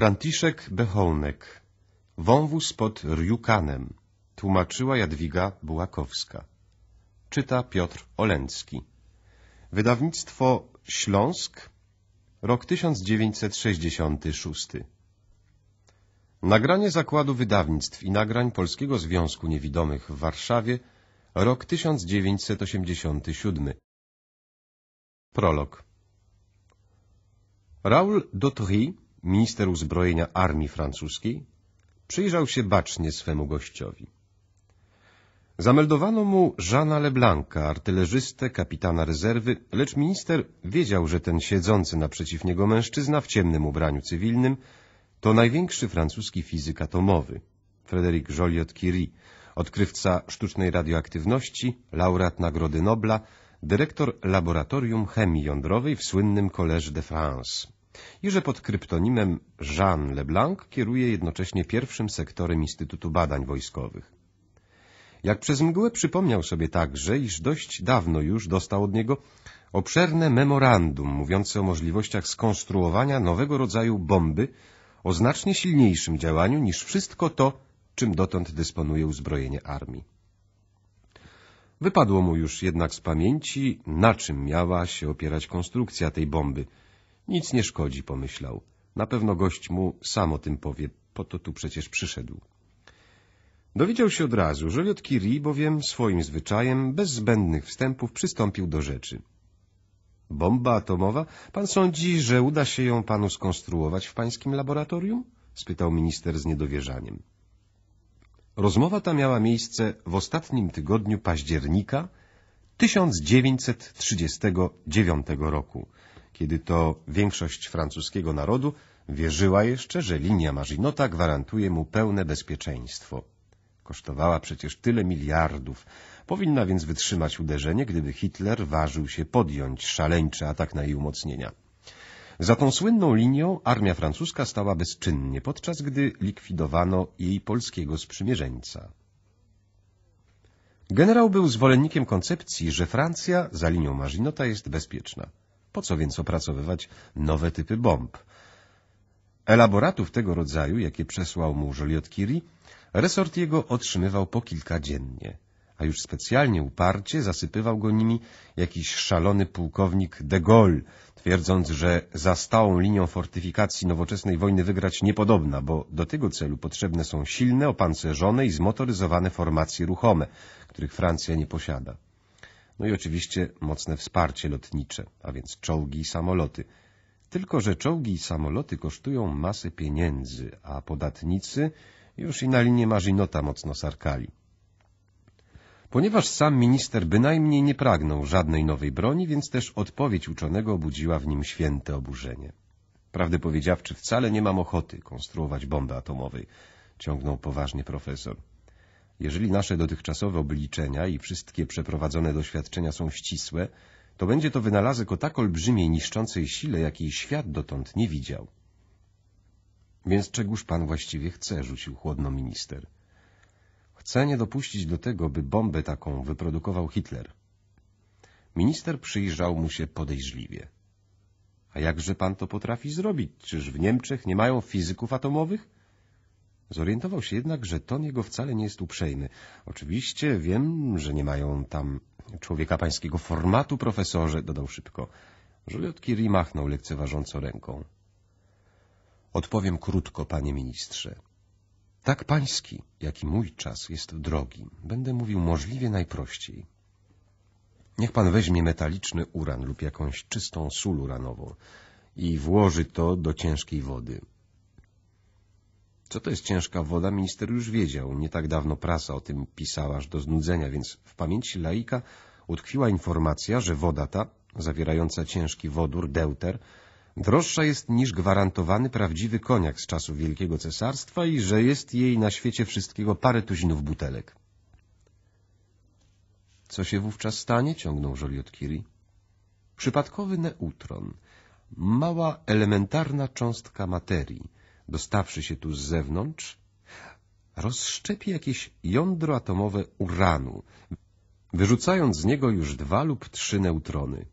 Franciszek Bechołnek Wąwóz pod Ryukanem. tłumaczyła Jadwiga Bułakowska. Czyta Piotr Olęcki Wydawnictwo Śląsk, rok 1966. Nagranie Zakładu Wydawnictw i Nagrań Polskiego Związku Niewidomych w Warszawie, rok 1987. Prolog Raoul Dautry minister uzbrojenia armii francuskiej, przyjrzał się bacznie swemu gościowi. Zameldowano mu Żana Leblanca, artylerzystę, kapitana rezerwy, lecz minister wiedział, że ten siedzący naprzeciw niego mężczyzna w ciemnym ubraniu cywilnym to największy francuski fizyk atomowy, Frédéric Joliot-Curie, odkrywca sztucznej radioaktywności, laureat Nagrody Nobla, dyrektor Laboratorium Chemii Jądrowej w słynnym Collège de France i że pod kryptonimem Jean Leblanc kieruje jednocześnie pierwszym sektorem Instytutu Badań Wojskowych. Jak przez mgłę przypomniał sobie także, iż dość dawno już dostał od niego obszerne memorandum mówiące o możliwościach skonstruowania nowego rodzaju bomby o znacznie silniejszym działaniu niż wszystko to, czym dotąd dysponuje uzbrojenie armii. Wypadło mu już jednak z pamięci, na czym miała się opierać konstrukcja tej bomby – nic nie szkodzi, pomyślał. Na pewno gość mu sam o tym powie, po to tu przecież przyszedł. Dowiedział się od razu, że od Curie bowiem swoim zwyczajem, bez zbędnych wstępów, przystąpił do rzeczy. Bomba atomowa? Pan sądzi, że uda się ją panu skonstruować w pańskim laboratorium? spytał minister z niedowierzaniem. Rozmowa ta miała miejsce w ostatnim tygodniu października 1939 roku kiedy to większość francuskiego narodu wierzyła jeszcze, że linia Marzinota gwarantuje mu pełne bezpieczeństwo. Kosztowała przecież tyle miliardów. Powinna więc wytrzymać uderzenie, gdyby Hitler ważył się podjąć szaleńczy atak na jej umocnienia. Za tą słynną linią armia francuska stała bezczynnie, podczas gdy likwidowano jej polskiego sprzymierzeńca. Generał był zwolennikiem koncepcji, że Francja za linią Marzinota jest bezpieczna. Po co więc opracowywać nowe typy bomb? Elaboratów tego rodzaju, jakie przesłał mu Joliot-Curie, resort jego otrzymywał po kilka dziennie, a już specjalnie uparcie zasypywał go nimi jakiś szalony pułkownik de Gaulle, twierdząc, że za stałą linią fortyfikacji nowoczesnej wojny wygrać niepodobna, bo do tego celu potrzebne są silne, opancerzone i zmotoryzowane formacje ruchome, których Francja nie posiada. No i oczywiście mocne wsparcie lotnicze, a więc czołgi i samoloty. Tylko, że czołgi i samoloty kosztują masę pieniędzy, a podatnicy już i na linię Marzinota mocno sarkali. Ponieważ sam minister bynajmniej nie pragnął żadnej nowej broni, więc też odpowiedź uczonego obudziła w nim święte oburzenie. Prawdę powiedziawczy, wcale nie mam ochoty konstruować bomby atomowej, ciągnął poważnie profesor. Jeżeli nasze dotychczasowe obliczenia i wszystkie przeprowadzone doświadczenia są ścisłe, to będzie to wynalazek o tak olbrzymiej, niszczącej sile, jakiej świat dotąd nie widział. Więc czegóż pan właściwie chce? rzucił chłodno minister. Chcę nie dopuścić do tego, by bombę taką wyprodukował Hitler. Minister przyjrzał mu się podejrzliwie. A jakże pan to potrafi zrobić? Czyż w Niemczech nie mają fizyków atomowych? Zorientował się jednak, że ton jego wcale nie jest uprzejmy. Oczywiście wiem, że nie mają tam człowieka pańskiego formatu, profesorze, dodał szybko. Żuliot Curie machnął lekceważąco ręką. Odpowiem krótko, panie ministrze. Tak pański, jak i mój czas jest drogi. Będę mówił możliwie najprościej. Niech pan weźmie metaliczny uran lub jakąś czystą sól uranową i włoży to do ciężkiej wody. Co to jest ciężka woda, minister już wiedział. Nie tak dawno prasa o tym pisała aż do znudzenia, więc w pamięci laika utkwiła informacja, że woda ta, zawierająca ciężki wodór, deuter, droższa jest niż gwarantowany prawdziwy koniak z czasów Wielkiego Cesarstwa i że jest jej na świecie wszystkiego parę tuzinów butelek. Co się wówczas stanie? ciągnął Joliot Kiri. Przypadkowy neutron, mała elementarna cząstka materii, dostawszy się tu z zewnątrz, rozszczepi jakieś jądro atomowe uranu, wyrzucając z niego już dwa lub trzy neutrony.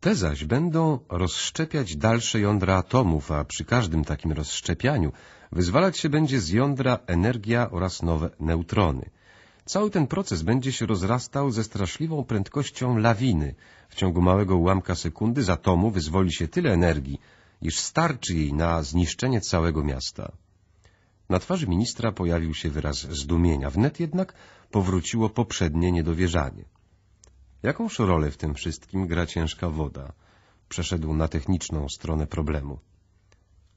Te zaś będą rozszczepiać dalsze jądra atomów, a przy każdym takim rozszczepianiu wyzwalać się będzie z jądra energia oraz nowe neutrony. Cały ten proces będzie się rozrastał ze straszliwą prędkością lawiny. W ciągu małego ułamka sekundy z atomu wyzwoli się tyle energii, iż starczy jej na zniszczenie całego miasta. Na twarzy ministra pojawił się wyraz zdumienia, wnet jednak powróciło poprzednie niedowierzanie. Jakąż rolę w tym wszystkim gra ciężka woda? Przeszedł na techniczną stronę problemu.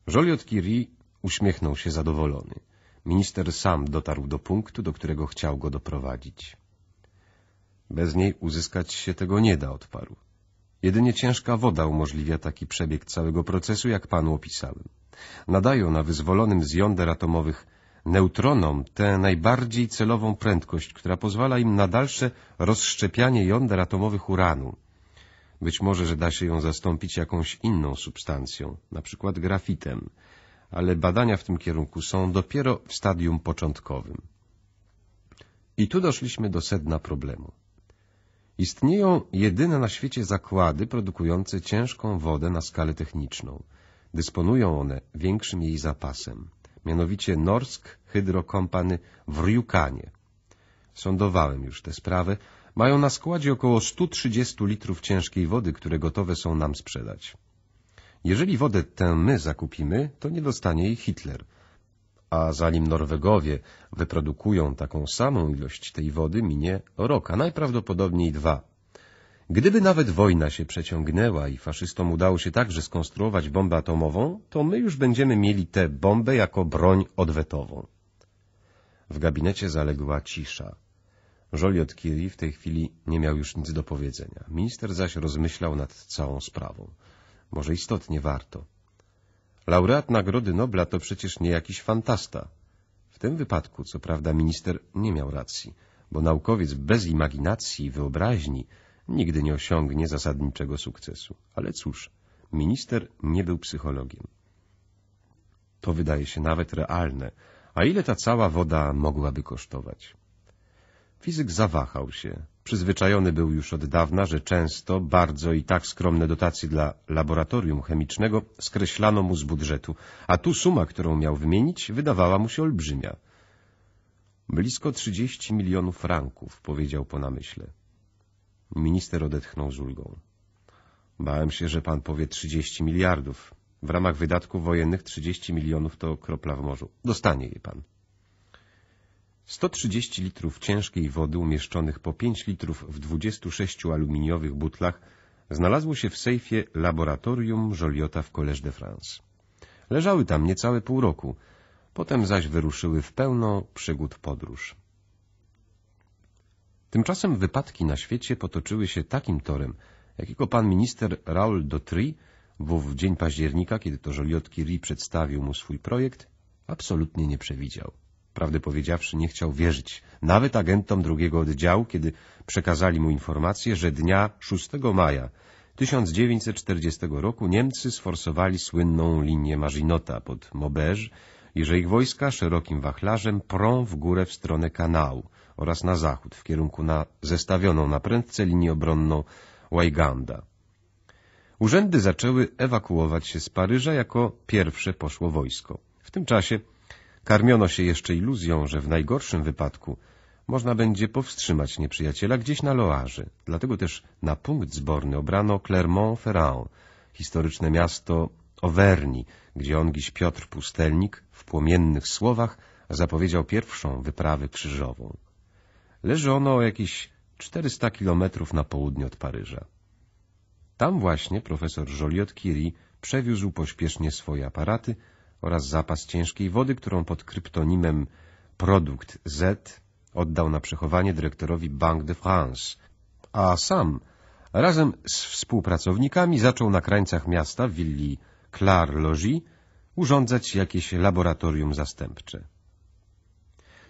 Joliot Curie uśmiechnął się zadowolony. Minister sam dotarł do punktu, do którego chciał go doprowadzić. Bez niej uzyskać się tego nie da, odparł. Jedynie ciężka woda umożliwia taki przebieg całego procesu, jak panu opisałem. Nadają na wyzwolonym z jąder atomowych neutronom tę najbardziej celową prędkość, która pozwala im na dalsze rozszczepianie jąder atomowych uranu. Być może, że da się ją zastąpić jakąś inną substancją, na przykład grafitem, ale badania w tym kierunku są dopiero w stadium początkowym. I tu doszliśmy do sedna problemu. Istnieją jedyne na świecie zakłady produkujące ciężką wodę na skalę techniczną. Dysponują one większym jej zapasem, mianowicie Norsk Company w Ryukanie. Sądowałem już tę sprawę. Mają na składzie około 130 litrów ciężkiej wody, które gotowe są nam sprzedać. Jeżeli wodę tę my zakupimy, to nie dostanie jej Hitler – a zanim Norwegowie wyprodukują taką samą ilość tej wody, minie rok, a najprawdopodobniej dwa. Gdyby nawet wojna się przeciągnęła i faszystom udało się także skonstruować bombę atomową, to my już będziemy mieli tę bombę jako broń odwetową. W gabinecie zaległa cisza. Joliot Curie w tej chwili nie miał już nic do powiedzenia. Minister zaś rozmyślał nad całą sprawą. Może istotnie warto. Laureat Nagrody Nobla to przecież nie jakiś fantasta. W tym wypadku, co prawda, minister nie miał racji, bo naukowiec bez imaginacji i wyobraźni nigdy nie osiągnie zasadniczego sukcesu. Ale cóż, minister nie był psychologiem. To wydaje się nawet realne. A ile ta cała woda mogłaby kosztować? Fizyk zawahał się, Przyzwyczajony był już od dawna, że często bardzo i tak skromne dotacje dla laboratorium chemicznego skreślano mu z budżetu, a tu suma, którą miał wymienić, wydawała mu się olbrzymia. Blisko 30 milionów franków, powiedział po namyśle. Minister odetchnął z ulgą. Bałem się, że pan powie 30 miliardów. W ramach wydatków wojennych 30 milionów to kropla w morzu. Dostanie je pan. 130 litrów ciężkiej wody umieszczonych po 5 litrów w 26 aluminiowych butlach znalazło się w sejfie laboratorium Joliota w Collège de France. Leżały tam niecałe pół roku, potem zaś wyruszyły w pełną przygód podróż. Tymczasem wypadki na świecie potoczyły się takim torem, jakiego pan minister Raoul Dotry, w dzień października, kiedy to Joliot Curie przedstawił mu swój projekt, absolutnie nie przewidział. Prawdę powiedziawszy, nie chciał wierzyć nawet agentom drugiego oddziału, kiedy przekazali mu informację, że dnia 6 maja 1940 roku Niemcy sforsowali słynną linię Marzinota pod Maubeuge i że ich wojska szerokim wachlarzem prą w górę w stronę kanału oraz na zachód w kierunku na zestawioną na prędce linię obronną Łajganda. Urzędy zaczęły ewakuować się z Paryża, jako pierwsze poszło wojsko. W tym czasie Karmiono się jeszcze iluzją, że w najgorszym wypadku można będzie powstrzymać nieprzyjaciela gdzieś na Loarze. Dlatego też na punkt zborny obrano Clermont-Ferrand, historyczne miasto Owerni, gdzie ongiś Piotr Pustelnik w płomiennych słowach zapowiedział pierwszą wyprawę krzyżową. Leży ono o jakieś 400 kilometrów na południe od Paryża. Tam właśnie profesor Joliot-Curie przewiózł pośpiesznie swoje aparaty, oraz zapas ciężkiej wody, którą pod kryptonimem Produkt Z oddał na przechowanie dyrektorowi Banque de France, a sam razem z współpracownikami zaczął na krańcach miasta w willi Clar Logis urządzać jakieś laboratorium zastępcze.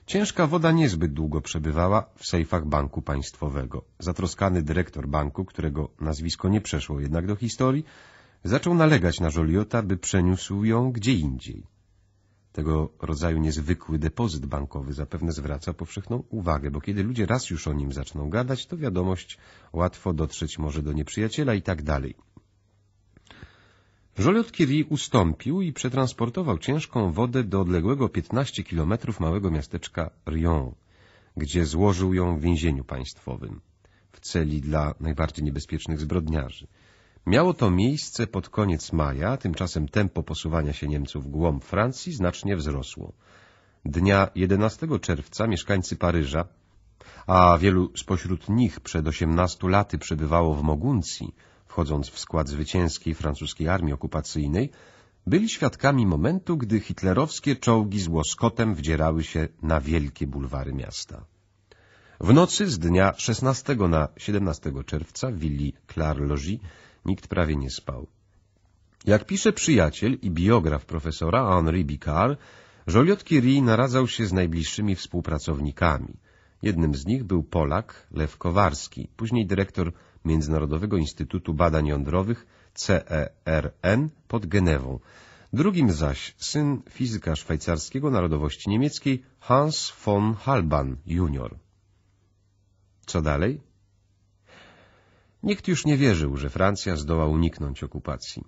Ciężka woda niezbyt długo przebywała w sejfach Banku Państwowego. Zatroskany dyrektor banku, którego nazwisko nie przeszło jednak do historii, Zaczął nalegać na Joliota, by przeniósł ją gdzie indziej. Tego rodzaju niezwykły depozyt bankowy zapewne zwraca powszechną uwagę, bo kiedy ludzie raz już o nim zaczną gadać, to wiadomość łatwo dotrzeć może do nieprzyjaciela i tak dalej. Joliot Kiri ustąpił i przetransportował ciężką wodę do odległego 15 kilometrów małego miasteczka Rion, gdzie złożył ją w więzieniu państwowym w celi dla najbardziej niebezpiecznych zbrodniarzy. Miało to miejsce pod koniec maja, tymczasem tempo posuwania się Niemców głąb Francji znacznie wzrosło. Dnia 11 czerwca mieszkańcy Paryża, a wielu spośród nich przed 18 laty przebywało w Moguncji, wchodząc w skład zwycięskiej francuskiej armii okupacyjnej, byli świadkami momentu, gdy hitlerowskie czołgi z łoskotem wdzierały się na wielkie bulwary miasta. W nocy z dnia 16 na 17 czerwca w willi Clare Logis Nikt prawie nie spał. Jak pisze przyjaciel i biograf profesora Henri Bicard, Joliot-Curie naradzał się z najbliższymi współpracownikami. Jednym z nich był Polak Lew Kowarski, później dyrektor Międzynarodowego Instytutu Badań Jądrowych CERN pod Genewą. Drugim zaś syn fizyka szwajcarskiego narodowości niemieckiej Hans von Halban junior. Co dalej? Nikt już nie wierzył, że Francja zdoła uniknąć okupacji.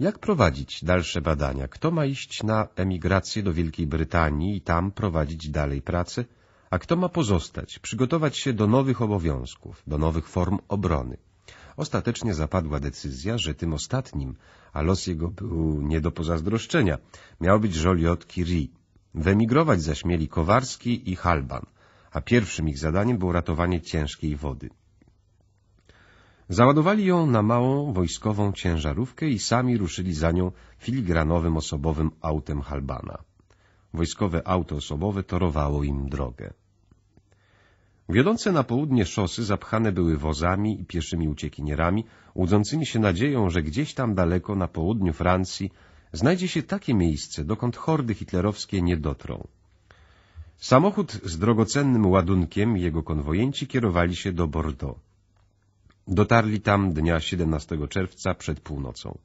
Jak prowadzić dalsze badania? Kto ma iść na emigrację do Wielkiej Brytanii i tam prowadzić dalej pracę, a kto ma pozostać, przygotować się do nowych obowiązków, do nowych form obrony? Ostatecznie zapadła decyzja, że tym ostatnim, a los jego był nie do pozazdroszczenia, miał być Joliot Curie. Wyemigrować zaś mieli Kowarski i Halban, a pierwszym ich zadaniem było ratowanie ciężkiej wody. Załadowali ją na małą wojskową ciężarówkę i sami ruszyli za nią filigranowym osobowym autem Halbana. Wojskowe auto osobowe torowało im drogę. Wiodące na południe szosy zapchane były wozami i pieszymi uciekinierami, łudzącymi się nadzieją, że gdzieś tam daleko na południu Francji znajdzie się takie miejsce, dokąd hordy hitlerowskie nie dotrą. Samochód z drogocennym ładunkiem i jego konwojenci kierowali się do Bordeaux. Dotarli tam dnia 17 czerwca przed północą.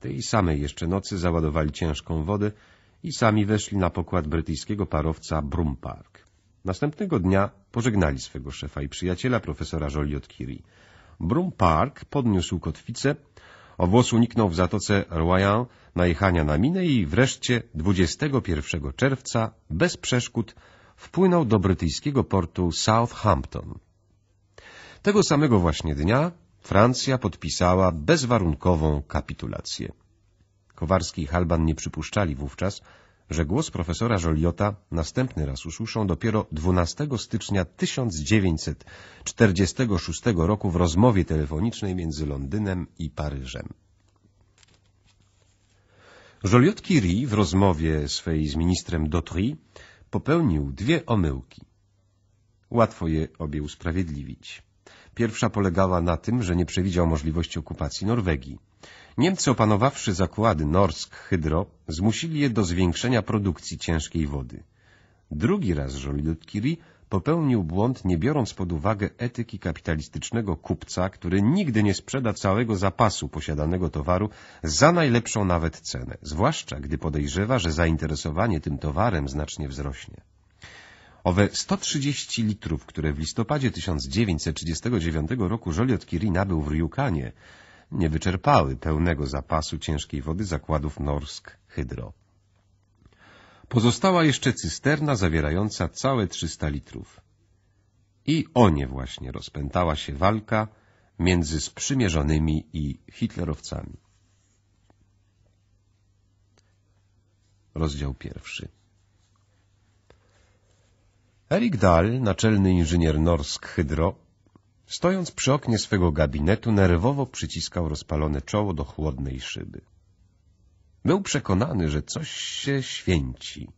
Tej samej jeszcze nocy załadowali ciężką wodę i sami weszli na pokład brytyjskiego parowca Brum Park. Następnego dnia pożegnali swego szefa i przyjaciela, profesora Joliot Curie. Brum Park podniósł kotwicę, owłos uniknął w zatoce Royan najechania na minę i wreszcie 21 czerwca bez przeszkód wpłynął do brytyjskiego portu Southampton – tego samego właśnie dnia Francja podpisała bezwarunkową kapitulację. Kowarski i Halban nie przypuszczali wówczas, że głos profesora Joliota następny raz usłyszą dopiero 12 stycznia 1946 roku w rozmowie telefonicznej między Londynem i Paryżem. Joliot Curie w rozmowie swej z ministrem Dotry popełnił dwie omyłki. Łatwo je obie usprawiedliwić. Pierwsza polegała na tym, że nie przewidział możliwości okupacji Norwegii. Niemcy opanowawszy zakłady Norsk Hydro, zmusili je do zwiększenia produkcji ciężkiej wody. Drugi raz Joliot Curie popełnił błąd, nie biorąc pod uwagę etyki kapitalistycznego kupca, który nigdy nie sprzeda całego zapasu posiadanego towaru za najlepszą nawet cenę, zwłaszcza gdy podejrzewa, że zainteresowanie tym towarem znacznie wzrośnie. Owe 130 litrów, które w listopadzie 1939 roku Joliot Curie nabył w Riukanie, nie wyczerpały pełnego zapasu ciężkiej wody zakładów Norsk Hydro. Pozostała jeszcze cysterna zawierająca całe 300 litrów. I o nie właśnie rozpętała się walka między sprzymierzonymi i hitlerowcami. Rozdział pierwszy Erik Dahl, naczelny inżynier Norsk Hydro, stojąc przy oknie swego gabinetu, nerwowo przyciskał rozpalone czoło do chłodnej szyby. Był przekonany, że coś się święci.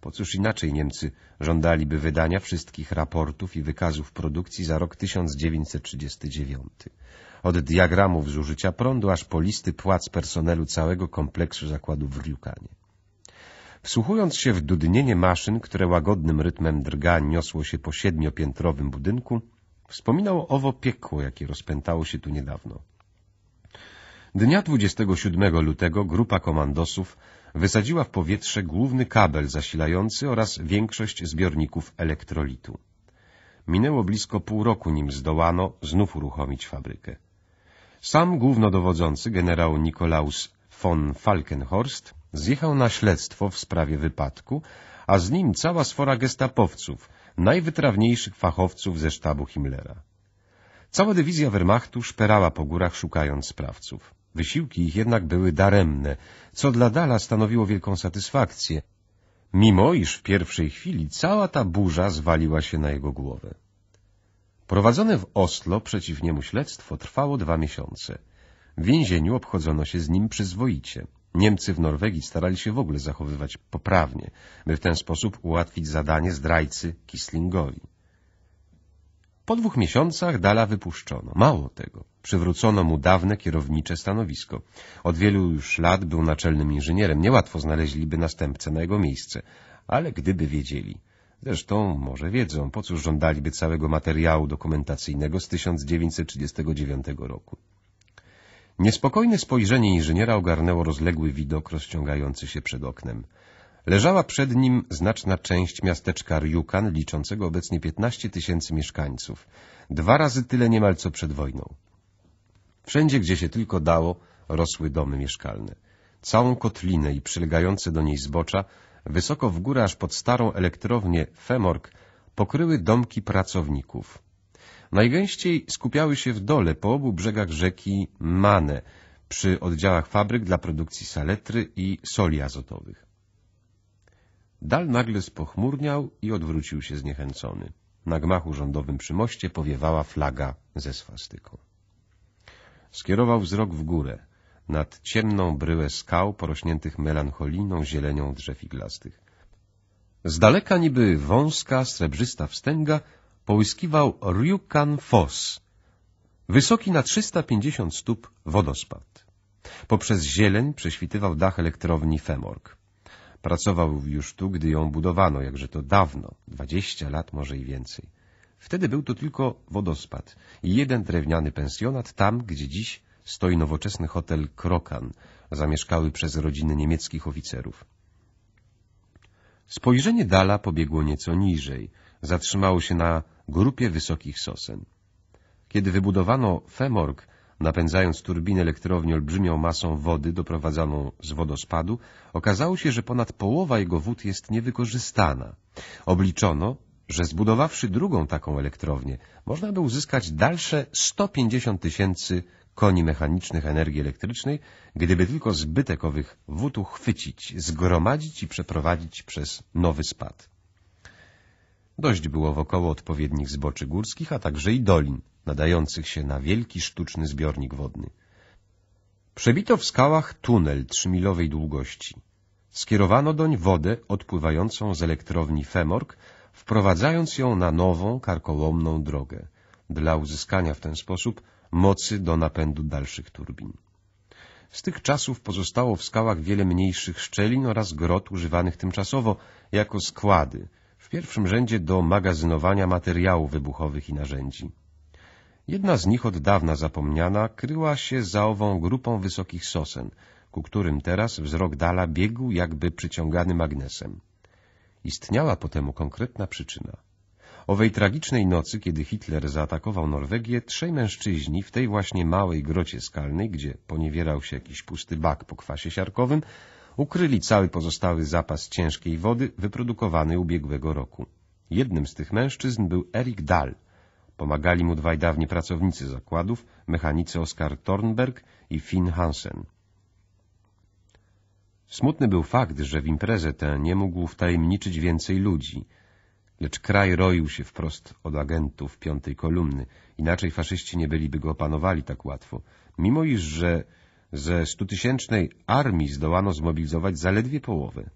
Po cóż inaczej Niemcy żądaliby wydania wszystkich raportów i wykazów produkcji za rok 1939. Od diagramów zużycia prądu aż po listy płac personelu całego kompleksu zakładu w Riukanie. Wsłuchując się w dudnienie maszyn, które łagodnym rytmem drga niosło się po siedmiopiętrowym budynku, wspominał owo piekło, jakie rozpętało się tu niedawno. Dnia 27 lutego grupa komandosów wysadziła w powietrze główny kabel zasilający oraz większość zbiorników elektrolitu. Minęło blisko pół roku, nim zdołano znów uruchomić fabrykę. Sam głównodowodzący generał Nikolaus von Falkenhorst Zjechał na śledztwo w sprawie wypadku, a z nim cała sfora gestapowców, najwytrawniejszych fachowców ze sztabu Himmlera. Cała dywizja Wehrmachtu szperała po górach szukając sprawców. Wysiłki ich jednak były daremne, co dla Dala stanowiło wielką satysfakcję, mimo iż w pierwszej chwili cała ta burza zwaliła się na jego głowę. Prowadzone w Oslo przeciw niemu śledztwo trwało dwa miesiące. W więzieniu obchodzono się z nim przyzwoicie. Niemcy w Norwegii starali się w ogóle zachowywać poprawnie, by w ten sposób ułatwić zadanie zdrajcy Kislingowi. Po dwóch miesiącach Dala wypuszczono. Mało tego, przywrócono mu dawne kierownicze stanowisko. Od wielu już lat był naczelnym inżynierem. Niełatwo znaleźliby następcę na jego miejsce, ale gdyby wiedzieli. Zresztą może wiedzą, po cóż żądaliby całego materiału dokumentacyjnego z 1939 roku. Niespokojne spojrzenie inżyniera ogarnęło rozległy widok rozciągający się przed oknem. Leżała przed nim znaczna część miasteczka Ryukan, liczącego obecnie 15 tysięcy mieszkańców. Dwa razy tyle niemal co przed wojną. Wszędzie, gdzie się tylko dało, rosły domy mieszkalne. Całą kotlinę i przylegające do niej zbocza, wysoko w górę aż pod starą elektrownię Femorg pokryły domki pracowników. Najgęściej skupiały się w dole po obu brzegach rzeki Mane, przy oddziałach fabryk dla produkcji saletry i soli azotowych. Dal nagle spochmurniał i odwrócił się zniechęcony. Na gmachu rządowym przy moście powiewała flaga ze swastyką. Skierował wzrok w górę, nad ciemną bryłę skał porośniętych melancholiną zielenią drzew iglastych. Z daleka niby wąska, srebrzysta wstęga połyskiwał Ryukan Foss, wysoki na 350 stóp wodospad. Poprzez zieleń prześwitywał dach elektrowni Femorg. Pracował już tu, gdy ją budowano, jakże to dawno, 20 lat może i więcej. Wtedy był to tylko wodospad i jeden drewniany pensjonat tam, gdzie dziś stoi nowoczesny hotel Krokan, zamieszkały przez rodziny niemieckich oficerów. Spojrzenie Dala pobiegło nieco niżej. Zatrzymało się na grupie wysokich sosen. Kiedy wybudowano Femorg, napędzając turbinę elektrowni olbrzymią masą wody doprowadzaną z wodospadu, okazało się, że ponad połowa jego wód jest niewykorzystana. Obliczono, że zbudowawszy drugą taką elektrownię, można by uzyskać dalsze 150 tysięcy koni mechanicznych energii elektrycznej, gdyby tylko zbytek owych wód uchwycić, zgromadzić i przeprowadzić przez nowy spad. Dość było wokoło odpowiednich zboczy górskich, a także i dolin, nadających się na wielki sztuczny zbiornik wodny. Przebito w skałach tunel trzymilowej długości. Skierowano doń wodę odpływającą z elektrowni Femorg, wprowadzając ją na nową, karkołomną drogę, dla uzyskania w ten sposób mocy do napędu dalszych turbin. Z tych czasów pozostało w skałach wiele mniejszych szczelin oraz grot używanych tymczasowo jako składy, w pierwszym rzędzie do magazynowania materiałów wybuchowych i narzędzi. Jedna z nich od dawna zapomniana kryła się za ową grupą wysokich sosen, ku którym teraz wzrok Dala biegł jakby przyciągany magnesem. Istniała po temu konkretna przyczyna. Owej tragicznej nocy, kiedy Hitler zaatakował Norwegię, trzej mężczyźni w tej właśnie małej grocie skalnej, gdzie poniewierał się jakiś pusty bak po kwasie siarkowym, ukryli cały pozostały zapas ciężkiej wody wyprodukowany ubiegłego roku. Jednym z tych mężczyzn był Erik Dahl. Pomagali mu dwaj dawni pracownicy zakładów, mechanicy Oskar Thornberg i Finn Hansen. Smutny był fakt, że w imprezę tę nie mógł wtajemniczyć więcej ludzi, lecz kraj roił się wprost od agentów piątej kolumny, inaczej faszyści nie byliby go opanowali tak łatwo, mimo iż, że ze stutysięcznej armii zdołano zmobilizować zaledwie połowę.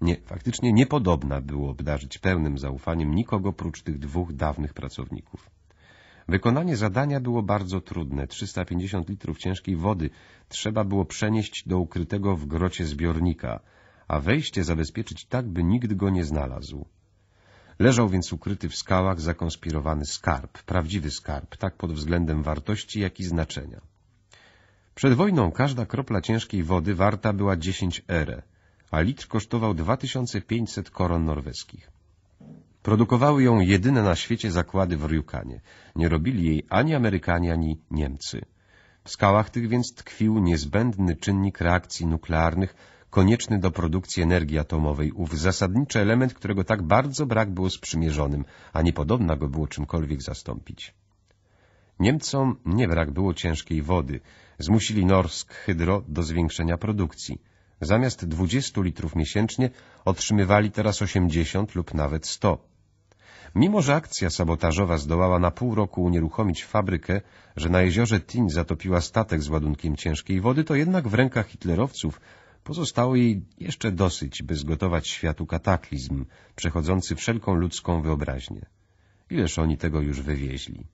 Nie, faktycznie niepodobna było obdarzyć pełnym zaufaniem nikogo prócz tych dwóch dawnych pracowników. Wykonanie zadania było bardzo trudne. 350 litrów ciężkiej wody trzeba było przenieść do ukrytego w grocie zbiornika, a wejście zabezpieczyć tak, by nikt go nie znalazł. Leżał więc ukryty w skałach zakonspirowany skarb, prawdziwy skarb, tak pod względem wartości, jak i znaczenia. Przed wojną każda kropla ciężkiej wody warta była 10 ere, a litr kosztował 2500 koron norweskich. Produkowały ją jedyne na świecie zakłady w Ryukanie. Nie robili jej ani Amerykanie, ani Niemcy. W skałach tych więc tkwił niezbędny czynnik reakcji nuklearnych, konieczny do produkcji energii atomowej, ów zasadniczy element, którego tak bardzo brak było sprzymierzonym, a niepodobna go było czymkolwiek zastąpić. Niemcom nie brak było ciężkiej wody. Zmusili Norsk Hydro do zwiększenia produkcji. Zamiast 20 litrów miesięcznie otrzymywali teraz 80 lub nawet 100. Mimo, że akcja sabotażowa zdołała na pół roku unieruchomić fabrykę, że na jeziorze Tin zatopiła statek z ładunkiem ciężkiej wody, to jednak w rękach hitlerowców pozostało jej jeszcze dosyć, by zgotować światu kataklizm przechodzący wszelką ludzką wyobraźnię. Ileż oni tego już wywieźli.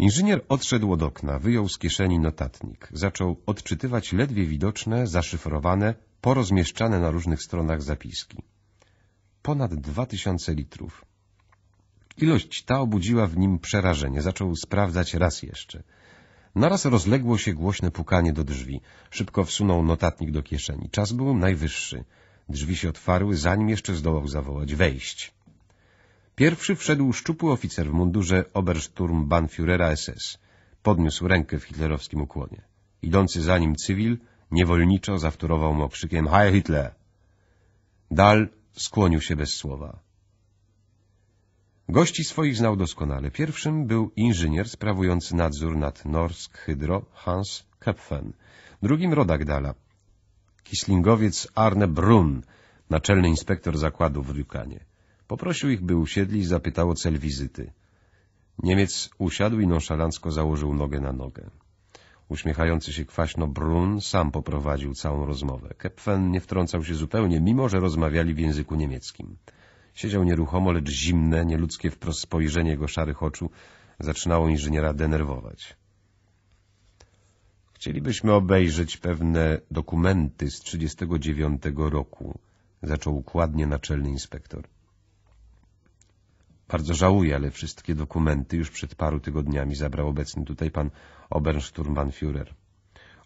Inżynier odszedł od okna, wyjął z kieszeni notatnik. Zaczął odczytywać ledwie widoczne, zaszyfrowane, porozmieszczane na różnych stronach zapiski. Ponad dwa tysiące litrów. Ilość ta obudziła w nim przerażenie. Zaczął sprawdzać raz jeszcze. Naraz rozległo się głośne pukanie do drzwi. Szybko wsunął notatnik do kieszeni. Czas był najwyższy. Drzwi się otwarły, zanim jeszcze zdołał zawołać. Wejść. Pierwszy wszedł szczupły oficer w mundurze Obersturmbahnführera SS. Podniósł rękę w hitlerowskim ukłonie. Idący za nim cywil niewolniczo zawtórował mu okrzykiem Heil Hitler! Dal skłonił się bez słowa. Gości swoich znał doskonale. Pierwszym był inżynier sprawujący nadzór nad Norsk Hydro Hans Köpfen, drugim rodak Dala, kislingowiec Arne Brun, naczelny inspektor zakładu w Rykanie. Poprosił ich, by usiedli i zapytał o cel wizyty. Niemiec usiadł i nonszalancko założył nogę na nogę. Uśmiechający się kwaśno Brun sam poprowadził całą rozmowę. Kepfen nie wtrącał się zupełnie, mimo że rozmawiali w języku niemieckim. Siedział nieruchomo, lecz zimne, nieludzkie wprost spojrzenie jego szarych oczu zaczynało inżyniera denerwować. Chcielibyśmy obejrzeć pewne dokumenty z 1939 roku, zaczął układnie naczelny inspektor. Bardzo żałuję, ale wszystkie dokumenty już przed paru tygodniami zabrał obecny tutaj pan Obernsturmbannführer.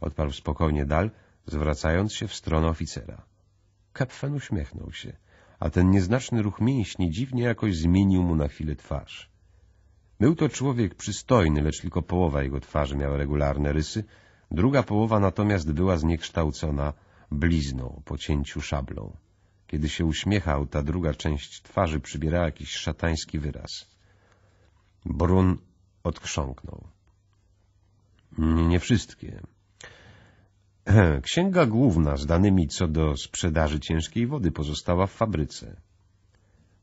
Odparł spokojnie dal, zwracając się w stronę oficera. Kapfen uśmiechnął się, a ten nieznaczny ruch mięśni dziwnie jakoś zmienił mu na chwilę twarz. Był to człowiek przystojny, lecz tylko połowa jego twarzy miała regularne rysy, druga połowa natomiast była zniekształcona blizną po cięciu szablą. Kiedy się uśmiechał, ta druga część twarzy przybierała jakiś szatański wyraz. Brun odchrząknął. Nie wszystkie. Księga główna z danymi co do sprzedaży ciężkiej wody pozostała w fabryce.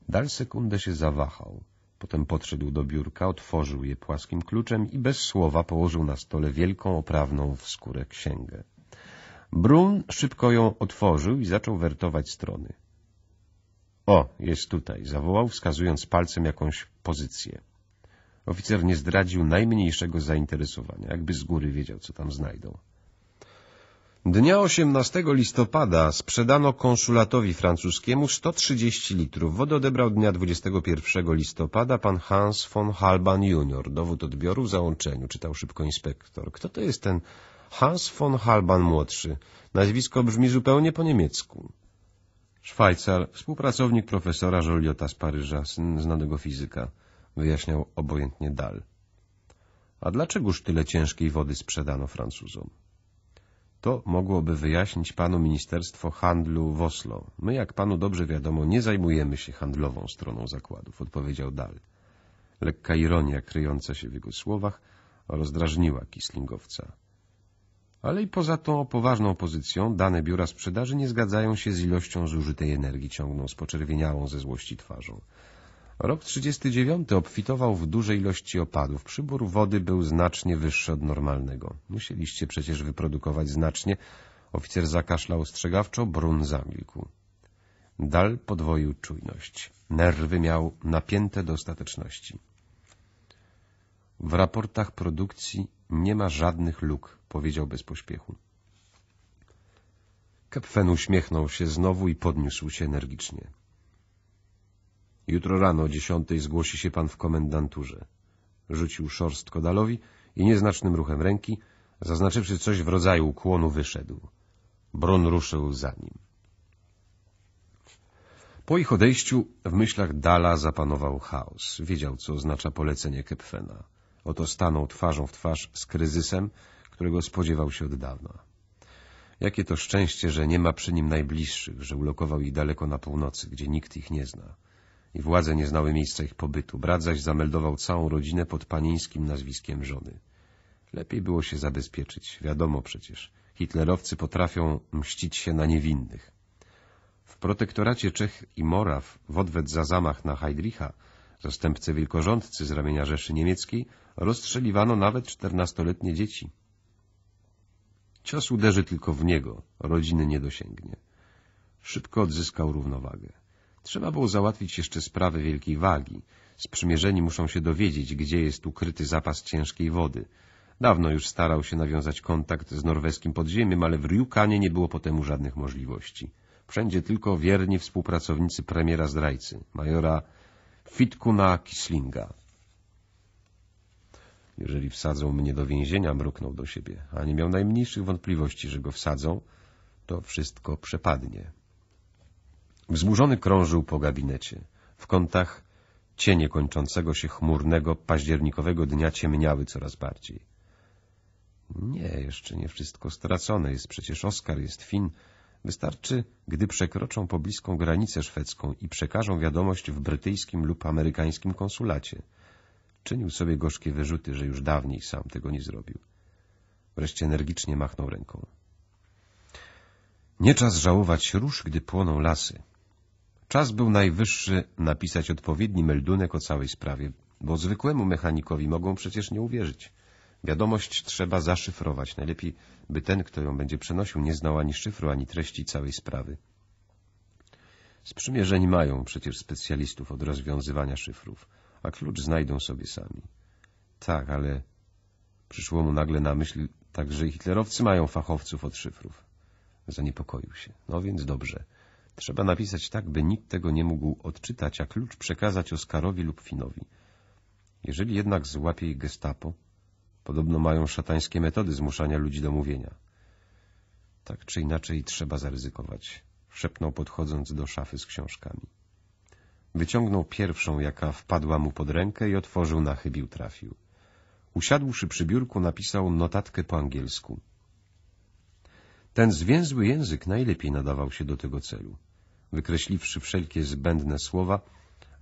Dal sekundę się zawahał. Potem podszedł do biurka, otworzył je płaskim kluczem i bez słowa położył na stole wielką oprawną w skórę księgę. Brun szybko ją otworzył i zaczął wertować strony. O, jest tutaj, zawołał, wskazując palcem jakąś pozycję. Oficer nie zdradził najmniejszego zainteresowania, jakby z góry wiedział, co tam znajdą. Dnia 18 listopada sprzedano konsulatowi francuskiemu 130 litrów. Wodę odebrał dnia 21 listopada pan Hans von Halban junior. Dowód odbioru w załączeniu, czytał szybko inspektor. Kto to jest ten Hans von Halban młodszy. Nazwisko brzmi zupełnie po niemiecku. Szwajcar, współpracownik profesora Joliota z Paryża, syn znanego fizyka, wyjaśniał obojętnie Dal. A dlaczegoż tyle ciężkiej wody sprzedano Francuzom? To mogłoby wyjaśnić panu Ministerstwo Handlu w Oslo. My, jak panu dobrze wiadomo, nie zajmujemy się handlową stroną zakładów, odpowiedział Dal. Lekka ironia kryjąca się w jego słowach rozdrażniła Kislingowca ale i poza tą poważną pozycją dane biura sprzedaży nie zgadzają się z ilością zużytej energii, ciągną z poczerwieniałą ze złości twarzą. Rok 39 obfitował w duże ilości opadów. Przybór wody był znacznie wyższy od normalnego. Musieliście przecież wyprodukować znacznie. Oficer zakaszlał ostrzegawczo, Brun zamilkł. Dal podwoił czujność. Nerwy miał napięte do ostateczności. W raportach produkcji nie ma żadnych luk, powiedział bez pośpiechu. Kepfen uśmiechnął się znowu i podniósł się energicznie. Jutro rano o dziesiątej zgłosi się pan w komendanturze. Rzucił szorstko Dalowi i nieznacznym ruchem ręki, zaznaczywszy coś w rodzaju ukłonu, wyszedł. Bron ruszył za nim. Po ich odejściu w myślach Dala zapanował chaos. Wiedział, co oznacza polecenie Kepfena. Oto stanął twarzą w twarz z kryzysem, którego spodziewał się od dawna. Jakie to szczęście, że nie ma przy nim najbliższych, że ulokował ich daleko na północy, gdzie nikt ich nie zna. I władze nie znały miejsca ich pobytu. Brat zaś zameldował całą rodzinę pod panieńskim nazwiskiem żony. Lepiej było się zabezpieczyć, wiadomo przecież. Hitlerowcy potrafią mścić się na niewinnych. W protektoracie Czech i Moraw w odwet za zamach na Heidricha zastępcę wielkorządcy z ramienia Rzeszy Niemieckiej rozstrzeliwano nawet czternastoletnie dzieci. Cios uderzy tylko w niego, rodziny nie dosięgnie. Szybko odzyskał równowagę. Trzeba było załatwić jeszcze sprawy wielkiej wagi. Sprzymierzeni muszą się dowiedzieć, gdzie jest ukryty zapas ciężkiej wody. Dawno już starał się nawiązać kontakt z norweskim podziemiem, ale w Riukanie nie było potem żadnych możliwości. Wszędzie tylko wierni współpracownicy premiera zdrajcy, majora Fitkuna Kislinga. Jeżeli wsadzą mnie do więzienia, mruknął do siebie, a nie miał najmniejszych wątpliwości, że go wsadzą, to wszystko przepadnie. Wzmurzony krążył po gabinecie. W kątach cienie kończącego się chmurnego, październikowego dnia ciemniały coraz bardziej. Nie, jeszcze nie wszystko stracone. Jest przecież Oskar, jest Fin. Wystarczy, gdy przekroczą pobliską granicę szwedzką i przekażą wiadomość w brytyjskim lub amerykańskim konsulacie – Czynił sobie gorzkie wyrzuty, że już dawniej sam tego nie zrobił. Wreszcie energicznie machnął ręką. Nie czas żałować róż, gdy płoną lasy. Czas był najwyższy napisać odpowiedni meldunek o całej sprawie, bo zwykłemu mechanikowi mogą przecież nie uwierzyć. Wiadomość trzeba zaszyfrować, najlepiej by ten, kto ją będzie przenosił, nie znał ani szyfru, ani treści całej sprawy. Sprzymierzeni mają przecież specjalistów od rozwiązywania szyfrów a klucz znajdą sobie sami. Tak, ale przyszło mu nagle na myśl także i hitlerowcy mają fachowców od szyfrów. Zaniepokoił się. No więc dobrze. Trzeba napisać tak, by nikt tego nie mógł odczytać, a klucz przekazać Oskarowi lub Finowi. Jeżeli jednak złapie ich gestapo, podobno mają szatańskie metody zmuszania ludzi do mówienia. Tak czy inaczej trzeba zaryzykować, szepnął podchodząc do szafy z książkami. Wyciągnął pierwszą, jaka wpadła mu pod rękę i otworzył na chybił trafił. Usiadłszy przy biurku, napisał notatkę po angielsku. Ten zwięzły język najlepiej nadawał się do tego celu. Wykreśliwszy wszelkie zbędne słowa,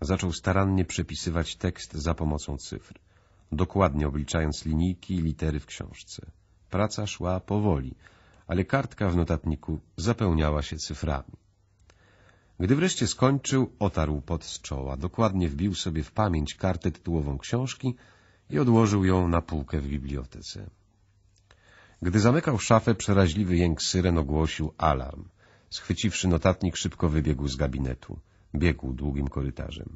zaczął starannie przepisywać tekst za pomocą cyfr, dokładnie obliczając linijki i litery w książce. Praca szła powoli, ale kartka w notatniku zapełniała się cyframi. Gdy wreszcie skończył, otarł pot z czoła. Dokładnie wbił sobie w pamięć kartę tytułową książki i odłożył ją na półkę w bibliotece. Gdy zamykał szafę, przeraźliwy jęk syren ogłosił alarm. Schwyciwszy notatnik, szybko wybiegł z gabinetu. Biegł długim korytarzem.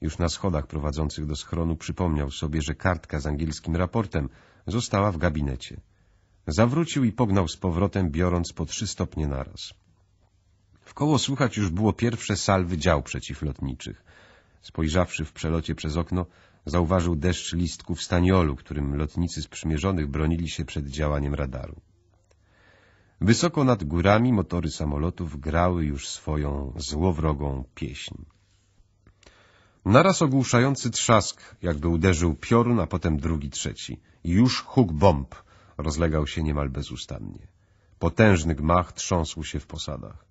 Już na schodach prowadzących do schronu przypomniał sobie, że kartka z angielskim raportem została w gabinecie. Zawrócił i pognał z powrotem, biorąc po trzy stopnie naraz. Wkoło słychać już było pierwsze salwy dział przeciwlotniczych. Spojrzawszy w przelocie przez okno, zauważył deszcz listków staniolu, którym lotnicy sprzymierzonych bronili się przed działaniem radaru. Wysoko nad górami motory samolotów grały już swoją złowrogą pieśń. Naraz ogłuszający trzask, jakby uderzył piorun, a potem drugi, trzeci. I już huk bomb rozlegał się niemal bezustannie. Potężny gmach trząsł się w posadach.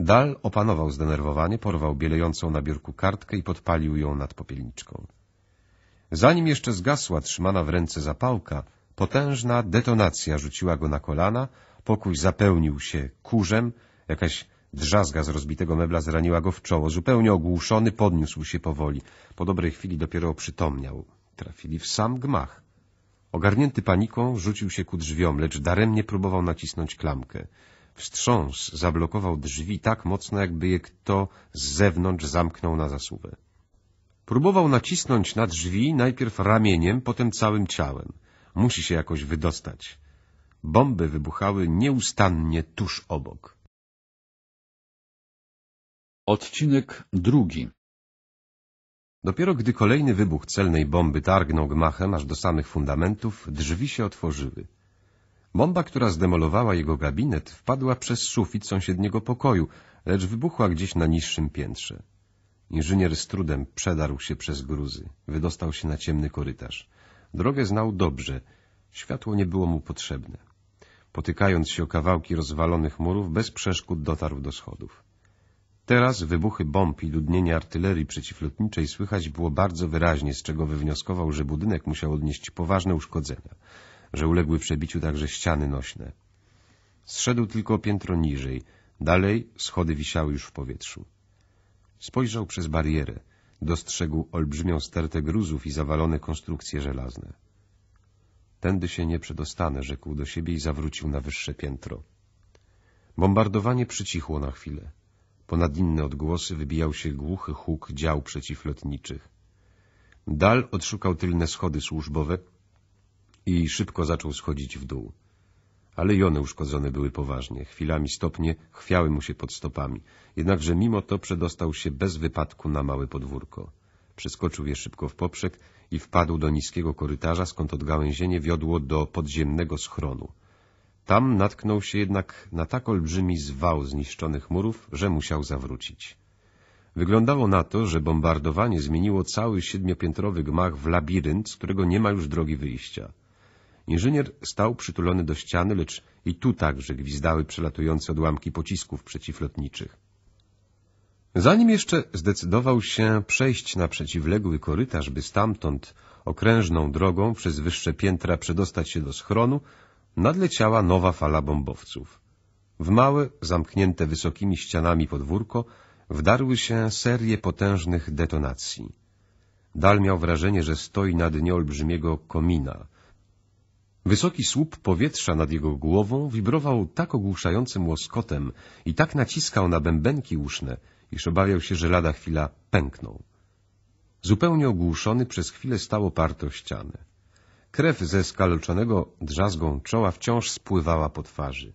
Dal opanował zdenerwowanie, porwał bielejącą na biurku kartkę i podpalił ją nad popielniczką. Zanim jeszcze zgasła trzymana w ręce zapałka, potężna detonacja rzuciła go na kolana, pokój zapełnił się kurzem, jakaś drzazga z rozbitego mebla zraniła go w czoło. Zupełnie ogłuszony podniósł się powoli. Po dobrej chwili dopiero oprzytomniał. Trafili w sam gmach. Ogarnięty paniką rzucił się ku drzwiom, lecz daremnie próbował nacisnąć klamkę. Wstrząs zablokował drzwi tak mocno, jakby je kto z zewnątrz zamknął na zasuwę. Próbował nacisnąć na drzwi najpierw ramieniem, potem całym ciałem. Musi się jakoś wydostać. Bomby wybuchały nieustannie tuż obok. Odcinek drugi Dopiero gdy kolejny wybuch celnej bomby targnął gmachem aż do samych fundamentów, drzwi się otworzyły. Bomba, która zdemolowała jego gabinet, wpadła przez sufit sąsiedniego pokoju, lecz wybuchła gdzieś na niższym piętrze. Inżynier z trudem przedarł się przez gruzy, wydostał się na ciemny korytarz. Drogę znał dobrze, światło nie było mu potrzebne. Potykając się o kawałki rozwalonych murów, bez przeszkód dotarł do schodów. Teraz wybuchy bomb i ludnienie artylerii przeciwlotniczej słychać było bardzo wyraźnie, z czego wywnioskował, że budynek musiał odnieść poważne uszkodzenia że uległy przebiciu także ściany nośne. Zszedł tylko piętro niżej, dalej schody wisiały już w powietrzu. Spojrzał przez barierę, dostrzegł olbrzymią stertę gruzów i zawalone konstrukcje żelazne. Tędy się nie przedostanę, rzekł do siebie i zawrócił na wyższe piętro. Bombardowanie przycichło na chwilę. Ponad inne odgłosy wybijał się głuchy huk dział przeciwlotniczych. Dal odszukał tylne schody służbowe i szybko zaczął schodzić w dół. Ale jony uszkodzone były poważnie, chwilami stopnie chwiały mu się pod stopami, jednakże mimo to przedostał się bez wypadku na małe podwórko. Przeskoczył je szybko w poprzek i wpadł do niskiego korytarza, skąd odgałęzienie wiodło do podziemnego schronu. Tam natknął się jednak na tak olbrzymi zwał zniszczonych murów, że musiał zawrócić. Wyglądało na to, że bombardowanie zmieniło cały siedmiopiętrowy gmach w labirynt, z którego nie ma już drogi wyjścia. Inżynier stał przytulony do ściany, lecz i tu także gwizdały przelatujące odłamki pocisków przeciwlotniczych. Zanim jeszcze zdecydował się przejść na przeciwległy korytarz, by stamtąd okrężną drogą przez wyższe piętra przedostać się do schronu, nadleciała nowa fala bombowców. W małe, zamknięte wysokimi ścianami podwórko wdarły się serie potężnych detonacji. Dal miał wrażenie, że stoi na dnie olbrzymiego komina — Wysoki słup powietrza nad jego głową wibrował tak ogłuszającym łoskotem i tak naciskał na bębenki uszne, iż obawiał się, że lada chwila pękną. Zupełnie ogłuszony przez chwilę stał oparty o ścianę. Krew ze skaleczonego drzazgą czoła wciąż spływała po twarzy.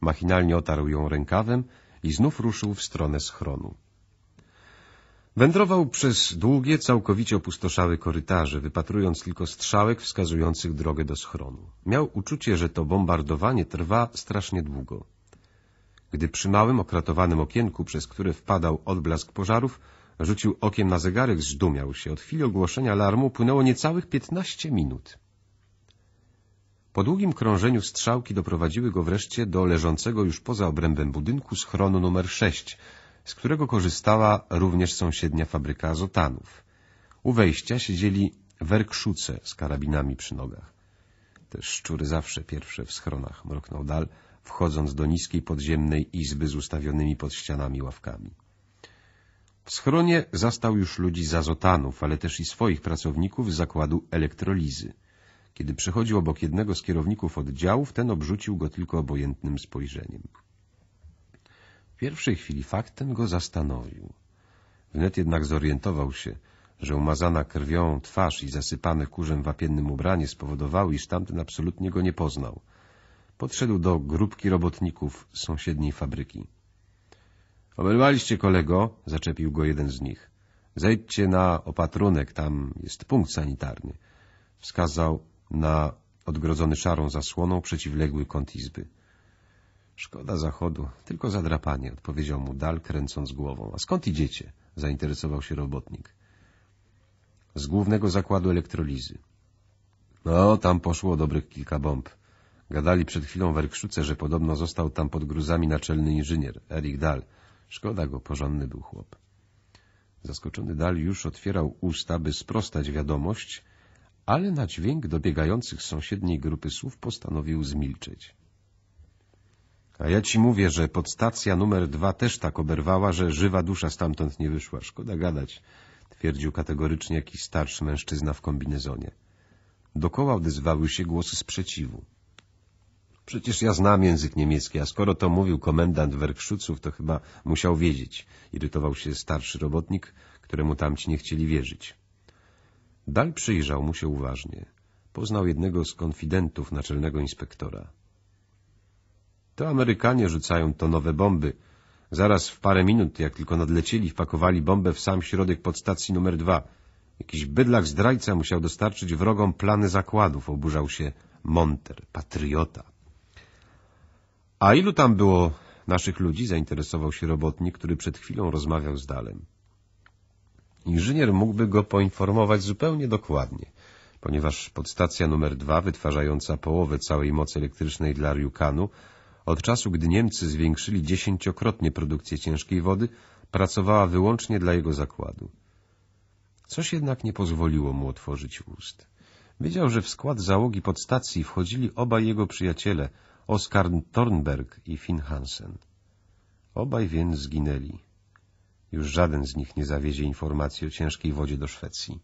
Machinalnie otarł ją rękawem i znów ruszył w stronę schronu. Wędrował przez długie, całkowicie opustoszałe korytarze, wypatrując tylko strzałek wskazujących drogę do schronu. Miał uczucie, że to bombardowanie trwa strasznie długo. Gdy przy małym, okratowanym okienku, przez które wpadał odblask pożarów, rzucił okiem na zegarek, zdumiał się. Od chwili ogłoszenia alarmu płynęło niecałych piętnaście minut. Po długim krążeniu strzałki doprowadziły go wreszcie do leżącego już poza obrębem budynku schronu numer sześć — z którego korzystała również sąsiednia fabryka azotanów. U wejścia siedzieli werkszuce z karabinami przy nogach. Te szczury zawsze pierwsze w schronach, mroknął Dal, wchodząc do niskiej podziemnej izby z ustawionymi pod ścianami ławkami. W schronie zastał już ludzi z azotanów, ale też i swoich pracowników z zakładu elektrolizy. Kiedy przechodził obok jednego z kierowników oddziałów, ten obrzucił go tylko obojętnym spojrzeniem pierwszej chwili fakt ten go zastanowił. Wnet jednak zorientował się, że umazana krwią twarz i zasypane kurzem wapiennym ubranie spowodowały, iż tamten absolutnie go nie poznał. Podszedł do grupki robotników z sąsiedniej fabryki. — Oberwaliście kolego — zaczepił go jeden z nich. — Zejdźcie na opatrunek, tam jest punkt sanitarny — wskazał na odgrodzony szarą zasłoną przeciwległy kąt izby. Szkoda zachodu, tylko zadrapanie, odpowiedział mu Dal, kręcąc głową. A skąd idziecie? zainteresował się robotnik. Z głównego zakładu elektrolizy. No, tam poszło dobrych kilka bomb. Gadali przed chwilą w Erkrzuce, że podobno został tam pod gruzami naczelny inżynier, Erik Dal. Szkoda go, porządny był chłop. Zaskoczony Dal już otwierał usta, by sprostać wiadomość, ale na dźwięk dobiegających z sąsiedniej grupy słów postanowił zmilczeć. A ja ci mówię, że podstacja numer dwa też tak oberwała, że żywa dusza stamtąd nie wyszła. Szkoda gadać, twierdził kategorycznie jakiś starszy mężczyzna w kombinezonie. Dokoła odezwały się głosy sprzeciwu. Przecież ja znam język niemiecki, a skoro to mówił komendant Werkszuców, to chyba musiał wiedzieć. Irytował się starszy robotnik, któremu tamci nie chcieli wierzyć. Dal przyjrzał mu się uważnie. Poznał jednego z konfidentów naczelnego inspektora. To Amerykanie rzucają tonowe bomby. Zaraz w parę minut, jak tylko nadlecieli, wpakowali bombę w sam środek podstacji numer dwa. Jakiś bydlak zdrajca musiał dostarczyć wrogom plany zakładów, oburzał się Monter, patriota. A ilu tam było naszych ludzi? zainteresował się robotnik, który przed chwilą rozmawiał z Dalem. Inżynier mógłby go poinformować zupełnie dokładnie, ponieważ podstacja numer dwa, wytwarzająca połowę całej mocy elektrycznej dla Ryukanu, od czasu, gdy Niemcy zwiększyli dziesięciokrotnie produkcję ciężkiej wody, pracowała wyłącznie dla jego zakładu. Coś jednak nie pozwoliło mu otworzyć ust. Wiedział, że w skład załogi pod stacji wchodzili obaj jego przyjaciele, Oskar Thornberg i Finn Hansen. Obaj więc zginęli. Już żaden z nich nie zawiezie informacji o ciężkiej wodzie do Szwecji.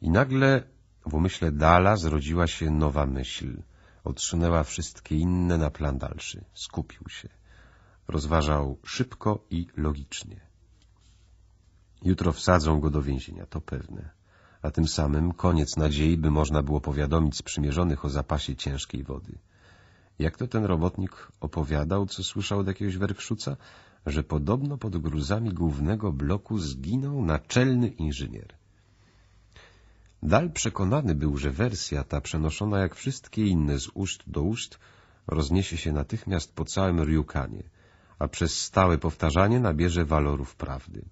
I nagle w umyśle Dala zrodziła się nowa myśl. Odsunęła wszystkie inne na plan dalszy. Skupił się. Rozważał szybko i logicznie. Jutro wsadzą go do więzienia, to pewne. A tym samym koniec nadziei, by można było powiadomić sprzymierzonych o zapasie ciężkiej wody. Jak to ten robotnik opowiadał, co słyszał od jakiegoś werkszuca? Że podobno pod gruzami głównego bloku zginął naczelny inżynier. Dal przekonany był, że wersja ta, przenoszona jak wszystkie inne z ust do ust, rozniesie się natychmiast po całym Ryukanie, a przez stałe powtarzanie nabierze walorów prawdy.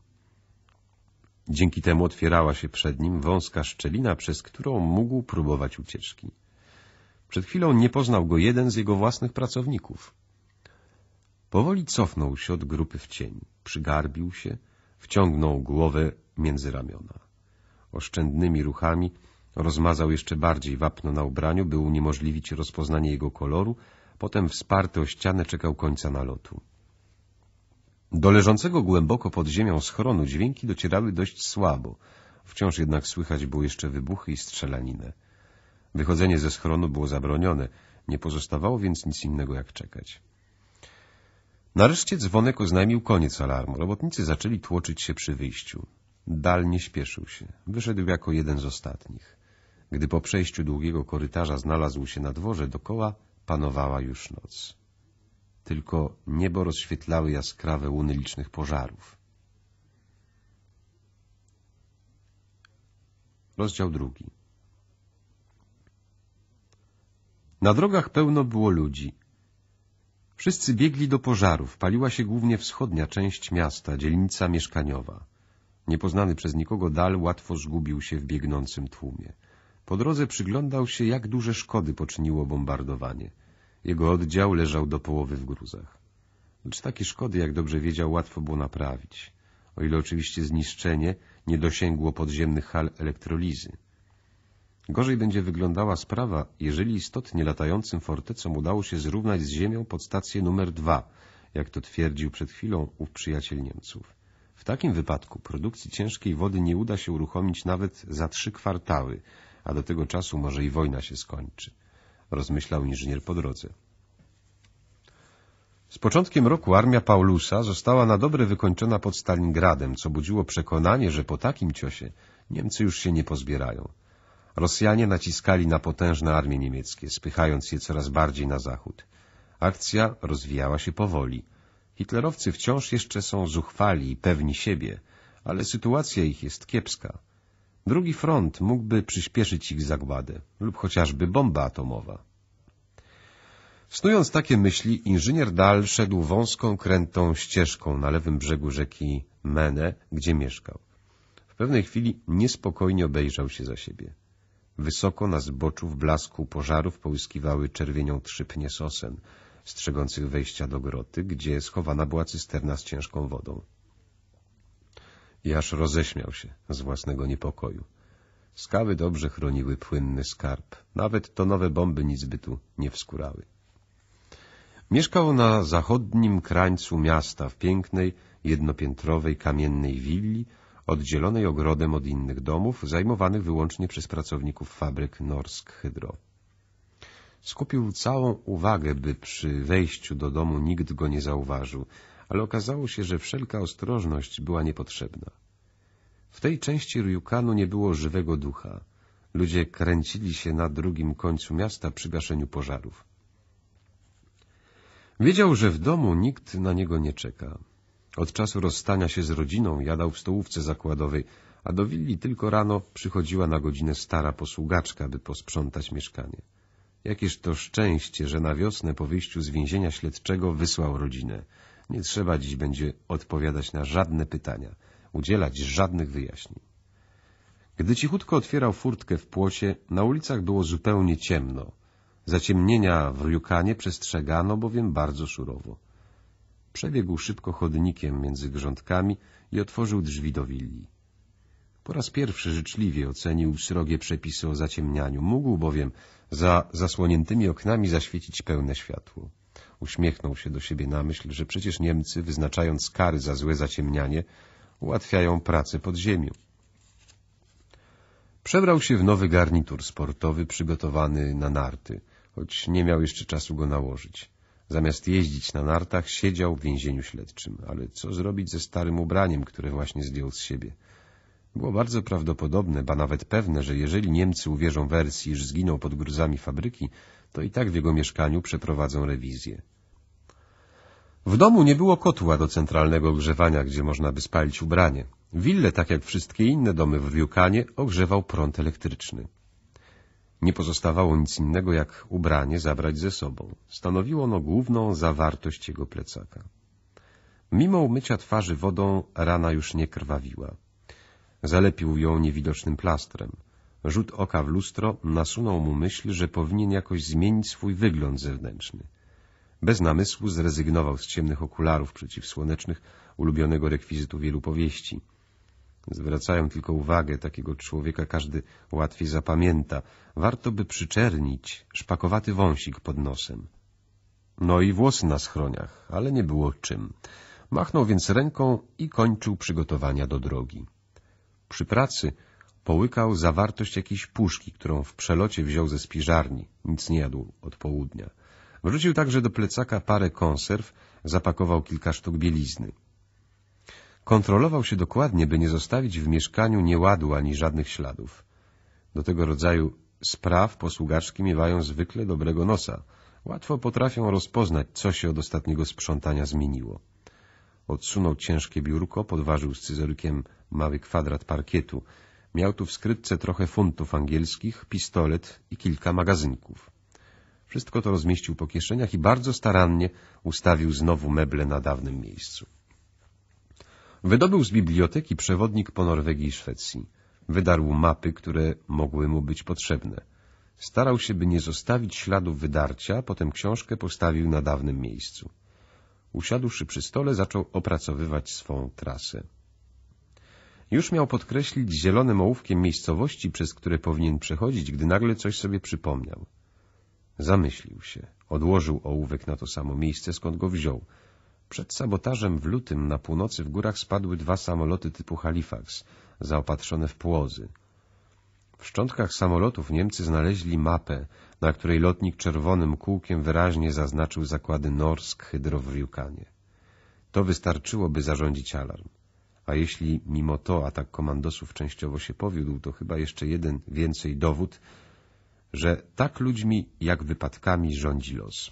Dzięki temu otwierała się przed nim wąska szczelina, przez którą mógł próbować ucieczki. Przed chwilą nie poznał go jeden z jego własnych pracowników. Powoli cofnął się od grupy w cień, przygarbił się, wciągnął głowę między ramiona oszczędnymi ruchami rozmazał jeszcze bardziej wapno na ubraniu, by uniemożliwić rozpoznanie jego koloru, potem wsparty o ścianę czekał końca nalotu. Do leżącego głęboko pod ziemią schronu dźwięki docierały dość słabo, wciąż jednak słychać było jeszcze wybuchy i strzelaninę. Wychodzenie ze schronu było zabronione, nie pozostawało więc nic innego jak czekać. Nareszcie dzwonek oznajmił koniec alarmu. Robotnicy zaczęli tłoczyć się przy wyjściu. Dal nie śpieszył się. Wyszedł jako jeden z ostatnich. Gdy po przejściu długiego korytarza znalazł się na dworze, dokoła panowała już noc. Tylko niebo rozświetlały jaskrawe łuny licznych pożarów. Rozdział drugi. Na drogach pełno było ludzi. Wszyscy biegli do pożarów. Paliła się głównie wschodnia część miasta, dzielnica mieszkaniowa. Niepoznany przez nikogo dal łatwo zgubił się w biegnącym tłumie. Po drodze przyglądał się, jak duże szkody poczyniło bombardowanie. Jego oddział leżał do połowy w gruzach. Lecz takie szkody, jak dobrze wiedział, łatwo było naprawić, o ile oczywiście zniszczenie nie dosięgło podziemnych hal elektrolizy. Gorzej będzie wyglądała sprawa, jeżeli istotnie latającym fortecom udało się zrównać z ziemią podstację numer dwa, jak to twierdził przed chwilą ów przyjaciel Niemców. W takim wypadku produkcji ciężkiej wody nie uda się uruchomić nawet za trzy kwartały, a do tego czasu może i wojna się skończy, rozmyślał inżynier po drodze. Z początkiem roku armia Paulusa została na dobre wykończona pod Stalingradem, co budziło przekonanie, że po takim ciosie Niemcy już się nie pozbierają. Rosjanie naciskali na potężne armie niemieckie, spychając je coraz bardziej na zachód. Akcja rozwijała się powoli – Hitlerowcy wciąż jeszcze są zuchwali i pewni siebie, ale sytuacja ich jest kiepska. Drugi front mógłby przyspieszyć ich zagładę lub chociażby bomba atomowa. Snując takie myśli, inżynier Dahl szedł wąską, krętą ścieżką na lewym brzegu rzeki Mene, gdzie mieszkał. W pewnej chwili niespokojnie obejrzał się za siebie. Wysoko na zboczu w blasku pożarów połyskiwały czerwienią trzypnie sosen — strzegących wejścia do groty, gdzie schowana była cysterna z ciężką wodą. Jasz roześmiał się z własnego niepokoju. Skały dobrze chroniły płynny skarb. Nawet to nowe bomby nic by tu nie wskurały. Mieszkał na zachodnim krańcu miasta w pięknej, jednopiętrowej, kamiennej willi, oddzielonej ogrodem od innych domów, zajmowanych wyłącznie przez pracowników fabryk Norsk Hydro. Skupił całą uwagę, by przy wejściu do domu nikt go nie zauważył, ale okazało się, że wszelka ostrożność była niepotrzebna. W tej części Ryukanu nie było żywego ducha. Ludzie kręcili się na drugim końcu miasta przy gaszeniu pożarów. Wiedział, że w domu nikt na niego nie czeka. Od czasu rozstania się z rodziną jadał w stołówce zakładowej, a do willi tylko rano przychodziła na godzinę stara posługaczka, by posprzątać mieszkanie. Jakież to szczęście, że na wiosnę po wyjściu z więzienia śledczego wysłał rodzinę. Nie trzeba dziś będzie odpowiadać na żadne pytania, udzielać żadnych wyjaśnień. Gdy cichutko otwierał furtkę w płocie, na ulicach było zupełnie ciemno. Zaciemnienia w Riukanie przestrzegano bowiem bardzo surowo. Przebiegł szybko chodnikiem między grządkami i otworzył drzwi do willi. Po raz pierwszy życzliwie ocenił srogie przepisy o zaciemnianiu. Mógł bowiem za zasłoniętymi oknami zaświecić pełne światło. Uśmiechnął się do siebie na myśl, że przecież Niemcy, wyznaczając kary za złe zaciemnianie, ułatwiają pracę pod ziemią. Przebrał się w nowy garnitur sportowy przygotowany na narty, choć nie miał jeszcze czasu go nałożyć. Zamiast jeździć na nartach, siedział w więzieniu śledczym. Ale co zrobić ze starym ubraniem, które właśnie zdjął z siebie? Było bardzo prawdopodobne, ba nawet pewne, że jeżeli Niemcy uwierzą wersji, iż zginął pod gruzami fabryki, to i tak w jego mieszkaniu przeprowadzą rewizję. W domu nie było kotła do centralnego ogrzewania, gdzie można by spalić ubranie. Willę, tak jak wszystkie inne domy w Wiukanie, ogrzewał prąd elektryczny. Nie pozostawało nic innego, jak ubranie zabrać ze sobą. Stanowiło ono główną zawartość jego plecaka. Mimo umycia twarzy wodą rana już nie krwawiła. Zalepił ją niewidocznym plastrem. Rzut oka w lustro nasunął mu myśl, że powinien jakoś zmienić swój wygląd zewnętrzny. Bez namysłu zrezygnował z ciemnych okularów przeciwsłonecznych, ulubionego rekwizytu wielu powieści. Zwracają tylko uwagę, takiego człowieka każdy łatwiej zapamięta. Warto by przyczernić szpakowaty wąsik pod nosem. No i włosy na schroniach, ale nie było czym. Machnął więc ręką i kończył przygotowania do drogi. Przy pracy połykał zawartość jakiejś puszki, którą w przelocie wziął ze spiżarni. Nic nie jadł od południa. Wrócił także do plecaka parę konserw, zapakował kilka sztuk bielizny. Kontrolował się dokładnie, by nie zostawić w mieszkaniu nieładu ani żadnych śladów. Do tego rodzaju spraw posługaczki miewają zwykle dobrego nosa. Łatwo potrafią rozpoznać, co się od ostatniego sprzątania zmieniło. Odsunął ciężkie biurko, podważył scyzorykiem mały kwadrat parkietu. Miał tu w skrytce trochę funtów angielskich, pistolet i kilka magazynków. Wszystko to rozmieścił po kieszeniach i bardzo starannie ustawił znowu meble na dawnym miejscu. Wydobył z biblioteki przewodnik po Norwegii i Szwecji. Wydarł mapy, które mogły mu być potrzebne. Starał się, by nie zostawić śladów wydarcia, potem książkę postawił na dawnym miejscu. Usiadłszy przy stole, zaczął opracowywać swą trasę. Już miał podkreślić zielonym ołówkiem miejscowości, przez które powinien przechodzić, gdy nagle coś sobie przypomniał. Zamyślił się. Odłożył ołówek na to samo miejsce, skąd go wziął. Przed sabotażem w lutym na północy w górach spadły dwa samoloty typu Halifax, zaopatrzone w płozy. W szczątkach samolotów Niemcy znaleźli mapę, na której lotnik czerwonym kółkiem wyraźnie zaznaczył zakłady Norsk Hydro w Riukanie. To wystarczyło, by zarządzić alarm. A jeśli mimo to atak komandosów częściowo się powiódł, to chyba jeszcze jeden więcej dowód, że tak ludźmi jak wypadkami rządzi los.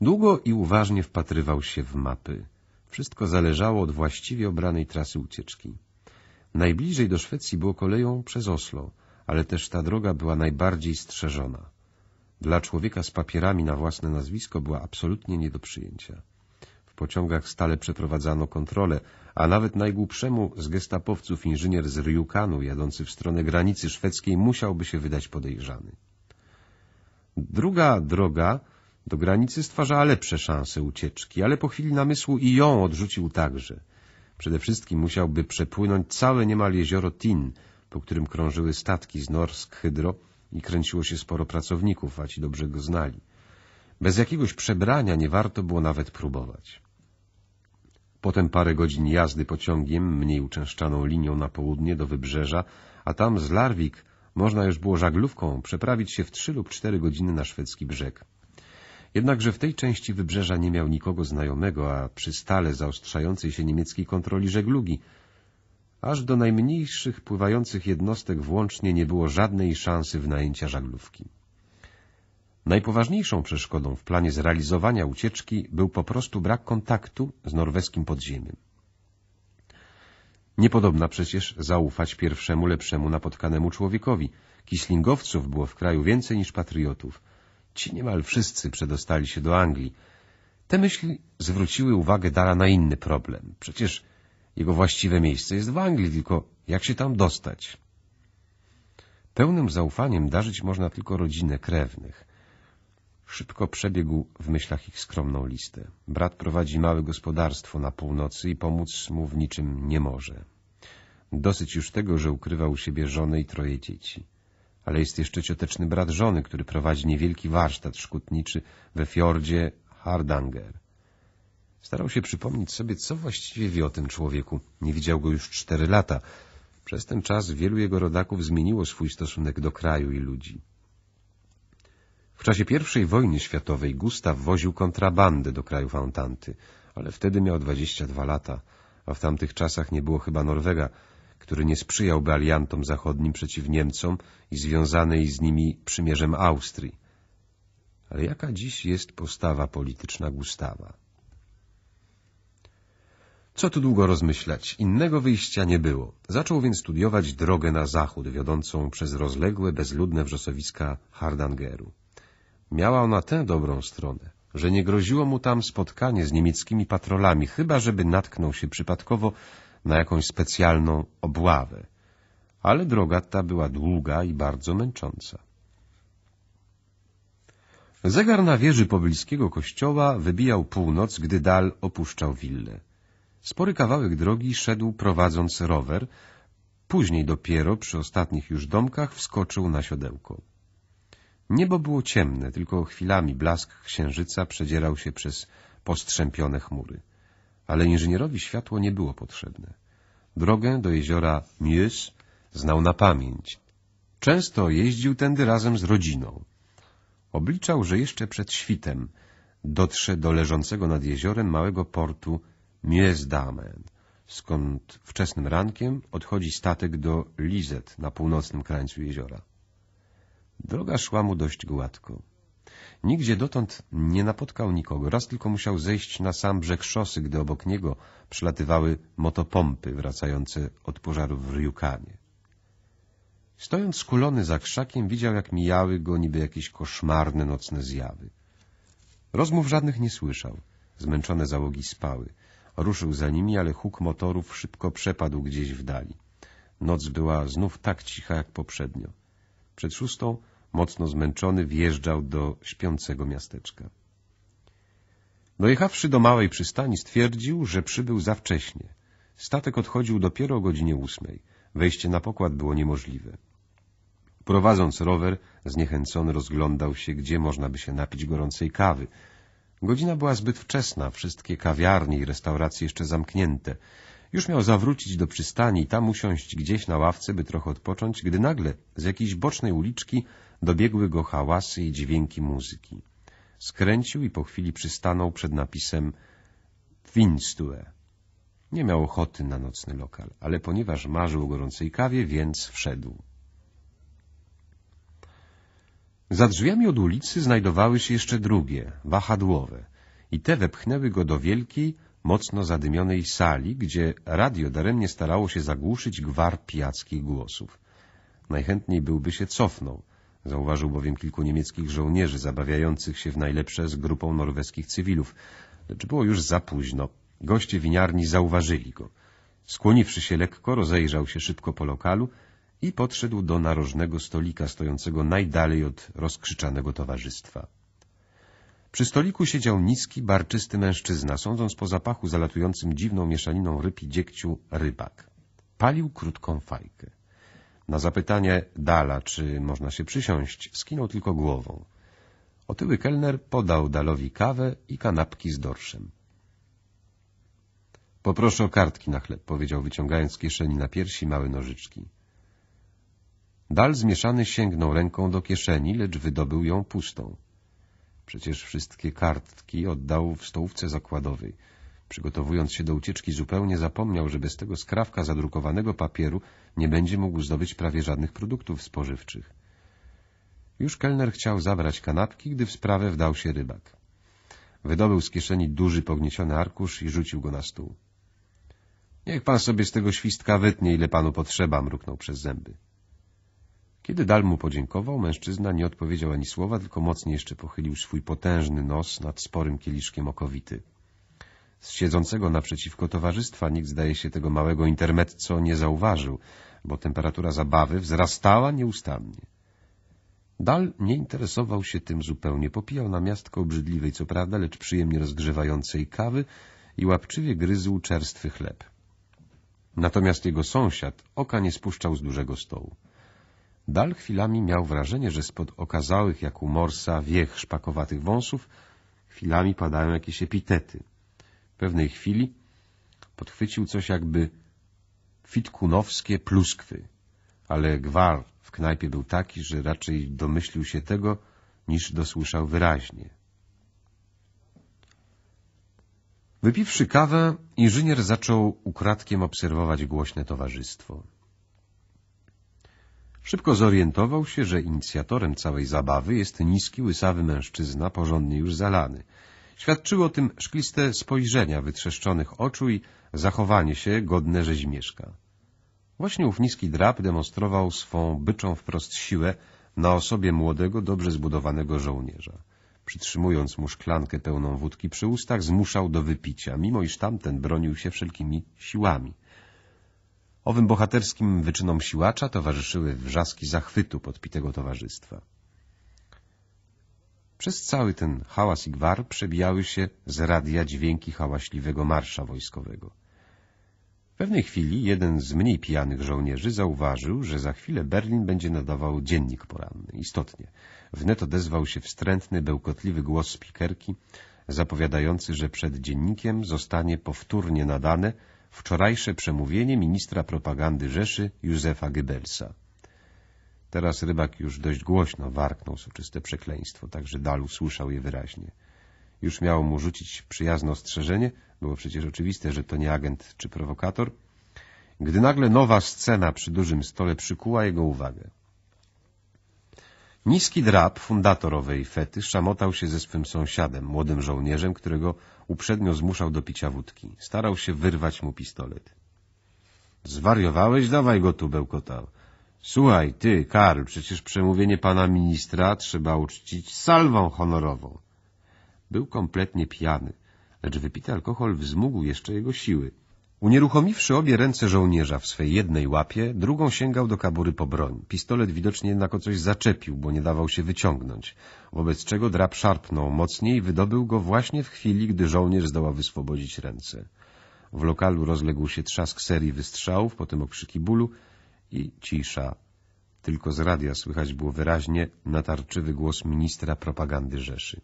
Długo i uważnie wpatrywał się w mapy. Wszystko zależało od właściwie obranej trasy ucieczki. Najbliżej do Szwecji było koleją przez Oslo, ale też ta droga była najbardziej strzeżona. Dla człowieka z papierami na własne nazwisko była absolutnie nie do przyjęcia. W pociągach stale przeprowadzano kontrole, a nawet najgłupszemu z gestapowców inżynier z Ryukanu jadący w stronę granicy szwedzkiej musiałby się wydać podejrzany. Druga droga do granicy stwarzała lepsze szanse ucieczki, ale po chwili namysłu i ją odrzucił także – Przede wszystkim musiałby przepłynąć całe niemal jezioro Tin, po którym krążyły statki z Norsk Hydro i kręciło się sporo pracowników, a ci dobrze go znali. Bez jakiegoś przebrania nie warto było nawet próbować. Potem parę godzin jazdy pociągiem, mniej uczęszczaną linią na południe do wybrzeża, a tam z Larwik można już było żaglówką przeprawić się w trzy lub cztery godziny na szwedzki brzeg. Jednakże w tej części wybrzeża nie miał nikogo znajomego, a przy stale zaostrzającej się niemieckiej kontroli żeglugi, aż do najmniejszych pływających jednostek włącznie nie było żadnej szansy wynajęcia żaglówki. Najpoważniejszą przeszkodą w planie zrealizowania ucieczki był po prostu brak kontaktu z norweskim podziemiem. Niepodobna przecież zaufać pierwszemu lepszemu napotkanemu człowiekowi. Kislingowców było w kraju więcej niż patriotów. Ci niemal wszyscy przedostali się do Anglii. Te myśli zwróciły uwagę Dara na inny problem. Przecież jego właściwe miejsce jest w Anglii, tylko jak się tam dostać? Pełnym zaufaniem darzyć można tylko rodzinę krewnych. Szybko przebiegł w myślach ich skromną listę. Brat prowadzi małe gospodarstwo na północy i pomóc mu w niczym nie może. Dosyć już tego, że ukrywa u siebie żonę i troje dzieci ale jest jeszcze cioteczny brat żony, który prowadzi niewielki warsztat szkutniczy we fiordzie Hardanger. Starał się przypomnieć sobie, co właściwie wie o tym człowieku. Nie widział go już cztery lata. Przez ten czas wielu jego rodaków zmieniło swój stosunek do kraju i ludzi. W czasie I wojny światowej Gustaw woził kontrabandę do krajów Antanty, ale wtedy miał 22 lata, a w tamtych czasach nie było chyba Norwega, który nie sprzyjałby aliantom zachodnim przeciw Niemcom i związanej z nimi przymierzem Austrii. Ale jaka dziś jest postawa polityczna Gustawa? Co tu długo rozmyślać, innego wyjścia nie było. Zaczął więc studiować drogę na zachód, wiodącą przez rozległe, bezludne wrzosowiska Hardangeru. Miała ona tę dobrą stronę, że nie groziło mu tam spotkanie z niemieckimi patrolami, chyba żeby natknął się przypadkowo na jakąś specjalną obławę, ale droga ta była długa i bardzo męcząca. Zegar na wieży pobliskiego kościoła wybijał północ, gdy Dal opuszczał willę. Spory kawałek drogi szedł prowadząc rower, później dopiero przy ostatnich już domkach wskoczył na siodełko. Niebo było ciemne, tylko chwilami blask księżyca przedzierał się przez postrzępione chmury ale inżynierowi światło nie było potrzebne. Drogę do jeziora Mius znał na pamięć. Często jeździł tędy razem z rodziną. Obliczał, że jeszcze przed świtem dotrze do leżącego nad jeziorem małego portu Miesdamen, skąd wczesnym rankiem odchodzi statek do Lizet na północnym krańcu jeziora. Droga szła mu dość gładko. Nigdzie dotąd nie napotkał nikogo. Raz tylko musiał zejść na sam brzeg szosy, gdy obok niego przylatywały motopompy wracające od pożarów w Ryukanie. Stojąc skulony za krzakiem, widział, jak mijały go niby jakieś koszmarne nocne zjawy. Rozmów żadnych nie słyszał. Zmęczone załogi spały. Ruszył za nimi, ale huk motorów szybko przepadł gdzieś w dali. Noc była znów tak cicha jak poprzednio. Przed szóstą mocno zmęczony, wjeżdżał do śpiącego miasteczka. Dojechawszy do małej przystani, stwierdził, że przybył za wcześnie. Statek odchodził dopiero o godzinie ósmej. Wejście na pokład było niemożliwe. Prowadząc rower, zniechęcony rozglądał się, gdzie można by się napić gorącej kawy. Godzina była zbyt wczesna, wszystkie kawiarnie i restauracje jeszcze zamknięte. Już miał zawrócić do przystani i tam usiąść gdzieś na ławce, by trochę odpocząć, gdy nagle z jakiejś bocznej uliczki Dobiegły go hałasy i dźwięki muzyki. Skręcił i po chwili przystanął przed napisem Twinstue. Nie miał ochoty na nocny lokal, ale ponieważ marzył o gorącej kawie, więc wszedł. Za drzwiami od ulicy znajdowały się jeszcze drugie, wahadłowe, i te wepchnęły go do wielkiej, mocno zadymionej sali, gdzie radio daremnie starało się zagłuszyć gwar pijackich głosów. Najchętniej byłby się cofnął, Zauważył bowiem kilku niemieckich żołnierzy zabawiających się w najlepsze z grupą norweskich cywilów, lecz było już za późno. Goście winiarni zauważyli go. Skłoniwszy się lekko, rozejrzał się szybko po lokalu i podszedł do narożnego stolika stojącego najdalej od rozkrzyczanego towarzystwa. Przy stoliku siedział niski, barczysty mężczyzna, sądząc po zapachu zalatującym dziwną mieszaniną ryb i dziegciu rybak. Palił krótką fajkę. Na zapytanie Dala, czy można się przysiąść, skinął tylko głową. Otyły kelner podał Dalowi kawę i kanapki z dorszem. — Poproszę o kartki na chleb — powiedział, wyciągając z kieszeni na piersi małe nożyczki. Dal zmieszany sięgnął ręką do kieszeni, lecz wydobył ją pustą. Przecież wszystkie kartki oddał w stołówce zakładowej — Przygotowując się do ucieczki zupełnie zapomniał, że bez tego skrawka zadrukowanego papieru nie będzie mógł zdobyć prawie żadnych produktów spożywczych. Już kelner chciał zabrać kanapki, gdy w sprawę wdał się rybak. Wydobył z kieszeni duży pognieciony arkusz i rzucił go na stół. — Niech pan sobie z tego świstka wytnie, ile panu potrzeba — mruknął przez zęby. Kiedy Dal mu podziękował, mężczyzna nie odpowiedział ani słowa, tylko mocniej jeszcze pochylił swój potężny nos nad sporym kieliszkiem okowity. Z siedzącego naprzeciwko towarzystwa nikt, zdaje się, tego małego intermezzo nie zauważył, bo temperatura zabawy wzrastała nieustannie. Dal nie interesował się tym zupełnie. Popijał na miastko obrzydliwej, co prawda, lecz przyjemnie rozgrzewającej kawy i łapczywie gryzł czerstwy chleb. Natomiast jego sąsiad oka nie spuszczał z dużego stołu. Dal chwilami miał wrażenie, że spod okazałych jak u morsa wiech szpakowatych wąsów chwilami padają jakieś epitety pewnej chwili podchwycił coś jakby fitkunowskie pluskwy, ale gwar w knajpie był taki, że raczej domyślił się tego, niż dosłyszał wyraźnie. Wypiwszy kawę, inżynier zaczął ukradkiem obserwować głośne towarzystwo. Szybko zorientował się, że inicjatorem całej zabawy jest niski, łysawy mężczyzna, porządnie już zalany – Świadczyło o tym szkliste spojrzenia wytrzeszczonych oczu i zachowanie się godne rzeźmieszka. Właśnie ów niski drap demonstrował swą byczą wprost siłę na osobie młodego, dobrze zbudowanego żołnierza. Przytrzymując mu szklankę pełną wódki przy ustach, zmuszał do wypicia, mimo iż tamten bronił się wszelkimi siłami. Owym bohaterskim wyczynom siłacza towarzyszyły wrzaski zachwytu podpitego towarzystwa. Przez cały ten hałas i gwar przebijały się z radia dźwięki hałaśliwego marsza wojskowego. W pewnej chwili jeden z mniej pijanych żołnierzy zauważył, że za chwilę Berlin będzie nadawał dziennik poranny. Istotnie, wnet odezwał się wstrętny, bełkotliwy głos spikerki, zapowiadający, że przed dziennikiem zostanie powtórnie nadane wczorajsze przemówienie ministra propagandy Rzeszy Józefa Goebbelsa. Teraz rybak już dość głośno warknął soczyste przekleństwo, tak że Dalu słyszał je wyraźnie. Już miało mu rzucić przyjazne ostrzeżenie, było przecież oczywiste, że to nie agent czy prowokator, gdy nagle nowa scena przy dużym stole przykuła jego uwagę. Niski drab fundatorowej fety szamotał się ze swym sąsiadem, młodym żołnierzem, którego uprzednio zmuszał do picia wódki. Starał się wyrwać mu pistolet. — Zwariowałeś? Dawaj go tu, bełkotał. Słuchaj, ty, Karl, przecież przemówienie pana ministra trzeba uczcić salwą honorową. Był kompletnie pijany, lecz wypity alkohol wzmógł jeszcze jego siły. Unieruchomiwszy obie ręce żołnierza w swej jednej łapie, drugą sięgał do kabury po broń. Pistolet widocznie jednak o coś zaczepił, bo nie dawał się wyciągnąć, wobec czego drap szarpnął mocniej i wydobył go właśnie w chwili, gdy żołnierz zdoła wyswobodzić ręce. W lokalu rozległ się trzask serii wystrzałów, potem okrzyki bólu, i cisza. Tylko z radia słychać było wyraźnie natarczywy głos ministra propagandy Rzeszy.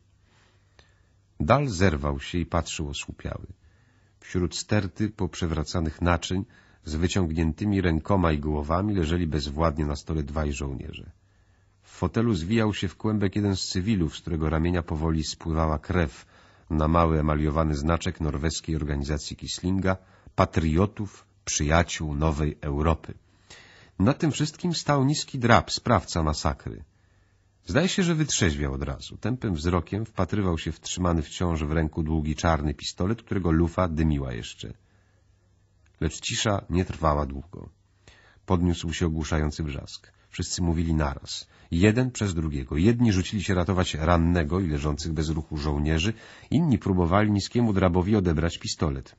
Dal zerwał się i patrzył osłupiały. Wśród sterty poprzewracanych naczyń z wyciągniętymi rękoma i głowami leżeli bezwładnie na stole dwaj żołnierze. W fotelu zwijał się w kłębek jeden z cywilów, z którego ramienia powoli spływała krew na mały emaliowany znaczek norweskiej organizacji Kislinga Patriotów Przyjaciół Nowej Europy. Na tym wszystkim stał niski drab, sprawca masakry. Zdaje się, że wytrzeźwiał od razu. Tępym wzrokiem wpatrywał się w trzymany wciąż w ręku długi czarny pistolet, którego lufa dymiła jeszcze. Lecz cisza nie trwała długo. Podniósł się ogłuszający brzask. Wszyscy mówili naraz. Jeden przez drugiego. Jedni rzucili się ratować rannego i leżących bez ruchu żołnierzy, inni próbowali niskiemu drabowi odebrać pistolet.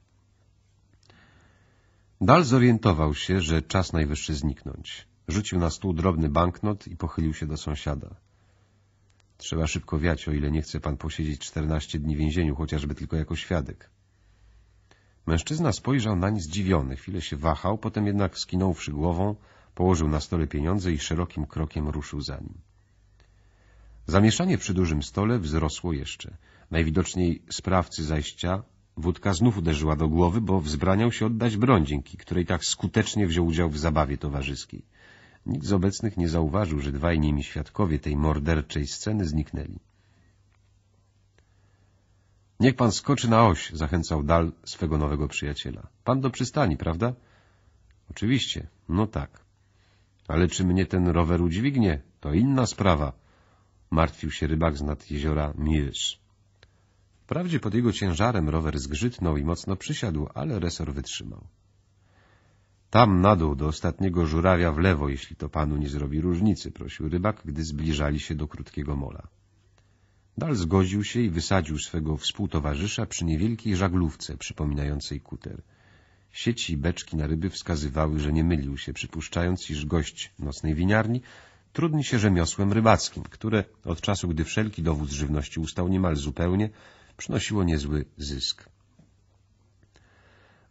Dal zorientował się, że czas najwyższy zniknąć. Rzucił na stół drobny banknot i pochylił się do sąsiada. Trzeba szybko wiać, o ile nie chce pan posiedzieć czternaście dni w więzieniu, chociażby tylko jako świadek. Mężczyzna spojrzał nań zdziwiony, chwilę się wahał, potem jednak skinąwszy głową, położył na stole pieniądze i szerokim krokiem ruszył za nim. Zamieszanie przy dużym stole wzrosło jeszcze. Najwidoczniej sprawcy zajścia Wódka znów uderzyła do głowy, bo wzbraniał się oddać broń, dzięki której tak skutecznie wziął udział w zabawie towarzyskiej. Nikt z obecnych nie zauważył, że dwaj nimi świadkowie tej morderczej sceny zniknęli. — Niech pan skoczy na oś — zachęcał Dal swego nowego przyjaciela. — Pan do przystani, prawda? — Oczywiście. No tak. — Ale czy mnie ten rower udźwignie? To inna sprawa — martwił się rybak z nad jeziora Miesz. Wprawdzie pod jego ciężarem rower zgrzytnął i mocno przysiadł, ale resor wytrzymał. Tam na dół do ostatniego żurawia w lewo, jeśli to panu nie zrobi różnicy, prosił rybak, gdy zbliżali się do krótkiego mola. Dal zgodził się i wysadził swego współtowarzysza przy niewielkiej żaglówce przypominającej kuter. Sieci i beczki na ryby wskazywały, że nie mylił się, przypuszczając, iż gość nocnej winiarni trudni się rzemiosłem rybackim, które od czasu, gdy wszelki dowód żywności ustał niemal zupełnie, przynosiło niezły zysk.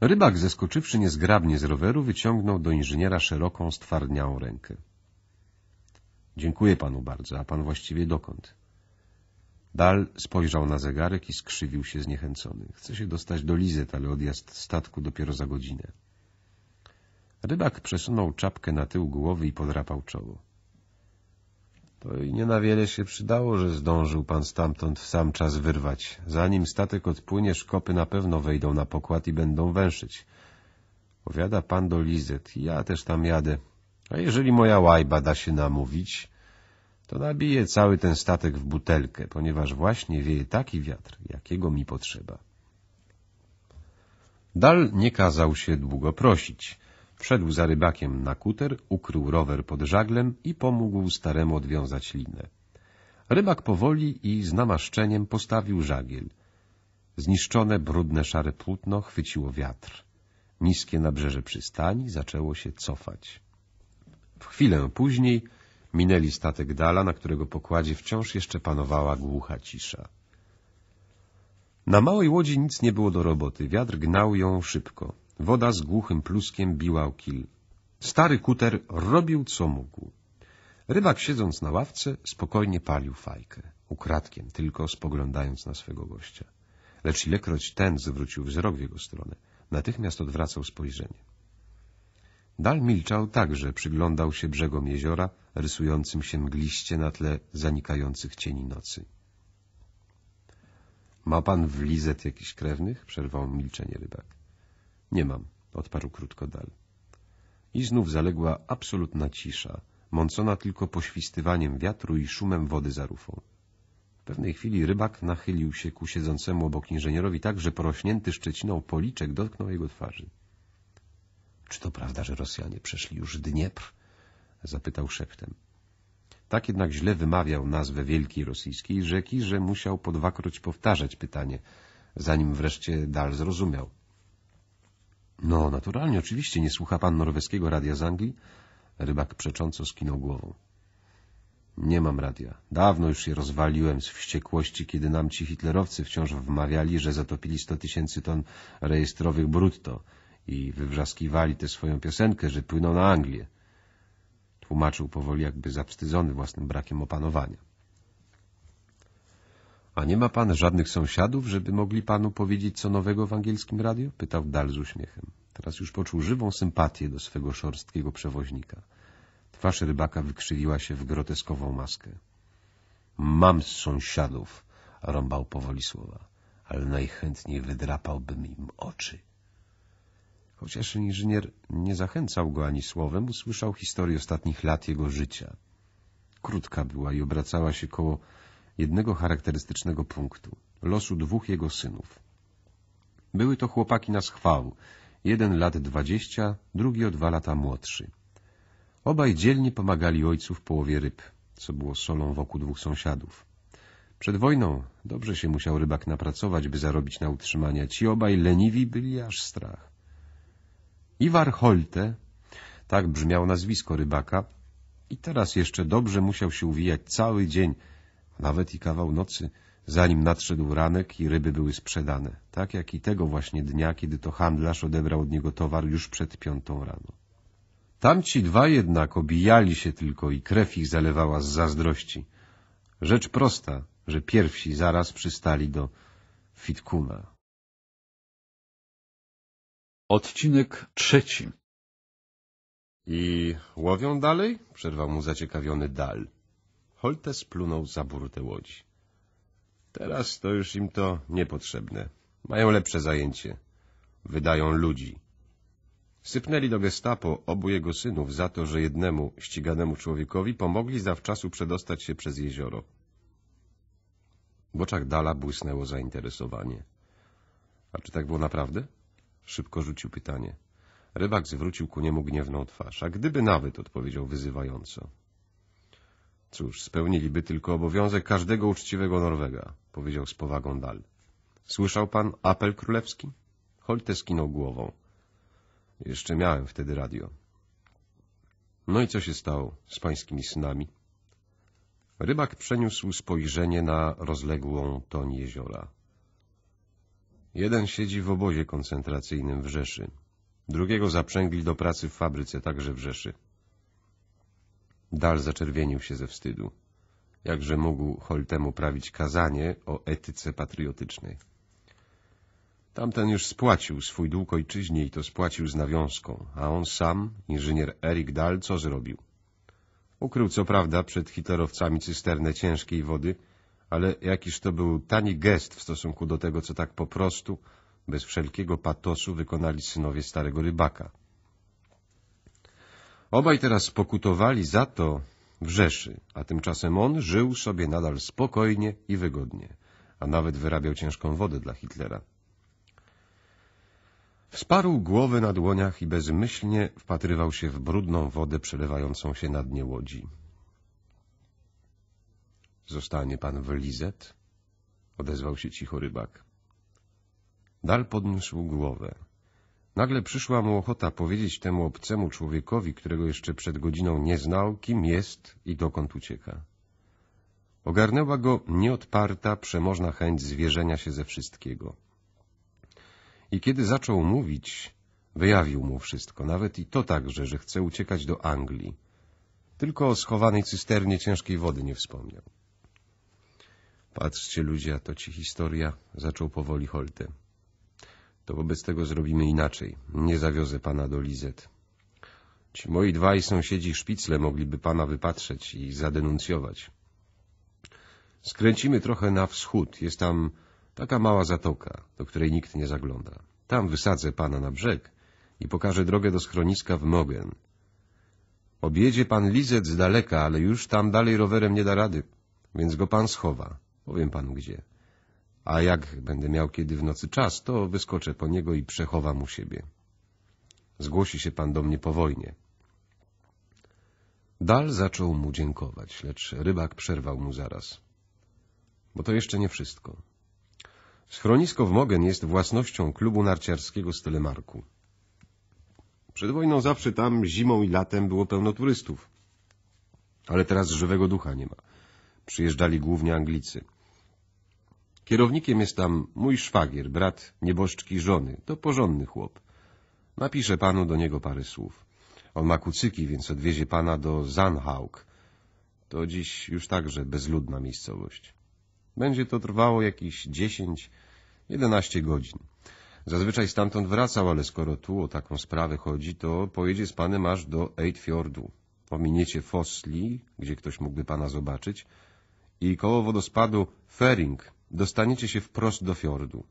Rybak, zeskoczywszy niezgrabnie z roweru, wyciągnął do inżyniera szeroką, stwardniałą rękę. — Dziękuję panu bardzo, a pan właściwie dokąd? Dal spojrzał na zegarek i skrzywił się zniechęcony. Chce się dostać do Lizet, ale odjazd statku dopiero za godzinę. Rybak przesunął czapkę na tył głowy i podrapał czoło. To i nie na wiele się przydało, że zdążył pan stamtąd w sam czas wyrwać. Zanim statek odpłynie, szkopy na pewno wejdą na pokład i będą węszyć. Powiada pan do Lizet, ja też tam jadę. A jeżeli moja łajba da się namówić, to nabije cały ten statek w butelkę, ponieważ właśnie wieje taki wiatr, jakiego mi potrzeba. Dal nie kazał się długo prosić. Wszedł za rybakiem na kuter, ukrył rower pod żaglem i pomógł staremu odwiązać linę. Rybak powoli i z namaszczeniem postawił żagiel. Zniszczone, brudne, szare płótno chwyciło wiatr. Niskie nabrzeże przystani zaczęło się cofać. W chwilę później minęli statek Dala, na którego pokładzie wciąż jeszcze panowała głucha cisza. Na małej łodzi nic nie było do roboty, wiatr gnał ją szybko. Woda z głuchym pluskiem biła o kil. Stary kuter robił, co mógł. Rybak, siedząc na ławce, spokojnie palił fajkę, ukradkiem, tylko spoglądając na swego gościa. Lecz ilekroć ten zwrócił wzrok w jego stronę, natychmiast odwracał spojrzenie. Dal milczał także, przyglądał się brzegom jeziora, rysującym się mgliście na tle zanikających cieni nocy. — Ma pan w lizet jakiś krewnych? — przerwał milczenie rybak. Nie mam, odparł krótko Dal. I znów zaległa absolutna cisza, mącona tylko poświstywaniem wiatru i szumem wody za rufą. W pewnej chwili rybak nachylił się ku siedzącemu obok inżynierowi tak, że porośnięty szczeciną policzek dotknął jego twarzy. — Czy to prawda, że Rosjanie przeszli już Dniepr? — zapytał szeptem. Tak jednak źle wymawiał nazwę wielkiej rosyjskiej rzeki, że musiał po dwakroć powtarzać pytanie, zanim wreszcie Dal zrozumiał. No, naturalnie, oczywiście, nie słucha pan norweskiego radia z Anglii? Rybak przecząco skinął głową. Nie mam radia. Dawno już się rozwaliłem z wściekłości, kiedy nam ci hitlerowcy wciąż wmawiali, że zatopili sto tysięcy ton rejestrowych brutto i wywrzaskiwali tę swoją piosenkę, że płyną na Anglię. Tłumaczył powoli, jakby zawstydzony własnym brakiem opanowania. A nie ma pan żadnych sąsiadów, żeby mogli panu powiedzieć co nowego w angielskim radiu? Pytał Dal z uśmiechem. Teraz już poczuł żywą sympatię do swego szorstkiego przewoźnika. Twarz rybaka wykrzywiła się w groteskową maskę. Mam sąsiadów, rąbał powoli słowa, ale najchętniej wydrapałbym im oczy. Chociaż inżynier nie zachęcał go ani słowem, usłyszał historię ostatnich lat jego życia. Krótka była i obracała się koło jednego charakterystycznego punktu losu dwóch jego synów. Były to chłopaki na schwał, jeden lat dwadzieścia, drugi o dwa lata młodszy. Obaj dzielnie pomagali ojcu w połowie ryb, co było solą wokół dwóch sąsiadów. Przed wojną dobrze się musiał rybak napracować, by zarobić na utrzymanie. Ci obaj leniwi byli aż strach. Iwar Holte, tak brzmiało nazwisko rybaka, i teraz jeszcze dobrze musiał się uwijać cały dzień, nawet i kawał nocy, zanim nadszedł ranek i ryby były sprzedane, tak jak i tego właśnie dnia, kiedy to handlarz odebrał od niego towar już przed piątą rano. Tamci dwa jednak obijali się tylko i krew ich zalewała z zazdrości. Rzecz prosta, że pierwsi zaraz przystali do Fitkuna. Odcinek trzeci. I łowią dalej? Przerwał mu zaciekawiony Dal. Holtes plunął za burtę łodzi. Teraz to już im to niepotrzebne. Mają lepsze zajęcie. Wydają ludzi. Sypnęli do gestapo obu jego synów za to, że jednemu ściganemu człowiekowi pomogli zawczasu przedostać się przez jezioro. W oczach Dala błysnęło zainteresowanie. A czy tak było naprawdę? Szybko rzucił pytanie. Rybak zwrócił ku niemu gniewną twarz, a gdyby nawet, odpowiedział wyzywająco. Cóż, spełniliby tylko obowiązek każdego uczciwego Norwega, powiedział z powagą Dal. Słyszał pan apel królewski? Holte skinął głową. Jeszcze miałem wtedy radio. No i co się stało z pańskimi synami? Rybak przeniósł spojrzenie na rozległą toń jeziora. Jeden siedzi w obozie koncentracyjnym w Rzeszy. Drugiego zaprzęgli do pracy w fabryce, także w Rzeszy. Dal zaczerwienił się ze wstydu. Jakże mógł Holtemu prawić kazanie o etyce patriotycznej. Tamten już spłacił swój dług ojczyźnie i to spłacił z nawiązką, a on sam, inżynier Erik Dahl, co zrobił? Ukrył co prawda przed hitlerowcami cysternę ciężkiej wody, ale jakiż to był tani gest w stosunku do tego, co tak po prostu, bez wszelkiego patosu wykonali synowie starego rybaka. Obaj teraz pokutowali za to w Rzeszy, a tymczasem on żył sobie nadal spokojnie i wygodnie, a nawet wyrabiał ciężką wodę dla Hitlera. Wsparł głowę na dłoniach i bezmyślnie wpatrywał się w brudną wodę przelewającą się na dnie łodzi. Zostanie pan w Lizet? Odezwał się cicho rybak. Dal podniósł głowę. Nagle przyszła mu ochota powiedzieć temu obcemu człowiekowi, którego jeszcze przed godziną nie znał, kim jest i dokąd ucieka. Ogarnęła go nieodparta, przemożna chęć zwierzenia się ze wszystkiego. I kiedy zaczął mówić, wyjawił mu wszystko, nawet i to także, że chce uciekać do Anglii. Tylko o schowanej cysternie ciężkiej wody nie wspomniał. Patrzcie, ludzie, a to ci historia, zaczął powoli Holte to wobec tego zrobimy inaczej. Nie zawiozę pana do Lizet. Ci moi dwaj sąsiedzi szpicle mogliby pana wypatrzeć i zadenuncjować. Skręcimy trochę na wschód. Jest tam taka mała zatoka, do której nikt nie zagląda. Tam wysadzę pana na brzeg i pokażę drogę do schroniska w Mogen. Objedzie pan Lizet z daleka, ale już tam dalej rowerem nie da rady, więc go pan schowa. Powiem panu gdzie a jak będę miał kiedy w nocy czas, to wyskoczę po niego i przechowam u siebie. Zgłosi się pan do mnie po wojnie. Dal zaczął mu dziękować, lecz rybak przerwał mu zaraz. Bo to jeszcze nie wszystko. Schronisko w Mogen jest własnością klubu narciarskiego z Telemarku. Przed wojną zawsze tam, zimą i latem, było pełno turystów. Ale teraz żywego ducha nie ma. Przyjeżdżali głównie Anglicy. Kierownikiem jest tam mój szwagier, brat nieboszczki żony. To porządny chłop. Napiszę panu do niego parę słów. On ma kucyki, więc odwiezie pana do Zanhauk. To dziś już także bezludna miejscowość. Będzie to trwało jakieś dziesięć, jedenaście godzin. Zazwyczaj stamtąd wracał, ale skoro tu o taką sprawę chodzi, to pojedzie z panem aż do Eidfjordu. Pominiecie Fosli, gdzie ktoś mógłby pana zobaczyć, i koło wodospadu Fering, dostaniecie się wprost do fiordu.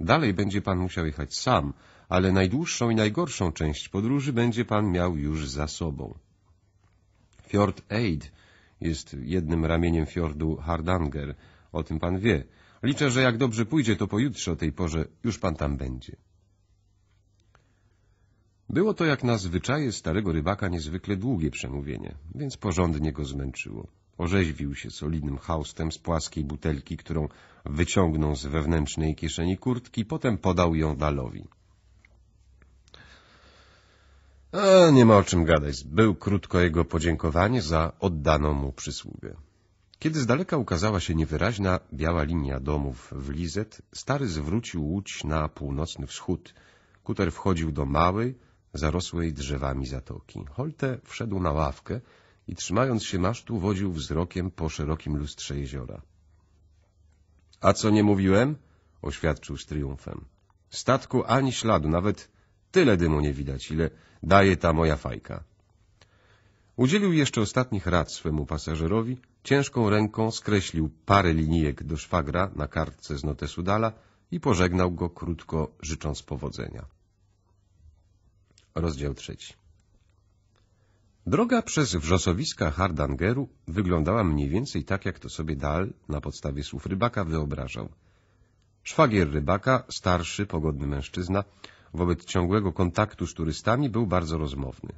Dalej będzie pan musiał jechać sam, ale najdłuższą i najgorszą część podróży będzie pan miał już za sobą. Fjord Eid jest jednym ramieniem fiordu Hardanger, o tym pan wie. Liczę, że jak dobrze pójdzie, to pojutrze o tej porze już pan tam będzie. Było to jak na zwyczaje starego rybaka niezwykle długie przemówienie, więc porządnie go zmęczyło. Orzeźwił się solidnym haustem z płaskiej butelki, którą wyciągnął z wewnętrznej kieszeni kurtki, potem podał ją Dalowi. A, nie ma o czym gadać. Był krótko jego podziękowanie za oddaną mu przysługę. Kiedy z daleka ukazała się niewyraźna biała linia domów w Lizet, stary zwrócił łódź na północny wschód. Kuter wchodził do małej, zarosłej drzewami zatoki. Holte wszedł na ławkę, i trzymając się masztu wodził wzrokiem po szerokim lustrze jeziora. — A co nie mówiłem? — oświadczył z triumfem. — Statku ani śladu, nawet tyle dymu nie widać, ile daje ta moja fajka. Udzielił jeszcze ostatnich rad swemu pasażerowi, ciężką ręką skreślił parę linijek do szwagra na kartce z notesu Dala i pożegnał go krótko, życząc powodzenia. Rozdział trzeci. Droga przez wrzosowiska Hardangeru wyglądała mniej więcej tak, jak to sobie Dal na podstawie słów rybaka wyobrażał. Szwagier rybaka, starszy, pogodny mężczyzna, wobec ciągłego kontaktu z turystami był bardzo rozmowny.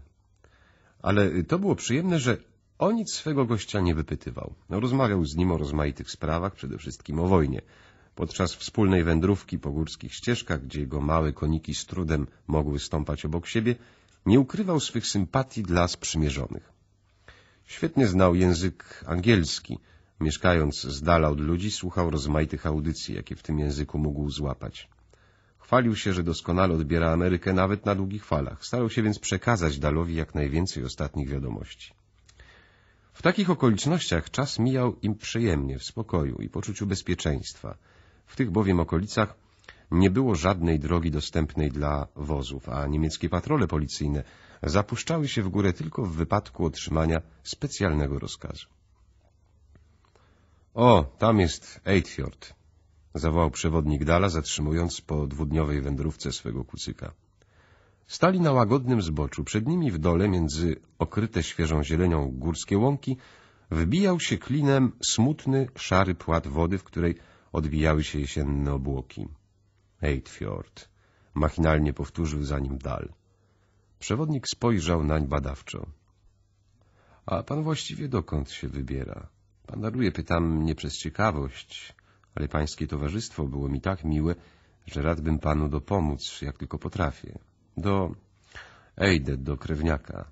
Ale to było przyjemne, że o nic swego gościa nie wypytywał. Rozmawiał z nim o rozmaitych sprawach, przede wszystkim o wojnie. Podczas wspólnej wędrówki po górskich ścieżkach, gdzie jego małe koniki z trudem mogły stąpać obok siebie, nie ukrywał swych sympatii dla sprzymierzonych. Świetnie znał język angielski. Mieszkając z dala od ludzi, słuchał rozmaitych audycji, jakie w tym języku mógł złapać. Chwalił się, że doskonale odbiera Amerykę nawet na długich falach. Starał się więc przekazać Dalowi jak najwięcej ostatnich wiadomości. W takich okolicznościach czas mijał im przyjemnie, w spokoju i poczuciu bezpieczeństwa. W tych bowiem okolicach nie było żadnej drogi dostępnej dla wozów, a niemieckie patrole policyjne zapuszczały się w górę tylko w wypadku otrzymania specjalnego rozkazu. O, tam jest Eitfjord, zawołał przewodnik Dala, zatrzymując po dwudniowej wędrówce swego kucyka. Stali na łagodnym zboczu, przed nimi w dole, między okryte świeżą zielenią górskie łąki, wbijał się klinem smutny, szary płat wody, w której odbijały się jesienne obłoki. Eightfjord. Machinalnie powtórzył za nim dal. Przewodnik spojrzał nań badawczo. A pan właściwie dokąd się wybiera? Pan daruje, pytam nie przez ciekawość, ale pańskie towarzystwo było mi tak miłe, że radbym panu dopomóc, jak tylko potrafię. Do Ejdę do Krewniaka.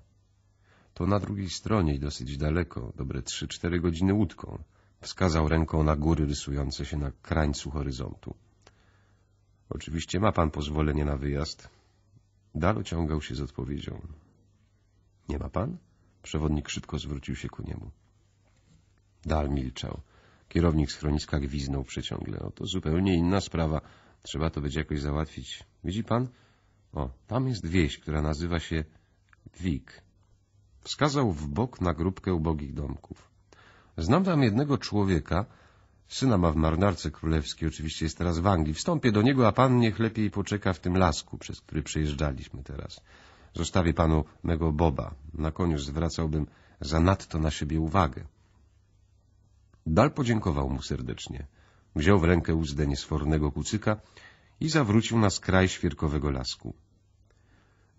To na drugiej stronie i dosyć daleko, dobre trzy, cztery godziny łódką. Wskazał ręką na góry rysujące się na krańcu horyzontu. Oczywiście ma pan pozwolenie na wyjazd. Dal ociągał się z odpowiedzią. Nie ma pan? Przewodnik szybko zwrócił się ku niemu. Dal milczał. Kierownik schroniska gwiznął przeciągle. Oto zupełnie inna sprawa. Trzeba to będzie jakoś załatwić. Widzi pan? O, tam jest wieś, która nazywa się Wik. Wskazał w bok na grupkę ubogich domków. Znam tam jednego człowieka, Syna ma w Marnarce królewskiej, oczywiście jest teraz w Anglii. Wstąpię do niego, a pan niech lepiej poczeka w tym lasku, przez który przejeżdżaliśmy teraz. Zostawię panu mego Boba. Na koniec zwracałbym zanadto na siebie uwagę. Dal podziękował mu serdecznie. Wziął w rękę uzdę niesfornego kucyka i zawrócił na skraj świerkowego lasku.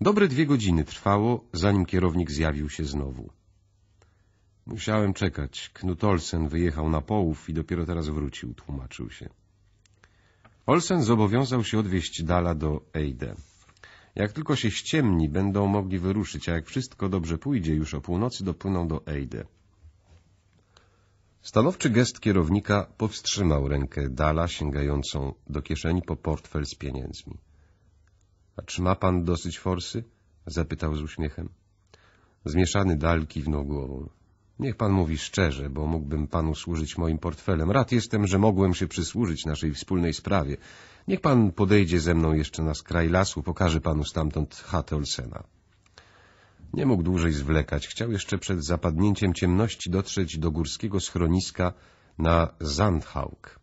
Dobre dwie godziny trwało, zanim kierownik zjawił się znowu. Musiałem czekać. Knut Olsen wyjechał na połów i dopiero teraz wrócił, tłumaczył się. Olsen zobowiązał się odwieźć Dala do Eide. Jak tylko się ściemni, będą mogli wyruszyć, a jak wszystko dobrze pójdzie, już o północy dopłyną do Eide. Stanowczy gest kierownika powstrzymał rękę Dala sięgającą do kieszeni po portfel z pieniędzmi. — A czy ma pan dosyć forsy? — zapytał z uśmiechem. Zmieszany Dal kiwnął głową. Niech pan mówi szczerze, bo mógłbym panu służyć moim portfelem. Rad jestem, że mogłem się przysłużyć naszej wspólnej sprawie. Niech pan podejdzie ze mną jeszcze na skraj lasu, pokaże panu stamtąd chatę Olsena. Nie mógł dłużej zwlekać. Chciał jeszcze przed zapadnięciem ciemności dotrzeć do górskiego schroniska na Zandhauk.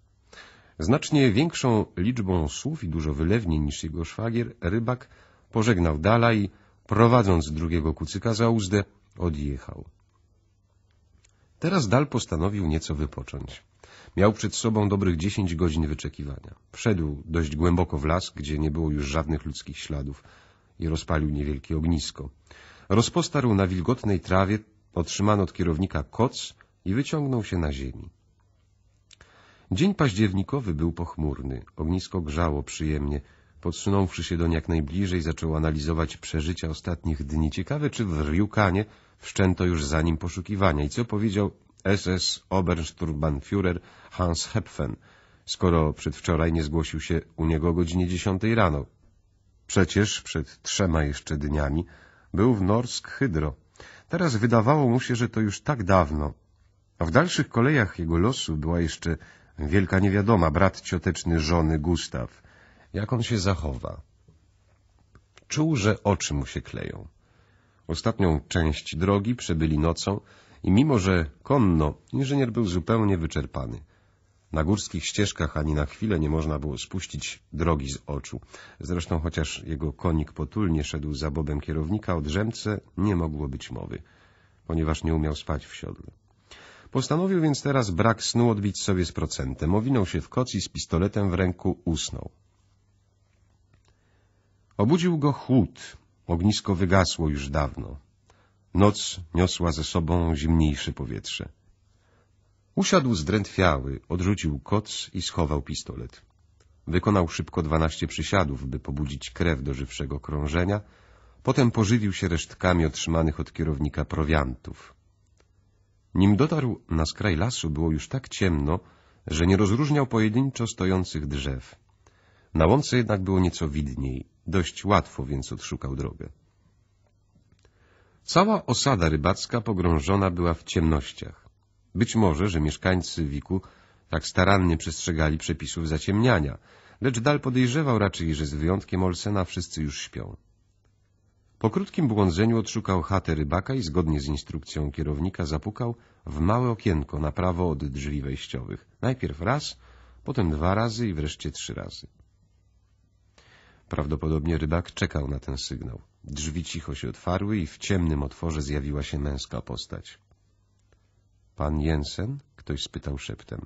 Znacznie większą liczbą słów i dużo wylewniej niż jego szwagier, rybak pożegnał Dala i, prowadząc drugiego kucyka za uzdę, odjechał. Teraz Dal postanowił nieco wypocząć. Miał przed sobą dobrych dziesięć godzin wyczekiwania. Wszedł dość głęboko w las, gdzie nie było już żadnych ludzkich śladów i rozpalił niewielkie ognisko. Rozpostarł na wilgotnej trawie otrzymano od kierownika koc i wyciągnął się na ziemi. Dzień październikowy był pochmurny. Ognisko grzało przyjemnie. Podsunąwszy się niej jak najbliżej, zaczął analizować przeżycia ostatnich dni. Ciekawe, czy w Riukanie Wszczęto już za nim poszukiwania. I co powiedział SS Obersturmbannführer Hans Hepfen, skoro przedwczoraj nie zgłosił się u niego o godzinie 10 rano? Przecież przed trzema jeszcze dniami był w Norsk Hydro. Teraz wydawało mu się, że to już tak dawno. A w dalszych kolejach jego losu była jeszcze wielka niewiadoma, brat cioteczny żony Gustaw. Jak on się zachowa? Czuł, że oczy mu się kleją. Ostatnią część drogi przebyli nocą i mimo, że konno, inżynier był zupełnie wyczerpany. Na górskich ścieżkach ani na chwilę nie można było spuścić drogi z oczu. Zresztą chociaż jego konik potulnie szedł za bobem kierownika, o drzemce nie mogło być mowy, ponieważ nie umiał spać w siodle. Postanowił więc teraz brak snu odbić sobie z procentem. Owinął się w koc i z pistoletem w ręku usnął. Obudził go chłód, Ognisko wygasło już dawno. Noc niosła ze sobą zimniejsze powietrze. Usiadł zdrętwiały, odrzucił koc i schował pistolet. Wykonał szybko dwanaście przysiadów, by pobudzić krew do żywszego krążenia, potem pożywił się resztkami otrzymanych od kierownika prowiantów. Nim dotarł na skraj lasu, było już tak ciemno, że nie rozróżniał pojedynczo stojących drzew. Na łące jednak było nieco widniej. Dość łatwo więc odszukał drogę. Cała osada rybacka pogrążona była w ciemnościach. Być może, że mieszkańcy Wiku tak starannie przestrzegali przepisów zaciemniania, lecz Dal podejrzewał raczej, że z wyjątkiem Olsena wszyscy już śpią. Po krótkim błądzeniu odszukał chatę rybaka i zgodnie z instrukcją kierownika zapukał w małe okienko na prawo od drzwi wejściowych. Najpierw raz, potem dwa razy i wreszcie trzy razy. Prawdopodobnie rybak czekał na ten sygnał. Drzwi cicho się otwarły i w ciemnym otworze zjawiła się męska postać. Pan Jensen? Ktoś spytał szeptem.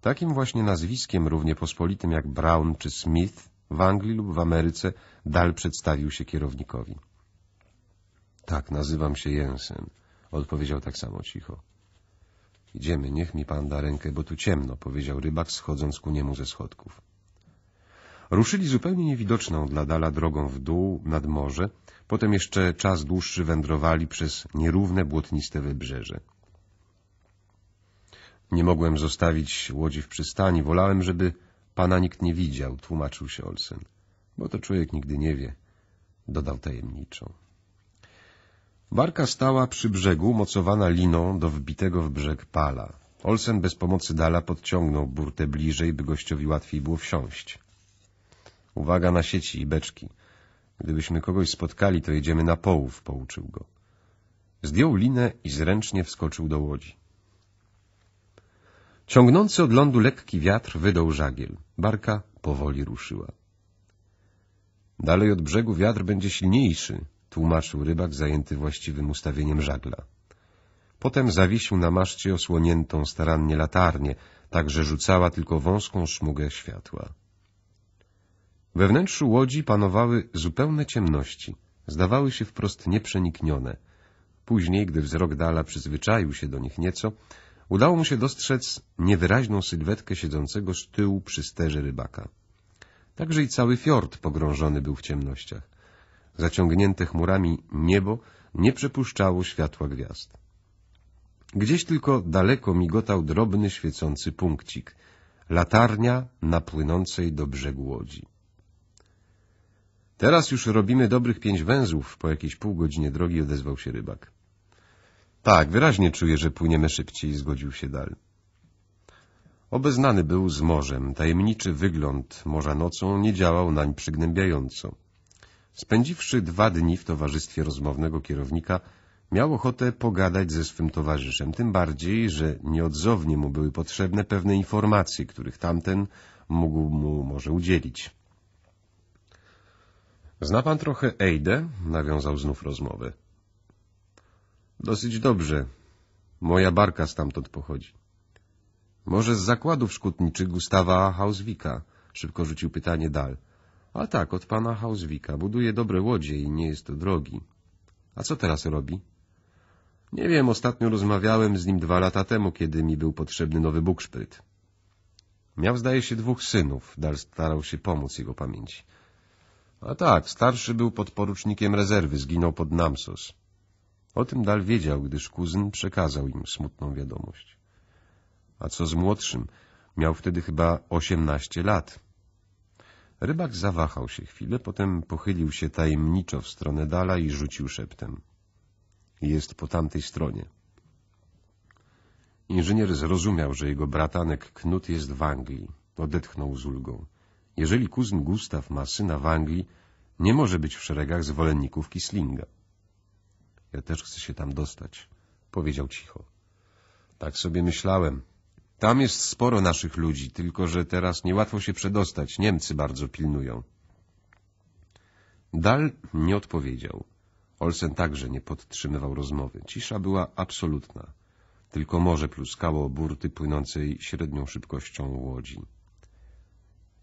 Takim właśnie nazwiskiem, równie pospolitym jak Brown czy Smith, w Anglii lub w Ameryce, Dal przedstawił się kierownikowi. Tak, nazywam się Jensen, odpowiedział tak samo cicho. Idziemy, niech mi pan da rękę, bo tu ciemno, powiedział rybak, schodząc ku niemu ze schodków. Ruszyli zupełnie niewidoczną dla Dala drogą w dół, nad morze, potem jeszcze czas dłuższy wędrowali przez nierówne, błotniste wybrzeże. Nie mogłem zostawić łodzi w przystani, wolałem, żeby pana nikt nie widział, tłumaczył się Olsen. Bo to człowiek nigdy nie wie, dodał tajemniczo. Barka stała przy brzegu, mocowana liną do wbitego w brzeg pala. Olsen bez pomocy Dala podciągnął burtę bliżej, by gościowi łatwiej było wsiąść. Uwaga na sieci i beczki. Gdybyśmy kogoś spotkali, to jedziemy na połów, pouczył go. Zdjął linę i zręcznie wskoczył do łodzi. Ciągnący od lądu lekki wiatr wydał żagiel. Barka powoli ruszyła. Dalej od brzegu wiatr będzie silniejszy, tłumaczył rybak zajęty właściwym ustawieniem żagla. Potem zawisił na maszcie osłoniętą starannie latarnię, tak że rzucała tylko wąską smugę światła. We wnętrzu łodzi panowały zupełne ciemności. Zdawały się wprost nieprzeniknione. Później, gdy wzrok Dala przyzwyczaił się do nich nieco, udało mu się dostrzec niewyraźną sylwetkę siedzącego z tyłu przy sterze rybaka. Także i cały fiord pogrążony był w ciemnościach. Zaciągnięte chmurami niebo nie przepuszczało światła gwiazd. Gdzieś tylko daleko migotał drobny świecący punkcik, latarnia napłynącej do brzegu łodzi. Teraz już robimy dobrych pięć węzłów. Po jakiejś pół godzinie drogi odezwał się rybak. Tak, wyraźnie czuję, że płyniemy szybciej, zgodził się Dal. Obeznany był z morzem. Tajemniczy wygląd morza nocą nie działał nań przygnębiająco. Spędziwszy dwa dni w towarzystwie rozmownego kierownika, miał ochotę pogadać ze swym towarzyszem, tym bardziej, że nieodzownie mu były potrzebne pewne informacje, których tamten mógł mu może udzielić. Zna pan trochę Ejdę? Nawiązał znów rozmowę. Dosyć dobrze. Moja barka stamtąd pochodzi. Może z zakładów szkutniczych Gustawa Hauswika? Szybko rzucił pytanie dal. A tak, od pana Hauswika. Buduje dobre łodzie i nie jest to drogi. A co teraz robi? Nie wiem, ostatnio rozmawiałem z nim dwa lata temu, kiedy mi był potrzebny nowy bukszpryt. Miał, zdaje się, dwóch synów. Dal starał się pomóc jego pamięci. A tak, starszy był podporucznikiem rezerwy, zginął pod Namsos. O tym Dal wiedział, gdyż kuzyn przekazał im smutną wiadomość. A co z młodszym? Miał wtedy chyba osiemnaście lat. Rybak zawahał się chwilę, potem pochylił się tajemniczo w stronę Dala i rzucił szeptem. Jest po tamtej stronie. Inżynier zrozumiał, że jego bratanek Knut jest w Anglii. Odetchnął z ulgą. Jeżeli kuzyn Gustaw ma syna w Anglii, nie może być w szeregach zwolenników Kislinga. Ja też chcę się tam dostać, powiedział cicho. Tak sobie myślałem. Tam jest sporo naszych ludzi, tylko że teraz niełatwo się przedostać. Niemcy bardzo pilnują. Dal nie odpowiedział. Olsen także nie podtrzymywał rozmowy. Cisza była absolutna. Tylko morze pluskało burty płynącej średnią szybkością łodzi.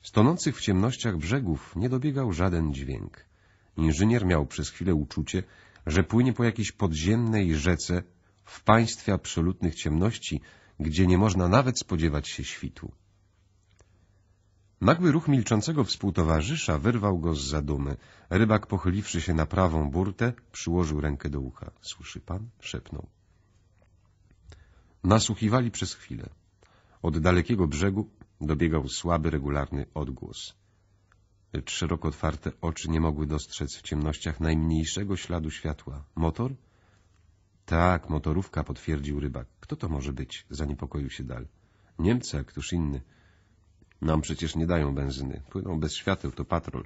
Stonących w ciemnościach brzegów nie dobiegał żaden dźwięk. Inżynier miał przez chwilę uczucie, że płynie po jakiejś podziemnej rzece w państwie absolutnych ciemności, gdzie nie można nawet spodziewać się świtu. Nagły ruch milczącego współtowarzysza wyrwał go z zadumy. Rybak, pochyliwszy się na prawą burtę, przyłożył rękę do ucha. — Słyszy pan? — szepnął. Nasłuchiwali przez chwilę. Od dalekiego brzegu dobiegał słaby, regularny odgłos. Lecz szeroko otwarte oczy nie mogły dostrzec w ciemnościach najmniejszego śladu światła. Motor? Tak, motorówka, potwierdził rybak. Kto to może być? Zaniepokoił się Dal. Niemcy, a któż inny? Nam przecież nie dają benzyny. Płyną bez świateł, to patrol.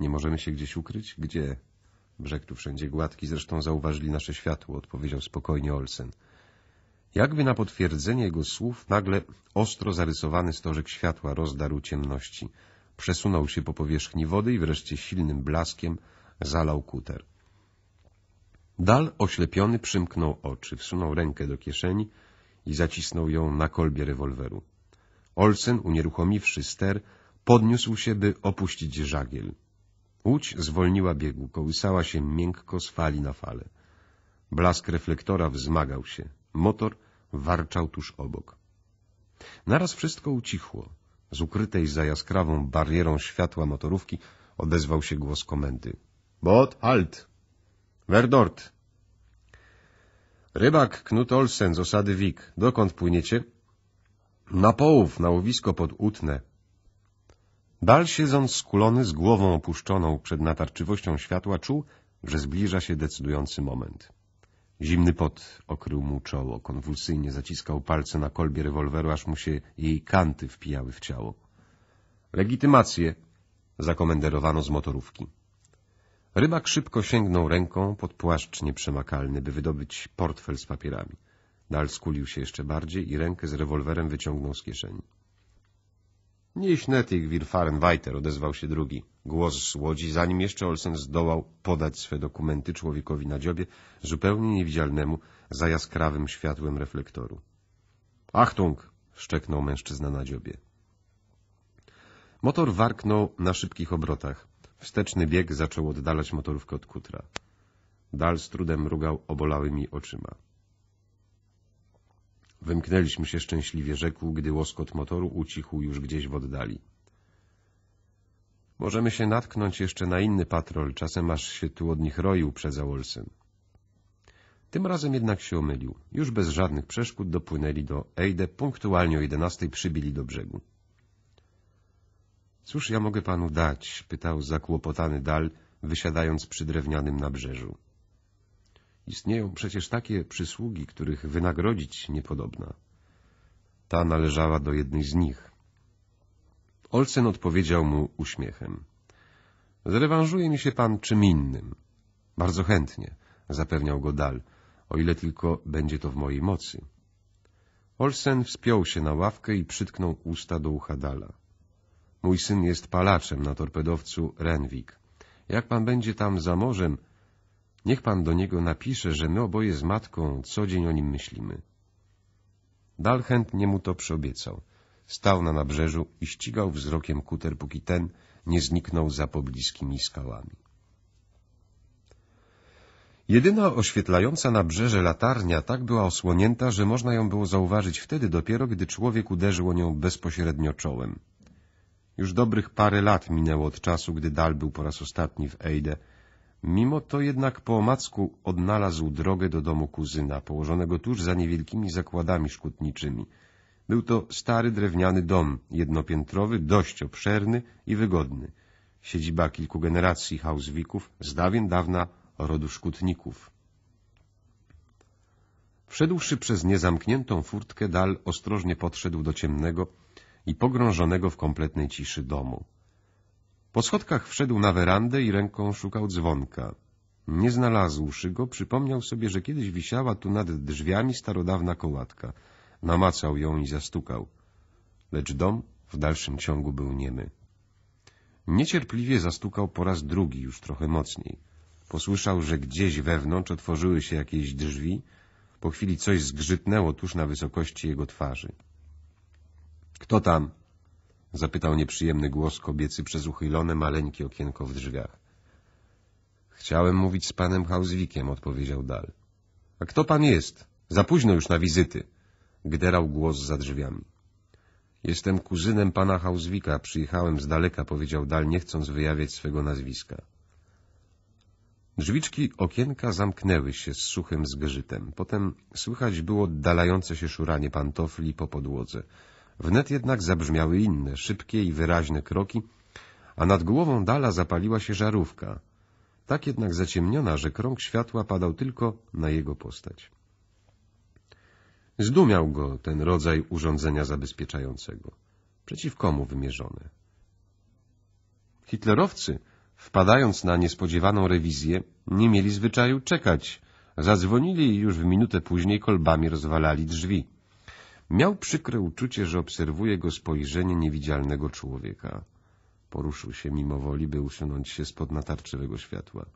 Nie możemy się gdzieś ukryć? Gdzie? Brzeg tu wszędzie gładki, zresztą zauważyli nasze światło, odpowiedział spokojnie Olsen. Jakby na potwierdzenie jego słów, nagle ostro zarysowany stożek światła rozdarł ciemności. Przesunął się po powierzchni wody i wreszcie silnym blaskiem zalał kuter. Dal oślepiony przymknął oczy, wsunął rękę do kieszeni i zacisnął ją na kolbie rewolweru. Olsen, unieruchomiwszy ster, podniósł się, by opuścić żagiel. Łódź zwolniła biegu, kołysała się miękko z fali na fale. Blask reflektora wzmagał się, Motor warczał tuż obok. Naraz wszystko ucichło. Z ukrytej za jaskrawą barierą światła motorówki odezwał się głos komendy. Bot, halt! Werdort! Rybak Knut Olsen z osady Wik. Dokąd płyniecie? Na połów, na łowisko pod Utne. Dal siedząc skulony, z głową opuszczoną przed natarczywością światła, czuł, że zbliża się decydujący moment. Zimny pot okrył mu czoło, konwulsyjnie zaciskał palce na kolbie rewolweru, aż mu się jej kanty wpijały w ciało. Legitymację zakomenderowano z motorówki. Rybak szybko sięgnął ręką pod płaszcz nieprzemakalny, by wydobyć portfel z papierami. Dal skulił się jeszcze bardziej i rękę z rewolwerem wyciągnął z kieszeni. Nieś netig wir odezwał się drugi. Głos z łodzi, zanim jeszcze Olsen zdołał podać swe dokumenty człowiekowi na dziobie, zupełnie niewidzialnemu, za jaskrawym światłem reflektoru. Achtung! szczeknął mężczyzna na dziobie. Motor warknął na szybkich obrotach. Wsteczny bieg zaczął oddalać motorówkę od kutra. Dal z trudem mrugał obolałymi oczyma. Wymknęliśmy się szczęśliwie, rzekł, gdy łoskot motoru ucichł już gdzieś w oddali. Możemy się natknąć jeszcze na inny patrol, czasem aż się tu od nich roił przez Olsen. Tym razem jednak się omylił. Już bez żadnych przeszkód dopłynęli do Ejde, punktualnie o 11 przybili do brzegu. — Cóż ja mogę panu dać? — pytał zakłopotany Dal, wysiadając przy drewnianym nabrzeżu. Istnieją przecież takie przysługi, których wynagrodzić niepodobna. Ta należała do jednej z nich. Olsen odpowiedział mu uśmiechem. Zrewanżuje mi się pan czym innym. Bardzo chętnie, zapewniał go Dal, o ile tylko będzie to w mojej mocy. Olsen wspiął się na ławkę i przytknął usta do ucha Dala. Mój syn jest palaczem na torpedowcu Renwick. Jak pan będzie tam za morzem, Niech pan do niego napisze, że my oboje z matką co dzień o nim myślimy. Dal chętnie mu to przyobiecał. Stał na nabrzeżu i ścigał wzrokiem kuter, póki ten nie zniknął za pobliskimi skałami. Jedyna oświetlająca nabrzeże latarnia tak była osłonięta, że można ją było zauważyć wtedy dopiero, gdy człowiek uderzył o nią bezpośrednio czołem. Już dobrych parę lat minęło od czasu, gdy Dal był po raz ostatni w Ejde Mimo to jednak po omacku odnalazł drogę do domu kuzyna, położonego tuż za niewielkimi zakładami szkutniczymi. Był to stary drewniany dom, jednopiętrowy, dość obszerny i wygodny. Siedziba kilku generacji hauswików, z dawien dawna rodu szkutników. Wszedłszy przez niezamkniętą furtkę, Dal ostrożnie podszedł do ciemnego i pogrążonego w kompletnej ciszy domu. Po schodkach wszedł na werandę i ręką szukał dzwonka. Nie znalazłszy go, przypomniał sobie, że kiedyś wisiała tu nad drzwiami starodawna kołatka. Namacał ją i zastukał. Lecz dom w dalszym ciągu był niemy. Niecierpliwie zastukał po raz drugi, już trochę mocniej. Posłyszał, że gdzieś wewnątrz otworzyły się jakieś drzwi. Po chwili coś zgrzytnęło tuż na wysokości jego twarzy. — Kto tam? Zapytał nieprzyjemny głos kobiecy przez uchylone maleńkie okienko w drzwiach. Chciałem mówić z panem Hauswikiem, odpowiedział Dal. A kto pan jest? Za późno już na wizyty. Gderał głos za drzwiami. Jestem kuzynem pana Hauswika, przyjechałem z daleka, powiedział Dal, nie chcąc wyjawiać swego nazwiska. Drzwiczki okienka zamknęły się z suchym zgrzytem. Potem słychać było oddalające się szuranie pantofli po podłodze. Wnet jednak zabrzmiały inne, szybkie i wyraźne kroki, a nad głową Dala zapaliła się żarówka, tak jednak zaciemniona, że krąg światła padał tylko na jego postać. Zdumiał go ten rodzaj urządzenia zabezpieczającego. Przeciw komu wymierzone? Hitlerowcy, wpadając na niespodziewaną rewizję, nie mieli zwyczaju czekać. Zadzwonili i już w minutę później kolbami rozwalali drzwi. Miał przykre uczucie, że obserwuje go spojrzenie niewidzialnego człowieka. Poruszył się mimowoli, by usunąć się spod natarczywego światła.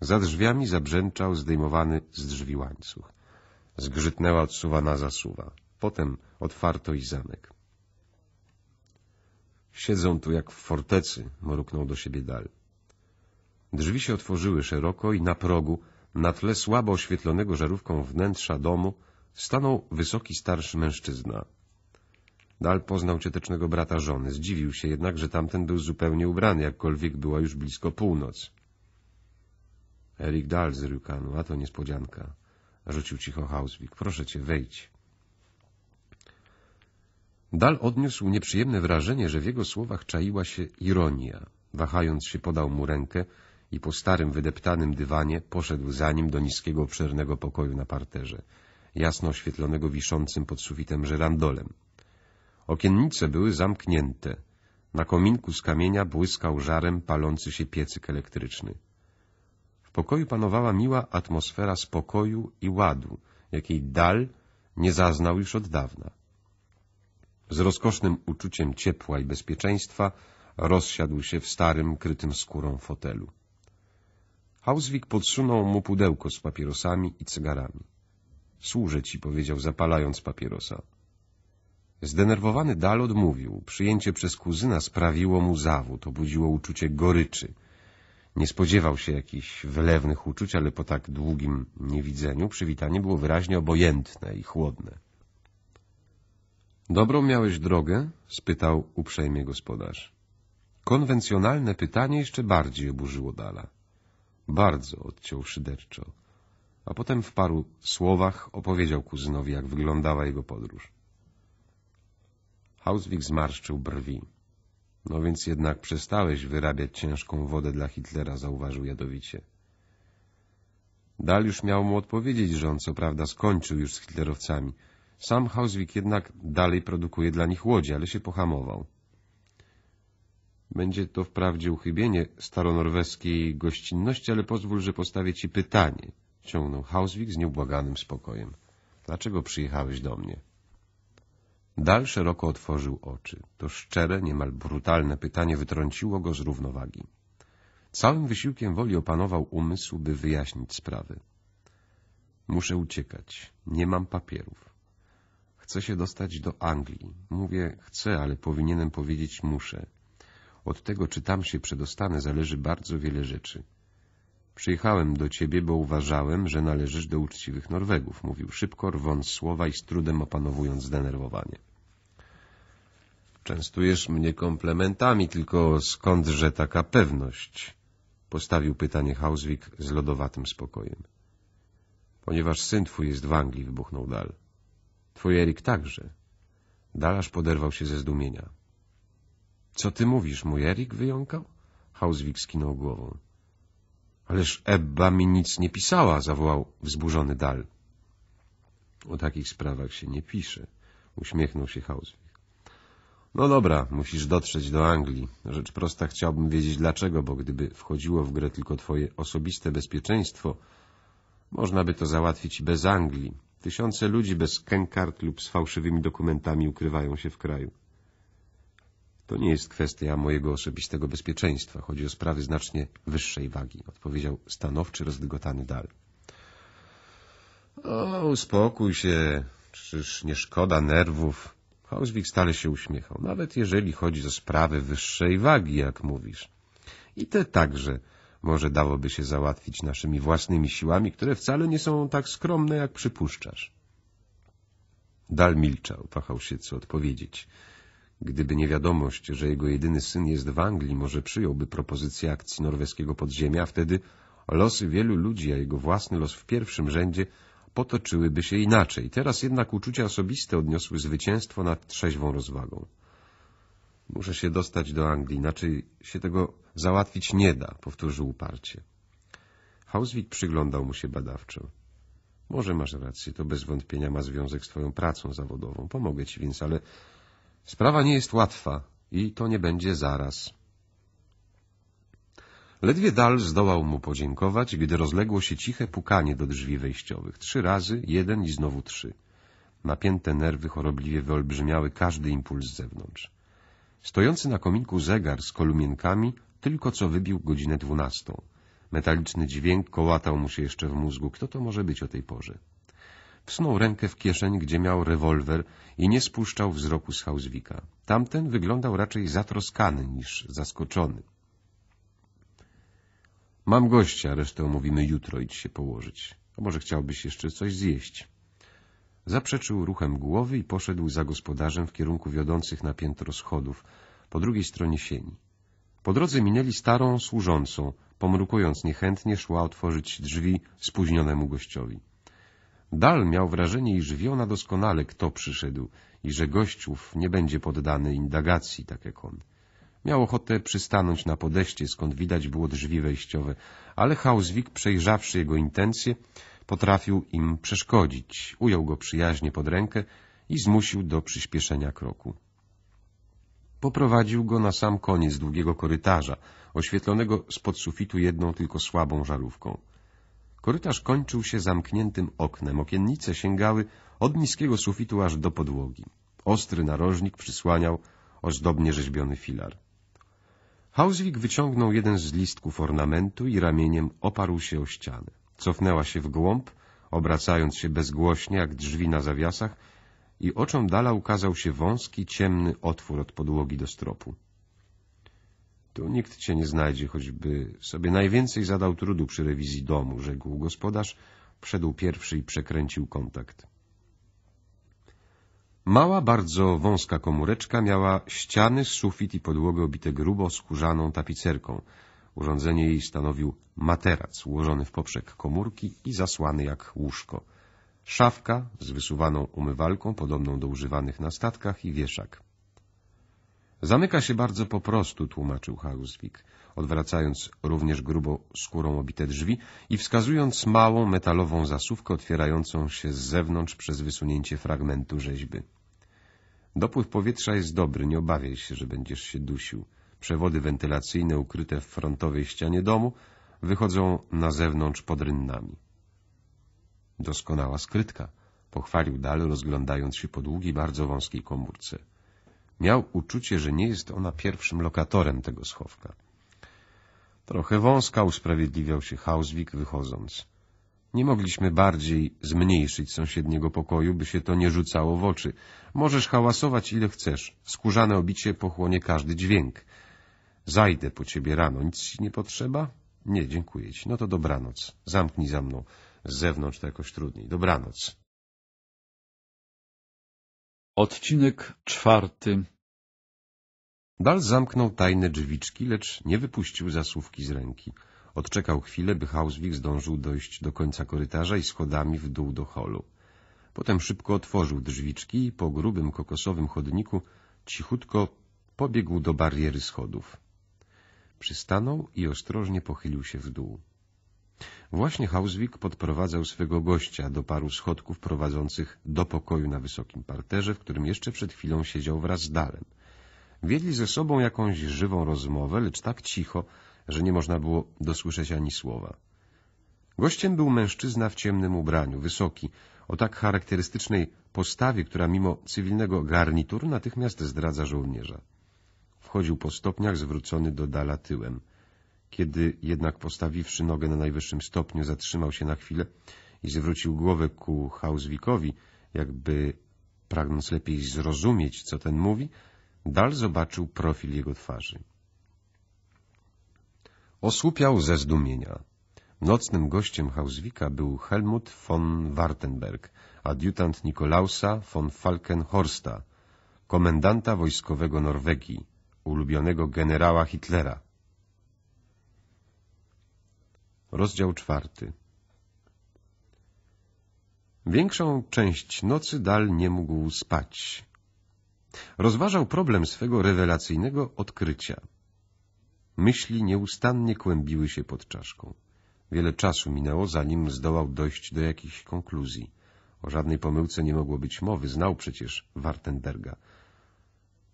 Za drzwiami zabrzęczał zdejmowany z drzwi łańcuch. Zgrzytnęła odsuwana zasuwa. Potem otwarto i zamek. Siedzą tu jak w fortecy, mruknął do siebie dal. Drzwi się otworzyły szeroko i na progu, na tle słabo oświetlonego żarówką wnętrza domu, Stanął wysoki, starszy mężczyzna. Dal poznał ciotecznego brata żony. Zdziwił się jednak, że tamten był zupełnie ubrany, jakkolwiek była już blisko północ. Erik Dal z a to niespodzianka. Rzucił cicho Hauswik. Proszę cię, wejdź. Dal odniósł nieprzyjemne wrażenie, że w jego słowach czaiła się ironia. Wahając się podał mu rękę i po starym, wydeptanym dywanie poszedł za nim do niskiego, obszernego pokoju na parterze jasno oświetlonego wiszącym pod sufitem żerandolem. Okiennice były zamknięte. Na kominku z kamienia błyskał żarem palący się piecyk elektryczny. W pokoju panowała miła atmosfera spokoju i ładu, jakiej dal nie zaznał już od dawna. Z rozkosznym uczuciem ciepła i bezpieczeństwa rozsiadł się w starym, krytym skórą fotelu. Hauswik podsunął mu pudełko z papierosami i cygarami. Służę ci, powiedział zapalając papierosa. Zdenerwowany Dal odmówił. Przyjęcie przez kuzyna sprawiło mu zawód, obudziło uczucie goryczy. Nie spodziewał się jakichś wylewnych uczuć, ale po tak długim niewidzeniu przywitanie było wyraźnie obojętne i chłodne. — Dobrą miałeś drogę? — spytał uprzejmie gospodarz. Konwencjonalne pytanie jeszcze bardziej oburzyło Dala. — Bardzo — odciął szyderczo a potem w paru słowach opowiedział kuzynowi, jak wyglądała jego podróż. Hauswig zmarszczył brwi. No więc jednak przestałeś wyrabiać ciężką wodę dla Hitlera, zauważył jadowicie. Dal już miał mu odpowiedzieć, że on co prawda skończył już z hitlerowcami. Sam Hauswig jednak dalej produkuje dla nich łodzie, ale się pohamował. Będzie to wprawdzie uchybienie staronorweskiej gościnności, ale pozwól, że postawię ci pytanie — ciągnął Hauswig z nieubłaganym spokojem. Dlaczego przyjechałeś do mnie? Dal szeroko otworzył oczy. To szczere, niemal brutalne pytanie wytrąciło go z równowagi. Całym wysiłkiem woli opanował umysł, by wyjaśnić sprawy. Muszę uciekać. Nie mam papierów. Chcę się dostać do Anglii. Mówię chcę, ale powinienem powiedzieć muszę. Od tego, czy tam się przedostanę, zależy bardzo wiele rzeczy. Przyjechałem do ciebie, bo uważałem, że należysz do uczciwych Norwegów, mówił szybko, rwąc słowa i z trudem opanowując zdenerwowanie. Częstujesz mnie komplementami, tylko skądże taka pewność? Postawił pytanie Hauswik z lodowatym spokojem. Ponieważ syn twój jest w Anglii, wybuchnął Dal. Twój Erik także. Dalasz poderwał się ze zdumienia. Co ty mówisz, mój Erik wyjąkał? Hauswik skinął głową. Ależ Ebba mi nic nie pisała, zawołał wzburzony Dal. O takich sprawach się nie pisze, uśmiechnął się Hauswig. No dobra, musisz dotrzeć do Anglii. Rzecz prosta, chciałbym wiedzieć dlaczego, bo gdyby wchodziło w grę tylko twoje osobiste bezpieczeństwo, można by to załatwić bez Anglii. Tysiące ludzi bez kękart lub z fałszywymi dokumentami ukrywają się w kraju. To nie jest kwestia mojego osobistego bezpieczeństwa. Chodzi o sprawy znacznie wyższej wagi, odpowiedział stanowczy, rozdygotany Dal. O, uspokój się. Czyż nie szkoda nerwów? Hauswig stale się uśmiechał, nawet jeżeli chodzi o sprawy wyższej wagi, jak mówisz. I te także może dałoby się załatwić naszymi własnymi siłami, które wcale nie są tak skromne, jak przypuszczasz. Dal milczał, pachał się, co odpowiedzieć. Gdyby nie wiadomość, że jego jedyny syn jest w Anglii, może przyjąłby propozycję akcji norweskiego podziemia, a wtedy losy wielu ludzi, a jego własny los w pierwszym rzędzie, potoczyłyby się inaczej. Teraz jednak uczucia osobiste odniosły zwycięstwo nad trzeźwą rozwagą. Muszę się dostać do Anglii, inaczej się tego załatwić nie da, powtórzył uparcie. Hauswig przyglądał mu się badawczo. Może masz rację, to bez wątpienia ma związek z twoją pracą zawodową. Pomogę ci więc, ale Sprawa nie jest łatwa i to nie będzie zaraz. Ledwie Dal zdołał mu podziękować, gdy rozległo się ciche pukanie do drzwi wejściowych. Trzy razy, jeden i znowu trzy. Napięte nerwy chorobliwie wyolbrzymiały każdy impuls z zewnątrz. Stojący na kominku zegar z kolumienkami tylko co wybił godzinę dwunastą. Metaliczny dźwięk kołatał mu się jeszcze w mózgu. Kto to może być o tej porze? Wsunął rękę w kieszeń, gdzie miał rewolwer i nie spuszczał wzroku z Hauswika. Tamten wyglądał raczej zatroskany niż zaskoczony. — Mam gościa, resztę omówimy jutro, idź się położyć. A może chciałbyś jeszcze coś zjeść? Zaprzeczył ruchem głowy i poszedł za gospodarzem w kierunku wiodących na piętro schodów, po drugiej stronie sieni. Po drodze minęli starą służącą, pomrukując niechętnie szła otworzyć drzwi spóźnionemu gościowi. Dal miał wrażenie, iż wie ona doskonale, kto przyszedł i że gościów nie będzie poddany indagacji, tak jak on. Miał ochotę przystanąć na podejście, skąd widać było drzwi wejściowe, ale Hauswik, przejrzawszy jego intencje, potrafił im przeszkodzić. Ujął go przyjaźnie pod rękę i zmusił do przyspieszenia kroku. Poprowadził go na sam koniec długiego korytarza, oświetlonego z pod sufitu jedną tylko słabą żarówką. Korytarz kończył się zamkniętym oknem. Okiennice sięgały od niskiego sufitu aż do podłogi. Ostry narożnik przysłaniał ozdobnie rzeźbiony filar. Hauswig wyciągnął jeden z listków ornamentu i ramieniem oparł się o ścianę. Cofnęła się w głąb, obracając się bezgłośnie jak drzwi na zawiasach i oczom dala ukazał się wąski, ciemny otwór od podłogi do stropu. Tu nikt cię nie znajdzie, choćby sobie najwięcej zadał trudu przy rewizji domu, rzekł gospodarz, wszedł pierwszy i przekręcił kontakt. Mała, bardzo wąska komóreczka miała ściany, sufit i podłogę obite grubo skórzaną tapicerką. Urządzenie jej stanowił materac ułożony w poprzek komórki i zasłany jak łóżko. Szafka z wysuwaną umywalką, podobną do używanych na statkach i wieszak. Zamyka się bardzo po prostu, tłumaczył Hauswik, odwracając również grubo skórą obite drzwi i wskazując małą metalową zasuwkę otwierającą się z zewnątrz przez wysunięcie fragmentu rzeźby. Dopływ powietrza jest dobry, nie obawiaj się, że będziesz się dusił. Przewody wentylacyjne ukryte w frontowej ścianie domu wychodzą na zewnątrz pod rynnami. Doskonała skrytka, pochwalił Dal, rozglądając się po długiej, bardzo wąskiej komórce. Miał uczucie, że nie jest ona pierwszym lokatorem tego schowka. Trochę wąska usprawiedliwiał się Hauswik wychodząc. Nie mogliśmy bardziej zmniejszyć sąsiedniego pokoju, by się to nie rzucało w oczy. Możesz hałasować ile chcesz. Skórzane obicie pochłonie każdy dźwięk. Zajdę po ciebie rano. Nic ci nie potrzeba? Nie, dziękuję ci. No to dobranoc. Zamknij za mną. Z zewnątrz to jakoś trudniej. Dobranoc. Odcinek czwarty Dal zamknął tajne drzwiczki, lecz nie wypuścił zasłówki z ręki. Odczekał chwilę, by Hauswig zdążył dojść do końca korytarza i schodami w dół do holu. Potem szybko otworzył drzwiczki i po grubym kokosowym chodniku cichutko pobiegł do bariery schodów. Przystanął i ostrożnie pochylił się w dół. Właśnie Hauswik podprowadzał swego gościa do paru schodków prowadzących do pokoju na wysokim parterze, w którym jeszcze przed chwilą siedział wraz z Dalem. Wiedli ze sobą jakąś żywą rozmowę, lecz tak cicho, że nie można było dosłyszeć ani słowa. Gościem był mężczyzna w ciemnym ubraniu, wysoki, o tak charakterystycznej postawie, która mimo cywilnego garnituru natychmiast zdradza żołnierza. Wchodził po stopniach zwrócony do Dala tyłem – kiedy jednak postawiwszy nogę na najwyższym stopniu, zatrzymał się na chwilę i zwrócił głowę ku Hauswikowi, jakby pragnąc lepiej zrozumieć, co ten mówi, dal zobaczył profil jego twarzy. Osłupiał ze zdumienia. Nocnym gościem Hauswika był Helmut von Wartenberg, adiutant Nikolausa von Falkenhorsta, komendanta wojskowego Norwegii, ulubionego generała Hitlera. Rozdział czwarty. Większą część nocy Dal nie mógł spać. Rozważał problem swego rewelacyjnego odkrycia. Myśli nieustannie kłębiły się pod czaszką. Wiele czasu minęło, zanim zdołał dojść do jakichś konkluzji. O żadnej pomyłce nie mogło być mowy, znał przecież Wartenberga.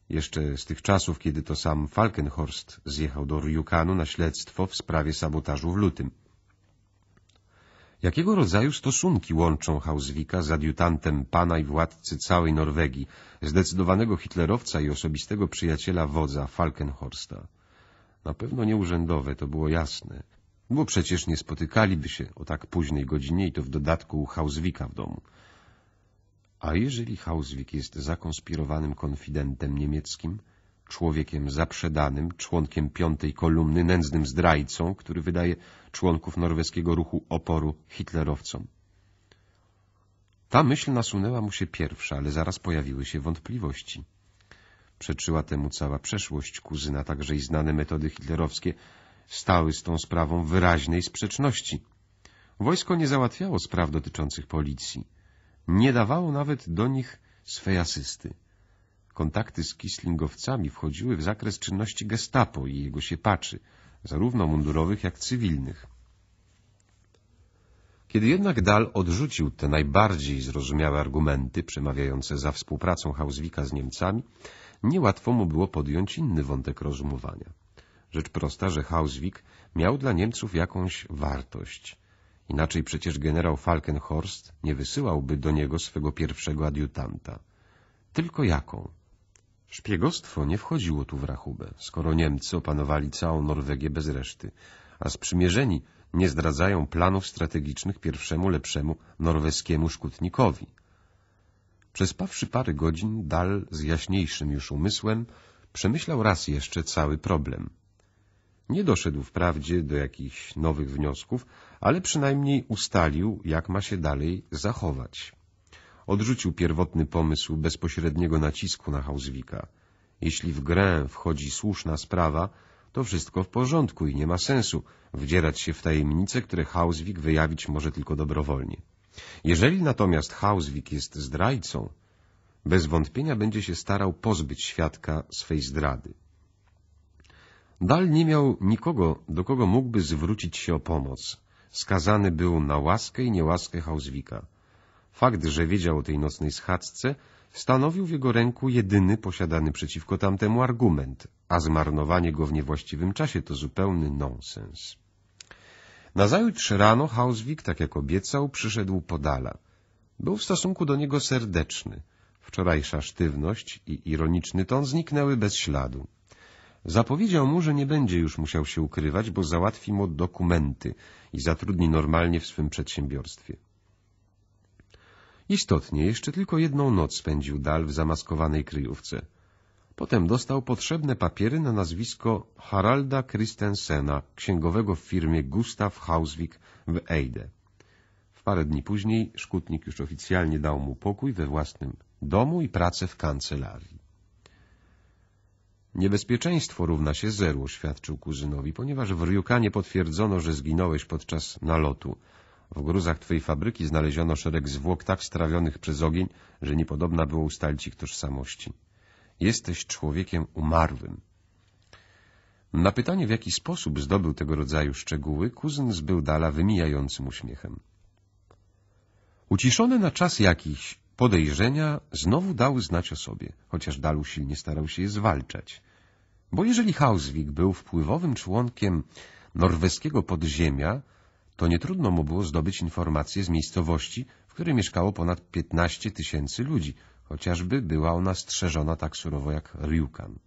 Jeszcze z tych czasów, kiedy to sam Falkenhorst zjechał do Ryukanu na śledztwo w sprawie sabotażu w lutym. Jakiego rodzaju stosunki łączą Hauswika z adiutantem pana i władcy całej Norwegii, zdecydowanego hitlerowca i osobistego przyjaciela wodza Falkenhorsta? Na pewno nie urzędowe, to było jasne. Bo przecież nie spotykaliby się o tak późnej godzinie i to w dodatku u Hauswika w domu. A jeżeli Hauswik jest zakonspirowanym konfidentem niemieckim, człowiekiem zaprzedanym, członkiem piątej kolumny, nędznym zdrajcą, który wydaje członków norweskiego ruchu oporu hitlerowcom. Ta myśl nasunęła mu się pierwsza, ale zaraz pojawiły się wątpliwości. Przeczyła temu cała przeszłość kuzyna, także i znane metody hitlerowskie stały z tą sprawą wyraźnej sprzeczności. Wojsko nie załatwiało spraw dotyczących policji. Nie dawało nawet do nich swej asysty. Kontakty z kislingowcami wchodziły w zakres czynności gestapo i jego siepaczy, zarówno mundurowych, jak cywilnych. Kiedy jednak Dal odrzucił te najbardziej zrozumiałe argumenty przemawiające za współpracą Hauswika z Niemcami, niełatwo mu było podjąć inny wątek rozumowania. Rzecz prosta, że Hauswik miał dla Niemców jakąś wartość. Inaczej przecież generał Falkenhorst nie wysyłałby do niego swego pierwszego adiutanta. Tylko jaką? Szpiegostwo nie wchodziło tu w rachubę, skoro Niemcy opanowali całą Norwegię bez reszty, a sprzymierzeni nie zdradzają planów strategicznych pierwszemu lepszemu norweskiemu szkutnikowi. Przespawszy parę godzin, Dal z jaśniejszym już umysłem przemyślał raz jeszcze cały problem. Nie doszedł wprawdzie do jakichś nowych wniosków, ale przynajmniej ustalił, jak ma się dalej zachować odrzucił pierwotny pomysł bezpośredniego nacisku na Hauswika. Jeśli w grę wchodzi słuszna sprawa, to wszystko w porządku i nie ma sensu wdzierać się w tajemnice, które Hauswik wyjawić może tylko dobrowolnie. Jeżeli natomiast Hauswik jest zdrajcą, bez wątpienia będzie się starał pozbyć świadka swej zdrady. Dal nie miał nikogo, do kogo mógłby zwrócić się o pomoc. Skazany był na łaskę i niełaskę Hauswika. Fakt, że wiedział o tej nocnej schadzce, stanowił w jego ręku jedyny posiadany przeciwko tamtemu argument, a zmarnowanie go w niewłaściwym czasie to zupełny nonsens. Nazajutrz rano Hauswig, tak jak obiecał, przyszedł podala. Był w stosunku do niego serdeczny. Wczorajsza sztywność i ironiczny ton zniknęły bez śladu. Zapowiedział mu, że nie będzie już musiał się ukrywać, bo załatwi mu dokumenty i zatrudni normalnie w swym przedsiębiorstwie. Istotnie, jeszcze tylko jedną noc spędził Dal w zamaskowanej kryjówce. Potem dostał potrzebne papiery na nazwisko Haralda Christensena, księgowego w firmie Gustav Hauswig w Eide. W parę dni później szkutnik już oficjalnie dał mu pokój we własnym domu i pracę w kancelarii. Niebezpieczeństwo równa się zeru, oświadczył kuzynowi, ponieważ w Ryukanie potwierdzono, że zginąłeś podczas nalotu. W gruzach twojej fabryki znaleziono szereg zwłok tak strawionych przez ogień, że niepodobna było ustalić ich tożsamości. Jesteś człowiekiem umarłym. Na pytanie, w jaki sposób zdobył tego rodzaju szczegóły, kuzyn zbył dala wymijającym uśmiechem. Uciszone na czas jakiś podejrzenia znowu dały znać o sobie, chociaż dal silnie starał się je zwalczać. Bo jeżeli Hauswig był wpływowym członkiem norweskiego podziemia, to nietrudno mu było zdobyć informacje z miejscowości, w której mieszkało ponad 15 tysięcy ludzi, chociażby była ona strzeżona tak surowo jak Ryukan.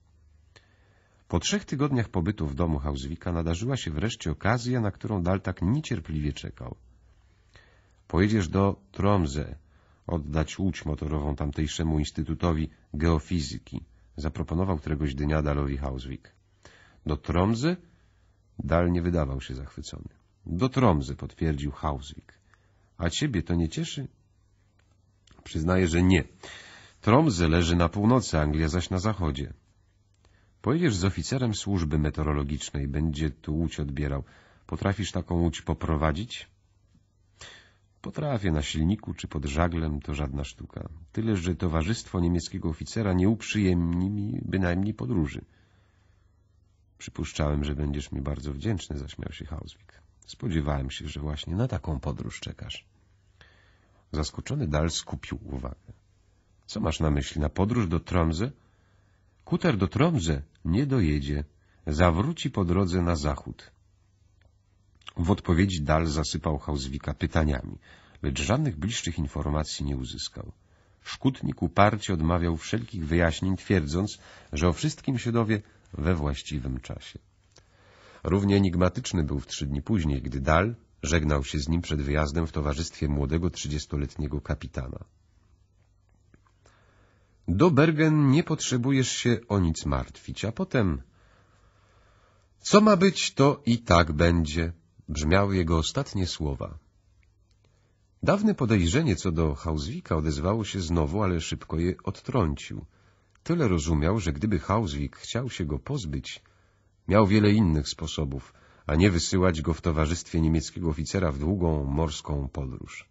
Po trzech tygodniach pobytu w domu Hauswika nadarzyła się wreszcie okazja, na którą Dal tak niecierpliwie czekał. Pojedziesz do Tromze, oddać łódź motorową tamtejszemu Instytutowi Geofizyki, zaproponował któregoś dnia Dalowi Hauswik. Do Tromze? Dal nie wydawał się zachwycony. Do Tromzy, potwierdził Hauswik. A ciebie to nie cieszy? Przyznaję, że nie. Tromzy leży na północy, Anglia zaś na zachodzie. Pojedziesz z oficerem służby meteorologicznej, będzie tu łódź odbierał. Potrafisz taką łódź poprowadzić? Potrafię na silniku czy pod żaglem, to żadna sztuka. Tyle, że towarzystwo niemieckiego oficera nie uprzyjemni mi bynajmniej podróży. Przypuszczałem, że będziesz mi bardzo wdzięczny, zaśmiał się Hauswik. Spodziewałem się, że właśnie na taką podróż czekasz. Zaskoczony Dal skupił uwagę. Co masz na myśli? Na podróż do Tromze? — Kuter do Tromze nie dojedzie. Zawróci po drodze na zachód. W odpowiedzi Dal zasypał Hauswika pytaniami, lecz żadnych bliższych informacji nie uzyskał. Szkutnik uparcie odmawiał wszelkich wyjaśnień, twierdząc, że o wszystkim się dowie we właściwym czasie. Równie enigmatyczny był w trzy dni później, gdy Dal żegnał się z nim przed wyjazdem w towarzystwie młodego trzydziestoletniego kapitana. Do Bergen nie potrzebujesz się o nic martwić, a potem... Co ma być, to i tak będzie, brzmiały jego ostatnie słowa. Dawne podejrzenie co do Hauswika odezwało się znowu, ale szybko je odtrącił. Tyle rozumiał, że gdyby Hauswik chciał się go pozbyć, Miał wiele innych sposobów, a nie wysyłać go w towarzystwie niemieckiego oficera w długą morską podróż.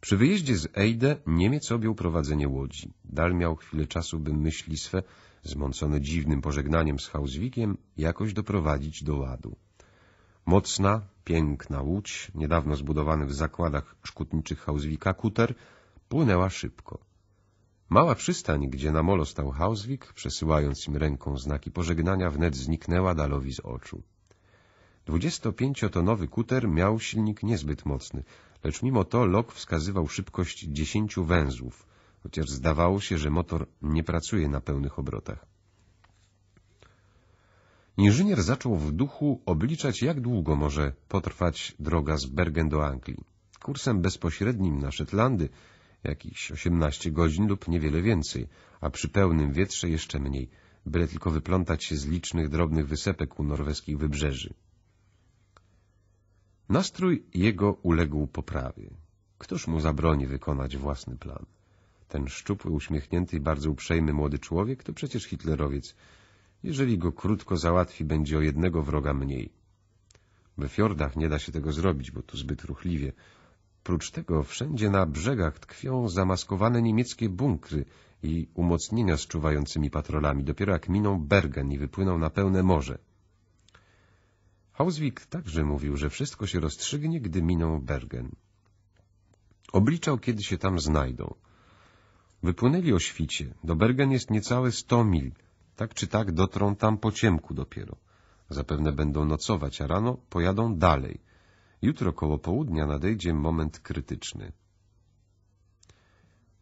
Przy wyjeździe z Eide Niemiec objął prowadzenie łodzi. Dal miał chwilę czasu, by myśli swe, zmącone dziwnym pożegnaniem z Hauswikiem, jakoś doprowadzić do ładu. Mocna, piękna łódź, niedawno zbudowany w zakładach szkutniczych Hauswika kuter, płynęła szybko. Mała przystań, gdzie na molo stał Hauswik, przesyłając im ręką znaki pożegnania, wnet zniknęła Dalowi z oczu. 25-tonowy kuter miał silnik niezbyt mocny, lecz mimo to lok wskazywał szybkość 10 węzłów, chociaż zdawało się, że motor nie pracuje na pełnych obrotach. Inżynier zaczął w duchu obliczać, jak długo może potrwać droga z Bergen do Anglii. Kursem bezpośrednim na Szetlandy jakichś 18 godzin lub niewiele więcej, a przy pełnym wietrze jeszcze mniej, byle tylko wyplątać się z licznych drobnych wysepek u norweskich wybrzeży. Nastrój jego uległ poprawie. Któż mu zabroni wykonać własny plan? Ten szczupły, uśmiechnięty i bardzo uprzejmy młody człowiek to przecież hitlerowiec. Jeżeli go krótko załatwi, będzie o jednego wroga mniej. We fiordach nie da się tego zrobić, bo tu zbyt ruchliwie, Oprócz tego wszędzie na brzegach tkwią zamaskowane niemieckie bunkry i umocnienia z czuwającymi patrolami, dopiero jak miną Bergen i wypłyną na pełne morze. Hauswig także mówił, że wszystko się rozstrzygnie, gdy miną Bergen. Obliczał, kiedy się tam znajdą. Wypłynęli o świcie. Do Bergen jest niecałe sto mil. Tak czy tak dotrą tam po ciemku dopiero. Zapewne będą nocować, a rano pojadą dalej — Jutro koło południa nadejdzie moment krytyczny.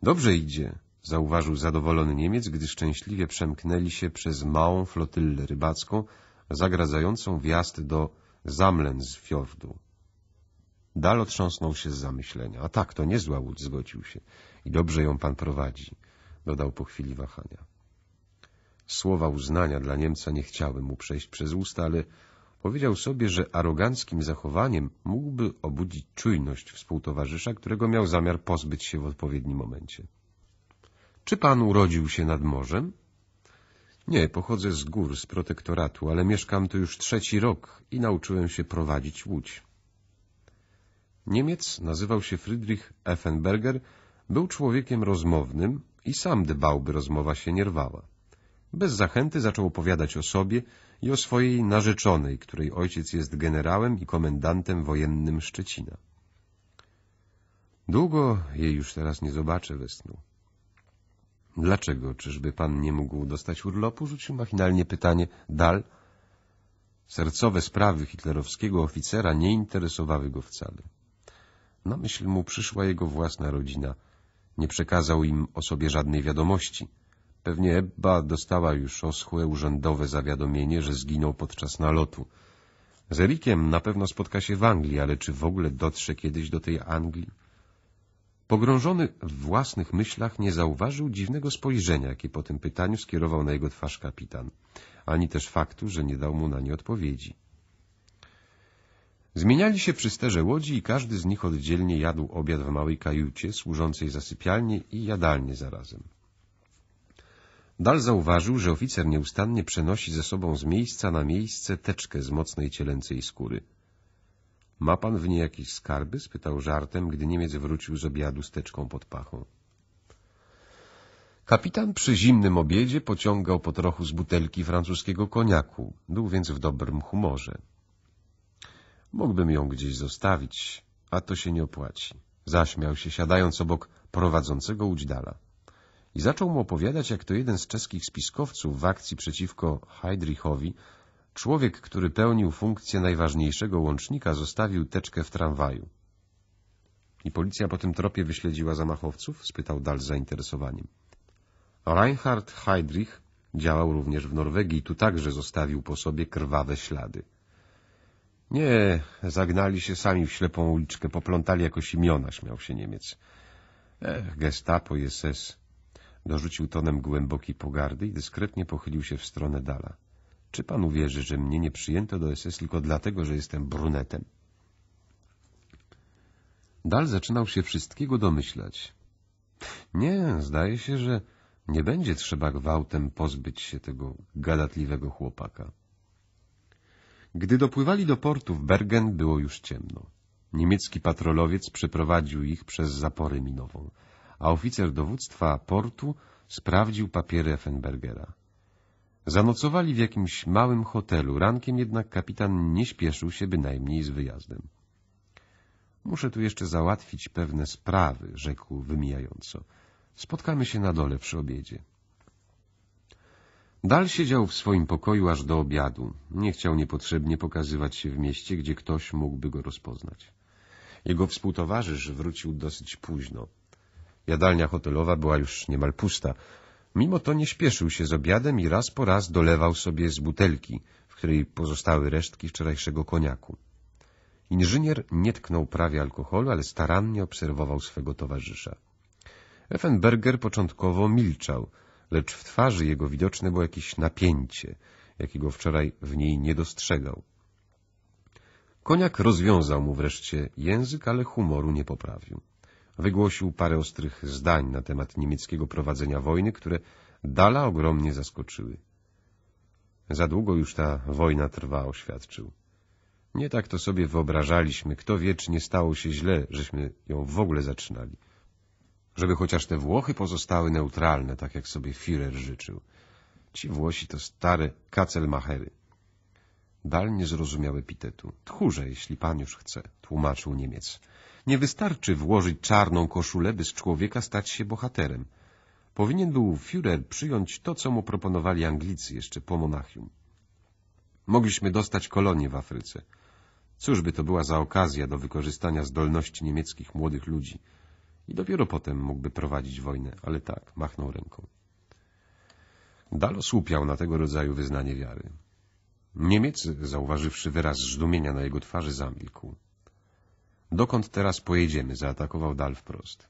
Dobrze idzie, zauważył zadowolony Niemiec, gdy szczęśliwie przemknęli się przez małą flotyllę rybacką, zagradzającą wjazd do Zamlensfjordu. Dal otrząsnął się z zamyślenia. A tak, to niezła łódź, zgodził się. I dobrze ją pan prowadzi, dodał po chwili wahania. Słowa uznania dla Niemca nie chciały mu przejść przez usta, ale Powiedział sobie, że aroganckim zachowaniem mógłby obudzić czujność współtowarzysza, którego miał zamiar pozbyć się w odpowiednim momencie. Czy pan urodził się nad morzem? Nie, pochodzę z gór, z protektoratu, ale mieszkam tu już trzeci rok i nauczyłem się prowadzić łódź. Niemiec nazywał się Friedrich Effenberger, był człowiekiem rozmownym i sam by rozmowa się nie rwała. Bez zachęty zaczął opowiadać o sobie, i o swojej narzeczonej, której ojciec jest generałem i komendantem wojennym Szczecina. Długo jej już teraz nie zobaczę we snu. Dlaczego? Czyżby pan nie mógł dostać urlopu? Rzucił machinalnie pytanie. Dal? Sercowe sprawy hitlerowskiego oficera nie interesowały go wcale. Na myśl mu przyszła jego własna rodzina. Nie przekazał im o sobie żadnej wiadomości — Pewnie Ebba dostała już oschłe urzędowe zawiadomienie, że zginął podczas nalotu. Z Erikiem na pewno spotka się w Anglii, ale czy w ogóle dotrze kiedyś do tej Anglii? Pogrążony w własnych myślach nie zauważył dziwnego spojrzenia, jakie po tym pytaniu skierował na jego twarz kapitan, ani też faktu, że nie dał mu na nie odpowiedzi. Zmieniali się przy sterze łodzi i każdy z nich oddzielnie jadł obiad w małej kajucie służącej za sypialnię i jadalnię zarazem. Dal zauważył, że oficer nieustannie przenosi ze sobą z miejsca na miejsce teczkę z mocnej cielęcej skóry. — Ma pan w niej jakieś skarby? — spytał żartem, gdy Niemiec wrócił z obiadu z teczką pod pachą. Kapitan przy zimnym obiedzie pociągał po trochu z butelki francuskiego koniaku, był więc w dobrym humorze. Mógłbym ją gdzieś zostawić, a to się nie opłaci. Zaśmiał się, siadając obok prowadzącego Udźdala i zaczął mu opowiadać, jak to jeden z czeskich spiskowców w akcji przeciwko Heidrichowi, człowiek, który pełnił funkcję najważniejszego łącznika, zostawił teczkę w tramwaju. I policja po tym tropie wyśledziła zamachowców? spytał Dal z zainteresowaniem. Reinhard Heydrich działał również w Norwegii i tu także zostawił po sobie krwawe ślady. Nie, zagnali się sami w ślepą uliczkę, poplątali jakoś imiona, śmiał się Niemiec. Ech, gestapo i SS Dorzucił tonem głębokiej pogardy i dyskretnie pochylił się w stronę Dala. Czy pan uwierzy, że mnie nie przyjęto do SS tylko dlatego, że jestem brunetem? Dal zaczynał się wszystkiego domyślać. Nie, zdaje się, że nie będzie trzeba gwałtem pozbyć się tego gadatliwego chłopaka. Gdy dopływali do portu w Bergen, było już ciemno. Niemiecki patrolowiec przeprowadził ich przez zaporę minową a oficer dowództwa portu sprawdził papiery Effenbergera. Zanocowali w jakimś małym hotelu, rankiem jednak kapitan nie śpieszył się bynajmniej z wyjazdem. Muszę tu jeszcze załatwić pewne sprawy, rzekł wymijająco. Spotkamy się na dole przy obiedzie. Dal siedział w swoim pokoju aż do obiadu. Nie chciał niepotrzebnie pokazywać się w mieście, gdzie ktoś mógłby go rozpoznać. Jego współtowarzysz wrócił dosyć późno. Jadalnia hotelowa była już niemal pusta. Mimo to nie śpieszył się z obiadem i raz po raz dolewał sobie z butelki, w której pozostały resztki wczorajszego koniaku. Inżynier nie tknął prawie alkoholu, ale starannie obserwował swego towarzysza. Effenberger początkowo milczał, lecz w twarzy jego widoczne było jakieś napięcie, jakiego wczoraj w niej nie dostrzegał. Koniak rozwiązał mu wreszcie język, ale humoru nie poprawił wygłosił parę ostrych zdań na temat niemieckiego prowadzenia wojny, które Dala ogromnie zaskoczyły. Za długo już ta wojna trwa, oświadczył. Nie tak to sobie wyobrażaliśmy. Kto wie, czy nie stało się źle, żeśmy ją w ogóle zaczynali. Żeby chociaż te Włochy pozostały neutralne, tak jak sobie Führer życzył. Ci Włosi to stare kacelmachery. Dal nie zrozumiał epitetu. Tchórze, jeśli pan już chce, tłumaczył Niemiec. Nie wystarczy włożyć czarną koszulę, by z człowieka stać się bohaterem. Powinien był Führer przyjąć to, co mu proponowali Anglicy jeszcze po Monachium. Mogliśmy dostać kolonie w Afryce. Cóż by to była za okazja do wykorzystania zdolności niemieckich młodych ludzi. I dopiero potem mógłby prowadzić wojnę, ale tak, machnął ręką. Dalo słupiał na tego rodzaju wyznanie wiary. Niemiec, zauważywszy wyraz zdumienia na jego twarzy, zamilkł. Dokąd teraz pojedziemy? zaatakował Dal wprost.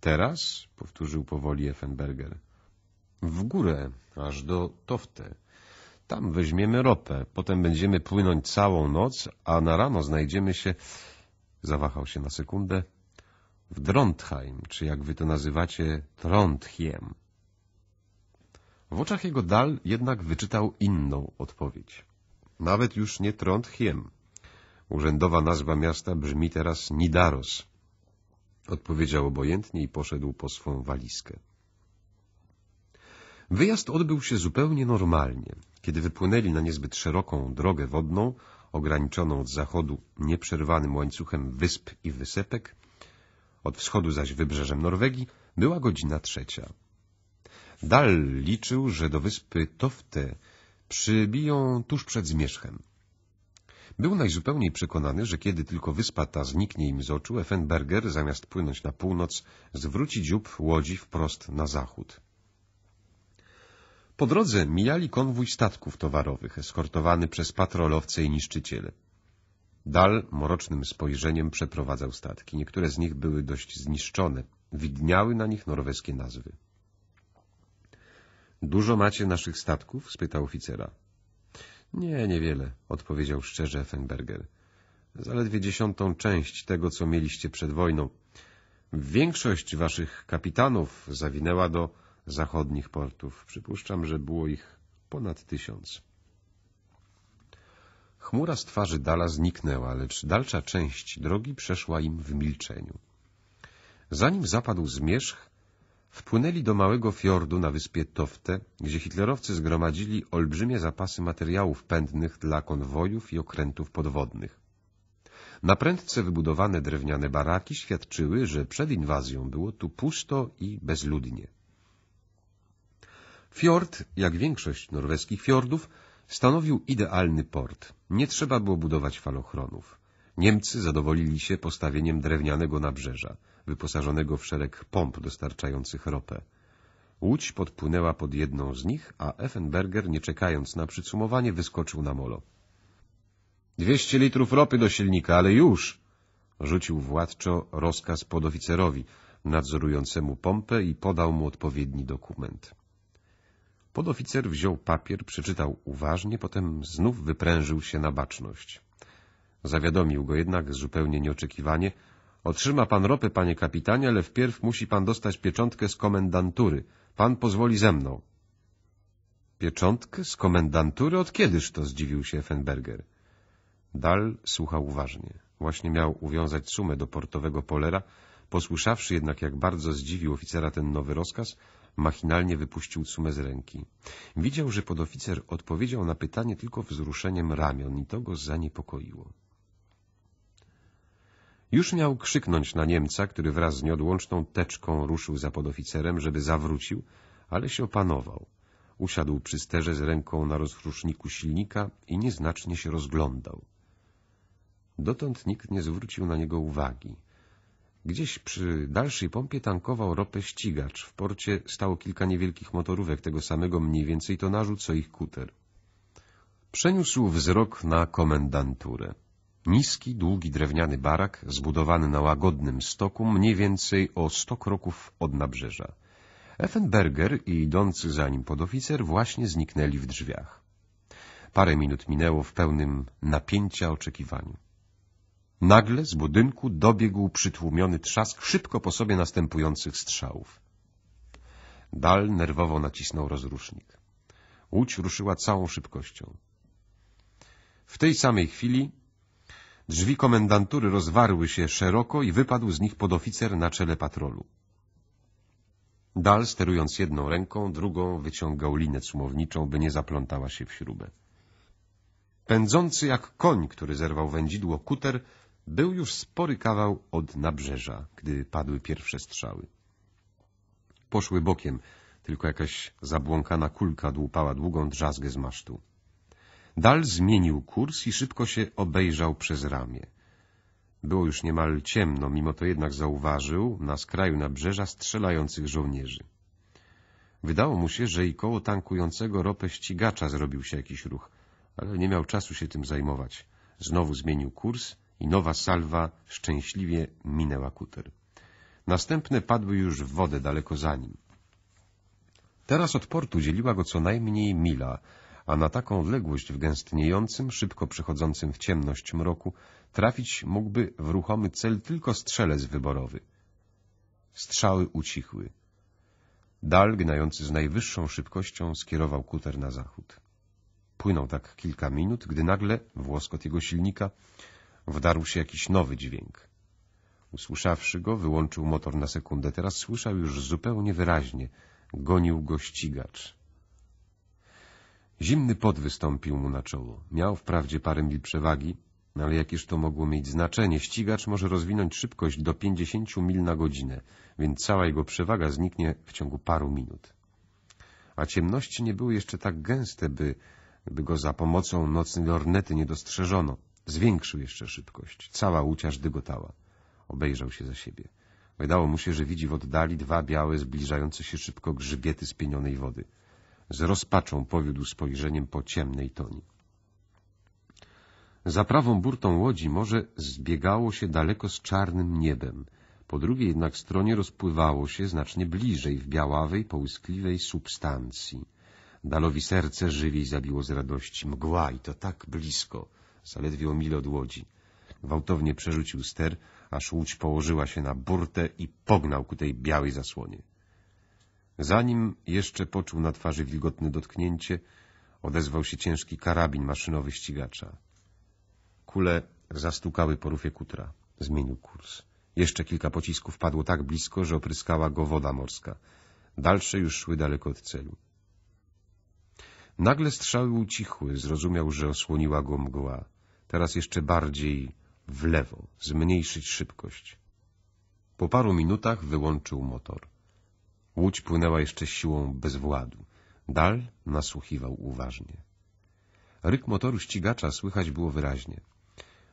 Teraz, powtórzył powoli Effenberger, w górę, aż do Tofte. Tam weźmiemy ropę, potem będziemy płynąć całą noc, a na rano znajdziemy się, zawahał się na sekundę, w Drontheim, czy jak wy to nazywacie, Trondheim. W oczach jego Dal jednak wyczytał inną odpowiedź. Nawet już nie Trondheim. Urzędowa nazwa miasta brzmi teraz Nidaros. Odpowiedział obojętnie i poszedł po swą walizkę. Wyjazd odbył się zupełnie normalnie. Kiedy wypłynęli na niezbyt szeroką drogę wodną, ograniczoną od zachodu nieprzerwanym łańcuchem wysp i wysepek, od wschodu zaś wybrzeżem Norwegii, była godzina trzecia. Dal liczył, że do wyspy Tofte przybiją tuż przed zmierzchem. Był najzupełniej przekonany, że kiedy tylko wyspa ta zniknie im z oczu, Effenberger, zamiast płynąć na północ, zwróci dziób łodzi wprost na zachód. Po drodze mijali konwój statków towarowych, eskortowany przez patrolowce i niszczyciele. Dal mrocznym spojrzeniem przeprowadzał statki. Niektóre z nich były dość zniszczone. Widniały na nich norweskie nazwy. — Dużo macie naszych statków? — spytał oficera. Nie, niewiele, odpowiedział szczerze Effenberger. Zaledwie dziesiątą część tego, co mieliście przed wojną. Większość waszych kapitanów zawinęła do zachodnich portów. Przypuszczam, że było ich ponad tysiąc. Chmura z twarzy Dala zniknęła, lecz dalsza część drogi przeszła im w milczeniu. Zanim zapadł zmierzch, wpłynęli do małego fiordu na wyspie Tofte, gdzie hitlerowcy zgromadzili olbrzymie zapasy materiałów pędnych dla konwojów i okrętów podwodnych. Na prędce wybudowane drewniane baraki świadczyły, że przed inwazją było tu pusto i bezludnie. Fiord, jak większość norweskich fiordów, stanowił idealny port. Nie trzeba było budować falochronów. Niemcy zadowolili się postawieniem drewnianego nabrzeża wyposażonego w szereg pomp dostarczających ropę. Łódź podpłynęła pod jedną z nich, a Effenberger, nie czekając na przycumowanie, wyskoczył na molo. — Dwieście litrów ropy do silnika, ale już! — rzucił władczo rozkaz podoficerowi nadzorującemu pompę i podał mu odpowiedni dokument. Podoficer wziął papier, przeczytał uważnie, potem znów wyprężył się na baczność. Zawiadomił go jednak zupełnie nieoczekiwanie — Otrzyma pan ropę, panie kapitanie, ale wpierw musi pan dostać pieczątkę z komendantury. Pan pozwoli ze mną. Pieczątkę z komendantury? Od kiedyż to? Zdziwił się Effenberger. Dal słuchał uważnie. Właśnie miał uwiązać sumę do portowego polera, posłyszawszy jednak, jak bardzo zdziwił oficera ten nowy rozkaz, machinalnie wypuścił sumę z ręki. Widział, że podoficer odpowiedział na pytanie tylko wzruszeniem ramion i to go zaniepokoiło. Już miał krzyknąć na Niemca, który wraz z nieodłączną teczką ruszył za podoficerem, żeby zawrócił, ale się opanował. Usiadł przy sterze z ręką na rozruszniku silnika i nieznacznie się rozglądał. Dotąd nikt nie zwrócił na niego uwagi. Gdzieś przy dalszej pompie tankował ropę ścigacz. W porcie stało kilka niewielkich motorówek tego samego mniej więcej tonażu, co ich kuter. Przeniósł wzrok na komendanturę. Niski, długi drewniany barak, zbudowany na łagodnym stoku, mniej więcej o sto kroków od nabrzeża. Effenberger i idący za nim podoficer właśnie zniknęli w drzwiach. Parę minut minęło w pełnym napięcia oczekiwaniu. Nagle z budynku dobiegł przytłumiony trzask szybko po sobie następujących strzałów. Dal nerwowo nacisnął rozrusznik. Łódź ruszyła całą szybkością. W tej samej chwili Drzwi komendantury rozwarły się szeroko i wypadł z nich podoficer na czele patrolu. Dal, sterując jedną ręką, drugą wyciągał linę cumowniczą, by nie zaplątała się w śrubę. Pędzący jak koń, który zerwał wędzidło kuter, był już spory kawał od nabrzeża, gdy padły pierwsze strzały. Poszły bokiem, tylko jakaś zabłąkana kulka dłupała długą drzazgę z masztu. Dal zmienił kurs i szybko się obejrzał przez ramię. Było już niemal ciemno, mimo to jednak zauważył na skraju nabrzeża strzelających żołnierzy. Wydało mu się, że i koło tankującego ropę ścigacza zrobił się jakiś ruch, ale nie miał czasu się tym zajmować. Znowu zmienił kurs i nowa salwa szczęśliwie minęła kuter. Następne padły już w wodę daleko za nim. Teraz od portu dzieliła go co najmniej mila, a na taką odległość w gęstniejącym, szybko przechodzącym w ciemność mroku trafić mógłby w ruchomy cel tylko strzelec wyborowy. Strzały ucichły. Dal, gnający z najwyższą szybkością, skierował kuter na zachód. Płynął tak kilka minut, gdy nagle w łoskot jego silnika wdarł się jakiś nowy dźwięk. Usłyszawszy go, wyłączył motor na sekundę. Teraz słyszał już zupełnie wyraźnie. Gonił go ścigacz. Zimny pot wystąpił mu na czoło. Miał wprawdzie parę mil przewagi, no ale jakież to mogło mieć znaczenie? Ścigacz może rozwinąć szybkość do 50 mil na godzinę, więc cała jego przewaga zniknie w ciągu paru minut. A ciemności nie były jeszcze tak gęste, by, by go za pomocą nocnej lornety nie dostrzeżono. Zwiększył jeszcze szybkość. Cała łuciarz dygotała. Obejrzał się za siebie. Wydało mu się, że widzi w oddali dwa białe, zbliżające się szybko grzbiety spienionej wody. Z rozpaczą powiódł spojrzeniem po ciemnej toni. Za prawą burtą łodzi morze zbiegało się daleko z czarnym niebem, po drugiej jednak stronie rozpływało się znacznie bliżej w białawej, połyskliwej substancji. Dalowi serce żywiej zabiło z radości. Mgła i to tak blisko, zaledwie o mil od łodzi. Gwałtownie przerzucił ster, aż łódź położyła się na burtę i pognał ku tej białej zasłonie. Zanim jeszcze poczuł na twarzy wilgotne dotknięcie, odezwał się ciężki karabin maszynowy ścigacza. Kule zastukały po rufie kutra. Zmienił kurs. Jeszcze kilka pocisków padło tak blisko, że opryskała go woda morska. Dalsze już szły daleko od celu. Nagle strzały ucichły, zrozumiał, że osłoniła go mgła. Teraz jeszcze bardziej w lewo, zmniejszyć szybkość. Po paru minutach wyłączył motor. Łódź płynęła jeszcze siłą bez władu. Dal nasłuchiwał uważnie. Ryk motoru ścigacza słychać było wyraźnie.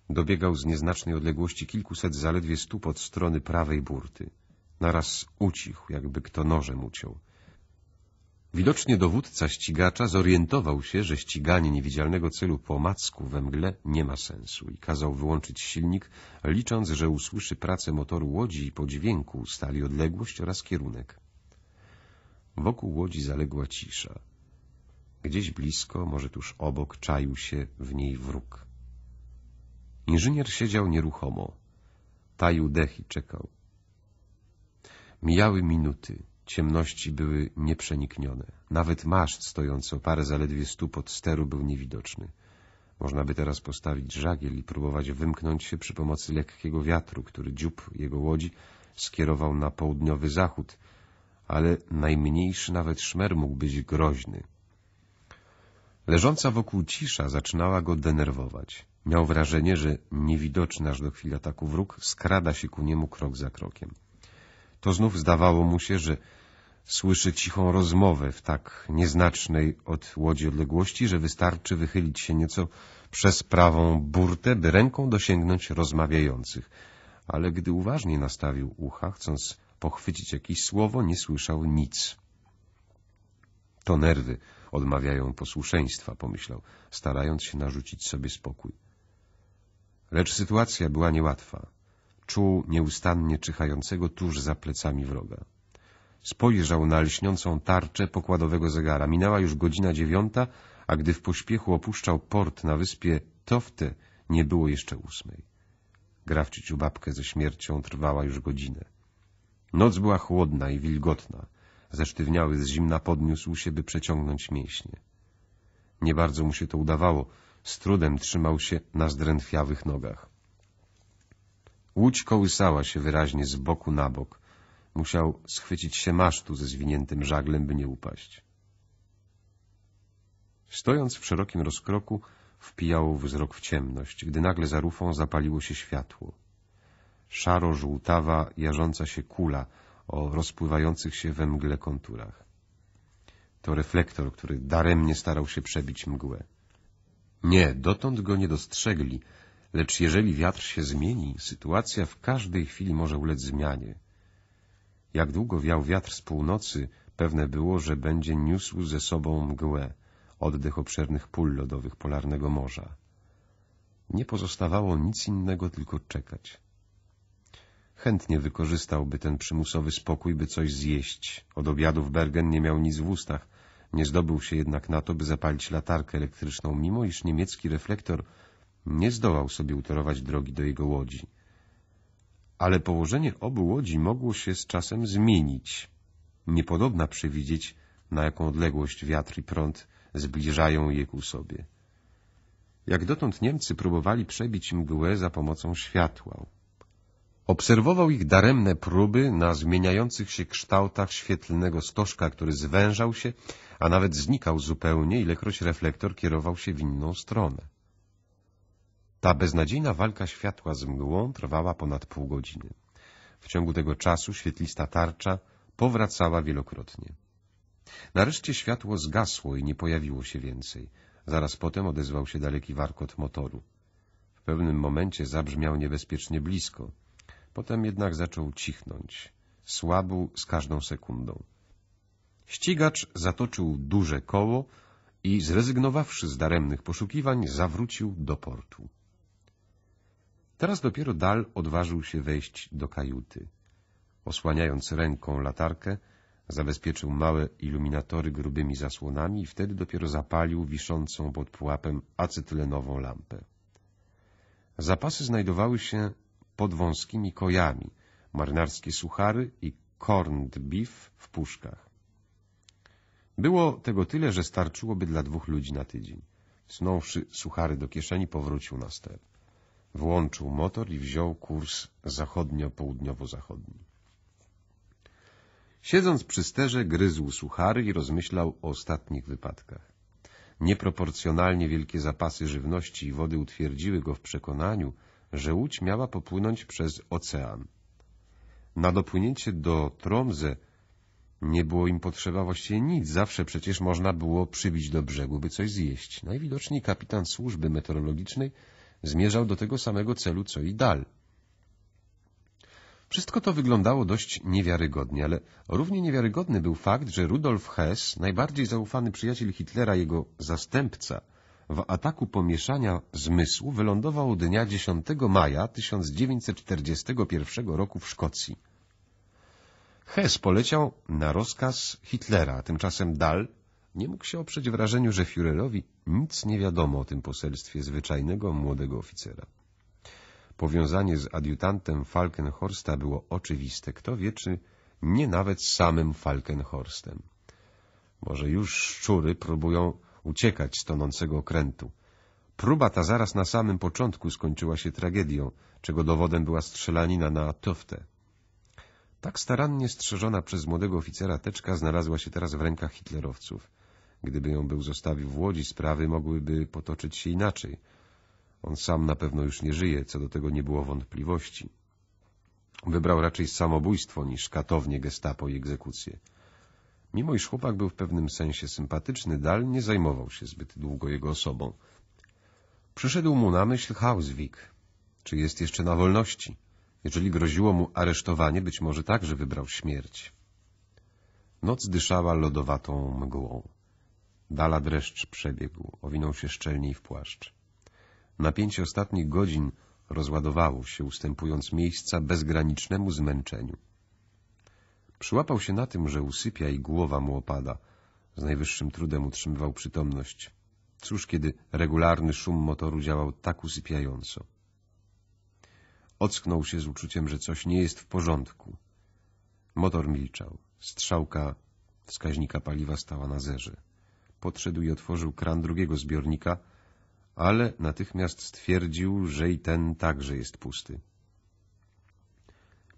Dobiegał z nieznacznej odległości kilkuset zaledwie stóp od strony prawej burty. Naraz ucichł, jakby kto nożem uciął. Widocznie dowódca ścigacza zorientował się, że ściganie niewidzialnego celu po macku we mgle nie ma sensu i kazał wyłączyć silnik, licząc, że usłyszy pracę motoru łodzi i po dźwięku ustali odległość oraz kierunek. Wokół łodzi zaległa cisza. Gdzieś blisko, może tuż obok, czaił się w niej wróg. Inżynier siedział nieruchomo. Taił dech i czekał. Mijały minuty. Ciemności były nieprzeniknione. Nawet maszt stojący o parę zaledwie stóp od steru był niewidoczny. Można by teraz postawić żagiel i próbować wymknąć się przy pomocy lekkiego wiatru, który dziób jego łodzi skierował na południowy zachód, ale najmniejszy nawet szmer mógł być groźny. Leżąca wokół cisza zaczynała go denerwować. Miał wrażenie, że niewidoczny aż do chwili ataku wróg skrada się ku niemu krok za krokiem. To znów zdawało mu się, że słyszy cichą rozmowę w tak nieznacznej od łodzi odległości, że wystarczy wychylić się nieco przez prawą burtę, by ręką dosięgnąć rozmawiających. Ale gdy uważnie nastawił ucha, chcąc pochwycić jakieś słowo, nie słyszał nic. To nerwy odmawiają posłuszeństwa, pomyślał, starając się narzucić sobie spokój. Lecz sytuacja była niełatwa. Czuł nieustannie czyhającego tuż za plecami wroga. Spojrzał na lśniącą tarczę pokładowego zegara. Minęła już godzina dziewiąta, a gdy w pośpiechu opuszczał port na wyspie Tofte, nie było jeszcze ósmej. Grawczyć u babkę ze śmiercią trwała już godzinę. Noc była chłodna i wilgotna. Zesztywniały z zimna podniósł się, by przeciągnąć mięśnie. Nie bardzo mu się to udawało. Z trudem trzymał się na zdrętwiawych nogach. Łódź kołysała się wyraźnie z boku na bok. Musiał schwycić się masztu ze zwiniętym żaglem, by nie upaść. Stojąc w szerokim rozkroku, wpijał wzrok w ciemność, gdy nagle za rufą zapaliło się światło szaro-żółtawa, jarząca się kula o rozpływających się we mgle konturach. To reflektor, który daremnie starał się przebić mgłę. Nie, dotąd go nie dostrzegli, lecz jeżeli wiatr się zmieni, sytuacja w każdej chwili może ulec zmianie. Jak długo wiał wiatr z północy, pewne było, że będzie niósł ze sobą mgłę, oddech obszernych pól lodowych polarnego morza. Nie pozostawało nic innego, tylko czekać. Chętnie wykorzystałby ten przymusowy spokój, by coś zjeść. Od obiadów Bergen nie miał nic w ustach. Nie zdobył się jednak na to, by zapalić latarkę elektryczną, mimo iż niemiecki reflektor nie zdołał sobie utorować drogi do jego łodzi. Ale położenie obu łodzi mogło się z czasem zmienić. Niepodobna przewidzieć, na jaką odległość wiatr i prąd zbliżają je ku sobie. Jak dotąd Niemcy próbowali przebić mgłę za pomocą światła, Obserwował ich daremne próby na zmieniających się kształtach świetlnego stożka, który zwężał się, a nawet znikał zupełnie, ilekroć reflektor kierował się w inną stronę. Ta beznadziejna walka światła z mgłą trwała ponad pół godziny. W ciągu tego czasu świetlista tarcza powracała wielokrotnie. Nareszcie światło zgasło i nie pojawiło się więcej. Zaraz potem odezwał się daleki warkot motoru. W pewnym momencie zabrzmiał niebezpiecznie blisko. Potem jednak zaczął cichnąć. Słabł z każdą sekundą. Ścigacz zatoczył duże koło i zrezygnowawszy z daremnych poszukiwań, zawrócił do portu. Teraz dopiero Dal odważył się wejść do kajuty. Osłaniając ręką latarkę, zabezpieczył małe iluminatory grubymi zasłonami i wtedy dopiero zapalił wiszącą pod pułapem acetylenową lampę. Zapasy znajdowały się pod wąskimi kojami, marynarskie suchary i corned beef w puszkach. Było tego tyle, że starczyłoby dla dwóch ludzi na tydzień. Snąwszy suchary do kieszeni, powrócił na ster. Włączył motor i wziął kurs zachodnio-południowo-zachodni. Siedząc przy sterze, gryzł suchary i rozmyślał o ostatnich wypadkach. Nieproporcjonalnie wielkie zapasy żywności i wody utwierdziły go w przekonaniu, że łódź miała popłynąć przez ocean. Na dopłynięcie do Tromze nie było im potrzeba właściwie nic, zawsze przecież można było przybić do brzegu, by coś zjeść. Najwidoczniej kapitan służby meteorologicznej zmierzał do tego samego celu, co i dal. Wszystko to wyglądało dość niewiarygodnie, ale równie niewiarygodny był fakt, że Rudolf Hess, najbardziej zaufany przyjaciel Hitlera, jego zastępca, w ataku pomieszania zmysłu wylądował dnia 10 maja 1941 roku w Szkocji. Hess poleciał na rozkaz Hitlera, tymczasem Dal nie mógł się oprzeć wrażeniu, że Führerowi nic nie wiadomo o tym poselstwie zwyczajnego młodego oficera. Powiązanie z adiutantem Falkenhorsta było oczywiste, kto wie, czy nie nawet samym Falkenhorstem. Może już szczury próbują uciekać z tonącego okrętu. Próba ta zaraz na samym początku skończyła się tragedią, czego dowodem była strzelanina na Tofte. Tak starannie strzeżona przez młodego oficera teczka znalazła się teraz w rękach hitlerowców. Gdyby ją był zostawił w Łodzi, sprawy mogłyby potoczyć się inaczej. On sam na pewno już nie żyje, co do tego nie było wątpliwości. Wybrał raczej samobójstwo niż katownie gestapo i egzekucję. Mimo iż chłopak był w pewnym sensie sympatyczny, Dal nie zajmował się zbyt długo jego osobą. Przyszedł mu na myśl Hauswig. Czy jest jeszcze na wolności? Jeżeli groziło mu aresztowanie, być może także wybrał śmierć. Noc dyszała lodowatą mgłą. Dala dreszcz przebiegł, owinął się szczelniej w płaszcz. Napięcie ostatnich godzin rozładowało się, ustępując miejsca bezgranicznemu zmęczeniu. Przyłapał się na tym, że usypia i głowa mu opada. Z najwyższym trudem utrzymywał przytomność. Cóż, kiedy regularny szum motoru działał tak usypiająco. Ocknął się z uczuciem, że coś nie jest w porządku. Motor milczał. Strzałka wskaźnika paliwa stała na zerze. Podszedł i otworzył kran drugiego zbiornika, ale natychmiast stwierdził, że i ten także jest pusty.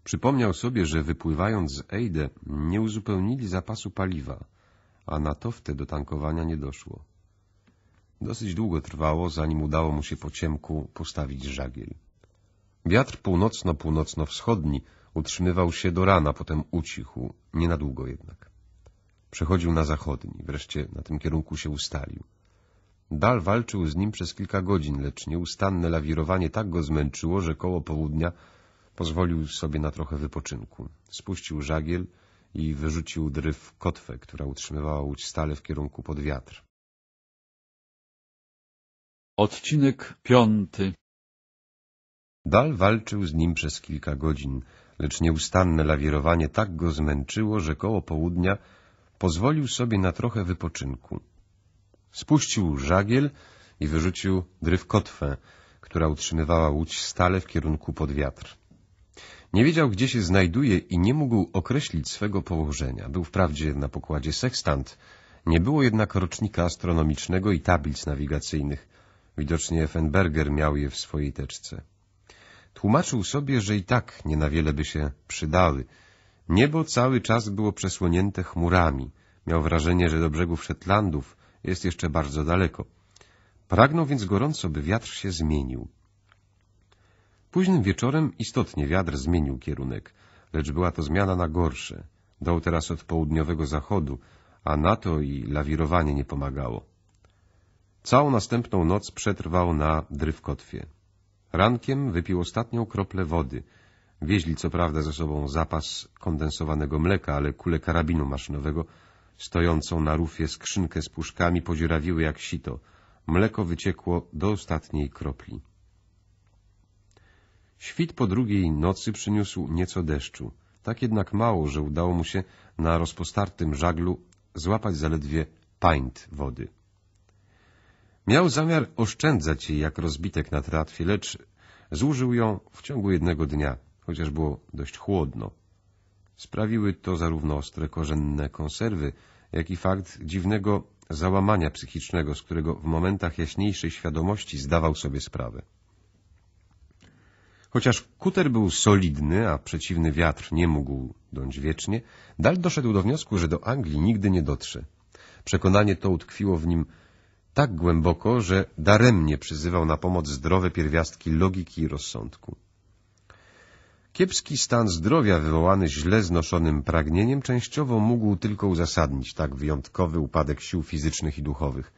Przypomniał sobie, że wypływając z Ejde nie uzupełnili zapasu paliwa, a na toftę do tankowania nie doszło. Dosyć długo trwało, zanim udało mu się po ciemku postawić żagiel. Wiatr północno-północno-wschodni utrzymywał się do rana, potem ucichł, nie na długo jednak. Przechodził na zachodni, wreszcie na tym kierunku się ustalił. Dal walczył z nim przez kilka godzin, lecz nieustanne lawirowanie tak go zmęczyło, że koło południa Pozwolił sobie na trochę wypoczynku. Spuścił żagiel i wyrzucił dryf w kotwę, która utrzymywała łódź stale w kierunku pod wiatr. Odcinek piąty Dal walczył z nim przez kilka godzin, lecz nieustanne lawirowanie tak go zmęczyło, że koło południa pozwolił sobie na trochę wypoczynku. Spuścił żagiel i wyrzucił dryf kotwę, która utrzymywała łódź stale w kierunku pod wiatr. Nie wiedział, gdzie się znajduje i nie mógł określić swego położenia. Był wprawdzie na pokładzie sextant, nie było jednak rocznika astronomicznego i tablic nawigacyjnych. Widocznie Effenberger miał je w swojej teczce. Tłumaczył sobie, że i tak nie na wiele by się przydały. Niebo cały czas było przesłonięte chmurami. Miał wrażenie, że do brzegów Szetlandów jest jeszcze bardzo daleko. Pragnął więc gorąco, by wiatr się zmienił. Późnym wieczorem istotnie wiatr zmienił kierunek, lecz była to zmiana na gorsze. Dał teraz od południowego zachodu, a na to i lawirowanie nie pomagało. Całą następną noc przetrwał na drywkotwie. Rankiem wypił ostatnią kroplę wody. Wieźli co prawda ze sobą zapas kondensowanego mleka, ale kule karabinu maszynowego, stojącą na rufie skrzynkę z puszkami, podziurawiły jak sito. Mleko wyciekło do ostatniej kropli. Świt po drugiej nocy przyniósł nieco deszczu, tak jednak mało, że udało mu się na rozpostartym żaglu złapać zaledwie pint wody. Miał zamiar oszczędzać jej jak rozbitek na tratwie, lecz zużył ją w ciągu jednego dnia, chociaż było dość chłodno. Sprawiły to zarówno ostre korzenne konserwy, jak i fakt dziwnego załamania psychicznego, z którego w momentach jaśniejszej świadomości zdawał sobie sprawę. Chociaż kuter był solidny, a przeciwny wiatr nie mógł dąć wiecznie, Dal doszedł do wniosku, że do Anglii nigdy nie dotrze. Przekonanie to utkwiło w nim tak głęboko, że daremnie przyzywał na pomoc zdrowe pierwiastki logiki i rozsądku. Kiepski stan zdrowia wywołany źle znoszonym pragnieniem częściowo mógł tylko uzasadnić tak wyjątkowy upadek sił fizycznych i duchowych.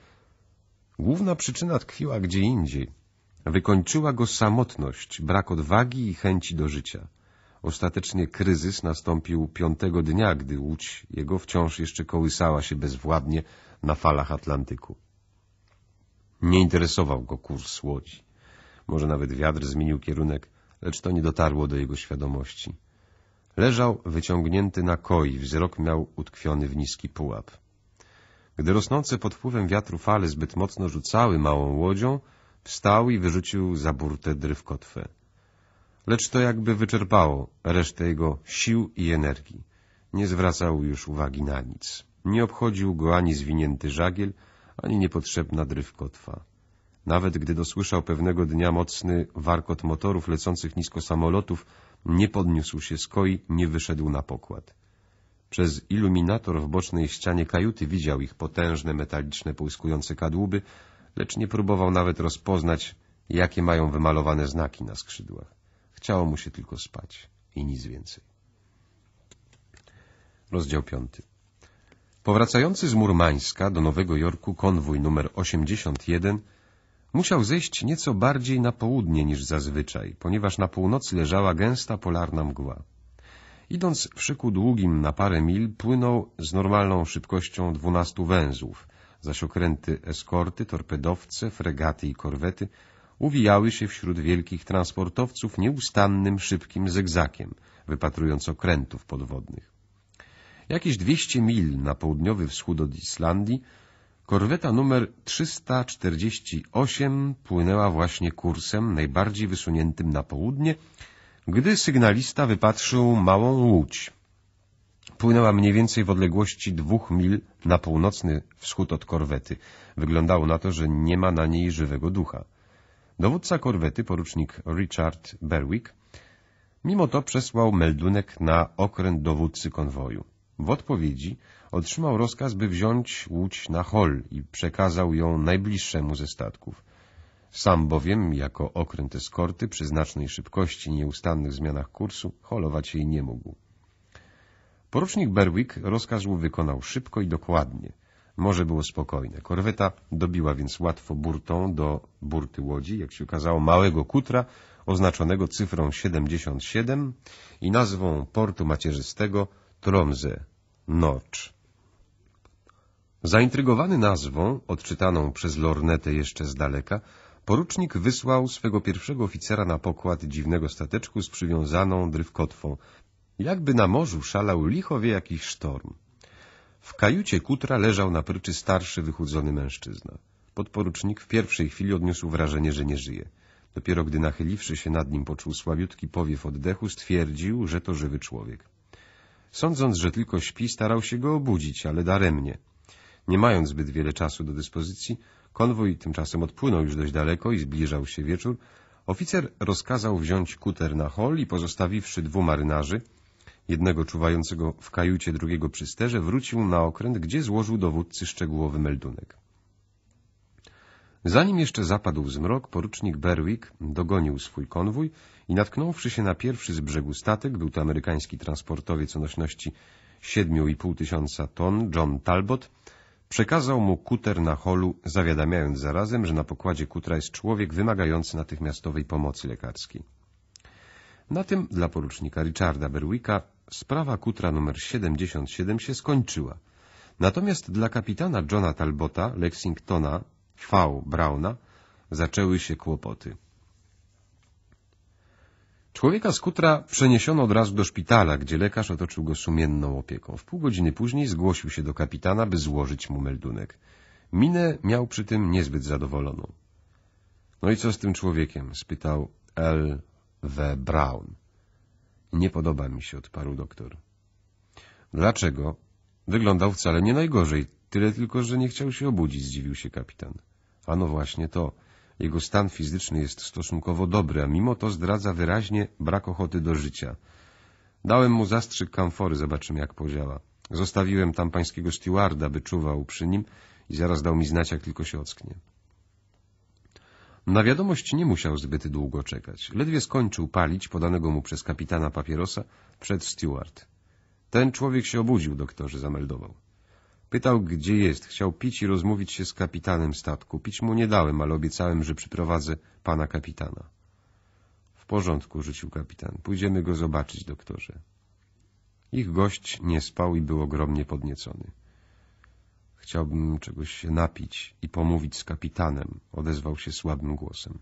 Główna przyczyna tkwiła gdzie indziej – Wykończyła go samotność, brak odwagi i chęci do życia. Ostatecznie kryzys nastąpił piątego dnia, gdy łódź jego wciąż jeszcze kołysała się bezwładnie na falach Atlantyku. Nie interesował go kurs łodzi. Może nawet wiatr zmienił kierunek, lecz to nie dotarło do jego świadomości. Leżał wyciągnięty na koi, wzrok miał utkwiony w niski pułap. Gdy rosnące pod wpływem wiatru fale zbyt mocno rzucały małą łodzią, Wstał i wyrzucił za burtę drywkotwę. Lecz to jakby wyczerpało resztę jego sił i energii. Nie zwracał już uwagi na nic. Nie obchodził go ani zwinięty żagiel, ani niepotrzebna drywkotwa. Nawet gdy dosłyszał pewnego dnia mocny warkot motorów lecących nisko samolotów, nie podniósł się z koi, nie wyszedł na pokład. Przez iluminator w bocznej ścianie kajuty widział ich potężne, metaliczne, połyskujące kadłuby, lecz nie próbował nawet rozpoznać, jakie mają wymalowane znaki na skrzydłach. Chciało mu się tylko spać i nic więcej. Rozdział 5. Powracający z Murmańska do Nowego Jorku konwój numer 81 musiał zejść nieco bardziej na południe niż zazwyczaj, ponieważ na północy leżała gęsta polarna mgła. Idąc w szyku długim na parę mil, płynął z normalną szybkością 12 węzłów, zaś okręty eskorty, torpedowce, fregaty i korwety uwijały się wśród wielkich transportowców nieustannym, szybkim zegzakiem, wypatrując okrętów podwodnych. Jakieś 200 mil na południowy wschód od Islandii korweta numer 348 płynęła właśnie kursem najbardziej wysuniętym na południe, gdy sygnalista wypatrzył małą łódź płynęła mniej więcej w odległości dwóch mil na północny wschód od korwety. Wyglądało na to, że nie ma na niej żywego ducha. Dowódca korwety, porucznik Richard Berwick, mimo to przesłał meldunek na okręt dowódcy konwoju. W odpowiedzi otrzymał rozkaz, by wziąć łódź na hol i przekazał ją najbliższemu ze statków. Sam bowiem, jako okręt eskorty, przy znacznej szybkości i nieustannych zmianach kursu, holować jej nie mógł. Porucznik Berwick rozkazł wykonał szybko i dokładnie. Morze było spokojne. Korweta dobiła więc łatwo burtą do burty łodzi, jak się okazało, małego kutra oznaczonego cyfrą 77 i nazwą portu macierzystego Tromze, Notch. Zaintrygowany nazwą, odczytaną przez lornetę jeszcze z daleka, porucznik wysłał swego pierwszego oficera na pokład dziwnego stateczku z przywiązaną drywkotwą, jakby na morzu szalał licho wie jakiś sztorm. W kajucie kutra leżał na pryczy starszy, wychudzony mężczyzna. Podporucznik w pierwszej chwili odniósł wrażenie, że nie żyje. Dopiero gdy nachyliwszy się nad nim poczuł słabiutki powiew oddechu, stwierdził, że to żywy człowiek. Sądząc, że tylko śpi, starał się go obudzić, ale daremnie. Nie mając zbyt wiele czasu do dyspozycji, konwój tymczasem odpłynął już dość daleko i zbliżał się wieczór. Oficer rozkazał wziąć kuter na hol i pozostawiwszy dwu marynarzy, jednego czuwającego w kajucie, drugiego przy sterze, wrócił na okręt, gdzie złożył dowódcy szczegółowy meldunek. Zanim jeszcze zapadł zmrok, porucznik Berwick dogonił swój konwój i natknąwszy się na pierwszy z brzegu statek, był to amerykański transportowiec o nośności 7,5 tysiąca ton, John Talbot, przekazał mu kuter na holu, zawiadamiając zarazem, że na pokładzie kutra jest człowiek wymagający natychmiastowej pomocy lekarskiej. Na tym dla porucznika Richarda Berwicka sprawa kutra numer 77 się skończyła. Natomiast dla kapitana Johna Talbota, Lexingtona, V. Browna zaczęły się kłopoty. Człowieka z kutra przeniesiono od razu do szpitala, gdzie lekarz otoczył go sumienną opieką. W pół godziny później zgłosił się do kapitana, by złożyć mu meldunek. Minę miał przy tym niezbyt zadowoloną. — No i co z tym człowiekiem? — spytał L. W. Brown. Nie podoba mi się, odparł doktor. Dlaczego? Wyglądał wcale nie najgorzej, tyle tylko, że nie chciał się obudzić, zdziwił się kapitan. A no właśnie to. Jego stan fizyczny jest stosunkowo dobry, a mimo to zdradza wyraźnie brak ochoty do życia. Dałem mu zastrzyk kamfory, zobaczymy jak podziała. Zostawiłem tam pańskiego stewarda, by czuwał przy nim i zaraz dał mi znać, jak tylko się ocknie. Na wiadomość nie musiał zbyt długo czekać. Ledwie skończył palić podanego mu przez kapitana papierosa przed Stewart. Ten człowiek się obudził, doktorze, zameldował. Pytał, gdzie jest. Chciał pić i rozmówić się z kapitanem statku. Pić mu nie dałem, ale obiecałem, że przyprowadzę pana kapitana. W porządku, rzucił kapitan. Pójdziemy go zobaczyć, doktorze. Ich gość nie spał i był ogromnie podniecony. Chciałbym czegoś się napić i pomówić z kapitanem, odezwał się słabym głosem.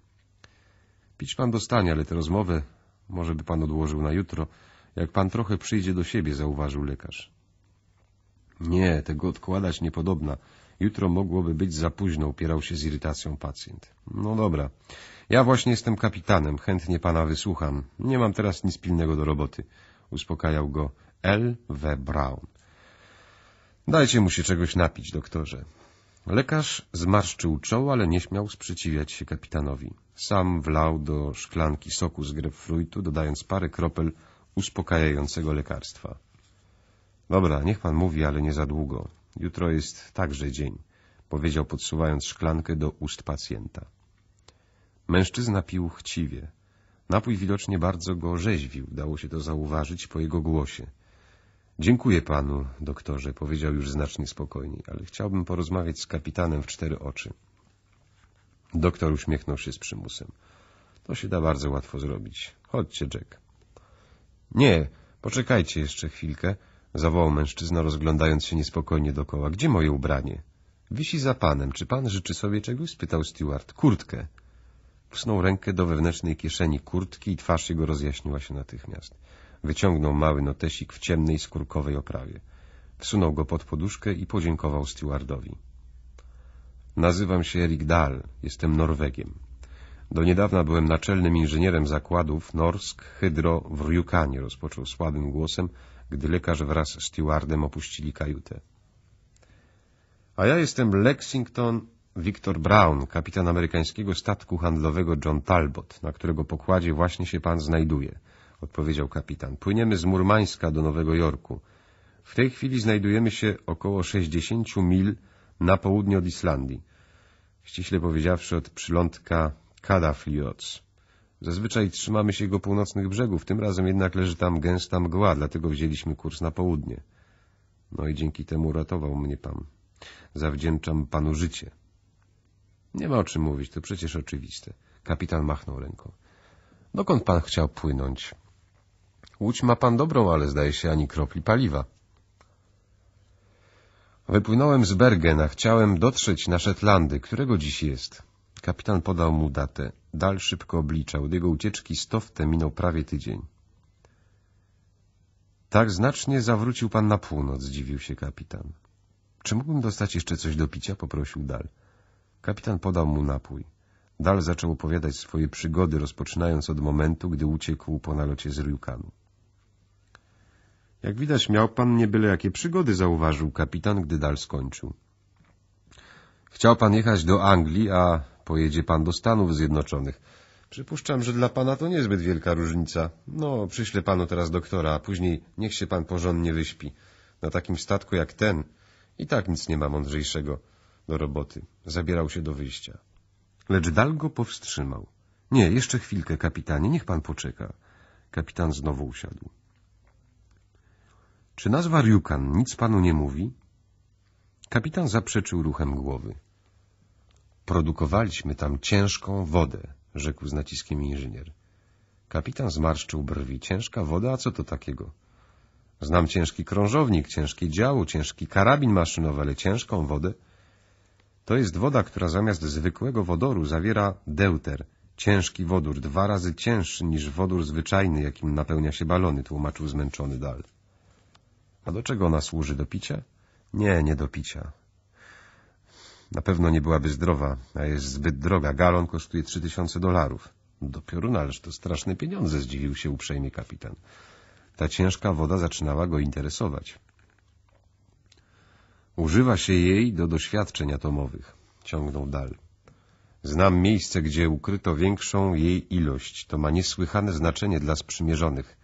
Pić pan dostanie, ale te rozmowy może by pan odłożył na jutro. Jak pan trochę przyjdzie do siebie, zauważył lekarz. Nie, tego odkładać niepodobna. Jutro mogłoby być za późno, upierał się z irytacją pacjent. No dobra, ja właśnie jestem kapitanem, chętnie pana wysłucham. Nie mam teraz nic pilnego do roboty, uspokajał go L. V. Brown. Dajcie mu się czegoś napić, doktorze. Lekarz zmarszczył czoło, ale nie śmiał sprzeciwiać się kapitanowi. Sam wlał do szklanki soku z grapefruitu, dodając parę kropel uspokajającego lekarstwa. Dobra, niech pan mówi, ale nie za długo. Jutro jest także dzień, powiedział podsuwając szklankę do ust pacjenta. Mężczyzna pił chciwie. Napój widocznie bardzo go rzeźwił, dało się to zauważyć po jego głosie. Dziękuję panu, doktorze, powiedział już znacznie spokojniej, ale chciałbym porozmawiać z kapitanem w cztery oczy. Doktor uśmiechnął się z przymusem. To się da bardzo łatwo zrobić. Chodźcie, Jack. Nie, poczekajcie jeszcze chwilkę, zawołał mężczyzna, rozglądając się niespokojnie dokoła. Gdzie moje ubranie? Wisi za panem. Czy pan życzy sobie czegoś? spytał steward. Kurtkę. Wsunął rękę do wewnętrznej kieszeni kurtki i twarz jego rozjaśniła się natychmiast. Wyciągnął mały notesik w ciemnej, skórkowej oprawie. Wsunął go pod poduszkę i podziękował stewardowi. Nazywam się Erik Dahl, jestem Norwegiem. Do niedawna byłem naczelnym inżynierem zakładów Norsk Hydro w Ryukanie. rozpoczął słabym głosem, gdy lekarz wraz z stewardem opuścili kajutę. A ja jestem Lexington Victor Brown, kapitan amerykańskiego statku handlowego John Talbot, na którego pokładzie właśnie się pan znajduje – odpowiedział kapitan. Płyniemy z Murmańska do Nowego Jorku. W tej chwili znajdujemy się około 60 mil na południe od Islandii. Ściśle powiedziawszy od przylądka Kadafliots. Zazwyczaj trzymamy się jego północnych brzegów, tym razem jednak leży tam gęsta mgła, dlatego wzięliśmy kurs na południe. No i dzięki temu ratował mnie pan. Zawdzięczam panu życie. Nie ma o czym mówić, to przecież oczywiste. Kapitan machnął ręką. Dokąd pan chciał płynąć? Łódź ma pan dobrą, ale zdaje się ani kropli paliwa. Wypłynąłem z Bergena, chciałem dotrzeć na Szetlandy, którego dziś jest. Kapitan podał mu datę. Dal szybko obliczał. Od jego ucieczki stowte minął prawie tydzień. Tak znacznie zawrócił pan na północ, zdziwił się kapitan. Czy mógłbym dostać jeszcze coś do picia? poprosił Dal. Kapitan podał mu napój. Dal zaczął opowiadać swoje przygody, rozpoczynając od momentu, gdy uciekł po nalocie z Ryukanu. Jak widać, miał pan nie byle jakie przygody, zauważył kapitan, gdy Dal skończył. Chciał pan jechać do Anglii, a pojedzie pan do Stanów Zjednoczonych. Przypuszczam, że dla pana to niezbyt wielka różnica. No, przyślę panu teraz doktora, a później niech się pan porządnie wyśpi. Na takim statku jak ten i tak nic nie ma mądrzejszego do roboty. Zabierał się do wyjścia. Lecz Dalgo powstrzymał. — Nie, jeszcze chwilkę, kapitanie, niech pan poczeka. Kapitan znowu usiadł. — Czy nazwa Ryukan nic panu nie mówi? Kapitan zaprzeczył ruchem głowy. — Produkowaliśmy tam ciężką wodę — rzekł z naciskiem inżynier. Kapitan zmarszczył brwi. Ciężka woda, a co to takiego? Znam ciężki krążownik, ciężkie działo, ciężki karabin maszynowy, ale ciężką wodę... To jest woda, która zamiast zwykłego wodoru zawiera deuter, ciężki wodór, dwa razy cięższy niż wodór zwyczajny, jakim napełnia się balony, tłumaczył zmęczony Dal. A do czego ona służy? Do picia? Nie, nie do picia. Na pewno nie byłaby zdrowa, a jest zbyt droga. Galon kosztuje trzy tysiące dolarów. Do pioruna, to straszne pieniądze, zdziwił się uprzejmie kapitan. Ta ciężka woda zaczynała go interesować. Używa się jej do doświadczeń atomowych, ciągnął Dal. Znam miejsce, gdzie ukryto większą jej ilość. To ma niesłychane znaczenie dla sprzymierzonych.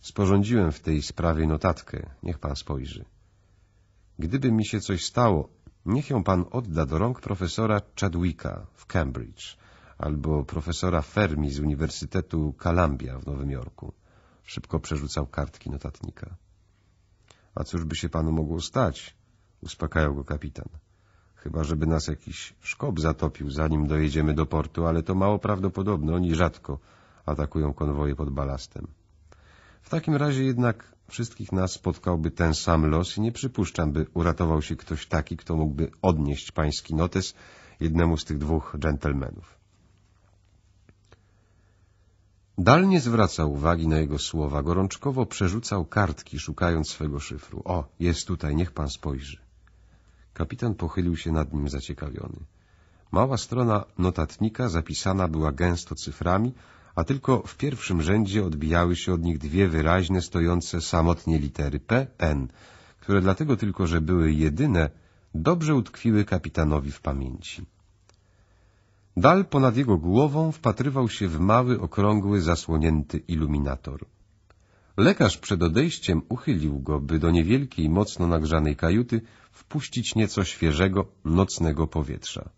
Sporządziłem w tej sprawie notatkę. Niech pan spojrzy. Gdyby mi się coś stało, niech ją pan odda do rąk profesora Chadwicka w Cambridge albo profesora Fermi z Uniwersytetu Columbia w Nowym Jorku. Szybko przerzucał kartki notatnika. A cóż by się panu mogło stać? Uspokajał go kapitan. Chyba, żeby nas jakiś szkop zatopił, zanim dojedziemy do portu, ale to mało prawdopodobne. Oni rzadko atakują konwoje pod balastem. W takim razie jednak wszystkich nas spotkałby ten sam los i nie przypuszczam, by uratował się ktoś taki, kto mógłby odnieść pański notes jednemu z tych dwóch dżentelmenów. Dal nie zwracał uwagi na jego słowa, gorączkowo przerzucał kartki, szukając swego szyfru. — O, jest tutaj, niech pan spojrzy. Kapitan pochylił się nad nim zaciekawiony. Mała strona notatnika zapisana była gęsto cyframi, a tylko w pierwszym rzędzie odbijały się od nich dwie wyraźne stojące samotnie litery P, N, które dlatego tylko, że były jedyne, dobrze utkwiły kapitanowi w pamięci. Dal ponad jego głową wpatrywał się w mały, okrągły, zasłonięty iluminator. Lekarz przed odejściem uchylił go, by do niewielkiej, mocno nagrzanej kajuty wpuścić nieco świeżego, nocnego powietrza.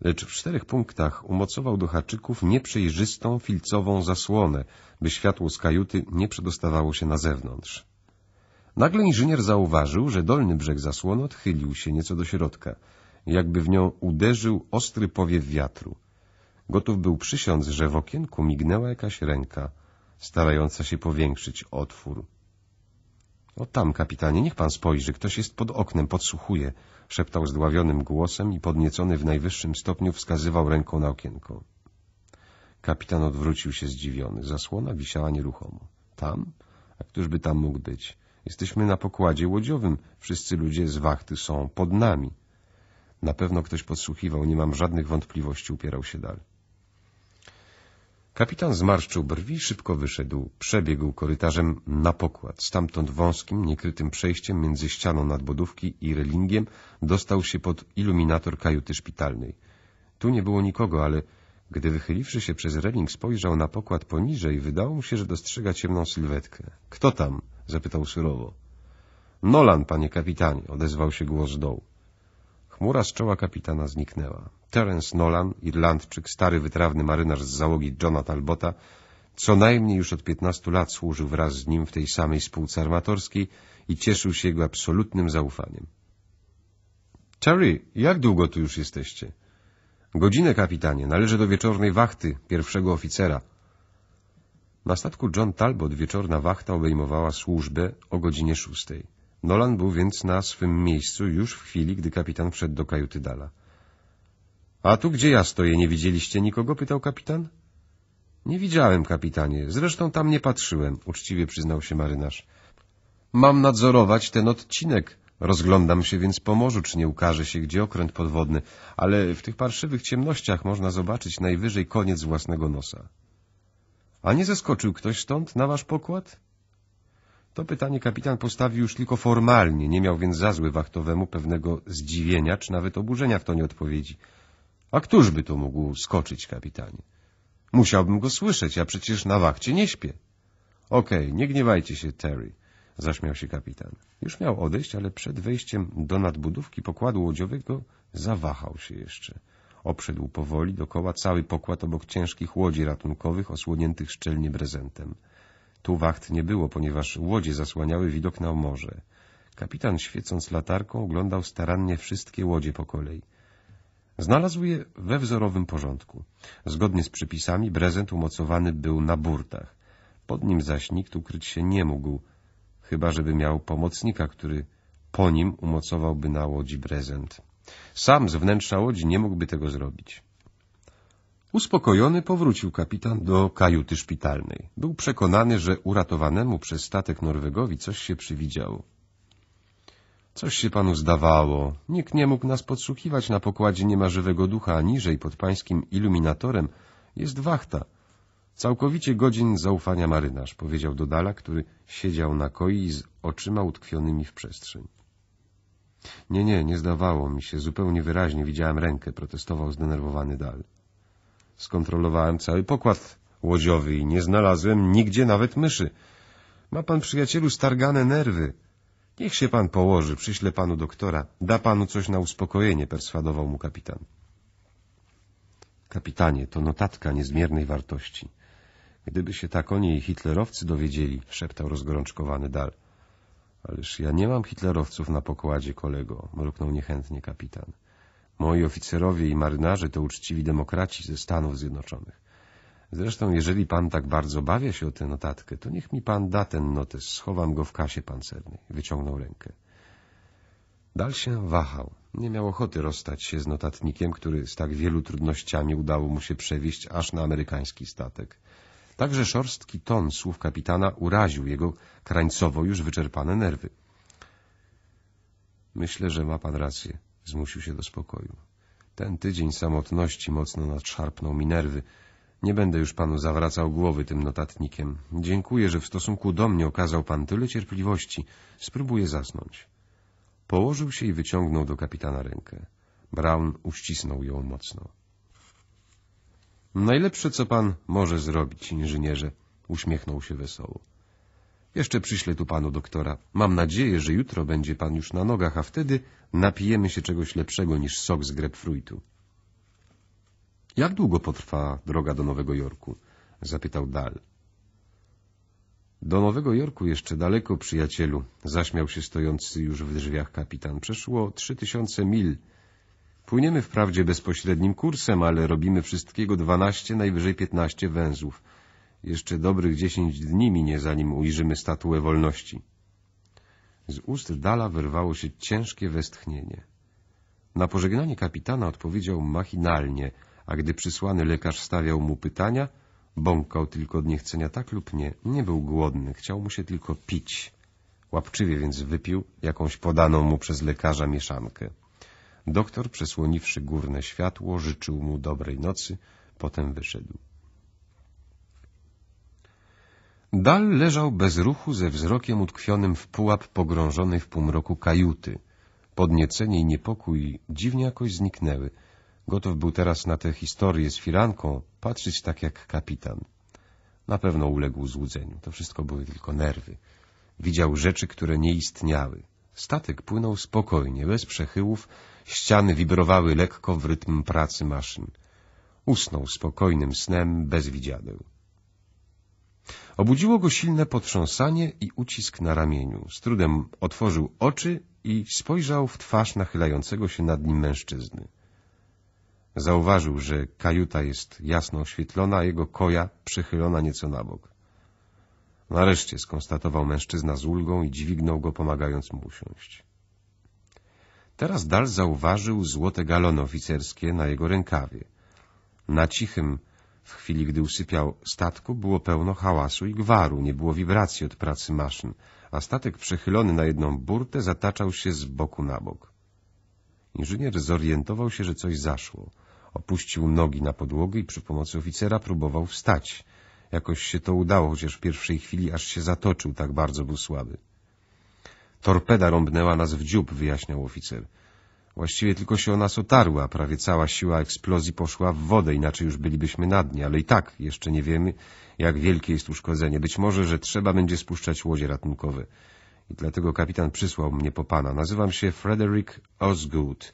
Lecz w czterech punktach umocował do haczyków nieprzejrzystą, filcową zasłonę, by światło z kajuty nie przedostawało się na zewnątrz. Nagle inżynier zauważył, że dolny brzeg zasłony odchylił się nieco do środka, jakby w nią uderzył ostry powiew wiatru. Gotów był przysiąc, że w okienku mignęła jakaś ręka, starająca się powiększyć otwór. O tam, kapitanie, niech pan spojrzy, ktoś jest pod oknem, podsłuchuje, szeptał zdławionym głosem i podniecony w najwyższym stopniu wskazywał ręką na okienko. Kapitan odwrócił się zdziwiony. Zasłona wisiała nieruchomo. Tam? A któżby tam mógł być? Jesteśmy na pokładzie łodziowym. Wszyscy ludzie z wachty są pod nami. Na pewno ktoś podsłuchiwał, nie mam żadnych wątpliwości, upierał się dalej. Kapitan zmarszczył brwi, szybko wyszedł. Przebiegł korytarzem na pokład. Stamtąd wąskim, niekrytym przejściem między ścianą nadbudówki i relingiem dostał się pod iluminator kajuty szpitalnej. Tu nie było nikogo, ale gdy wychyliwszy się przez reling spojrzał na pokład poniżej, wydało mu się, że dostrzega ciemną sylwetkę. — Kto tam? — zapytał surowo. — Nolan, panie kapitanie — odezwał się głos z dołu. Chmura z czoła kapitana zniknęła. Terence Nolan, Irlandczyk, stary wytrawny marynarz z załogi Johna Talbota, co najmniej już od 15 lat służył wraz z nim w tej samej spółce armatorskiej i cieszył się jego absolutnym zaufaniem. — Terry, jak długo tu już jesteście? — Godzinę, kapitanie. Należy do wieczornej wachty pierwszego oficera. Na statku John Talbot wieczorna wachta obejmowała służbę o godzinie szóstej. Nolan był więc na swym miejscu już w chwili, gdy kapitan wszedł do kajuty Dala. — a tu, gdzie ja stoję, nie widzieliście nikogo? pytał kapitan. Nie widziałem, kapitanie. Zresztą tam nie patrzyłem, uczciwie przyznał się marynarz. Mam nadzorować ten odcinek. Rozglądam się więc po morzu, czy nie ukaże się, gdzie okręt podwodny, ale w tych parszywych ciemnościach można zobaczyć najwyżej koniec własnego nosa. A nie zaskoczył ktoś stąd na wasz pokład? To pytanie kapitan postawił już tylko formalnie, nie miał więc za zły wachtowemu pewnego zdziwienia czy nawet oburzenia w tonie odpowiedzi. A któżby tu mógł skoczyć, kapitanie? Musiałbym go słyszeć, ja przecież na wachcie nie śpię. Okej, okay, nie gniewajcie się, Terry, zaśmiał się kapitan. Już miał odejść, ale przed wejściem do nadbudówki pokładu łodziowego zawahał się jeszcze. Obszedł powoli dokoła cały pokład obok ciężkich łodzi ratunkowych osłoniętych szczelnie brezentem. Tu wacht nie było, ponieważ łodzie zasłaniały widok na morze. Kapitan, świecąc latarką, oglądał starannie wszystkie łodzie po kolei. Znalazł je we wzorowym porządku. Zgodnie z przepisami prezent umocowany był na burtach. Pod nim zaś nikt ukryć się nie mógł, chyba żeby miał pomocnika, który po nim umocowałby na łodzi prezent. Sam z wnętrza łodzi nie mógłby tego zrobić. Uspokojony powrócił kapitan do kajuty szpitalnej. Był przekonany, że uratowanemu przez statek Norwegowi coś się przywidziało. Coś się panu zdawało. Nikt nie mógł nas podsłuchiwać na pokładzie nie ma żywego ducha, a niżej pod pańskim iluminatorem jest wachta. Całkowicie godzin zaufania marynarz, powiedział Dodala, który siedział na koi z oczyma utkwionymi w przestrzeń. Nie, nie, nie zdawało mi się, zupełnie wyraźnie widziałem rękę, protestował zdenerwowany Dal. Skontrolowałem cały pokład łodziowy i nie znalazłem nigdzie nawet myszy. Ma pan, przyjacielu, stargane nerwy. Niech się pan położy, przyślę panu doktora, da panu coś na uspokojenie, perswadował mu kapitan. Kapitanie, to notatka niezmiernej wartości. Gdyby się tak o niej hitlerowcy dowiedzieli, szeptał rozgorączkowany Dal. Ależ ja nie mam hitlerowców na pokładzie, kolego, mruknął niechętnie kapitan. Moi oficerowie i marynarze to uczciwi demokraci ze Stanów Zjednoczonych. Zresztą, jeżeli pan tak bardzo bawia się o tę notatkę, to niech mi pan da ten notes, schowam go w kasie pancernej. Wyciągnął rękę. Dal się wahał. Nie miał ochoty rozstać się z notatnikiem, który z tak wielu trudnościami udało mu się przewieźć aż na amerykański statek. Także szorstki ton słów kapitana uraził jego krańcowo już wyczerpane nerwy. Myślę, że ma pan rację. Zmusił się do spokoju. Ten tydzień samotności mocno nadszarpnął mi nerwy. Nie będę już panu zawracał głowy tym notatnikiem. Dziękuję, że w stosunku do mnie okazał pan tyle cierpliwości. Spróbuję zasnąć. Położył się i wyciągnął do kapitana rękę. Brown uścisnął ją mocno. Najlepsze, co pan może zrobić, inżynierze, uśmiechnął się wesoło. Jeszcze przyślę tu panu doktora. Mam nadzieję, że jutro będzie pan już na nogach, a wtedy napijemy się czegoś lepszego niż sok z grepfruitu. Jak długo potrwa droga do Nowego Jorku? zapytał Dal. Do Nowego Jorku jeszcze daleko, przyjacielu, zaśmiał się stojący już w drzwiach kapitan. Przeszło trzy tysiące mil. Płyniemy wprawdzie bezpośrednim kursem, ale robimy wszystkiego dwanaście, najwyżej piętnaście węzłów. Jeszcze dobrych dziesięć dni minie, zanim ujrzymy statuę wolności. Z ust Dala wyrwało się ciężkie westchnienie. Na pożegnanie kapitana odpowiedział machinalnie — a gdy przysłany lekarz stawiał mu pytania, bąkał tylko od niechcenia tak lub nie. Nie był głodny, chciał mu się tylko pić. Łapczywie więc wypił jakąś podaną mu przez lekarza mieszankę. Doktor, przesłoniwszy górne światło, życzył mu dobrej nocy, potem wyszedł. Dal leżał bez ruchu ze wzrokiem utkwionym w pułap pogrążonej w półmroku kajuty. Podniecenie i niepokój dziwnie jakoś zniknęły. Gotów był teraz na tę historię z firanką patrzeć tak jak kapitan. Na pewno uległ złudzeniu. To wszystko były tylko nerwy. Widział rzeczy, które nie istniały. Statek płynął spokojnie, bez przechyłów, ściany wibrowały lekko w rytm pracy maszyn. Usnął spokojnym snem, bez widziadeł. Obudziło go silne potrząsanie i ucisk na ramieniu. Z trudem otworzył oczy i spojrzał w twarz nachylającego się nad nim mężczyzny. Zauważył, że kajuta jest jasno oświetlona, a jego koja przychylona nieco na bok. Nareszcie skonstatował mężczyzna z ulgą i dźwignął go, pomagając mu usiąść. Teraz Dal zauważył złote galony oficerskie na jego rękawie. Na cichym, w chwili gdy usypiał, statku było pełno hałasu i gwaru, nie było wibracji od pracy maszyn, a statek przechylony na jedną burtę zataczał się z boku na bok. Inżynier zorientował się, że coś zaszło. Opuścił nogi na podłogę i przy pomocy oficera próbował wstać. Jakoś się to udało, chociaż w pierwszej chwili aż się zatoczył, tak bardzo był słaby. Torpeda rąbnęła nas w dziób, wyjaśniał oficer. Właściwie tylko się o nas otarła, prawie cała siła eksplozji poszła w wodę, inaczej już bylibyśmy na dnie, ale i tak jeszcze nie wiemy, jak wielkie jest uszkodzenie. Być może, że trzeba będzie spuszczać łodzie ratunkowe. I dlatego kapitan przysłał mnie po pana. Nazywam się Frederick Osgood.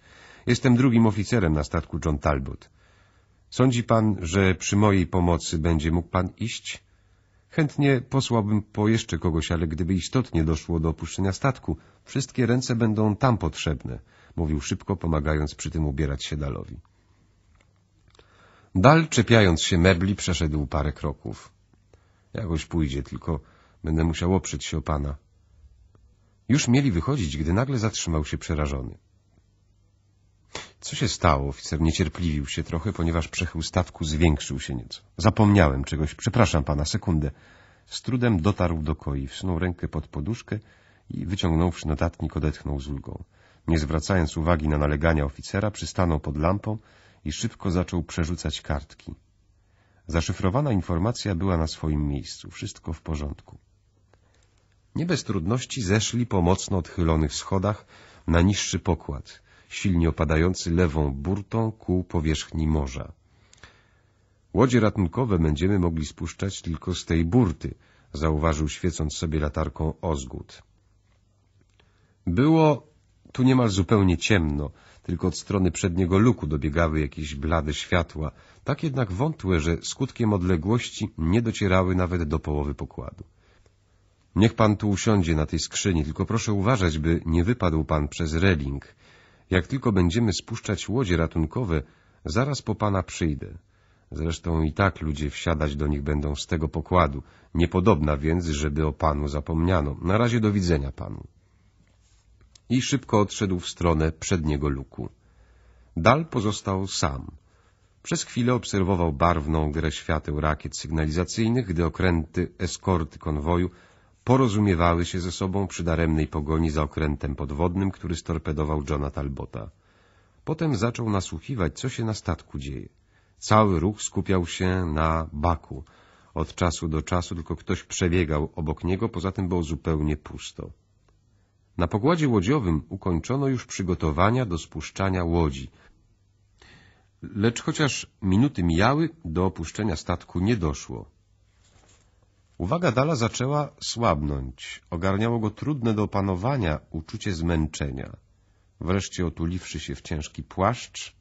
Jestem drugim oficerem na statku John Talbot. Sądzi pan, że przy mojej pomocy będzie mógł pan iść? Chętnie posłałbym po jeszcze kogoś, ale gdyby istotnie doszło do opuszczenia statku, wszystkie ręce będą tam potrzebne, mówił szybko, pomagając przy tym ubierać się Dalowi. Dal, czepiając się mebli, przeszedł parę kroków. Jakoś pójdzie, tylko będę musiał oprzeć się o pana. Już mieli wychodzić, gdy nagle zatrzymał się przerażony. Co się stało? Oficer niecierpliwił się trochę, ponieważ przechył statku zwiększył się nieco. Zapomniałem czegoś. Przepraszam pana, sekundę. Z trudem dotarł do koi, wsunął rękę pod poduszkę i wyciągnąwszy notatnik odetchnął z ulgą. Nie zwracając uwagi na nalegania oficera, przystanął pod lampą i szybko zaczął przerzucać kartki. Zaszyfrowana informacja była na swoim miejscu. Wszystko w porządku. Nie bez trudności zeszli po mocno odchylonych schodach na niższy pokład – silnie opadający lewą burtą ku powierzchni morza. Łodzie ratunkowe będziemy mogli spuszczać tylko z tej burty, zauważył świecąc sobie latarką Ozgód. Było tu niemal zupełnie ciemno, tylko od strony przedniego luku dobiegały jakieś blade światła, tak jednak wątłe, że skutkiem odległości nie docierały nawet do połowy pokładu. Niech pan tu usiądzie na tej skrzyni, tylko proszę uważać, by nie wypadł pan przez reling. Jak tylko będziemy spuszczać łodzie ratunkowe, zaraz po pana przyjdę. Zresztą i tak ludzie wsiadać do nich będą z tego pokładu. Niepodobna więc, żeby o panu zapomniano. Na razie do widzenia panu. I szybko odszedł w stronę przedniego luku. Dal pozostał sam. Przez chwilę obserwował barwną grę świateł rakiet sygnalizacyjnych, gdy okręty eskorty konwoju porozumiewały się ze sobą przy daremnej pogoni za okrętem podwodnym, który storpedował Johna Talbota. Potem zaczął nasłuchiwać, co się na statku dzieje. Cały ruch skupiał się na baku. Od czasu do czasu tylko ktoś przebiegał obok niego, poza tym było zupełnie pusto. Na pogładzie łodziowym ukończono już przygotowania do spuszczania łodzi. Lecz chociaż minuty mijały, do opuszczenia statku nie doszło. Uwaga Dala zaczęła słabnąć, ogarniało go trudne do opanowania uczucie zmęczenia. Wreszcie otuliwszy się w ciężki płaszcz,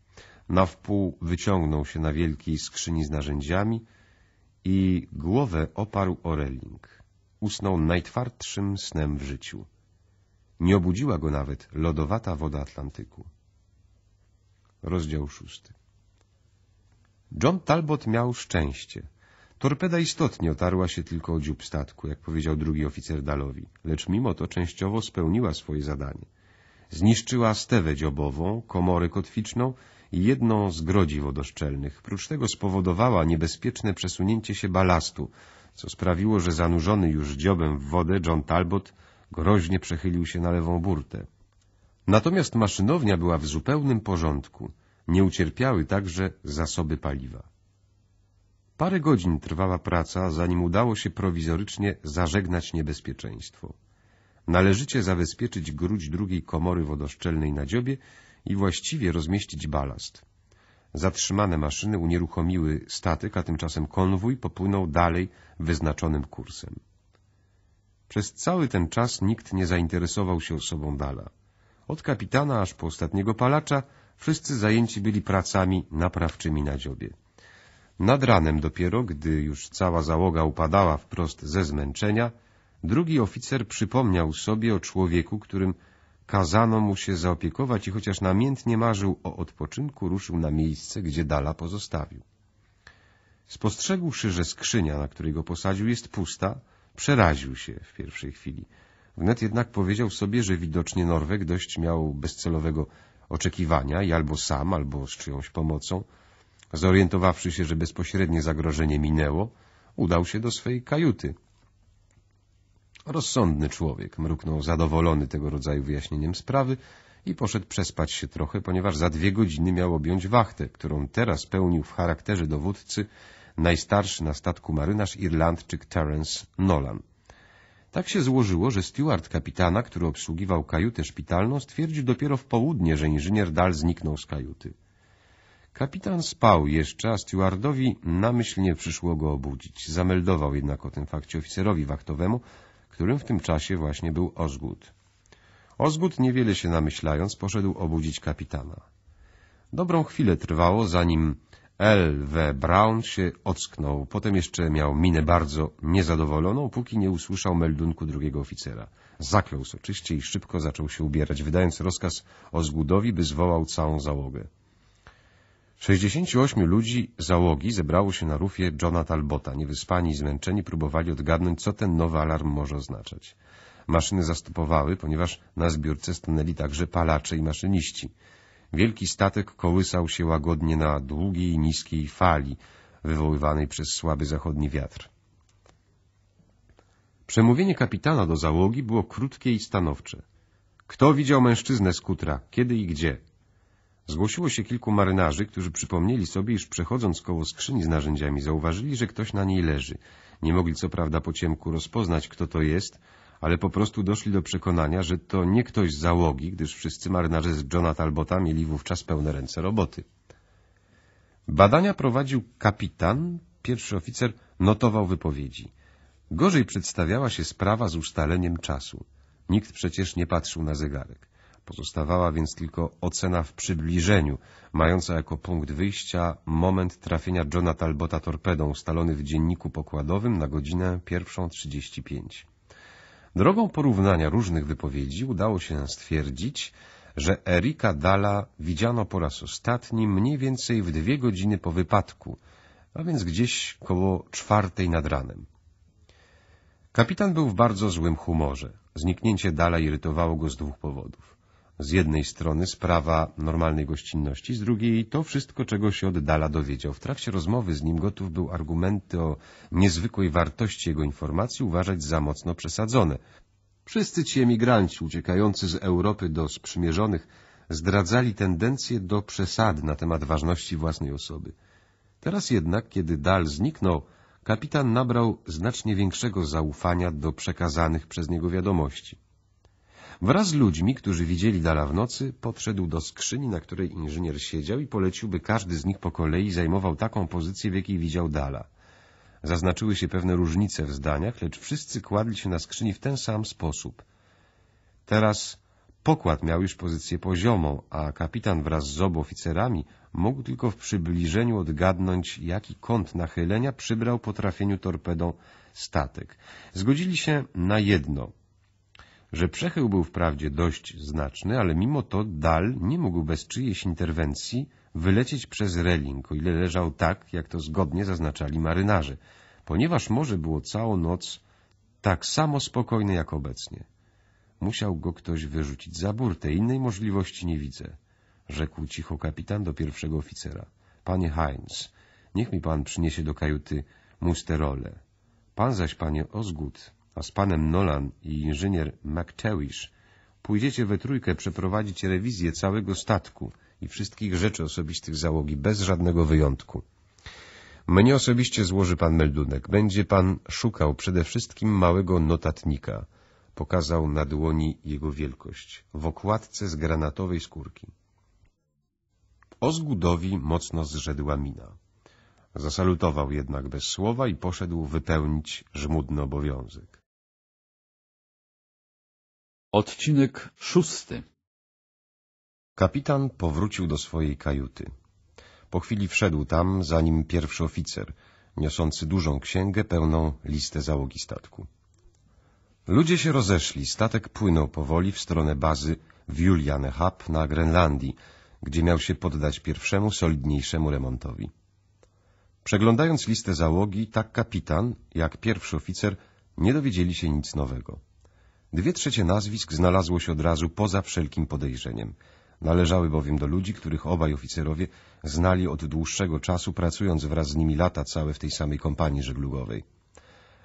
na wpół wyciągnął się na wielkiej skrzyni z narzędziami i głowę oparł o reling. Usnął najtwardszym snem w życiu. Nie obudziła go nawet lodowata woda Atlantyku. Rozdział szósty John Talbot miał szczęście. Torpeda istotnie otarła się tylko o dziób statku, jak powiedział drugi oficer Dalowi, lecz mimo to częściowo spełniła swoje zadanie. Zniszczyła stewę dziobową, komory kotwiczną i jedną z grodzi wodoszczelnych. Prócz tego spowodowała niebezpieczne przesunięcie się balastu, co sprawiło, że zanurzony już dziobem w wodę John Talbot groźnie przechylił się na lewą burtę. Natomiast maszynownia była w zupełnym porządku. Nie ucierpiały także zasoby paliwa. Parę godzin trwała praca, zanim udało się prowizorycznie zażegnać niebezpieczeństwo. Należycie zabezpieczyć grudź drugiej komory wodoszczelnej na dziobie i właściwie rozmieścić balast. Zatrzymane maszyny unieruchomiły statek, a tymczasem konwój popłynął dalej wyznaczonym kursem. Przez cały ten czas nikt nie zainteresował się osobą Dala. Od kapitana aż po ostatniego palacza wszyscy zajęci byli pracami naprawczymi na dziobie. Nad ranem dopiero, gdy już cała załoga upadała wprost ze zmęczenia, drugi oficer przypomniał sobie o człowieku, którym kazano mu się zaopiekować i chociaż namiętnie marzył o odpoczynku, ruszył na miejsce, gdzie Dala pozostawił. Spostrzegłszy, że skrzynia, na której go posadził, jest pusta, przeraził się w pierwszej chwili. Wnet jednak powiedział sobie, że widocznie Norweg dość miał bezcelowego oczekiwania i albo sam, albo z czyjąś pomocą Zorientowawszy się, że bezpośrednie zagrożenie minęło, udał się do swej kajuty. Rozsądny człowiek, mruknął zadowolony tego rodzaju wyjaśnieniem sprawy i poszedł przespać się trochę, ponieważ za dwie godziny miał objąć wachtę, którą teraz pełnił w charakterze dowódcy najstarszy na statku marynarz Irlandczyk Terence Nolan. Tak się złożyło, że steward kapitana, który obsługiwał kajutę szpitalną, stwierdził dopiero w południe, że inżynier Dal zniknął z kajuty. Kapitan spał jeszcze, a stewardowi namyślnie przyszło go obudzić. Zameldował jednak o tym fakcie oficerowi wachtowemu, którym w tym czasie właśnie był Osgood. Osgood, niewiele się namyślając, poszedł obudzić kapitana. Dobrą chwilę trwało, zanim L. W. Brown się ocknął. Potem jeszcze miał minę bardzo niezadowoloną, póki nie usłyszał meldunku drugiego oficera. Zaklął soczyście i szybko zaczął się ubierać, wydając rozkaz Osgudowi, by zwołał całą załogę. 68 ludzi załogi zebrało się na rufie Johna Talbota. Niewyspani i zmęczeni próbowali odgadnąć, co ten nowy alarm może oznaczać. Maszyny zastopowały, ponieważ na zbiórce stanęli także palacze i maszyniści. Wielki statek kołysał się łagodnie na długiej, niskiej fali, wywoływanej przez słaby zachodni wiatr. Przemówienie kapitana do załogi było krótkie i stanowcze. Kto widział mężczyznę z kutra? Kiedy i gdzie? Zgłosiło się kilku marynarzy, którzy przypomnieli sobie, iż przechodząc koło skrzyni z narzędziami zauważyli, że ktoś na niej leży. Nie mogli co prawda po ciemku rozpoznać, kto to jest, ale po prostu doszli do przekonania, że to nie ktoś z załogi, gdyż wszyscy marynarze z Johna Talbota mieli wówczas pełne ręce roboty. Badania prowadził kapitan, pierwszy oficer notował wypowiedzi. Gorzej przedstawiała się sprawa z ustaleniem czasu. Nikt przecież nie patrzył na zegarek. Pozostawała więc tylko ocena w przybliżeniu, mająca jako punkt wyjścia moment trafienia Johna Talbota torpedą ustalony w dzienniku pokładowym na godzinę 1.35. Drogą porównania różnych wypowiedzi udało się stwierdzić, że Erika Dala widziano po raz ostatni mniej więcej w dwie godziny po wypadku, a więc gdzieś koło czwartej nad ranem. Kapitan był w bardzo złym humorze. Zniknięcie Dala irytowało go z dwóch powodów. Z jednej strony sprawa normalnej gościnności, z drugiej to wszystko, czego się od Dala dowiedział. W trakcie rozmowy z nim gotów był argumenty o niezwykłej wartości jego informacji uważać za mocno przesadzone. Wszyscy ci emigranci uciekający z Europy do sprzymierzonych zdradzali tendencję do przesady na temat ważności własnej osoby. Teraz jednak, kiedy Dal zniknął, kapitan nabrał znacznie większego zaufania do przekazanych przez niego wiadomości. Wraz z ludźmi, którzy widzieli Dala w nocy, podszedł do skrzyni, na której inżynier siedział i polecił, by każdy z nich po kolei zajmował taką pozycję, w jakiej widział Dala. Zaznaczyły się pewne różnice w zdaniach, lecz wszyscy kładli się na skrzyni w ten sam sposób. Teraz pokład miał już pozycję poziomą, a kapitan wraz z oboficerami mógł tylko w przybliżeniu odgadnąć, jaki kąt nachylenia przybrał po trafieniu torpedą statek. Zgodzili się na jedno że przechył był wprawdzie dość znaczny, ale mimo to dal nie mógł bez czyjejś interwencji wylecieć przez reling, o ile leżał tak, jak to zgodnie zaznaczali marynarze, ponieważ morze było całą noc tak samo spokojne jak obecnie. Musiał go ktoś wyrzucić za burtę, innej możliwości nie widzę, rzekł cicho kapitan do pierwszego oficera. Panie Heinz, niech mi pan przyniesie do kajuty musterole. Pan zaś, panie Osgood, a z panem Nolan i inżynier McTewish pójdziecie we trójkę przeprowadzić rewizję całego statku i wszystkich rzeczy osobistych załogi, bez żadnego wyjątku. Mnie osobiście złoży pan meldunek. Będzie pan szukał przede wszystkim małego notatnika. Pokazał na dłoni jego wielkość, w okładce z granatowej skórki. Ozgudowi mocno zrzedła mina. Zasalutował jednak bez słowa i poszedł wypełnić żmudny obowiązek. Odcinek szósty. Kapitan powrócił do swojej kajuty. Po chwili wszedł tam za nim pierwszy oficer, niosący dużą księgę pełną listę załogi statku. Ludzie się rozeszli, statek płynął powoli w stronę bazy w Julianehab na Grenlandii, gdzie miał się poddać pierwszemu, solidniejszemu remontowi. Przeglądając listę załogi, tak kapitan, jak pierwszy oficer, nie dowiedzieli się nic nowego. Dwie trzecie nazwisk znalazło się od razu poza wszelkim podejrzeniem. Należały bowiem do ludzi, których obaj oficerowie znali od dłuższego czasu, pracując wraz z nimi lata całe w tej samej kompanii żeglugowej.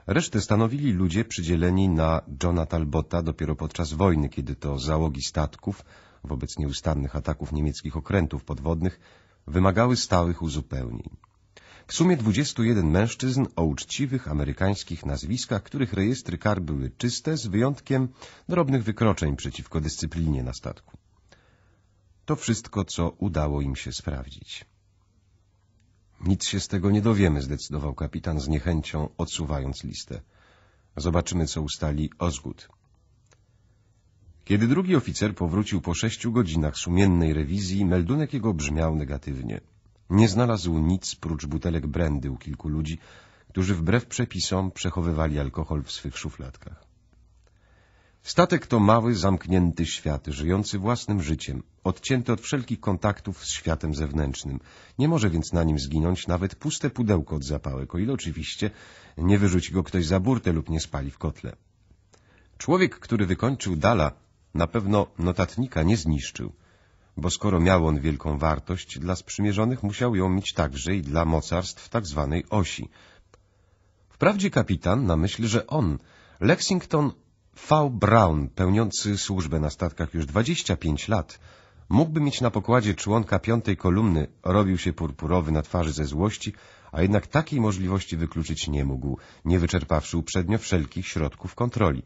Resztę stanowili ludzie przydzieleni na Johna Talbota dopiero podczas wojny, kiedy to załogi statków, wobec nieustannych ataków niemieckich okrętów podwodnych, wymagały stałych uzupełnień. W sumie 21 mężczyzn o uczciwych amerykańskich nazwiskach, których rejestry kar były czyste, z wyjątkiem drobnych wykroczeń przeciwko dyscyplinie na statku. To wszystko, co udało im się sprawdzić. Nic się z tego nie dowiemy, zdecydował kapitan z niechęcią, odsuwając listę. Zobaczymy, co ustali Osgood. Kiedy drugi oficer powrócił po sześciu godzinach sumiennej rewizji, meldunek jego brzmiał negatywnie – nie znalazł nic prócz butelek brandy u kilku ludzi, którzy wbrew przepisom przechowywali alkohol w swych szufladkach. Statek to mały, zamknięty świat, żyjący własnym życiem, odcięty od wszelkich kontaktów z światem zewnętrznym. Nie może więc na nim zginąć nawet puste pudełko od zapałek, o ile oczywiście nie wyrzuci go ktoś za burtę lub nie spali w kotle. Człowiek, który wykończył Dala, na pewno notatnika nie zniszczył bo skoro miał on wielką wartość dla sprzymierzonych, musiał ją mieć także i dla mocarstw tzw. Tak osi. Wprawdzie kapitan, na myśl, że on, Lexington V. Brown, pełniący służbę na statkach już 25 lat, mógłby mieć na pokładzie członka piątej kolumny, robił się purpurowy na twarzy ze złości, a jednak takiej możliwości wykluczyć nie mógł, nie wyczerpawszy uprzednio wszelkich środków kontroli.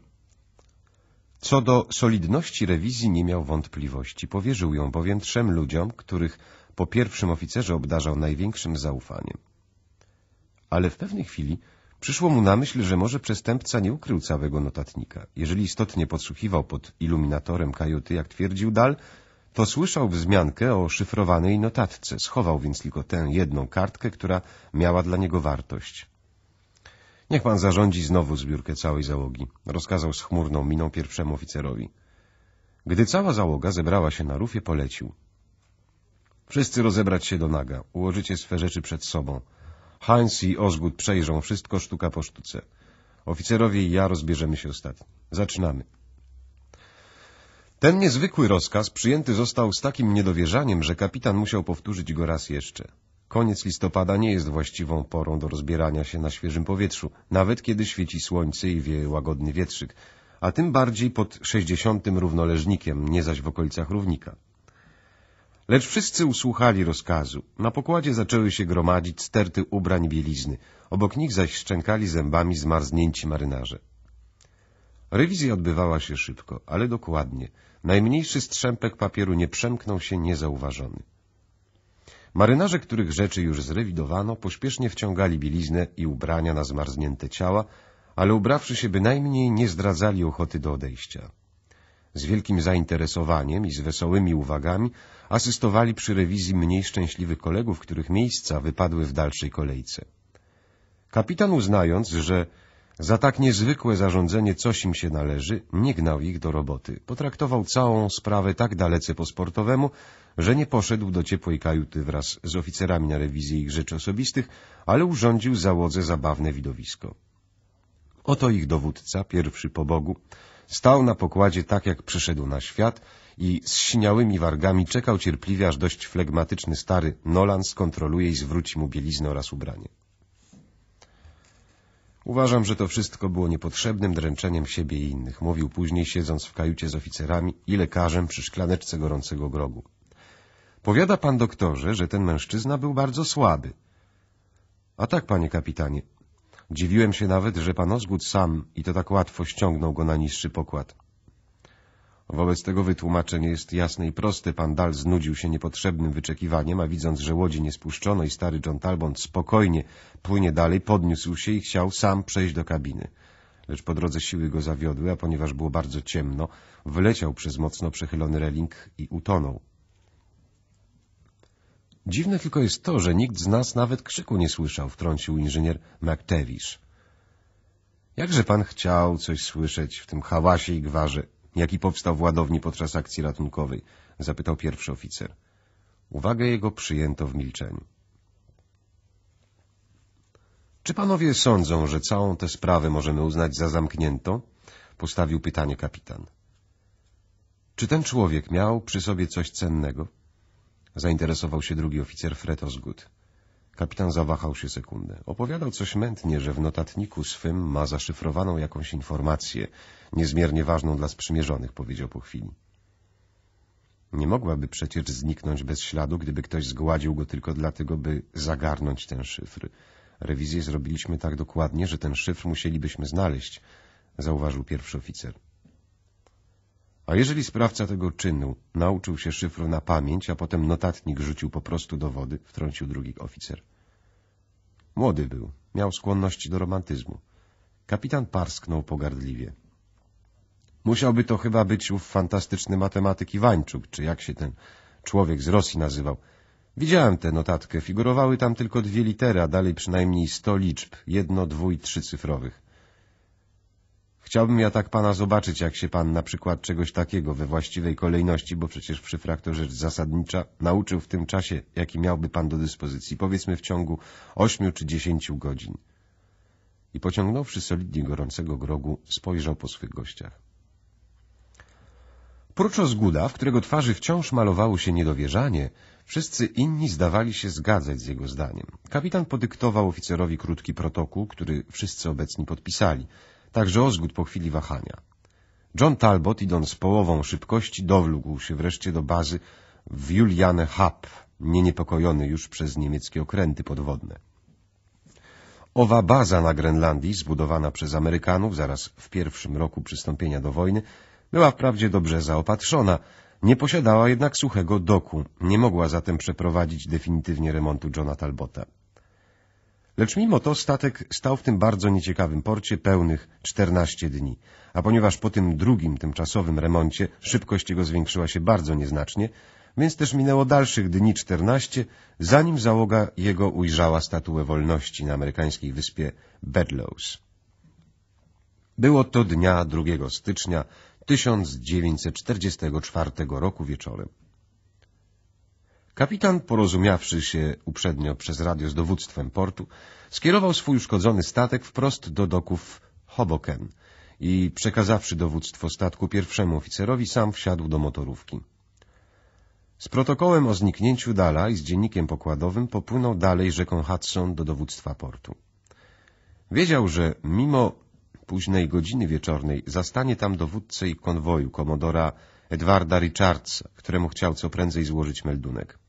Co do solidności rewizji nie miał wątpliwości. Powierzył ją bowiem trzem ludziom, których po pierwszym oficerze obdarzał największym zaufaniem. Ale w pewnej chwili przyszło mu na myśl, że może przestępca nie ukrył całego notatnika. Jeżeli istotnie podsłuchiwał pod iluminatorem kajuty, jak twierdził Dal, to słyszał wzmiankę o szyfrowanej notatce. Schował więc tylko tę jedną kartkę, która miała dla niego wartość. Niech pan zarządzi znowu zbiórkę całej załogi, rozkazał z chmurną miną pierwszemu oficerowi. Gdy cała załoga zebrała się na rufie, polecił. Wszyscy rozebrać się do naga, ułożycie swe rzeczy przed sobą. Heinz i Osgood przejrzą wszystko sztuka po sztuce. Oficerowie i ja rozbierzemy się ostatni. Zaczynamy. Ten niezwykły rozkaz przyjęty został z takim niedowierzaniem, że kapitan musiał powtórzyć go raz jeszcze. Koniec listopada nie jest właściwą porą do rozbierania się na świeżym powietrzu, nawet kiedy świeci słońce i wieje łagodny wietrzyk, a tym bardziej pod sześćdziesiątym równoleżnikiem, nie zaś w okolicach równika. Lecz wszyscy usłuchali rozkazu. Na pokładzie zaczęły się gromadzić sterty ubrań bielizny, obok nich zaś szczękali zębami zmarznięci marynarze. Rewizja odbywała się szybko, ale dokładnie. Najmniejszy strzępek papieru nie przemknął się niezauważony. Marynarze, których rzeczy już zrewidowano, pośpiesznie wciągali bieliznę i ubrania na zmarznięte ciała, ale ubrawszy się bynajmniej nie zdradzali ochoty do odejścia. Z wielkim zainteresowaniem i z wesołymi uwagami asystowali przy rewizji mniej szczęśliwych kolegów, których miejsca wypadły w dalszej kolejce. Kapitan uznając, że za tak niezwykłe zarządzenie coś im się należy, nie gnał ich do roboty. Potraktował całą sprawę tak dalece po sportowemu, że nie poszedł do ciepłej kajuty wraz z oficerami na rewizję ich rzeczy osobistych, ale urządził załodze zabawne widowisko. Oto ich dowódca, pierwszy po Bogu, stał na pokładzie tak, jak przyszedł na świat i z siniałymi wargami czekał cierpliwie, aż dość flegmatyczny stary Nolan skontroluje i zwróci mu bieliznę oraz ubranie. Uważam, że to wszystko było niepotrzebnym dręczeniem siebie i innych, mówił później, siedząc w kajucie z oficerami i lekarzem przy szklaneczce gorącego grogu. Powiada pan doktorze, że ten mężczyzna był bardzo słaby. A tak, panie kapitanie. Dziwiłem się nawet, że pan Osgood sam i to tak łatwo ściągnął go na niższy pokład. Wobec tego wytłumaczenie jest jasne i proste. Pan Dal znudził się niepotrzebnym wyczekiwaniem, a widząc, że łodzi nie spuszczono i stary John Talbot spokojnie płynie dalej, podniósł się i chciał sam przejść do kabiny. Lecz po drodze siły go zawiodły, a ponieważ było bardzo ciemno, wyleciał przez mocno przechylony reling i utonął. Dziwne tylko jest to, że nikt z nas nawet krzyku nie słyszał, wtrącił inżynier McTevish. Jakże pan chciał coś słyszeć w tym hałasie i gwarze, jaki powstał w ładowni podczas akcji ratunkowej? zapytał pierwszy oficer. Uwagę jego przyjęto w milczeniu. Czy panowie sądzą, że całą tę sprawę możemy uznać za zamkniętą? Postawił pytanie kapitan. Czy ten człowiek miał przy sobie coś cennego? Zainteresował się drugi oficer Fred Osgood. Kapitan zawahał się sekundę. Opowiadał coś mętnie, że w notatniku swym ma zaszyfrowaną jakąś informację, niezmiernie ważną dla sprzymierzonych, powiedział po chwili. Nie mogłaby przecież zniknąć bez śladu, gdyby ktoś zgładził go tylko dlatego, by zagarnąć ten szyfr. Rewizję zrobiliśmy tak dokładnie, że ten szyfr musielibyśmy znaleźć, zauważył pierwszy oficer. A jeżeli sprawca tego czynu nauczył się szyfru na pamięć, a potem notatnik rzucił po prostu do wody, wtrącił drugi oficer. Młody był, miał skłonności do romantyzmu. Kapitan parsknął pogardliwie. Musiałby to chyba być ów fantastyczny matematyk Iwańczuk, czy jak się ten człowiek z Rosji nazywał. Widziałem tę notatkę, figurowały tam tylko dwie litery, a dalej przynajmniej sto liczb, jedno, dwu i trzy cyfrowych. Chciałbym ja tak pana zobaczyć, jak się pan na przykład czegoś takiego we właściwej kolejności, bo przecież przyfrak to rzecz zasadnicza, nauczył w tym czasie, jaki miałby pan do dyspozycji, powiedzmy w ciągu ośmiu czy dziesięciu godzin. I pociągnąwszy solidnie gorącego grogu, spojrzał po swych gościach. Prócz Ozguda, w którego twarzy wciąż malowało się niedowierzanie, wszyscy inni zdawali się zgadzać z jego zdaniem. Kapitan podyktował oficerowi krótki protokół, który wszyscy obecni podpisali — także ozgód po chwili wahania. John Talbot, idąc z połową szybkości, dowlógł się wreszcie do bazy w Juliane Hub, nie niepokojony już przez niemieckie okręty podwodne. Owa baza na Grenlandii, zbudowana przez Amerykanów zaraz w pierwszym roku przystąpienia do wojny, była wprawdzie dobrze zaopatrzona, nie posiadała jednak suchego doku, nie mogła zatem przeprowadzić definitywnie remontu Johna Talbota. Lecz mimo to statek stał w tym bardzo nieciekawym porcie pełnych 14 dni, a ponieważ po tym drugim tymczasowym remoncie szybkość jego zwiększyła się bardzo nieznacznie, więc też minęło dalszych dni 14, zanim załoga jego ujrzała statuę wolności na amerykańskiej wyspie Bedlows. Było to dnia 2 stycznia 1944 roku wieczorem. Kapitan, porozumiawszy się uprzednio przez radio z dowództwem portu, skierował swój uszkodzony statek wprost do doków Hoboken i przekazawszy dowództwo statku pierwszemu oficerowi, sam wsiadł do motorówki. Z protokołem o zniknięciu Dala i z dziennikiem pokładowym popłynął dalej rzeką Hudson do dowództwa portu. Wiedział, że mimo późnej godziny wieczornej zastanie tam dowódcę i konwoju komodora Edwarda Richardsa, któremu chciał co prędzej złożyć meldunek.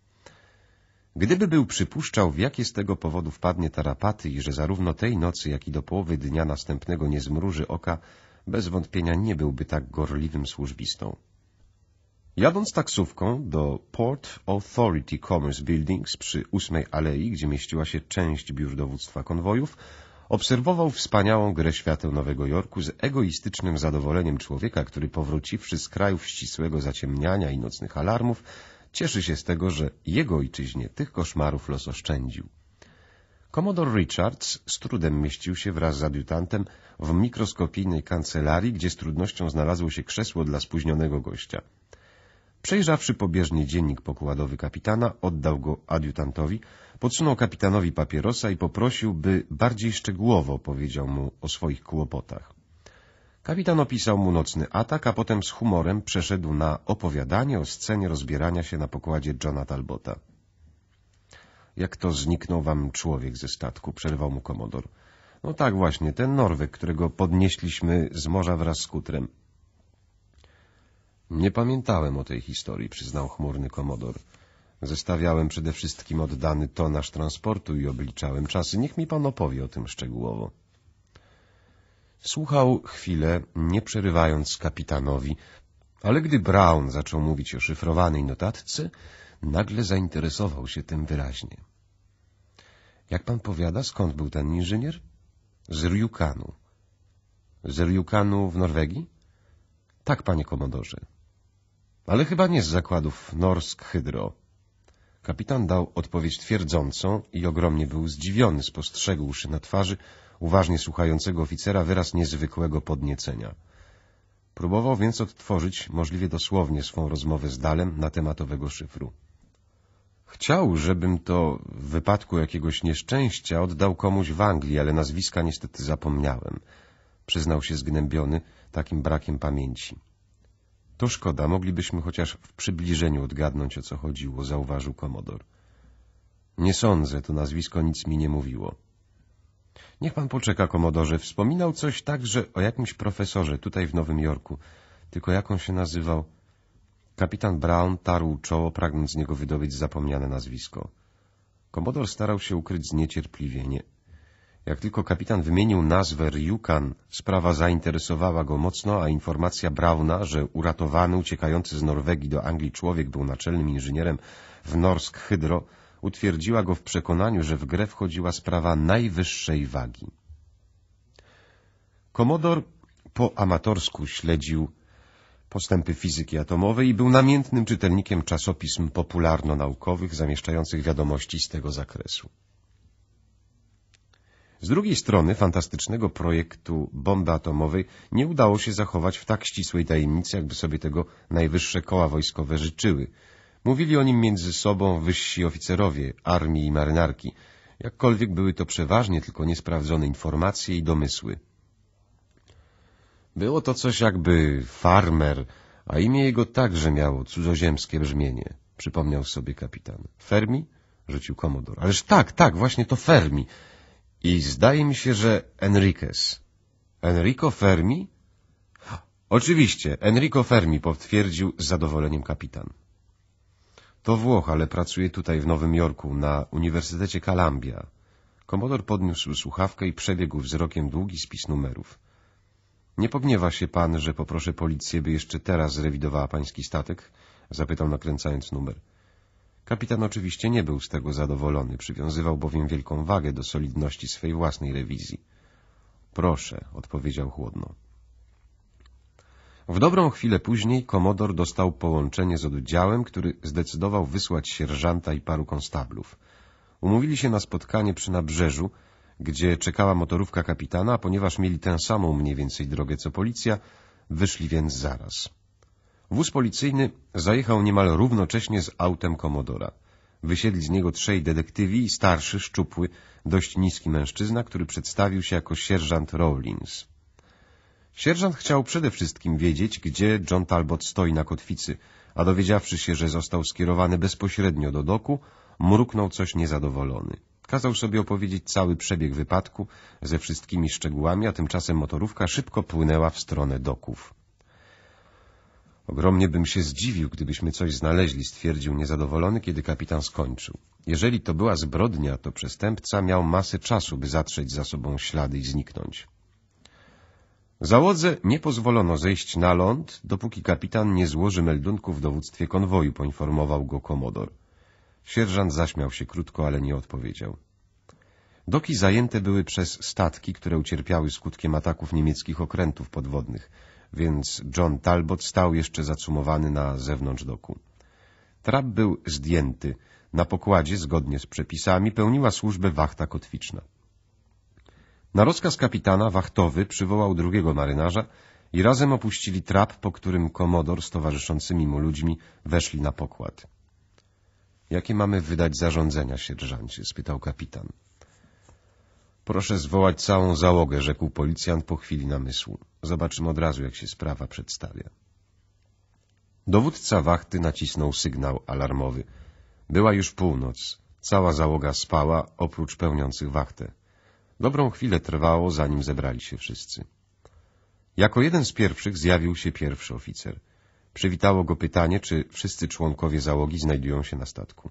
Gdyby był przypuszczał, w jakie z tego powodu wpadnie tarapaty i że zarówno tej nocy, jak i do połowy dnia następnego nie zmruży oka, bez wątpienia nie byłby tak gorliwym służbistą. Jadąc taksówką do Port Authority Commerce Buildings przy ósmej alei, gdzie mieściła się część biur dowództwa konwojów, obserwował wspaniałą grę świateł Nowego Jorku z egoistycznym zadowoleniem człowieka, który powróciwszy z krajów ścisłego zaciemniania i nocnych alarmów, Cieszy się z tego, że jego ojczyźnie tych koszmarów los oszczędził. Komodor Richards z trudem mieścił się wraz z adiutantem w mikroskopijnej kancelarii, gdzie z trudnością znalazło się krzesło dla spóźnionego gościa. Przejrzawszy pobieżnie dziennik pokładowy kapitana, oddał go adiutantowi, podsunął kapitanowi papierosa i poprosił, by bardziej szczegółowo powiedział mu o swoich kłopotach. Kapitan opisał mu nocny atak, a potem z humorem przeszedł na opowiadanie o scenie rozbierania się na pokładzie Johna Talbota. Jak to zniknął wam człowiek ze statku, przerwał mu komodor. No tak właśnie, ten Norwek, którego podnieśliśmy z morza wraz z kutrem. Nie pamiętałem o tej historii, przyznał chmurny komodor. Zestawiałem przede wszystkim oddany tonaż transportu i obliczałem czasy. Niech mi pan opowie o tym szczegółowo. Słuchał chwilę, nie przerywając kapitanowi, ale gdy Brown zaczął mówić o szyfrowanej notatce, nagle zainteresował się tym wyraźnie. — Jak pan powiada, skąd był ten inżynier? — Z Ryukanu. — Z Ryukanu w Norwegii? — Tak, panie komodorze. — Ale chyba nie z zakładów Norsk Hydro. Kapitan dał odpowiedź twierdzącą i ogromnie był zdziwiony, spostrzegłszy na twarzy uważnie słuchającego oficera wyraz niezwykłego podniecenia. Próbował więc odtworzyć możliwie dosłownie swą rozmowę z Dalem na temat owego szyfru. Chciał, żebym to w wypadku jakiegoś nieszczęścia oddał komuś w Anglii, ale nazwiska niestety zapomniałem. Przyznał się zgnębiony takim brakiem pamięci. To szkoda, moglibyśmy chociaż w przybliżeniu odgadnąć, o co chodziło, zauważył komodor. Nie sądzę, to nazwisko nic mi nie mówiło. Niech pan poczeka, komodorze. Wspominał coś także o jakimś profesorze tutaj w Nowym Jorku. Tylko jak on się nazywał? Kapitan Brown tarł czoło, pragnąc z niego wydobyć zapomniane nazwisko. Komodor starał się ukryć zniecierpliwienie. Jak tylko kapitan wymienił nazwę Ryukan, sprawa zainteresowała go mocno, a informacja Brauna, że uratowany, uciekający z Norwegii do Anglii człowiek był naczelnym inżynierem w Norsk Hydro, utwierdziła go w przekonaniu, że w grę wchodziła sprawa najwyższej wagi. Komodor po amatorsku śledził postępy fizyki atomowej i był namiętnym czytelnikiem czasopism popularno-naukowych zamieszczających wiadomości z tego zakresu. Z drugiej strony fantastycznego projektu bomby atomowej nie udało się zachować w tak ścisłej tajemnicy, jakby sobie tego najwyższe koła wojskowe życzyły – Mówili o nim między sobą wyżsi oficerowie armii i marynarki, jakkolwiek były to przeważnie tylko niesprawdzone informacje i domysły. Było to coś jakby farmer, a imię jego także miało cudzoziemskie brzmienie, przypomniał sobie kapitan. Fermi? rzucił komodor. Ależ tak, tak, właśnie to Fermi. I zdaje mi się, że Enriquez. Enrico Fermi? Oczywiście, Enrico Fermi, potwierdził z zadowoleniem kapitan. To Włoch, ale pracuje tutaj w Nowym Jorku na Uniwersytecie Columbia. Komodor podniósł słuchawkę i przebiegł wzrokiem długi spis numerów. Nie pogniewa się pan, że poproszę policję, by jeszcze teraz zrewidowała pański statek? Zapytał nakręcając numer. Kapitan oczywiście nie był z tego zadowolony, przywiązywał bowiem wielką wagę do solidności swej własnej rewizji. Proszę, odpowiedział chłodno. W dobrą chwilę później komodor dostał połączenie z oddziałem, który zdecydował wysłać sierżanta i paru konstablów. Umówili się na spotkanie przy nabrzeżu, gdzie czekała motorówka kapitana, a ponieważ mieli tę samą mniej więcej drogę co policja, wyszli więc zaraz. Wóz policyjny zajechał niemal równocześnie z autem komodora. Wysiedli z niego trzej detektywi i starszy, szczupły, dość niski mężczyzna, który przedstawił się jako sierżant Rawlins. Sierżant chciał przede wszystkim wiedzieć, gdzie John Talbot stoi na kotwicy, a dowiedziawszy się, że został skierowany bezpośrednio do doku, mruknął coś niezadowolony. Kazał sobie opowiedzieć cały przebieg wypadku ze wszystkimi szczegółami, a tymczasem motorówka szybko płynęła w stronę doków. Ogromnie bym się zdziwił, gdybyśmy coś znaleźli, stwierdził niezadowolony, kiedy kapitan skończył. Jeżeli to była zbrodnia, to przestępca miał masę czasu, by zatrzeć za sobą ślady i zniknąć. Załodze nie pozwolono zejść na ląd, dopóki kapitan nie złoży meldunku w dowództwie konwoju, poinformował go komodor. Sierżant zaśmiał się krótko, ale nie odpowiedział. Doki zajęte były przez statki, które ucierpiały skutkiem ataków niemieckich okrętów podwodnych, więc John Talbot stał jeszcze zacumowany na zewnątrz doku. Trap był zdjęty. Na pokładzie, zgodnie z przepisami, pełniła służbę wachta kotwiczna. Na rozkaz kapitana wachtowy przywołał drugiego marynarza i razem opuścili trap, po którym komodor z towarzyszącymi mu ludźmi weszli na pokład. — Jakie mamy wydać zarządzenia, sierżancie? — spytał kapitan. — Proszę zwołać całą załogę — rzekł policjant po chwili namysłu. Zobaczymy od razu, jak się sprawa przedstawia. Dowódca wachty nacisnął sygnał alarmowy. Była już północ. Cała załoga spała, oprócz pełniących wachtę. Dobrą chwilę trwało, zanim zebrali się wszyscy. Jako jeden z pierwszych zjawił się pierwszy oficer. Przywitało go pytanie, czy wszyscy członkowie załogi znajdują się na statku.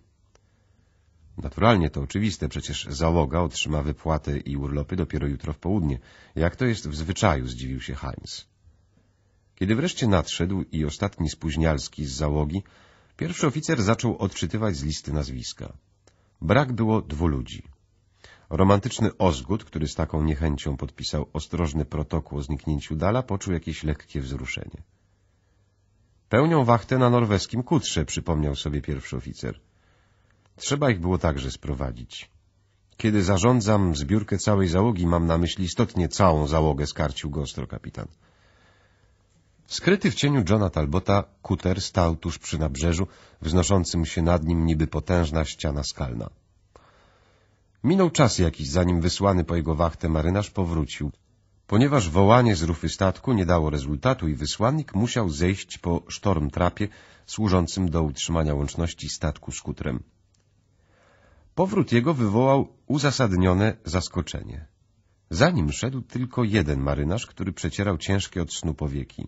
Naturalnie to oczywiste, przecież załoga otrzyma wypłaty i urlopy dopiero jutro w południe. Jak to jest w zwyczaju, zdziwił się Heinz. Kiedy wreszcie nadszedł i ostatni spóźnialski z załogi, pierwszy oficer zaczął odczytywać z listy nazwiska. Brak było dwu ludzi. Romantyczny Ozgód, który z taką niechęcią podpisał ostrożny protokół o zniknięciu Dala, poczuł jakieś lekkie wzruszenie. Pełnią wachtę na norweskim kutrze, przypomniał sobie pierwszy oficer. Trzeba ich było także sprowadzić. Kiedy zarządzam zbiórkę całej załogi, mam na myśli istotnie całą załogę, skarcił go ostro kapitan. Skryty w cieniu Johna Talbota, kuter stał tuż przy nabrzeżu, wznoszącym się nad nim niby potężna ściana skalna. Minął czas jakiś, zanim wysłany po jego wachtę marynarz powrócił. Ponieważ wołanie z rufy statku nie dało rezultatu i wysłannik musiał zejść po sztormtrapie służącym do utrzymania łączności statku z kutrem. Powrót jego wywołał uzasadnione zaskoczenie. Za nim szedł tylko jeden marynarz, który przecierał ciężkie od snu powieki.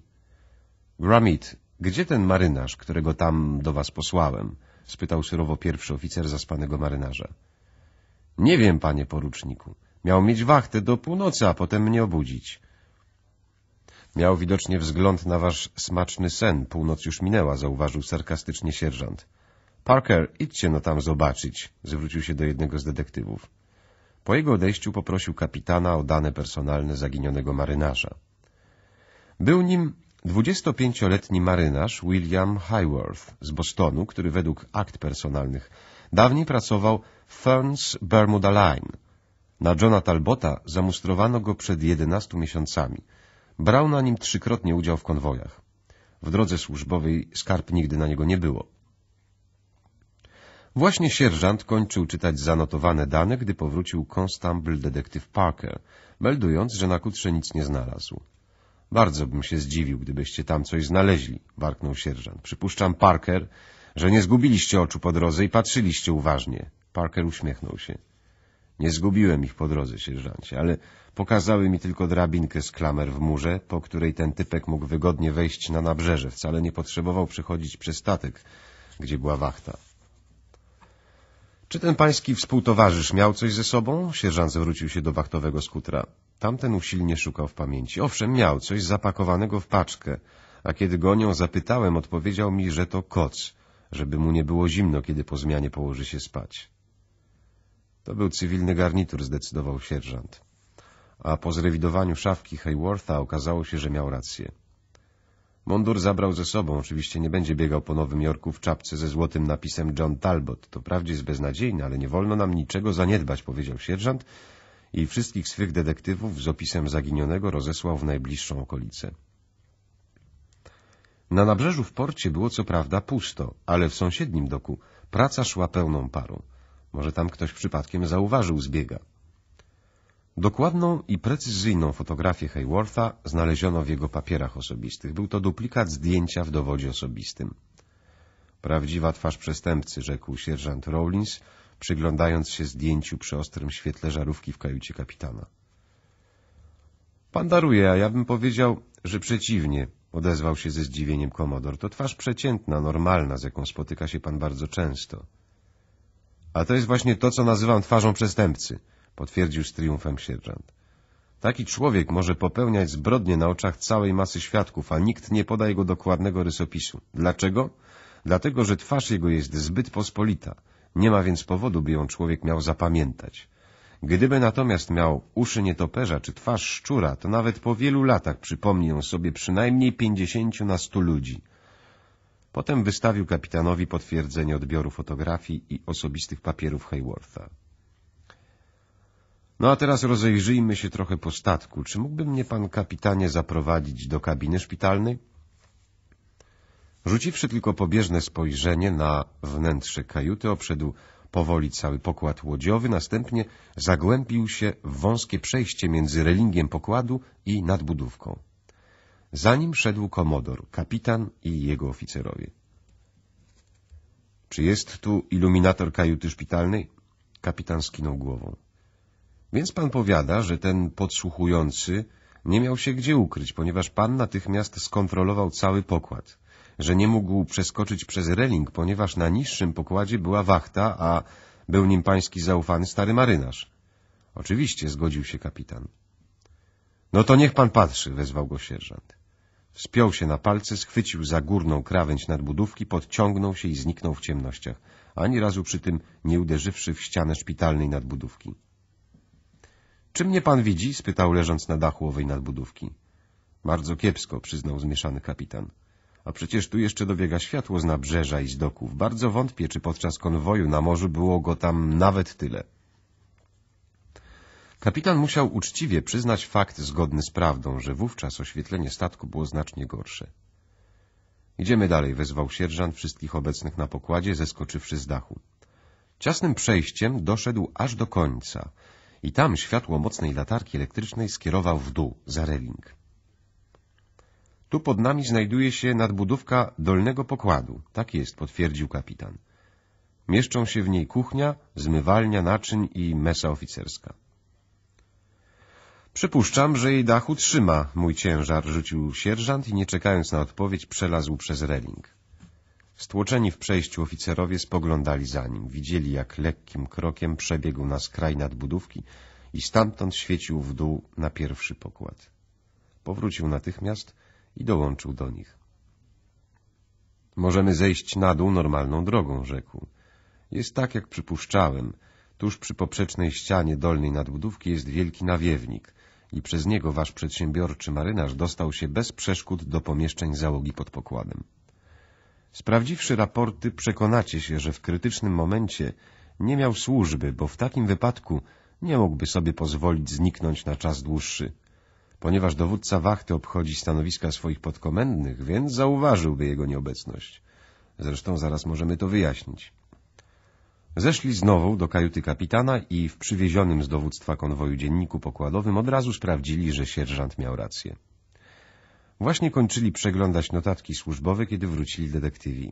— Gramit, gdzie ten marynarz, którego tam do was posłałem? — spytał surowo pierwszy oficer zaspanego marynarza. Nie wiem, panie poruczniku. Miał mieć wachtę do północy, a potem mnie obudzić. Miał widocznie wzgląd na wasz smaczny sen. Północ już minęła, zauważył sarkastycznie sierżant. Parker, idźcie no tam zobaczyć, zwrócił się do jednego z detektywów. Po jego odejściu poprosił kapitana o dane personalne zaginionego marynarza. Był nim 25-letni marynarz William Highworth z Bostonu, który według akt personalnych Dawniej pracował w Ferns Bermuda Line. Na Johna Talbota zamustrowano go przed 11 miesiącami. Brał na nim trzykrotnie udział w konwojach. W drodze służbowej skarb nigdy na niego nie było. Właśnie sierżant kończył czytać zanotowane dane, gdy powrócił constable detektyw Parker, meldując, że na kutrze nic nie znalazł. — Bardzo bym się zdziwił, gdybyście tam coś znaleźli — warknął sierżant. — Przypuszczam, Parker że nie zgubiliście oczu po drodze i patrzyliście uważnie. Parker uśmiechnął się. Nie zgubiłem ich po drodze, sierżancie, ale pokazały mi tylko drabinkę z klamer w murze, po której ten typek mógł wygodnie wejść na nabrzeże. Wcale nie potrzebował przechodzić przez statek, gdzie była wachta. Czy ten pański współtowarzysz miał coś ze sobą? Sierżant zwrócił się do wachtowego skutra. Tamten usilnie szukał w pamięci. Owszem, miał coś zapakowanego w paczkę, a kiedy go nią zapytałem, odpowiedział mi, że to koc żeby mu nie było zimno, kiedy po zmianie położy się spać. To był cywilny garnitur, zdecydował sierżant. A po zrewidowaniu szafki Haywortha okazało się, że miał rację. Mundur zabrał ze sobą, oczywiście nie będzie biegał po Nowym Jorku w czapce ze złotym napisem John Talbot. To wprawdzie jest beznadziejne, ale nie wolno nam niczego zaniedbać, powiedział sierżant i wszystkich swych detektywów z opisem zaginionego rozesłał w najbliższą okolicę. Na nabrzeżu w porcie było co prawda pusto, ale w sąsiednim doku praca szła pełną parą. Może tam ktoś przypadkiem zauważył zbiega. Dokładną i precyzyjną fotografię Haywortha znaleziono w jego papierach osobistych. Był to duplikat zdjęcia w dowodzie osobistym. Prawdziwa twarz przestępcy, rzekł sierżant Rawlins, przyglądając się zdjęciu przy ostrym świetle żarówki w kajucie kapitana. Pan daruje, a ja bym powiedział, że przeciwnie, Odezwał się ze zdziwieniem komodor. To twarz przeciętna, normalna, z jaką spotyka się pan bardzo często. A to jest właśnie to, co nazywam twarzą przestępcy, potwierdził z triumfem sierżant. Taki człowiek może popełniać zbrodnie na oczach całej masy świadków, a nikt nie poda jego dokładnego rysopisu. Dlaczego? Dlatego, że twarz jego jest zbyt pospolita. Nie ma więc powodu, by ją człowiek miał zapamiętać. Gdyby natomiast miał uszy nietoperza czy twarz szczura, to nawet po wielu latach przypomni sobie przynajmniej pięćdziesięciu na stu ludzi. Potem wystawił kapitanowi potwierdzenie odbioru fotografii i osobistych papierów Haywortha. No a teraz rozejrzyjmy się trochę po statku. Czy mógłby mnie pan kapitanie zaprowadzić do kabiny szpitalnej? Rzuciwszy tylko pobieżne spojrzenie na wnętrze kajuty, obszedł powoli cały pokład łodziowy, następnie zagłębił się w wąskie przejście między relingiem pokładu i nadbudówką. Za nim szedł komodor, kapitan i jego oficerowie. — Czy jest tu iluminator kajuty szpitalnej? Kapitan skinął głową. — Więc pan powiada, że ten podsłuchujący nie miał się gdzie ukryć, ponieważ pan natychmiast skontrolował cały pokład — że nie mógł przeskoczyć przez reling, ponieważ na niższym pokładzie była wachta, a był nim pański zaufany stary marynarz. Oczywiście, zgodził się kapitan. No to niech pan patrzy, wezwał go sierżant. Wspiął się na palce, schwycił za górną krawędź nadbudówki, podciągnął się i zniknął w ciemnościach, ani razu przy tym nie uderzywszy w ścianę szpitalnej nadbudówki. — Czy mnie pan widzi? — spytał leżąc na dachu owej nadbudówki. — Bardzo kiepsko — przyznał zmieszany kapitan. A przecież tu jeszcze dobiega światło z nabrzeża i z doków. Bardzo wątpię, czy podczas konwoju na morzu było go tam nawet tyle. Kapitan musiał uczciwie przyznać fakt zgodny z prawdą, że wówczas oświetlenie statku było znacznie gorsze. Idziemy dalej, wezwał sierżant wszystkich obecnych na pokładzie, zeskoczywszy z dachu. Ciasnym przejściem doszedł aż do końca i tam światło mocnej latarki elektrycznej skierował w dół, za reling. Tu pod nami znajduje się nadbudówka dolnego pokładu. Tak jest, potwierdził kapitan. Mieszczą się w niej kuchnia, zmywalnia naczyń i mesa oficerska. Przypuszczam, że jej dachu trzyma, mój ciężar, rzucił sierżant i nie czekając na odpowiedź przelazł przez reling. Stłoczeni w przejściu oficerowie spoglądali za nim. Widzieli, jak lekkim krokiem przebiegł na skraj nadbudówki i stamtąd świecił w dół na pierwszy pokład. Powrócił natychmiast i dołączył do nich. Możemy zejść na dół normalną drogą, rzekł. Jest tak, jak przypuszczałem. Tuż przy poprzecznej ścianie dolnej nadbudówki jest wielki nawiewnik i przez niego wasz przedsiębiorczy marynarz dostał się bez przeszkód do pomieszczeń załogi pod pokładem. Sprawdziwszy raporty, przekonacie się, że w krytycznym momencie nie miał służby, bo w takim wypadku nie mógłby sobie pozwolić zniknąć na czas dłuższy ponieważ dowódca wachty obchodzi stanowiska swoich podkomendnych, więc zauważyłby jego nieobecność. Zresztą zaraz możemy to wyjaśnić. Zeszli znowu do kajuty kapitana i w przywiezionym z dowództwa konwoju dzienniku pokładowym od razu sprawdzili, że sierżant miał rację. Właśnie kończyli przeglądać notatki służbowe, kiedy wrócili detektywi.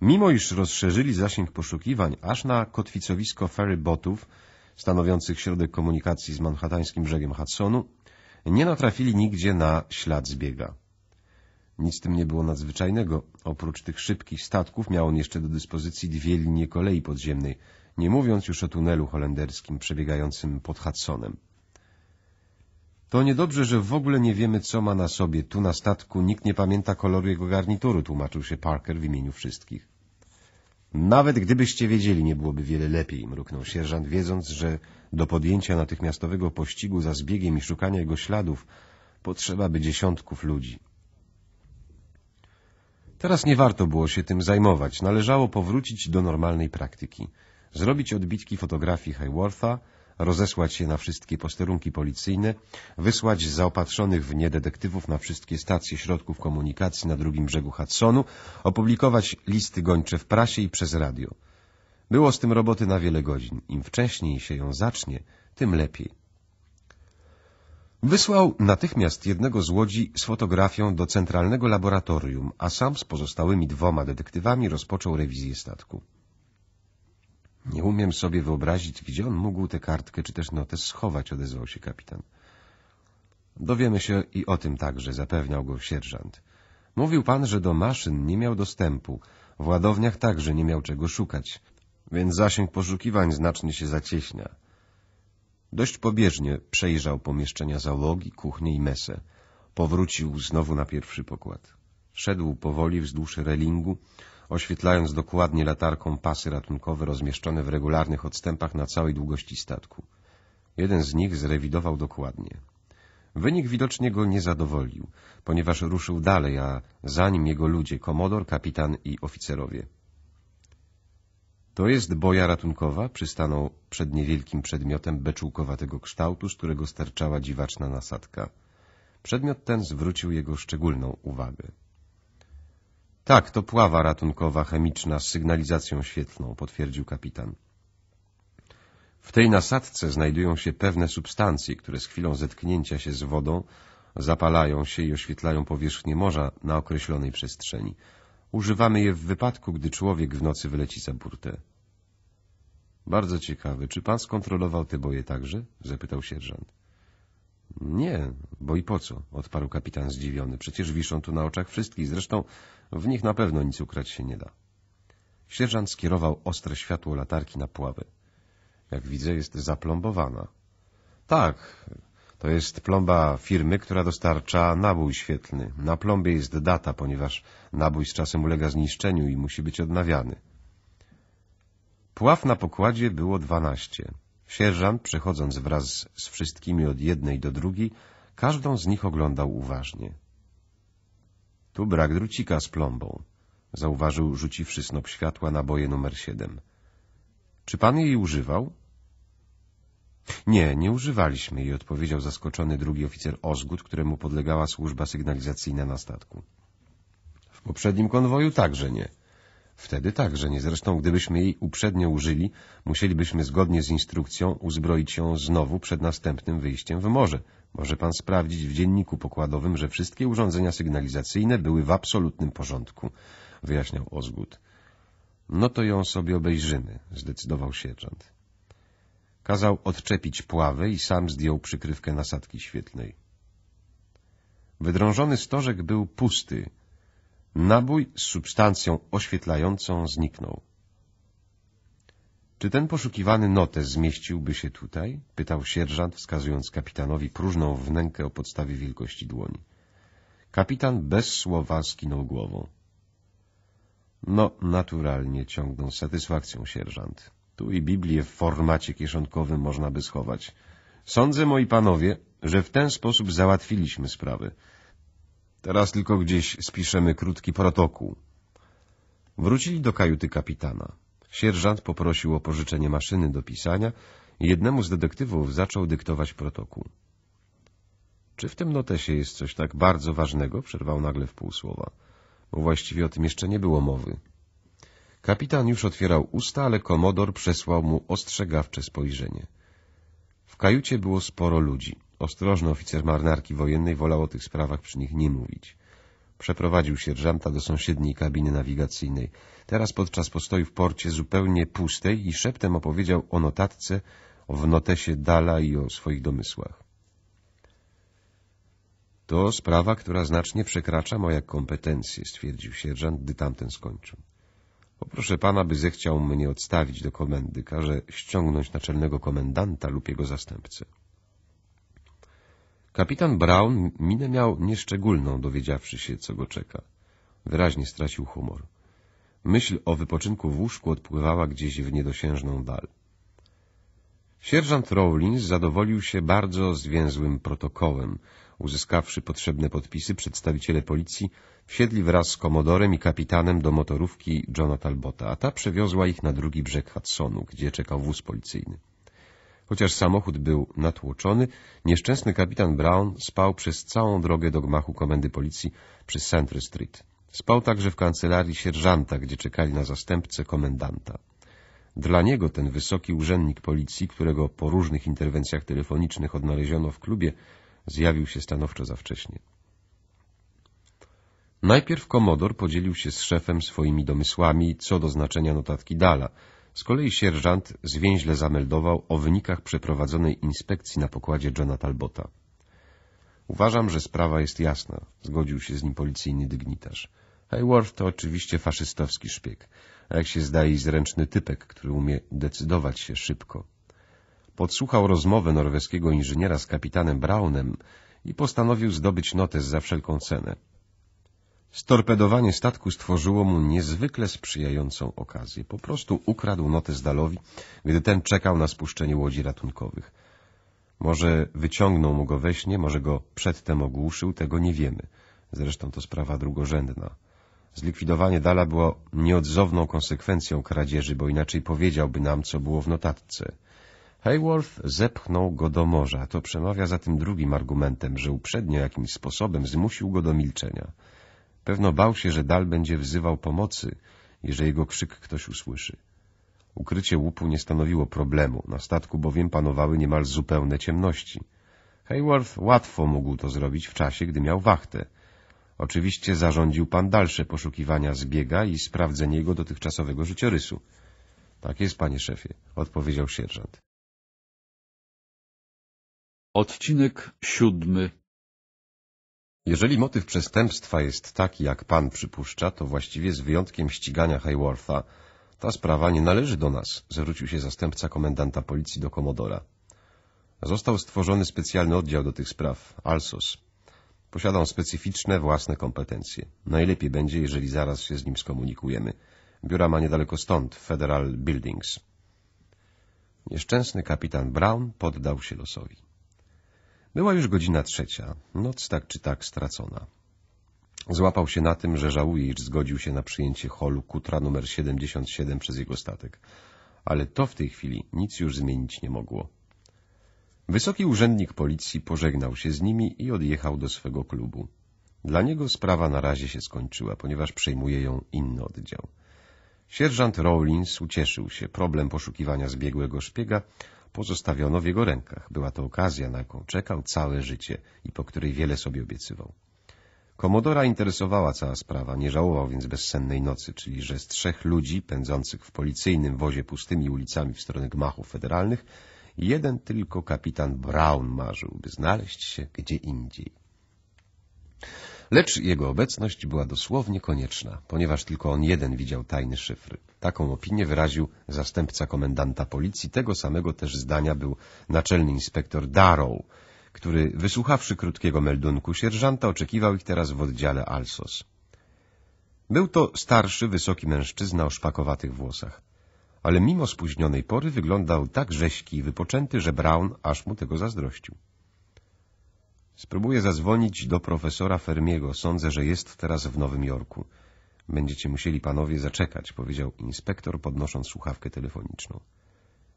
Mimo iż rozszerzyli zasięg poszukiwań aż na kotwicowisko ferry botów, stanowiących środek komunikacji z manhattańskim brzegiem Hudsonu, nie natrafili nigdzie na ślad zbiega. Nic tym nie było nadzwyczajnego. Oprócz tych szybkich statków miał on jeszcze do dyspozycji dwie linie kolei podziemnej, nie mówiąc już o tunelu holenderskim przebiegającym pod Hudsonem. To niedobrze, że w ogóle nie wiemy, co ma na sobie. Tu na statku nikt nie pamięta koloru jego garnituru, tłumaczył się Parker w imieniu wszystkich. Nawet gdybyście wiedzieli, nie byłoby wiele lepiej, mruknął sierżant, wiedząc, że do podjęcia natychmiastowego pościgu za zbiegiem i szukania jego śladów potrzeba by dziesiątków ludzi. Teraz nie warto było się tym zajmować. Należało powrócić do normalnej praktyki. Zrobić odbitki fotografii Haywortha, rozesłać je na wszystkie posterunki policyjne, wysłać zaopatrzonych w nie detektywów na wszystkie stacje środków komunikacji na drugim brzegu Hudsonu, opublikować listy gończe w prasie i przez radio. Było z tym roboty na wiele godzin. Im wcześniej się ją zacznie, tym lepiej. Wysłał natychmiast jednego z łodzi z fotografią do centralnego laboratorium, a sam z pozostałymi dwoma detektywami rozpoczął rewizję statku. Nie umiem sobie wyobrazić, gdzie on mógł tę kartkę czy też notę schować, odezwał się kapitan. Dowiemy się i o tym także, zapewniał go sierżant. Mówił pan, że do maszyn nie miał dostępu, w ładowniach także nie miał czego szukać więc zasięg poszukiwań znacznie się zacieśnia. Dość pobieżnie przejrzał pomieszczenia załogi, kuchnię i mesę. Powrócił znowu na pierwszy pokład. Szedł powoli wzdłuż relingu, oświetlając dokładnie latarką pasy ratunkowe rozmieszczone w regularnych odstępach na całej długości statku. Jeden z nich zrewidował dokładnie. Wynik widocznie go nie zadowolił, ponieważ ruszył dalej, a za nim jego ludzie, komodor, kapitan i oficerowie. To jest boja ratunkowa, przystanął przed niewielkim przedmiotem beczułkowatego kształtu, z którego sterczała dziwaczna nasadka. Przedmiot ten zwrócił jego szczególną uwagę. Tak, to pława ratunkowa chemiczna z sygnalizacją świetlną, potwierdził kapitan. W tej nasadce znajdują się pewne substancje, które z chwilą zetknięcia się z wodą zapalają się i oświetlają powierzchnię morza na określonej przestrzeni. Używamy je w wypadku, gdy człowiek w nocy wyleci za burtę. Bardzo ciekawe. Czy pan skontrolował te boje także? Zapytał sierżant. Nie, bo i po co? Odparł kapitan zdziwiony. Przecież wiszą tu na oczach wszystkich. Zresztą w nich na pewno nic ukrać się nie da. Sierżant skierował ostre światło latarki na pławę. Jak widzę, jest zaplombowana. Tak, to jest plomba firmy, która dostarcza nabój świetlny. Na plombie jest data, ponieważ nabój z czasem ulega zniszczeniu i musi być odnawiany. Pław na pokładzie było dwanaście. Sierżant, przechodząc wraz z wszystkimi od jednej do drugiej, każdą z nich oglądał uważnie. Tu brak drucika z plombą, zauważył, rzuciwszy snop światła naboje numer siedem. Czy pan jej używał? Nie, nie używaliśmy jej, odpowiedział zaskoczony drugi oficer Osgood, któremu podlegała służba sygnalizacyjna na statku. W poprzednim konwoju także nie. Wtedy także nie. Zresztą, gdybyśmy jej uprzednio użyli, musielibyśmy zgodnie z instrukcją uzbroić ją znowu przed następnym wyjściem w morze. Może pan sprawdzić w dzienniku pokładowym, że wszystkie urządzenia sygnalizacyjne były w absolutnym porządku, wyjaśniał Osgood. No to ją sobie obejrzymy, zdecydował sierżant. Kazał odczepić pławy i sam zdjął przykrywkę nasadki świetlnej. Wydrążony stożek był pusty. Nabój z substancją oświetlającą zniknął. Czy ten poszukiwany notes zmieściłby się tutaj? pytał sierżant, wskazując kapitanowi próżną wnękę o podstawie wielkości dłoni. Kapitan bez słowa skinął głową. No, naturalnie ciągnął satysfakcją sierżant tu i Biblię w formacie kieszonkowym można by schować. Sądzę, moi panowie, że w ten sposób załatwiliśmy sprawy. Teraz tylko gdzieś spiszemy krótki protokół. Wrócili do kajuty kapitana. Sierżant poprosił o pożyczenie maszyny do pisania i jednemu z detektywów zaczął dyktować protokół. Czy w tym notesie jest coś tak bardzo ważnego? Przerwał nagle w pół słowa. Bo właściwie o tym jeszcze nie było mowy. Kapitan już otwierał usta, ale komodor przesłał mu ostrzegawcze spojrzenie. W kajucie było sporo ludzi. Ostrożny oficer marynarki wojennej wolał o tych sprawach przy nich nie mówić. Przeprowadził sierżanta do sąsiedniej kabiny nawigacyjnej. Teraz podczas postoju w porcie zupełnie pustej i szeptem opowiedział o notatce, o wnotesie Dala i o swoich domysłach. To sprawa, która znacznie przekracza moje kompetencje, stwierdził sierżant, gdy tamten skończył. Poproszę pana, by zechciał mnie odstawić do komendy. Każę ściągnąć naczelnego komendanta lub jego zastępcę. Kapitan Brown minę miał nieszczególną, dowiedziawszy się, co go czeka. Wyraźnie stracił humor. Myśl o wypoczynku w łóżku odpływała gdzieś w niedosiężną dal. Sierżant Rowlins zadowolił się bardzo zwięzłym protokołem, Uzyskawszy potrzebne podpisy, przedstawiciele policji wsiedli wraz z komodorem i kapitanem do motorówki Johna Talbota, a ta przewiozła ich na drugi brzeg Hudsonu, gdzie czekał wóz policyjny. Chociaż samochód był natłoczony, nieszczęsny kapitan Brown spał przez całą drogę do gmachu komendy policji przy Centre Street. Spał także w kancelarii sierżanta, gdzie czekali na zastępcę komendanta. Dla niego ten wysoki urzędnik policji, którego po różnych interwencjach telefonicznych odnaleziono w klubie, zjawił się stanowczo za wcześnie. Najpierw komodor podzielił się z szefem swoimi domysłami co do znaczenia notatki Dala. Z kolei sierżant zwięźle zameldował o wynikach przeprowadzonej inspekcji na pokładzie Johna Talbota. Uważam, że sprawa jest jasna, zgodził się z nim policyjny dygnitarz. Hayworth to oczywiście faszystowski szpieg, a jak się zdaje zręczny typek, który umie decydować się szybko podsłuchał rozmowę norweskiego inżyniera z kapitanem Braunem i postanowił zdobyć notes za wszelką cenę. Storpedowanie statku stworzyło mu niezwykle sprzyjającą okazję. Po prostu ukradł notes Dalowi, gdy ten czekał na spuszczenie łodzi ratunkowych. Może wyciągnął mu go we śnie, może go przedtem ogłuszył, tego nie wiemy. Zresztą to sprawa drugorzędna. Zlikwidowanie Dala było nieodzowną konsekwencją kradzieży, bo inaczej powiedziałby nam, co było w notatce. Hayworth zepchnął go do morza. To przemawia za tym drugim argumentem, że uprzednio jakimś sposobem zmusił go do milczenia. Pewno bał się, że Dal będzie wzywał pomocy, jeżeli jego krzyk ktoś usłyszy. Ukrycie łupu nie stanowiło problemu, na statku bowiem panowały niemal zupełne ciemności. Hayworth łatwo mógł to zrobić w czasie, gdy miał wachtę. Oczywiście zarządził pan dalsze poszukiwania zbiega i sprawdzenie jego dotychczasowego życiorysu. — Tak jest, panie szefie — odpowiedział sierżant. Odcinek siódmy Jeżeli motyw przestępstwa jest taki, jak pan przypuszcza, to właściwie z wyjątkiem ścigania Haywortha, ta sprawa nie należy do nas, zwrócił się zastępca komendanta policji do komodora. Został stworzony specjalny oddział do tych spraw, ALSOS. Posiada on specyficzne, własne kompetencje. Najlepiej będzie, jeżeli zaraz się z nim skomunikujemy. Biura ma niedaleko stąd, Federal Buildings. Nieszczęsny kapitan Brown poddał się losowi. Była już godzina trzecia, noc tak czy tak stracona. Złapał się na tym, że żałuje, iż zgodził się na przyjęcie holu kutra numer 77 przez jego statek. Ale to w tej chwili nic już zmienić nie mogło. Wysoki urzędnik policji pożegnał się z nimi i odjechał do swego klubu. Dla niego sprawa na razie się skończyła, ponieważ przejmuje ją inny oddział. Sierżant Rawlins ucieszył się. Problem poszukiwania zbiegłego szpiega pozostawiono w jego rękach. Była to okazja, na jaką czekał całe życie i po której wiele sobie obiecywał. Komodora interesowała cała sprawa, nie żałował więc bezsennej nocy, czyli że z trzech ludzi pędzących w policyjnym wozie pustymi ulicami w stronę gmachów federalnych, jeden tylko kapitan Brown marzył, by znaleźć się gdzie indziej. Lecz jego obecność była dosłownie konieczna, ponieważ tylko on jeden widział tajny szyfr. Taką opinię wyraził zastępca komendanta policji. Tego samego też zdania był naczelny inspektor Darrow, który, wysłuchawszy krótkiego meldunku sierżanta, oczekiwał ich teraz w oddziale Alsos. Był to starszy, wysoki mężczyzna o szpakowatych włosach, ale mimo spóźnionej pory wyglądał tak rześki i wypoczęty, że Brown aż mu tego zazdrościł. Spróbuję zadzwonić do profesora Fermiego. Sądzę, że jest teraz w Nowym Jorku. Będziecie musieli panowie zaczekać, powiedział inspektor, podnosząc słuchawkę telefoniczną.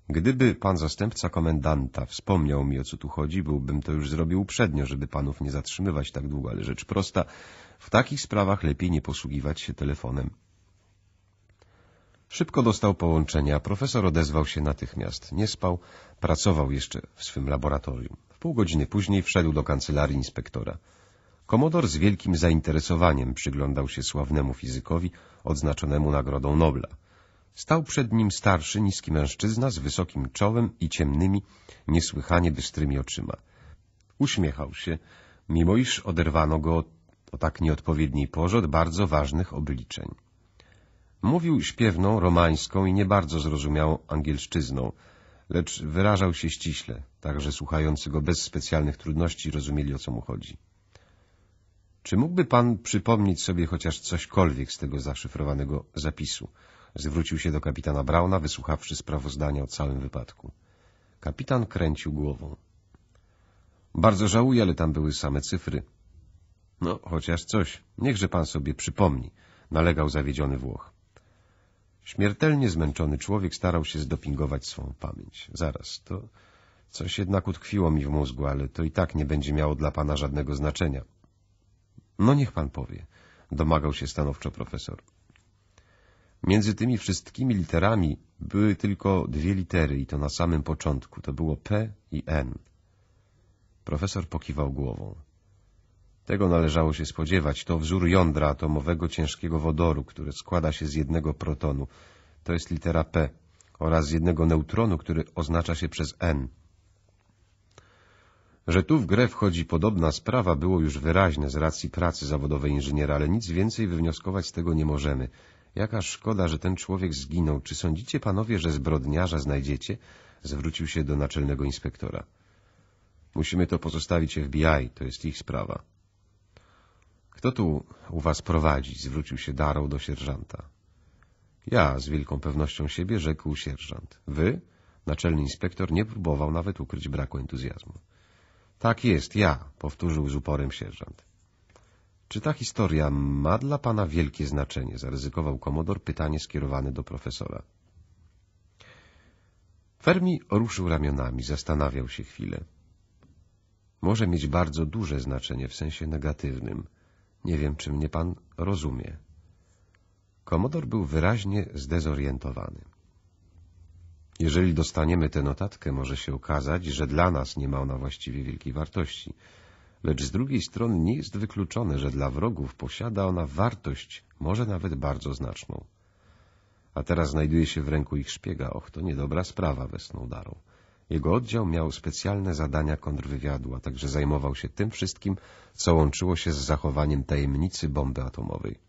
Gdyby pan zastępca komendanta wspomniał mi, o co tu chodzi, byłbym to już zrobił uprzednio, żeby panów nie zatrzymywać tak długo, ale rzecz prosta, w takich sprawach lepiej nie posługiwać się telefonem. Szybko dostał połączenia, profesor odezwał się natychmiast. Nie spał, pracował jeszcze w swym laboratorium. Pół godziny później wszedł do kancelarii inspektora. Komodor z wielkim zainteresowaniem przyglądał się sławnemu fizykowi odznaczonemu Nagrodą Nobla. Stał przed nim starszy, niski mężczyzna z wysokim czołem i ciemnymi, niesłychanie bystrymi oczyma. Uśmiechał się, mimo iż oderwano go o tak nieodpowiedniej porze od bardzo ważnych obliczeń. Mówił śpiewną, romańską i nie bardzo zrozumiałą angielszczyzną — lecz wyrażał się ściśle, tak że słuchający go bez specjalnych trudności rozumieli, o co mu chodzi. Czy mógłby pan przypomnieć sobie chociaż cośkolwiek z tego zaszyfrowanego zapisu? Zwrócił się do kapitana Brauna, wysłuchawszy sprawozdania o całym wypadku. Kapitan kręcił głową. Bardzo żałuję, ale tam były same cyfry. No, chociaż coś. Niechże pan sobie przypomni, nalegał zawiedziony Włoch. Śmiertelnie zmęczony człowiek starał się zdopingować swą pamięć. Zaraz, to coś jednak utkwiło mi w mózgu, ale to i tak nie będzie miało dla pana żadnego znaczenia. No niech pan powie, domagał się stanowczo profesor. Między tymi wszystkimi literami były tylko dwie litery i to na samym początku. To było P i N. Profesor pokiwał głową. Tego należało się spodziewać. To wzór jądra atomowego ciężkiego wodoru, które składa się z jednego protonu, to jest litera P, oraz jednego neutronu, który oznacza się przez N. Że tu w grę wchodzi podobna sprawa było już wyraźne z racji pracy zawodowej inżyniera, ale nic więcej wywnioskować z tego nie możemy. Jaka szkoda, że ten człowiek zginął. Czy sądzicie panowie, że zbrodniarza znajdziecie? Zwrócił się do naczelnego inspektora. Musimy to pozostawić FBI, to jest ich sprawa. Kto tu u was prowadzi? Zwrócił się Darrow do sierżanta. Ja, z wielką pewnością siebie, rzekł sierżant. Wy? Naczelny inspektor nie próbował nawet ukryć braku entuzjazmu. Tak jest, ja, powtórzył z uporem sierżant. Czy ta historia ma dla pana wielkie znaczenie? Zaryzykował komodor pytanie skierowane do profesora. Fermi ruszył ramionami, zastanawiał się chwilę. Może mieć bardzo duże znaczenie w sensie negatywnym, nie wiem, czy mnie pan rozumie. Komodor był wyraźnie zdezorientowany. Jeżeli dostaniemy tę notatkę, może się okazać, że dla nas nie ma ona właściwie wielkiej wartości. Lecz z drugiej strony nie jest wykluczone, że dla wrogów posiada ona wartość, może nawet bardzo znaczną. A teraz znajduje się w ręku ich szpiega. Och, to niedobra sprawa, westchnął Darrow. Jego oddział miał specjalne zadania kontrwywiadu, a także zajmował się tym wszystkim, co łączyło się z zachowaniem tajemnicy bomby atomowej.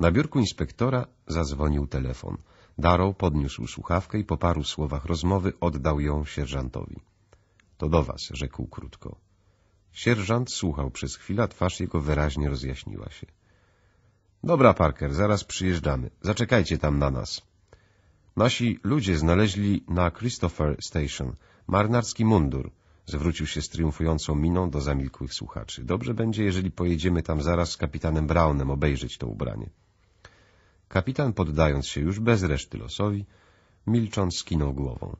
Na biurku inspektora zadzwonił telefon. Darrow podniósł słuchawkę i po paru słowach rozmowy oddał ją sierżantowi. — To do was — rzekł krótko. Sierżant słuchał przez chwilę, twarz jego wyraźnie rozjaśniła się. — Dobra, Parker, zaraz przyjeżdżamy. Zaczekajcie tam na nas. Nasi ludzie znaleźli na Christopher Station marynarski mundur. Zwrócił się z triumfującą miną do zamilkłych słuchaczy. Dobrze będzie, jeżeli pojedziemy tam zaraz z kapitanem Brownem obejrzeć to ubranie. Kapitan, poddając się już bez reszty losowi, milcząc skinął głową.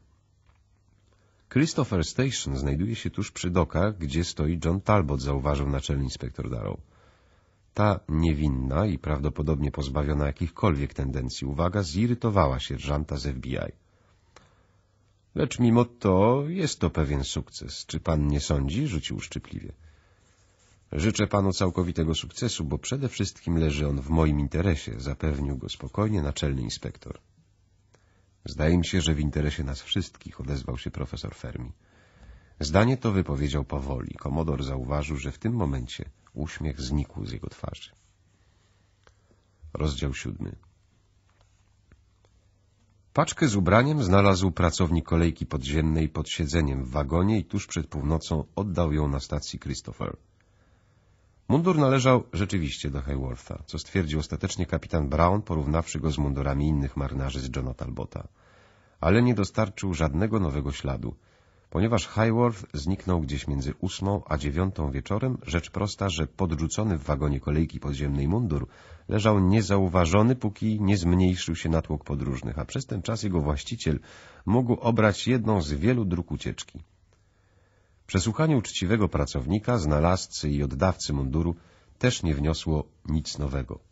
Christopher Station znajduje się tuż przy dokach, gdzie stoi John Talbot, zauważył naczelny inspektor Darrow ta niewinna i prawdopodobnie pozbawiona jakichkolwiek tendencji uwaga zirytowała sierżanta z FBI. Lecz mimo to jest to pewien sukces. Czy pan nie sądzi? Rzucił szczypliwie. Życzę panu całkowitego sukcesu, bo przede wszystkim leży on w moim interesie, zapewnił go spokojnie naczelny inspektor. Zdaje mi się, że w interesie nas wszystkich, odezwał się profesor Fermi. Zdanie to wypowiedział powoli. Komodor zauważył, że w tym momencie Uśmiech znikł z jego twarzy. Rozdział siódmy. Paczkę z ubraniem znalazł pracownik kolejki podziemnej pod siedzeniem w wagonie i tuż przed północą oddał ją na stacji Christopher. Mundur należał rzeczywiście do Haywortha, co stwierdził ostatecznie kapitan Brown, porównawszy go z mundurami innych marynarzy z Johna Talbota. Ale nie dostarczył żadnego nowego śladu – Ponieważ Highworth zniknął gdzieś między ósmą a dziewiątą wieczorem, rzecz prosta, że podrzucony w wagonie kolejki podziemnej mundur leżał niezauważony, póki nie zmniejszył się natłok podróżnych, a przez ten czas jego właściciel mógł obrać jedną z wielu dróg ucieczki. Przesłuchanie uczciwego pracownika, znalazcy i oddawcy munduru też nie wniosło nic nowego.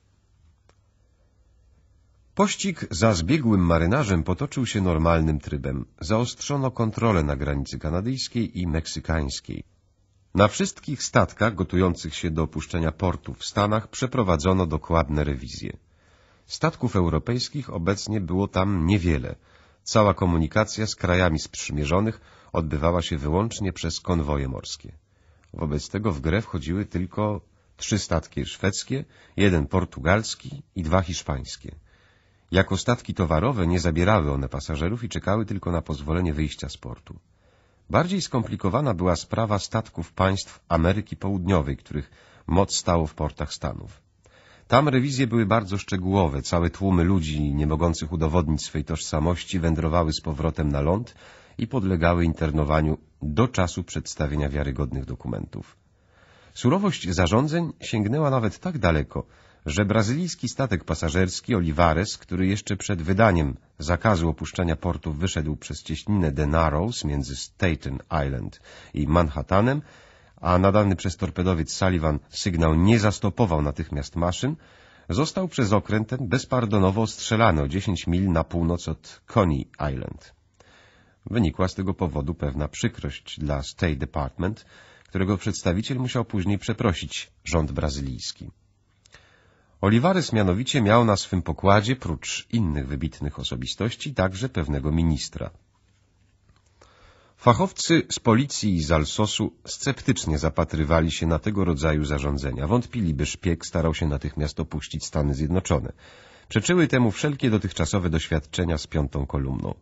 Pościg za zbiegłym marynarzem potoczył się normalnym trybem. Zaostrzono kontrolę na granicy kanadyjskiej i meksykańskiej. Na wszystkich statkach gotujących się do opuszczenia portu w Stanach przeprowadzono dokładne rewizje. Statków europejskich obecnie było tam niewiele. Cała komunikacja z krajami sprzymierzonych odbywała się wyłącznie przez konwoje morskie. Wobec tego w grę wchodziły tylko trzy statki szwedzkie, jeden portugalski i dwa hiszpańskie. Jako statki towarowe nie zabierały one pasażerów i czekały tylko na pozwolenie wyjścia z portu. Bardziej skomplikowana była sprawa statków państw Ameryki Południowej, których moc stało w portach Stanów. Tam rewizje były bardzo szczegółowe, całe tłumy ludzi nie mogących udowodnić swej tożsamości wędrowały z powrotem na ląd i podlegały internowaniu do czasu przedstawienia wiarygodnych dokumentów. Surowość zarządzeń sięgnęła nawet tak daleko, że brazylijski statek pasażerski Olivares, który jeszcze przed wydaniem zakazu opuszczania portu wyszedł przez cieśninę The Narrows między Staten Island i Manhattanem, a nadany przez torpedowiec Sullivan sygnał nie zastopował natychmiast maszyn, został przez okręt ten bezpardonowo ostrzelany o 10 mil na północ od Coney Island. Wynikła z tego powodu pewna przykrość dla State Department, którego przedstawiciel musiał później przeprosić rząd brazylijski. Olivares mianowicie miał na swym pokładzie, prócz innych wybitnych osobistości, także pewnego ministra. Fachowcy z policji i z Alsosu sceptycznie zapatrywali się na tego rodzaju zarządzenia. Wątpili, by szpieg starał się natychmiast opuścić Stany Zjednoczone. Przeczyły temu wszelkie dotychczasowe doświadczenia z piątą kolumną.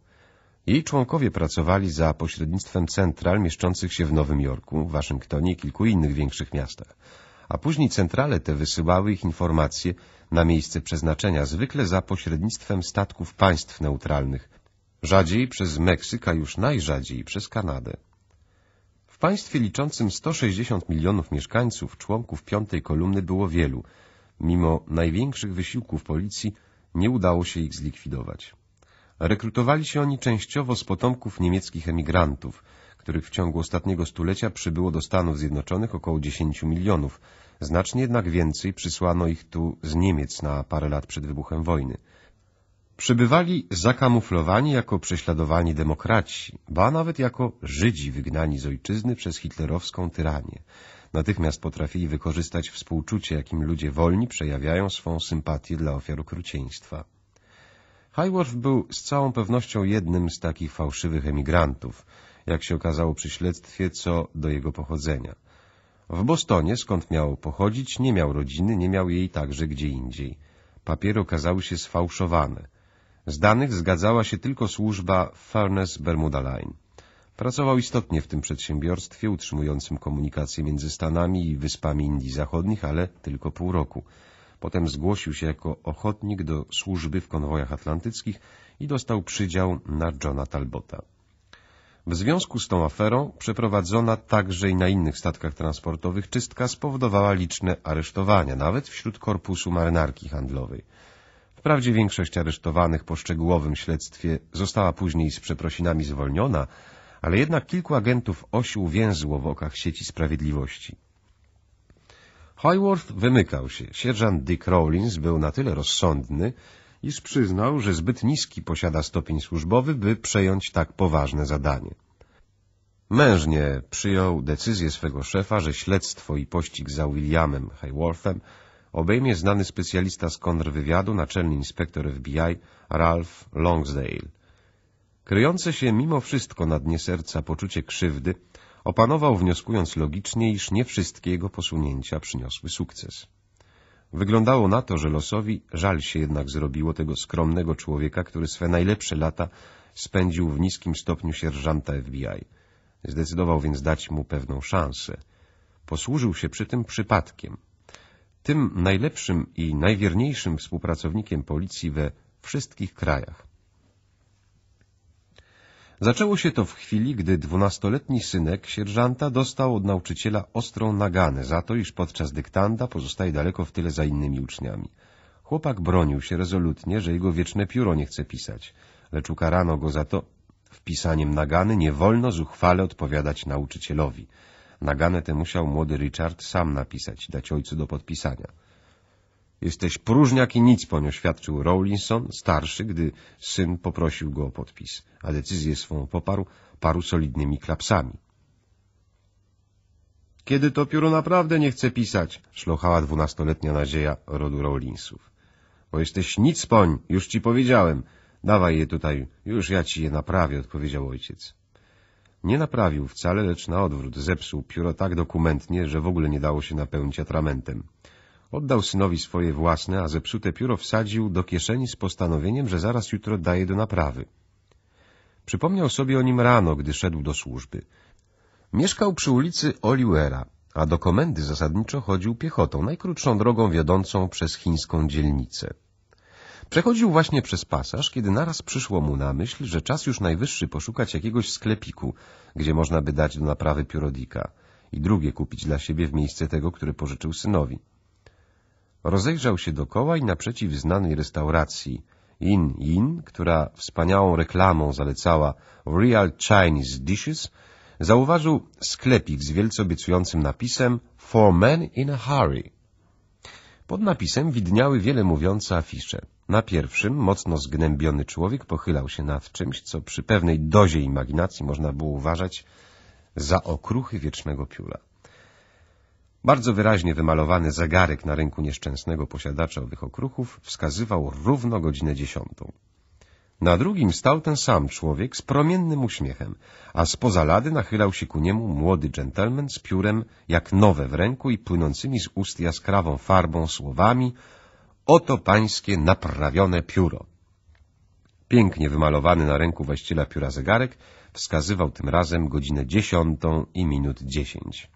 Jej członkowie pracowali za pośrednictwem central mieszczących się w Nowym Jorku, Waszyngtonie i kilku innych większych miastach a później centrale te wysyłały ich informacje na miejsce przeznaczenia, zwykle za pośrednictwem statków państw neutralnych, rzadziej przez Meksyk, a już najrzadziej przez Kanadę. W państwie liczącym 160 milionów mieszkańców członków piątej kolumny było wielu. Mimo największych wysiłków policji nie udało się ich zlikwidować. Rekrutowali się oni częściowo z potomków niemieckich emigrantów – których w ciągu ostatniego stulecia przybyło do Stanów Zjednoczonych około 10 milionów. Znacznie jednak więcej przysłano ich tu z Niemiec na parę lat przed wybuchem wojny. Przybywali zakamuflowani jako prześladowani demokraci, ba nawet jako Żydzi wygnani z ojczyzny przez hitlerowską tyranię. Natychmiast potrafili wykorzystać współczucie, jakim ludzie wolni przejawiają swą sympatię dla ofiar okrucieństwa. Highworth był z całą pewnością jednym z takich fałszywych emigrantów jak się okazało przy śledztwie, co do jego pochodzenia. W Bostonie, skąd miał pochodzić, nie miał rodziny, nie miał jej także gdzie indziej. Papiery okazały się sfałszowane. Z danych zgadzała się tylko służba Furness Bermuda Line. Pracował istotnie w tym przedsiębiorstwie utrzymującym komunikację między Stanami i Wyspami Indii Zachodnich, ale tylko pół roku. Potem zgłosił się jako ochotnik do służby w konwojach atlantyckich i dostał przydział na Johna Talbota. W związku z tą aferą przeprowadzona także i na innych statkach transportowych czystka spowodowała liczne aresztowania, nawet wśród korpusu marynarki handlowej. Wprawdzie większość aresztowanych po szczegółowym śledztwie została później z przeprosinami zwolniona, ale jednak kilku agentów osi uwięzło w okach sieci sprawiedliwości. Highworth wymykał się. Sierżant Dick Rawlins był na tyle rozsądny, iż przyznał, że zbyt niski posiada stopień służbowy, by przejąć tak poważne zadanie. Mężnie przyjął decyzję swego szefa, że śledztwo i pościg za Williamem Hayworthem obejmie znany specjalista z kontrwywiadu, naczelny inspektor FBI Ralph Longsdale. Kryjące się mimo wszystko na dnie serca poczucie krzywdy opanował, wnioskując logicznie, iż nie wszystkie jego posunięcia przyniosły sukces. Wyglądało na to, że losowi żal się jednak zrobiło tego skromnego człowieka, który swe najlepsze lata spędził w niskim stopniu sierżanta FBI. Zdecydował więc dać mu pewną szansę. Posłużył się przy tym przypadkiem. Tym najlepszym i najwierniejszym współpracownikiem policji we wszystkich krajach. Zaczęło się to w chwili, gdy dwunastoletni synek sierżanta dostał od nauczyciela ostrą naganę za to, iż podczas dyktanda pozostaje daleko w tyle za innymi uczniami. Chłopak bronił się rezolutnie, że jego wieczne pióro nie chce pisać, lecz ukarano go za to wpisaniem nagany nie wolno zuchwale odpowiadać nauczycielowi. Naganę tę musiał młody Richard sam napisać, dać ojcu do podpisania. Jesteś próżniak i nic po nią świadczył Rawlinson, starszy, gdy syn poprosił go o podpis, a decyzję swą poparł paru solidnymi klapsami. Kiedy to pióro naprawdę nie chce pisać? szlochała dwunastoletnia nadzieja rodu Rawlinsów. Bo jesteś nic poń, już ci powiedziałem. Dawaj je tutaj, już ja ci je naprawię, odpowiedział ojciec. Nie naprawił wcale, lecz na odwrót zepsuł pióro tak dokumentnie, że w ogóle nie dało się napełnić atramentem. Oddał synowi swoje własne, a zepsute pióro wsadził do kieszeni z postanowieniem, że zaraz jutro daje do naprawy. Przypomniał sobie o nim rano, gdy szedł do służby. Mieszkał przy ulicy Oliwera, a do komendy zasadniczo chodził piechotą, najkrótszą drogą wiodącą przez chińską dzielnicę. Przechodził właśnie przez pasaż, kiedy naraz przyszło mu na myśl, że czas już najwyższy poszukać jakiegoś sklepiku, gdzie można by dać do naprawy piórodika i drugie kupić dla siebie w miejsce tego, które pożyczył synowi. Rozejrzał się dokoła i naprzeciw znanej restauracji in, in, która wspaniałą reklamą zalecała Real Chinese Dishes, zauważył sklepik z wielce obiecującym napisem For Men in a Hurry. Pod napisem widniały wiele mówiące afisze. Na pierwszym mocno zgnębiony człowiek pochylał się nad czymś, co przy pewnej dozie imaginacji można było uważać za okruchy wiecznego pióra. Bardzo wyraźnie wymalowany zegarek na ręku nieszczęsnego posiadacza owych okruchów wskazywał równo godzinę dziesiątą. Na drugim stał ten sam człowiek z promiennym uśmiechem, a spoza lady nachylał się ku niemu młody dżentelmen z piórem jak nowe w ręku i płynącymi z ust jaskrawą farbą słowami Oto pańskie naprawione pióro. Pięknie wymalowany na ręku właściciela pióra zegarek wskazywał tym razem godzinę dziesiątą i minut dziesięć.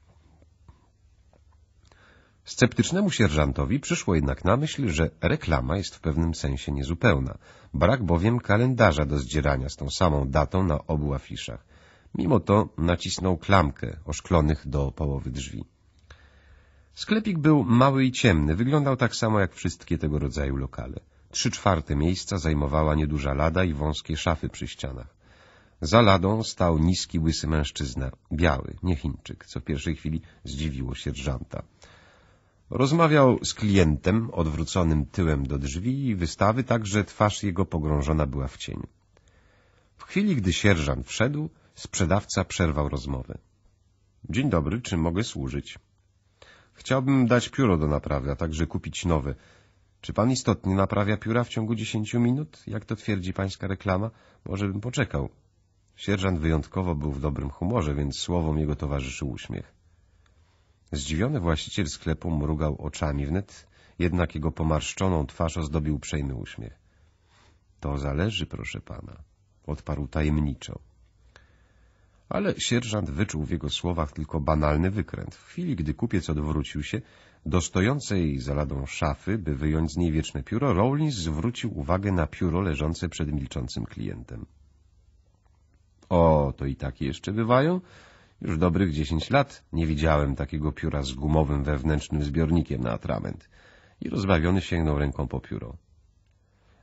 Sceptycznemu sierżantowi przyszło jednak na myśl, że reklama jest w pewnym sensie niezupełna. Brak bowiem kalendarza do zdzierania z tą samą datą na obu afiszach. Mimo to nacisnął klamkę oszklonych do połowy drzwi. Sklepik był mały i ciemny, wyglądał tak samo jak wszystkie tego rodzaju lokale. Trzy czwarte miejsca zajmowała nieduża lada i wąskie szafy przy ścianach. Za ladą stał niski, łysy mężczyzna, biały, nie Chińczyk, co w pierwszej chwili zdziwiło sierżanta. Rozmawiał z klientem odwróconym tyłem do drzwi i wystawy, tak że twarz jego pogrążona była w cieniu. W chwili, gdy sierżant wszedł, sprzedawca przerwał rozmowę. — Dzień dobry, czy mogę służyć? — Chciałbym dać pióro do naprawy, a także kupić nowe. Czy pan istotnie naprawia pióra w ciągu dziesięciu minut, jak to twierdzi pańska reklama? Może bym poczekał. Sierżant wyjątkowo był w dobrym humorze, więc słowom jego towarzyszył uśmiech. Zdziwiony właściciel sklepu mrugał oczami, wnet jednak jego pomarszczoną twarz ozdobił uprzejmy uśmiech. To zależy, proszę pana, odparł tajemniczo. Ale sierżant wyczuł w jego słowach tylko banalny wykręt. W chwili, gdy kupiec odwrócił się, do stojącej za ladą szafy, by wyjąć z niej wieczne pióro, Rawlins zwrócił uwagę na pióro leżące przed milczącym klientem. — O, to i takie jeszcze bywają? Już dobrych dziesięć lat nie widziałem takiego pióra z gumowym wewnętrznym zbiornikiem na atrament. I rozbawiony sięgnął ręką po pióro.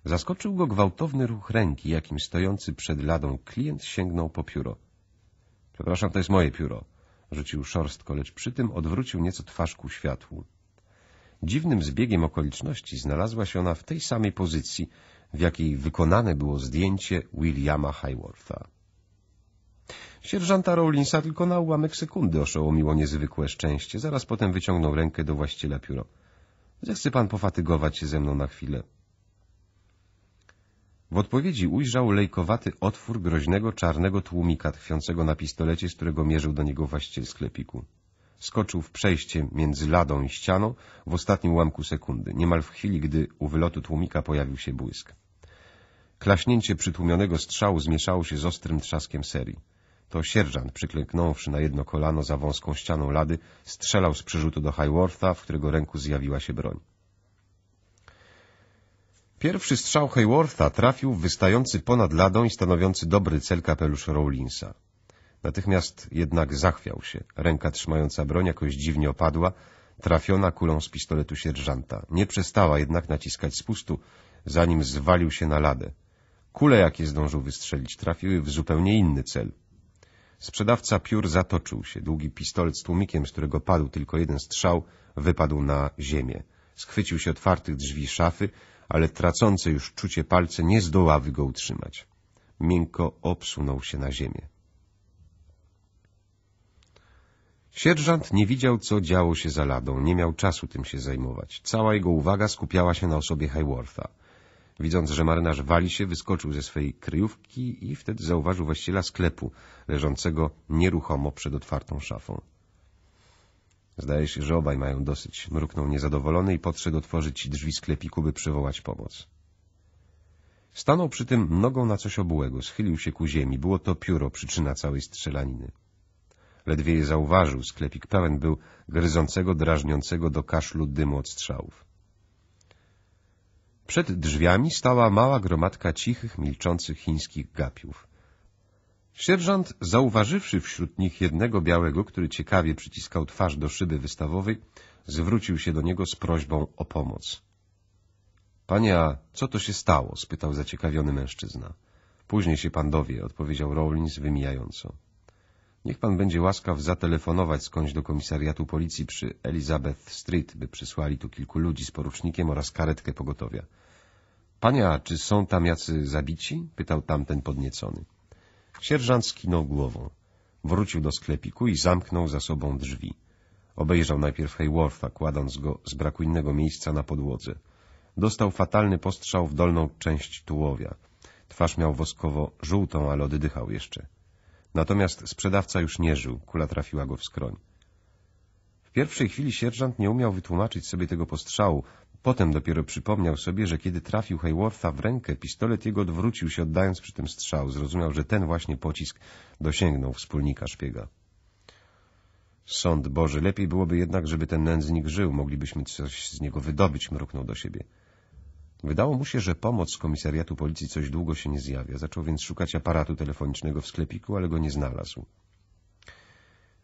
Zaskoczył go gwałtowny ruch ręki, jakim stojący przed ladą klient sięgnął po pióro. — Przepraszam, to jest moje pióro — rzucił szorstko, lecz przy tym odwrócił nieco twarz ku światłu. Dziwnym zbiegiem okoliczności znalazła się ona w tej samej pozycji, w jakiej wykonane było zdjęcie Williama Highwortha. Sierżanta Rowlinsa tylko na ułamek sekundy oszołomiło niezwykłe szczęście. Zaraz potem wyciągnął rękę do właściciela pióro. Zechce pan pofatygować się ze mną na chwilę. W odpowiedzi ujrzał lejkowaty otwór groźnego czarnego tłumika tkwiącego na pistolecie, z którego mierzył do niego właściciel sklepiku. Skoczył w przejście między ladą i ścianą w ostatnim ułamku sekundy, niemal w chwili, gdy u wylotu tłumika pojawił się błysk. Klaśnięcie przytłumionego strzału zmieszało się z ostrym trzaskiem serii. To sierżant, przyklęknąwszy na jedno kolano za wąską ścianą lady, strzelał z przerzutu do Highwortha, w którego ręku zjawiła się broń. Pierwszy strzał Haywortha trafił w wystający ponad ladą i stanowiący dobry cel kapelusz Rowlinsa. Natychmiast jednak zachwiał się. Ręka trzymająca broń jakoś dziwnie opadła, trafiona kulą z pistoletu sierżanta. Nie przestała jednak naciskać spustu, zanim zwalił się na ladę. Kule, jakie zdążył wystrzelić, trafiły w zupełnie inny cel — Sprzedawca piór zatoczył się. Długi pistolet z tłumikiem, z którego padł tylko jeden strzał, wypadł na ziemię. Schwycił się otwartych drzwi szafy, ale tracące już czucie palce nie zdołały go utrzymać. Miękko obsunął się na ziemię. Sierżant nie widział, co działo się za ladą, nie miał czasu tym się zajmować. Cała jego uwaga skupiała się na osobie Haywortha. Widząc, że marynarz wali się, wyskoczył ze swej kryjówki i wtedy zauważył właściciela sklepu, leżącego nieruchomo przed otwartą szafą. Zdaje się, że obaj mają dosyć, mruknął niezadowolony i podszedł otworzyć drzwi sklepiku, by przywołać pomoc. Stanął przy tym nogą na coś obułego, schylił się ku ziemi. Było to pióro, przyczyna całej strzelaniny. Ledwie je zauważył, sklepik pełen był gryzącego, drażniącego do kaszlu dymu od strzałów. Przed drzwiami stała mała gromadka cichych, milczących chińskich gapiów. Sierżant, zauważywszy wśród nich jednego białego, który ciekawie przyciskał twarz do szyby wystawowej, zwrócił się do niego z prośbą o pomoc. — Panie, a co to się stało? — spytał zaciekawiony mężczyzna. — Później się pan dowie — odpowiedział Rawlins wymijająco. Niech pan będzie łaskaw zatelefonować skądś do komisariatu policji przy Elizabeth Street, by przysłali tu kilku ludzi z porucznikiem oraz karetkę pogotowia. Pania, czy są tam jacy zabici? pytał tamten podniecony. Sierżant skinął głową. Wrócił do sklepiku i zamknął za sobą drzwi. Obejrzał najpierw Haywortha, kładąc go z braku innego miejsca na podłodze. Dostał fatalny postrzał w dolną część tułowia. Twarz miał woskowo żółtą, ale oddychał jeszcze. Natomiast sprzedawca już nie żył, kula trafiła go w skroń. W pierwszej chwili sierżant nie umiał wytłumaczyć sobie tego postrzału. Potem dopiero przypomniał sobie, że kiedy trafił Haywortha w rękę, pistolet jego odwrócił się, oddając przy tym strzał. Zrozumiał, że ten właśnie pocisk dosięgnął wspólnika szpiega. Sąd Boży, lepiej byłoby jednak, żeby ten nędznik żył. Moglibyśmy coś z niego wydobyć, mruknął do siebie. Wydało mu się, że pomoc z komisariatu policji coś długo się nie zjawia. Zaczął więc szukać aparatu telefonicznego w sklepiku, ale go nie znalazł.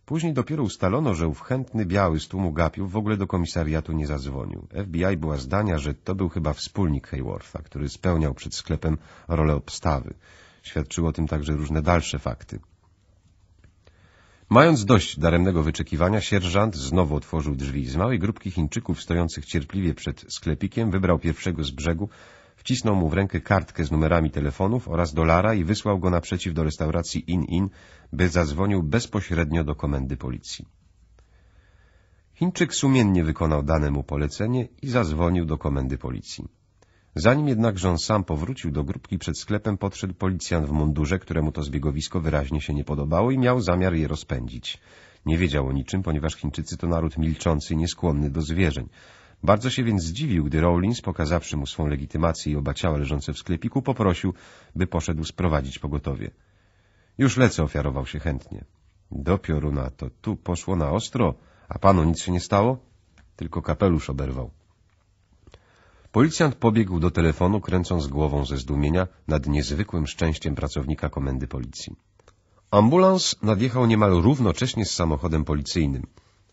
Później dopiero ustalono, że ów chętny biały z tłumu gapiów w ogóle do komisariatu nie zadzwonił. FBI była zdania, że to był chyba wspólnik Haywortha, który spełniał przed sklepem rolę obstawy. Świadczyło o tym także różne dalsze fakty. Mając dość daremnego wyczekiwania, sierżant znowu otworzył drzwi. Z małej grupki Chińczyków stojących cierpliwie przed sklepikiem wybrał pierwszego z brzegu, wcisnął mu w rękę kartkę z numerami telefonów oraz dolara i wysłał go naprzeciw do restauracji In-In, by zadzwonił bezpośrednio do komendy policji. Chińczyk sumiennie wykonał dane mu polecenie i zadzwonił do komendy policji. Zanim jednakże on sam powrócił do grupki przed sklepem, podszedł policjant w mundurze, któremu to zbiegowisko wyraźnie się nie podobało i miał zamiar je rozpędzić. Nie wiedział o niczym, ponieważ Chińczycy to naród milczący i nieskłonny do zwierzeń. Bardzo się więc zdziwił, gdy Rawlins, pokazawszy mu swą legitymację i oba ciała leżące w sklepiku, poprosił, by poszedł sprowadzić pogotowie. Już lecę, ofiarował się chętnie. Dopioru na to tu poszło na ostro, a panu nic się nie stało? Tylko kapelusz oberwał. Policjant pobiegł do telefonu, kręcąc głową ze zdumienia nad niezwykłym szczęściem pracownika komendy policji. Ambulans nadjechał niemal równocześnie z samochodem policyjnym.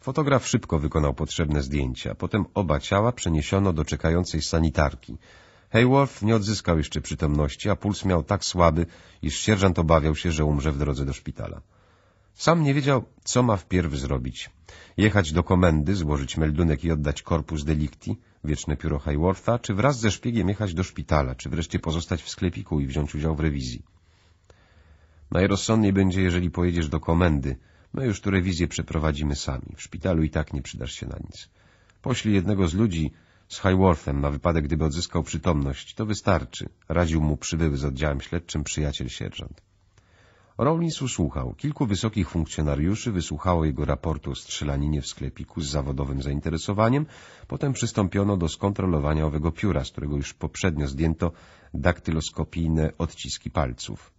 Fotograf szybko wykonał potrzebne zdjęcia. Potem oba ciała przeniesiono do czekającej sanitarki. Hayworth nie odzyskał jeszcze przytomności, a puls miał tak słaby, iż sierżant obawiał się, że umrze w drodze do szpitala. Sam nie wiedział, co ma wpierw zrobić. Jechać do komendy, złożyć meldunek i oddać korpus delikti, wieczne pióro Highwortha, czy wraz ze szpiegiem jechać do szpitala, czy wreszcie pozostać w sklepiku i wziąć udział w rewizji. Najrozsądniej będzie, jeżeli pojedziesz do komendy. My już tu rewizję przeprowadzimy sami. W szpitalu i tak nie przydasz się na nic. Poślij jednego z ludzi z Highworthem na wypadek, gdyby odzyskał przytomność. To wystarczy, radził mu przybyły z oddziałem śledczym przyjaciel sierżant. Rawlins usłuchał. Kilku wysokich funkcjonariuszy wysłuchało jego raportu o strzelaninie w sklepiku z zawodowym zainteresowaniem, potem przystąpiono do skontrolowania owego pióra, z którego już poprzednio zdjęto daktyloskopijne odciski palców.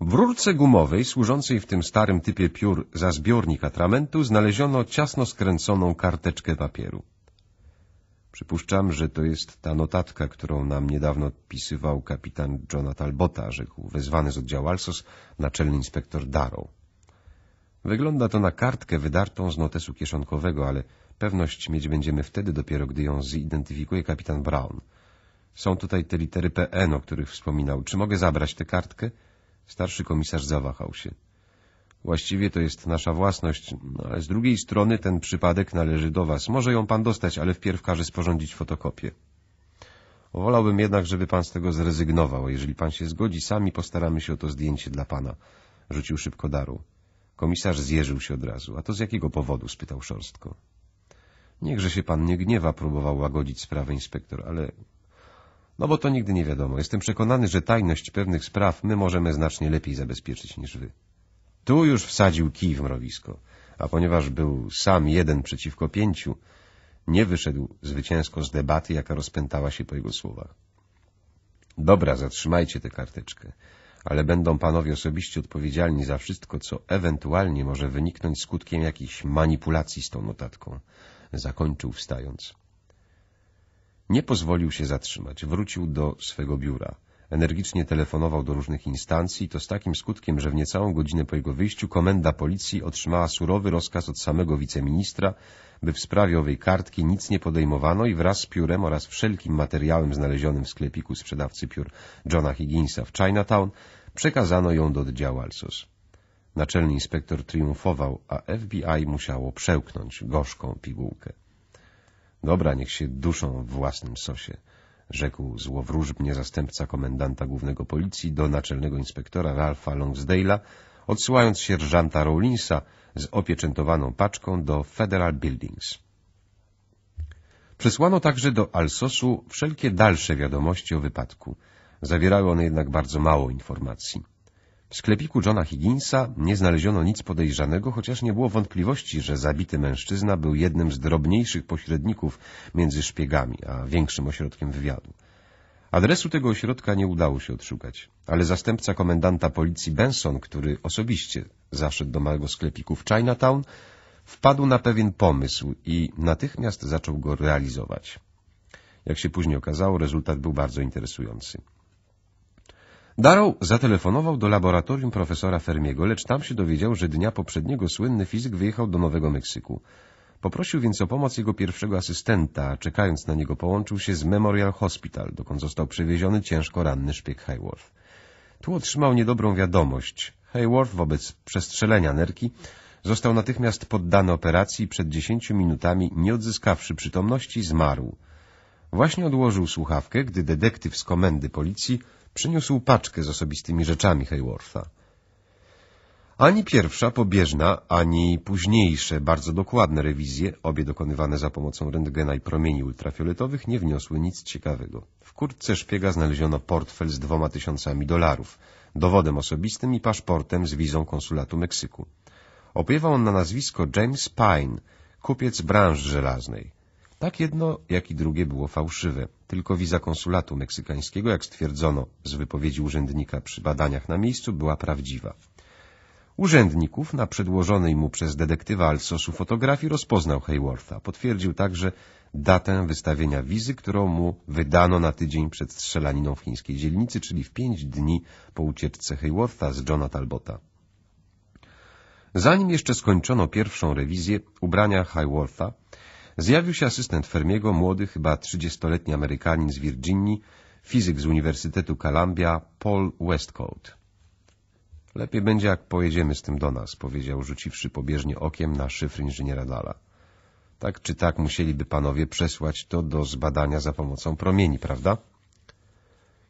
W rurce gumowej, służącej w tym starym typie piór za zbiornik atramentu, znaleziono ciasno skręconą karteczkę papieru. Przypuszczam, że to jest ta notatka, którą nam niedawno odpisywał kapitan Johna Talbota, rzekł wezwany z oddziału Alsos naczelny inspektor Darrow. Wygląda to na kartkę wydartą z notesu kieszonkowego, ale pewność mieć będziemy wtedy dopiero, gdy ją zidentyfikuje kapitan Brown. Są tutaj te litery PN, o których wspominał. Czy mogę zabrać tę kartkę? Starszy komisarz zawahał się. Właściwie to jest nasza własność, no, ale z drugiej strony ten przypadek należy do was. Może ją pan dostać, ale wpierw każe sporządzić fotokopię. Wolałbym jednak, żeby pan z tego zrezygnował, jeżeli pan się zgodzi, sami postaramy się o to zdjęcie dla pana. Rzucił szybko Daru. Komisarz zjeżył się od razu. A to z jakiego powodu? spytał szorstko. Niechże się pan nie gniewa, próbował łagodzić sprawę inspektor, ale... No bo to nigdy nie wiadomo. Jestem przekonany, że tajność pewnych spraw my możemy znacznie lepiej zabezpieczyć niż wy. Tu już wsadził kij w mrowisko, a ponieważ był sam jeden przeciwko pięciu, nie wyszedł zwycięsko z debaty, jaka rozpętała się po jego słowach. Dobra, zatrzymajcie tę karteczkę, ale będą panowie osobiście odpowiedzialni za wszystko, co ewentualnie może wyniknąć skutkiem jakichś manipulacji z tą notatką. Zakończył wstając. Nie pozwolił się zatrzymać. Wrócił do swego biura. Energicznie telefonował do różnych instancji, to z takim skutkiem, że w niecałą godzinę po jego wyjściu komenda policji otrzymała surowy rozkaz od samego wiceministra, by w sprawie owej kartki nic nie podejmowano i wraz z piórem oraz wszelkim materiałem znalezionym w sklepiku sprzedawcy piór Johna Higginsa w Chinatown przekazano ją do oddziału Alsos. Naczelny inspektor triumfował, a FBI musiało przełknąć gorzką pigułkę. Dobra, niech się duszą w własnym sosie rzekł złowróżbnie zastępca komendanta głównego policji do naczelnego inspektora Ralpha Longsdale'a, odsyłając sierżanta Rawlinsa z opieczętowaną paczką do Federal Buildings. Przesłano także do Alsosu wszelkie dalsze wiadomości o wypadku. Zawierały one jednak bardzo mało informacji. W sklepiku Johna Higginsa nie znaleziono nic podejrzanego, chociaż nie było wątpliwości, że zabity mężczyzna był jednym z drobniejszych pośredników między szpiegami, a większym ośrodkiem wywiadu. Adresu tego ośrodka nie udało się odszukać, ale zastępca komendanta policji Benson, który osobiście zaszedł do małego sklepiku w Chinatown, wpadł na pewien pomysł i natychmiast zaczął go realizować. Jak się później okazało, rezultat był bardzo interesujący. Darrow zatelefonował do laboratorium profesora Fermiego, lecz tam się dowiedział, że dnia poprzedniego słynny fizyk wyjechał do Nowego Meksyku. Poprosił więc o pomoc jego pierwszego asystenta, a czekając na niego połączył się z Memorial Hospital, dokąd został przewieziony ciężko ranny szpieg Hayworth. Tu otrzymał niedobrą wiadomość. Hayworth wobec przestrzelenia nerki został natychmiast poddany operacji i przed dziesięciu minutami, nie odzyskawszy przytomności, zmarł. Właśnie odłożył słuchawkę, gdy detektyw z komendy policji Przyniósł paczkę z osobistymi rzeczami Haywortha. Ani pierwsza, pobieżna, ani późniejsze, bardzo dokładne rewizje, obie dokonywane za pomocą rentgena i promieni ultrafioletowych, nie wniosły nic ciekawego. W kurtce szpiega znaleziono portfel z dwoma tysiącami dolarów, dowodem osobistym i paszportem z wizą konsulatu Meksyku. Opiewał on na nazwisko James Pine, kupiec branży żelaznej. Tak jedno, jak i drugie było fałszywe. Tylko wiza konsulatu meksykańskiego, jak stwierdzono z wypowiedzi urzędnika przy badaniach na miejscu, była prawdziwa. Urzędników na przedłożonej mu przez detektywa Alsosu fotografii rozpoznał Haywortha. Potwierdził także datę wystawienia wizy, którą mu wydano na tydzień przed strzelaniną w chińskiej dzielnicy, czyli w pięć dni po ucieczce Haywortha z Johna Talbota. Zanim jeszcze skończono pierwszą rewizję ubrania Haywortha, Zjawił się asystent Fermiego, młody, chyba 30-letni Amerykanin z Virginii, fizyk z Uniwersytetu Columbia, Paul Westcott. Lepiej będzie, jak pojedziemy z tym do nas, powiedział, rzuciwszy pobieżnie okiem na szyfr inżyniera Dala. Tak czy tak musieliby panowie przesłać to do zbadania za pomocą promieni, prawda?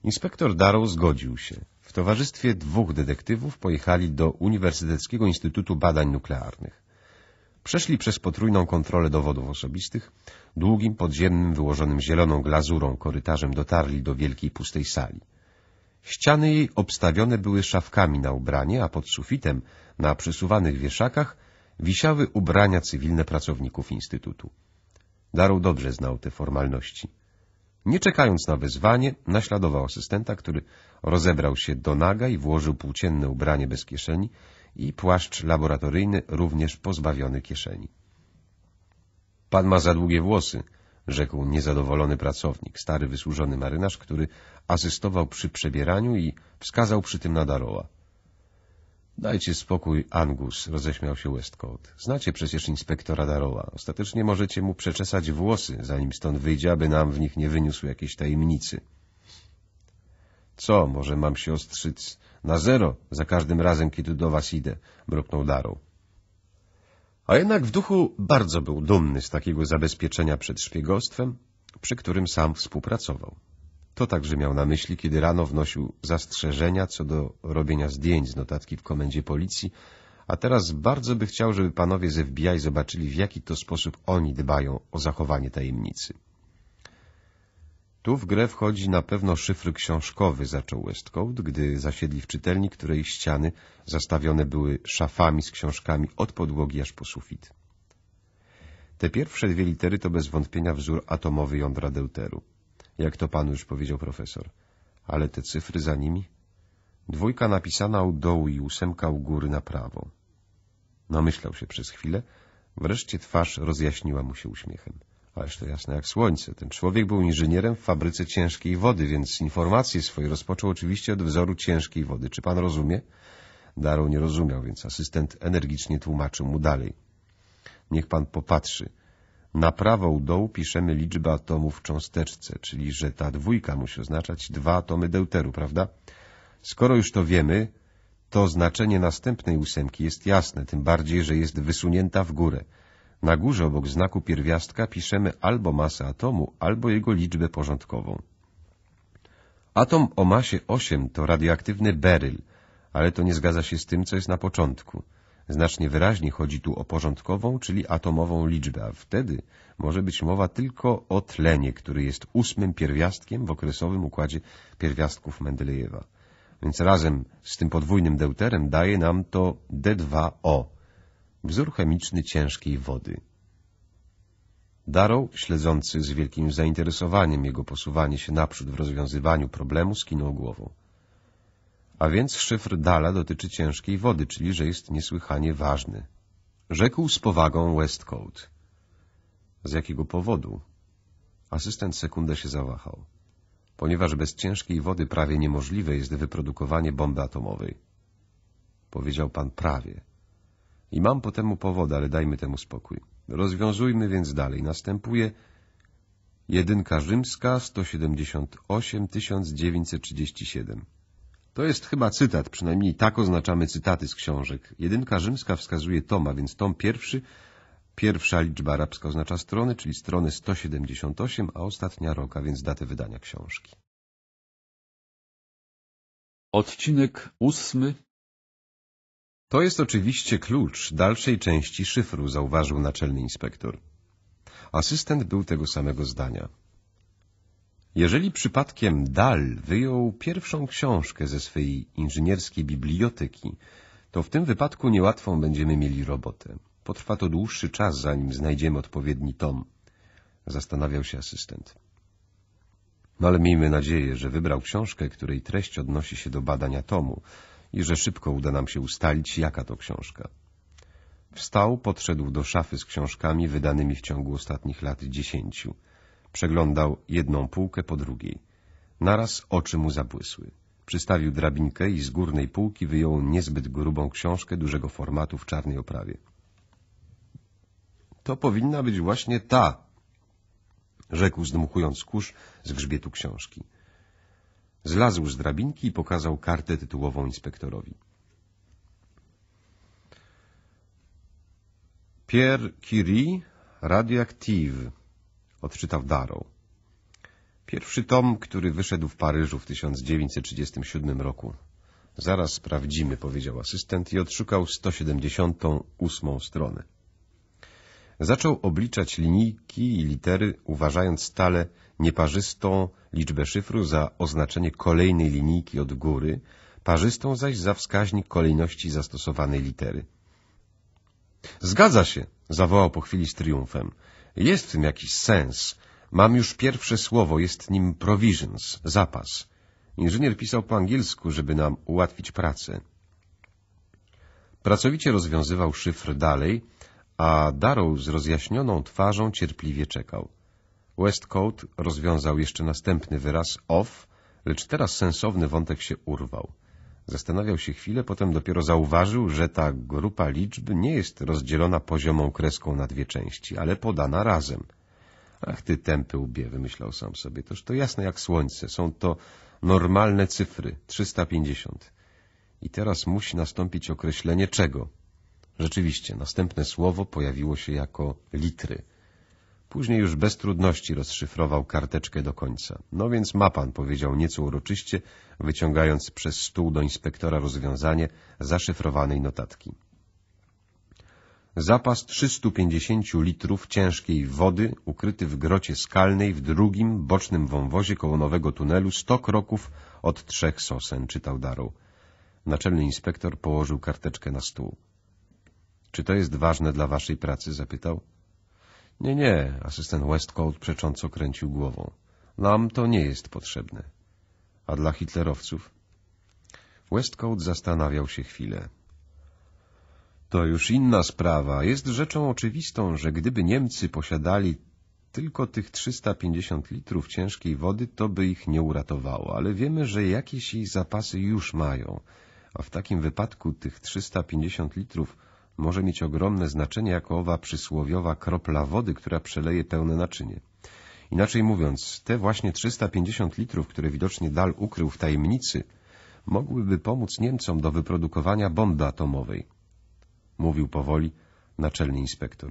Inspektor Darrow zgodził się. W towarzystwie dwóch detektywów pojechali do Uniwersyteckiego Instytutu Badań Nuklearnych. Przeszli przez potrójną kontrolę dowodów osobistych, długim podziemnym wyłożonym zieloną glazurą korytarzem dotarli do wielkiej pustej sali. Ściany jej obstawione były szafkami na ubranie, a pod sufitem, na przysuwanych wieszakach, wisiały ubrania cywilne pracowników Instytutu. Darł dobrze znał te formalności. Nie czekając na wezwanie, naśladował asystenta, który rozebrał się do naga i włożył płócienne ubranie bez kieszeni, i płaszcz laboratoryjny również pozbawiony kieszeni. — Pan ma za długie włosy — rzekł niezadowolony pracownik, stary wysłużony marynarz, który asystował przy przebieraniu i wskazał przy tym na Daroła. — Dajcie spokój, Angus — roześmiał się Westcott. — Znacie przecież inspektora Daroła. Ostatecznie możecie mu przeczesać włosy, zanim stąd wyjdzie, aby nam w nich nie wyniósł jakiejś tajemnicy. — Co, może mam się ostrzyc na zero za każdym razem, kiedy do was idę, mruknął Darrow. A jednak w duchu bardzo był dumny z takiego zabezpieczenia przed szpiegostwem, przy którym sam współpracował. To także miał na myśli, kiedy rano wnosił zastrzeżenia co do robienia zdjęć z notatki w komendzie policji, a teraz bardzo by chciał, żeby panowie z FBI zobaczyli, w jaki to sposób oni dbają o zachowanie tajemnicy. Tu w grę wchodzi na pewno szyfr książkowy, zaczął Westcott, gdy zasiedli w czytelni, której ściany zastawione były szafami z książkami od podłogi aż po sufit. Te pierwsze dwie litery to bez wątpienia wzór atomowy jądra deuteru, jak to panu już powiedział profesor. Ale te cyfry za nimi? Dwójka napisana u dołu i ósemka u góry na prawo. Namyślał się przez chwilę, wreszcie twarz rozjaśniła mu się uśmiechem. Ależ to jasne jak słońce. Ten człowiek był inżynierem w fabryce ciężkiej wody, więc informacje swoje rozpoczął oczywiście od wzoru ciężkiej wody. Czy pan rozumie? Darrow nie rozumiał, więc asystent energicznie tłumaczył mu dalej. Niech pan popatrzy. Na prawą dołu piszemy liczbę atomów w cząsteczce, czyli że ta dwójka musi oznaczać dwa atomy deuteru, prawda? Skoro już to wiemy, to znaczenie następnej ósemki jest jasne, tym bardziej, że jest wysunięta w górę – na górze obok znaku pierwiastka piszemy albo masę atomu, albo jego liczbę porządkową. Atom o masie 8 to radioaktywny beryl, ale to nie zgadza się z tym, co jest na początku. Znacznie wyraźnie chodzi tu o porządkową, czyli atomową liczbę, a wtedy może być mowa tylko o tlenie, który jest ósmym pierwiastkiem w okresowym układzie pierwiastków Mendelejewa. Więc razem z tym podwójnym deuterem daje nam to D2O wzór chemiczny ciężkiej wody. Darrow, śledzący z wielkim zainteresowaniem jego posuwanie się naprzód w rozwiązywaniu problemu, skinął głową. A więc szyfr Dala dotyczy ciężkiej wody, czyli że jest niesłychanie ważny. Rzekł z powagą Westcote. Z jakiego powodu? Asystent sekundę się zawahał. Ponieważ bez ciężkiej wody prawie niemożliwe jest wyprodukowanie bomby atomowej. Powiedział pan prawie. I mam po temu powód, ale dajmy temu spokój. Rozwiązujmy więc dalej. Następuje jedynka rzymska 178 1937. To jest chyba cytat, przynajmniej tak oznaczamy cytaty z książek. Jedynka rzymska wskazuje toma, więc tom pierwszy, pierwsza liczba arabska oznacza strony, czyli strony 178, a ostatnia roka, więc datę wydania książki. Odcinek ósmy to jest oczywiście klucz dalszej części szyfru, zauważył naczelny inspektor. Asystent był tego samego zdania. Jeżeli przypadkiem Dal wyjął pierwszą książkę ze swej inżynierskiej biblioteki, to w tym wypadku niełatwą będziemy mieli robotę. Potrwa to dłuższy czas, zanim znajdziemy odpowiedni tom, zastanawiał się asystent. No ale miejmy nadzieję, że wybrał książkę, której treść odnosi się do badania tomu, i że szybko uda nam się ustalić, jaka to książka. Wstał, podszedł do szafy z książkami wydanymi w ciągu ostatnich lat dziesięciu. Przeglądał jedną półkę po drugiej. Naraz oczy mu zabłysły. Przystawił drabinkę i z górnej półki wyjął niezbyt grubą książkę dużego formatu w czarnej oprawie. To powinna być właśnie ta, rzekł zdmuchując kurz z grzbietu książki. Zlazł z drabinki i pokazał kartę tytułową inspektorowi. Pierre Curie, Radioactive, odczytał Darrow. Pierwszy tom, który wyszedł w Paryżu w 1937 roku. Zaraz sprawdzimy, powiedział asystent i odszukał 178 stronę. Zaczął obliczać linijki i litery, uważając stale nieparzystą liczbę szyfru za oznaczenie kolejnej linijki od góry, parzystą zaś za wskaźnik kolejności zastosowanej litery. Zgadza się, zawołał po chwili z triumfem. Jest w tym jakiś sens. Mam już pierwsze słowo, jest nim provisions, zapas. Inżynier pisał po angielsku, żeby nam ułatwić pracę. Pracowicie rozwiązywał szyfr dalej a Darrow z rozjaśnioną twarzą cierpliwie czekał. Westcote rozwiązał jeszcze następny wyraz off, lecz teraz sensowny wątek się urwał. Zastanawiał się chwilę, potem dopiero zauważył, że ta grupa liczb nie jest rozdzielona poziomą kreską na dwie części, ale podana razem. Ach ty tępy łbie, wymyślał sam sobie, toż to jasne jak słońce, są to normalne cyfry, 350. I teraz musi nastąpić określenie czego? Rzeczywiście, następne słowo pojawiło się jako litry. Później już bez trudności rozszyfrował karteczkę do końca. No więc ma pan, powiedział nieco uroczyście, wyciągając przez stół do inspektora rozwiązanie zaszyfrowanej notatki. Zapas 350 litrów ciężkiej wody ukryty w grocie skalnej w drugim bocznym wąwozie koło nowego tunelu 100 kroków od trzech sosen, czytał Darrow. Naczelny inspektor położył karteczkę na stół. Czy to jest ważne dla waszej pracy? zapytał. Nie, nie, asystent Westcolt przecząco kręcił głową. Nam to nie jest potrzebne. A dla hitlerowców? Westcote zastanawiał się chwilę. To już inna sprawa. Jest rzeczą oczywistą, że gdyby Niemcy posiadali tylko tych 350 litrów ciężkiej wody, to by ich nie uratowało, ale wiemy, że jakieś ich zapasy już mają, a w takim wypadku tych 350 litrów może mieć ogromne znaczenie jako owa przysłowiowa kropla wody, która przeleje pełne naczynie. Inaczej mówiąc, te właśnie 350 litrów, które widocznie Dal ukrył w tajemnicy, mogłyby pomóc Niemcom do wyprodukowania bomby atomowej. Mówił powoli naczelny inspektor.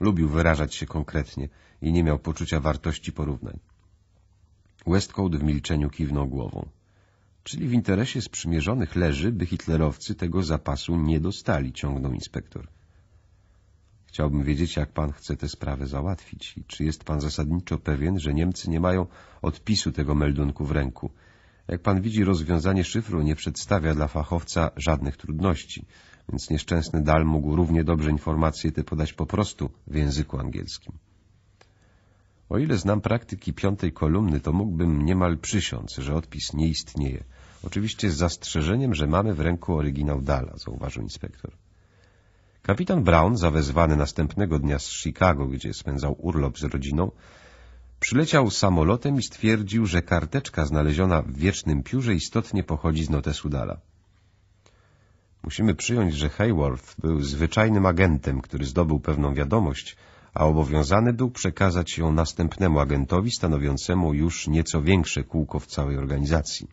Lubił wyrażać się konkretnie i nie miał poczucia wartości porównań. Westcote w milczeniu kiwnął głową. Czyli w interesie sprzymierzonych leży, by hitlerowcy tego zapasu nie dostali, ciągnął inspektor. Chciałbym wiedzieć, jak pan chce tę sprawę załatwić i czy jest pan zasadniczo pewien, że Niemcy nie mają odpisu tego meldunku w ręku. Jak pan widzi, rozwiązanie szyfru nie przedstawia dla fachowca żadnych trudności, więc nieszczęsny Dal mógł równie dobrze informacje te podać po prostu w języku angielskim. O ile znam praktyki piątej kolumny, to mógłbym niemal przysiąc, że odpis nie istnieje. Oczywiście z zastrzeżeniem, że mamy w ręku oryginał Dala, zauważył inspektor. Kapitan Brown, zawezwany następnego dnia z Chicago, gdzie spędzał urlop z rodziną, przyleciał samolotem i stwierdził, że karteczka znaleziona w wiecznym piórze istotnie pochodzi z notesu Dala. Musimy przyjąć, że Hayworth był zwyczajnym agentem, który zdobył pewną wiadomość – a obowiązany był przekazać ją następnemu agentowi stanowiącemu już nieco większe kółko w całej organizacji.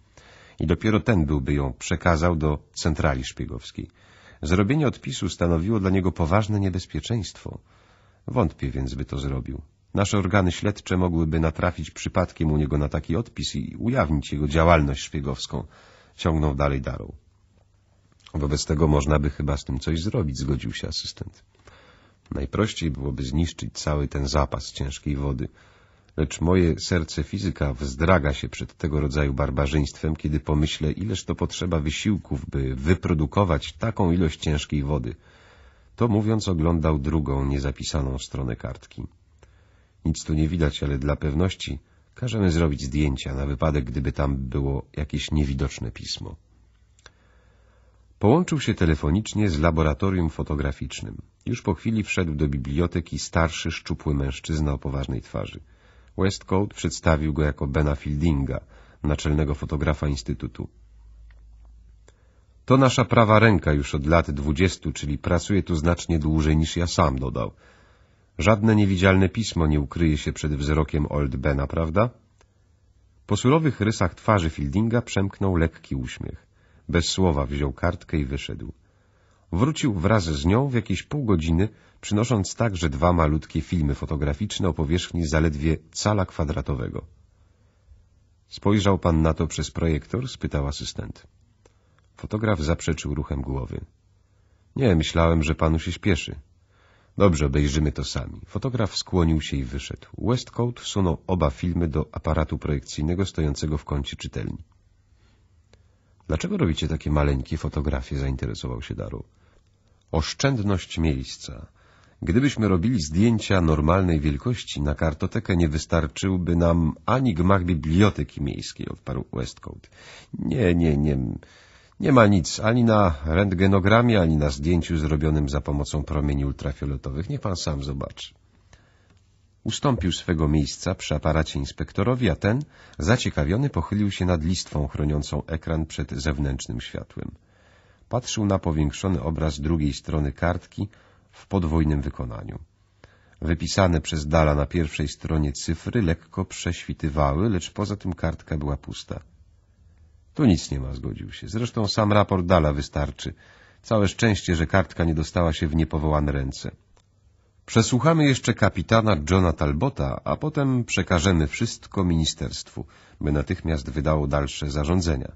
I dopiero ten byłby ją przekazał do centrali szpiegowskiej. Zrobienie odpisu stanowiło dla niego poważne niebezpieczeństwo. Wątpię więc, by to zrobił. Nasze organy śledcze mogłyby natrafić przypadkiem u niego na taki odpis i ujawnić jego działalność szpiegowską. Ciągnął dalej Darrow. Wobec tego można by chyba z tym coś zrobić, zgodził się asystent. Najprościej byłoby zniszczyć cały ten zapas ciężkiej wody, lecz moje serce fizyka wzdraga się przed tego rodzaju barbarzyństwem, kiedy pomyślę, ileż to potrzeba wysiłków, by wyprodukować taką ilość ciężkiej wody. To mówiąc oglądał drugą, niezapisaną stronę kartki. Nic tu nie widać, ale dla pewności każemy zrobić zdjęcia na wypadek, gdyby tam było jakieś niewidoczne pismo. Połączył się telefonicznie z laboratorium fotograficznym. Już po chwili wszedł do biblioteki starszy, szczupły mężczyzna o poważnej twarzy. Westcote przedstawił go jako Bena Fieldinga, naczelnego fotografa Instytutu. To nasza prawa ręka już od lat dwudziestu, czyli pracuje tu znacznie dłużej niż ja sam, dodał. Żadne niewidzialne pismo nie ukryje się przed wzrokiem Old Bena, prawda? Po surowych rysach twarzy Fieldinga przemknął lekki uśmiech. Bez słowa wziął kartkę i wyszedł. Wrócił wraz z nią w jakieś pół godziny, przynosząc także dwa malutkie filmy fotograficzne o powierzchni zaledwie cala kwadratowego. Spojrzał pan na to przez projektor? spytał asystent. Fotograf zaprzeczył ruchem głowy. Nie, myślałem, że panu się śpieszy. Dobrze, obejrzymy to sami. Fotograf skłonił się i wyszedł. Westcote wsunął oba filmy do aparatu projekcyjnego stojącego w kącie czytelni. Dlaczego robicie takie maleńkie fotografie? zainteresował się Daru. Oszczędność miejsca. Gdybyśmy robili zdjęcia normalnej wielkości, na kartotekę nie wystarczyłby nam ani gmach biblioteki miejskiej, odparł Westcote. Nie, nie, nie. Nie ma nic ani na rentgenogramie, ani na zdjęciu zrobionym za pomocą promieni ultrafioletowych. Niech pan sam zobaczy ustąpił swego miejsca przy aparacie inspektorowi, a ten, zaciekawiony, pochylił się nad listwą chroniącą ekran przed zewnętrznym światłem. Patrzył na powiększony obraz drugiej strony kartki w podwójnym wykonaniu. Wypisane przez Dala na pierwszej stronie cyfry lekko prześwitywały, lecz poza tym kartka była pusta. Tu nic nie ma, zgodził się. Zresztą sam raport Dala wystarczy. Całe szczęście, że kartka nie dostała się w niepowołane ręce. Przesłuchamy jeszcze kapitana Johna Talbota, a potem przekażemy wszystko ministerstwu, by natychmiast wydało dalsze zarządzenia.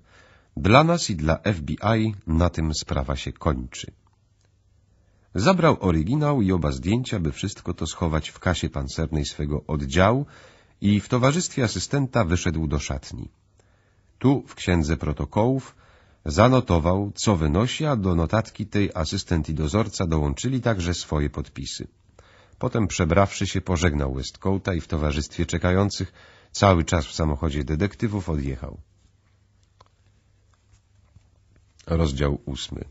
Dla nas i dla FBI na tym sprawa się kończy. Zabrał oryginał i oba zdjęcia, by wszystko to schować w kasie pancernej swego oddziału i w towarzystwie asystenta wyszedł do szatni. Tu, w księdze protokołów, zanotował, co wynosi, a do notatki tej asystent i dozorca dołączyli także swoje podpisy. Potem, przebrawszy się, pożegnał Westcoata i w towarzystwie czekających, cały czas w samochodzie detektywów, odjechał. Rozdział ósmy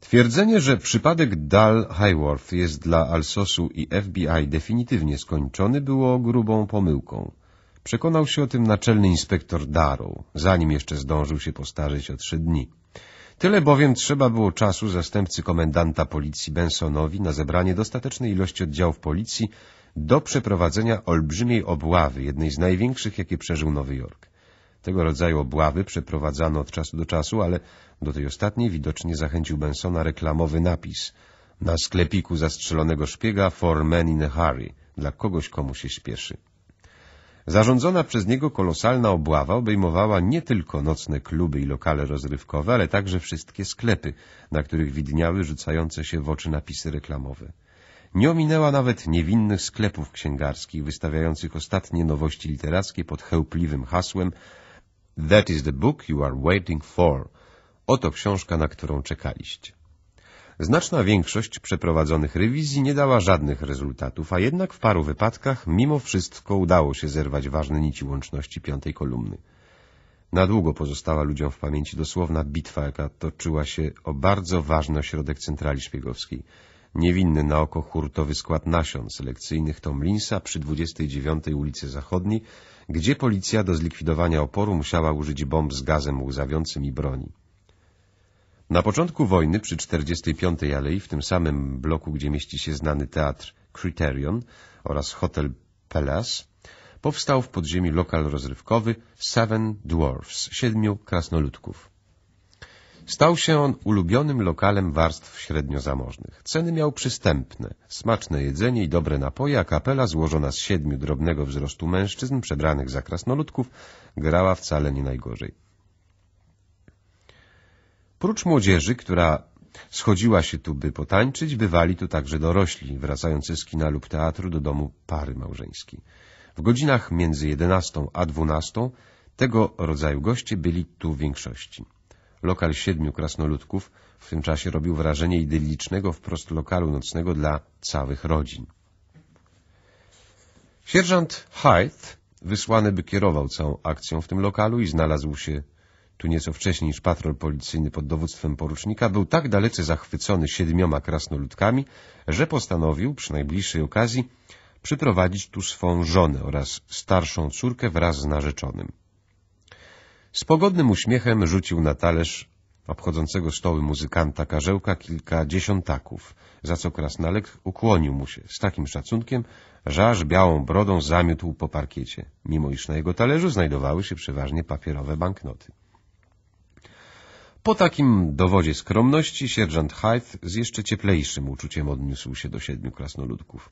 Twierdzenie, że przypadek Dal Highworth jest dla Alsosu i FBI definitywnie skończony, było grubą pomyłką. Przekonał się o tym naczelny inspektor Darrow, zanim jeszcze zdążył się postarzyć o trzy dni. Tyle bowiem trzeba było czasu zastępcy komendanta policji Bensonowi na zebranie dostatecznej ilości oddziałów policji do przeprowadzenia olbrzymiej obławy, jednej z największych, jakie przeżył Nowy Jork. Tego rodzaju obławy przeprowadzano od czasu do czasu, ale do tej ostatniej widocznie zachęcił Bensona reklamowy napis na sklepiku zastrzelonego szpiega for men in a hurry, dla kogoś, komu się śpieszy. Zarządzona przez niego kolosalna obława obejmowała nie tylko nocne kluby i lokale rozrywkowe, ale także wszystkie sklepy, na których widniały rzucające się w oczy napisy reklamowe. Nie ominęła nawet niewinnych sklepów księgarskich, wystawiających ostatnie nowości literackie pod chełpliwym hasłem That is the book you are waiting for. Oto książka, na którą czekaliście. Znaczna większość przeprowadzonych rewizji nie dała żadnych rezultatów, a jednak w paru wypadkach mimo wszystko udało się zerwać ważne nici łączności piątej kolumny. Na długo pozostała ludziom w pamięci dosłowna bitwa, jaka toczyła się o bardzo ważny ośrodek centrali szpiegowskiej. Niewinny na oko hurtowy skład nasion selekcyjnych Tomlinsa przy 29 ulicy Zachodniej, gdzie policja do zlikwidowania oporu musiała użyć bomb z gazem łzawiącym i broni. Na początku wojny przy 45. Alei, w tym samym bloku, gdzie mieści się znany teatr Criterion oraz hotel Pelas, powstał w podziemi lokal rozrywkowy Seven Dwarfs, siedmiu krasnoludków. Stał się on ulubionym lokalem warstw średniozamożnych. Ceny miał przystępne, smaczne jedzenie i dobre napoje, a kapela złożona z siedmiu drobnego wzrostu mężczyzn przebranych za krasnoludków grała wcale nie najgorzej. Prócz młodzieży, która schodziła się tu, by potańczyć, bywali tu także dorośli, wracający z kina lub teatru do domu pary małżeńskiej. W godzinach między 11 a 12 tego rodzaju goście byli tu w większości. Lokal siedmiu krasnoludków w tym czasie robił wrażenie idyllicznego wprost lokalu nocnego dla całych rodzin. Sierżant Hyde, wysłany by kierował całą akcją w tym lokalu i znalazł się tu nieco wcześniej niż patrol policyjny pod dowództwem porucznika, był tak dalece zachwycony siedmioma krasnoludkami, że postanowił przy najbliższej okazji przyprowadzić tu swą żonę oraz starszą córkę wraz z narzeczonym. Z pogodnym uśmiechem rzucił na talerz obchodzącego stoły muzykanta Karzełka kilka za co Krasnalek ukłonił mu się z takim szacunkiem, że aż białą brodą zamiótł po parkiecie, mimo iż na jego talerzu znajdowały się przeważnie papierowe banknoty. Po takim dowodzie skromności sierżant Hythe z jeszcze cieplejszym uczuciem odniósł się do siedmiu krasnoludków.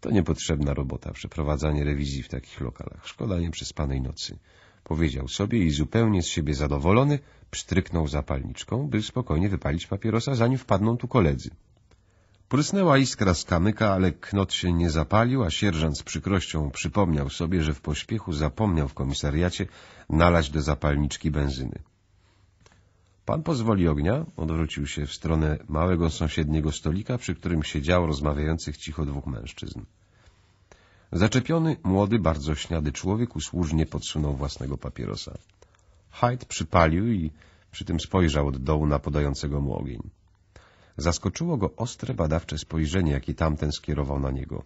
To niepotrzebna robota, przeprowadzanie rewizji w takich lokalach. Szkoda nieprzespanej nocy. Powiedział sobie i zupełnie z siebie zadowolony psztryknął zapalniczką, by spokojnie wypalić papierosa, zanim wpadną tu koledzy. Prysnęła iskra z kamyka, ale knot się nie zapalił, a sierżant z przykrością przypomniał sobie, że w pośpiechu zapomniał w komisariacie nalać do zapalniczki benzyny. Pan pozwoli ognia? Odwrócił się w stronę małego sąsiedniego stolika, przy którym siedział rozmawiających cicho dwóch mężczyzn. Zaczepiony, młody, bardzo śniady człowiek usłużnie podsunął własnego papierosa. Hyde przypalił i przy tym spojrzał od dołu na podającego mu ogień. Zaskoczyło go ostre, badawcze spojrzenie, jakie tamten skierował na niego.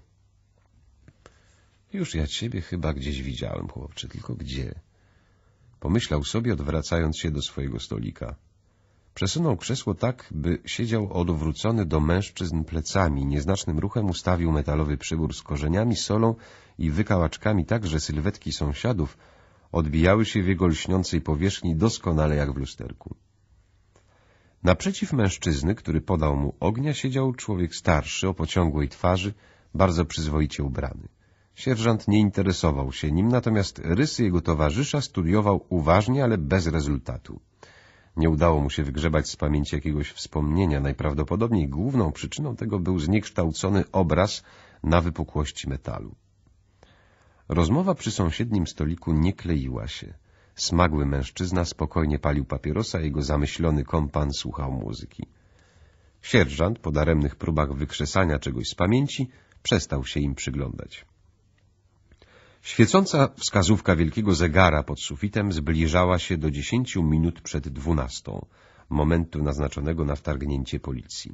— Już ja ciebie chyba gdzieś widziałem, chłopcze, tylko gdzie? — pomyślał sobie, odwracając się do swojego stolika. Przesunął krzesło tak, by siedział odwrócony do mężczyzn plecami. Nieznacznym ruchem ustawił metalowy przybór z korzeniami, solą i wykałaczkami tak, że sylwetki sąsiadów odbijały się w jego lśniącej powierzchni doskonale jak w lusterku. Naprzeciw mężczyzny, który podał mu ognia, siedział człowiek starszy, o pociągłej twarzy, bardzo przyzwoicie ubrany. Sierżant nie interesował się nim, natomiast rysy jego towarzysza studiował uważnie, ale bez rezultatu. Nie udało mu się wygrzebać z pamięci jakiegoś wspomnienia. Najprawdopodobniej główną przyczyną tego był zniekształcony obraz na wypukłości metalu. Rozmowa przy sąsiednim stoliku nie kleiła się. Smagły mężczyzna spokojnie palił papierosa, jego zamyślony kompan słuchał muzyki. Sierżant, po daremnych próbach wykrzesania czegoś z pamięci, przestał się im przyglądać. Świecąca wskazówka wielkiego zegara pod sufitem zbliżała się do dziesięciu minut przed dwunastą, momentu naznaczonego na wtargnięcie policji.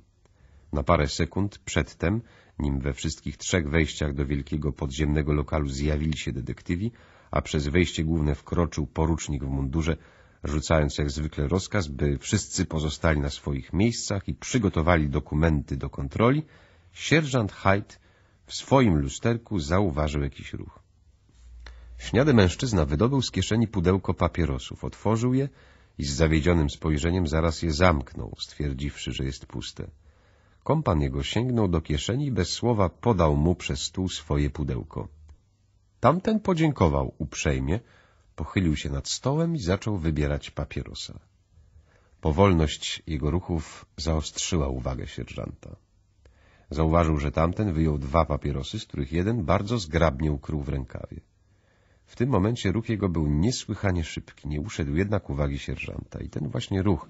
Na parę sekund przedtem, nim we wszystkich trzech wejściach do wielkiego podziemnego lokalu zjawili się detektywi, a przez wejście główne wkroczył porucznik w mundurze, rzucając jak zwykle rozkaz, by wszyscy pozostali na swoich miejscach i przygotowali dokumenty do kontroli, sierżant Hyde w swoim lusterku zauważył jakiś ruch. Śniady mężczyzna wydobył z kieszeni pudełko papierosów, otworzył je i z zawiedzionym spojrzeniem zaraz je zamknął, stwierdziwszy, że jest puste. Kompan jego sięgnął do kieszeni i bez słowa podał mu przez stół swoje pudełko. Tamten podziękował uprzejmie, pochylił się nad stołem i zaczął wybierać papierosa. Powolność jego ruchów zaostrzyła uwagę sierżanta. Zauważył, że tamten wyjął dwa papierosy, z których jeden bardzo zgrabnie ukrył w rękawie. W tym momencie ruch jego był niesłychanie szybki, nie uszedł jednak uwagi sierżanta i ten właśnie ruch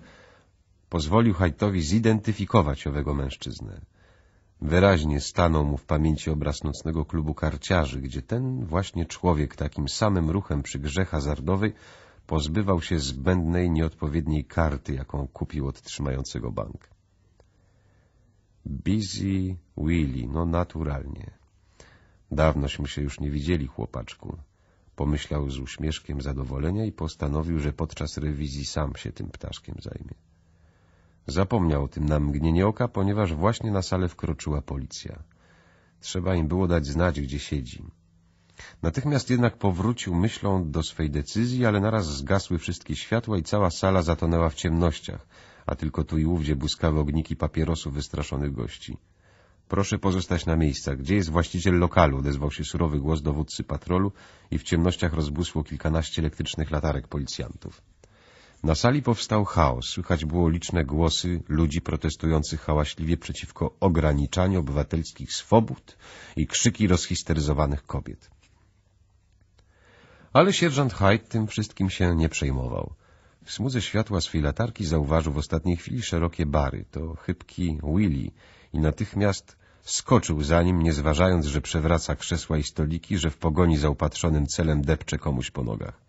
pozwolił Hajtowi zidentyfikować owego mężczyznę. Wyraźnie stanął mu w pamięci obraz nocnego klubu karciarzy, gdzie ten właśnie człowiek takim samym ruchem przy grze hazardowej pozbywał się zbędnej, nieodpowiedniej karty, jaką kupił od trzymającego bank. Busy Willy, no naturalnie. Dawnośmy się już nie widzieli, chłopaczku. Pomyślał z uśmieszkiem zadowolenia i postanowił, że podczas rewizji sam się tym ptaszkiem zajmie. Zapomniał o tym na mgnienie oka, ponieważ właśnie na salę wkroczyła policja. Trzeba im było dać znać, gdzie siedzi. Natychmiast jednak powrócił myślą do swej decyzji, ale naraz zgasły wszystkie światła i cała sala zatonęła w ciemnościach, a tylko tu i ówdzie błyskały ogniki papierosów wystraszonych gości. Proszę pozostać na miejscach. Gdzie jest właściciel lokalu? Odezwał się surowy głos dowódcy patrolu i w ciemnościach rozbłysło kilkanaście elektrycznych latarek policjantów. Na sali powstał chaos. Słychać było liczne głosy ludzi protestujących hałaśliwie przeciwko ograniczaniu obywatelskich swobód i krzyki rozhisteryzowanych kobiet. Ale sierżant Hyde tym wszystkim się nie przejmował. W smudze światła swej latarki zauważył w ostatniej chwili szerokie bary. To chybki Willy, i natychmiast skoczył za nim, nie zważając, że przewraca krzesła i stoliki, że w pogoni za upatrzonym celem depcze komuś po nogach.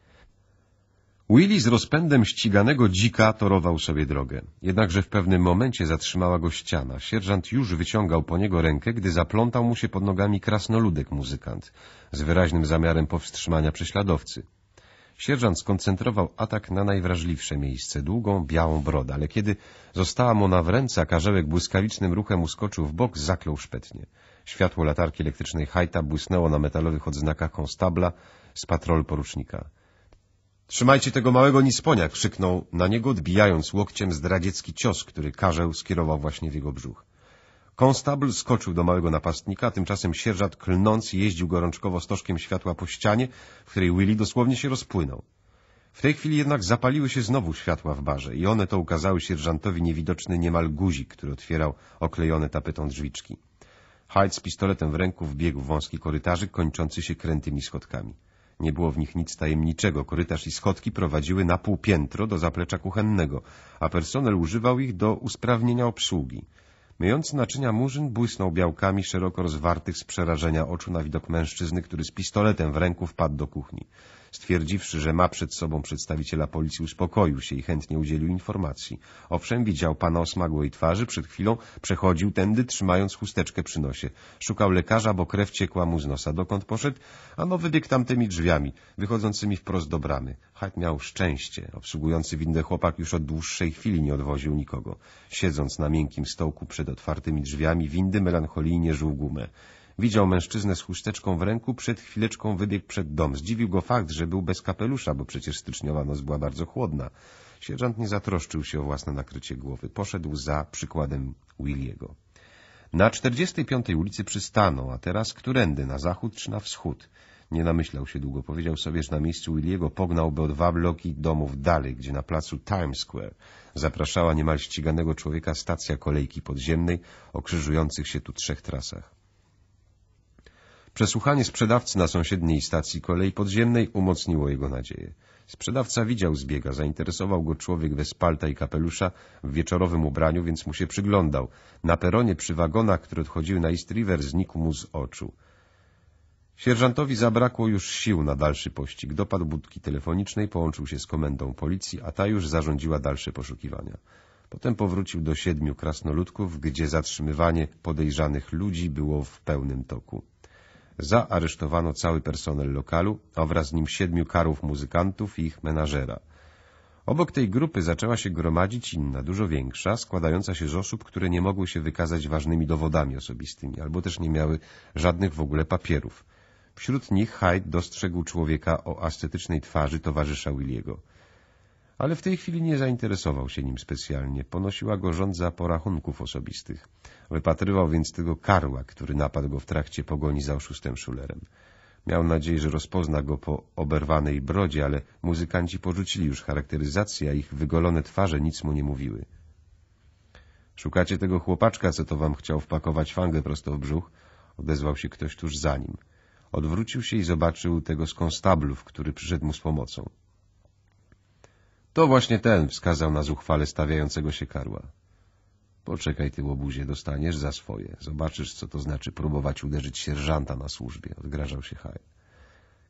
Willy z rozpędem ściganego dzika torował sobie drogę. Jednakże w pewnym momencie zatrzymała go ściana. Sierżant już wyciągał po niego rękę, gdy zaplątał mu się pod nogami krasnoludek muzykant z wyraźnym zamiarem powstrzymania prześladowcy. Sierżant skoncentrował atak na najwrażliwsze miejsce, długą, białą brodę, ale kiedy została mu na w ręce, karzełek błyskawicznym ruchem uskoczył w bok, zaklął szpetnie. Światło latarki elektrycznej hajta błysnęło na metalowych odznakach konstabla z patrol porucznika. — Trzymajcie tego małego nisponia! — krzyknął na niego, odbijając łokciem zdradziecki cios, który karzeł skierował właśnie w jego brzuch. Konstabl skoczył do małego napastnika, a tymczasem sierżant klnąc jeździł gorączkowo stożkiem światła po ścianie, w której Willy dosłownie się rozpłynął. W tej chwili jednak zapaliły się znowu światła w barze i one to ukazały sierżantowi niewidoczny niemal guzik, który otwierał oklejone tapetą drzwiczki. Hyde z pistoletem w ręku wbiegł w wąski korytarzyk kończący się krętymi schodkami. Nie było w nich nic tajemniczego. Korytarz i schodki prowadziły na pół piętro do zaplecza kuchennego, a personel używał ich do usprawnienia obsługi. Myjący naczynia murzyn błysnął białkami szeroko rozwartych z przerażenia oczu na widok mężczyzny, który z pistoletem w ręku wpadł do kuchni. Stwierdziwszy, że ma przed sobą przedstawiciela policji, uspokoił się i chętnie udzielił informacji. Owszem, widział pana o smagłej twarzy, przed chwilą przechodził tędy, trzymając chusteczkę przy nosie. Szukał lekarza, bo krew ciekła mu z nosa. Dokąd poszedł? Ano wybiegł tamtymi drzwiami, wychodzącymi wprost do bramy. Hajt miał szczęście. Obsługujący windę chłopak już od dłuższej chwili nie odwoził nikogo. Siedząc na miękkim stołku przed otwartymi drzwiami windy, melancholijnie żół gumę. Widział mężczyznę z chusteczką w ręku, przed chwileczką wybiegł przed dom. Zdziwił go fakt, że był bez kapelusza, bo przecież styczniowa noc była bardzo chłodna. Sierżant nie zatroszczył się o własne nakrycie głowy. Poszedł za przykładem Williego. Na 45. ulicy przystaną, a teraz którędy, na zachód czy na wschód? Nie namyślał się długo. Powiedział sobie, że na miejscu Williego pognałby o dwa bloki domów dalej, gdzie na placu Times Square zapraszała niemal ściganego człowieka stacja kolejki podziemnej o krzyżujących się tu trzech trasach. Przesłuchanie sprzedawcy na sąsiedniej stacji kolei podziemnej umocniło jego nadzieję. Sprzedawca widział zbiega, zainteresował go człowiek bez palta i kapelusza w wieczorowym ubraniu, więc mu się przyglądał. Na peronie przy wagonach, które odchodziły na East River, znikł mu z oczu. Sierżantowi zabrakło już sił na dalszy pościg. Dopadł budki telefonicznej, połączył się z komendą policji, a ta już zarządziła dalsze poszukiwania. Potem powrócił do siedmiu krasnoludków, gdzie zatrzymywanie podejrzanych ludzi było w pełnym toku zaaresztowano cały personel lokalu, a wraz z nim siedmiu karów muzykantów i ich menażera. Obok tej grupy zaczęła się gromadzić inna, dużo większa, składająca się z osób, które nie mogły się wykazać ważnymi dowodami osobistymi, albo też nie miały żadnych w ogóle papierów. Wśród nich Hyde dostrzegł człowieka o ascetycznej twarzy towarzysza Williego ale w tej chwili nie zainteresował się nim specjalnie. Ponosiła go za porachunków osobistych. Wypatrywał więc tego karła, który napadł go w trakcie pogoni za oszustem Szulerem. Miał nadzieję, że rozpozna go po oberwanej brodzie, ale muzykanci porzucili już charakteryzację, a ich wygolone twarze nic mu nie mówiły. Szukacie tego chłopaczka, co to wam chciał wpakować fangę prosto w brzuch? Odezwał się ktoś tuż za nim. Odwrócił się i zobaczył tego z konstablów, który przyszedł mu z pomocą. To właśnie ten wskazał na zuchwale stawiającego się karła. Poczekaj, ty łobuzie, dostaniesz za swoje. Zobaczysz, co to znaczy próbować uderzyć sierżanta na służbie, odgrażał się Haj.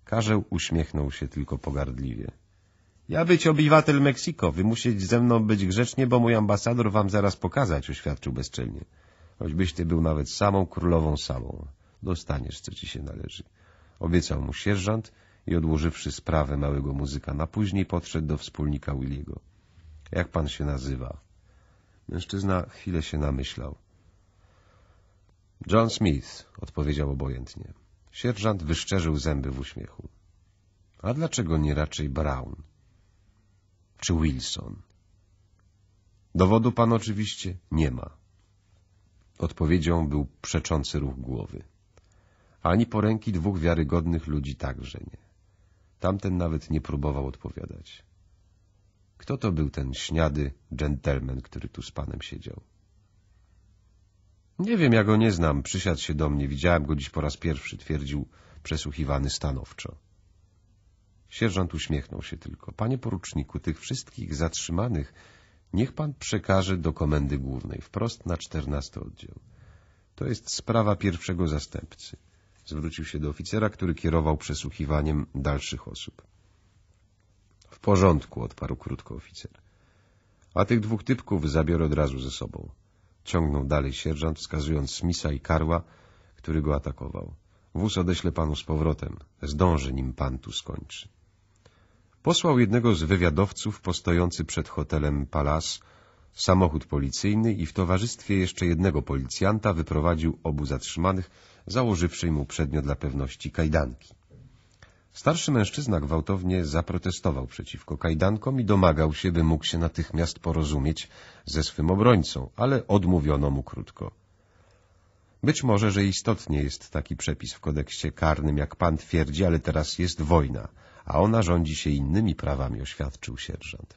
Karzeł uśmiechnął się tylko pogardliwie. Ja być obywatel Meksiko, wy musieć ze mną być grzecznie, bo mój ambasador wam zaraz pokazać, oświadczył bezczelnie. Choćbyś ty był nawet samą królową samą. Dostaniesz, co ci się należy. Obiecał mu sierżant i odłożywszy sprawę małego muzyka na później, podszedł do wspólnika Williego. — Jak pan się nazywa? Mężczyzna chwilę się namyślał. — John Smith — odpowiedział obojętnie. Sierżant wyszczerzył zęby w uśmiechu. — A dlaczego nie raczej Brown? — Czy Wilson? — Dowodu pan oczywiście nie ma. Odpowiedzią był przeczący ruch głowy. Ani po ręki dwóch wiarygodnych ludzi także nie. Tamten nawet nie próbował odpowiadać. Kto to był ten śniady dżentelmen, który tu z panem siedział? Nie wiem, ja go nie znam. Przysiadł się do mnie. Widziałem go dziś po raz pierwszy, twierdził przesłuchiwany stanowczo. Sierżant uśmiechnął się tylko. Panie poruczniku, tych wszystkich zatrzymanych niech pan przekaże do komendy głównej, wprost na czternasty oddział. To jest sprawa pierwszego zastępcy. Zwrócił się do oficera, który kierował przesłuchiwaniem dalszych osób. W porządku, odparł krótko oficer. A tych dwóch typków zabiorę od razu ze sobą. Ciągnął dalej sierżant, wskazując Smitha i Karła, który go atakował. Wóz odeślę panu z powrotem. Zdąży, nim pan tu skończy. Posłał jednego z wywiadowców postojący przed hotelem Palace, samochód policyjny i w towarzystwie jeszcze jednego policjanta wyprowadził obu zatrzymanych, założywszy mu przednio dla pewności kajdanki. Starszy mężczyzna gwałtownie zaprotestował przeciwko kajdankom i domagał się, by mógł się natychmiast porozumieć ze swym obrońcą, ale odmówiono mu krótko. Być może, że istotnie jest taki przepis w kodeksie karnym, jak pan twierdzi, ale teraz jest wojna, a ona rządzi się innymi prawami, oświadczył sierżant.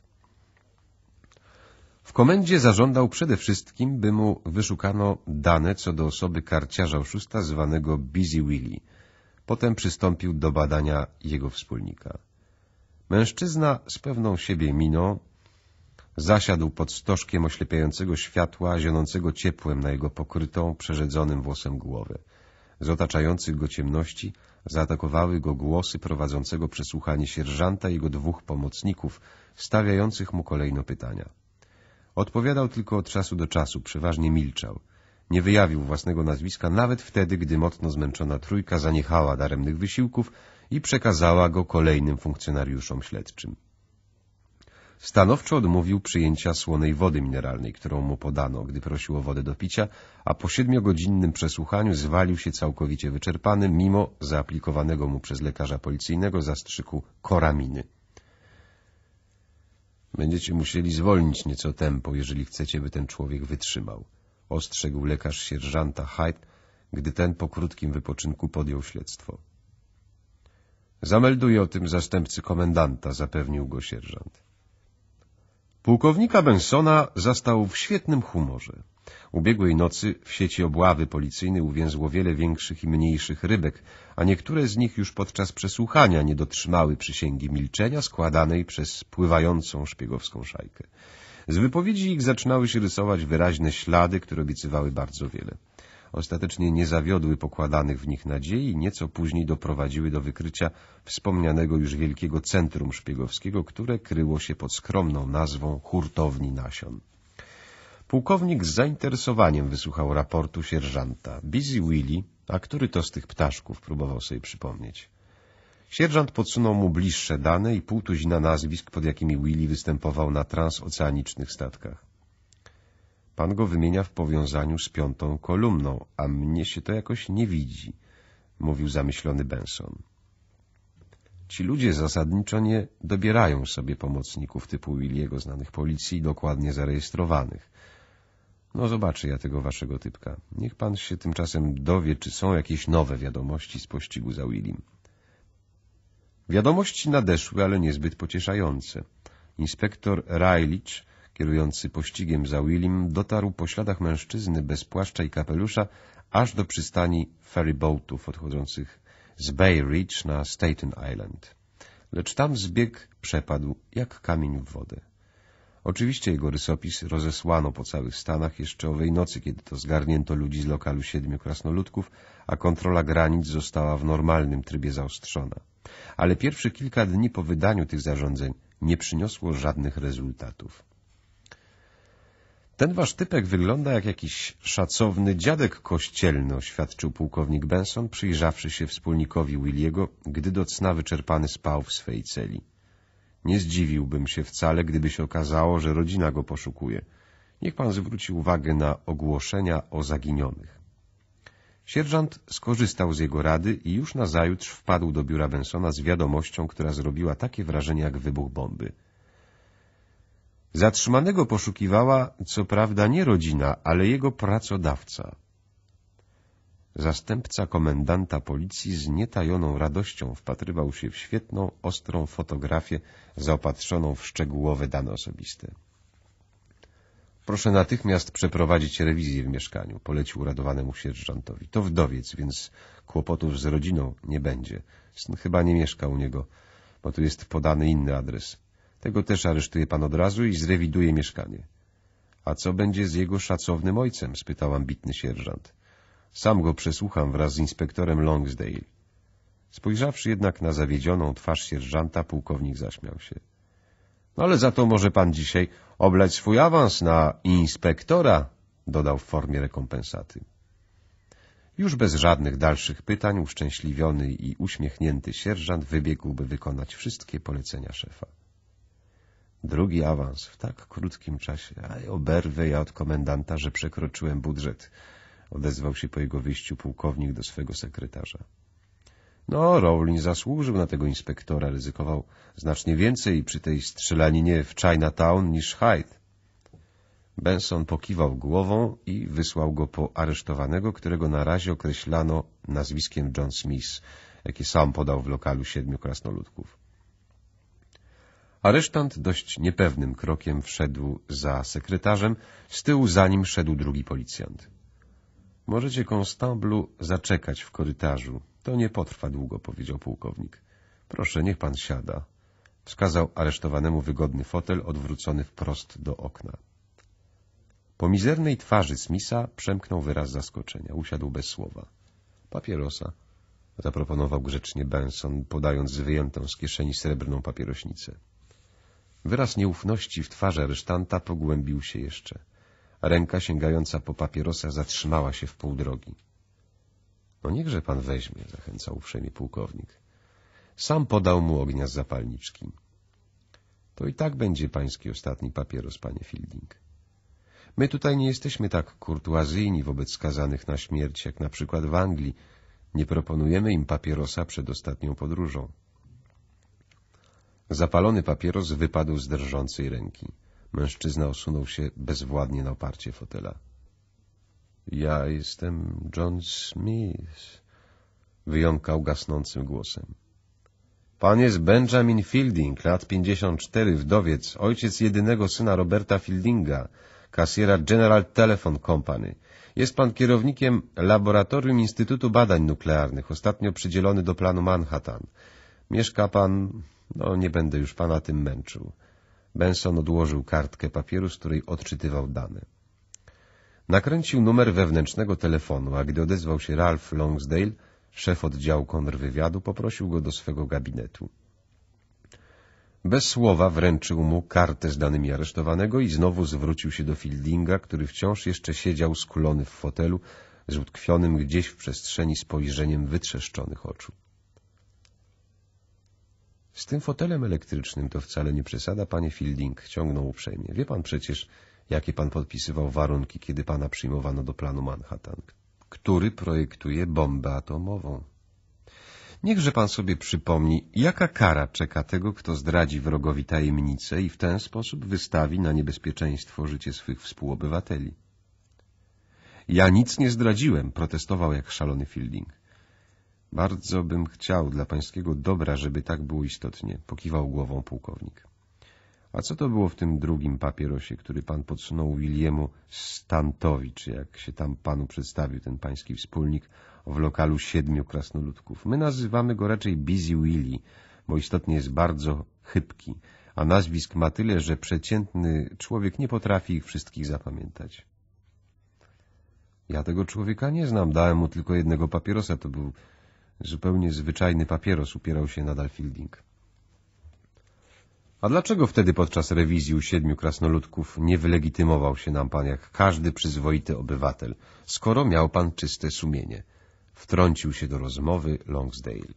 W komendzie zażądał przede wszystkim, by mu wyszukano dane co do osoby karciarza oszusta zwanego Busy Willy. Potem przystąpił do badania jego wspólnika. Mężczyzna z pewną siebie miną zasiadł pod stożkiem oślepiającego światła, zionącego ciepłem na jego pokrytą, przerzedzonym włosem głowę. Z otaczających go ciemności zaatakowały go głosy prowadzącego przesłuchanie sierżanta i jego dwóch pomocników, stawiających mu kolejno pytania. Odpowiadał tylko od czasu do czasu, przeważnie milczał. Nie wyjawił własnego nazwiska nawet wtedy, gdy mocno zmęczona trójka zaniechała daremnych wysiłków i przekazała go kolejnym funkcjonariuszom śledczym. Stanowczo odmówił przyjęcia słonej wody mineralnej, którą mu podano, gdy prosił o wodę do picia, a po siedmiogodzinnym przesłuchaniu zwalił się całkowicie wyczerpany, mimo zaaplikowanego mu przez lekarza policyjnego zastrzyku koraminy. Będziecie musieli zwolnić nieco tempo, jeżeli chcecie, by ten człowiek wytrzymał. Ostrzegł lekarz sierżanta Hyde, gdy ten po krótkim wypoczynku podjął śledztwo. Zamelduję o tym zastępcy komendanta, zapewnił go sierżant. Pułkownika Bensona zastał w świetnym humorze. Ubiegłej nocy w sieci obławy policyjnej uwięzło wiele większych i mniejszych rybek, a niektóre z nich już podczas przesłuchania nie dotrzymały przysięgi milczenia składanej przez pływającą szpiegowską szajkę. Z wypowiedzi ich zaczynały się rysować wyraźne ślady, które obiecywały bardzo wiele ostatecznie nie zawiodły pokładanych w nich nadziei i nieco później doprowadziły do wykrycia wspomnianego już wielkiego centrum szpiegowskiego, które kryło się pod skromną nazwą hurtowni nasion. Pułkownik z zainteresowaniem wysłuchał raportu sierżanta. Busy Willy, a który to z tych ptaszków, próbował sobie przypomnieć. Sierżant podsunął mu bliższe dane i półtuzina nazwisk, pod jakimi Willy występował na transoceanicznych statkach. Pan go wymienia w powiązaniu z piątą kolumną, a mnie się to jakoś nie widzi, mówił zamyślony Benson. Ci ludzie zasadniczo nie dobierają sobie pomocników typu Williego znanych policji i dokładnie zarejestrowanych. No zobaczę ja tego waszego typka. Niech pan się tymczasem dowie, czy są jakieś nowe wiadomości z pościgu za Willim. Wiadomości nadeszły, ale niezbyt pocieszające. Inspektor Rajlicz kierujący pościgiem za Willim, dotarł po śladach mężczyzny bez płaszcza i kapelusza aż do przystani ferryboatów odchodzących z Bay Ridge na Staten Island. Lecz tam zbieg przepadł jak kamień w wodę. Oczywiście jego rysopis rozesłano po całych Stanach jeszcze owej nocy, kiedy to zgarnięto ludzi z lokalu siedmiu krasnoludków, a kontrola granic została w normalnym trybie zaostrzona. Ale pierwsze kilka dni po wydaniu tych zarządzeń nie przyniosło żadnych rezultatów. Ten wasz typek wygląda jak jakiś szacowny dziadek kościelny, oświadczył pułkownik Benson, przyjrzawszy się wspólnikowi Williego, gdy do cna wyczerpany spał w swej celi. Nie zdziwiłbym się wcale, gdyby się okazało, że rodzina go poszukuje. Niech pan zwróci uwagę na ogłoszenia o zaginionych. Sierżant skorzystał z jego rady i już nazajutrz wpadł do biura Bensona z wiadomością, która zrobiła takie wrażenie jak wybuch bomby. Zatrzymanego poszukiwała, co prawda, nie rodzina, ale jego pracodawca. Zastępca komendanta policji z nietajoną radością wpatrywał się w świetną, ostrą fotografię zaopatrzoną w szczegółowe dane osobiste. Proszę natychmiast przeprowadzić rewizję w mieszkaniu, polecił uradowanemu sierżantowi. To wdowiec, więc kłopotów z rodziną nie będzie. Syn chyba nie mieszka u niego, bo tu jest podany inny adres. Tego też aresztuje pan od razu i zrewiduje mieszkanie. A co będzie z jego szacownym ojcem? spytał ambitny sierżant. Sam go przesłucham wraz z inspektorem Longsdale. Spojrzawszy jednak na zawiedzioną twarz sierżanta, pułkownik zaśmiał się. No ale za to może pan dzisiaj oblać swój awans na inspektora, dodał w formie rekompensaty. Już bez żadnych dalszych pytań uszczęśliwiony i uśmiechnięty sierżant wybiegłby wykonać wszystkie polecenia szefa. Drugi awans w tak krótkim czasie. A oberwę ja od komendanta, że przekroczyłem budżet. Odezwał się po jego wyjściu pułkownik do swego sekretarza. No, Rowling zasłużył na tego inspektora, ryzykował znacznie więcej przy tej strzelaninie w Chinatown niż Hyde. Benson pokiwał głową i wysłał go po aresztowanego, którego na razie określano nazwiskiem John Smith, jakie sam podał w lokalu siedmiu krasnoludków. Aresztant dość niepewnym krokiem wszedł za sekretarzem, z tyłu za nim szedł drugi policjant. — Możecie, konstablu zaczekać w korytarzu. To nie potrwa długo — powiedział pułkownik. — Proszę, niech pan siada — wskazał aresztowanemu wygodny fotel odwrócony wprost do okna. Po mizernej twarzy Smitha przemknął wyraz zaskoczenia. Usiadł bez słowa. — Papierosa — zaproponował grzecznie Benson, podając wyjętą z kieszeni srebrną papierośnicę. Wyraz nieufności w twarzy aresztanta pogłębił się jeszcze. Ręka sięgająca po papierosa zatrzymała się w pół drogi. — No niechże pan weźmie — zachęcał uprzejmie pułkownik. Sam podał mu ognia z zapalniczki. — To i tak będzie pański ostatni papieros, panie Fielding. My tutaj nie jesteśmy tak kurtuazyjni wobec skazanych na śmierć, jak na przykład w Anglii. Nie proponujemy im papierosa przed ostatnią podróżą. Zapalony papieros wypadł z drżącej ręki. Mężczyzna osunął się bezwładnie na oparcie fotela. — Ja jestem John Smith — wyjąkał gasnącym głosem. — Pan jest Benjamin Fielding, lat 54, wdowiec, ojciec jedynego syna Roberta Fieldinga, kasiera General Telephone Company. Jest pan kierownikiem Laboratorium Instytutu Badań Nuklearnych, ostatnio przydzielony do planu Manhattan. Mieszka pan no, nie będę już pana tym męczył. Benson odłożył kartkę papieru, z której odczytywał dane. Nakręcił numer wewnętrznego telefonu, a gdy odezwał się Ralph Longsdale, szef oddziału kontrwywiadu, poprosił go do swego gabinetu. Bez słowa wręczył mu kartę z danymi aresztowanego i znowu zwrócił się do Fieldinga, który wciąż jeszcze siedział skulony w fotelu, z utkwionym gdzieś w przestrzeni spojrzeniem wytrzeszczonych oczu. Z tym fotelem elektrycznym to wcale nie przesada, panie Fielding, ciągnął uprzejmie. Wie pan przecież, jakie pan podpisywał warunki, kiedy pana przyjmowano do planu Manhattan, który projektuje bombę atomową. Niechże pan sobie przypomni, jaka kara czeka tego, kto zdradzi wrogowi tajemnicę i w ten sposób wystawi na niebezpieczeństwo życie swych współobywateli. Ja nic nie zdradziłem, protestował jak szalony Fielding. Bardzo bym chciał dla pańskiego dobra, żeby tak było istotnie, pokiwał głową pułkownik. A co to było w tym drugim papierosie, który pan podsunął Williemu czy jak się tam panu przedstawił ten pański wspólnik w lokalu siedmiu krasnoludków? My nazywamy go raczej Busy Willy, bo istotnie jest bardzo chybki, a nazwisk ma tyle, że przeciętny człowiek nie potrafi ich wszystkich zapamiętać. Ja tego człowieka nie znam, dałem mu tylko jednego papierosa, to był Zupełnie zwyczajny papieros upierał się nadal Fielding. A dlaczego wtedy podczas rewizji u siedmiu krasnoludków nie wylegitymował się nam pan jak każdy przyzwoity obywatel, skoro miał pan czyste sumienie? Wtrącił się do rozmowy Longsdale.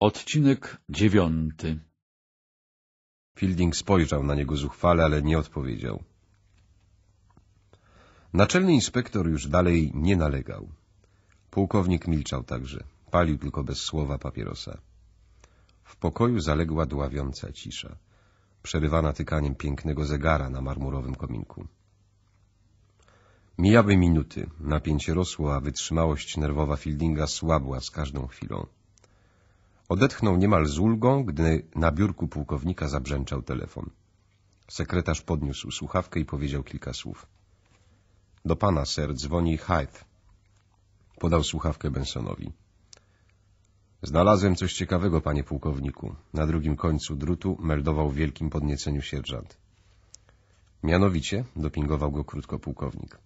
Odcinek dziewiąty Fielding spojrzał na niego zuchwale, ale nie odpowiedział. Naczelny inspektor już dalej nie nalegał. Pułkownik milczał także. Palił tylko bez słowa papierosa. W pokoju zaległa dławiąca cisza, przerywana tykaniem pięknego zegara na marmurowym kominku. Mijały minuty, napięcie rosło, a wytrzymałość nerwowa Fieldinga słabła z każdą chwilą. Odetchnął niemal z ulgą, gdy na biurku pułkownika zabrzęczał telefon. Sekretarz podniósł słuchawkę i powiedział kilka słów. — Do pana, ser, dzwoni Hyde Podał słuchawkę Bensonowi. Znalazłem coś ciekawego, panie pułkowniku. Na drugim końcu drutu meldował w wielkim podnieceniu sierżant. Mianowicie, dopingował go krótko pułkownik.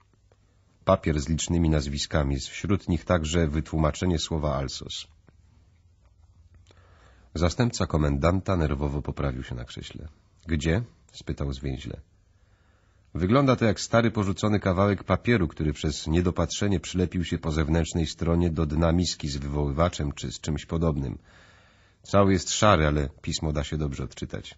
Papier z licznymi nazwiskami, wśród nich także wytłumaczenie słowa Alsos. Zastępca komendanta nerwowo poprawił się na krześle. — Gdzie? — spytał zwięźle. Wygląda to jak stary porzucony kawałek papieru, który przez niedopatrzenie przylepił się po zewnętrznej stronie do dna miski z wywoływaczem czy z czymś podobnym. Cały jest szary, ale pismo da się dobrze odczytać.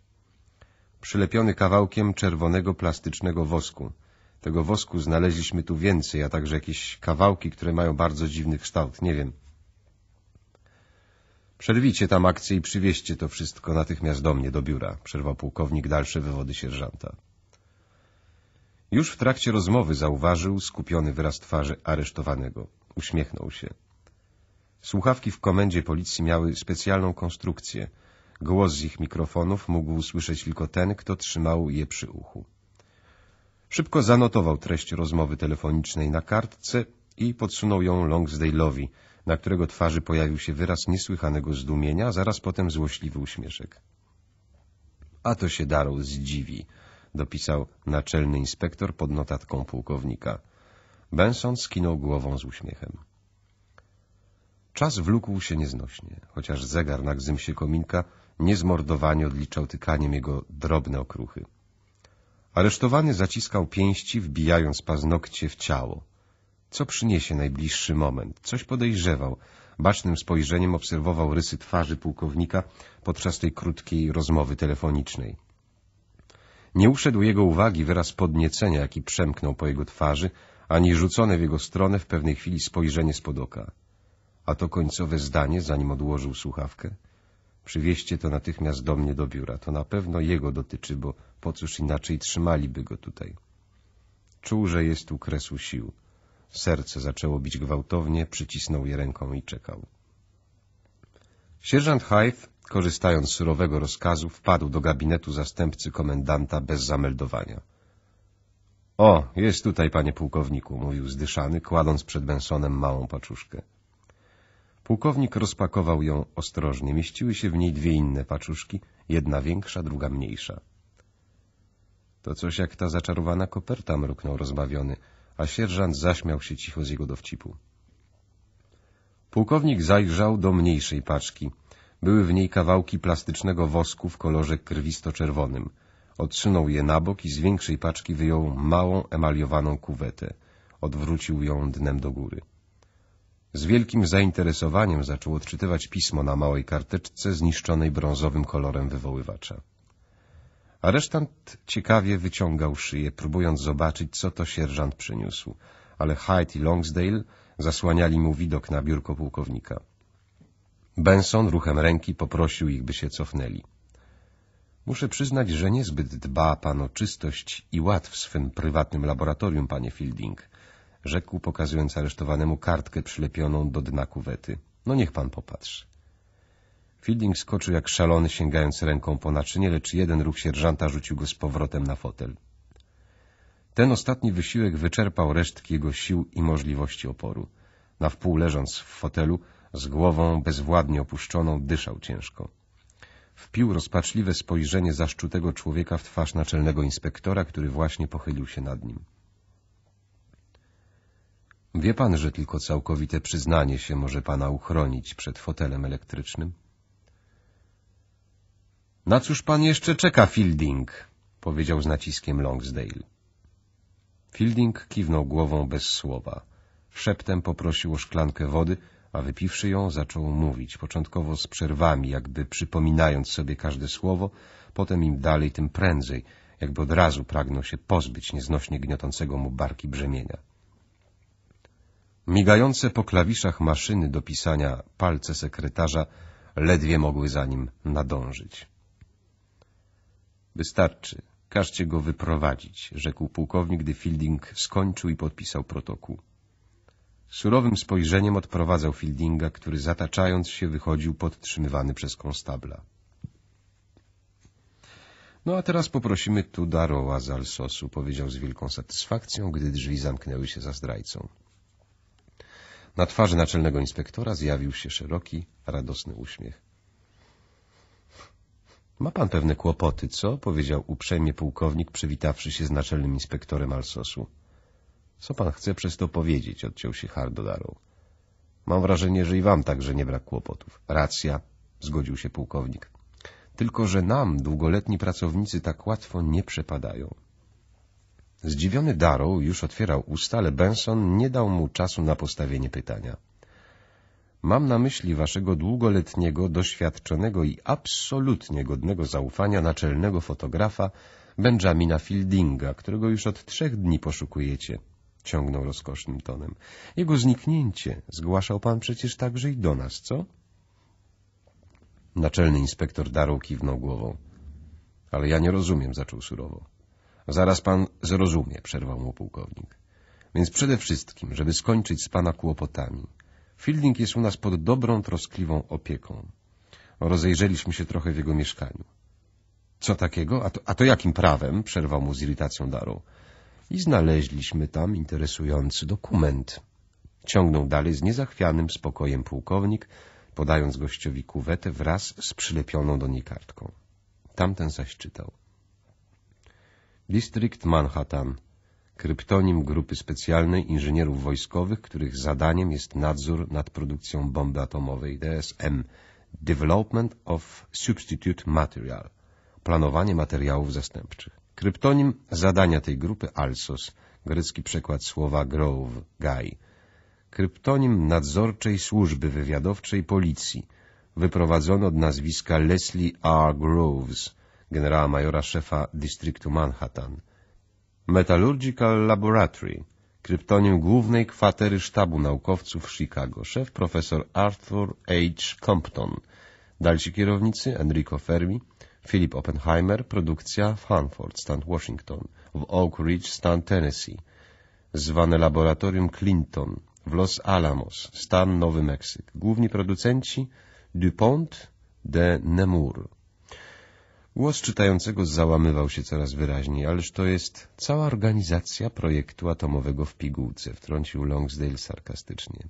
Przylepiony kawałkiem czerwonego plastycznego wosku. Tego wosku znaleźliśmy tu więcej, a także jakieś kawałki, które mają bardzo dziwny kształt, nie wiem. Przerwijcie tam akcję i przywieźcie to wszystko natychmiast do mnie, do biura, przerwał pułkownik dalsze wywody sierżanta. Już w trakcie rozmowy zauważył skupiony wyraz twarzy aresztowanego. Uśmiechnął się. Słuchawki w komendzie policji miały specjalną konstrukcję. Głos z ich mikrofonów mógł usłyszeć tylko ten, kto trzymał je przy uchu. Szybko zanotował treść rozmowy telefonicznej na kartce i podsunął ją Longsdale'owi, na którego twarzy pojawił się wyraz niesłychanego zdumienia, zaraz potem złośliwy uśmieszek. A to się Darrow zdziwi — dopisał naczelny inspektor pod notatką pułkownika. Benson skinął głową z uśmiechem. Czas wlókł się nieznośnie, chociaż zegar na gzymsie kominka niezmordowanie odliczał tykaniem jego drobne okruchy. Aresztowany zaciskał pięści, wbijając paznokcie w ciało. Co przyniesie najbliższy moment? Coś podejrzewał. Bacznym spojrzeniem obserwował rysy twarzy pułkownika podczas tej krótkiej rozmowy telefonicznej. Nie uszedł jego uwagi wyraz podniecenia, jaki przemknął po jego twarzy, ani rzucone w jego stronę w pewnej chwili spojrzenie spod oka. A to końcowe zdanie, zanim odłożył słuchawkę? Przywieźcie to natychmiast do mnie do biura. To na pewno jego dotyczy, bo po cóż inaczej trzymaliby go tutaj. Czuł, że jest u kresu sił. Serce zaczęło bić gwałtownie, przycisnął je ręką i czekał. Sierżant Hyde korzystając z surowego rozkazu, wpadł do gabinetu zastępcy komendanta bez zameldowania. — O, jest tutaj, panie pułkowniku — mówił zdyszany, kładąc przed Bensonem małą paczuszkę. Pułkownik rozpakował ją ostrożnie. Mieściły się w niej dwie inne paczuszki, jedna większa, druga mniejsza. — To coś jak ta zaczarowana koperta — mruknął rozbawiony, a sierżant zaśmiał się cicho z jego dowcipu. Pułkownik zajrzał do mniejszej paczki — były w niej kawałki plastycznego wosku w kolorze krwisto-czerwonym. Odsunął je na bok i z większej paczki wyjął małą, emaliowaną kuwetę. Odwrócił ją dnem do góry. Z wielkim zainteresowaniem zaczął odczytywać pismo na małej karteczce zniszczonej brązowym kolorem wywoływacza. Aresztant ciekawie wyciągał szyję, próbując zobaczyć, co to sierżant przyniósł, ale Hyde i Longsdale zasłaniali mu widok na biurko pułkownika. Benson ruchem ręki poprosił ich, by się cofnęli. Muszę przyznać, że niezbyt dba pan o czystość i ład w swym prywatnym laboratorium, panie Fielding, rzekł, pokazując aresztowanemu kartkę przylepioną do dna kuwety. No niech pan popatrzy. Fielding skoczył jak szalony, sięgając ręką po naczynie, lecz jeden ruch sierżanta rzucił go z powrotem na fotel. Ten ostatni wysiłek wyczerpał resztki jego sił i możliwości oporu. Na wpół leżąc w fotelu, z głową bezwładnie opuszczoną dyszał ciężko. Wpił rozpaczliwe spojrzenie zaszczutego człowieka w twarz naczelnego inspektora, który właśnie pochylił się nad nim. Wie pan, że tylko całkowite przyznanie się może pana uchronić przed fotelem elektrycznym? Na cóż pan jeszcze czeka, Fielding? powiedział z naciskiem Longsdale. Fielding kiwnął głową bez słowa. Szeptem poprosił o szklankę wody, a wypiwszy ją, zaczął mówić, początkowo z przerwami, jakby przypominając sobie każde słowo, potem im dalej, tym prędzej, jakby od razu pragnął się pozbyć nieznośnie gniotącego mu barki brzemienia. Migające po klawiszach maszyny do pisania palce sekretarza ledwie mogły za nim nadążyć. Wystarczy, każcie go wyprowadzić, rzekł pułkownik, gdy Fielding skończył i podpisał protokół. Surowym spojrzeniem odprowadzał Fieldinga, który zataczając się wychodził podtrzymywany przez konstabla. No a teraz poprosimy Tudarowa z Alsosu, powiedział z wielką satysfakcją, gdy drzwi zamknęły się za zdrajcą. Na twarzy naczelnego inspektora zjawił się szeroki, radosny uśmiech. Ma pan pewne kłopoty, co? powiedział uprzejmie pułkownik, przywitawszy się z naczelnym inspektorem Alsosu. Co pan chce przez to powiedzieć? Odciął się hard Mam wrażenie, że i wam także nie brak kłopotów. Racja, zgodził się pułkownik. Tylko, że nam długoletni pracownicy tak łatwo nie przepadają. Zdziwiony Darrow już otwierał usta, ale Benson nie dał mu czasu na postawienie pytania. Mam na myśli waszego długoletniego, doświadczonego i absolutnie godnego zaufania naczelnego fotografa Benjamina Fieldinga, którego już od trzech dni poszukujecie ciągnął rozkosznym tonem. Jego zniknięcie zgłaszał pan przecież także i do nas, co? Naczelny inspektor Darrow kiwnął głową. Ale ja nie rozumiem, zaczął surowo. Zaraz pan zrozumie, przerwał mu pułkownik. Więc przede wszystkim, żeby skończyć z pana kłopotami. Fielding jest u nas pod dobrą, troskliwą opieką. Rozejrzeliśmy się trochę w jego mieszkaniu. Co takiego? A to, a to jakim prawem? Przerwał mu z irytacją Darrow i znaleźliśmy tam interesujący dokument. Ciągnął dalej z niezachwianym spokojem pułkownik, podając gościowi kuwetę wraz z przylepioną do niej kartką. Tamten zaś czytał. Distrikt Manhattan, kryptonim grupy specjalnej inżynierów wojskowych, których zadaniem jest nadzór nad produkcją bomby atomowej DSM, Development of Substitute Material, planowanie materiałów zastępczych. Kryptonim zadania tej grupy Alsos, grecki przekład słowa Grove, Guy. Kryptonim nadzorczej służby wywiadowczej policji, wyprowadzony od nazwiska Leslie R. Groves, generała majora szefa dystryktu Manhattan. Metallurgical Laboratory, kryptonim głównej kwatery sztabu naukowców w Chicago, szef profesor Arthur H. Compton, dalsi kierownicy Enrico Fermi, Philip Oppenheimer, produkcja w Hanford, stan Washington, w Oak Ridge, stan Tennessee, zwane Laboratorium Clinton, w Los Alamos, stan Nowy Meksyk. Główni producenci DuPont de Nemours. Głos czytającego załamywał się coraz wyraźniej, ależ to jest cała organizacja projektu atomowego w pigułce, wtrącił Longsdale sarkastycznie.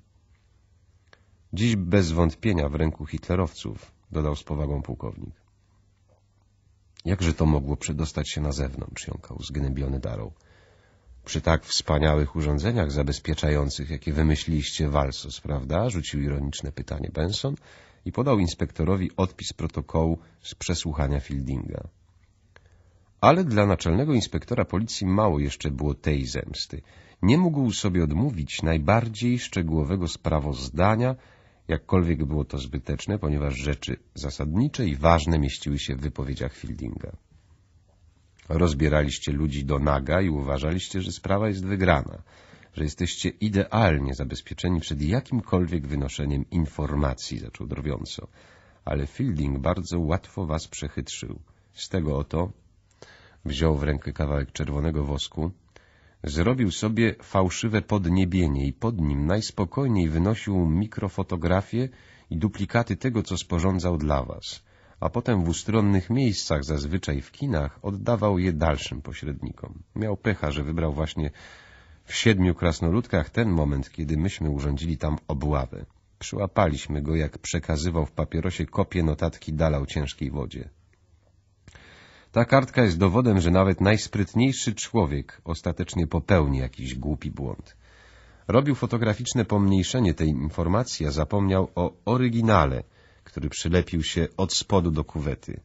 Dziś bez wątpienia w ręku hitlerowców, dodał z powagą pułkownik. Jakże to mogło przedostać się na zewnątrz, jąkał zgnębiony Darrow. Przy tak wspaniałych urządzeniach zabezpieczających, jakie wymyśliliście Walsos, prawda? Rzucił ironiczne pytanie Benson i podał inspektorowi odpis protokołu z przesłuchania Fieldinga. Ale dla naczelnego inspektora policji mało jeszcze było tej zemsty. Nie mógł sobie odmówić najbardziej szczegółowego sprawozdania jakkolwiek było to zbyteczne, ponieważ rzeczy zasadnicze i ważne mieściły się w wypowiedziach Fieldinga. Rozbieraliście ludzi do naga i uważaliście, że sprawa jest wygrana, że jesteście idealnie zabezpieczeni przed jakimkolwiek wynoszeniem informacji, zaczął drwiąco. Ale Fielding bardzo łatwo was przechytrzył. Z tego oto wziął w rękę kawałek czerwonego wosku, Zrobił sobie fałszywe podniebienie i pod nim najspokojniej wynosił mikrofotografie i duplikaty tego, co sporządzał dla was, a potem w ustronnych miejscach, zazwyczaj w kinach, oddawał je dalszym pośrednikom. Miał pecha, że wybrał właśnie w siedmiu krasnoludkach ten moment, kiedy myśmy urządzili tam obławę. Przyłapaliśmy go, jak przekazywał w papierosie kopię notatki dalał ciężkiej wodzie. Ta kartka jest dowodem, że nawet najsprytniejszy człowiek ostatecznie popełni jakiś głupi błąd. Robił fotograficzne pomniejszenie tej informacji, a zapomniał o oryginale, który przylepił się od spodu do kuwety,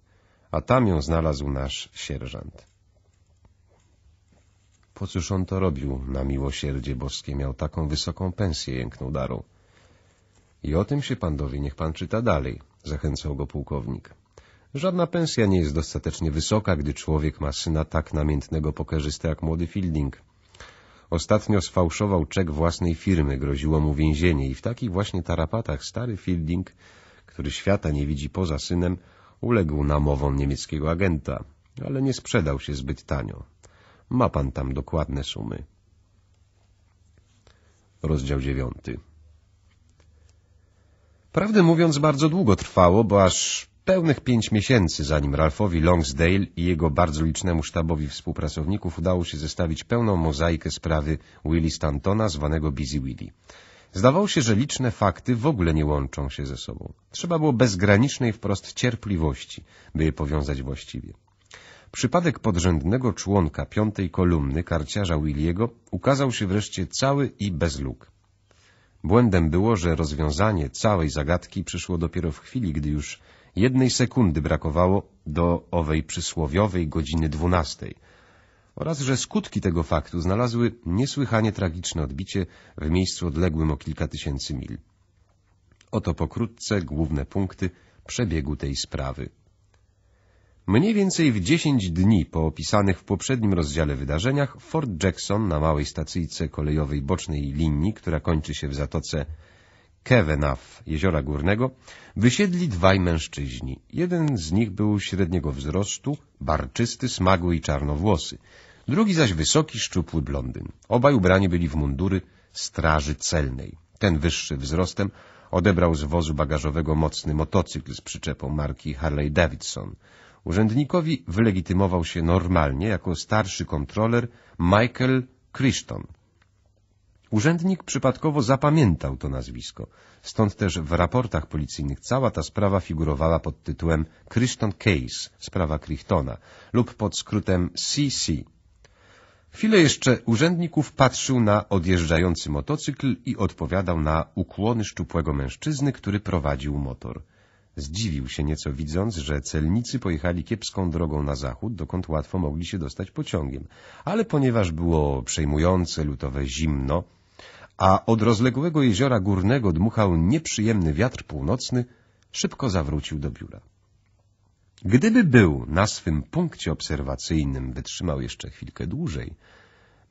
a tam ją znalazł nasz sierżant. Po cóż on to robił na miłosierdzie boskie? Miał taką wysoką pensję, jęknął daru. I o tym się pan dowie, niech pan czyta dalej, zachęcał go pułkownik. Żadna pensja nie jest dostatecznie wysoka, gdy człowiek ma syna tak namiętnego pokerzystę jak młody Fielding. Ostatnio sfałszował czek własnej firmy, groziło mu więzienie i w takich właśnie tarapatach stary Fielding, który świata nie widzi poza synem, uległ namowom niemieckiego agenta, ale nie sprzedał się zbyt tanio. Ma pan tam dokładne sumy. Rozdział dziewiąty Prawdę mówiąc, bardzo długo trwało, bo aż pełnych pięć miesięcy, zanim Ralphowi Longsdale i jego bardzo licznemu sztabowi współpracowników udało się zestawić pełną mozaikę sprawy Willy Stantona, zwanego Busy Willy. Zdawało się, że liczne fakty w ogóle nie łączą się ze sobą. Trzeba było bezgranicznej wprost cierpliwości, by je powiązać właściwie. Przypadek podrzędnego członka piątej kolumny, karciarza Williego, ukazał się wreszcie cały i bez luk. Błędem było, że rozwiązanie całej zagadki przyszło dopiero w chwili, gdy już Jednej sekundy brakowało do owej przysłowiowej godziny dwunastej oraz że skutki tego faktu znalazły niesłychanie tragiczne odbicie w miejscu odległym o kilka tysięcy mil. Oto pokrótce główne punkty przebiegu tej sprawy. Mniej więcej w 10 dni po opisanych w poprzednim rozdziale wydarzeniach Fort Jackson na małej stacyjce kolejowej bocznej linii, która kończy się w zatoce Kevenaf, jeziora górnego, wysiedli dwaj mężczyźni. Jeden z nich był średniego wzrostu, barczysty, smagły i czarnowłosy, drugi zaś wysoki, szczupły blondyn. Obaj ubrani byli w mundury straży celnej. Ten wyższy wzrostem odebrał z wozu bagażowego mocny motocykl z przyczepą marki Harley Davidson. Urzędnikowi wylegitymował się normalnie jako starszy kontroler Michael Christon. Urzędnik przypadkowo zapamiętał to nazwisko, stąd też w raportach policyjnych cała ta sprawa figurowała pod tytułem Crichton Case, sprawa Crichtona, lub pod skrótem CC. Chwilę jeszcze urzędników patrzył na odjeżdżający motocykl i odpowiadał na ukłony szczupłego mężczyzny, który prowadził motor. Zdziwił się nieco widząc, że celnicy pojechali kiepską drogą na zachód, dokąd łatwo mogli się dostać pociągiem. Ale ponieważ było przejmujące lutowe zimno, a od rozległego jeziora górnego dmuchał nieprzyjemny wiatr północny, szybko zawrócił do biura. Gdyby był na swym punkcie obserwacyjnym, wytrzymał jeszcze chwilkę dłużej,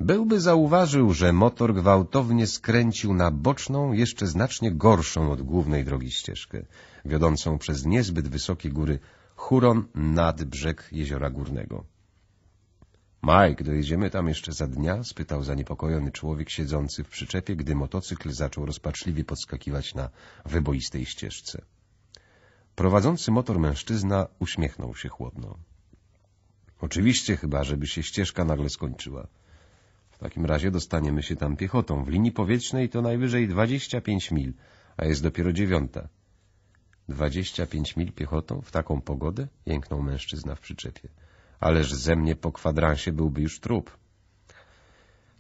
byłby zauważył, że motor gwałtownie skręcił na boczną, jeszcze znacznie gorszą od głównej drogi ścieżkę, wiodącą przez niezbyt wysokie góry Huron nad brzeg Jeziora Górnego. Mike, dojedziemy tam jeszcze za dnia? spytał zaniepokojony człowiek siedzący w przyczepie, gdy motocykl zaczął rozpaczliwie podskakiwać na wyboistej ścieżce. Prowadzący motor mężczyzna uśmiechnął się chłodno. Oczywiście, chyba, żeby się ścieżka nagle skończyła. W takim razie dostaniemy się tam piechotą. W linii powietrznej to najwyżej 25 mil, a jest dopiero dziewiąta. 25 mil piechotą w taką pogodę? jęknął mężczyzna w przyczepie ależ ze mnie po kwadransie byłby już trup.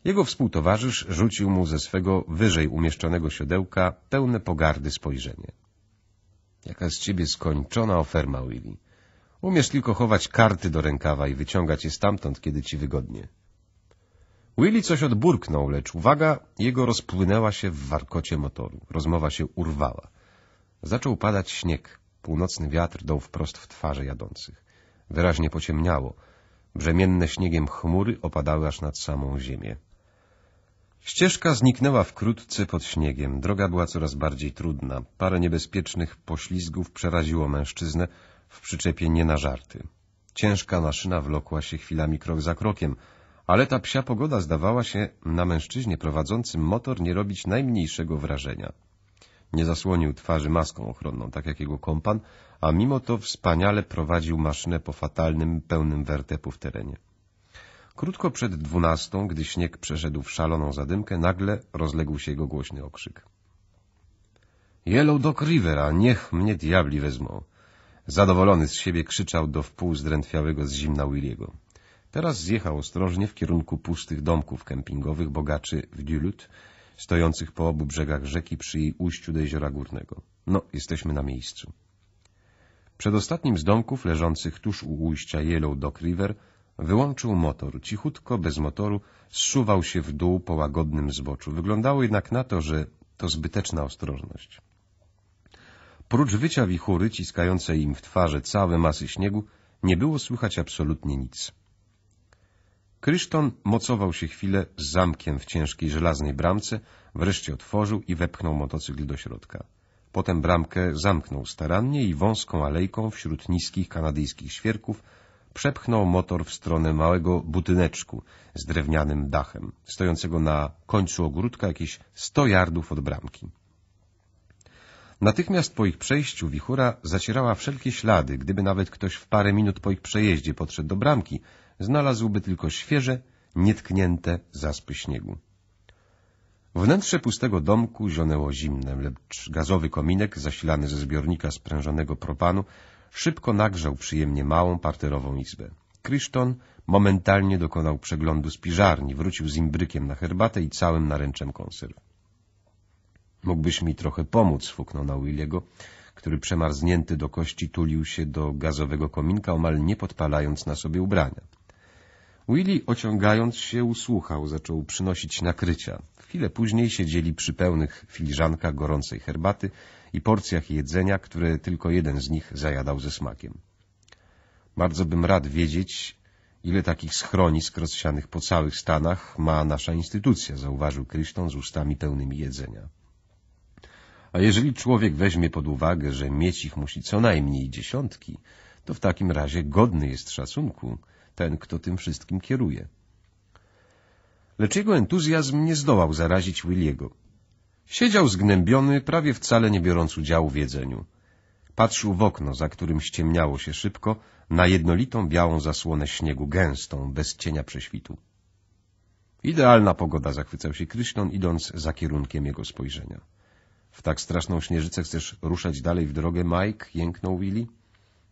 Jego współtowarzysz rzucił mu ze swego wyżej umieszczonego siodełka pełne pogardy spojrzenie. Jaka z ciebie skończona oferma, Willy. Umiesz tylko chować karty do rękawa i wyciągać je stamtąd, kiedy ci wygodnie. Willy coś odburknął, lecz uwaga jego rozpłynęła się w warkocie motoru. Rozmowa się urwała. Zaczął padać śnieg. Północny wiatr dął wprost w twarze jadących. Wyraźnie pociemniało. Brzemienne śniegiem chmury opadały aż nad samą ziemię. Ścieżka zniknęła wkrótce pod śniegiem. Droga była coraz bardziej trudna. Parę niebezpiecznych poślizgów przeraziło mężczyznę w przyczepie nie na żarty. Ciężka maszyna wlokła się chwilami krok za krokiem, ale ta psia pogoda zdawała się na mężczyźnie prowadzącym motor nie robić najmniejszego wrażenia. Nie zasłonił twarzy maską ochronną, tak jak jego kompan, a mimo to wspaniale prowadził maszynę po fatalnym, pełnym wertepu w terenie. Krótko przed dwunastą, gdy śnieg przeszedł w szaloną zadymkę, nagle rozległ się jego głośny okrzyk. — Yellow Dock Rivera, niech mnie diabli wezmą! Zadowolony z siebie krzyczał do wpół zdrętwiałego z zimna Williego. Teraz zjechał ostrożnie w kierunku pustych domków kempingowych bogaczy w Duluth, stojących po obu brzegach rzeki przy jej ujściu do jeziora górnego. No, jesteśmy na miejscu. Przed ostatnim z domków, leżących tuż u ujścia Yellow Dock River, wyłączył motor. Cichutko, bez motoru, zsuwał się w dół po łagodnym zboczu. Wyglądało jednak na to, że to zbyteczna ostrożność. Prócz wycia wichury ciskającej im w twarze całe masy śniegu, nie było słychać absolutnie nic. Kryszton mocował się chwilę z zamkiem w ciężkiej żelaznej bramce, wreszcie otworzył i wepchnął motocykl do środka. Potem bramkę zamknął starannie i wąską alejką wśród niskich kanadyjskich świerków przepchnął motor w stronę małego budyneczku z drewnianym dachem, stojącego na końcu ogródka jakieś sto yardów od bramki. Natychmiast po ich przejściu wichura zacierała wszelkie ślady, gdyby nawet ktoś w parę minut po ich przejeździe podszedł do bramki, znalazłby tylko świeże, nietknięte zaspy śniegu. Wnętrze pustego domku zionęło zimnem, lecz gazowy kominek zasilany ze zbiornika sprężonego propanu szybko nagrzał przyjemnie małą parterową izbę. Kryszton momentalnie dokonał przeglądu spiżarni, wrócił z imbrykiem na herbatę i całym naręczem konserw. Mógłbyś mi trochę pomóc, fuknął na Williego, który przemarznięty do kości tulił się do gazowego kominka, omal nie podpalając na sobie ubrania. Willy, ociągając się, usłuchał, zaczął przynosić nakrycia. Chwilę później siedzieli przy pełnych filiżankach gorącej herbaty i porcjach jedzenia, które tylko jeden z nich zajadał ze smakiem. Bardzo bym rad wiedzieć, ile takich schronisk rozsianych po całych Stanach ma nasza instytucja, zauważył Kryszton z ustami pełnymi jedzenia. A jeżeli człowiek weźmie pod uwagę, że mieć ich musi co najmniej dziesiątki, to w takim razie godny jest szacunku — ten, kto tym wszystkim kieruje. Lecz jego entuzjazm nie zdołał zarazić Williego. Siedział zgnębiony, prawie wcale nie biorąc udziału w jedzeniu. Patrzył w okno, za którym ściemniało się szybko, na jednolitą białą zasłonę śniegu, gęstą, bez cienia prześwitu. Idealna pogoda, zachwycał się Kryślon, idąc za kierunkiem jego spojrzenia. W tak straszną śnieżycę chcesz ruszać dalej w drogę, Mike? jęknął Willie. —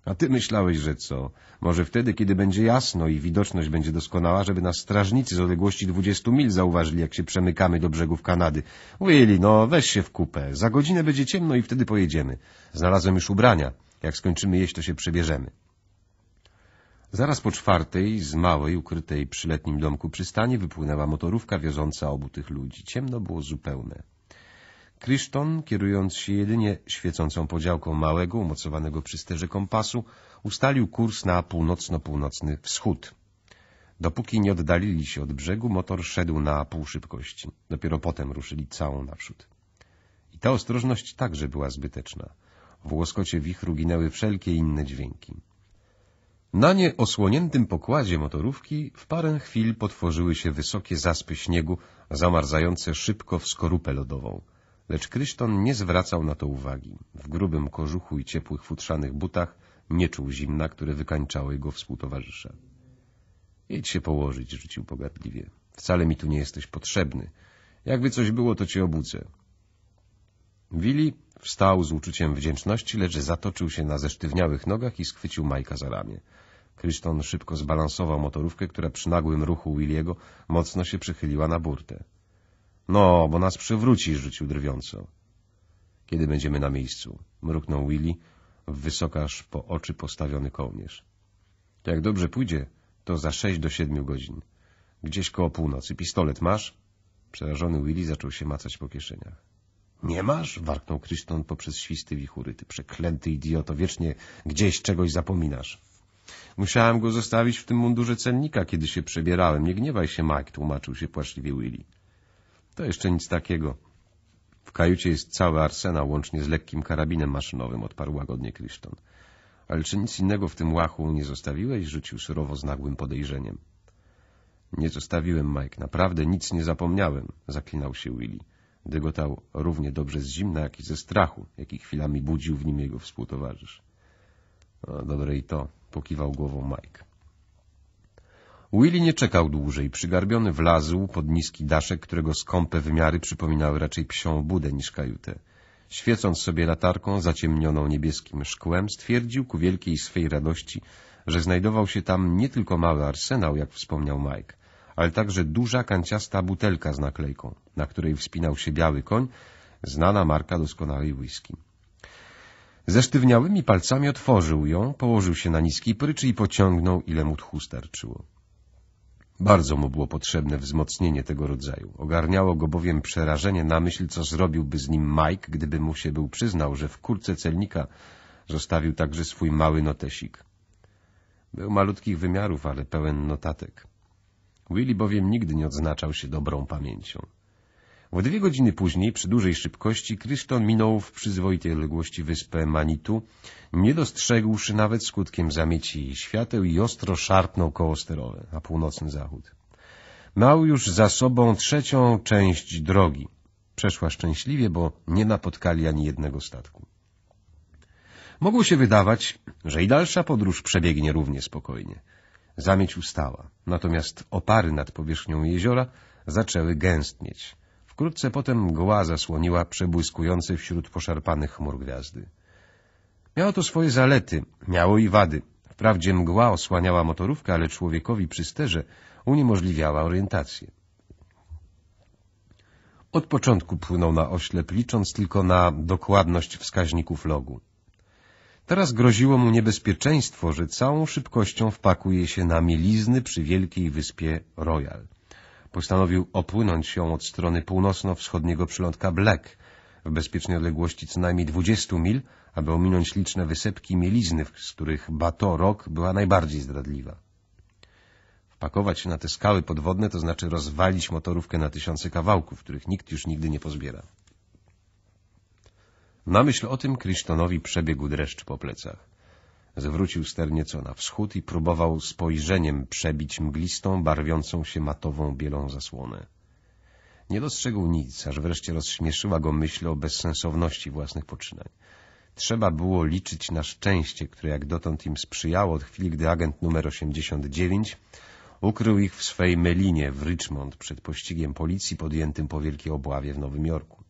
a ty myślałeś, że co? Może wtedy, kiedy będzie jasno i widoczność będzie doskonała, żeby nas strażnicy z odległości dwudziestu mil zauważyli, jak się przemykamy do brzegów Kanady. Willy, no weź się w kupę. Za godzinę będzie ciemno i wtedy pojedziemy. Znalazłem już ubrania. Jak skończymy jeść, to się przebierzemy. Zaraz po czwartej, z małej, ukrytej przy letnim domku przystani, wypłynęła motorówka wioząca obu tych ludzi. Ciemno było zupełne. Kriszton, kierując się jedynie świecącą podziałką małego, umocowanego przy sterze kompasu, ustalił kurs na północno-północny wschód. Dopóki nie oddalili się od brzegu, motor szedł na pół szybkości. Dopiero potem ruszyli całą naprzód. I ta ostrożność także była zbyteczna. W łoskocie wichru ginęły wszelkie inne dźwięki. Na nie osłoniętym pokładzie motorówki w parę chwil potworzyły się wysokie zaspy śniegu, zamarzające szybko w skorupę lodową. Lecz Kryszton nie zwracał na to uwagi. W grubym kożuchu i ciepłych futrzanych butach nie czuł zimna, które wykańczało jego współtowarzysza. — Idź się położyć — rzucił pogardliwie. — Wcale mi tu nie jesteś potrzebny. Jakby coś było, to cię obudzę. Willi wstał z uczuciem wdzięczności, lecz zatoczył się na zesztywniałych nogach i schwycił Majka za ramię. Kryszton szybko zbalansował motorówkę, która przy nagłym ruchu Williego mocno się przychyliła na burtę. No, bo nas przywróci — rzucił drwiąco. Kiedy będziemy na miejscu? Mruknął Willy w wysokaż po oczy postawiony kołnierz. Jak dobrze pójdzie, to za sześć do siedmiu godzin. Gdzieś koło północy. Pistolet masz? Przerażony Willy zaczął się macać po kieszeniach. Nie masz? warknął Kryston poprzez świsty wichury. Ty przeklęty idioto, wiecznie gdzieś czegoś zapominasz. Musiałem go zostawić w tym mundurze celnika, kiedy się przebierałem. Nie gniewaj się, Mike, tłumaczył się płaczliwie Willy. To jeszcze nic takiego. W kajucie jest cały arsenał, łącznie z lekkim karabinem maszynowym, odparł łagodnie Krishton. Ale czy nic innego w tym łachu nie zostawiłeś? Rzucił surowo z nagłym podejrzeniem. Nie zostawiłem, Mike. Naprawdę nic nie zapomniałem, zaklinał się Willy. Dygotał równie dobrze z zimna, jak i ze strachu, jaki chwilami budził w nim jego współtowarzysz. O, no, dobre i to, pokiwał głową Mike. Willy nie czekał dłużej. Przygarbiony wlazł pod niski daszek, którego skąpe wymiary przypominały raczej psią budę niż kajutę. Świecąc sobie latarką zaciemnioną niebieskim szkłem, stwierdził ku wielkiej swej radości, że znajdował się tam nie tylko mały arsenał, jak wspomniał Mike, ale także duża kanciasta butelka z naklejką, na której wspinał się biały koń, znana marka doskonałej whisky. Ze sztywniałymi palcami otworzył ją, położył się na niskiej pryczy i pociągnął, ile mu tchu starczyło. Bardzo mu było potrzebne wzmocnienie tego rodzaju. Ogarniało go bowiem przerażenie na myśl, co zrobiłby z nim Mike, gdyby mu się był przyznał, że w kurce celnika zostawił także swój mały notesik. Był malutkich wymiarów, ale pełen notatek. Willy bowiem nigdy nie odznaczał się dobrą pamięcią. W dwie godziny później, przy dużej szybkości, Kryszton minął w przyzwoitej odległości wyspę Manitu, nie dostrzegłszy nawet skutkiem zamieci świateł i ostro szarpnął koło sterowe na północny zachód. Miał już za sobą trzecią część drogi. Przeszła szczęśliwie, bo nie napotkali ani jednego statku. Mogło się wydawać, że i dalsza podróż przebiegnie równie spokojnie. Zamieć ustała, natomiast opary nad powierzchnią jeziora zaczęły gęstnieć. Wkrótce potem mgła zasłoniła przebłyskujący wśród poszarpanych chmur gwiazdy. Miało to swoje zalety, miało i wady. Wprawdzie mgła osłaniała motorówkę, ale człowiekowi przy sterze uniemożliwiała orientację. Od początku płynął na oślep, licząc tylko na dokładność wskaźników logu. Teraz groziło mu niebezpieczeństwo, że całą szybkością wpakuje się na mielizny przy wielkiej wyspie Royal postanowił opłynąć ją od strony północno-wschodniego przylądka Black w bezpiecznej odległości co najmniej 20 mil, aby ominąć liczne wysepki mielizny, z których Bato Rock była najbardziej zdradliwa. Wpakować się na te skały podwodne, to znaczy rozwalić motorówkę na tysiące kawałków, których nikt już nigdy nie pozbiera. Na myśl o tym Krysztonowi przebiegł dreszcz po plecach. Zwrócił ster nieco na wschód i próbował spojrzeniem przebić mglistą, barwiącą się matową bielą zasłonę. Nie dostrzegł nic, aż wreszcie rozśmieszyła go myśl o bezsensowności własnych poczynań. Trzeba było liczyć na szczęście, które jak dotąd im sprzyjało od chwili, gdy agent numer 89 ukrył ich w swej melinie w Richmond przed pościgiem policji podjętym po wielkiej obławie w Nowym Jorku.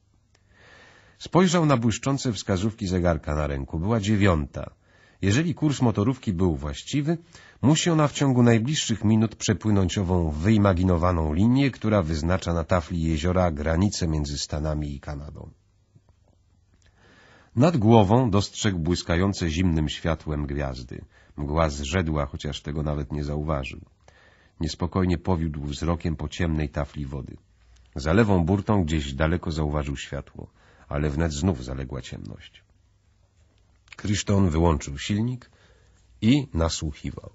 Spojrzał na błyszczące wskazówki zegarka na ręku. Była dziewiąta. Jeżeli kurs motorówki był właściwy, musi ona w ciągu najbliższych minut przepłynąć ową wyimaginowaną linię, która wyznacza na tafli jeziora granicę między Stanami i Kanadą. Nad głową dostrzegł błyskające zimnym światłem gwiazdy. Mgła zrzedła, chociaż tego nawet nie zauważył. Niespokojnie powiódł wzrokiem po ciemnej tafli wody. Za lewą burtą gdzieś daleko zauważył światło, ale wnet znów zaległa ciemność. Krishton wyłączył silnik i nasłuchiwał.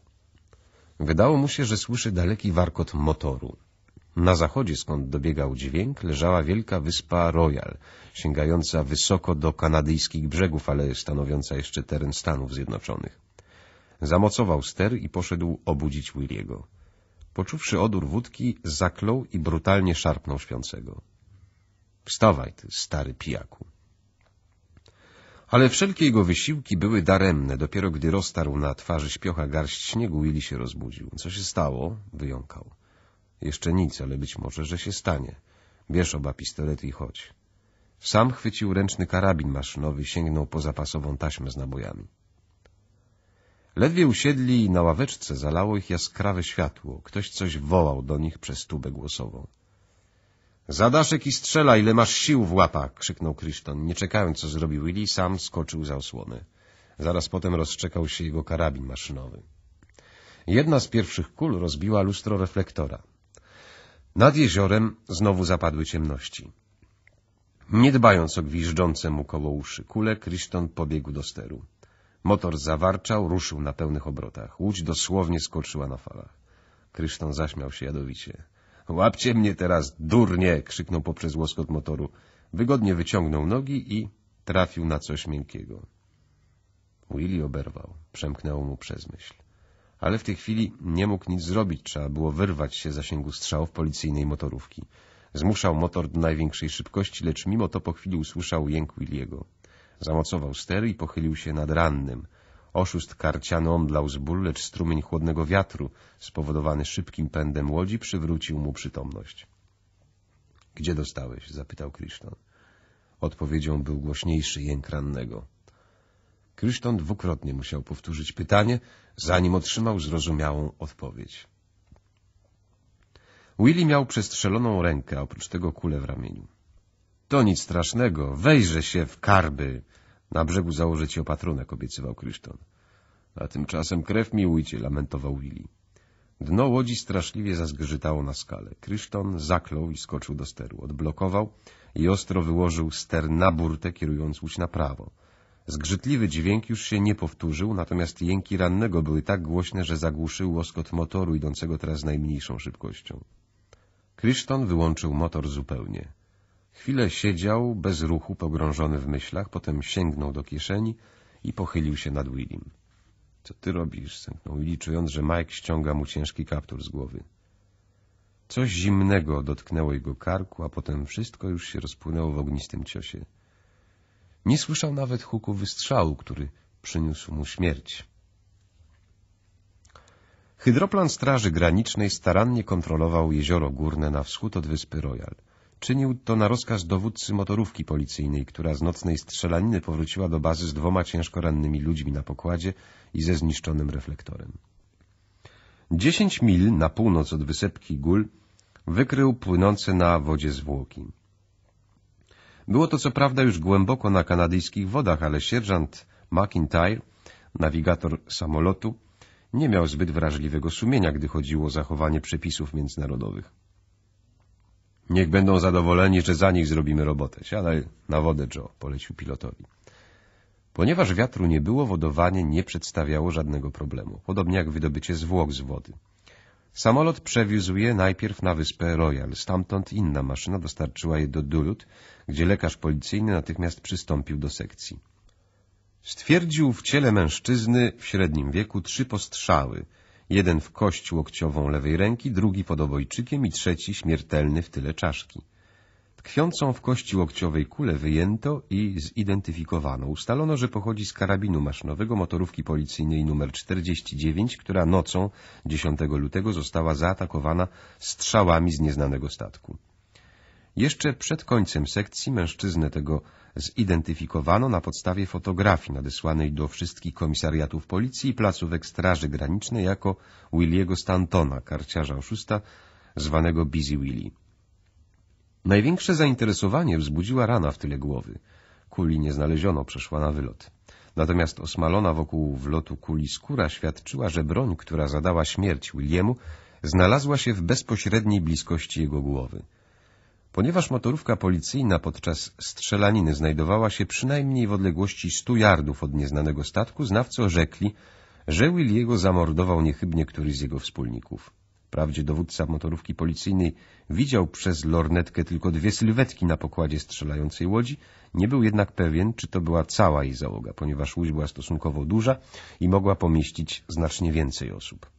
Wydało mu się, że słyszy daleki warkot motoru. Na zachodzie, skąd dobiegał dźwięk, leżała wielka wyspa Royal, sięgająca wysoko do kanadyjskich brzegów, ale stanowiąca jeszcze teren Stanów Zjednoczonych. Zamocował ster i poszedł obudzić Williego. Poczuwszy odór wódki, zaklął i brutalnie szarpnął śpiącego. — Wstawaj, ty stary pijaku! Ale wszelkie jego wysiłki były daremne. Dopiero gdy roztarł na twarzy śpiocha garść śniegu, Willi się rozbudził. Co się stało? Wyjąkał. Jeszcze nic, ale być może, że się stanie. Bierz oba pistolety i chodź. Sam chwycił ręczny karabin maszynowy, sięgnął po zapasową taśmę z nabojami. Ledwie usiedli i na ławeczce zalało ich jaskrawe światło. Ktoś coś wołał do nich przez tubę głosową. Zadaszek i strzela, ile masz sił w łapach! krzyknął Kryszton. Nie czekając, co zrobił Willi, sam skoczył za osłonę. Zaraz potem rozczekał się jego karabin maszynowy. Jedna z pierwszych kul rozbiła lustro reflektora. Nad jeziorem znowu zapadły ciemności. Nie dbając o gwiżdżące mu koło uszy kule, Kryszton pobiegł do steru. Motor zawarczał, ruszył na pełnych obrotach. Łódź dosłownie skoczyła na falach. Kryszton zaśmiał się jadowicie. Łapcie mnie teraz, durnie! krzyknął poprzez łoskot motoru. Wygodnie wyciągnął nogi i trafił na coś miękkiego. Willy oberwał. Przemknęło mu przez myśl. Ale w tej chwili nie mógł nic zrobić. Trzeba było wyrwać się z zasięgu strzałów policyjnej motorówki. Zmuszał motor do największej szybkości, lecz mimo to po chwili usłyszał jęk Williego. Zamocował ster i pochylił się nad rannym. Oszust karciany omdlał z ból, lecz strumień chłodnego wiatru, spowodowany szybkim pędem łodzi, przywrócił mu przytomność. — Gdzie dostałeś? — zapytał Kryszton. Odpowiedzią był głośniejszy jęk rannego. Kryszton dwukrotnie musiał powtórzyć pytanie, zanim otrzymał zrozumiałą odpowiedź. Willy miał przestrzeloną rękę, a oprócz tego kulę w ramieniu. — To nic strasznego, wejrzę się w karby! Na brzegu założę ci opatrunek, obiecywał Kryszton. A tymczasem krew miłujcie, lamentował Willi. Dno łodzi straszliwie zazgrzytało na skale. Kryszton zaklął i skoczył do steru. Odblokował i ostro wyłożył ster na burtę, kierując łódź na prawo. Zgrzytliwy dźwięk już się nie powtórzył, natomiast jęki rannego były tak głośne, że zagłuszył łoskot motoru idącego teraz najmniejszą szybkością. Kryszton wyłączył motor zupełnie. Chwilę siedział, bez ruchu, pogrążony w myślach, potem sięgnął do kieszeni i pochylił się nad Willim. — Co ty robisz? — sęknął Willi, czując, że Mike ściąga mu ciężki kaptur z głowy. Coś zimnego dotknęło jego karku, a potem wszystko już się rozpłynęło w ognistym ciosie. Nie słyszał nawet huku wystrzału, który przyniósł mu śmierć. Hydroplan Straży Granicznej starannie kontrolował jezioro górne na wschód od wyspy Royal — Czynił to na rozkaz dowódcy motorówki policyjnej, która z nocnej strzelaniny powróciła do bazy z dwoma ciężko rannymi ludźmi na pokładzie i ze zniszczonym reflektorem. Dziesięć mil na północ od wysepki Gul wykrył płynące na wodzie zwłoki. Było to co prawda już głęboko na kanadyjskich wodach, ale sierżant McIntyre, nawigator samolotu, nie miał zbyt wrażliwego sumienia, gdy chodziło o zachowanie przepisów międzynarodowych. Niech będą zadowoleni, że za nich zrobimy robotę. Siadaj na wodę, Joe, polecił pilotowi. Ponieważ wiatru nie było, wodowanie nie przedstawiało żadnego problemu, podobnie jak wydobycie zwłok z wody. Samolot przewiózł je najpierw na wyspę Royal. Stamtąd inna maszyna dostarczyła je do Duluth, gdzie lekarz policyjny natychmiast przystąpił do sekcji. Stwierdził w ciele mężczyzny w średnim wieku trzy postrzały – Jeden w kość łokciową lewej ręki, drugi pod obojczykiem i trzeci śmiertelny w tyle czaszki. Tkwiącą w kości łokciowej kulę wyjęto i zidentyfikowano. Ustalono, że pochodzi z karabinu maszynowego motorówki policyjnej nr 49, która nocą 10 lutego została zaatakowana strzałami z nieznanego statku. Jeszcze przed końcem sekcji mężczyznę tego zidentyfikowano na podstawie fotografii nadesłanej do wszystkich komisariatów policji i placówek Straży Granicznej jako Williego Stantona, karciarza oszusta, zwanego Busy Willy. Największe zainteresowanie wzbudziła rana w tyle głowy. Kuli nie znaleziono, przeszła na wylot. Natomiast osmalona wokół wlotu kuli skóra świadczyła, że broń, która zadała śmierć Williemu, znalazła się w bezpośredniej bliskości jego głowy. Ponieważ motorówka policyjna podczas strzelaniny znajdowała się przynajmniej w odległości 100 jardów od nieznanego statku, znawcy orzekli, że Williego zamordował niechybnie któryś z jego wspólników. Wprawdzie dowódca motorówki policyjnej widział przez lornetkę tylko dwie sylwetki na pokładzie strzelającej łodzi, nie był jednak pewien, czy to była cała jej załoga, ponieważ łódź była stosunkowo duża i mogła pomieścić znacznie więcej osób.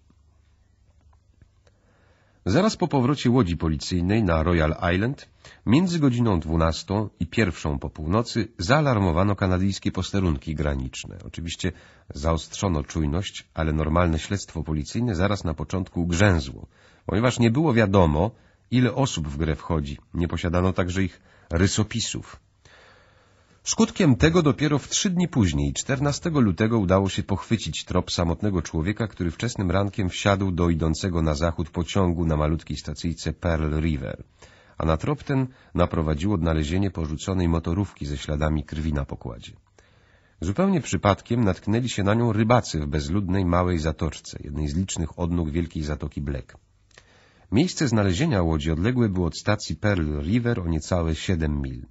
Zaraz po powrocie łodzi policyjnej na Royal Island, między godziną 12 i pierwszą po północy, zaalarmowano kanadyjskie posterunki graniczne. Oczywiście zaostrzono czujność, ale normalne śledztwo policyjne zaraz na początku grzęzło, ponieważ nie było wiadomo, ile osób w grę wchodzi. Nie posiadano także ich rysopisów. Skutkiem tego dopiero w trzy dni później, 14 lutego, udało się pochwycić trop samotnego człowieka, który wczesnym rankiem wsiadł do idącego na zachód pociągu na malutkiej stacyjce Pearl River, a na trop ten naprowadziło odnalezienie porzuconej motorówki ze śladami krwi na pokładzie. Zupełnie przypadkiem natknęli się na nią rybacy w bezludnej małej zatoczce, jednej z licznych odnóg wielkiej zatoki Black. Miejsce znalezienia łodzi odległe było od stacji Pearl River o niecałe 7 mil.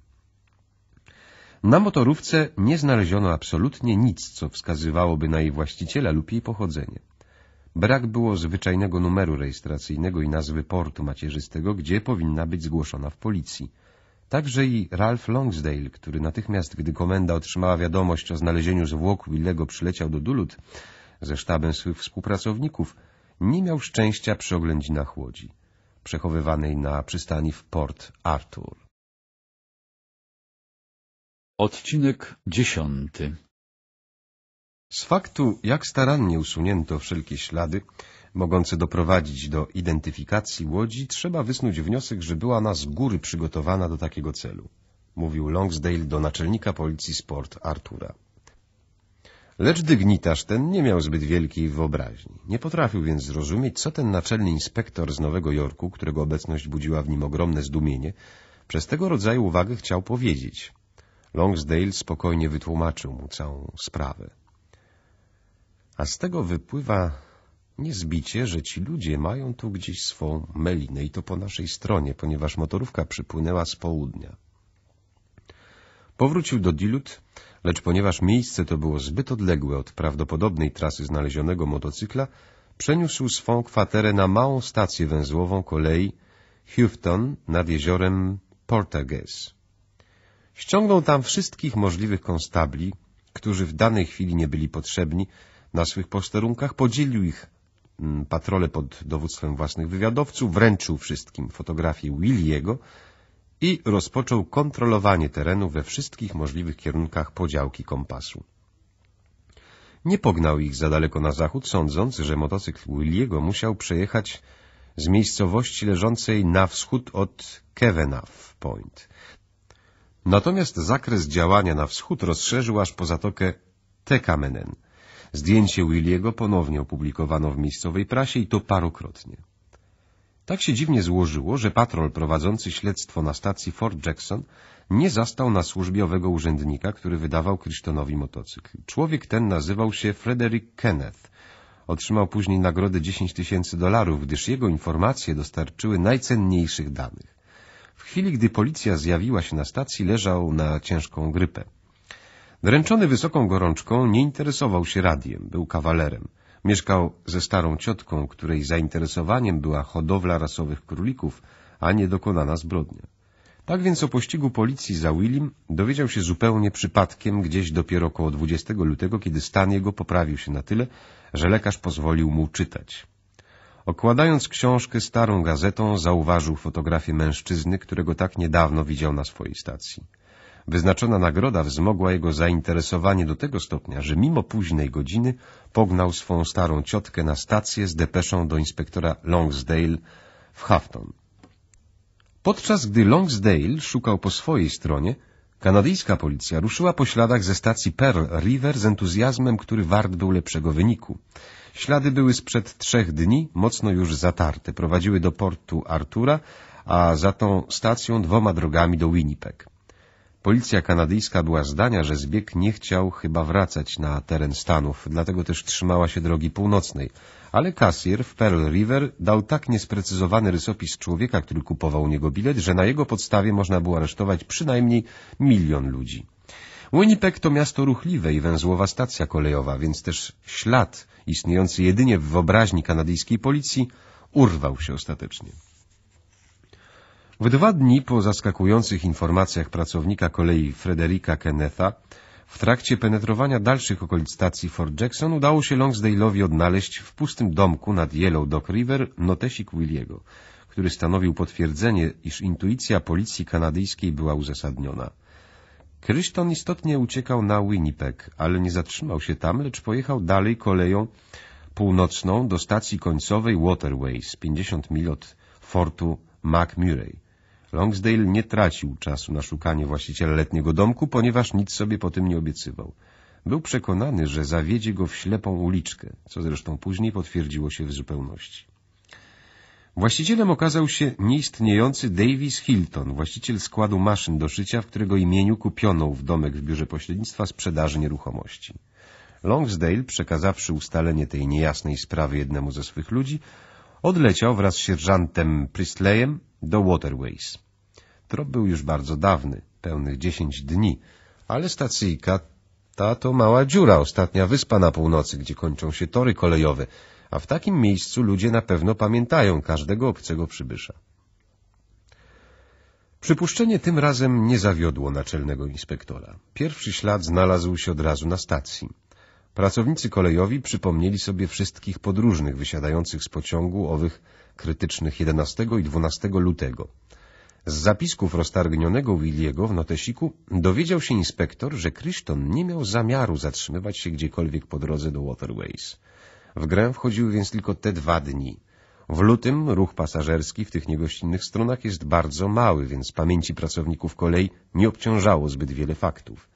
Na motorówce nie znaleziono absolutnie nic, co wskazywałoby na jej właściciela lub jej pochodzenie. Brak było zwyczajnego numeru rejestracyjnego i nazwy portu macierzystego, gdzie powinna być zgłoszona w policji. Także i Ralph Longsdale, który natychmiast, gdy komenda otrzymała wiadomość o znalezieniu zwłok Willego, przyleciał do Duluth ze sztabem swych współpracowników, nie miał szczęścia przy oględzinach łodzi, przechowywanej na przystani w Port Arthur. Odcinek dziesiąty Z faktu, jak starannie usunięto wszelkie ślady, mogące doprowadzić do identyfikacji łodzi, trzeba wysnuć wniosek, że była ona z góry przygotowana do takiego celu, mówił Longsdale do naczelnika policji sport Artura. Lecz dygnitarz ten nie miał zbyt wielkiej wyobraźni. Nie potrafił więc zrozumieć, co ten naczelny inspektor z Nowego Jorku, którego obecność budziła w nim ogromne zdumienie, przez tego rodzaju uwagę chciał powiedzieć – Longsdale spokojnie wytłumaczył mu całą sprawę. A z tego wypływa niezbicie, że ci ludzie mają tu gdzieś swą melinę i to po naszej stronie, ponieważ motorówka przypłynęła z południa. Powrócił do Dilut, lecz ponieważ miejsce to było zbyt odległe od prawdopodobnej trasy znalezionego motocykla, przeniósł swą kwaterę na małą stację węzłową kolei Houghton nad jeziorem Portages. Ściągnął tam wszystkich możliwych konstabli, którzy w danej chwili nie byli potrzebni na swych posterunkach, podzielił ich mm, patrole pod dowództwem własnych wywiadowców, wręczył wszystkim fotografię Williego i rozpoczął kontrolowanie terenu we wszystkich możliwych kierunkach podziałki kompasu. Nie pognał ich za daleko na zachód, sądząc, że motocykl Williego musiał przejechać z miejscowości leżącej na wschód od Kevenav Point Natomiast zakres działania na wschód rozszerzył aż po zatokę Tekamenen. Zdjęcie Williego ponownie opublikowano w miejscowej prasie i to parokrotnie. Tak się dziwnie złożyło, że patrol prowadzący śledztwo na stacji Fort Jackson nie zastał na służbie owego urzędnika, który wydawał Krysztonowi motocykl. Człowiek ten nazywał się Frederick Kenneth. Otrzymał później nagrodę 10 tysięcy dolarów, gdyż jego informacje dostarczyły najcenniejszych danych. W chwili, gdy policja zjawiła się na stacji, leżał na ciężką grypę. Dręczony wysoką gorączką, nie interesował się radiem, był kawalerem. Mieszkał ze starą ciotką, której zainteresowaniem była hodowla rasowych królików, a nie dokonana zbrodnia. Tak więc o pościgu policji za Willim dowiedział się zupełnie przypadkiem gdzieś dopiero około 20 lutego, kiedy stan jego poprawił się na tyle, że lekarz pozwolił mu czytać. Okładając książkę starą gazetą, zauważył fotografię mężczyzny, którego tak niedawno widział na swojej stacji. Wyznaczona nagroda wzmogła jego zainteresowanie do tego stopnia, że mimo późnej godziny pognał swą starą ciotkę na stację z depeszą do inspektora Longsdale w Hafton. Podczas gdy Longsdale szukał po swojej stronie, kanadyjska policja ruszyła po śladach ze stacji Pearl River z entuzjazmem, który wart był lepszego wyniku. Ślady były sprzed trzech dni, mocno już zatarte. Prowadziły do portu Artura, a za tą stacją dwoma drogami do Winnipeg. Policja kanadyjska była zdania, że zbieg nie chciał chyba wracać na teren Stanów, dlatego też trzymała się drogi północnej. Ale kasjer w Pearl River dał tak niesprecyzowany rysopis człowieka, który kupował u niego bilet, że na jego podstawie można było aresztować przynajmniej milion ludzi. Winnipeg to miasto ruchliwe i węzłowa stacja kolejowa, więc też ślad istniejący jedynie w wyobraźni kanadyjskiej policji urwał się ostatecznie. W dwa dni po zaskakujących informacjach pracownika kolei Frederika Kennetha w trakcie penetrowania dalszych okolic stacji Fort Jackson udało się Longsdale'owi odnaleźć w pustym domku nad Yellow Dock River notesik Williego, który stanowił potwierdzenie, iż intuicja policji kanadyjskiej była uzasadniona. Kryszton istotnie uciekał na Winnipeg, ale nie zatrzymał się tam, lecz pojechał dalej koleją północną do stacji końcowej Waterways, 50 mil od fortu McMurray. Longsdale nie tracił czasu na szukanie właściciela letniego domku, ponieważ nic sobie po tym nie obiecywał. Był przekonany, że zawiedzie go w ślepą uliczkę, co zresztą później potwierdziło się w zupełności. Właścicielem okazał się nieistniejący Davis Hilton, właściciel składu maszyn do szycia, w którego imieniu kupiono w domek w biurze pośrednictwa sprzedaży nieruchomości. Longsdale, przekazawszy ustalenie tej niejasnej sprawy jednemu ze swych ludzi, odleciał wraz z sierżantem Priestleyem do Waterways. Trop był już bardzo dawny, pełnych dziesięć dni, ale stacyjka ta to mała dziura, ostatnia wyspa na północy, gdzie kończą się tory kolejowe — a w takim miejscu ludzie na pewno pamiętają każdego obcego przybysza. Przypuszczenie tym razem nie zawiodło naczelnego inspektora. Pierwszy ślad znalazł się od razu na stacji. Pracownicy kolejowi przypomnieli sobie wszystkich podróżnych wysiadających z pociągu owych krytycznych 11 i 12 lutego. Z zapisków roztargnionego Williego w notesiku dowiedział się inspektor, że Kryszton nie miał zamiaru zatrzymywać się gdziekolwiek po drodze do Waterways – w grę wchodziły więc tylko te dwa dni. W lutym ruch pasażerski w tych niegościnnych stronach jest bardzo mały, więc pamięci pracowników kolei nie obciążało zbyt wiele faktów.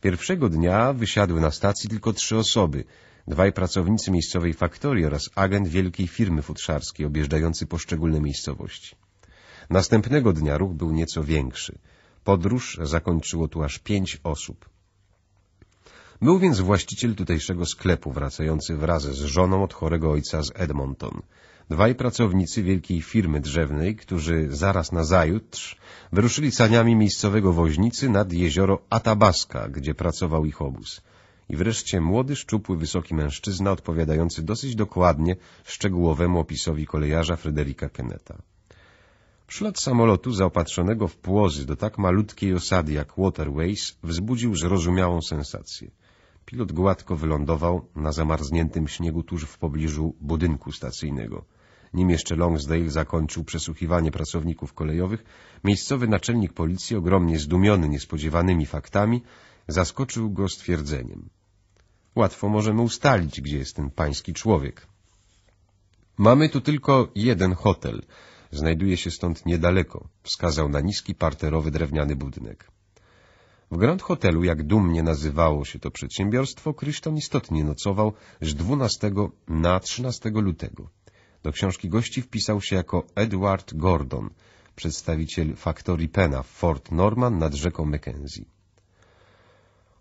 Pierwszego dnia wysiadły na stacji tylko trzy osoby. Dwaj pracownicy miejscowej faktorii oraz agent wielkiej firmy futrzarskiej objeżdżający poszczególne miejscowości. Następnego dnia ruch był nieco większy. Podróż zakończyło tu aż pięć osób. Był więc właściciel tutejszego sklepu, wracający wraz z żoną od chorego ojca z Edmonton. Dwaj pracownicy wielkiej firmy drzewnej, którzy zaraz na zajutrz wyruszyli saniami miejscowego woźnicy nad jezioro Atabaska, gdzie pracował ich obóz. I wreszcie młody, szczupły, wysoki mężczyzna odpowiadający dosyć dokładnie szczegółowemu opisowi kolejarza Frederika Kenneta. Przylot samolotu zaopatrzonego w płozy do tak malutkiej osady jak Waterways wzbudził zrozumiałą sensację. Pilot gładko wylądował na zamarzniętym śniegu tuż w pobliżu budynku stacyjnego. Nim jeszcze Longsdale zakończył przesłuchiwanie pracowników kolejowych, miejscowy naczelnik policji, ogromnie zdumiony niespodziewanymi faktami, zaskoczył go stwierdzeniem. Łatwo możemy ustalić, gdzie jest ten pański człowiek. Mamy tu tylko jeden hotel. Znajduje się stąd niedaleko. Wskazał na niski parterowy drewniany budynek. W Grand Hotelu, jak dumnie nazywało się to przedsiębiorstwo, Kryszton istotnie nocował z 12 na 13 lutego. Do książki gości wpisał się jako Edward Gordon, przedstawiciel faktorii Pena w Fort Norman nad rzeką Mackenzie.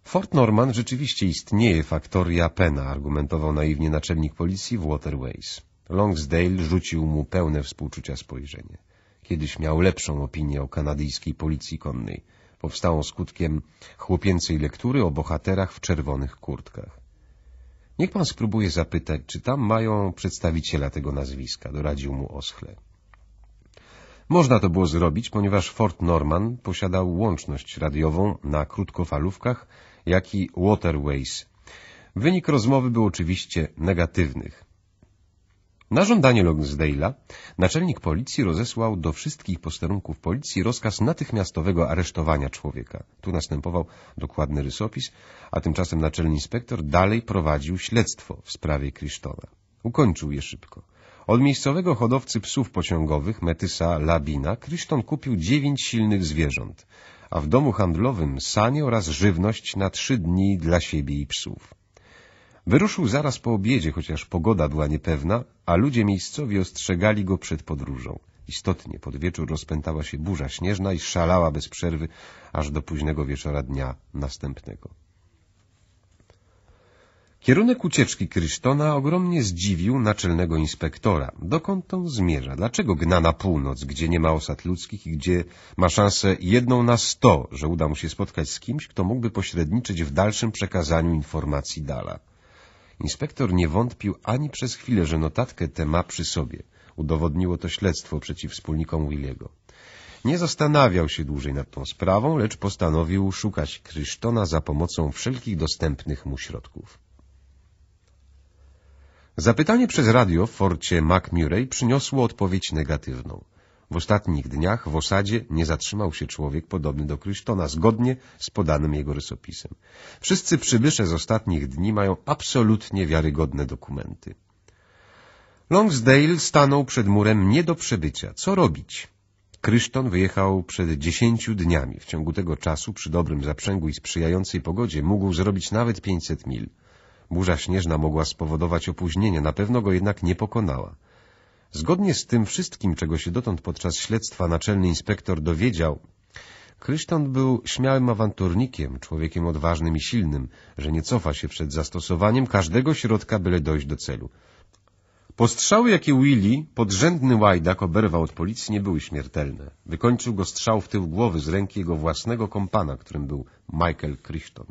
Fort Norman rzeczywiście istnieje faktoria Pena, argumentował naiwnie naczelnik policji w Waterways. Longsdale rzucił mu pełne współczucia spojrzenie. Kiedyś miał lepszą opinię o kanadyjskiej policji konnej powstałą skutkiem chłopięcej lektury o bohaterach w czerwonych kurtkach. Niech pan spróbuje zapytać, czy tam mają przedstawiciela tego nazwiska, doradził mu Oschle. Można to było zrobić, ponieważ Fort Norman posiadał łączność radiową na krótkofalówkach, jak i Waterways. Wynik rozmowy był oczywiście negatywnych. Na żądanie Longsdale'a naczelnik policji rozesłał do wszystkich posterunków policji rozkaz natychmiastowego aresztowania człowieka. Tu następował dokładny rysopis, a tymczasem naczelny inspektor dalej prowadził śledztwo w sprawie Krzysztona. Ukończył je szybko. Od miejscowego hodowcy psów pociągowych, Metysa Labina, Kryszton kupił dziewięć silnych zwierząt, a w domu handlowym sanie oraz żywność na trzy dni dla siebie i psów. Wyruszył zaraz po obiedzie, chociaż pogoda była niepewna, a ludzie miejscowi ostrzegali go przed podróżą. Istotnie, pod wieczór rozpętała się burza śnieżna i szalała bez przerwy aż do późnego wieczora dnia następnego. Kierunek ucieczki Krysztona ogromnie zdziwił naczelnego inspektora. Dokąd on zmierza? Dlaczego gna na północ, gdzie nie ma osad ludzkich i gdzie ma szansę jedną na sto, że uda mu się spotkać z kimś, kto mógłby pośredniczyć w dalszym przekazaniu informacji dala? Inspektor nie wątpił ani przez chwilę, że notatkę tę ma przy sobie. Udowodniło to śledztwo przeciw wspólnikom Williego. Nie zastanawiał się dłużej nad tą sprawą, lecz postanowił szukać Krysztona za pomocą wszelkich dostępnych mu środków. Zapytanie przez radio w forcie McMurray przyniosło odpowiedź negatywną. W ostatnich dniach w osadzie nie zatrzymał się człowiek podobny do Krystona, zgodnie z podanym jego rysopisem. Wszyscy przybysze z ostatnich dni mają absolutnie wiarygodne dokumenty. Longsdale stanął przed murem nie do przebycia. Co robić? Kryszton wyjechał przed dziesięciu dniami. W ciągu tego czasu, przy dobrym zaprzęgu i sprzyjającej pogodzie, mógł zrobić nawet pięćset mil. Burza śnieżna mogła spowodować opóźnienie, na pewno go jednak nie pokonała. Zgodnie z tym wszystkim, czego się dotąd podczas śledztwa naczelny inspektor dowiedział, Kryszton był śmiałym awanturnikiem, człowiekiem odważnym i silnym, że nie cofa się przed zastosowaniem każdego środka, byle dojść do celu. Postrzały, jakie Willy, podrzędny łajdak, oberwał od policji, nie były śmiertelne. Wykończył go strzał w tył głowy z ręki jego własnego kompana, którym był Michael Crichton.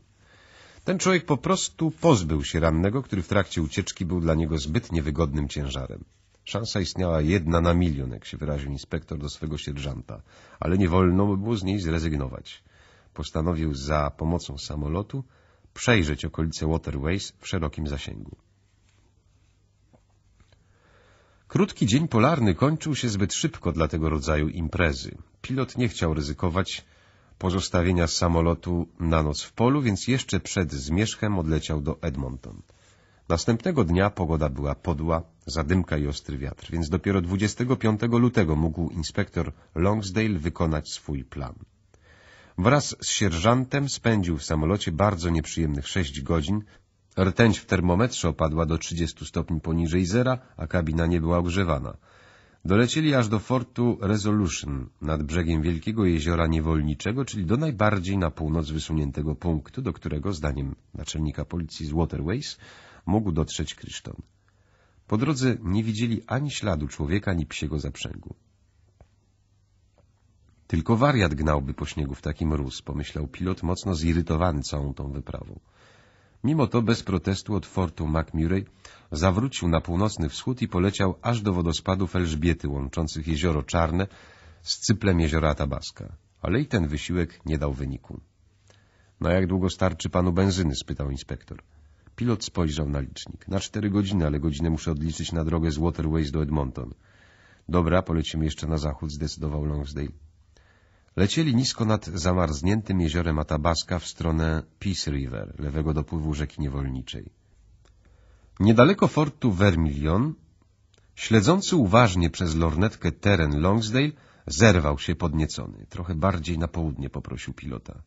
Ten człowiek po prostu pozbył się rannego, który w trakcie ucieczki był dla niego zbyt niewygodnym ciężarem. Szansa istniała jedna na milion, jak się wyraził inspektor do swego sierżanta, ale nie wolno by było z niej zrezygnować. Postanowił za pomocą samolotu przejrzeć okolice Waterways w szerokim zasięgu. Krótki dzień polarny kończył się zbyt szybko dla tego rodzaju imprezy. Pilot nie chciał ryzykować pozostawienia samolotu na noc w polu, więc jeszcze przed zmierzchem odleciał do Edmonton. Następnego dnia pogoda była podła, zadymka i ostry wiatr, więc dopiero 25 lutego mógł inspektor Longsdale wykonać swój plan. Wraz z sierżantem spędził w samolocie bardzo nieprzyjemnych sześć godzin. Rtęć w termometrze opadła do 30 stopni poniżej zera, a kabina nie była ogrzewana. Dolecieli aż do fortu Resolution nad brzegiem Wielkiego Jeziora Niewolniczego, czyli do najbardziej na północ wysuniętego punktu, do którego, zdaniem naczelnika policji z Waterways, mógł dotrzeć Kryszton. Po drodze nie widzieli ani śladu człowieka, ani psiego zaprzęgu. Tylko wariat gnałby po śniegu w taki mróz, pomyślał pilot, mocno zirytowany całą tą wyprawą. Mimo to bez protestu od fortu McMurray zawrócił na północny wschód i poleciał aż do wodospadów Elżbiety łączących jezioro Czarne z cyplem jeziora Tabaska. Ale i ten wysiłek nie dał wyniku. — No jak długo starczy panu benzyny? — spytał inspektor. — Pilot spojrzał na licznik. Na cztery godziny, ale godzinę muszę odliczyć na drogę z Waterways do Edmonton. Dobra, polecimy jeszcze na zachód, zdecydował Longsdale. Lecieli nisko nad zamarzniętym jeziorem Atabaska w stronę Peace River, lewego dopływu rzeki niewolniczej. Niedaleko fortu Vermilion, śledzący uważnie przez lornetkę teren Longsdale, zerwał się podniecony. Trochę bardziej na południe poprosił pilota.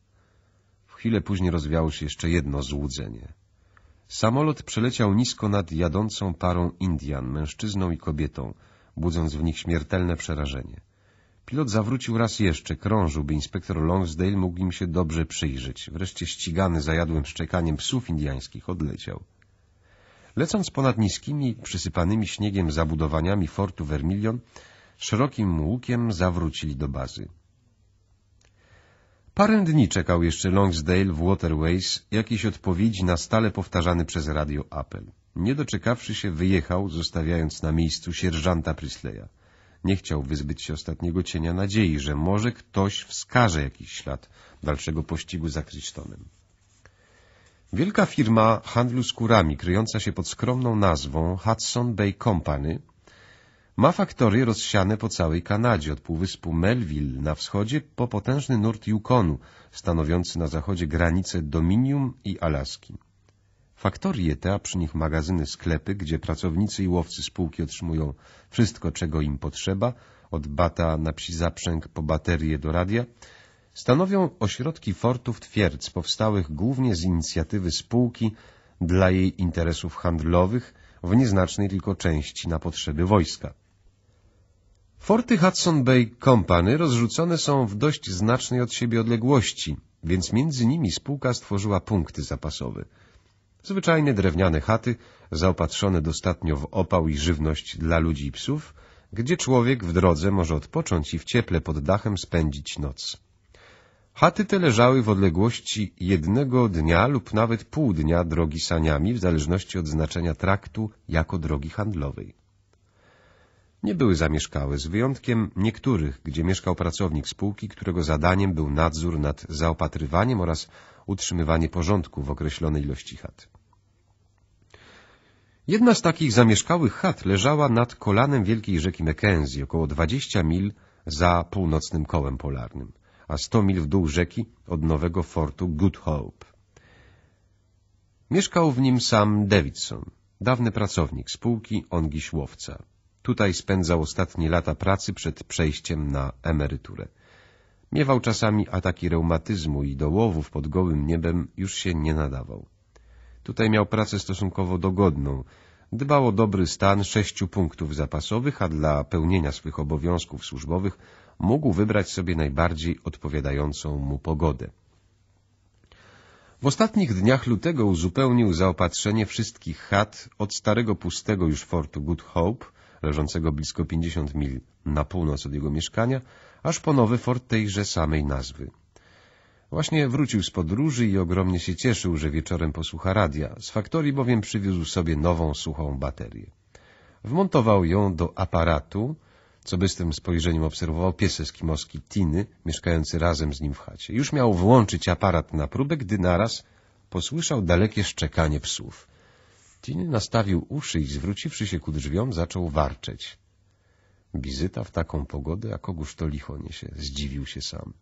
W chwilę później rozwiało się jeszcze jedno złudzenie. Samolot przeleciał nisko nad jadącą parą Indian, mężczyzną i kobietą, budząc w nich śmiertelne przerażenie. Pilot zawrócił raz jeszcze, krążył, by inspektor Longsdale mógł im się dobrze przyjrzeć. Wreszcie ścigany zajadłym szczekaniem psów indiańskich odleciał. Lecąc ponad niskimi, przysypanymi śniegiem zabudowaniami fortu Vermilion, szerokim łukiem zawrócili do bazy. Parę dni czekał jeszcze Longsdale w Waterways jakiejś odpowiedzi na stale powtarzany przez radio apel. Nie doczekawszy się, wyjechał, zostawiając na miejscu sierżanta Prisleya. Nie chciał wyzbyć się ostatniego cienia nadziei, że może ktoś wskaże jakiś ślad dalszego pościgu za Crichtonem. Wielka firma handlu skórami, kryjąca się pod skromną nazwą Hudson Bay Company, ma faktorie rozsiane po całej Kanadzie, od półwyspu Melville na wschodzie po potężny nurt Yukonu, stanowiący na zachodzie granice Dominium i Alaski. Faktorie te, a przy nich magazyny, sklepy, gdzie pracownicy i łowcy spółki otrzymują wszystko, czego im potrzeba, od bata na psi zaprzęg po baterie do radia, stanowią ośrodki fortów twierdz powstałych głównie z inicjatywy spółki dla jej interesów handlowych w nieznacznej tylko części na potrzeby wojska. Forty Hudson Bay Company rozrzucone są w dość znacznej od siebie odległości, więc między nimi spółka stworzyła punkty zapasowe. Zwyczajne drewniane chaty, zaopatrzone dostatnio w opał i żywność dla ludzi i psów, gdzie człowiek w drodze może odpocząć i w cieple pod dachem spędzić noc. Chaty te leżały w odległości jednego dnia lub nawet pół dnia drogi saniami, w zależności od znaczenia traktu jako drogi handlowej nie były zamieszkałe, z wyjątkiem niektórych, gdzie mieszkał pracownik spółki, którego zadaniem był nadzór nad zaopatrywaniem oraz utrzymywanie porządku w określonej ilości chat. Jedna z takich zamieszkałych chat leżała nad kolanem wielkiej rzeki Mackenzie, około 20 mil za północnym kołem polarnym, a 100 mil w dół rzeki od nowego fortu Good Hope. Mieszkał w nim sam Davidson, dawny pracownik spółki ongiś łowca. Tutaj spędzał ostatnie lata pracy przed przejściem na emeryturę. Miewał czasami ataki reumatyzmu i do pod gołym niebem już się nie nadawał. Tutaj miał pracę stosunkowo dogodną. Dbał o dobry stan sześciu punktów zapasowych, a dla pełnienia swych obowiązków służbowych mógł wybrać sobie najbardziej odpowiadającą mu pogodę. W ostatnich dniach lutego uzupełnił zaopatrzenie wszystkich chat od starego pustego już fortu Good Hope leżącego blisko 50 mil na północ od jego mieszkania, aż po nowy fort tejże samej nazwy. Właśnie wrócił z podróży i ogromnie się cieszył, że wieczorem posłucha radia, z faktorii bowiem przywiózł sobie nową, suchą baterię. Wmontował ją do aparatu, co tym spojrzeniem obserwował pies eskimoski Tiny, mieszkający razem z nim w chacie. Już miał włączyć aparat na próbę, gdy naraz posłyszał dalekie szczekanie psów. Tin nastawił uszy i zwróciwszy się ku drzwiom, zaczął warczeć. Wizyta w taką pogodę, a kogóż to licho niesie, zdziwił się sam.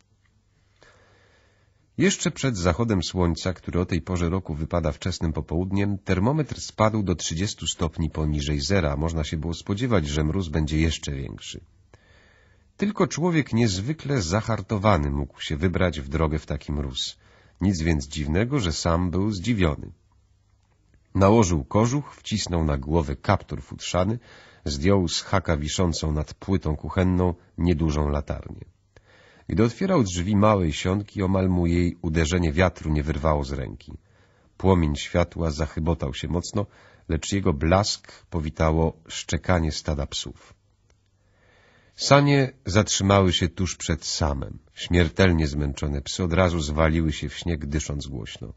Jeszcze przed zachodem słońca, który o tej porze roku wypada wczesnym popołudniem, termometr spadł do 30 stopni poniżej zera, można się było spodziewać, że mróz będzie jeszcze większy. Tylko człowiek niezwykle zahartowany mógł się wybrać w drogę w taki mróz. Nic więc dziwnego, że sam był zdziwiony. Nałożył kożuch, wcisnął na głowę kaptur futrzany, zdjął z haka wiszącą nad płytą kuchenną niedużą latarnię. Gdy otwierał drzwi małej sionki, omal mu jej uderzenie wiatru nie wyrwało z ręki. Płomień światła zachybotał się mocno, lecz jego blask powitało szczekanie stada psów. Sanie zatrzymały się tuż przed samem. Śmiertelnie zmęczone psy od razu zwaliły się w śnieg, dysząc głośno.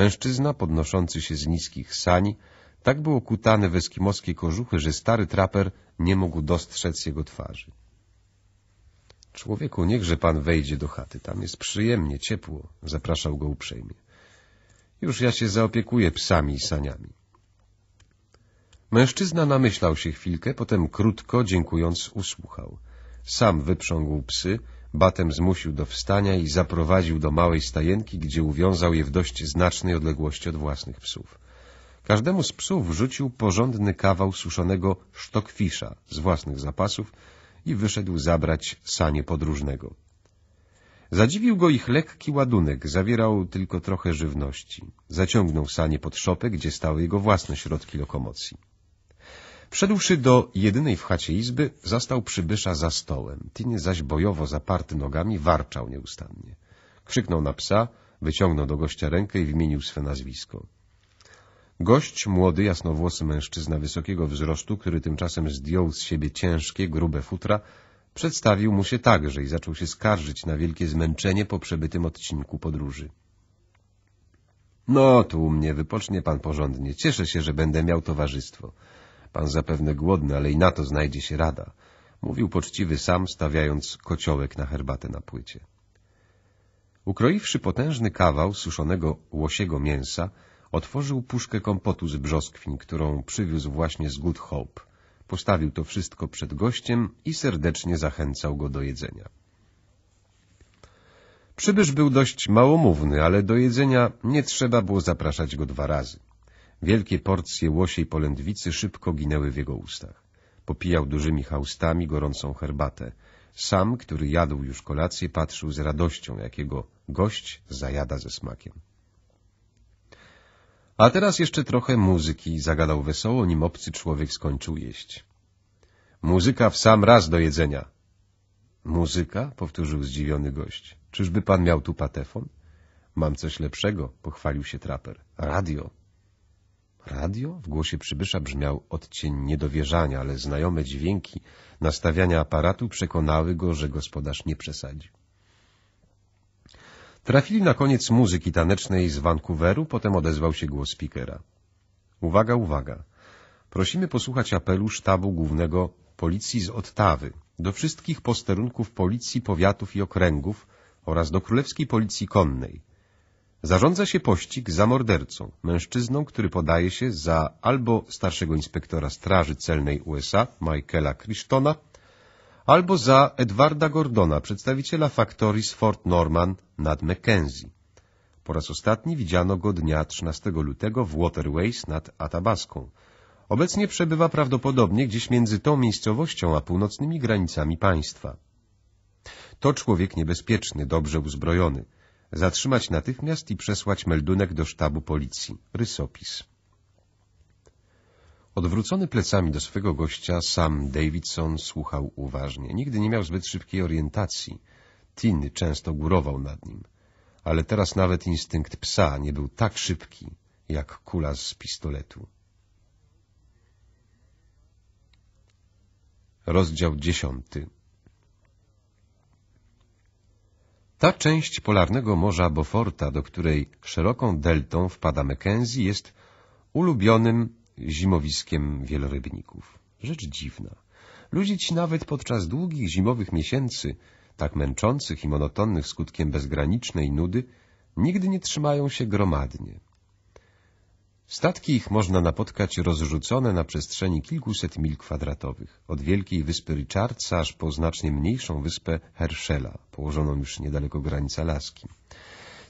Mężczyzna, podnoszący się z niskich sań, tak był okutany w eskimoskie kożuchy, że stary traper nie mógł dostrzec jego twarzy. Człowieku, niechże pan wejdzie do chaty, tam jest przyjemnie, ciepło, zapraszał go uprzejmie. Już ja się zaopiekuję psami i saniami. Mężczyzna namyślał się chwilkę, potem krótko, dziękując, usłuchał. Sam wyprzągł psy Batem zmusił do wstania i zaprowadził do małej stajenki, gdzie uwiązał je w dość znacznej odległości od własnych psów. Każdemu z psów wrzucił porządny kawał suszonego sztokfisza z własnych zapasów i wyszedł zabrać sanie podróżnego. Zadziwił go ich lekki ładunek, zawierał tylko trochę żywności. Zaciągnął sanie pod szopę, gdzie stały jego własne środki lokomocji. Wszedłszy do jedynej w chacie izby, zastał przybysza za stołem. Tiny zaś bojowo zaparty nogami warczał nieustannie. Krzyknął na psa, wyciągnął do gościa rękę i wymienił swe nazwisko. Gość, młody, jasnowłosy mężczyzna wysokiego wzrostu, który tymczasem zdjął z siebie ciężkie, grube futra, przedstawił mu się także i zaczął się skarżyć na wielkie zmęczenie po przebytym odcinku podróży. — No, tu u mnie wypocznie pan porządnie. Cieszę się, że będę miał towarzystwo. Pan zapewne głodny, ale i na to znajdzie się rada. Mówił poczciwy sam, stawiając kociołek na herbatę na płycie. Ukroiwszy potężny kawał suszonego łosiego mięsa, otworzył puszkę kompotu z brzoskwiń, którą przywiózł właśnie z Good Hope. Postawił to wszystko przed gościem i serdecznie zachęcał go do jedzenia. Przybysz był dość małomówny, ale do jedzenia nie trzeba było zapraszać go dwa razy. Wielkie porcje łosiej polędwicy szybko ginęły w jego ustach. Popijał dużymi haustami gorącą herbatę. Sam, który jadł już kolację, patrzył z radością, jakiego gość zajada ze smakiem. A teraz jeszcze trochę muzyki, zagadał wesoło, nim obcy człowiek skończył jeść. Muzyka w sam raz do jedzenia. Muzyka? powtórzył zdziwiony gość. Czyżby pan miał tu patefon? Mam coś lepszego, pochwalił się traper. Radio. Radio? W głosie przybysza brzmiał odcień niedowierzania, ale znajome dźwięki nastawiania aparatu przekonały go, że gospodarz nie przesadził. Trafili na koniec muzyki tanecznej z Vancouveru, potem odezwał się głos speakera. Uwaga, uwaga. Prosimy posłuchać apelu sztabu głównego policji z Ottawy do wszystkich posterunków policji powiatów i okręgów oraz do Królewskiej Policji Konnej Zarządza się pościg za mordercą, mężczyzną, który podaje się za albo starszego inspektora Straży Celnej USA, Michaela Christona, albo za Edwarda Gordona, przedstawiciela faktorii z Fort Norman nad Mackenzie. Po raz ostatni widziano go dnia 13 lutego w Waterways nad Atabaską. Obecnie przebywa prawdopodobnie gdzieś między tą miejscowością a północnymi granicami państwa. To człowiek niebezpieczny, dobrze uzbrojony – zatrzymać natychmiast i przesłać meldunek do sztabu policji. Rysopis. Odwrócony plecami do swego gościa, sam Davidson słuchał uważnie. Nigdy nie miał zbyt szybkiej orientacji. Tin często górował nad nim. Ale teraz nawet instynkt psa nie był tak szybki, jak kula z pistoletu. Rozdział dziesiąty Ta część polarnego morza Beauforta, do której szeroką deltą wpada Mackenzie, jest ulubionym zimowiskiem wielorybników. Rzecz dziwna. Ludzie ci nawet podczas długich zimowych miesięcy, tak męczących i monotonnych skutkiem bezgranicznej nudy, nigdy nie trzymają się gromadnie. Statki ich można napotkać rozrzucone na przestrzeni kilkuset mil kwadratowych, od wielkiej wyspy Richardsa aż po znacznie mniejszą wyspę Herschela, położoną już niedaleko granic Alaski.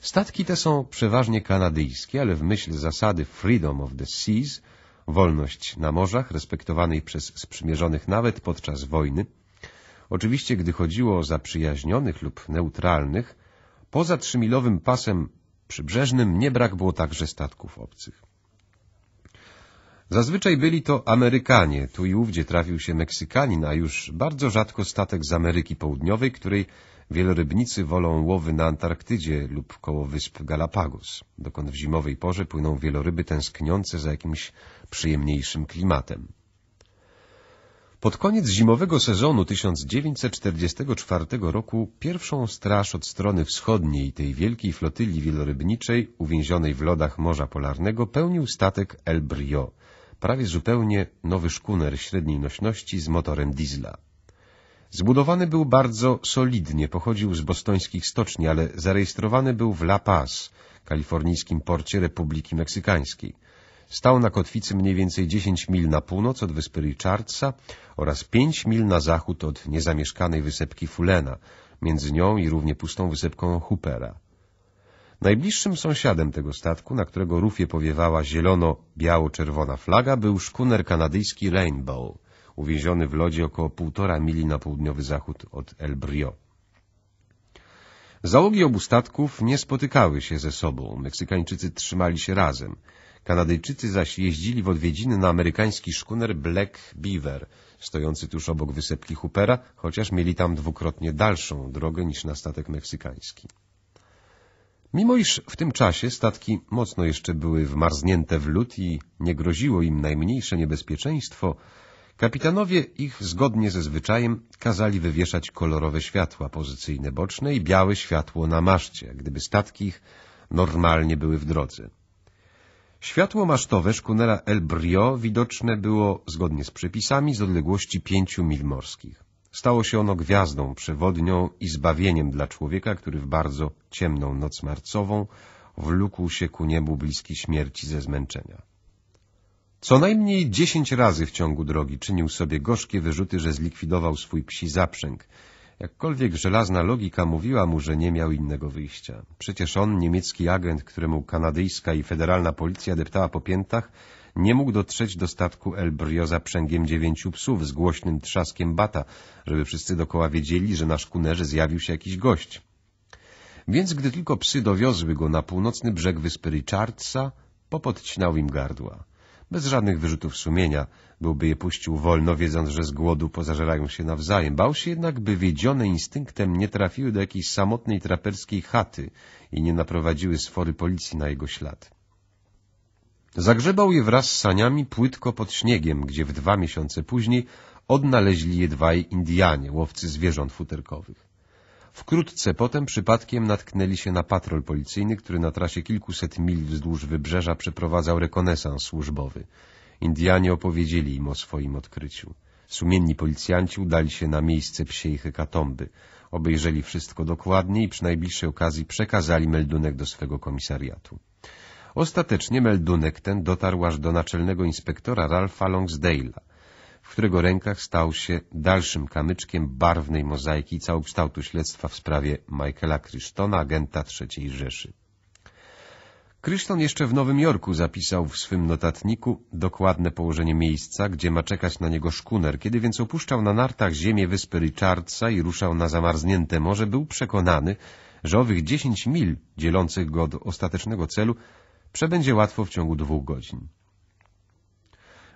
Statki te są przeważnie kanadyjskie, ale w myśl zasady Freedom of the Seas, wolność na morzach, respektowanej przez sprzymierzonych nawet podczas wojny, oczywiście gdy chodziło o zaprzyjaźnionych lub neutralnych, poza trzymilowym pasem przybrzeżnym nie brak było także statków obcych. Zazwyczaj byli to Amerykanie, tu i ówdzie trafił się Meksykanin, a już bardzo rzadko statek z Ameryki Południowej, której wielorybnicy wolą łowy na Antarktydzie lub koło wysp Galapagos, dokąd w zimowej porze płyną wieloryby tęskniące za jakimś przyjemniejszym klimatem. Pod koniec zimowego sezonu 1944 roku pierwszą straż od strony wschodniej tej wielkiej flotylii wielorybniczej uwięzionej w lodach Morza Polarnego pełnił statek El Brio – prawie zupełnie nowy szkuner średniej nośności z motorem diesla. Zbudowany był bardzo solidnie, pochodził z bostońskich stoczni, ale zarejestrowany był w La Paz, kalifornijskim porcie Republiki Meksykańskiej. Stał na kotwicy mniej więcej 10 mil na północ od wyspy Richardsa oraz 5 mil na zachód od niezamieszkanej wysepki Fulena, między nią i równie pustą wysepką Hoopera. Najbliższym sąsiadem tego statku, na którego rufie powiewała zielono-biało-czerwona flaga, był szkuner kanadyjski Rainbow, uwięziony w lodzie około półtora mili na południowy zachód od El Brio. Załogi obu statków nie spotykały się ze sobą. Meksykańczycy trzymali się razem. Kanadyjczycy zaś jeździli w odwiedziny na amerykański szkuner Black Beaver, stojący tuż obok wysepki Hoopera, chociaż mieli tam dwukrotnie dalszą drogę niż na statek meksykański. Mimo iż w tym czasie statki mocno jeszcze były wmarznięte w lód i nie groziło im najmniejsze niebezpieczeństwo, kapitanowie ich zgodnie ze zwyczajem kazali wywieszać kolorowe światła pozycyjne boczne i białe światło na maszcie, gdyby statki ich normalnie były w drodze. Światło masztowe szkunera El Brio widoczne było, zgodnie z przepisami, z odległości pięciu mil morskich. Stało się ono gwiazdą, przewodnią i zbawieniem dla człowieka, który w bardzo ciemną noc marcową wlókł się ku niebu bliski śmierci ze zmęczenia. Co najmniej dziesięć razy w ciągu drogi czynił sobie gorzkie wyrzuty, że zlikwidował swój psi zaprzęg, jakkolwiek żelazna logika mówiła mu, że nie miał innego wyjścia. Przecież on, niemiecki agent, któremu kanadyjska i federalna policja deptała po piętach, nie mógł dotrzeć do statku El Brioza przęgiem dziewięciu psów z głośnym trzaskiem bata, żeby wszyscy dokoła wiedzieli, że na szkunerze zjawił się jakiś gość. Więc gdy tylko psy dowiozły go na północny brzeg wyspy Richardsa, popodcinał im gardła. Bez żadnych wyrzutów sumienia byłby je puścił wolno, wiedząc, że z głodu pozażerają się nawzajem. Bał się jednak, by wiedzione instynktem nie trafiły do jakiejś samotnej traperskiej chaty i nie naprowadziły sfory policji na jego ślad. Zagrzebał je wraz z saniami płytko pod śniegiem, gdzie w dwa miesiące później odnaleźli je dwaj Indianie, łowcy zwierząt futerkowych. Wkrótce potem przypadkiem natknęli się na patrol policyjny, który na trasie kilkuset mil wzdłuż wybrzeża przeprowadzał rekonesans służbowy. Indianie opowiedzieli im o swoim odkryciu. Sumienni policjanci udali się na miejsce psiej hekatomby. Obejrzeli wszystko dokładnie i przy najbliższej okazji przekazali meldunek do swego komisariatu. Ostatecznie meldunek ten dotarł aż do naczelnego inspektora Ralpha Longsdale'a, w którego rękach stał się dalszym kamyczkiem barwnej mozaiki całokształtu śledztwa w sprawie Michaela Christona, agenta III Rzeszy. Kryszton jeszcze w Nowym Jorku zapisał w swym notatniku dokładne położenie miejsca, gdzie ma czekać na niego szkuner. Kiedy więc opuszczał na nartach ziemię wyspy Richardsa i ruszał na zamarznięte morze, był przekonany, że owych dziesięć mil dzielących go od ostatecznego celu Przebędzie łatwo w ciągu dwóch godzin.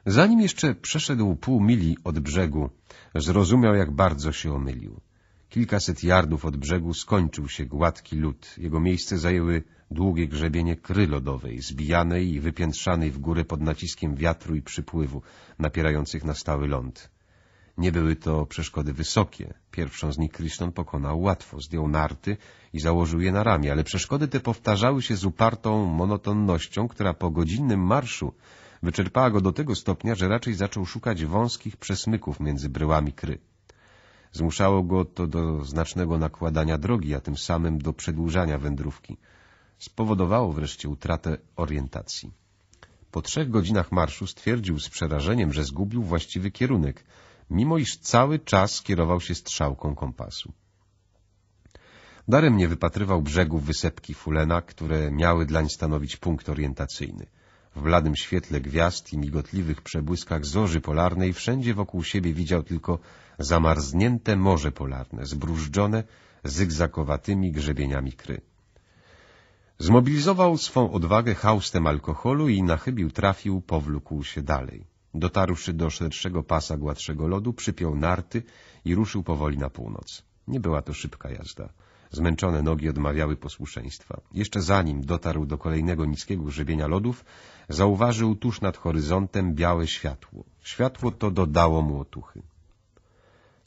Zanim jeszcze przeszedł pół mili od brzegu, zrozumiał, jak bardzo się omylił. Kilkaset jardów od brzegu skończył się gładki lód. Jego miejsce zajęły długie grzebienie kry lodowej, zbijanej i wypiętrzanej w górę pod naciskiem wiatru i przypływu, napierających na stały ląd. Nie były to przeszkody wysokie. Pierwszą z nich Krishnan pokonał łatwo, zdjął narty i założył je na ramię, ale przeszkody te powtarzały się z upartą monotonnością, która po godzinnym marszu wyczerpała go do tego stopnia, że raczej zaczął szukać wąskich przesmyków między bryłami kry. Zmuszało go to do znacznego nakładania drogi, a tym samym do przedłużania wędrówki. Spowodowało wreszcie utratę orientacji. Po trzech godzinach marszu stwierdził z przerażeniem, że zgubił właściwy kierunek – mimo iż cały czas kierował się strzałką kompasu. Daremnie wypatrywał brzegów wysepki Fulena, które miały dlań stanowić punkt orientacyjny. W bladym świetle gwiazd i migotliwych przebłyskach zorzy polarnej wszędzie wokół siebie widział tylko zamarznięte morze polarne, zbrużdżone zygzakowatymi grzebieniami kry. Zmobilizował swą odwagę haustem alkoholu i na chybił trafił powlókł się dalej. Dotarłszy do szerszego pasa gładszego lodu, przypiął narty i ruszył powoli na północ. Nie była to szybka jazda. Zmęczone nogi odmawiały posłuszeństwa. Jeszcze zanim dotarł do kolejnego niskiego grzebienia lodów, zauważył tuż nad horyzontem białe światło. Światło to dodało mu otuchy.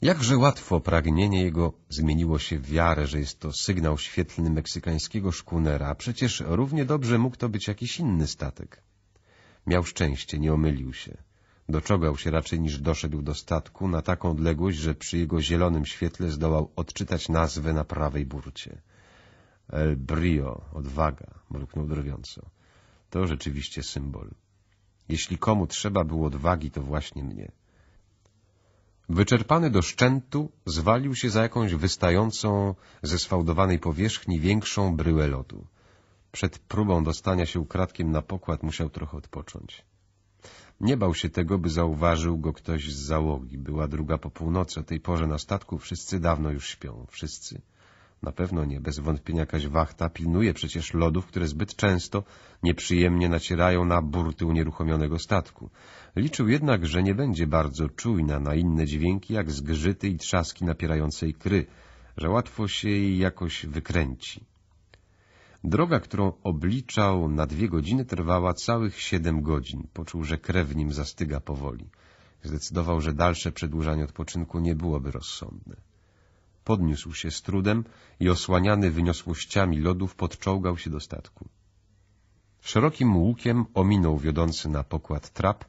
Jakże łatwo pragnienie jego zmieniło się w wiarę, że jest to sygnał świetlny meksykańskiego szkunera, a przecież równie dobrze mógł to być jakiś inny statek. Miał szczęście, nie omylił się. Doczogał się raczej niż doszedł do statku na taką odległość, że przy jego zielonym świetle zdołał odczytać nazwę na prawej burcie. El Brio, odwaga, mruknął drwiąco. To rzeczywiście symbol. Jeśli komu trzeba było odwagi, to właśnie mnie. Wyczerpany do szczętu, zwalił się za jakąś wystającą ze sfałdowanej powierzchni większą bryłę lodu. Przed próbą dostania się ukradkiem na pokład musiał trochę odpocząć. Nie bał się tego, by zauważył go ktoś z załogi. Była druga po północy, o tej porze na statku wszyscy dawno już śpią, wszyscy. Na pewno nie, bez wątpienia jakaś wachta pilnuje przecież lodów, które zbyt często nieprzyjemnie nacierają na burty unieruchomionego statku. Liczył jednak, że nie będzie bardzo czujna na inne dźwięki, jak zgrzyty i trzaski napierającej kry, że łatwo się jej jakoś wykręci. Droga, którą obliczał na dwie godziny, trwała całych siedem godzin. Poczuł, że krew w nim zastyga powoli. Zdecydował, że dalsze przedłużanie odpoczynku nie byłoby rozsądne. Podniósł się z trudem i osłaniany wyniosłościami lodów podczołgał się do statku. Szerokim łukiem ominął wiodący na pokład trap,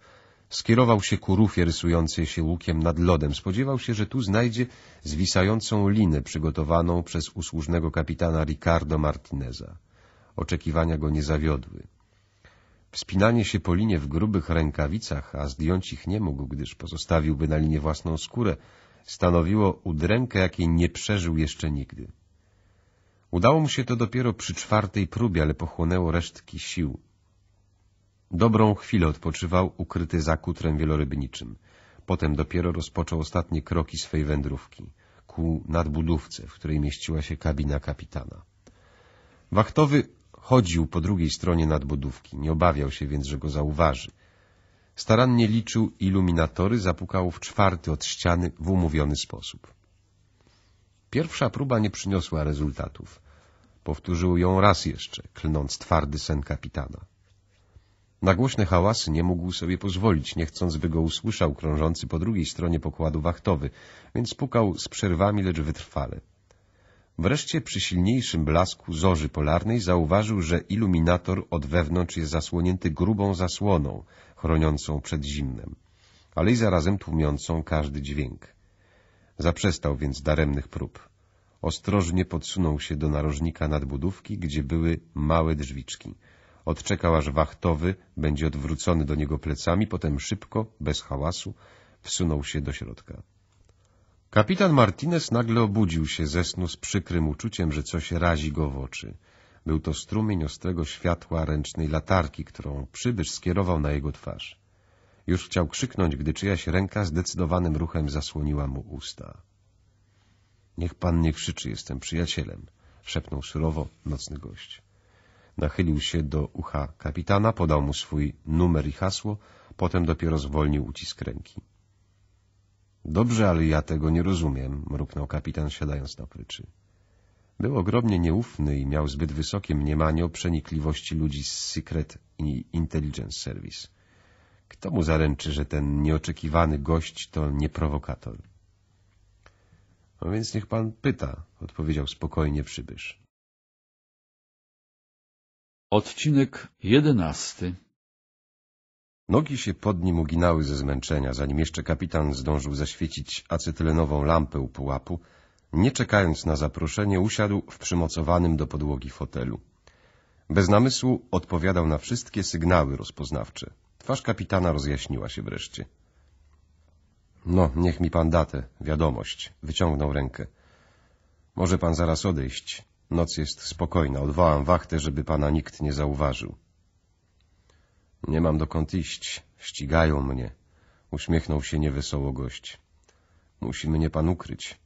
Skierował się ku rufie rysującej się łukiem nad lodem. Spodziewał się, że tu znajdzie zwisającą linę przygotowaną przez usłużnego kapitana Ricardo Martineza. Oczekiwania go nie zawiodły. Wspinanie się po linie w grubych rękawicach, a zdjąć ich nie mógł, gdyż pozostawiłby na linie własną skórę, stanowiło udrękę, jakiej nie przeżył jeszcze nigdy. Udało mu się to dopiero przy czwartej próbie, ale pochłonęło resztki sił. Dobrą chwilę odpoczywał, ukryty za kutrem wielorybniczym. Potem dopiero rozpoczął ostatnie kroki swej wędrówki, ku nadbudówce, w której mieściła się kabina kapitana. Wachtowy chodził po drugiej stronie nadbudówki, nie obawiał się więc, że go zauważy. Starannie liczył iluminatory, zapukał w czwarty od ściany w umówiony sposób. Pierwsza próba nie przyniosła rezultatów. Powtórzył ją raz jeszcze, klnąc twardy sen kapitana. Na głośne hałasy nie mógł sobie pozwolić, nie chcąc, by go usłyszał krążący po drugiej stronie pokładu wachtowy, więc pukał z przerwami, lecz wytrwale. Wreszcie przy silniejszym blasku zorzy polarnej zauważył, że iluminator od wewnątrz jest zasłonięty grubą zasłoną, chroniącą przed zimnem, ale i zarazem tłumiącą każdy dźwięk. Zaprzestał więc daremnych prób. Ostrożnie podsunął się do narożnika nadbudówki, gdzie były małe drzwiczki – Odczekał, aż wachtowy będzie odwrócony do niego plecami, potem szybko, bez hałasu, wsunął się do środka. Kapitan Martinez nagle obudził się ze snu z przykrym uczuciem, że coś razi go w oczy. Był to strumień ostrego światła ręcznej latarki, którą przybysz skierował na jego twarz. Już chciał krzyknąć, gdy czyjaś ręka zdecydowanym ruchem zasłoniła mu usta. — Niech pan nie krzyczy, jestem przyjacielem — szepnął surowo nocny gość. Nachylił się do ucha kapitana, podał mu swój numer i hasło, potem dopiero zwolnił ucisk ręki. — Dobrze, ale ja tego nie rozumiem — mruknął kapitan, siadając na pryczy. Był ogromnie nieufny i miał zbyt wysokie mniemanie o przenikliwości ludzi z Secret Intelligence Service. Kto mu zaręczy, że ten nieoczekiwany gość to nie prowokator? — No więc niech pan pyta — odpowiedział spokojnie przybysz. Odcinek jedenasty Nogi się pod nim uginały ze zmęczenia, zanim jeszcze kapitan zdążył zaświecić acetylenową lampę u pułapu. Nie czekając na zaproszenie, usiadł w przymocowanym do podłogi fotelu. Bez namysłu odpowiadał na wszystkie sygnały rozpoznawcze. Twarz kapitana rozjaśniła się wreszcie. — No, niech mi pan da tę wiadomość — wyciągnął rękę. — Może pan zaraz odejść. Noc jest spokojna. Odwołam wachtę, żeby pana nikt nie zauważył. Nie mam dokąd iść. Ścigają mnie. Uśmiechnął się niewesoło gość. Musi mnie pan ukryć.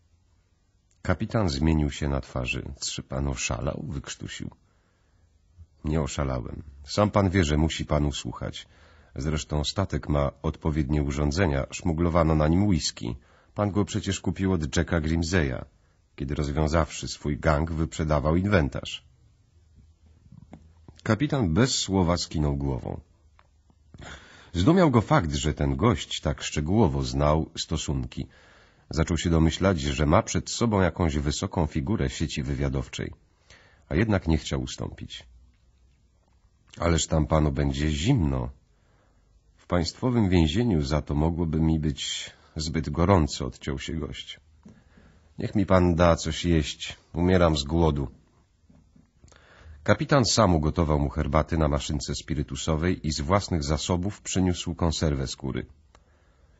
Kapitan zmienił się na twarzy. Czy pan oszalał? Wykrztusił. Nie oszalałem. Sam pan wie, że musi pan słuchać. Zresztą statek ma odpowiednie urządzenia. Szmuglowano na nim whisky. Pan go przecież kupił od Jacka Grimseya kiedy rozwiązawszy swój gang wyprzedawał inwentarz. Kapitan bez słowa skinął głową. Zdumiał go fakt, że ten gość tak szczegółowo znał stosunki. Zaczął się domyślać, że ma przed sobą jakąś wysoką figurę sieci wywiadowczej, a jednak nie chciał ustąpić. Ależ tam panu będzie zimno. W państwowym więzieniu za to mogłoby mi być zbyt gorąco, odciął się gość. Niech mi pan da coś jeść, umieram z głodu. Kapitan sam ugotował mu herbaty na maszynce spirytusowej i z własnych zasobów przyniósł konserwę skóry.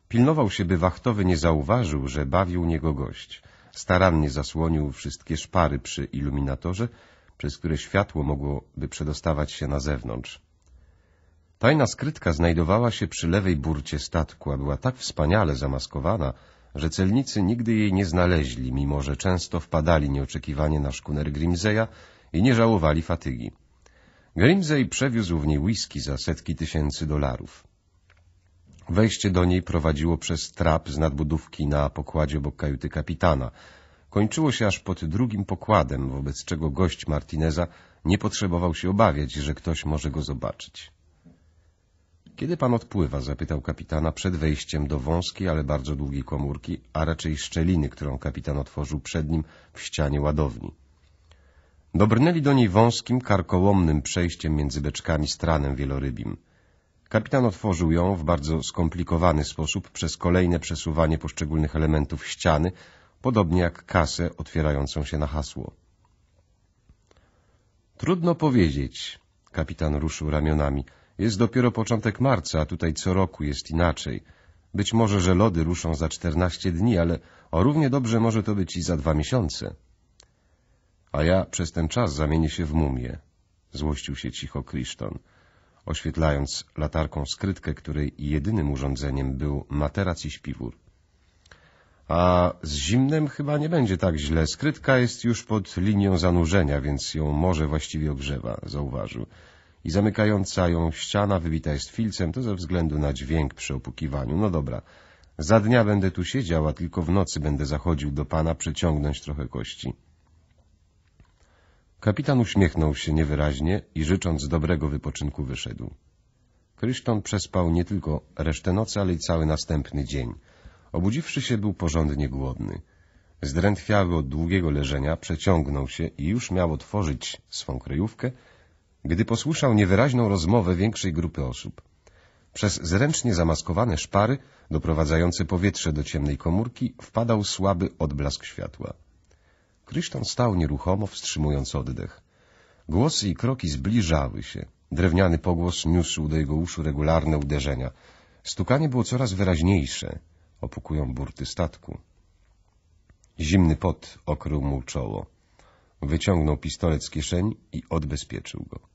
Pilnował się, by wachtowy nie zauważył, że bawił niego gość. Starannie zasłonił wszystkie szpary przy iluminatorze, przez które światło mogłoby przedostawać się na zewnątrz. Tajna skrytka znajdowała się przy lewej burcie statku, a była tak wspaniale zamaskowana, że celnicy nigdy jej nie znaleźli, mimo że często wpadali nieoczekiwanie na szkuner Grimseya i nie żałowali fatygi. Grimsey przewiózł w niej whisky za setki tysięcy dolarów. Wejście do niej prowadziło przez trap z nadbudówki na pokładzie obok kajuty kapitana. Kończyło się aż pod drugim pokładem, wobec czego gość Martineza nie potrzebował się obawiać, że ktoś może go zobaczyć. Kiedy pan odpływa? zapytał kapitana przed wejściem do wąskiej, ale bardzo długiej komórki, a raczej szczeliny, którą kapitan otworzył przed nim w ścianie ładowni. Dobrnęli do niej wąskim, karkołomnym przejściem między beczkami z tranem wielorybim. Kapitan otworzył ją w bardzo skomplikowany sposób przez kolejne przesuwanie poszczególnych elementów ściany, podobnie jak kasę otwierającą się na hasło. Trudno powiedzieć, kapitan ruszył ramionami. Jest dopiero początek marca, a tutaj co roku jest inaczej. Być może, że lody ruszą za czternaście dni, ale o równie dobrze może to być i za dwa miesiące. A ja przez ten czas zamienię się w mumię, złościł się cicho Kriszton, oświetlając latarką skrytkę, której jedynym urządzeniem był materac i śpiwór. A z zimnem chyba nie będzie tak źle. Skrytka jest już pod linią zanurzenia, więc ją może właściwie ogrzewa, zauważył i zamykająca ją ściana wybita jest filcem, to ze względu na dźwięk przy opukiwaniu. No dobra, za dnia będę tu siedział, a tylko w nocy będę zachodził do pana przeciągnąć trochę kości. Kapitan uśmiechnął się niewyraźnie i życząc dobrego wypoczynku wyszedł. Kryszton przespał nie tylko resztę nocy, ale i cały następny dzień. Obudziwszy się był porządnie głodny. Zdrętwiały od długiego leżenia przeciągnął się i już miał otworzyć swą kryjówkę, gdy posłyszał niewyraźną rozmowę większej grupy osób. Przez zręcznie zamaskowane szpary, doprowadzające powietrze do ciemnej komórki, wpadał słaby odblask światła. Kryszton stał nieruchomo, wstrzymując oddech. Głosy i kroki zbliżały się. Drewniany pogłos niósł do jego uszu regularne uderzenia. Stukanie było coraz wyraźniejsze. Opukują burty statku. Zimny pot okrył mu czoło. Wyciągnął pistolet z kieszeni i odbezpieczył go.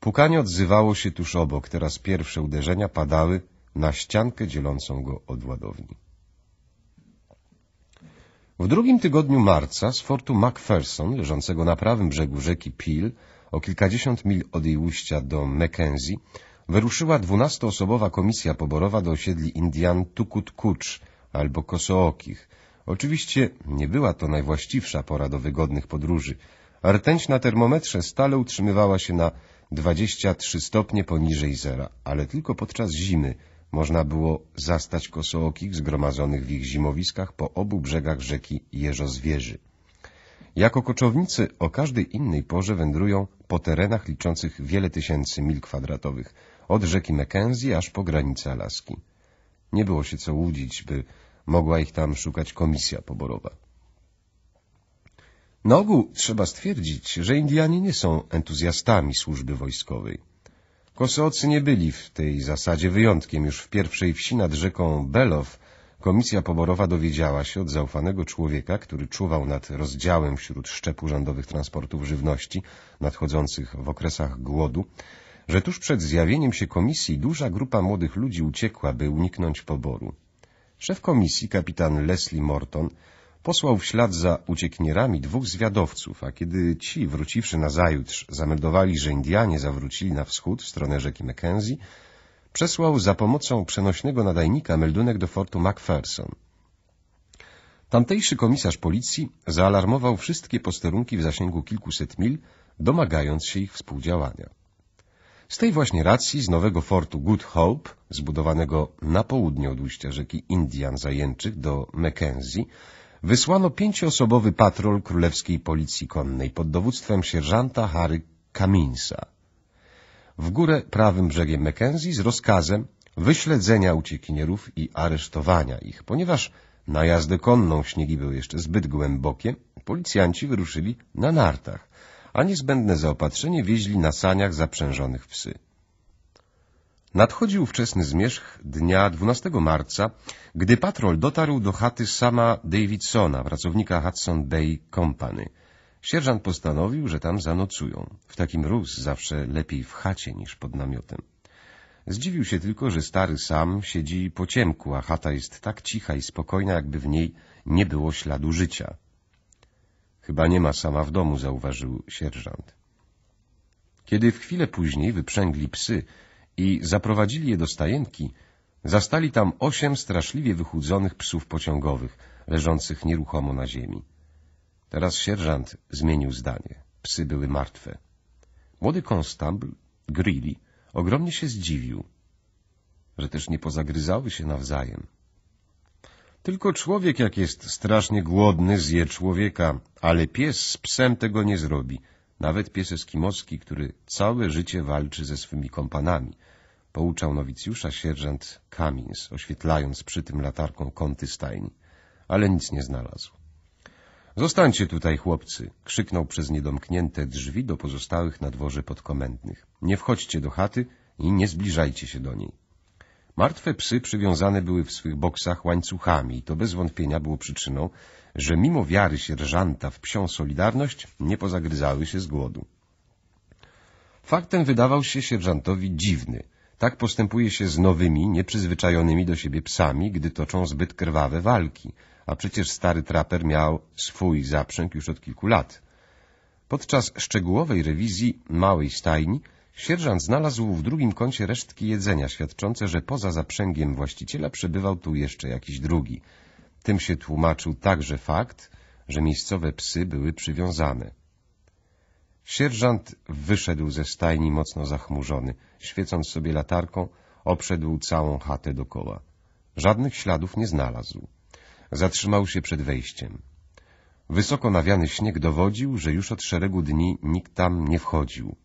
Pukanie odzywało się tuż obok, teraz pierwsze uderzenia padały na ściankę dzielącą go od ładowni. W drugim tygodniu marca z fortu Macpherson, leżącego na prawym brzegu rzeki Peel, o kilkadziesiąt mil od jej ujścia do Mackenzie, wyruszyła dwunastoosobowa komisja poborowa do osiedli Indian tukut albo Kosookich. Oczywiście nie była to najwłaściwsza pora do wygodnych podróży, a rtęć na termometrze stale utrzymywała się na 23 stopnie poniżej zera, ale tylko podczas zimy można było zastać kosookich zgromadzonych w ich zimowiskach po obu brzegach rzeki Jeżozwieży. Jako koczownicy o każdej innej porze wędrują po terenach liczących wiele tysięcy mil kwadratowych, od rzeki Mackenzie aż po granice Alaski. Nie było się co łudzić, by mogła ich tam szukać komisja poborowa. Na ogół trzeba stwierdzić, że Indianie nie są entuzjastami służby wojskowej. Kosocy nie byli w tej zasadzie wyjątkiem. Już w pierwszej wsi nad rzeką Below komisja poborowa dowiedziała się od zaufanego człowieka, który czuwał nad rozdziałem wśród szczepu rządowych transportów żywności nadchodzących w okresach głodu, że tuż przed zjawieniem się komisji duża grupa młodych ludzi uciekła, by uniknąć poboru. Szef komisji, kapitan Leslie Morton, posłał w ślad za uciekinierami dwóch zwiadowców, a kiedy ci, wróciwszy nazajutrz, zameldowali, że Indianie zawrócili na wschód w stronę rzeki Mackenzie, przesłał za pomocą przenośnego nadajnika meldunek do fortu Macpherson. Tamtejszy komisarz policji zaalarmował wszystkie posterunki w zasięgu kilkuset mil, domagając się ich współdziałania. Z tej właśnie racji z nowego fortu Good Hope, zbudowanego na południe od ujścia rzeki Indian Zajęczych do Mackenzie, wysłano pięcioosobowy patrol Królewskiej Policji Konnej pod dowództwem sierżanta Harry Kaminsa w górę prawym brzegiem Mackenzie z rozkazem wyśledzenia uciekinierów i aresztowania ich, ponieważ na jazdę konną śniegi były jeszcze zbyt głębokie, policjanci wyruszyli na nartach, a niezbędne zaopatrzenie wieźli na saniach zaprzężonych psy. Nadchodził wczesny zmierzch dnia 12 marca, gdy patrol dotarł do chaty sama Davidsona, pracownika Hudson Bay Company. Sierżant postanowił, że tam zanocują. W takim mróz zawsze lepiej w chacie niż pod namiotem. Zdziwił się tylko, że stary sam siedzi po ciemku, a chata jest tak cicha i spokojna, jakby w niej nie było śladu życia. Chyba nie ma sama w domu, zauważył sierżant. Kiedy w chwilę później wyprzęgli psy, i zaprowadzili je do stajenki, zastali tam osiem straszliwie wychudzonych psów pociągowych, leżących nieruchomo na ziemi. Teraz sierżant zmienił zdanie. Psy były martwe. Młody konstable, Grilli, ogromnie się zdziwił, że też nie pozagryzały się nawzajem. Tylko człowiek, jak jest strasznie głodny, zje człowieka, ale pies z psem tego nie zrobi. Nawet pies eskimowski, który całe życie walczy ze swymi kompanami — pouczał nowicjusza sierżant Kamins, oświetlając przy tym latarką kąty stajni, ale nic nie znalazł. Zostańcie tutaj, chłopcy! krzyknął przez niedomknięte drzwi do pozostałych na dworze podkomendnych. Nie wchodźcie do chaty i nie zbliżajcie się do niej. Martwe psy przywiązane były w swych boksach łańcuchami i to bez wątpienia było przyczyną, że mimo wiary sierżanta w psią solidarność nie pozagryzały się z głodu. Fakt ten wydawał się sierżantowi dziwny, tak postępuje się z nowymi, nieprzyzwyczajonymi do siebie psami, gdy toczą zbyt krwawe walki, a przecież stary traper miał swój zaprzęg już od kilku lat. Podczas szczegółowej rewizji małej stajni sierżant znalazł w drugim kącie resztki jedzenia, świadczące, że poza zaprzęgiem właściciela przebywał tu jeszcze jakiś drugi. Tym się tłumaczył także fakt, że miejscowe psy były przywiązane. Sierżant wyszedł ze stajni mocno zachmurzony. Świecąc sobie latarką, obszedł całą chatę dokoła. Żadnych śladów nie znalazł. Zatrzymał się przed wejściem. Wysoko nawiany śnieg dowodził, że już od szeregu dni nikt tam nie wchodził.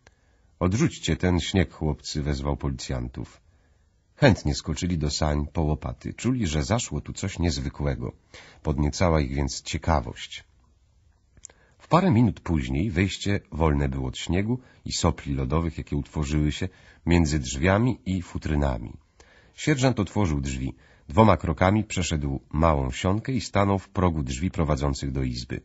— Odrzućcie ten śnieg, chłopcy — wezwał policjantów. Chętnie skoczyli do sań po łopaty. Czuli, że zaszło tu coś niezwykłego. Podniecała ich więc ciekawość. Parę minut później wejście wolne było od śniegu i sopli lodowych, jakie utworzyły się między drzwiami i futrynami. Sierżant otworzył drzwi. Dwoma krokami przeszedł małą sionkę i stanął w progu drzwi prowadzących do izby.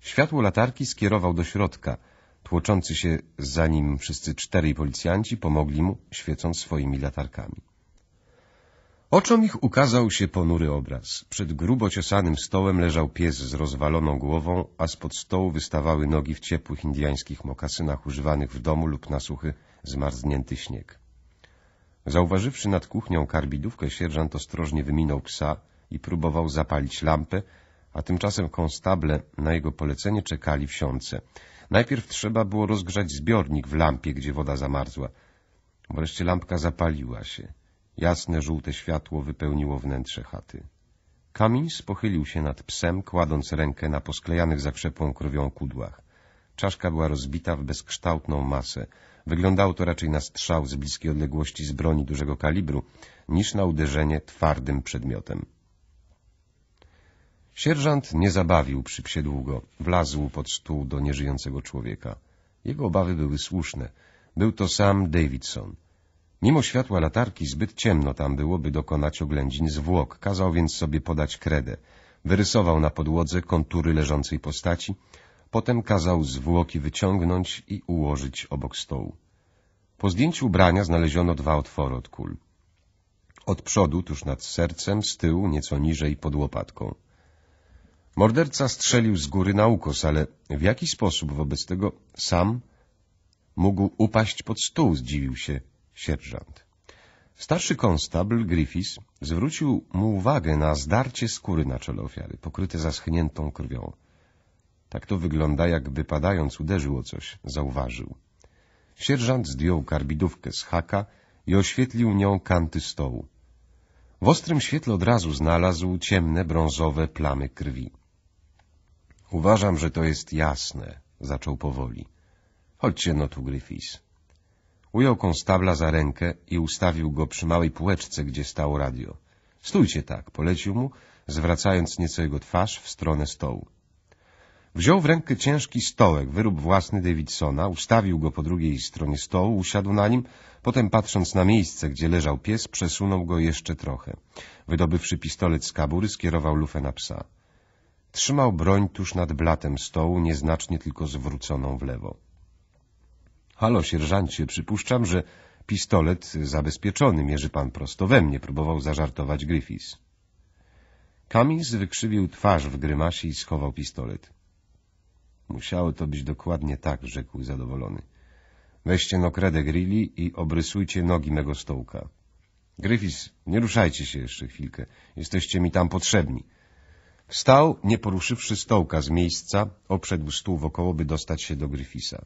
Światło latarki skierował do środka. Tłoczący się za nim wszyscy czterej policjanci pomogli mu, świecąc swoimi latarkami. Oczom ich ukazał się ponury obraz. Przed grubo ciosanym stołem leżał pies z rozwaloną głową, a spod stołu wystawały nogi w ciepłych indiańskich mokasynach używanych w domu lub na suchy zmarznięty śnieg. Zauważywszy nad kuchnią karbidówkę, sierżant ostrożnie wyminął psa i próbował zapalić lampę, a tymczasem konstable na jego polecenie czekali w siące. Najpierw trzeba było rozgrzać zbiornik w lampie, gdzie woda zamarzła. Wreszcie lampka zapaliła się. Jasne, żółte światło wypełniło wnętrze chaty. Kamins pochylił się nad psem, kładąc rękę na posklejanych zakrzepłą krwią kudłach. Czaszka była rozbita w bezkształtną masę. Wyglądało to raczej na strzał z bliskiej odległości z broni dużego kalibru, niż na uderzenie twardym przedmiotem. Sierżant nie zabawił przy psie długo. Wlazł pod stół do nieżyjącego człowieka. Jego obawy były słuszne. Był to sam Davidson. Mimo światła latarki zbyt ciemno tam było, by dokonać oględzin zwłok, kazał więc sobie podać kredę. Wyrysował na podłodze kontury leżącej postaci, potem kazał zwłoki wyciągnąć i ułożyć obok stołu. Po zdjęciu ubrania znaleziono dwa otwory od kul. Od przodu, tuż nad sercem, z tyłu, nieco niżej, pod łopatką. Morderca strzelił z góry na ukos, ale w jaki sposób wobec tego sam mógł upaść pod stół, zdziwił się sierżant. Starszy konstabl Griffiths zwrócił mu uwagę na zdarcie skóry na czele ofiary, pokryte zaschniętą krwią. Tak to wygląda, jakby padając uderzył o coś, zauważył. Sierżant zdjął karbidówkę z haka i oświetlił nią kanty stołu. W ostrym świetle od razu znalazł ciemne, brązowe plamy krwi. — Uważam, że to jest jasne — zaczął powoli. — Chodźcie no tu, Griffiths. Ujął konstabla za rękę i ustawił go przy małej półeczce, gdzie stało radio. — Stójcie tak — polecił mu, zwracając nieco jego twarz w stronę stołu. Wziął w rękę ciężki stołek, wyrób własny Davidsona, ustawił go po drugiej stronie stołu, usiadł na nim, potem patrząc na miejsce, gdzie leżał pies, przesunął go jeszcze trochę. Wydobywszy pistolet z kabury, skierował lufę na psa. Trzymał broń tuż nad blatem stołu, nieznacznie tylko zwróconą w lewo. Halo, sierżancie, przypuszczam, że pistolet zabezpieczony mierzy pan prosto we mnie, próbował zażartować Griffiths. Kamins wykrzywił twarz w grymasie i schował pistolet. Musiało to być dokładnie tak, rzekł zadowolony. Weźcie no kredę grilli i obrysujcie nogi mego stołka. Griffiths, nie ruszajcie się jeszcze chwilkę. Jesteście mi tam potrzebni. Wstał, nie poruszywszy stołka z miejsca, obszedł stół wokoło, by dostać się do Gryfisa.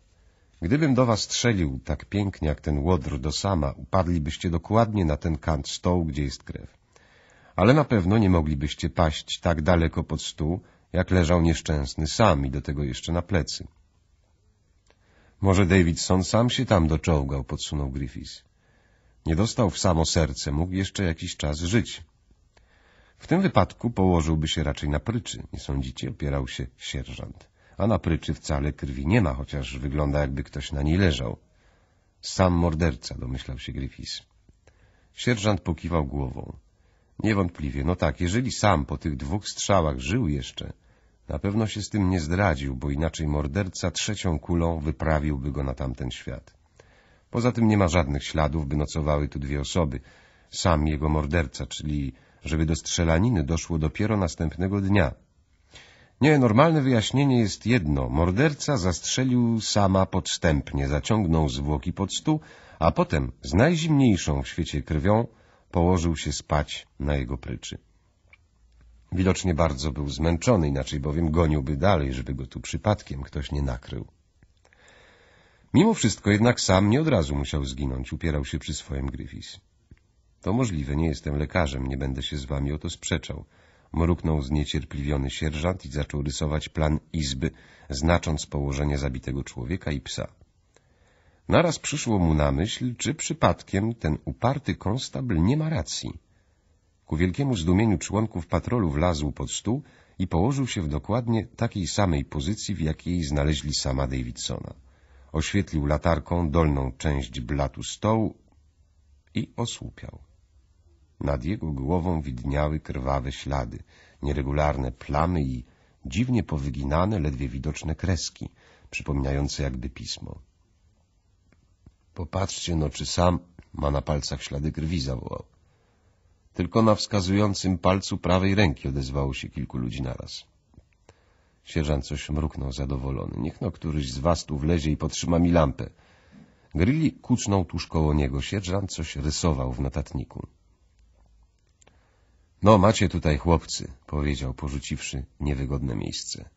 Gdybym do was strzelił tak pięknie jak ten łodr do sama, upadlibyście dokładnie na ten kant stołu, gdzie jest krew. Ale na pewno nie moglibyście paść tak daleko pod stół, jak leżał nieszczęsny sam i do tego jeszcze na plecy. Może Davidson sam się tam doczołgał, podsunął Griffiths. Nie dostał w samo serce, mógł jeszcze jakiś czas żyć. W tym wypadku położyłby się raczej na pryczy, nie sądzicie? Opierał się sierżant a na pryczy wcale krwi nie ma, chociaż wygląda jakby ktoś na niej leżał. Sam morderca, domyślał się Griffiths. Sierżant pokiwał głową. Niewątpliwie, no tak, jeżeli sam po tych dwóch strzałach żył jeszcze, na pewno się z tym nie zdradził, bo inaczej morderca trzecią kulą wyprawiłby go na tamten świat. Poza tym nie ma żadnych śladów, by nocowały tu dwie osoby. Sam jego morderca, czyli żeby do strzelaniny doszło dopiero następnego dnia — nie, normalne wyjaśnienie jest jedno. Morderca zastrzelił sama podstępnie, zaciągnął zwłoki pod stół, a potem z najzimniejszą w świecie krwią położył się spać na jego pryczy. Widocznie bardzo był zmęczony, inaczej bowiem goniłby dalej, żeby go tu przypadkiem ktoś nie nakrył. Mimo wszystko jednak sam nie od razu musiał zginąć, upierał się przy swoim Griffiths. To możliwe, nie jestem lekarzem, nie będę się z wami o to sprzeczał mruknął zniecierpliwiony sierżant i zaczął rysować plan izby, znacząc położenie zabitego człowieka i psa. Naraz przyszło mu na myśl, czy przypadkiem ten uparty konstabl nie ma racji. Ku wielkiemu zdumieniu członków patrolu wlazł pod stół i położył się w dokładnie takiej samej pozycji, w jakiej znaleźli sama Davidsona. Oświetlił latarką dolną część blatu stołu i osłupiał. Nad jego głową widniały krwawe ślady, nieregularne plamy i dziwnie powyginane, ledwie widoczne kreski, przypominające jakby pismo. Popatrzcie, no czy sam ma na palcach ślady krwi, zawołał. Tylko na wskazującym palcu prawej ręki odezwało się kilku ludzi naraz. Sierżant coś mruknął zadowolony. Niech no któryś z was tu wlezie i potrzyma mi lampę. Grilli kucnął tuż koło niego. Sierżant coś rysował w notatniku. No, macie tutaj chłopcy, powiedział, porzuciwszy niewygodne miejsce.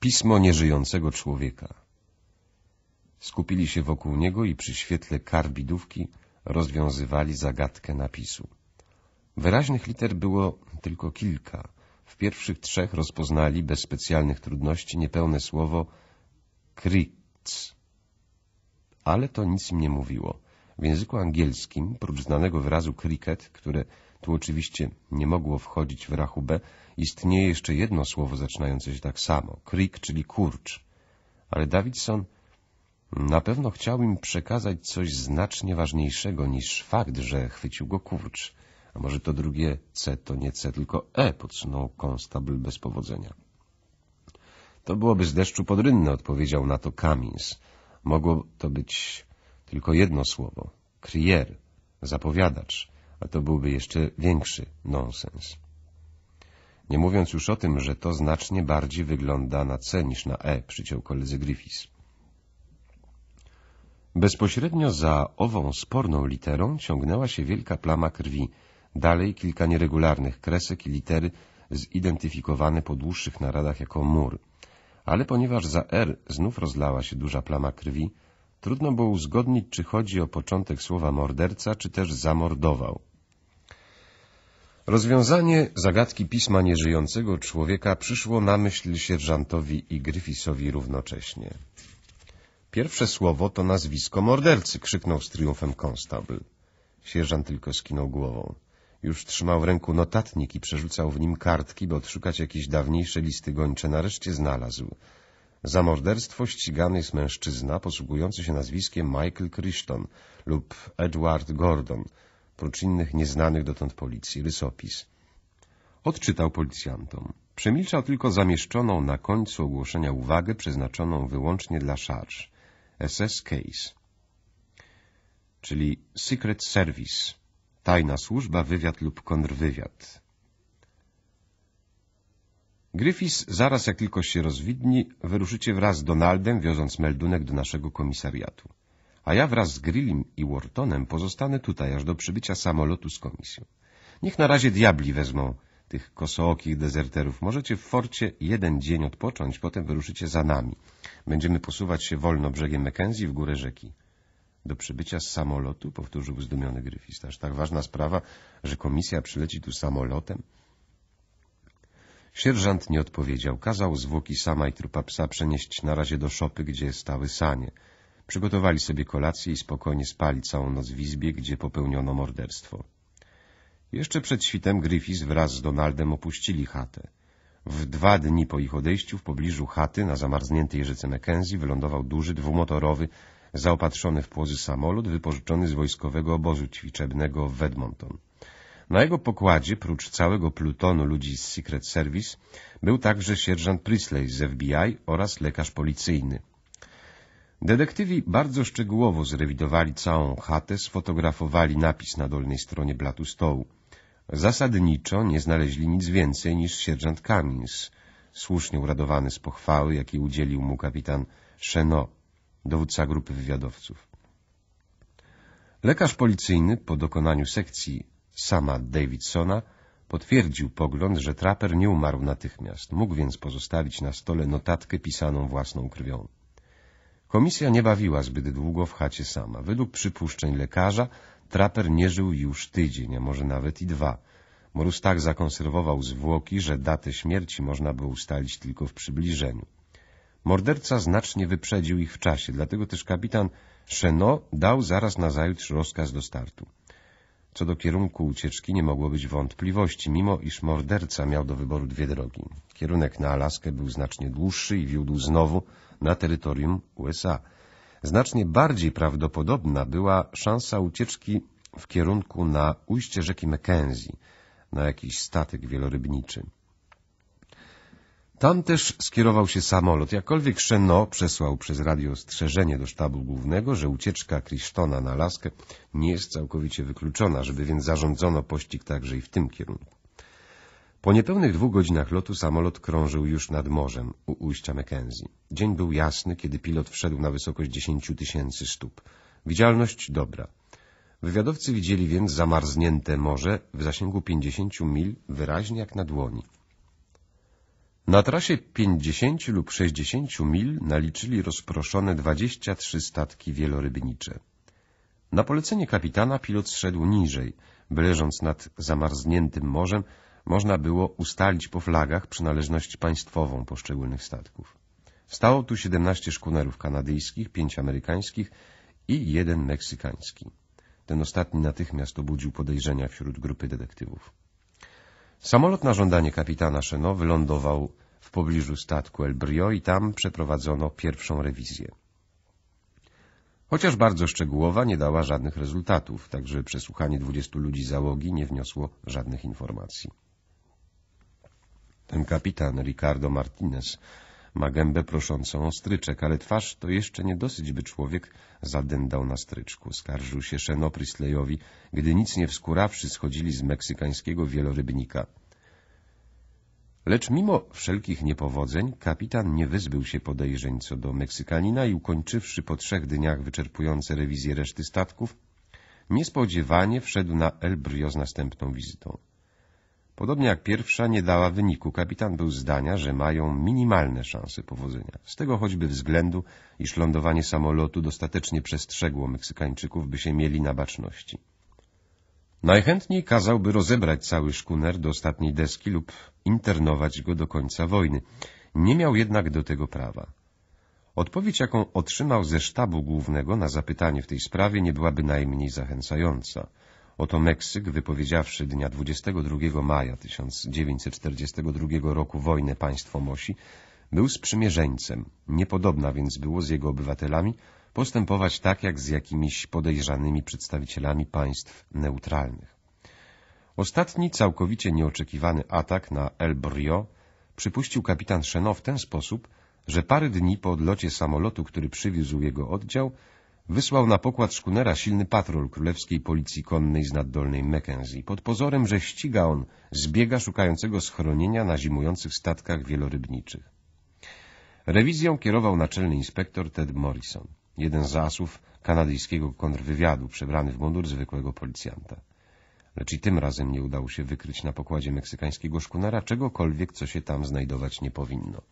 Pismo nieżyjącego człowieka. Skupili się wokół niego i przy świetle karbidówki rozwiązywali zagadkę napisu. Wyraźnych liter było tylko kilka. W pierwszych trzech rozpoznali bez specjalnych trudności niepełne słowo cricket, Ale to nic im nie mówiło. W języku angielskim, prócz znanego wyrazu cricket, które tu oczywiście nie mogło wchodzić w rachubę. Istnieje jeszcze jedno słowo zaczynające się tak samo. Krik, czyli kurcz. Ale Davidson na pewno chciał im przekazać coś znacznie ważniejszego niż fakt, że chwycił go kurcz. A może to drugie C to nie C, tylko E, podsunął konstabl bez powodzenia. To byłoby z deszczu podrynne, odpowiedział na to Kamins. Mogło to być tylko jedno słowo. Krier, zapowiadacz a to byłby jeszcze większy nonsens. Nie mówiąc już o tym, że to znacznie bardziej wygląda na C niż na E, przyciął koledzy Griffiths. Bezpośrednio za ową sporną literą ciągnęła się wielka plama krwi, dalej kilka nieregularnych kresek i litery zidentyfikowane po dłuższych naradach jako mur. Ale ponieważ za R znów rozlała się duża plama krwi, trudno było uzgodnić, czy chodzi o początek słowa morderca, czy też zamordował. Rozwiązanie zagadki pisma nieżyjącego człowieka przyszło na myśl sierżantowi i Gryfisowi równocześnie. Pierwsze słowo to nazwisko mordercy, krzyknął z triumfem konstabl. Sierżant tylko skinął głową. Już trzymał w ręku notatnik i przerzucał w nim kartki, by odszukać jakieś dawniejsze listy gończe. Nareszcie znalazł. Za morderstwo ścigany jest mężczyzna posługujący się nazwiskiem Michael Crichton lub Edward Gordon – prócz innych nieznanych dotąd policji, rysopis. Odczytał policjantom. Przemilczał tylko zamieszczoną na końcu ogłoszenia uwagę przeznaczoną wyłącznie dla szarż. SS Case, czyli Secret Service, tajna służba, wywiad lub kontrwywiad. Gryfis, zaraz jak tylko się rozwidni, wyruszycie wraz z Donaldem, wioząc meldunek do naszego komisariatu a ja wraz z Grillim i Wortonem pozostanę tutaj aż do przybycia samolotu z komisją. Niech na razie diabli wezmą tych kosookich dezerterów. Możecie w forcie jeden dzień odpocząć, potem wyruszycie za nami. Będziemy posuwać się wolno brzegiem Mackenzie w górę rzeki. Do przybycia z samolotu, powtórzył zdumiony Gryfist. Aż tak ważna sprawa, że komisja przyleci tu samolotem? Sierżant nie odpowiedział. Kazał zwłoki sama i trupa psa przenieść na razie do szopy, gdzie stały sanie. Przygotowali sobie kolację i spokojnie spali całą noc w izbie, gdzie popełniono morderstwo. Jeszcze przed świtem Griffiths wraz z Donaldem opuścili chatę. W dwa dni po ich odejściu w pobliżu chaty na zamarzniętej rzece Mackenzie wylądował duży dwumotorowy, zaopatrzony w płozy samolot wypożyczony z wojskowego obozu ćwiczebnego w Edmonton. Na jego pokładzie, prócz całego plutonu ludzi z Secret Service, był także sierżant Priestley z FBI oraz lekarz policyjny. Detektywi bardzo szczegółowo zrewidowali całą chatę, sfotografowali napis na dolnej stronie blatu stołu. Zasadniczo nie znaleźli nic więcej niż sierżant Kamins, słusznie uradowany z pochwały, jakiej udzielił mu kapitan Chenot, dowódca grupy wywiadowców. Lekarz policyjny po dokonaniu sekcji sama Davidsona potwierdził pogląd, że traper nie umarł natychmiast, mógł więc pozostawić na stole notatkę pisaną własną krwią. Komisja nie bawiła zbyt długo w chacie sama. Według przypuszczeń lekarza traper nie żył już tydzień, a może nawet i dwa. Morus tak zakonserwował zwłoki, że datę śmierci można było ustalić tylko w przybliżeniu. Morderca znacznie wyprzedził ich w czasie, dlatego też kapitan Chenot dał zaraz nazajutrz rozkaz do startu. Co do kierunku ucieczki nie mogło być wątpliwości, mimo iż morderca miał do wyboru dwie drogi. Kierunek na Alaskę był znacznie dłuższy i wiódł znowu na terytorium USA. Znacznie bardziej prawdopodobna była szansa ucieczki w kierunku na ujście rzeki Mackenzie, na jakiś statek wielorybniczy. Tam też skierował się samolot, jakkolwiek Chenot przesłał przez radio ostrzeżenie do sztabu głównego, że ucieczka Kristona na Laskę nie jest całkowicie wykluczona, żeby więc zarządzono pościg także i w tym kierunku. Po niepełnych dwóch godzinach lotu samolot krążył już nad morzem u ujścia Mackenzie. Dzień był jasny, kiedy pilot wszedł na wysokość 10 tysięcy stóp. Widzialność dobra. Wywiadowcy widzieli więc zamarznięte morze w zasięgu 50 mil wyraźnie jak na dłoni. Na trasie 50 lub 60 mil naliczyli rozproszone 23 statki wielorybnicze. Na polecenie kapitana pilot zszedł niżej, by leżąc nad zamarzniętym morzem, można było ustalić po flagach przynależność państwową poszczególnych statków. Stało tu 17 szkunerów kanadyjskich, 5 amerykańskich i jeden meksykański. Ten ostatni natychmiast obudził podejrzenia wśród grupy detektywów. Samolot na żądanie kapitana Szeno wylądował w pobliżu statku El Brio i tam przeprowadzono pierwszą rewizję. Chociaż bardzo szczegółowa, nie dała żadnych rezultatów, także przesłuchanie 20 ludzi załogi nie wniosło żadnych informacji. Ten kapitan, Ricardo Martinez, ma gębę proszącą o stryczek, ale twarz to jeszcze nie dosyć, by człowiek zadędał na stryczku. Skarżył się Szeno gdy nic nie wskórawszy schodzili z meksykańskiego wielorybnika. Lecz mimo wszelkich niepowodzeń kapitan nie wyzbył się podejrzeń co do Meksykanina i ukończywszy po trzech dniach wyczerpujące rewizję reszty statków, niespodziewanie wszedł na Elbrio z następną wizytą. Podobnie jak pierwsza nie dała wyniku, kapitan był zdania, że mają minimalne szanse powodzenia. Z tego choćby względu, iż lądowanie samolotu dostatecznie przestrzegło Meksykańczyków, by się mieli na baczności. Najchętniej kazałby rozebrać cały szkuner do ostatniej deski lub internować go do końca wojny. Nie miał jednak do tego prawa. Odpowiedź, jaką otrzymał ze sztabu głównego na zapytanie w tej sprawie, nie była bynajmniej zachęcająca. Oto Meksyk, wypowiedziawszy dnia 22 maja 1942 roku wojnę państwo Mosi, był sprzymierzeńcem, niepodobna więc było z jego obywatelami postępować tak jak z jakimiś podejrzanymi przedstawicielami państw neutralnych. Ostatni, całkowicie nieoczekiwany atak na El Brio przypuścił kapitan Szeno w ten sposób, że parę dni po odlocie samolotu, który przywiózł jego oddział, wysłał na pokład szkunera silny patrol królewskiej policji konnej z naddolnej Mackenzie, pod pozorem, że ściga on zbiega szukającego schronienia na zimujących statkach wielorybniczych. Rewizją kierował naczelny inspektor Ted Morrison, jeden z asów kanadyjskiego kontrwywiadu, przebrany w mundur zwykłego policjanta. Lecz i tym razem nie udało się wykryć na pokładzie meksykańskiego szkunera czegokolwiek, co się tam znajdować nie powinno.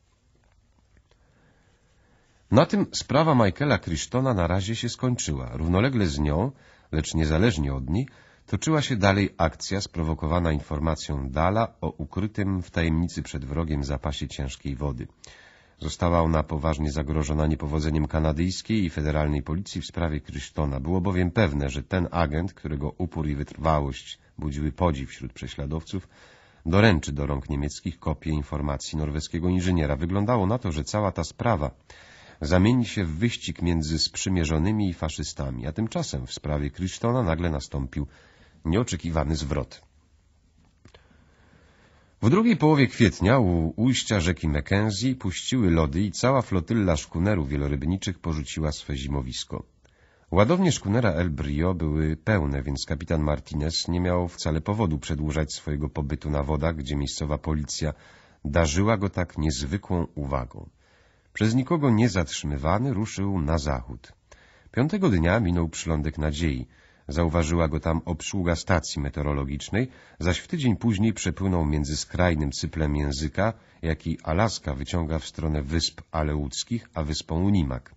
Na tym sprawa Michaela Christona na razie się skończyła. Równolegle z nią, lecz niezależnie od niej, toczyła się dalej akcja sprowokowana informacją Dala o ukrytym w tajemnicy przed wrogiem zapasie ciężkiej wody. Została ona poważnie zagrożona niepowodzeniem kanadyjskiej i federalnej policji w sprawie Krystona. Było bowiem pewne, że ten agent, którego upór i wytrwałość budziły podziw wśród prześladowców, doręczy do rąk niemieckich kopię informacji norweskiego inżyniera. Wyglądało na to, że cała ta sprawa zamieni się w wyścig między sprzymierzonymi i faszystami, a tymczasem w sprawie Crichtona nagle nastąpił nieoczekiwany zwrot. W drugiej połowie kwietnia u ujścia rzeki Mackenzie puściły lody i cała flotylla szkunerów wielorybniczych porzuciła swe zimowisko. Ładownie szkunera El Brio były pełne, więc kapitan Martinez nie miał wcale powodu przedłużać swojego pobytu na wodach, gdzie miejscowa policja darzyła go tak niezwykłą uwagą. Przez nikogo nie zatrzymywany ruszył na zachód. Piątego dnia minął przylądek nadziei. Zauważyła go tam obsługa stacji meteorologicznej, zaś w tydzień później przepłynął między skrajnym cyplem języka, jaki Alaska wyciąga w stronę Wysp Aleuckich, a wyspą Unimak.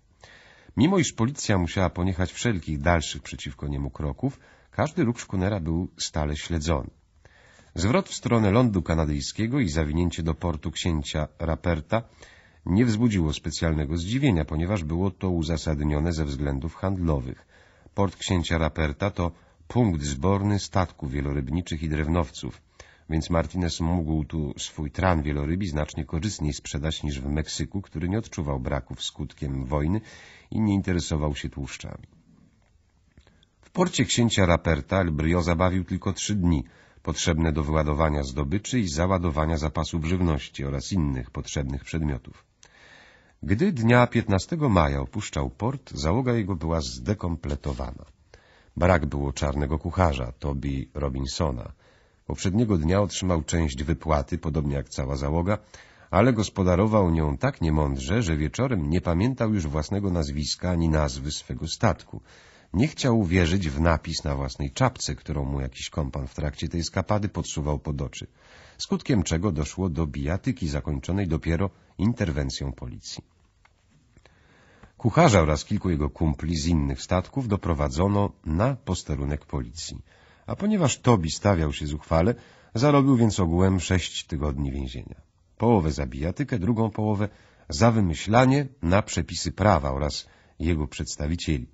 Mimo iż policja musiała poniechać wszelkich dalszych przeciwko niemu kroków, każdy ruch szkunera był stale śledzony. Zwrot w stronę lądu kanadyjskiego i zawinięcie do portu księcia Raperta nie wzbudziło specjalnego zdziwienia, ponieważ było to uzasadnione ze względów handlowych. Port księcia Raperta to punkt zborny statków wielorybniczych i drewnowców, więc Martinez mógł tu swój tran wielorybi znacznie korzystniej sprzedać niż w Meksyku, który nie odczuwał braków skutkiem wojny i nie interesował się tłuszczami. W porcie księcia Raperta El Brio zabawił tylko trzy dni, potrzebne do wyładowania zdobyczy i załadowania zapasów żywności oraz innych potrzebnych przedmiotów. Gdy dnia 15 maja opuszczał port, załoga jego była zdekompletowana. Brak było czarnego kucharza, Toby Robinsona. Poprzedniego dnia otrzymał część wypłaty, podobnie jak cała załoga, ale gospodarował nią tak niemądrze, że wieczorem nie pamiętał już własnego nazwiska ani nazwy swego statku. Nie chciał uwierzyć w napis na własnej czapce, którą mu jakiś kompan w trakcie tej skapady podsuwał pod oczy skutkiem czego doszło do bijatyki zakończonej dopiero interwencją policji. Kucharza oraz kilku jego kumpli z innych statków doprowadzono na posterunek policji, a ponieważ Tobi stawiał się zuchwale, zarobił więc ogółem sześć tygodni więzienia. Połowę za bijatykę, drugą połowę za wymyślanie na przepisy prawa oraz jego przedstawicieli.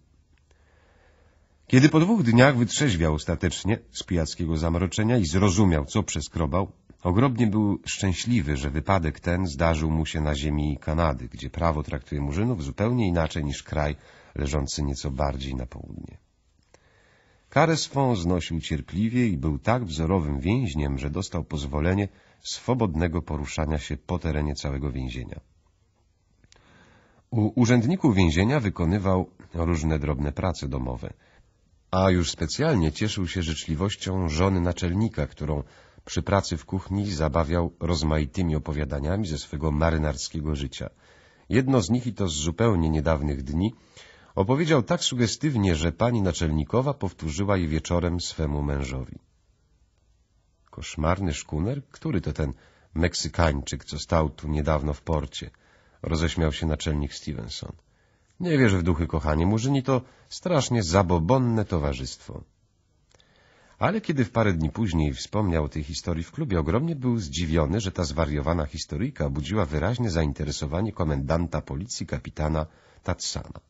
Kiedy po dwóch dniach wytrzeźwiał ostatecznie z pijackiego zamroczenia i zrozumiał, co przeskrobał, Ogromnie był szczęśliwy, że wypadek ten zdarzył mu się na ziemi Kanady, gdzie prawo traktuje murzynów zupełnie inaczej niż kraj leżący nieco bardziej na południe. Karę swą znosił cierpliwie i był tak wzorowym więźniem, że dostał pozwolenie swobodnego poruszania się po terenie całego więzienia. U urzędników więzienia wykonywał różne drobne prace domowe, a już specjalnie cieszył się życzliwością żony naczelnika, którą przy pracy w kuchni zabawiał rozmaitymi opowiadaniami ze swego marynarskiego życia. Jedno z nich, i to z zupełnie niedawnych dni, opowiedział tak sugestywnie, że pani naczelnikowa powtórzyła je wieczorem swemu mężowi. Koszmarny szkuner? Który to ten Meksykańczyk, co stał tu niedawno w porcie? Roześmiał się naczelnik Stevenson. Nie wierzę w duchy, kochanie, murzyni to strasznie zabobonne towarzystwo ale kiedy w parę dni później wspomniał o tej historii w klubie, ogromnie był zdziwiony, że ta zwariowana historyjka budziła wyraźne zainteresowanie komendanta policji kapitana Tatsana.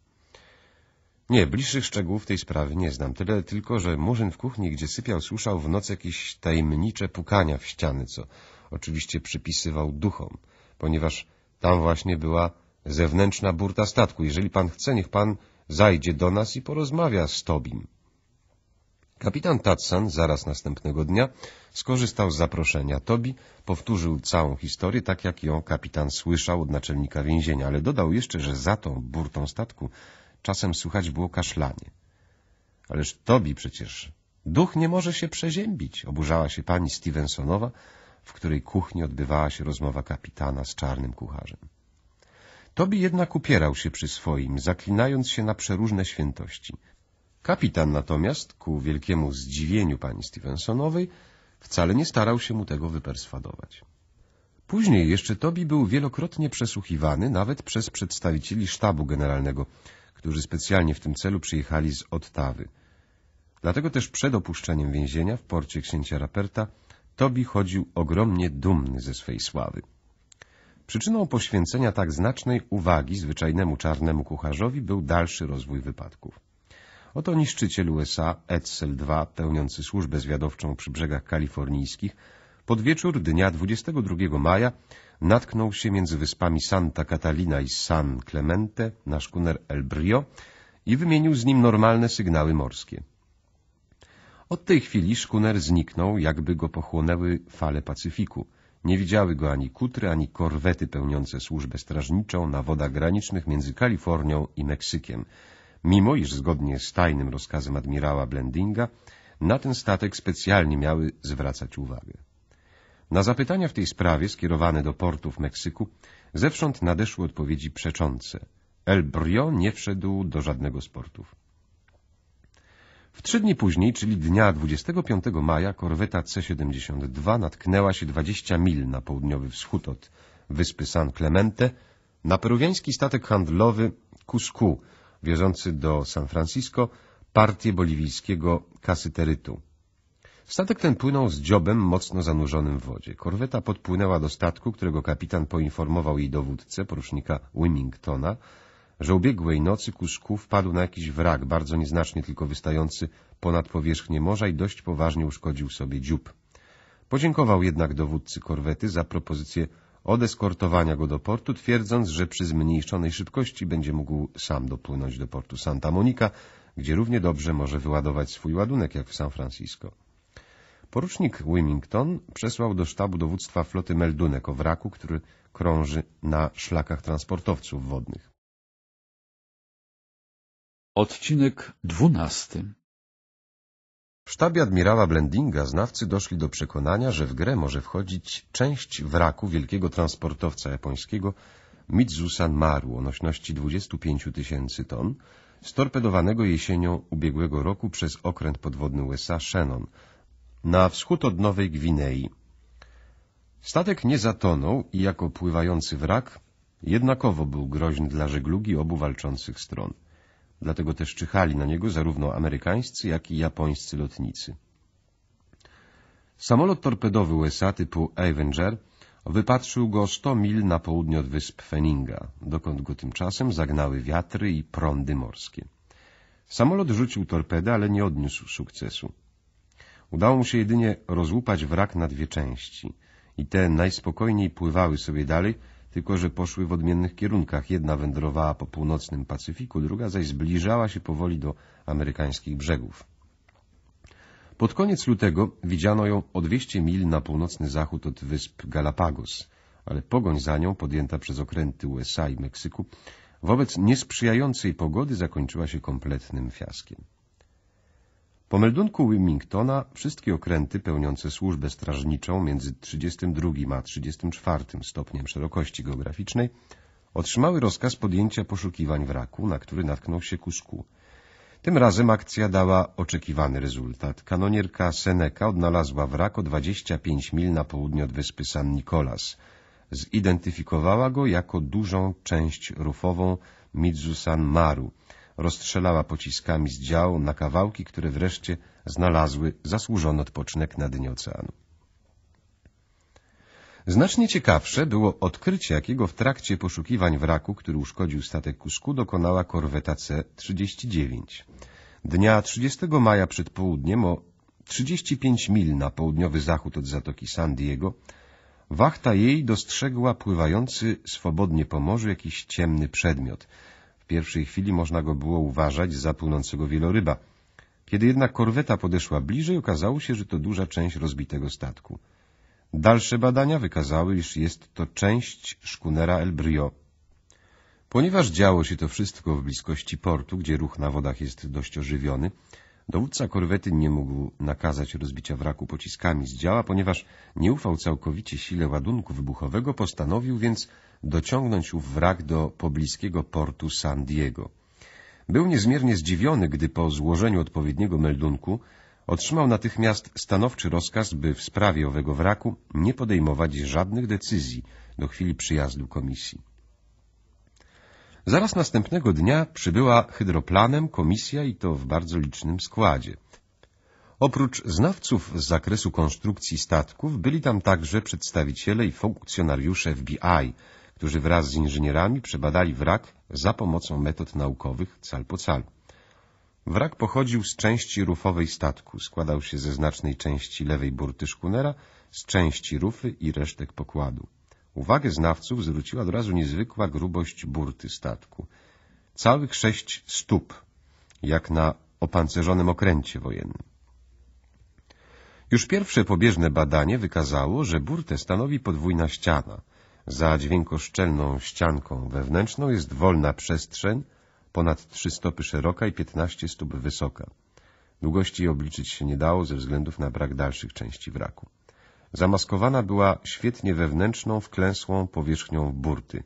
Nie, bliższych szczegółów tej sprawy nie znam. Tyle tylko, że Murzyn w kuchni, gdzie sypiał, słyszał w nocy jakieś tajemnicze pukania w ściany, co oczywiście przypisywał duchom, ponieważ tam właśnie była zewnętrzna burta statku. Jeżeli pan chce, niech pan zajdzie do nas i porozmawia z Tobim. Kapitan Tatsan zaraz następnego dnia skorzystał z zaproszenia Tobi, powtórzył całą historię, tak jak ją kapitan słyszał od naczelnika więzienia, ale dodał jeszcze, że za tą burtą statku czasem słychać było kaszlanie. Ależ Tobi przecież duch nie może się przeziębić, oburzała się pani Stevensonowa, w której kuchni odbywała się rozmowa kapitana z czarnym kucharzem. Tobi jednak upierał się przy swoim, zaklinając się na przeróżne świętości. Kapitan natomiast, ku wielkiemu zdziwieniu pani Stevensonowej, wcale nie starał się mu tego wyperswadować. Później jeszcze Tobi był wielokrotnie przesłuchiwany nawet przez przedstawicieli sztabu generalnego, którzy specjalnie w tym celu przyjechali z Ottawy. Dlatego też przed opuszczeniem więzienia w porcie księcia Raperta Tobi chodził ogromnie dumny ze swej sławy. Przyczyną poświęcenia tak znacznej uwagi zwyczajnemu czarnemu kucharzowi był dalszy rozwój wypadków. Oto niszczyciel USA Edsel II, pełniący służbę zwiadowczą przy brzegach kalifornijskich, pod wieczór dnia 22 maja natknął się między wyspami Santa Catalina i San Clemente na szkuner El Brio i wymienił z nim normalne sygnały morskie. Od tej chwili szkuner zniknął, jakby go pochłonęły fale Pacyfiku. Nie widziały go ani kutry, ani korwety pełniące służbę strażniczą na wodach granicznych między Kalifornią i Meksykiem mimo iż zgodnie z tajnym rozkazem admirała Blendinga na ten statek specjalnie miały zwracać uwagę. Na zapytania w tej sprawie skierowane do portów Meksyku zewsząd nadeszły odpowiedzi przeczące. El Brio nie wszedł do żadnego z portów. W trzy dni później, czyli dnia 25 maja, korweta C-72 natknęła się 20 mil na południowy wschód od wyspy San Clemente na peruwiański statek handlowy Cusco, wierzący do San Francisco partię boliwijskiego kasyterytu. Statek ten płynął z dziobem mocno zanurzonym w wodzie. Korweta podpłynęła do statku, którego kapitan poinformował jej dowódcę, porusznika Wilmingtona, że ubiegłej nocy ku szku wpadł na jakiś wrak, bardzo nieznacznie tylko wystający ponad powierzchnię morza i dość poważnie uszkodził sobie dziób. Podziękował jednak dowódcy korwety za propozycję Odeskortowania go do portu, twierdząc, że przy zmniejszonej szybkości będzie mógł sam dopłynąć do portu Santa Monica, gdzie równie dobrze może wyładować swój ładunek jak w San Francisco. Porucznik Wilmington przesłał do sztabu dowództwa floty meldunek o wraku, który krąży na szlakach transportowców wodnych. Odcinek dwunasty w sztabie admirała Blendinga znawcy doszli do przekonania, że w grę może wchodzić część wraku wielkiego transportowca japońskiego Mitsusan Maru o nośności 25 tysięcy ton, storpedowanego jesienią ubiegłego roku przez okręt podwodny USA Shannon na wschód od Nowej Gwinei. Statek nie zatonął i jako pływający wrak jednakowo był groźny dla żeglugi obu walczących stron. Dlatego też czyhali na niego zarówno amerykańscy, jak i japońscy lotnicy. Samolot torpedowy USA typu Avenger wypatrzył go 100 mil na południe od wysp Feninga, dokąd go tymczasem zagnały wiatry i prądy morskie. Samolot rzucił torpedę, ale nie odniósł sukcesu. Udało mu się jedynie rozłupać wrak na dwie części i te najspokojniej pływały sobie dalej, tylko że poszły w odmiennych kierunkach. Jedna wędrowała po północnym Pacyfiku, druga zaś zbliżała się powoli do amerykańskich brzegów. Pod koniec lutego widziano ją o 200 mil na północny zachód od wysp Galapagos, ale pogoń za nią podjęta przez okręty USA i Meksyku wobec niesprzyjającej pogody zakończyła się kompletnym fiaskiem. Po meldunku Wilmingtona wszystkie okręty pełniące służbę strażniczą między 32 a 34 stopniem szerokości geograficznej otrzymały rozkaz podjęcia poszukiwań wraku, na który natknął się Kusku. Tym razem akcja dała oczekiwany rezultat. Kanonierka Seneca odnalazła wrak o 25 mil na południe od wyspy San Nicolas. Zidentyfikowała go jako dużą część rufową San Maru – rozstrzelała pociskami z dział na kawałki, które wreszcie znalazły zasłużony odpoczynek na dnie oceanu. Znacznie ciekawsze było odkrycie, jakiego w trakcie poszukiwań wraku, który uszkodził statek Kuszku, dokonała korweta C-39. Dnia 30 maja przed południem o 35 mil na południowy zachód od zatoki San Diego wachta jej dostrzegła pływający swobodnie po morzu jakiś ciemny przedmiot pierwszej chwili można go było uważać za płynącego wieloryba. Kiedy jednak korweta podeszła bliżej, okazało się, że to duża część rozbitego statku. Dalsze badania wykazały, iż jest to część szkunera El Brio. Ponieważ działo się to wszystko w bliskości portu, gdzie ruch na wodach jest dość ożywiony, dowódca korwety nie mógł nakazać rozbicia wraku pociskami z działa, ponieważ nie ufał całkowicie sile ładunku wybuchowego, postanowił więc dociągnąć ów wrak do pobliskiego portu San Diego. Był niezmiernie zdziwiony, gdy po złożeniu odpowiedniego meldunku otrzymał natychmiast stanowczy rozkaz, by w sprawie owego wraku nie podejmować żadnych decyzji do chwili przyjazdu komisji. Zaraz następnego dnia przybyła hydroplanem komisja i to w bardzo licznym składzie. Oprócz znawców z zakresu konstrukcji statków byli tam także przedstawiciele i funkcjonariusze FBI, którzy wraz z inżynierami przebadali wrak za pomocą metod naukowych cal po cal. Wrak pochodził z części rufowej statku, składał się ze znacznej części lewej burty szkunera, z części rufy i resztek pokładu. Uwagę znawców zwróciła od razu niezwykła grubość burty statku. Całych sześć stóp, jak na opancerzonym okręcie wojennym. Już pierwsze pobieżne badanie wykazało, że burtę stanowi podwójna ściana – za dźwiękoszczelną ścianką wewnętrzną jest wolna przestrzeń, ponad 3 stopy szeroka i 15 stóp wysoka. Długości obliczyć się nie dało ze względów na brak dalszych części wraku. Zamaskowana była świetnie wewnętrzną, wklęsłą powierzchnią burty.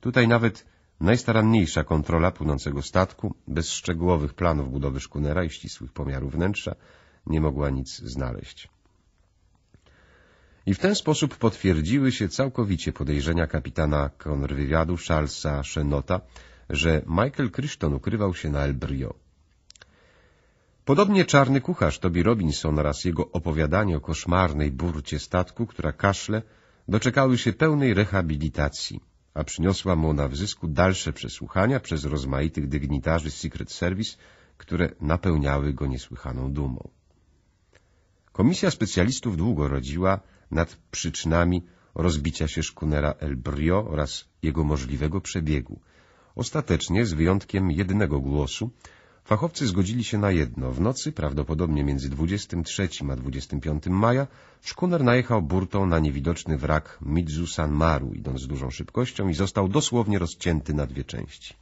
Tutaj nawet najstaranniejsza kontrola płynącego statku, bez szczegółowych planów budowy szkunera i ścisłych pomiarów wnętrza, nie mogła nic znaleźć i w ten sposób potwierdziły się całkowicie podejrzenia kapitana kontrwywiadu Charlesa Chenota, że Michael Crichton ukrywał się na El Podobnie czarny kucharz Toby Robinson oraz jego opowiadanie o koszmarnej burcie statku, która kaszle, doczekały się pełnej rehabilitacji, a przyniosła mu na wzysku dalsze przesłuchania przez rozmaitych dygnitarzy Secret Service, które napełniały go niesłychaną dumą. Komisja specjalistów długo rodziła nad przyczynami rozbicia się szkunera El Brio oraz jego możliwego przebiegu. Ostatecznie, z wyjątkiem jednego głosu, fachowcy zgodzili się na jedno. W nocy, prawdopodobnie między 23 a 25 maja, szkuner najechał burtą na niewidoczny wrak Midzu San Maru, idąc z dużą szybkością i został dosłownie rozcięty na dwie części.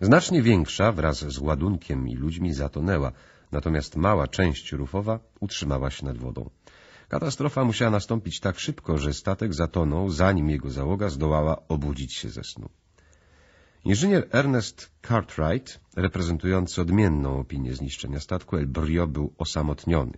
Znacznie większa wraz z ładunkiem i ludźmi zatonęła, natomiast mała część rufowa utrzymała się nad wodą. Katastrofa musiała nastąpić tak szybko, że statek zatonął, zanim jego załoga zdołała obudzić się ze snu. Inżynier Ernest Cartwright, reprezentujący odmienną opinię zniszczenia statku, El Brio był osamotniony.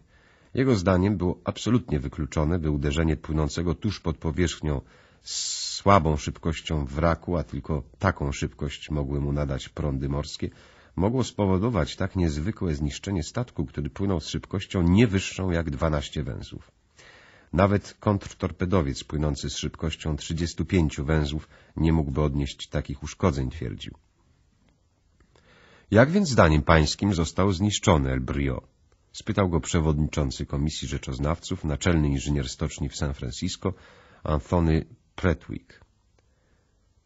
Jego zdaniem było absolutnie wykluczone, by uderzenie płynącego tuż pod powierzchnią z słabą szybkością wraku, a tylko taką szybkość mogły mu nadać prądy morskie, mogło spowodować tak niezwykłe zniszczenie statku, który płynął z szybkością nie wyższą jak 12 węzłów. Nawet kontrtorpedowiec płynący z szybkością 35 węzłów nie mógłby odnieść takich uszkodzeń, twierdził. Jak więc zdaniem pańskim został zniszczony El Brio? Spytał go przewodniczący Komisji Rzeczoznawców, naczelny inżynier stoczni w San Francisco, Anthony Pretwick.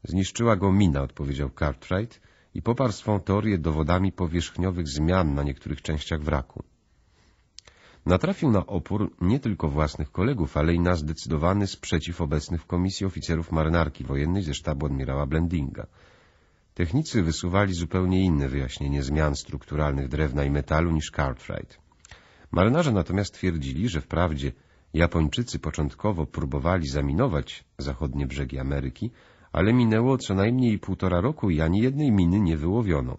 Zniszczyła go mina, odpowiedział Cartwright i poparł swą teorię dowodami powierzchniowych zmian na niektórych częściach wraku natrafił na opór nie tylko własnych kolegów, ale i na zdecydowany sprzeciw obecnych w komisji oficerów marynarki wojennej ze sztabu admirała Blendinga. Technicy wysuwali zupełnie inne wyjaśnienie zmian strukturalnych drewna i metalu niż Cartwright. Marynarze natomiast twierdzili, że wprawdzie Japończycy początkowo próbowali zaminować zachodnie brzegi Ameryki, ale minęło co najmniej półtora roku i ani jednej miny nie wyłowiono.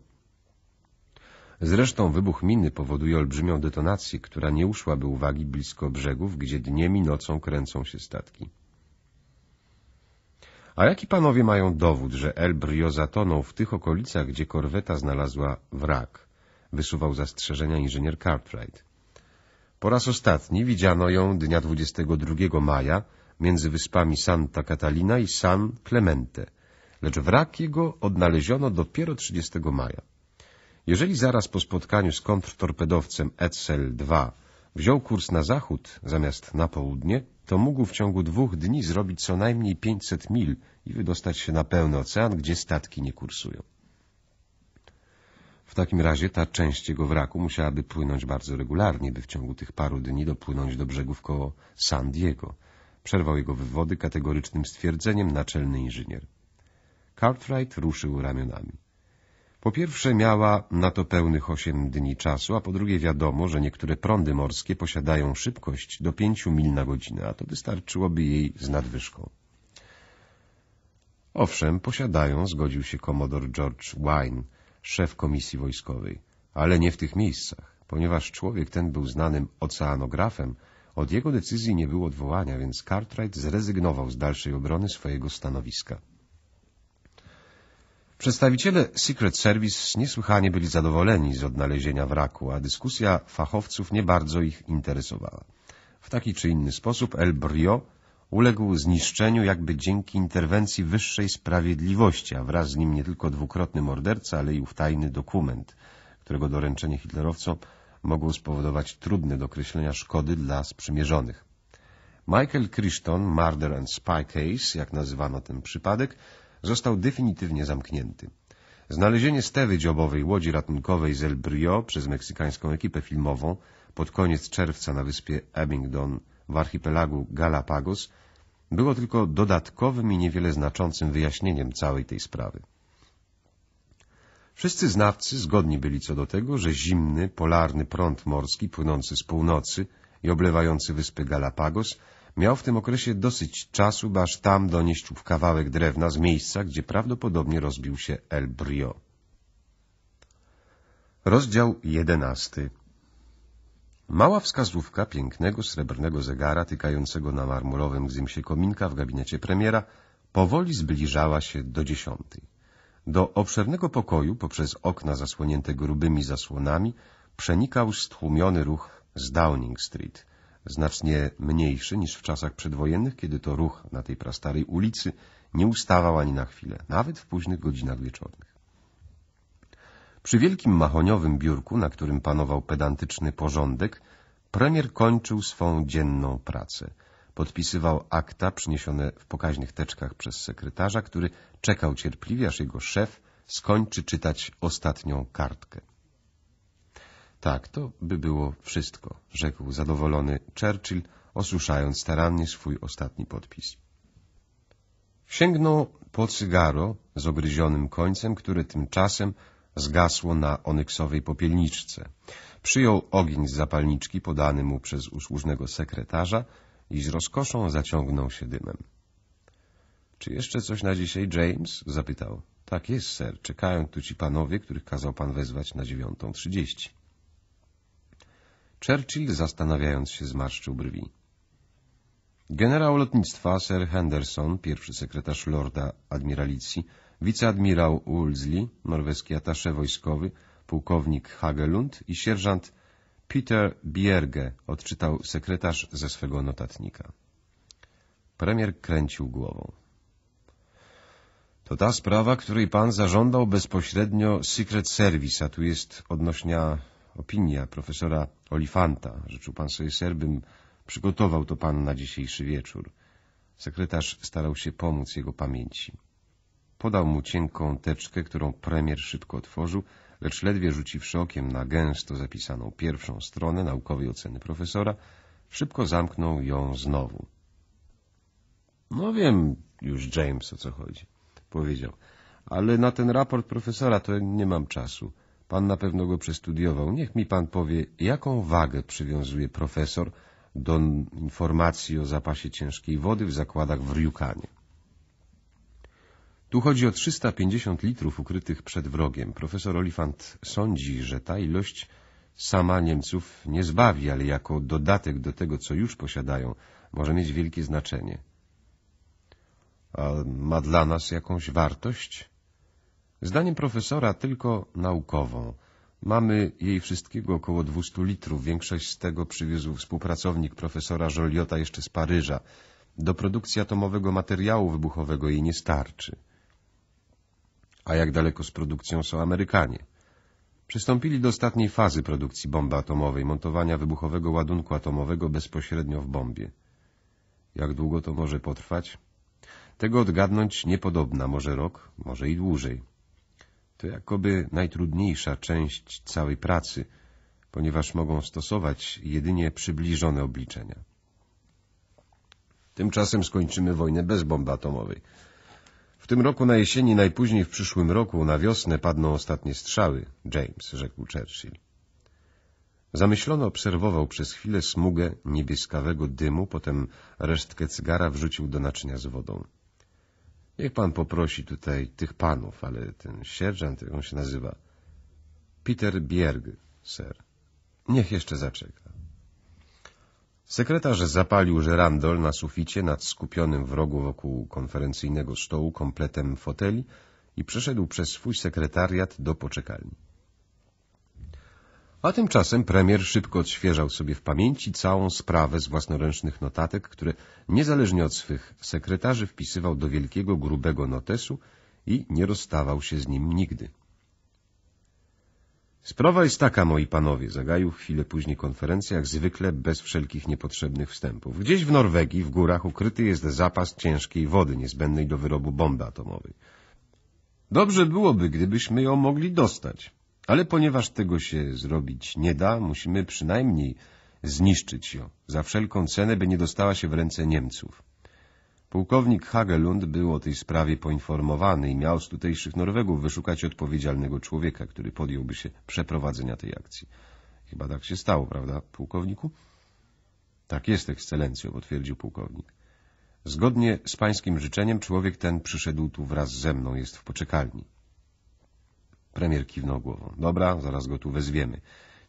Zresztą wybuch miny powoduje olbrzymią detonację, która nie uszłaby uwagi blisko brzegów, gdzie dniem i nocą kręcą się statki. A jaki panowie mają dowód, że El Brio zatonął w tych okolicach, gdzie korweta znalazła wrak? Wysuwał zastrzeżenia inżynier Cartwright. Po raz ostatni widziano ją dnia 22 maja między wyspami Santa Catalina i San Clemente, lecz wrak jego odnaleziono dopiero 30 maja. Jeżeli zaraz po spotkaniu z kontrtorpedowcem Edsel II wziął kurs na zachód zamiast na południe, to mógł w ciągu dwóch dni zrobić co najmniej 500 mil i wydostać się na pełny ocean, gdzie statki nie kursują. W takim razie ta część jego wraku musiałaby płynąć bardzo regularnie, by w ciągu tych paru dni dopłynąć do brzegów koło San Diego. Przerwał jego wywody kategorycznym stwierdzeniem naczelny inżynier. Cartwright ruszył ramionami. Po pierwsze miała na to pełnych osiem dni czasu, a po drugie wiadomo, że niektóre prądy morskie posiadają szybkość do pięciu mil na godzinę, a to wystarczyłoby jej z nadwyżką. Owszem, posiadają, zgodził się komodor George Wine, szef komisji wojskowej, ale nie w tych miejscach, ponieważ człowiek ten był znanym oceanografem, od jego decyzji nie było odwołania, więc Cartwright zrezygnował z dalszej obrony swojego stanowiska. Przedstawiciele Secret Service niesłychanie byli zadowoleni z odnalezienia wraku, a dyskusja fachowców nie bardzo ich interesowała. W taki czy inny sposób El Brio uległ zniszczeniu jakby dzięki interwencji wyższej sprawiedliwości, a wraz z nim nie tylko dwukrotny morderca, ale i ów tajny dokument, którego doręczenie hitlerowcom mogło spowodować trudne do określenia szkody dla sprzymierzonych. Michael Crichton, Murder and Spy Case, jak nazywano ten przypadek, został definitywnie zamknięty. Znalezienie stewy dziobowej łodzi ratunkowej z El Brio przez meksykańską ekipę filmową pod koniec czerwca na wyspie Abingdon w archipelagu Galapagos było tylko dodatkowym i niewiele znaczącym wyjaśnieniem całej tej sprawy. Wszyscy znawcy zgodni byli co do tego, że zimny, polarny prąd morski płynący z północy i oblewający wyspy Galapagos – Miał w tym okresie dosyć czasu, by aż tam donieść ów kawałek drewna z miejsca, gdzie prawdopodobnie rozbił się El Brio. Rozdział jedenasty Mała wskazówka pięknego srebrnego zegara tykającego na marmurowym gzymsie kominka w gabinecie premiera powoli zbliżała się do dziesiątej. Do obszernego pokoju poprzez okna zasłonięte grubymi zasłonami przenikał stłumiony ruch z Downing Street – znacznie mniejszy niż w czasach przedwojennych, kiedy to ruch na tej prastarej ulicy nie ustawał ani na chwilę, nawet w późnych godzinach wieczornych. Przy wielkim mahoniowym biurku, na którym panował pedantyczny porządek, premier kończył swą dzienną pracę. Podpisywał akta przyniesione w pokaźnych teczkach przez sekretarza, który czekał cierpliwie, aż jego szef skończy czytać ostatnią kartkę. Tak, to by było wszystko, rzekł zadowolony Churchill, osłyszając starannie swój ostatni podpis. Sięgnął po cygaro z ogryzionym końcem, które tymczasem zgasło na onyksowej popielniczce. Przyjął ogień z zapalniczki podany mu przez usłużnego sekretarza i z rozkoszą zaciągnął się dymem. — Czy jeszcze coś na dzisiaj, James? — zapytał. — Tak jest, ser. Czekają tu ci panowie, których kazał pan wezwać na dziewiątą trzydzieści. Churchill, zastanawiając się, zmarszczył brwi. Generał lotnictwa Sir Henderson, pierwszy sekretarz Lorda Admiralicji, wiceadmirał Wolseley, norweski atasze wojskowy, pułkownik Hagelund i sierżant Peter Bierge odczytał sekretarz ze swego notatnika. Premier kręcił głową. To ta sprawa, której pan zażądał bezpośrednio Secret Service, a tu jest odnośnia opinia profesora Olifanta. Życzył pan sobie serbym, przygotował to pan na dzisiejszy wieczór. Sekretarz starał się pomóc jego pamięci. Podał mu cienką teczkę, którą premier szybko otworzył, lecz ledwie rzuciwszy okiem na gęsto zapisaną pierwszą stronę naukowej oceny profesora, szybko zamknął ją znowu. — No wiem już, James, o co chodzi — powiedział. — Ale na ten raport profesora to nie mam czasu — Pan na pewno go przestudiował. Niech mi pan powie, jaką wagę przywiązuje profesor do informacji o zapasie ciężkiej wody w zakładach w Ryukanie. Tu chodzi o 350 litrów ukrytych przed wrogiem. Profesor Olifant sądzi, że ta ilość sama Niemców nie zbawi, ale jako dodatek do tego, co już posiadają, może mieć wielkie znaczenie. A ma dla nas jakąś wartość? Zdaniem profesora tylko naukową. Mamy jej wszystkiego około 200 litrów. Większość z tego przywiózł współpracownik profesora Joliota jeszcze z Paryża. Do produkcji atomowego materiału wybuchowego jej nie starczy. A jak daleko z produkcją są Amerykanie? Przystąpili do ostatniej fazy produkcji bomby atomowej, montowania wybuchowego ładunku atomowego bezpośrednio w bombie. Jak długo to może potrwać? Tego odgadnąć niepodobna, może rok, może i dłużej. To jakoby najtrudniejsza część całej pracy, ponieważ mogą stosować jedynie przybliżone obliczenia. Tymczasem skończymy wojnę bez bomby atomowej. W tym roku na jesieni, najpóźniej w przyszłym roku, na wiosnę padną ostatnie strzały, James, rzekł Churchill. Zamyślony obserwował przez chwilę smugę niebieskawego dymu, potem resztkę cygara wrzucił do naczynia z wodą. Niech pan poprosi tutaj tych panów, ale ten sierżant, jak on się nazywa? Peter Bierg, ser. Niech jeszcze zaczeka. Sekretarz zapalił żerandol na suficie nad skupionym w rogu wokół konferencyjnego stołu kompletem foteli i przeszedł przez swój sekretariat do poczekalni. A tymczasem premier szybko odświeżał sobie w pamięci całą sprawę z własnoręcznych notatek, które niezależnie od swych sekretarzy wpisywał do wielkiego, grubego notesu i nie rozstawał się z nim nigdy. Sprawa jest taka, moi panowie, zagaił chwilę później konferencja, jak zwykle bez wszelkich niepotrzebnych wstępów. Gdzieś w Norwegii, w górach, ukryty jest zapas ciężkiej wody niezbędnej do wyrobu bomby atomowej. Dobrze byłoby, gdybyśmy ją mogli dostać. Ale ponieważ tego się zrobić nie da, musimy przynajmniej zniszczyć ją, za wszelką cenę, by nie dostała się w ręce Niemców. Pułkownik Hagelund był o tej sprawie poinformowany i miał z tutejszych Norwegów wyszukać odpowiedzialnego człowieka, który podjąłby się przeprowadzenia tej akcji. Chyba tak się stało, prawda, pułkowniku? Tak jest, ekscelencjo, potwierdził pułkownik. Zgodnie z pańskim życzeniem człowiek ten przyszedł tu wraz ze mną, jest w poczekalni. Premier kiwnął głową. Dobra, zaraz go tu wezwiemy.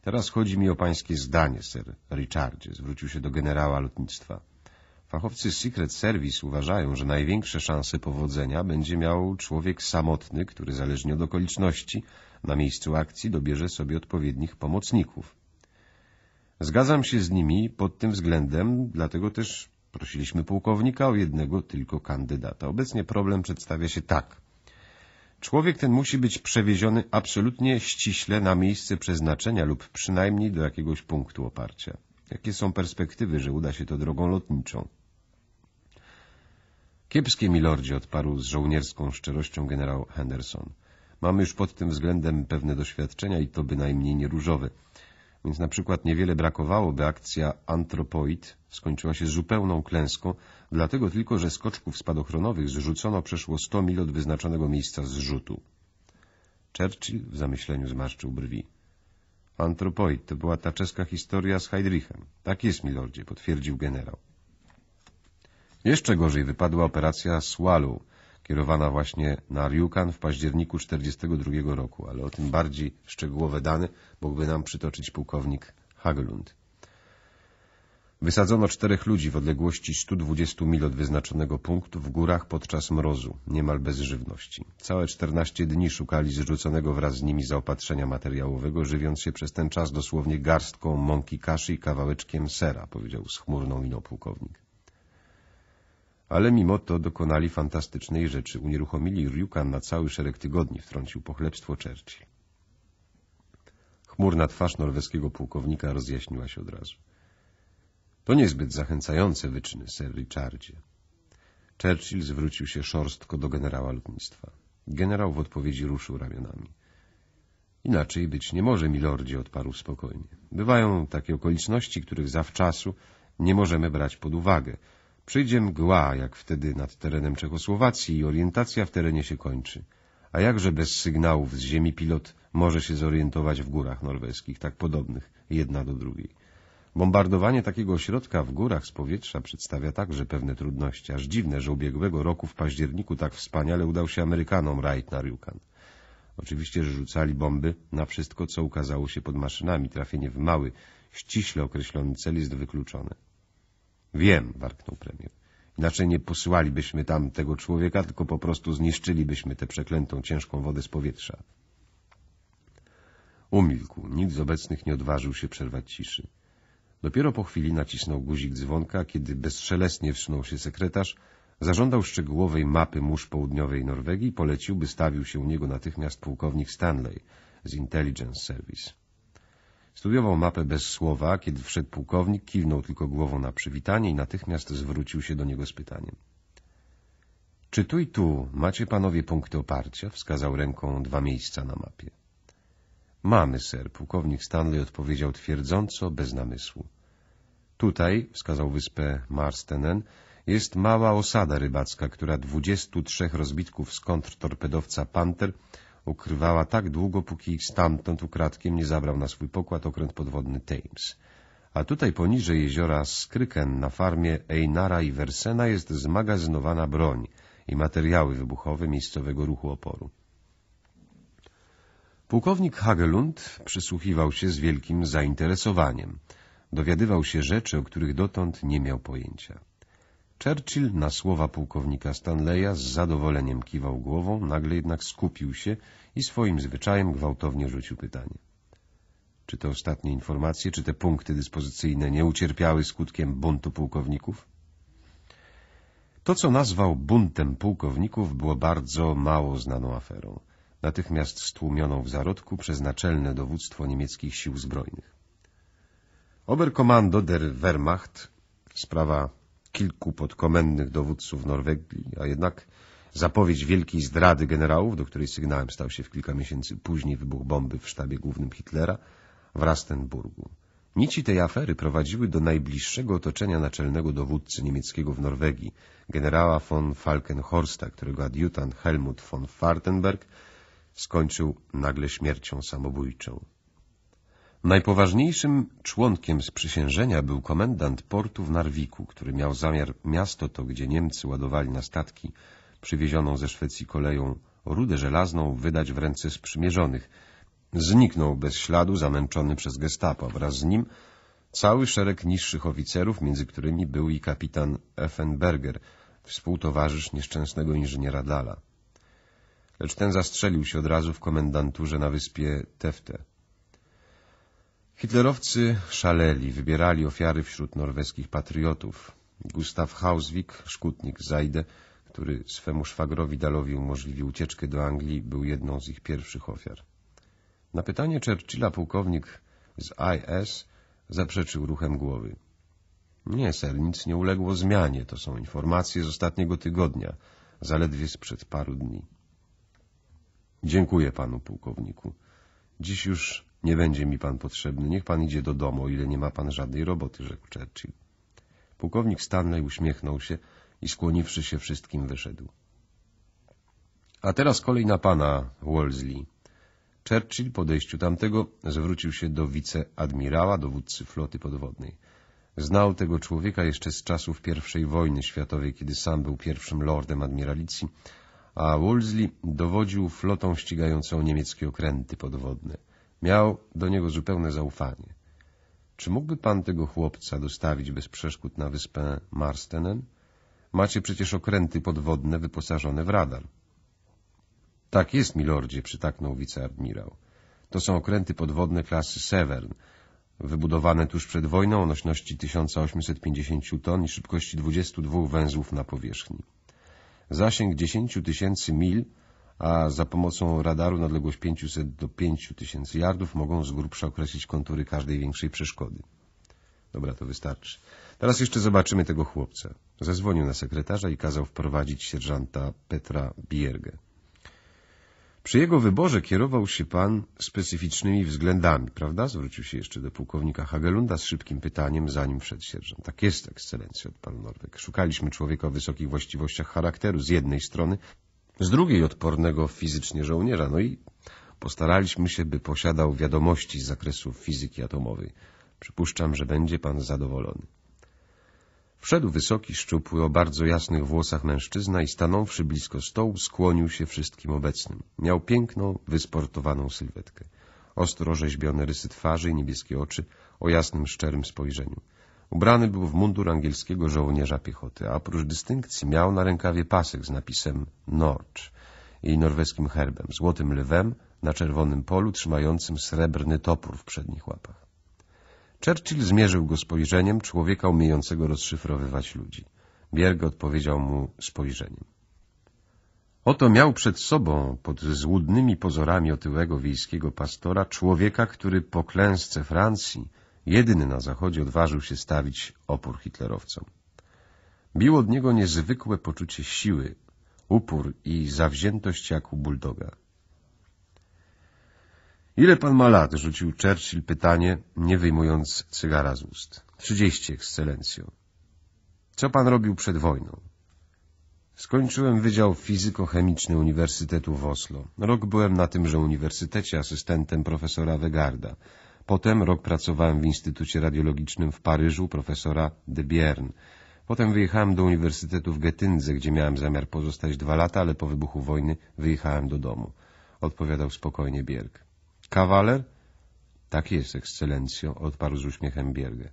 Teraz chodzi mi o pańskie zdanie, Sir Richardzie. Zwrócił się do generała lotnictwa. Fachowcy Secret Service uważają, że największe szanse powodzenia będzie miał człowiek samotny, który zależnie od okoliczności na miejscu akcji dobierze sobie odpowiednich pomocników. Zgadzam się z nimi pod tym względem, dlatego też prosiliśmy pułkownika o jednego tylko kandydata. Obecnie problem przedstawia się tak – Człowiek ten musi być przewieziony absolutnie ściśle na miejsce przeznaczenia lub przynajmniej do jakiegoś punktu oparcia. Jakie są perspektywy, że uda się to drogą lotniczą? Kiepskie, milordzie, odparł z żołnierską szczerością generał Henderson. Mamy już pod tym względem pewne doświadczenia i to bynajmniej nie różowe. Więc na przykład niewiele brakowało, by akcja Antropoid skończyła się zupełną klęską, dlatego tylko, że skoczków spadochronowych zrzucono przeszło 100 mil od wyznaczonego miejsca zrzutu. Churchill w zamyśleniu zmarszczył brwi. Antropoid to była ta czeska historia z Heidrichem. Tak jest, milordzie, potwierdził generał. Jeszcze gorzej wypadła operacja Słalu, kierowana właśnie na Ryukan w październiku 1942 roku, ale o tym bardziej szczegółowe dane mógłby nam przytoczyć pułkownik Haglund. Wysadzono czterech ludzi w odległości 120 mil od wyznaczonego punktu w górach podczas mrozu, niemal bez żywności. Całe 14 dni szukali zrzuconego wraz z nimi zaopatrzenia materiałowego, żywiąc się przez ten czas dosłownie garstką mąki kaszy i kawałeczkiem sera, powiedział z chmurną miną pułkownik ale mimo to dokonali fantastycznej rzeczy. Unieruchomili Ryukan na cały szereg tygodni, wtrącił pochlebstwo Churchill. Chmurna twarz norweskiego pułkownika rozjaśniła się od razu. To niezbyt zachęcające wyczyny, Sir Richardzie. Churchill zwrócił się szorstko do generała lotnictwa. Generał w odpowiedzi ruszył ramionami. Inaczej być nie może, milordzie, odparł spokojnie. Bywają takie okoliczności, których zawczasu nie możemy brać pod uwagę. Przyjdzie mgła, jak wtedy nad terenem Czechosłowacji i orientacja w terenie się kończy. A jakże bez sygnałów z ziemi pilot może się zorientować w górach norweskich, tak podobnych jedna do drugiej? Bombardowanie takiego ośrodka w górach z powietrza przedstawia także pewne trudności, aż dziwne, że ubiegłego roku w październiku tak wspaniale udał się Amerykanom rajd na Ryukan. Oczywiście, że rzucali bomby na wszystko, co ukazało się pod maszynami. Trafienie w mały, ściśle określony cel jest wykluczone. Wiem, warknął premier. Inaczej nie posyłalibyśmy tam tego człowieka, tylko po prostu zniszczylibyśmy tę przeklętą ciężką wodę z powietrza. Umilkł. Nikt z obecnych nie odważył się przerwać ciszy. Dopiero po chwili nacisnął guzik dzwonka, kiedy bezszelestnie wsunął się sekretarz, zażądał szczegółowej mapy mórz południowej Norwegii i polecił, by stawił się u niego natychmiast pułkownik Stanley z Intelligence Service. Studiował mapę bez słowa, kiedy wszedł pułkownik, kiwnął tylko głową na przywitanie i natychmiast zwrócił się do niego z pytaniem. Czy tu i tu macie panowie punkty oparcia? Wskazał ręką dwa miejsca na mapie. Mamy, ser, pułkownik Stanley odpowiedział twierdząco, bez namysłu. Tutaj, wskazał wyspę Marstenen, jest mała osada rybacka, która 23 rozbitków z kontrtorpedowca Panther ukrywała tak długo, póki stamtąd ukradkiem nie zabrał na swój pokład okręt podwodny Thames. A tutaj poniżej jeziora Skryken na farmie Einara i Wersena jest zmagazynowana broń i materiały wybuchowe miejscowego ruchu oporu. Pułkownik Hagelund przysłuchiwał się z wielkim zainteresowaniem. Dowiadywał się rzeczy, o których dotąd nie miał pojęcia. Churchill na słowa pułkownika Stanleya z zadowoleniem kiwał głową, nagle jednak skupił się i swoim zwyczajem gwałtownie rzucił pytanie. Czy te ostatnie informacje, czy te punkty dyspozycyjne nie ucierpiały skutkiem buntu pułkowników? To, co nazwał buntem pułkowników, było bardzo mało znaną aferą, natychmiast stłumioną w zarodku przez naczelne dowództwo niemieckich sił zbrojnych. Oberkommando der Wehrmacht, sprawa kilku podkomennych dowódców Norwegii, a jednak zapowiedź wielkiej zdrady generałów, do której sygnałem stał się w kilka miesięcy później wybuch bomby w sztabie głównym Hitlera w Rastenburgu. Nici tej afery prowadziły do najbliższego otoczenia naczelnego dowódcy niemieckiego w Norwegii, generała von Falkenhorsta, którego adiutant Helmut von Fartenberg skończył nagle śmiercią samobójczą. Najpoważniejszym członkiem sprzysiężenia był komendant portu w Narwiku, który miał zamiar miasto to, gdzie Niemcy ładowali na statki przywiezioną ze Szwecji koleją rudę żelazną wydać w ręce sprzymierzonych. Zniknął bez śladu, zamęczony przez gestapo. Wraz z nim cały szereg niższych oficerów, między którymi był i kapitan Effenberger, współtowarzysz nieszczęsnego inżyniera Dala. Lecz ten zastrzelił się od razu w komendanturze na wyspie Tefte. Hitlerowcy szaleli, wybierali ofiary wśród norweskich patriotów. Gustav Hauswig, szkutnik Zajde, który swemu szwagrowi Dalowi umożliwił ucieczkę do Anglii, był jedną z ich pierwszych ofiar. Na pytanie Churchilla pułkownik z IS zaprzeczył ruchem głowy. Nie, ser, nic nie uległo zmianie. To są informacje z ostatniego tygodnia, zaledwie sprzed paru dni. Dziękuję panu pułkowniku. Dziś już nie będzie mi pan potrzebny, niech pan idzie do domu, o ile nie ma pan żadnej roboty, rzekł Churchill. Pułkownik Stanley uśmiechnął się i skłoniwszy się wszystkim wyszedł. A teraz kolej na pana, Wolseley. Churchill po odejściu tamtego zwrócił się do wiceadmirała, dowódcy floty podwodnej. Znał tego człowieka jeszcze z czasów I wojny światowej, kiedy sam był pierwszym lordem admiralicji, a Wolseley dowodził flotą ścigającą niemieckie okręty podwodne. Miał do niego zupełne zaufanie. Czy mógłby pan tego chłopca dostawić bez przeszkód na wyspę Marstenen? Macie przecież okręty podwodne wyposażone w radar. Tak jest, milordzie, przytaknął wiceadmirał. To są okręty podwodne klasy Severn, wybudowane tuż przed wojną o nośności 1850 ton i szybkości 22 węzłów na powierzchni. Zasięg 10 tysięcy mil a za pomocą radaru na odległość 500 do 5000 yardów mogą z grubsza określić kontury każdej większej przeszkody. Dobra, to wystarczy. Teraz jeszcze zobaczymy tego chłopca. Zezwonił na sekretarza i kazał wprowadzić sierżanta Petra Biergę. Przy jego wyborze kierował się pan specyficznymi względami, prawda? Zwrócił się jeszcze do pułkownika Hagelunda z szybkim pytaniem, zanim wszedł sierżant. Tak jest, ekscelencjo, odparł Norwek. Szukaliśmy człowieka o wysokich właściwościach charakteru z jednej strony, z drugiej odpornego fizycznie żołnierza. No i postaraliśmy się, by posiadał wiadomości z zakresu fizyki atomowej. Przypuszczam, że będzie pan zadowolony. Wszedł wysoki, szczupły, o bardzo jasnych włosach mężczyzna i stanąwszy blisko stołu, skłonił się wszystkim obecnym. Miał piękną, wysportowaną sylwetkę. Ostro rzeźbione rysy twarzy i niebieskie oczy o jasnym, szczerym spojrzeniu. Ubrany był w mundur angielskiego żołnierza piechoty, a oprócz dystynkcji miał na rękawie pasek z napisem Norcz i norweskim herbem, złotym lwem na czerwonym polu trzymającym srebrny topór w przednich łapach. Churchill zmierzył go spojrzeniem człowieka umiejącego rozszyfrowywać ludzi. Bierg odpowiedział mu spojrzeniem. Oto miał przed sobą, pod złudnymi pozorami otyłego wiejskiego pastora, człowieka, który po klęsce Francji Jedyny na zachodzie odważył się stawić opór hitlerowcom. Biło od niego niezwykłe poczucie siły, upór i zawziętość jak u buldoga. Ile pan ma lat? rzucił Churchill pytanie, nie wyjmując cygara z ust. Trzydzieści, ekscelencjo. Co pan robił przed wojną? Skończyłem Wydział Fizyko-Chemiczny Uniwersytetu w Oslo. Rok byłem na tymże uniwersytecie asystentem profesora Wegarda. Potem rok pracowałem w Instytucie Radiologicznym w Paryżu profesora de Bierne. Potem wyjechałem do Uniwersytetu w Getyndze, gdzie miałem zamiar pozostać dwa lata, ale po wybuchu wojny wyjechałem do domu. Odpowiadał spokojnie Bierg. Kawaler? Tak jest, ekscelencjo, odparł z uśmiechem Bierge.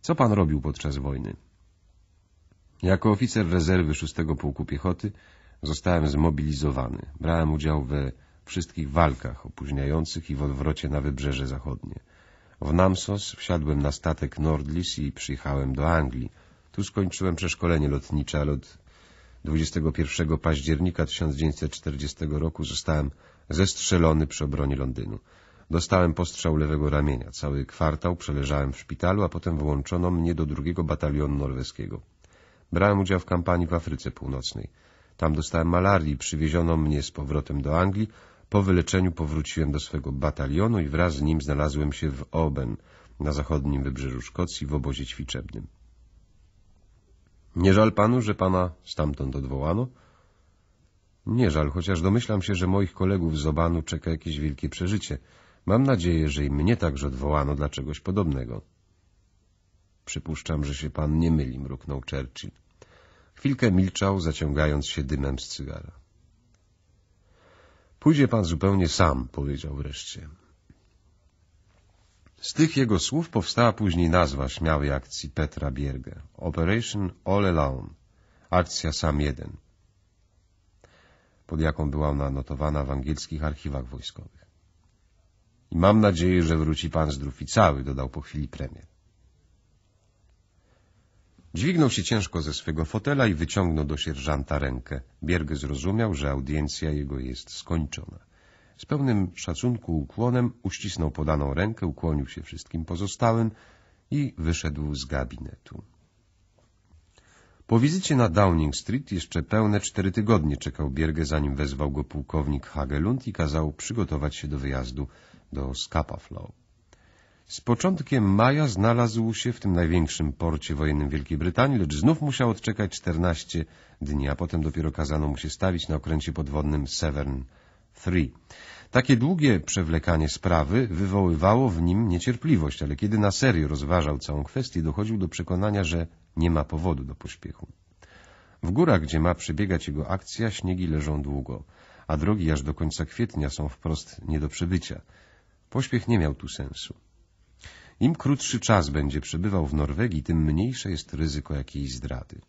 Co pan robił podczas wojny? Jako oficer rezerwy szóstego pułku piechoty zostałem zmobilizowany. Brałem udział we wszystkich walkach opóźniających i w odwrocie na wybrzeże zachodnie. W Namsos wsiadłem na statek Nordlis i przyjechałem do Anglii. Tu skończyłem przeszkolenie lotnicze, ale od 21 października 1940 roku zostałem zestrzelony przy obronie Londynu. Dostałem postrzał lewego ramienia. Cały kwartał przeleżałem w szpitalu, a potem włączono mnie do drugiego batalionu norweskiego. Brałem udział w kampanii w Afryce Północnej. Tam dostałem malarii, przywieziono mnie z powrotem do Anglii, po wyleczeniu powróciłem do swego batalionu i wraz z nim znalazłem się w Oben, na zachodnim wybrzeżu Szkocji, w obozie ćwiczebnym. Nie żal panu, że pana stamtąd odwołano? Nie żal, chociaż domyślam się, że moich kolegów z Obanu czeka jakieś wielkie przeżycie. Mam nadzieję, że i mnie także odwołano dla czegoś podobnego. Przypuszczam, że się pan nie myli, mruknął Churchill. Chwilkę milczał, zaciągając się dymem z cygara. Pójdzie pan zupełnie sam, powiedział wreszcie. Z tych jego słów powstała później nazwa śmiałej akcji Petra Bierge. Operation All Alone. Akcja Sam Jeden. Pod jaką była ona notowana w angielskich archiwach wojskowych. I mam nadzieję, że wróci pan zdrów i cały, dodał po chwili premier. Dźwignął się ciężko ze swego fotela i wyciągnął do sierżanta rękę. Bierg zrozumiał, że audiencja jego jest skończona. Z pełnym szacunku ukłonem uścisnął podaną rękę, ukłonił się wszystkim pozostałym i wyszedł z gabinetu. Po wizycie na Downing Street jeszcze pełne cztery tygodnie czekał Bierge, zanim wezwał go pułkownik Hagelund i kazał przygotować się do wyjazdu do Scapa Flow. Z początkiem maja znalazł się w tym największym porcie wojennym Wielkiej Brytanii, lecz znów musiał odczekać 14 dni, a potem dopiero kazano mu się stawić na okręcie podwodnym Severn 3. Takie długie przewlekanie sprawy wywoływało w nim niecierpliwość, ale kiedy na serio rozważał całą kwestię, dochodził do przekonania, że nie ma powodu do pośpiechu. W górach, gdzie ma przebiegać jego akcja, śniegi leżą długo, a drogi aż do końca kwietnia są wprost nie do przebycia. Pośpiech nie miał tu sensu. Im krótszy czas będzie przebywał w Norwegii, tym mniejsze jest ryzyko jakiejś zdrady.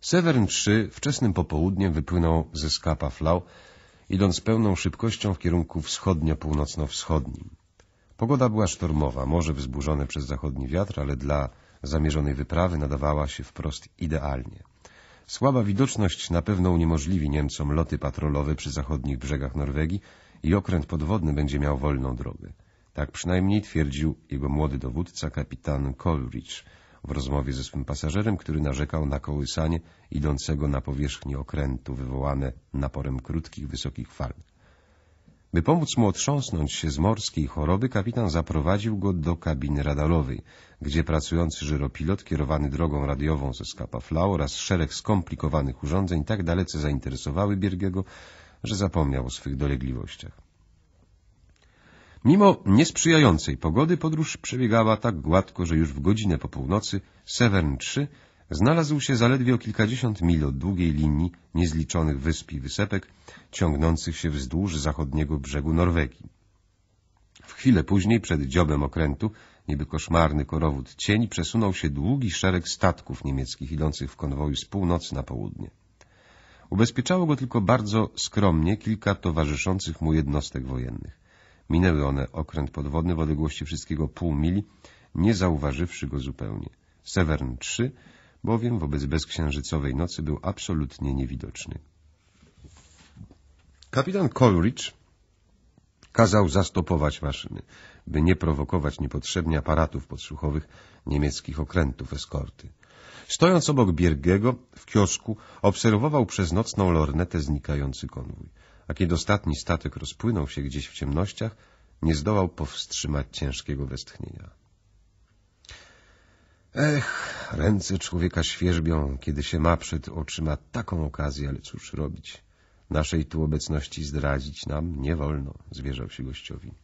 Severn 3 wczesnym popołudniem wypłynął ze skapa Flau, idąc pełną szybkością w kierunku wschodnio-północno-wschodnim. Pogoda była sztormowa, morze wzburzone przez zachodni wiatr, ale dla zamierzonej wyprawy nadawała się wprost idealnie. Słaba widoczność na pewno uniemożliwi Niemcom loty patrolowe przy zachodnich brzegach Norwegii i okręt podwodny będzie miał wolną drogę. Tak przynajmniej twierdził jego młody dowódca, kapitan Coleridge, w rozmowie ze swym pasażerem, który narzekał na kołysanie idącego na powierzchni okrętu wywołane naporem krótkich, wysokich fal. By pomóc mu otrząsnąć się z morskiej choroby, kapitan zaprowadził go do kabiny radarowej, gdzie pracujący żyropilot kierowany drogą radiową ze Skapaflau oraz szereg skomplikowanych urządzeń tak dalece zainteresowały Biergiego, że zapomniał o swych dolegliwościach. Mimo niesprzyjającej pogody podróż przebiegała tak gładko, że już w godzinę po północy Severn 3 znalazł się zaledwie o kilkadziesiąt mil od długiej linii niezliczonych wysp i wysepek ciągnących się wzdłuż zachodniego brzegu Norwegii. W chwilę później przed dziobem okrętu, niby koszmarny korowód cień, przesunął się długi szereg statków niemieckich idących w konwoju z północy na południe. Ubezpieczało go tylko bardzo skromnie kilka towarzyszących mu jednostek wojennych. Minęły one okręt podwodny w odległości wszystkiego pół mili, nie zauważywszy go zupełnie. Severn 3 bowiem wobec bezksiężycowej nocy był absolutnie niewidoczny. Kapitan Coleridge kazał zastopować maszyny, by nie prowokować niepotrzebnie aparatów podsłuchowych niemieckich okrętów eskorty. Stojąc obok Biergego w kiosku obserwował przez nocną lornetę znikający konwój a kiedy ostatni statek rozpłynął się gdzieś w ciemnościach, nie zdołał powstrzymać ciężkiego westchnienia. Ech, ręce człowieka świeżbią, kiedy się ma przed oczyma taką okazję, ale cóż robić? Naszej tu obecności zdradzić nam nie wolno, zwierzał się gościowi.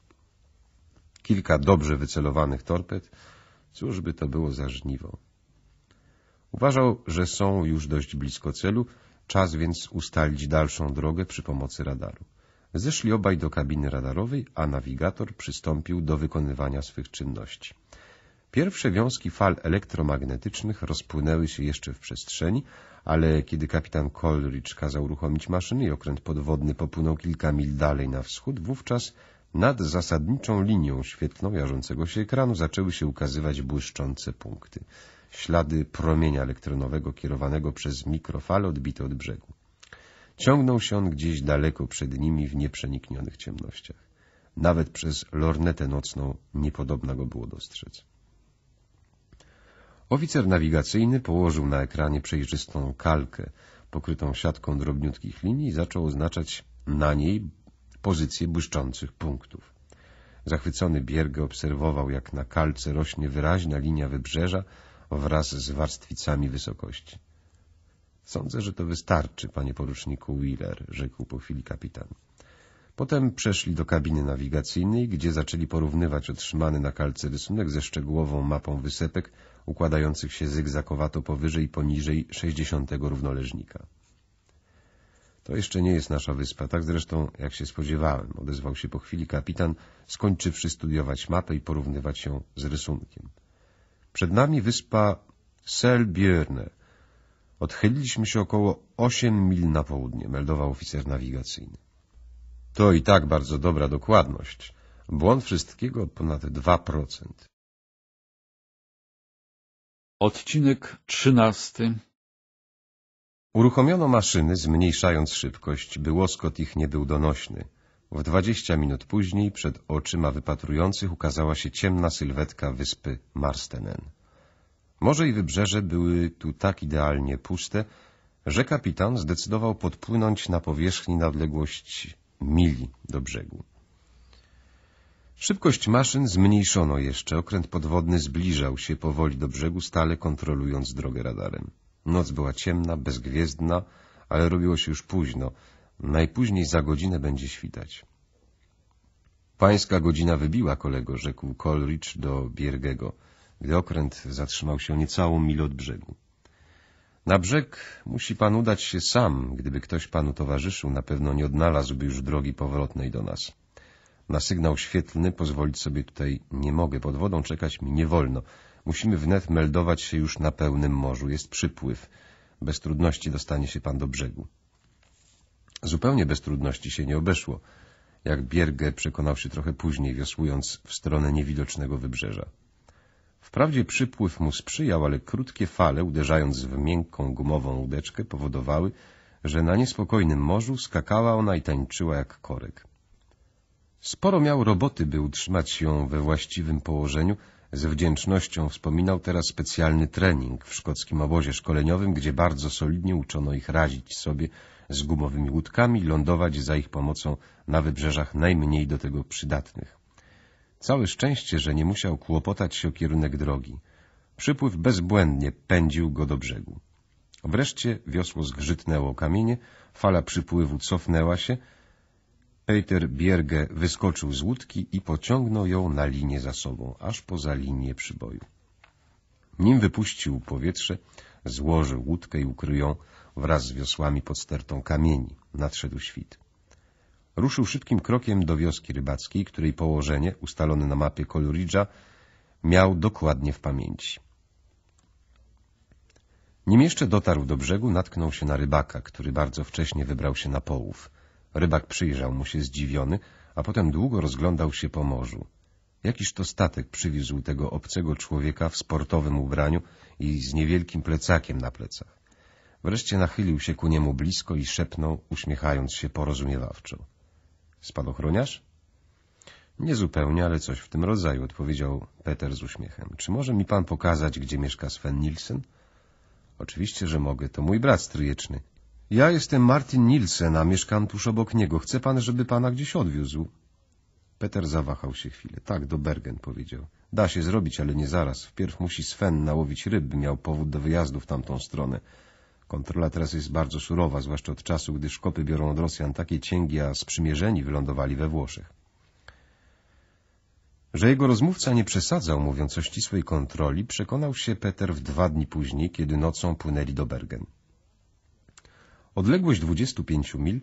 Kilka dobrze wycelowanych torped, cóż by to było za żniwo? Uważał, że są już dość blisko celu, Czas więc ustalić dalszą drogę przy pomocy radaru. Zeszli obaj do kabiny radarowej, a nawigator przystąpił do wykonywania swych czynności. Pierwsze wiązki fal elektromagnetycznych rozpłynęły się jeszcze w przestrzeni, ale kiedy kapitan Coleridge kazał uruchomić maszyny i okręt podwodny popłynął kilka mil dalej na wschód, wówczas nad zasadniczą linią świetlną jarzącego się ekranu zaczęły się ukazywać błyszczące punkty. Ślady promienia elektronowego kierowanego przez mikrofale odbite od brzegu. Ciągnął się on gdzieś daleko przed nimi w nieprzeniknionych ciemnościach. Nawet przez lornetę nocną niepodobna go było dostrzec. Oficer nawigacyjny położył na ekranie przejrzystą kalkę pokrytą siatką drobniutkich linii i zaczął oznaczać na niej pozycje błyszczących punktów. Zachwycony Bierge obserwował, jak na kalce rośnie wyraźna linia wybrzeża, wraz z warstwicami wysokości. Sądzę, że to wystarczy, panie poruczniku Wheeler, rzekł po chwili kapitan. Potem przeszli do kabiny nawigacyjnej, gdzie zaczęli porównywać otrzymany na kalce rysunek ze szczegółową mapą wysepek układających się zygzakowato powyżej i poniżej 60 równoleżnika. To jeszcze nie jest nasza wyspa, tak zresztą jak się spodziewałem, odezwał się po chwili kapitan, skończywszy studiować mapę i porównywać ją z rysunkiem. Przed nami wyspa Selbjörne. Odchyliliśmy się około 8 mil na południe, meldował oficer nawigacyjny. To i tak bardzo dobra dokładność. Błąd wszystkiego ponad 2%. Odcinek 13 Uruchomiono maszyny, zmniejszając szybkość, by łoskot ich nie był donośny. W dwadzieścia minut później przed oczyma wypatrujących ukazała się ciemna sylwetka wyspy Marstenen. Morze i wybrzeże były tu tak idealnie puste, że kapitan zdecydował podpłynąć na powierzchni na odległość mili do brzegu. Szybkość maszyn zmniejszono jeszcze, okręt podwodny zbliżał się powoli do brzegu, stale kontrolując drogę radarem. Noc była ciemna, bezgwiezdna, ale robiło się już późno, Najpóźniej za godzinę będzie świtać. Pańska godzina wybiła, kolego, rzekł Coleridge do Biergego, gdy okręt zatrzymał się niecałą mil od brzegu. Na brzeg musi pan udać się sam, gdyby ktoś panu towarzyszył, na pewno nie odnalazłby już drogi powrotnej do nas. Na sygnał świetlny pozwolić sobie tutaj nie mogę, pod wodą czekać mi nie wolno. Musimy wnet meldować się już na pełnym morzu, jest przypływ. Bez trudności dostanie się pan do brzegu. Zupełnie bez trudności się nie obeszło, jak Bierge przekonał się trochę później, wiosłując w stronę niewidocznego wybrzeża. Wprawdzie przypływ mu sprzyjał, ale krótkie fale, uderzając w miękką, gumową łódeczkę, powodowały, że na niespokojnym morzu skakała ona i tańczyła jak korek. Sporo miał roboty, by utrzymać ją we właściwym położeniu. Z wdzięcznością wspominał teraz specjalny trening w szkockim obozie szkoleniowym, gdzie bardzo solidnie uczono ich razić sobie z gumowymi łódkami lądować za ich pomocą na wybrzeżach najmniej do tego przydatnych. Całe szczęście, że nie musiał kłopotać się o kierunek drogi. Przypływ bezbłędnie pędził go do brzegu. Wreszcie wiosło zgrzytnęło kamienie, fala przypływu cofnęła się. Peter Bierge wyskoczył z łódki i pociągnął ją na linię za sobą, aż poza linię przyboju. Nim wypuścił powietrze, złożył łódkę i ukrył ją wraz z wiosłami pod stertą kamieni. Nadszedł świt. Ruszył szybkim krokiem do wioski rybackiej, której położenie, ustalone na mapie Koluridża, miał dokładnie w pamięci. Nim jeszcze dotarł do brzegu, natknął się na rybaka, który bardzo wcześnie wybrał się na połów. Rybak przyjrzał mu się zdziwiony, a potem długo rozglądał się po morzu. Jakiż to statek przywiózł tego obcego człowieka w sportowym ubraniu i z niewielkim plecakiem na plecach. Wreszcie nachylił się ku niemu blisko i szepnął, uśmiechając się porozumiewawczo. — Spadochroniarz? — Niezupełnie, ale coś w tym rodzaju — odpowiedział Peter z uśmiechem. — Czy może mi pan pokazać, gdzie mieszka Sven Nielsen? — Oczywiście, że mogę. To mój brat stryjeczny. — Ja jestem Martin Nielsen, a mieszkam tuż obok niego. Chce pan, żeby pana gdzieś odwiózł? Peter zawahał się chwilę. — Tak, do Bergen — powiedział. — Da się zrobić, ale nie zaraz. Wpierw musi Sven nałowić ryb, by miał powód do wyjazdu w tamtą stronę. Kontrola teraz jest bardzo surowa, zwłaszcza od czasu, gdy Szkopy biorą od Rosjan takie cięgi, a sprzymierzeni wylądowali we Włoszech. Że jego rozmówca nie przesadzał, mówiąc o ścisłej kontroli, przekonał się Peter w dwa dni później, kiedy nocą płynęli do Bergen. Odległość 25 mil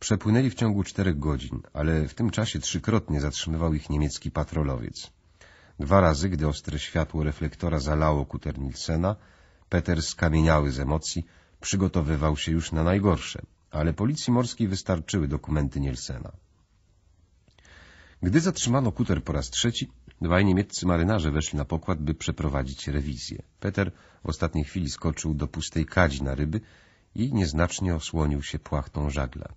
przepłynęli w ciągu czterech godzin, ale w tym czasie trzykrotnie zatrzymywał ich niemiecki patrolowiec. Dwa razy, gdy ostre światło reflektora zalało kuter Nilsena, Peter skamieniały z emocji, Przygotowywał się już na najgorsze, ale policji morskiej wystarczyły dokumenty Nielsena. Gdy zatrzymano kuter po raz trzeci, dwaj niemieccy marynarze weszli na pokład, by przeprowadzić rewizję. Peter w ostatniej chwili skoczył do pustej kadzi na ryby i nieznacznie osłonił się płachtą żagla.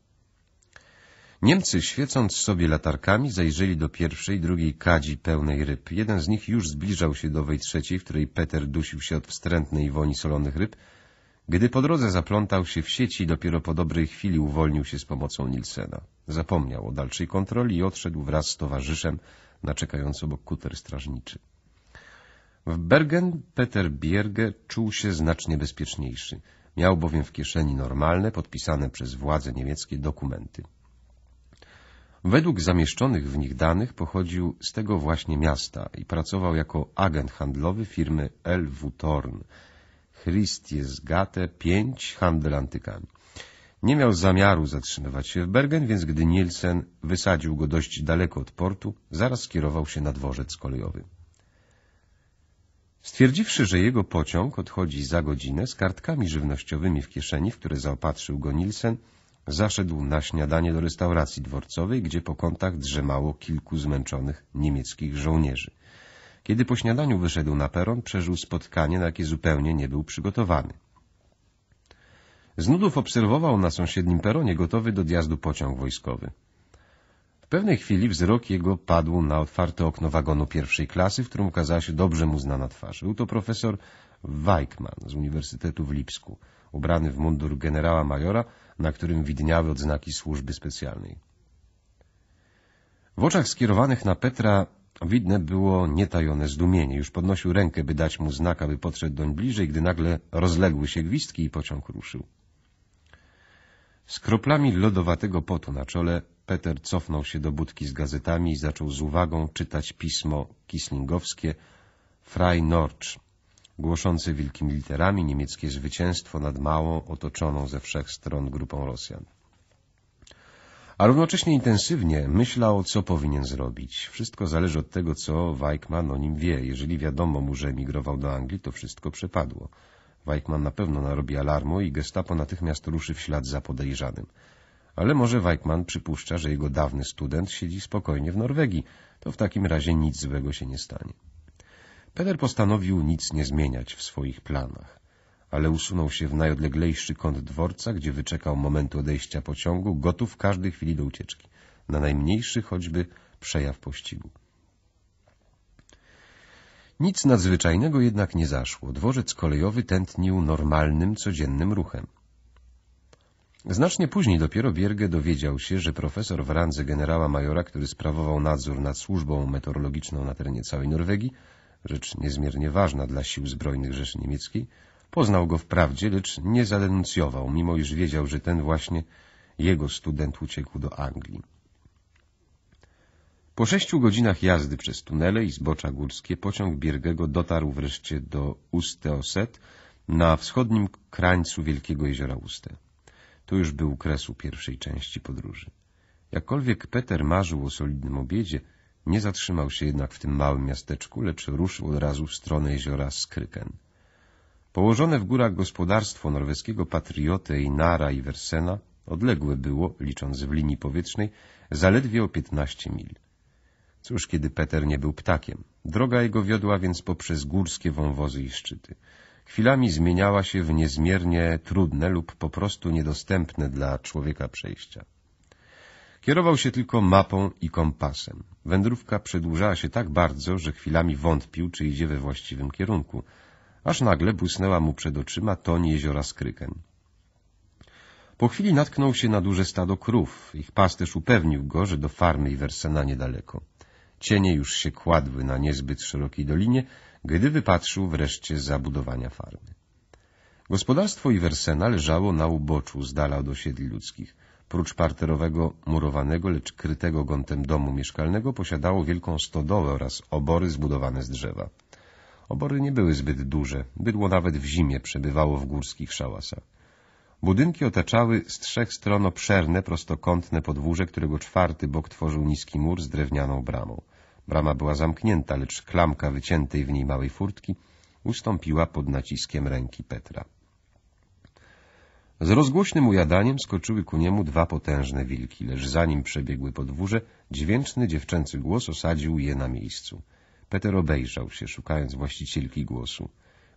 Niemcy, świecąc sobie latarkami, zajrzeli do pierwszej i drugiej kadzi pełnej ryb. Jeden z nich już zbliżał się do owej trzeciej, w której Peter dusił się od wstrętnej woni solonych ryb, gdy po drodze zaplątał się w sieci, dopiero po dobrej chwili uwolnił się z pomocą Nilsena. Zapomniał o dalszej kontroli i odszedł wraz z towarzyszem na czekający obok kuter strażniczy. W Bergen Peter Bierge czuł się znacznie bezpieczniejszy. Miał bowiem w kieszeni normalne, podpisane przez władze niemieckie dokumenty. Według zamieszczonych w nich danych pochodził z tego właśnie miasta i pracował jako agent handlowy firmy LW Torn, Christiesgate 5, handel antykami. Nie miał zamiaru zatrzymywać się w Bergen, więc gdy Nielsen wysadził go dość daleko od portu, zaraz skierował się na dworzec kolejowy. Stwierdziwszy, że jego pociąg odchodzi za godzinę, z kartkami żywnościowymi w kieszeni, w które zaopatrzył go Nielsen, zaszedł na śniadanie do restauracji dworcowej, gdzie po kątach drzemało kilku zmęczonych niemieckich żołnierzy. Kiedy po śniadaniu wyszedł na peron, przeżył spotkanie, na jakie zupełnie nie był przygotowany. Z nudów obserwował na sąsiednim peronie gotowy do zjazdu pociąg wojskowy. W pewnej chwili wzrok jego padł na otwarte okno wagonu pierwszej klasy, w którym ukazała się dobrze mu znana twarz. Był to profesor Weichmann z Uniwersytetu w Lipsku, ubrany w mundur generała majora, na którym widniały odznaki służby specjalnej. W oczach skierowanych na Petra Widne było nietajone zdumienie. Już podnosił rękę, by dać mu znak, aby podszedł doń bliżej, gdy nagle rozległy się gwizdki i pociąg ruszył. Z kroplami lodowatego potu na czole Peter cofnął się do budki z gazetami i zaczął z uwagą czytać pismo kislingowskie Frei Norcz, głoszące wielkimi literami niemieckie zwycięstwo nad małą, otoczoną ze wszech stron grupą Rosjan a równocześnie intensywnie myślał, co powinien zrobić. Wszystko zależy od tego, co Weikman o nim wie. Jeżeli wiadomo mu, że emigrował do Anglii, to wszystko przepadło. Weikman na pewno narobi alarmu i gestapo natychmiast ruszy w ślad za podejrzanym. Ale może Weikman przypuszcza, że jego dawny student siedzi spokojnie w Norwegii. To w takim razie nic złego się nie stanie. Peter postanowił nic nie zmieniać w swoich planach ale usunął się w najodleglejszy kąt dworca, gdzie wyczekał momentu odejścia pociągu, gotów w każdej chwili do ucieczki, na najmniejszy choćby przejaw pościgu. Nic nadzwyczajnego jednak nie zaszło. Dworzec kolejowy tętnił normalnym, codziennym ruchem. Znacznie później dopiero Bierge dowiedział się, że profesor w randze generała majora, który sprawował nadzór nad służbą meteorologiczną na terenie całej Norwegii, rzecz niezmiernie ważna dla sił zbrojnych Rzeszy Niemieckiej, Poznał go wprawdzie, lecz nie zadenuncjował, mimo iż wiedział, że ten właśnie jego student uciekł do Anglii. Po sześciu godzinach jazdy przez tunele i zbocza górskie pociąg Biergego dotarł wreszcie do Usteoset na wschodnim krańcu Wielkiego Jeziora Uste. To już był kresu pierwszej części podróży. Jakkolwiek Peter marzył o solidnym obiedzie, nie zatrzymał się jednak w tym małym miasteczku, lecz ruszył od razu w stronę jeziora Skryken. Położone w górach gospodarstwo norweskiego patrioty Einara Iversena odległe było, licząc w linii powietrznej, zaledwie o 15 mil. Cóż, kiedy Peter nie był ptakiem. Droga jego wiodła więc poprzez górskie wąwozy i szczyty. Chwilami zmieniała się w niezmiernie trudne lub po prostu niedostępne dla człowieka przejścia. Kierował się tylko mapą i kompasem. Wędrówka przedłużała się tak bardzo, że chwilami wątpił, czy idzie we właściwym kierunku – aż nagle błysnęła mu przed oczyma toń jeziora Skryken. Po chwili natknął się na duże stado krów. Ich pasterz upewnił go, że do farmy i Wersena niedaleko. Cienie już się kładły na niezbyt szerokiej dolinie, gdy wypatrzył wreszcie zabudowania farmy. Gospodarstwo Iwersena leżało na uboczu, z dala od osiedli ludzkich. Prócz parterowego, murowanego, lecz krytego gątem domu mieszkalnego posiadało wielką stodołę oraz obory zbudowane z drzewa. Obory nie były zbyt duże, bydło nawet w zimie przebywało w górskich szałasach. Budynki otaczały z trzech stron obszerne, prostokątne podwórze, którego czwarty bok tworzył niski mur z drewnianą bramą. Brama była zamknięta, lecz klamka wyciętej w niej małej furtki ustąpiła pod naciskiem ręki Petra. Z rozgłośnym ujadaniem skoczyły ku niemu dwa potężne wilki, lecz zanim przebiegły podwórze, dźwięczny dziewczęcy głos osadził je na miejscu. Peter obejrzał się, szukając właścicielki głosu.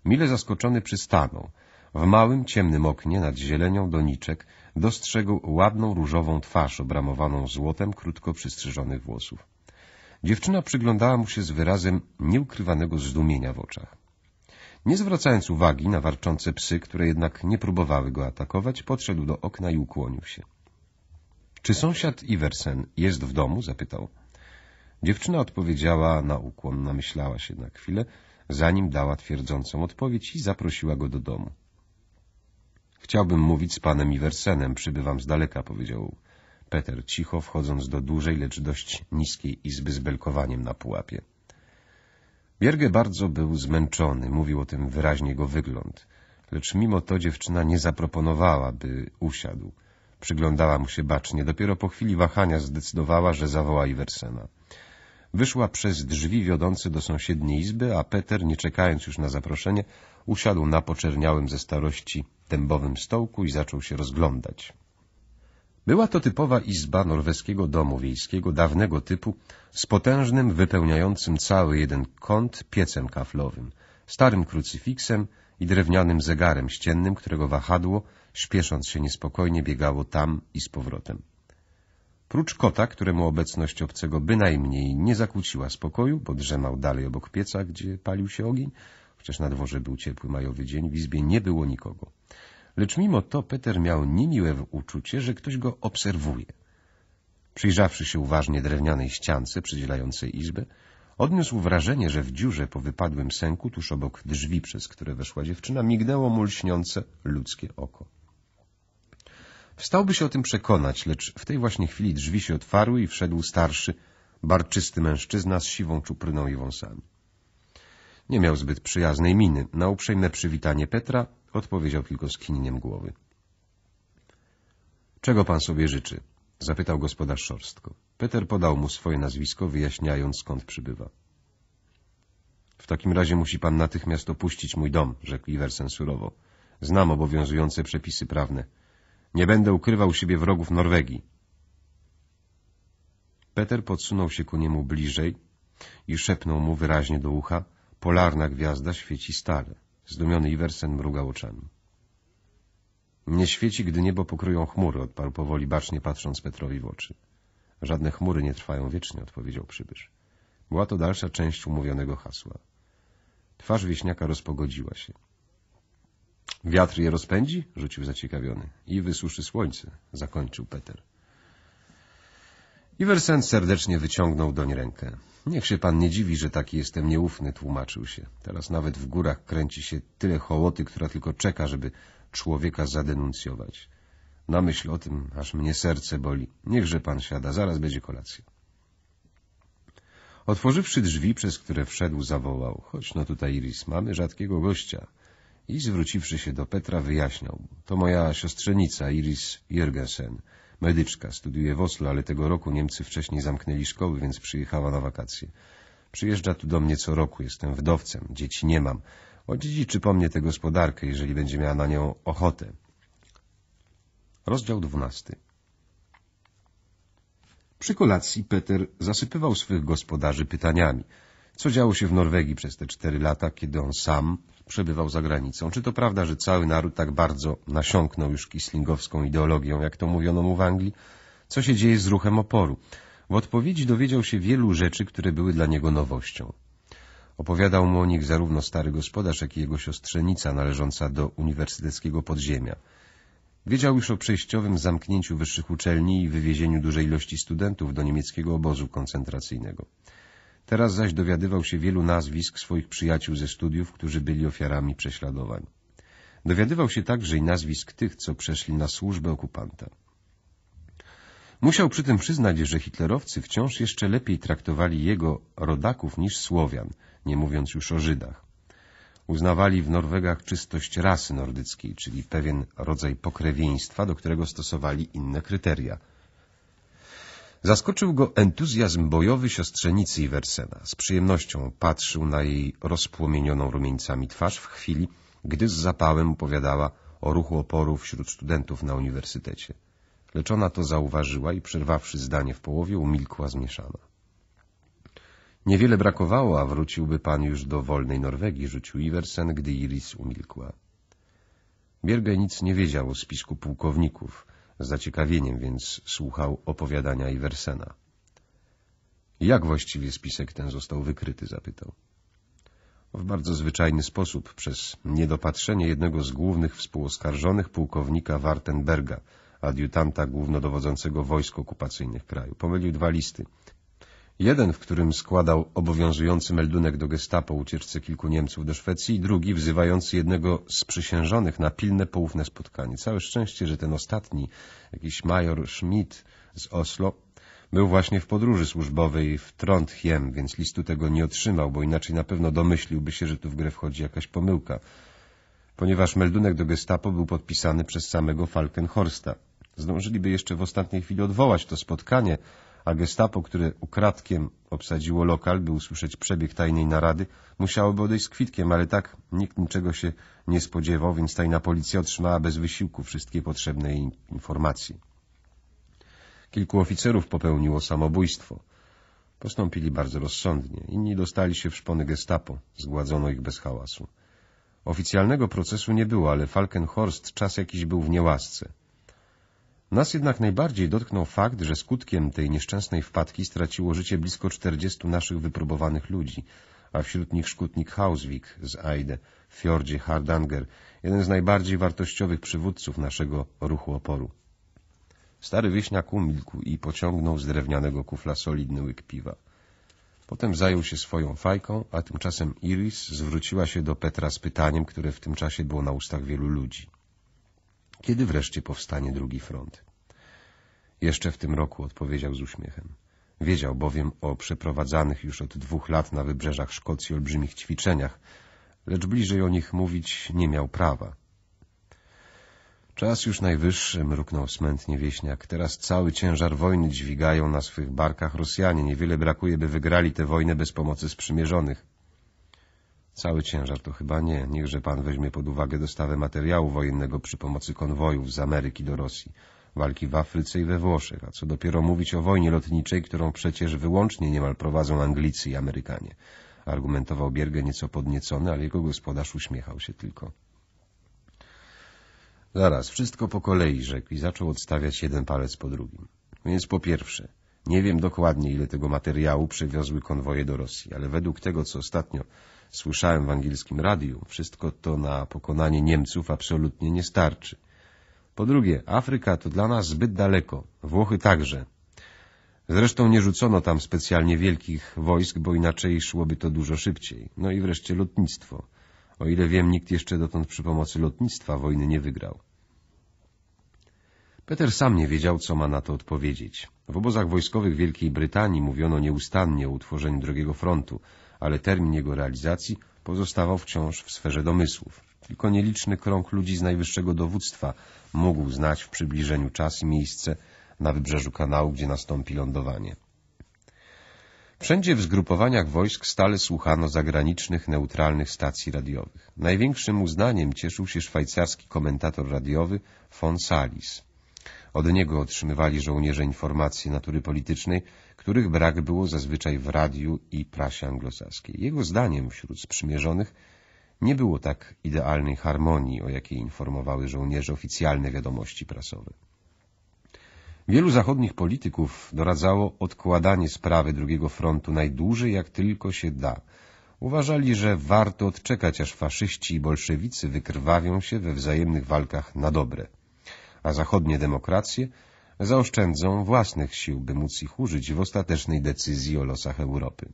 Mile zaskoczony przystanął. W małym, ciemnym oknie nad zielenią doniczek dostrzegł ładną, różową twarz obramowaną złotem krótko przystrzyżonych włosów. Dziewczyna przyglądała mu się z wyrazem nieukrywanego zdumienia w oczach. Nie zwracając uwagi na warczące psy, które jednak nie próbowały go atakować, podszedł do okna i ukłonił się. — Czy sąsiad Iversen jest w domu? — zapytał. Dziewczyna odpowiedziała na ukłon, namyślała się na chwilę, zanim dała twierdzącą odpowiedź i zaprosiła go do domu. Chciałbym mówić z panem Iwersenem, przybywam z daleka, powiedział Peter cicho, wchodząc do dużej, lecz dość niskiej izby z belkowaniem na pułapie. Bierge bardzo był zmęczony, mówił o tym wyraźnie jego wygląd, lecz mimo to dziewczyna nie zaproponowała, by usiadł. Przyglądała mu się bacznie, dopiero po chwili wahania zdecydowała, że zawoła Iwersena. Wyszła przez drzwi wiodące do sąsiedniej izby, a Peter, nie czekając już na zaproszenie, usiadł na poczerniałym ze starości tębowym stołku i zaczął się rozglądać. Była to typowa izba norweskiego domu wiejskiego dawnego typu z potężnym, wypełniającym cały jeden kąt piecem kaflowym, starym krucyfiksem i drewnianym zegarem ściennym, którego wahadło, śpiesząc się niespokojnie, biegało tam i z powrotem. Prócz kota, któremu obecność obcego bynajmniej nie zakłóciła spokoju, bo drzemał dalej obok pieca, gdzie palił się ogień, chociaż na dworze był ciepły majowy dzień, w izbie nie było nikogo. Lecz mimo to Peter miał niemiłe uczucie, że ktoś go obserwuje. Przyjrzawszy się uważnie drewnianej ściance przydzielającej izbę, odniósł wrażenie, że w dziurze po wypadłym sęku tuż obok drzwi, przez które weszła dziewczyna, mignęło mu lśniące ludzkie oko. Wstałby się o tym przekonać, lecz w tej właśnie chwili drzwi się otwarły i wszedł starszy, barczysty mężczyzna z siwą czupryną i wąsami. Nie miał zbyt przyjaznej miny. Na uprzejme przywitanie Petra odpowiedział tylko skinieniem głowy. — Czego pan sobie życzy? — zapytał gospodarz szorstko. Peter podał mu swoje nazwisko, wyjaśniając, skąd przybywa. — W takim razie musi pan natychmiast opuścić mój dom — rzekł Iwersen surowo. — Znam obowiązujące przepisy prawne — nie będę ukrywał siebie wrogów Norwegii. Peter podsunął się ku niemu bliżej i szepnął mu wyraźnie do ucha — polarna gwiazda świeci stale. Zdumiony Iversen mrugał oczami. — Nie świeci, gdy niebo pokryją chmury — odparł powoli bacznie, patrząc Petrowi w oczy. — Żadne chmury nie trwają wiecznie — odpowiedział przybysz. Była to dalsza część umówionego hasła. Twarz wieśniaka rozpogodziła się. Wiatr je rozpędzi? Rzucił zaciekawiony. I wysuszy słońce, zakończył Peter. Iversen serdecznie wyciągnął doń rękę. Niech się pan nie dziwi, że taki jestem nieufny, tłumaczył się. Teraz nawet w górach kręci się tyle hołoty, która tylko czeka, żeby człowieka zadenuncjować. Na myśl o tym, aż mnie serce boli. Niechże pan siada, zaraz będzie kolacja. Otworzywszy drzwi, przez które wszedł, zawołał. Chodź no tutaj, Iris, mamy rzadkiego gościa i zwróciwszy się do Petra wyjaśniał. To moja siostrzenica Iris Jürgensen, medyczka, studiuje w Oslo, ale tego roku Niemcy wcześniej zamknęli szkoły, więc przyjechała na wakacje. Przyjeżdża tu do mnie co roku, jestem wdowcem, dzieci nie mam. Odziedziczy po mnie tę gospodarkę, jeżeli będzie miała na nią ochotę. Rozdział dwunasty Przy kolacji Peter zasypywał swych gospodarzy pytaniami – co działo się w Norwegii przez te cztery lata, kiedy on sam przebywał za granicą? Czy to prawda, że cały naród tak bardzo nasiąknął już kislingowską ideologią, jak to mówiono mu w Anglii? Co się dzieje z ruchem oporu? W odpowiedzi dowiedział się wielu rzeczy, które były dla niego nowością. Opowiadał mu o nich zarówno stary gospodarz, jak i jego siostrzenica należąca do uniwersyteckiego podziemia. Wiedział już o przejściowym zamknięciu wyższych uczelni i wywiezieniu dużej ilości studentów do niemieckiego obozu koncentracyjnego. Teraz zaś dowiadywał się wielu nazwisk swoich przyjaciół ze studiów, którzy byli ofiarami prześladowań. Dowiadywał się także i nazwisk tych, co przeszli na służbę okupanta. Musiał przy tym przyznać, że hitlerowcy wciąż jeszcze lepiej traktowali jego rodaków niż Słowian, nie mówiąc już o Żydach. Uznawali w Norwegach czystość rasy nordyckiej, czyli pewien rodzaj pokrewieństwa, do którego stosowali inne kryteria – Zaskoczył go entuzjazm bojowy siostrzenicy Iversena. Z przyjemnością patrzył na jej rozpłomienioną rumieńcami twarz w chwili, gdy z zapałem opowiadała o ruchu oporu wśród studentów na uniwersytecie. Lecz ona to zauważyła i przerwawszy zdanie w połowie umilkła zmieszana. Niewiele brakowało, a wróciłby pan już do wolnej Norwegii, rzucił Iversen, gdy Iris umilkła. Bierge nic nie wiedział o spisku pułkowników – z zaciekawieniem więc słuchał opowiadania Iversena. Jak właściwie spisek ten został wykryty? zapytał. W bardzo zwyczajny sposób, przez niedopatrzenie jednego z głównych współoskarżonych, pułkownika Wartenberga, adiutanta głównodowodzącego wojsk okupacyjnych kraju. Pomylił dwa listy, Jeden, w którym składał obowiązujący meldunek do gestapo ucieczce kilku Niemców do Szwecji, drugi wzywający jednego z przysiężonych na pilne poufne spotkanie. Całe szczęście, że ten ostatni, jakiś major Schmidt z Oslo, był właśnie w podróży służbowej w Trondheim, więc listu tego nie otrzymał, bo inaczej na pewno domyśliłby się, że tu w grę wchodzi jakaś pomyłka, ponieważ meldunek do gestapo był podpisany przez samego Falkenhorsta. Zdążyliby jeszcze w ostatniej chwili odwołać to spotkanie, a gestapo, które ukradkiem obsadziło lokal, by usłyszeć przebieg tajnej narady, musiałoby odejść z kwitkiem, ale tak nikt niczego się nie spodziewał, więc tajna policja otrzymała bez wysiłku wszystkie potrzebne jej informacje. Kilku oficerów popełniło samobójstwo. Postąpili bardzo rozsądnie. Inni dostali się w szpony gestapo. Zgładzono ich bez hałasu. Oficjalnego procesu nie było, ale Falkenhorst czas jakiś był w niełasce. Nas jednak najbardziej dotknął fakt, że skutkiem tej nieszczęsnej wpadki straciło życie blisko czterdziestu naszych wypróbowanych ludzi, a wśród nich szkutnik Hauswik z Aide w fiordzie Hardanger, jeden z najbardziej wartościowych przywódców naszego ruchu oporu. Stary wieśniak umilkł i pociągnął z drewnianego kufla solidny łyk piwa. Potem zajął się swoją fajką, a tymczasem Iris zwróciła się do Petra z pytaniem, które w tym czasie było na ustach wielu ludzi. Kiedy wreszcie powstanie drugi front? Jeszcze w tym roku odpowiedział z uśmiechem. Wiedział bowiem o przeprowadzanych już od dwóch lat na wybrzeżach Szkocji olbrzymich ćwiczeniach, lecz bliżej o nich mówić nie miał prawa. Czas już najwyższy, mruknął smętnie wieśniak. Teraz cały ciężar wojny dźwigają na swych barkach Rosjanie. Niewiele brakuje, by wygrali tę wojnę bez pomocy sprzymierzonych. Cały ciężar to chyba nie. Niechże pan weźmie pod uwagę dostawę materiału wojennego przy pomocy konwojów z Ameryki do Rosji, walki w Afryce i we Włoszech, a co dopiero mówić o wojnie lotniczej, którą przecież wyłącznie niemal prowadzą Anglicy i Amerykanie. Argumentował Bierge nieco podniecony, ale jego gospodarz uśmiechał się tylko. Zaraz, wszystko po kolei, rzekł i zaczął odstawiać jeden palec po drugim. Więc po pierwsze, nie wiem dokładnie, ile tego materiału przywiozły konwoje do Rosji, ale według tego, co ostatnio słyszałem w angielskim radiu, wszystko to na pokonanie Niemców absolutnie nie starczy. Po drugie, Afryka to dla nas zbyt daleko, Włochy także. Zresztą nie rzucono tam specjalnie wielkich wojsk, bo inaczej szłoby to dużo szybciej. No i wreszcie lotnictwo. O ile wiem, nikt jeszcze dotąd przy pomocy lotnictwa wojny nie wygrał. Peter sam nie wiedział, co ma na to odpowiedzieć. W obozach wojskowych Wielkiej Brytanii mówiono nieustannie o utworzeniu drugiego frontu, ale termin jego realizacji pozostawał wciąż w sferze domysłów. Tylko nieliczny krąg ludzi z najwyższego dowództwa mógł znać w przybliżeniu czas i miejsce na wybrzeżu kanału, gdzie nastąpi lądowanie. Wszędzie w zgrupowaniach wojsk stale słuchano zagranicznych, neutralnych stacji radiowych. Największym uznaniem cieszył się szwajcarski komentator radiowy von Salis. Od niego otrzymywali żołnierze informacje natury politycznej, których brak było zazwyczaj w radiu i prasie anglosaskiej. Jego zdaniem wśród sprzymierzonych nie było tak idealnej harmonii, o jakiej informowały żołnierze oficjalne wiadomości prasowe. Wielu zachodnich polityków doradzało odkładanie sprawy drugiego frontu najdłużej jak tylko się da. Uważali, że warto odczekać, aż faszyści i bolszewicy wykrwawią się we wzajemnych walkach na dobre. A zachodnie demokracje zaoszczędzą własnych sił, by móc ich użyć w ostatecznej decyzji o losach Europy.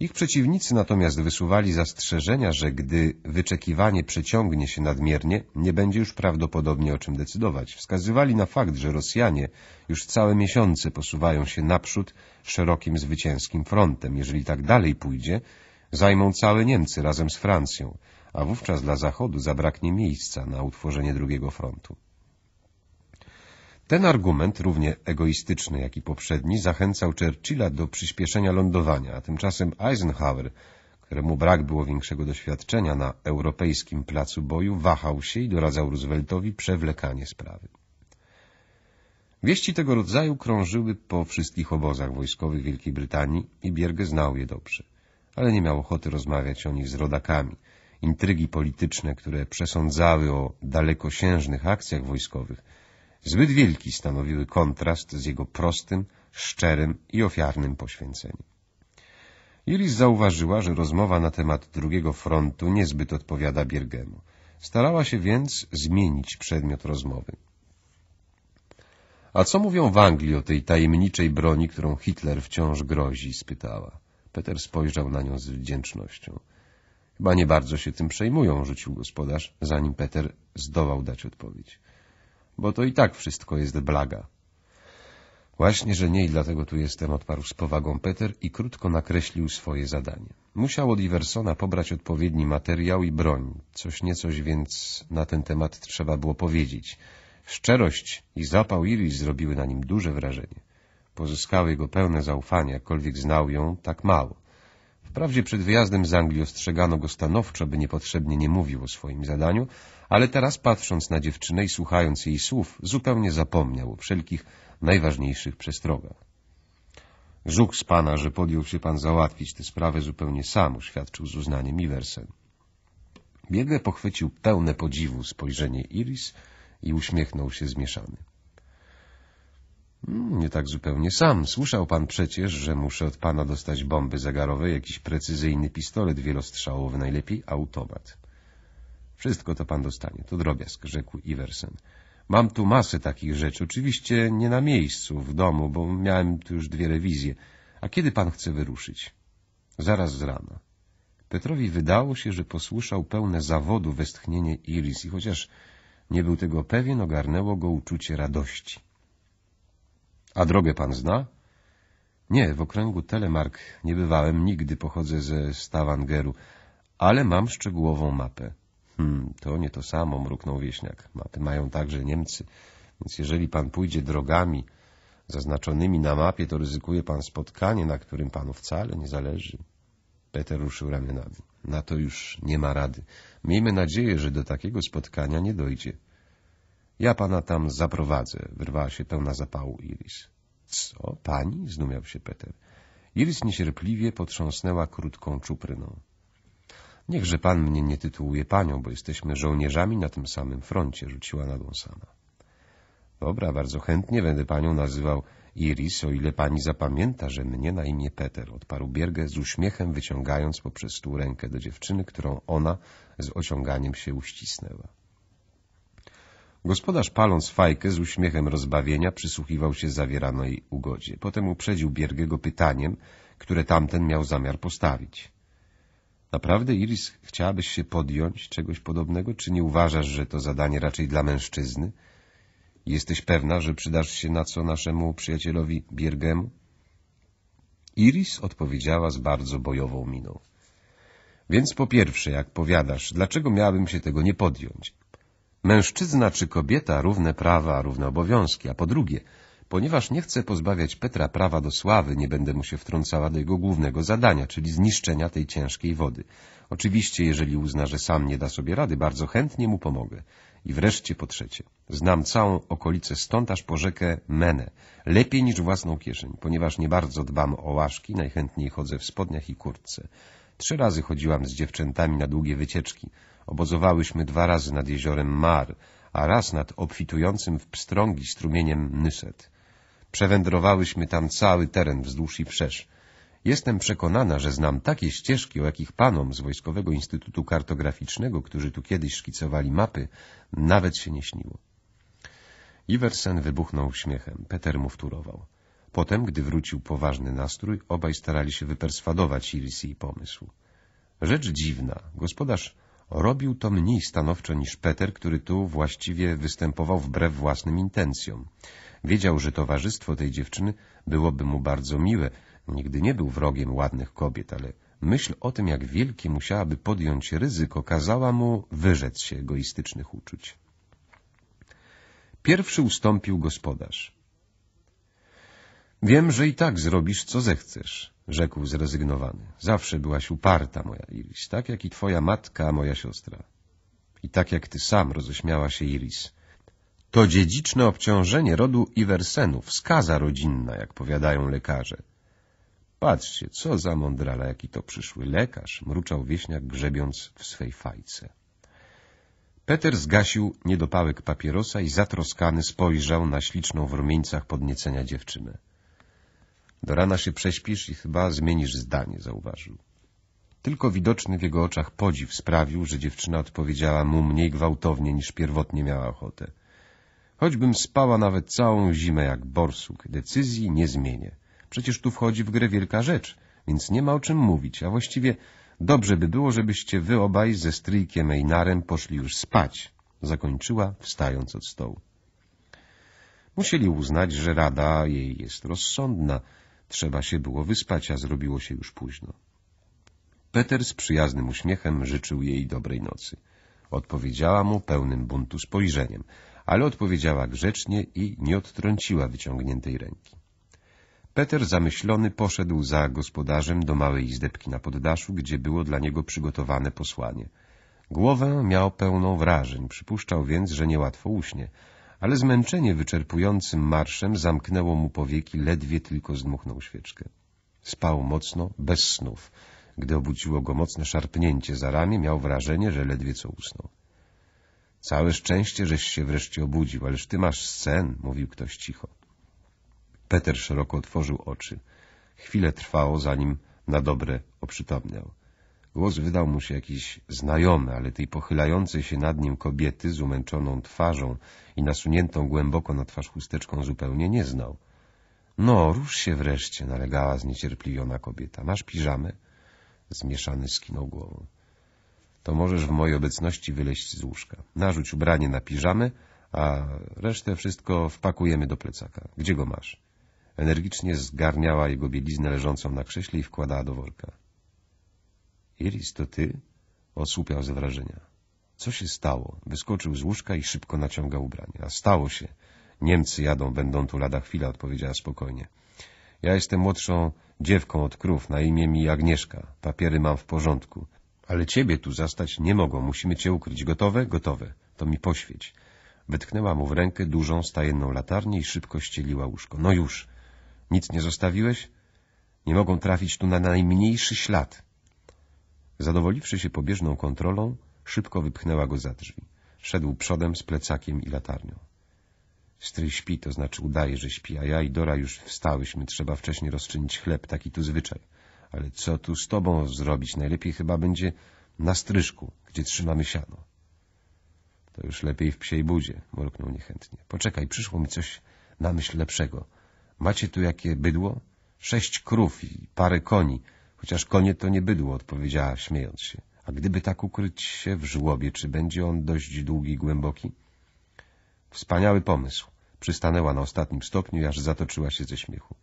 Ich przeciwnicy natomiast wysuwali zastrzeżenia, że gdy wyczekiwanie przeciągnie się nadmiernie, nie będzie już prawdopodobnie o czym decydować. Wskazywali na fakt, że Rosjanie już całe miesiące posuwają się naprzód szerokim zwycięskim frontem. Jeżeli tak dalej pójdzie, zajmą całe Niemcy razem z Francją, a wówczas dla Zachodu zabraknie miejsca na utworzenie drugiego frontu. Ten argument, równie egoistyczny jak i poprzedni, zachęcał Churchilla do przyspieszenia lądowania, a tymczasem Eisenhower, któremu brak było większego doświadczenia na europejskim placu boju, wahał się i doradzał Rooseveltowi przewlekanie sprawy. Wieści tego rodzaju krążyły po wszystkich obozach wojskowych Wielkiej Brytanii i Bierge znał je dobrze, ale nie miał ochoty rozmawiać o nich z rodakami. Intrygi polityczne, które przesądzały o dalekosiężnych akcjach wojskowych – zbyt wielki stanowiły kontrast z jego prostym, szczerym i ofiarnym poświęceniem. Julis zauważyła, że rozmowa na temat drugiego frontu niezbyt odpowiada Biergemu. Starała się więc zmienić przedmiot rozmowy. — A co mówią w Anglii o tej tajemniczej broni, którą Hitler wciąż grozi? — spytała. Peter spojrzał na nią z wdzięcznością. — Chyba nie bardzo się tym przejmują — rzucił gospodarz, zanim Peter zdołał dać odpowiedź bo to i tak wszystko jest blaga. Właśnie, że nie i dlatego tu jestem, odparł z powagą Peter i krótko nakreślił swoje zadanie. Musiał od Iversona pobrać odpowiedni materiał i broń, coś niecoś więc na ten temat trzeba było powiedzieć. Szczerość i zapał Iris zrobiły na nim duże wrażenie. Pozyskały jego pełne zaufanie, jakkolwiek znał ją tak mało. Wprawdzie przed wyjazdem z Anglii ostrzegano go stanowczo, by niepotrzebnie nie mówił o swoim zadaniu, ale teraz patrząc na dziewczynę i słuchając jej słów, zupełnie zapomniał o wszelkich najważniejszych przestrogach. Żuk z pana, że podjął się pan załatwić tę sprawę zupełnie sam, oświadczył z uznaniem Iwersen. Biegle pochwycił pełne podziwu spojrzenie Iris i uśmiechnął się zmieszany. Hmm, nie tak zupełnie sam. Słyszał pan przecież, że muszę od pana dostać bomby zegarowe, jakiś precyzyjny pistolet wielostrzałowy, najlepiej automat. Wszystko to pan dostanie, to drobiazg, rzekł Iversen. Mam tu masę takich rzeczy, oczywiście nie na miejscu, w domu, bo miałem tu już dwie rewizje. A kiedy pan chce wyruszyć? Zaraz z rana. Petrowi wydało się, że posłyszał pełne zawodu westchnienie Iris i chociaż nie był tego pewien, ogarnęło go uczucie radości. — A drogę pan zna? — Nie, w okręgu Telemark nie bywałem nigdy, pochodzę ze Stavangeru, ale mam szczegółową mapę. Hmm, to nie to samo, mruknął wieśniak. Mapy mają także Niemcy, więc jeżeli pan pójdzie drogami zaznaczonymi na mapie, to ryzykuje pan spotkanie, na którym panu wcale nie zależy. Peter ruszył ramionami. Na to już nie ma rady. Miejmy nadzieję, że do takiego spotkania nie dojdzie. Ja pana tam zaprowadzę, wyrwała się pełna zapału Iris. Co, pani? zdumiał się Peter. Iris niecierpliwie potrząsnęła krótką czupryną. Niechże pan mnie nie tytułuje panią, bo jesteśmy żołnierzami na tym samym froncie, rzuciła na Bonsana. Dobra, bardzo chętnie będę panią nazywał Iris, o ile pani zapamięta, że mnie na imię Peter, odparł Biergę z uśmiechem, wyciągając poprzez stół rękę do dziewczyny, którą ona z ociąganiem się uścisnęła. Gospodarz paląc fajkę z uśmiechem rozbawienia przysłuchiwał się zawieranej ugodzie. Potem uprzedził Biergego pytaniem, które tamten miał zamiar postawić. Naprawdę, Iris, chciałabyś się podjąć czegoś podobnego, czy nie uważasz, że to zadanie raczej dla mężczyzny? Jesteś pewna, że przydasz się na co naszemu przyjacielowi Biergemu? Iris odpowiedziała z bardzo bojową miną. Więc po pierwsze, jak powiadasz, dlaczego miałabym się tego nie podjąć? Mężczyzna czy kobieta równe prawa, równe obowiązki, a po drugie, Ponieważ nie chcę pozbawiać Petra prawa do sławy, nie będę mu się wtrącała do jego głównego zadania, czyli zniszczenia tej ciężkiej wody. Oczywiście, jeżeli uzna, że sam nie da sobie rady, bardzo chętnie mu pomogę. I wreszcie po trzecie, znam całą okolicę stąd aż po rzekę Menę, lepiej niż własną kieszeń, ponieważ nie bardzo dbam o łaszki, najchętniej chodzę w spodniach i kurtce. Trzy razy chodziłam z dziewczętami na długie wycieczki. Obozowałyśmy dwa razy nad jeziorem Mar, a raz nad obfitującym w pstrągi strumieniem Nyset. Przewędrowałyśmy tam cały teren wzdłuż i wszerz. Jestem przekonana, że znam takie ścieżki, o jakich panom z Wojskowego Instytutu Kartograficznego, którzy tu kiedyś szkicowali mapy, nawet się nie śniło. Iversen wybuchnął śmiechem. Peter mu wtórował. Potem, gdy wrócił poważny nastrój, obaj starali się wyperswadować Iris i pomysł. Rzecz dziwna. Gospodarz robił to mniej stanowczo niż Peter, który tu właściwie występował wbrew własnym intencjom. Wiedział, że towarzystwo tej dziewczyny byłoby mu bardzo miłe. Nigdy nie był wrogiem ładnych kobiet, ale myśl o tym, jak wielkie musiałaby podjąć ryzyko, kazała mu wyrzec się egoistycznych uczuć. Pierwszy ustąpił gospodarz. Wiem, że i tak zrobisz, co zechcesz, rzekł zrezygnowany. Zawsze byłaś uparta, moja Iris, tak jak i twoja matka, moja siostra. I tak jak ty sam roześmiała się Iris. To dziedziczne obciążenie rodu Iwersenów, skaza rodzinna, jak powiadają lekarze. Patrzcie, co za mądrala, jaki to przyszły lekarz, mruczał wieśniak grzebiąc w swej fajce. Peter zgasił niedopałek papierosa i zatroskany spojrzał na śliczną w rumieńcach podniecenia dziewczynę. Do rana się prześpisz i chyba zmienisz zdanie, zauważył. Tylko widoczny w jego oczach podziw sprawił, że dziewczyna odpowiedziała mu mniej gwałtownie niż pierwotnie miała ochotę. Choćbym spała nawet całą zimę jak borsuk, decyzji nie zmienię. Przecież tu wchodzi w grę wielka rzecz, więc nie ma o czym mówić, a właściwie dobrze by było, żebyście wy obaj ze stryjkiem Einarem poszli już spać, zakończyła, wstając od stołu. Musieli uznać, że rada jej jest rozsądna. Trzeba się było wyspać, a zrobiło się już późno. Peter z przyjaznym uśmiechem życzył jej dobrej nocy. Odpowiedziała mu pełnym buntu spojrzeniem — ale odpowiedziała grzecznie i nie odtrąciła wyciągniętej ręki. Peter zamyślony poszedł za gospodarzem do małej izdebki na poddaszu, gdzie było dla niego przygotowane posłanie. Głowę miał pełną wrażeń, przypuszczał więc, że niełatwo uśnie, ale zmęczenie wyczerpującym marszem zamknęło mu powieki, ledwie tylko zdmuchnął świeczkę. Spał mocno, bez snów. Gdy obudziło go mocne szarpnięcie za ramię, miał wrażenie, że ledwie co usnął. Całe szczęście, żeś się wreszcie obudził, ależ ty masz sen, mówił ktoś cicho. Peter szeroko otworzył oczy. Chwilę trwało, zanim na dobre oprzytomniał. Głos wydał mu się jakiś znajomy, ale tej pochylającej się nad nim kobiety z umęczoną twarzą i nasuniętą głęboko na twarz chusteczką zupełnie nie znał. — No, rusz się wreszcie — nalegała zniecierpliwiona kobieta. — Masz piżamę? Zmieszany skinął głową to możesz w mojej obecności wyleść z łóżka. Narzuć ubranie na piżamy, a resztę wszystko wpakujemy do plecaka. Gdzie go masz? Energicznie zgarniała jego bieliznę leżącą na krześle i wkładała do worka. Iris, to ty? Osłupiał z wrażenia. Co się stało? Wyskoczył z łóżka i szybko naciągał ubranie. A stało się. Niemcy jadą, będą tu lada chwila, odpowiedziała spokojnie. Ja jestem młodszą dziewką od krów, na imię mi Agnieszka. Papiery mam w porządku. Ale ciebie tu zastać nie mogą, musimy cię ukryć. Gotowe? Gotowe. To mi poświeć. Wytknęła mu w rękę dużą, stajenną latarnię i szybko ścieliła łóżko. No już. Nic nie zostawiłeś? Nie mogą trafić tu na najmniejszy ślad. Zadowoliwszy się pobieżną kontrolą, szybko wypchnęła go za drzwi. Szedł przodem z plecakiem i latarnią. Stryj śpi, to znaczy udaje, że śpi, a ja i Dora już wstałyśmy. Trzeba wcześniej rozczynić chleb, taki tu zwyczaj. Ale co tu z tobą zrobić? Najlepiej chyba będzie na stryżku, gdzie trzymamy siano. To już lepiej w psiej budzie, mruknął niechętnie. Poczekaj, przyszło mi coś na myśl lepszego. Macie tu jakie bydło? Sześć krów i parę koni, chociaż konie to nie bydło, odpowiedziała śmiejąc się. A gdyby tak ukryć się w żłobie, czy będzie on dość długi i głęboki? Wspaniały pomysł. Przystanęła na ostatnim stopniu, aż zatoczyła się ze śmiechu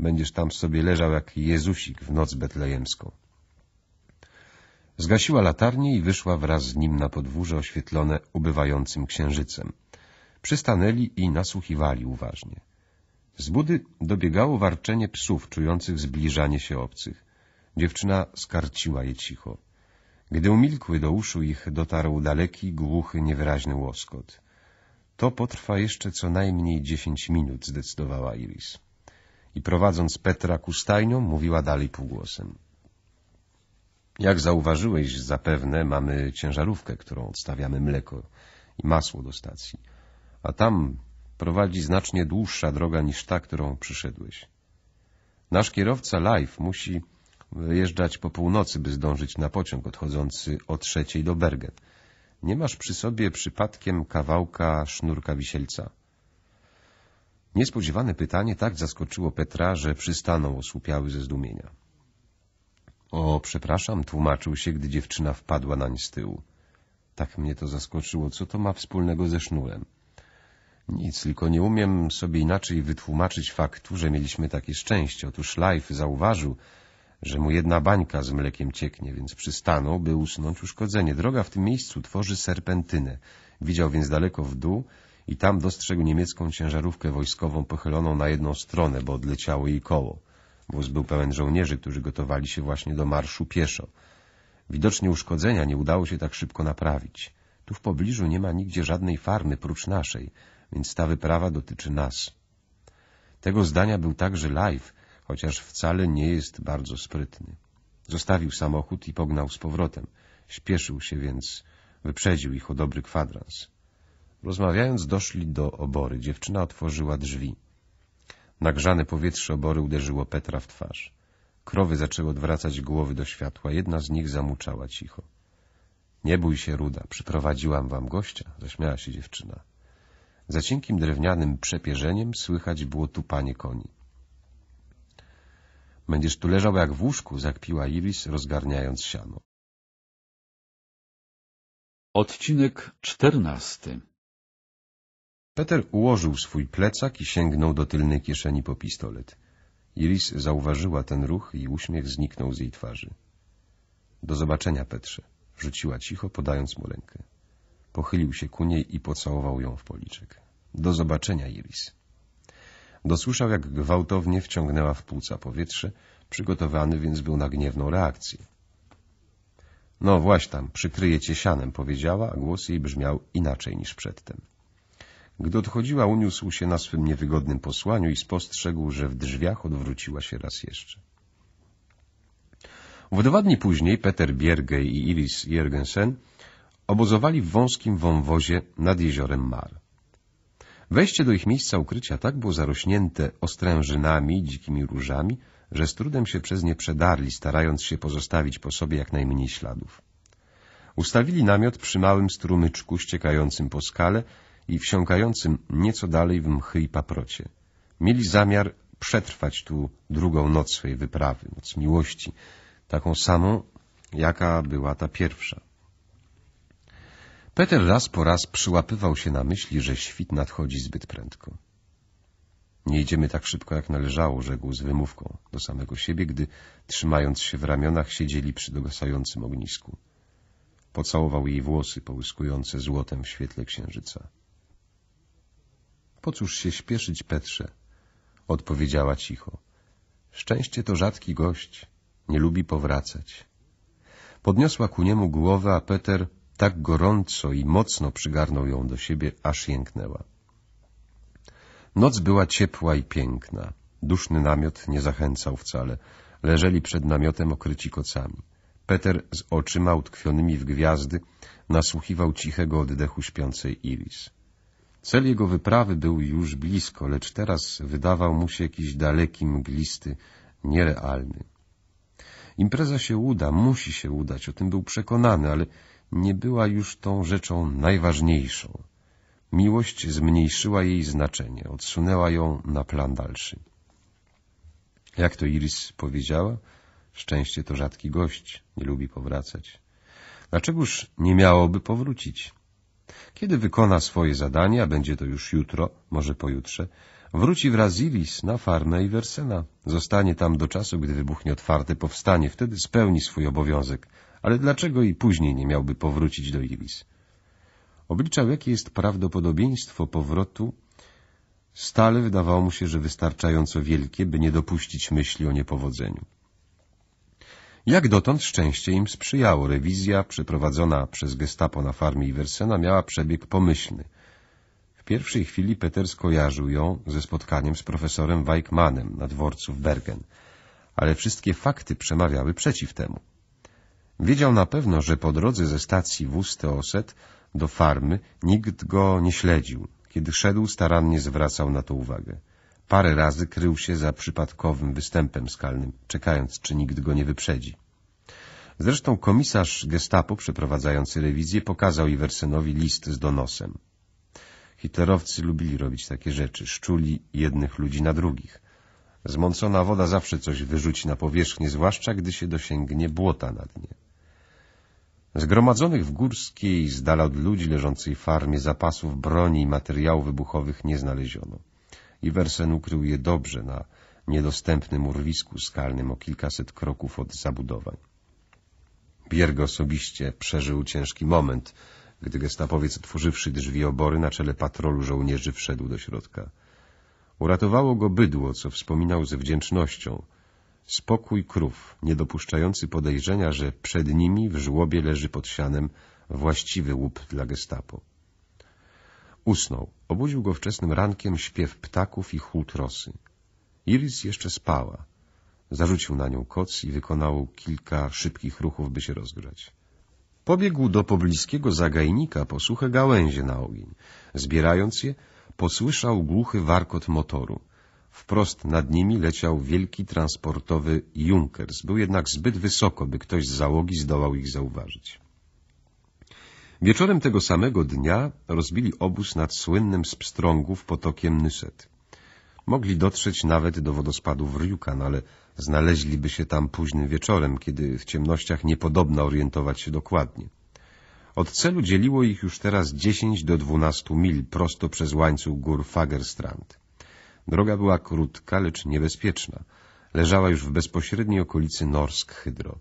będziesz tam sobie leżał jak Jezusik w noc betlejemską. Zgasiła latarnię i wyszła wraz z nim na podwórze oświetlone ubywającym księżycem. Przystanęli i nasłuchiwali uważnie. Z budy dobiegało warczenie psów czujących zbliżanie się obcych. Dziewczyna skarciła je cicho. Gdy umilkły do uszu ich, dotarł daleki, głuchy, niewyraźny łoskot. To potrwa jeszcze co najmniej dziesięć minut, zdecydowała Iris i prowadząc Petra ku stajniom, mówiła dalej półgłosem. Jak zauważyłeś zapewne, mamy ciężarówkę, którą odstawiamy mleko i masło do stacji, a tam prowadzi znacznie dłuższa droga niż ta, którą przyszedłeś. Nasz kierowca Life musi wyjeżdżać po północy, by zdążyć na pociąg odchodzący o trzeciej do Bergen. Nie masz przy sobie przypadkiem kawałka sznurka wisielca? Niespodziewane pytanie tak zaskoczyło Petra, że przystanął osłupiały ze zdumienia. O, przepraszam, tłumaczył się, gdy dziewczyna wpadła nań z tyłu. Tak mnie to zaskoczyło. Co to ma wspólnego ze sznurem? Nic, tylko nie umiem sobie inaczej wytłumaczyć faktu, że mieliśmy takie szczęście. Otóż Lajf zauważył, że mu jedna bańka z mlekiem cieknie, więc przystanął, by usunąć uszkodzenie. Droga w tym miejscu tworzy serpentynę. Widział więc daleko w dół i tam dostrzegł niemiecką ciężarówkę wojskową pochyloną na jedną stronę, bo odleciało jej koło. Wóz był pełen żołnierzy, którzy gotowali się właśnie do marszu pieszo. Widocznie uszkodzenia nie udało się tak szybko naprawić. Tu w pobliżu nie ma nigdzie żadnej farmy prócz naszej, więc ta wyprawa dotyczy nas. Tego zdania był także Live, chociaż wcale nie jest bardzo sprytny. Zostawił samochód i pognał z powrotem. Śpieszył się więc, wyprzedził ich o dobry kwadrans. Rozmawiając doszli do obory. Dziewczyna otworzyła drzwi. Nagrzane powietrze obory uderzyło Petra w twarz. Krowy zaczęły odwracać głowy do światła. Jedna z nich zamuczała cicho. — Nie bój się, Ruda, przyprowadziłam wam gościa — zaśmiała się dziewczyna. Za cienkim drewnianym przepierzeniem słychać było tupanie koni. — Będziesz tu leżał jak w łóżku — zakpiła Iris, rozgarniając siano. Odcinek czternasty Peter ułożył swój plecak i sięgnął do tylnej kieszeni po pistolet. Iris zauważyła ten ruch i uśmiech zniknął z jej twarzy. — Do zobaczenia, Petrze — rzuciła cicho, podając mu rękę. Pochylił się ku niej i pocałował ją w policzek. — Do zobaczenia, Iris. Dosłyszał, jak gwałtownie wciągnęła w płuca powietrze, przygotowany więc był na gniewną reakcję. — No właśnie tam, przykryję cię sianem — powiedziała, a głos jej brzmiał inaczej niż przedtem. Gdy odchodziła, uniósł się na swym niewygodnym posłaniu i spostrzegł, że w drzwiach odwróciła się raz jeszcze. W dwa dni później Peter Bierge i Iris Jergensen obozowali w wąskim wąwozie nad jeziorem Mar. Wejście do ich miejsca ukrycia tak było zarośnięte ostrężynami, dzikimi różami, że z trudem się przez nie przedarli, starając się pozostawić po sobie jak najmniej śladów. Ustawili namiot przy małym strumyczku ściekającym po skale, i wsiąkającym nieco dalej w mchy i paprocie. Mieli zamiar przetrwać tu drugą noc swojej wyprawy, noc miłości, taką samą, jaka była ta pierwsza. Peter raz po raz przyłapywał się na myśli, że świt nadchodzi zbyt prędko. Nie idziemy tak szybko, jak należało, rzekł z wymówką do samego siebie, gdy, trzymając się w ramionach, siedzieli przy dogasającym ognisku. Pocałował jej włosy połyskujące złotem w świetle księżyca. Po cóż się śpieszyć, Petrze? Odpowiedziała cicho. Szczęście to rzadki gość, nie lubi powracać. Podniosła ku niemu głowę, a Peter tak gorąco i mocno przygarnął ją do siebie, aż jęknęła. Noc była ciepła i piękna. Duszny namiot nie zachęcał wcale. Leżeli przed namiotem okryci kocami. Peter z oczyma utkwionymi w gwiazdy nasłuchiwał cichego oddechu śpiącej Iris. Cel jego wyprawy był już blisko, lecz teraz wydawał mu się jakiś daleki, mglisty, nierealny. Impreza się uda, musi się udać, o tym był przekonany, ale nie była już tą rzeczą najważniejszą. Miłość zmniejszyła jej znaczenie, odsunęła ją na plan dalszy. Jak to Iris powiedziała? Szczęście to rzadki gość, nie lubi powracać. Dlaczegoż nie miałoby powrócić? Kiedy wykona swoje zadania, będzie to już jutro, może pojutrze, wróci Wrazilis na farmę Iwersena. Zostanie tam do czasu, gdy wybuchnie otwarte powstanie. Wtedy spełni swój obowiązek. Ale dlaczego i później nie miałby powrócić do Ilis? Obliczał, jakie jest prawdopodobieństwo powrotu. Stale wydawało mu się, że wystarczająco wielkie, by nie dopuścić myśli o niepowodzeniu. Jak dotąd szczęście im sprzyjało. Rewizja przeprowadzona przez gestapo na farmie Iversena miała przebieg pomyślny. W pierwszej chwili Peter skojarzył ją ze spotkaniem z profesorem Weichmannem na dworcu w Bergen, ale wszystkie fakty przemawiały przeciw temu. Wiedział na pewno, że po drodze ze stacji wóz Teoset do farmy nikt go nie śledził. Kiedy szedł, starannie zwracał na to uwagę. Parę razy krył się za przypadkowym występem skalnym, czekając, czy nikt go nie wyprzedzi. Zresztą komisarz gestapo przeprowadzający rewizję pokazał Iwersenowi list z donosem. Hitlerowcy lubili robić takie rzeczy, szczuli jednych ludzi na drugich. Zmącona woda zawsze coś wyrzuci na powierzchnię, zwłaszcza gdy się dosięgnie błota na dnie. Zgromadzonych w górskiej, z dala od ludzi leżącej farmie zapasów broni i materiałów wybuchowych nie znaleziono wersen ukrył je dobrze na niedostępnym urwisku skalnym o kilkaset kroków od zabudowań. Bierg osobiście przeżył ciężki moment, gdy gestapowiec otworzywszy drzwi obory na czele patrolu żołnierzy wszedł do środka. Uratowało go bydło, co wspominał ze wdzięcznością. Spokój krów, niedopuszczający podejrzenia, że przed nimi w żłobie leży pod sianem właściwy łup dla gestapo. Usnął. Obudził go wczesnym rankiem śpiew ptaków i chłód rosy. Iris jeszcze spała. Zarzucił na nią koc i wykonał kilka szybkich ruchów, by się rozgrzać. Pobiegł do pobliskiego zagajnika po suche gałęzie na ogień. Zbierając je, posłyszał głuchy warkot motoru. Wprost nad nimi leciał wielki transportowy Junkers. Był jednak zbyt wysoko, by ktoś z załogi zdołał ich zauważyć. Wieczorem tego samego dnia rozbili obóz nad słynnym z pstrągów potokiem Nyset. Mogli dotrzeć nawet do wodospadu Ryukan, ale znaleźliby się tam późnym wieczorem, kiedy w ciemnościach niepodobna orientować się dokładnie. Od celu dzieliło ich już teraz 10 do 12 mil prosto przez łańcuch gór Fagerstrand. Droga była krótka, lecz niebezpieczna. Leżała już w bezpośredniej okolicy Norsk Hydro.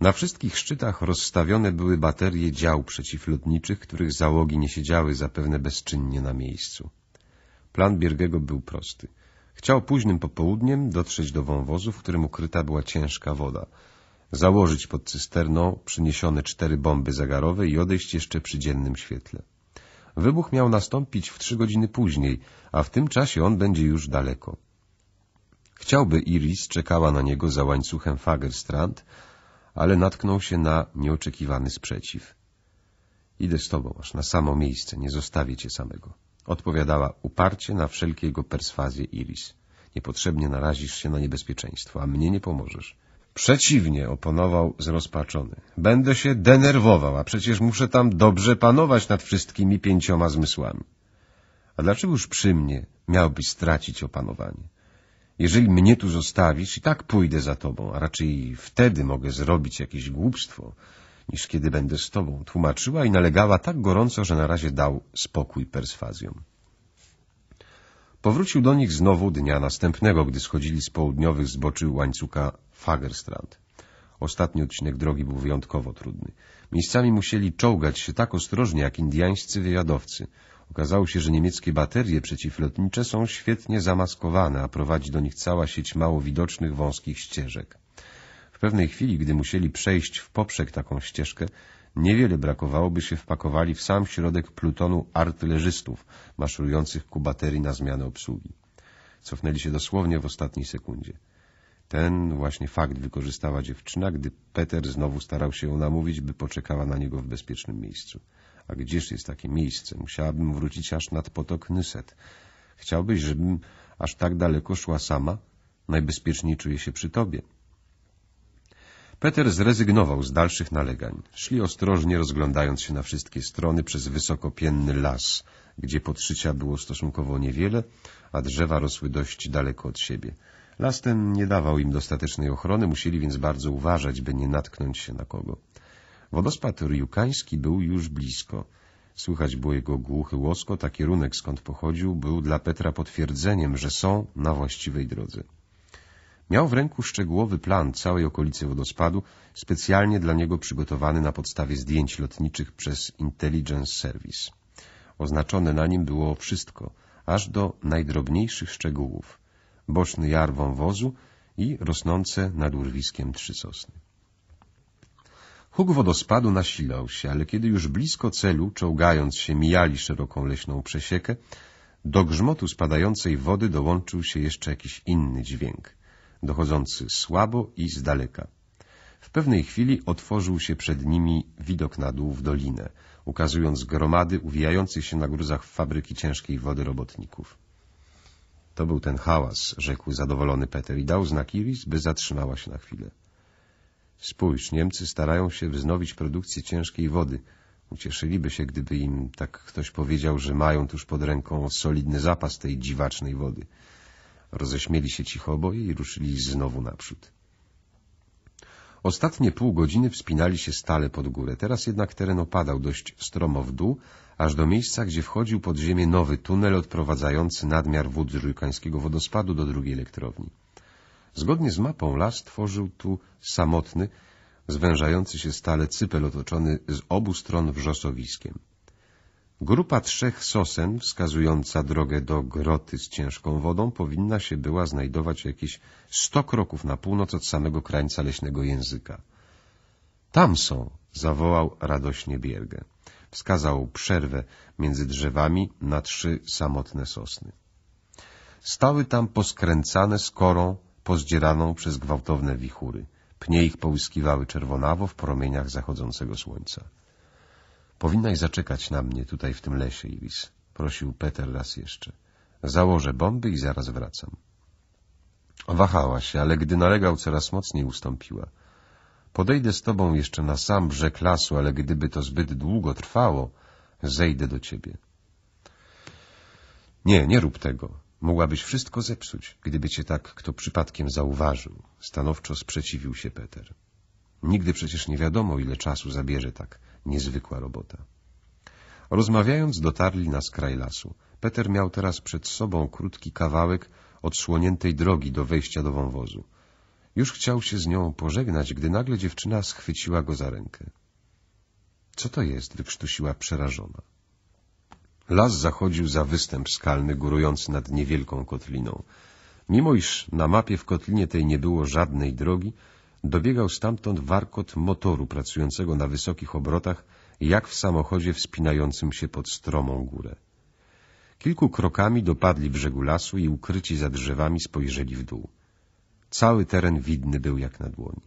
Na wszystkich szczytach rozstawione były baterie dział przeciwlotniczych, których załogi nie siedziały zapewne bezczynnie na miejscu. Plan Biergego był prosty. Chciał późnym popołudniem dotrzeć do wąwozu, w którym ukryta była ciężka woda, założyć pod cysterną przyniesione cztery bomby zegarowe i odejść jeszcze przy dziennym świetle. Wybuch miał nastąpić w trzy godziny później, a w tym czasie on będzie już daleko. Chciałby Iris czekała na niego za łańcuchem Fagerstrand, ale natknął się na nieoczekiwany sprzeciw. Idę z tobą aż na samo miejsce, nie zostawię cię samego. Odpowiadała uparcie na wszelkie jego perswazje Iris. Niepotrzebnie narazisz się na niebezpieczeństwo, a mnie nie pomożesz. Przeciwnie, oponował zrozpaczony. Będę się denerwował, a przecież muszę tam dobrze panować nad wszystkimi pięcioma zmysłami. A dlaczegoż przy mnie miałbyś stracić opanowanie? jeżeli mnie tu zostawisz, i tak pójdę za tobą, a raczej wtedy mogę zrobić jakieś głupstwo, niż kiedy będę z tobą, tłumaczyła i nalegała tak gorąco, że na razie dał spokój perswazjom. Powrócił do nich znowu dnia następnego, gdy schodzili z południowych zboczy łańcucha Fagerstrand. Ostatni odcinek drogi był wyjątkowo trudny. Miejscami musieli czołgać się tak ostrożnie, jak indiańscy wywiadowcy – Okazało się, że niemieckie baterie przeciwlotnicze są świetnie zamaskowane, a prowadzi do nich cała sieć mało widocznych, wąskich ścieżek. W pewnej chwili, gdy musieli przejść w poprzek taką ścieżkę, niewiele brakowało, by się wpakowali w sam środek plutonu artylerzystów maszerujących ku baterii na zmianę obsługi. Cofnęli się dosłownie w ostatniej sekundzie. Ten właśnie fakt wykorzystała dziewczyna, gdy Peter znowu starał się ją namówić, by poczekała na niego w bezpiecznym miejscu. A gdzież jest takie miejsce? Musiałabym wrócić aż nad potok Nyset. Chciałbyś, żebym aż tak daleko szła sama? Najbezpieczniej czuję się przy tobie. Peter zrezygnował z dalszych nalegań. Szli ostrożnie, rozglądając się na wszystkie strony przez wysokopienny las, gdzie podszycia było stosunkowo niewiele, a drzewa rosły dość daleko od siebie. Las ten nie dawał im dostatecznej ochrony, musieli więc bardzo uważać, by nie natknąć się na kogo. Wodospad Riukański był już blisko. Słychać było jego głuchy łoskot, a kierunek, skąd pochodził, był dla Petra potwierdzeniem, że są na właściwej drodze. Miał w ręku szczegółowy plan całej okolicy wodospadu, specjalnie dla niego przygotowany na podstawie zdjęć lotniczych przez Intelligence Service. Oznaczone na nim było wszystko, aż do najdrobniejszych szczegółów. Boczny jar wąwozu i rosnące nad urwiskiem trzy sosny. Huk wodospadu nasilał się, ale kiedy już blisko celu, czołgając się, mijali szeroką leśną przesiekę, do grzmotu spadającej wody dołączył się jeszcze jakiś inny dźwięk, dochodzący słabo i z daleka. W pewnej chwili otworzył się przed nimi widok na dół w dolinę, ukazując gromady uwijających się na gruzach w fabryki ciężkiej wody robotników. To był ten hałas, rzekł zadowolony Peter i dał znak Iris, by zatrzymała się na chwilę. Spójrz, Niemcy starają się wznowić produkcję ciężkiej wody. Ucieszyliby się, gdyby im tak ktoś powiedział, że mają tuż pod ręką solidny zapas tej dziwacznej wody. Roześmieli się cicho oboje i ruszyli znowu naprzód. Ostatnie pół godziny wspinali się stale pod górę, teraz jednak teren opadał dość stromo w dół, aż do miejsca, gdzie wchodził pod ziemię nowy tunel odprowadzający nadmiar wód z Żujkańskiego wodospadu do drugiej elektrowni. Zgodnie z mapą las tworzył tu samotny, zwężający się stale cypel otoczony z obu stron wrzosowiskiem. Grupa trzech sosen wskazująca drogę do groty z ciężką wodą powinna się była znajdować jakieś sto kroków na północ od samego krańca leśnego języka. Tam są, zawołał radośnie Biergę. Wskazał przerwę między drzewami na trzy samotne sosny. Stały tam poskręcane skorą pozdzieraną przez gwałtowne wichury. Pnie ich połyskiwały czerwonawo w promieniach zachodzącego słońca. Powinnaś zaczekać na mnie tutaj w tym lesie, Iris, prosił Peter raz jeszcze. Założę bomby i zaraz wracam. Wahała się, ale gdy nalegał coraz mocniej ustąpiła. Podejdę z tobą jeszcze na sam brzeg lasu, ale gdyby to zbyt długo trwało, zejdę do ciebie. Nie, nie rób tego. Mogłabyś wszystko zepsuć, gdyby cię tak kto przypadkiem zauważył, stanowczo sprzeciwił się Peter. Nigdy przecież nie wiadomo, ile czasu zabierze tak niezwykła robota. Rozmawiając, dotarli na skraj lasu. Peter miał teraz przed sobą krótki kawałek odsłoniętej drogi do wejścia do wąwozu. Już chciał się z nią pożegnać, gdy nagle dziewczyna schwyciła go za rękę. — Co to jest? — wykrztusiła przerażona. Las zachodził za występ skalny górujący nad niewielką kotliną. Mimo iż na mapie w kotlinie tej nie było żadnej drogi, dobiegał stamtąd warkot motoru pracującego na wysokich obrotach, jak w samochodzie wspinającym się pod stromą górę. Kilku krokami dopadli brzegu lasu i ukryci za drzewami spojrzeli w dół. Cały teren widny był jak na dłoni.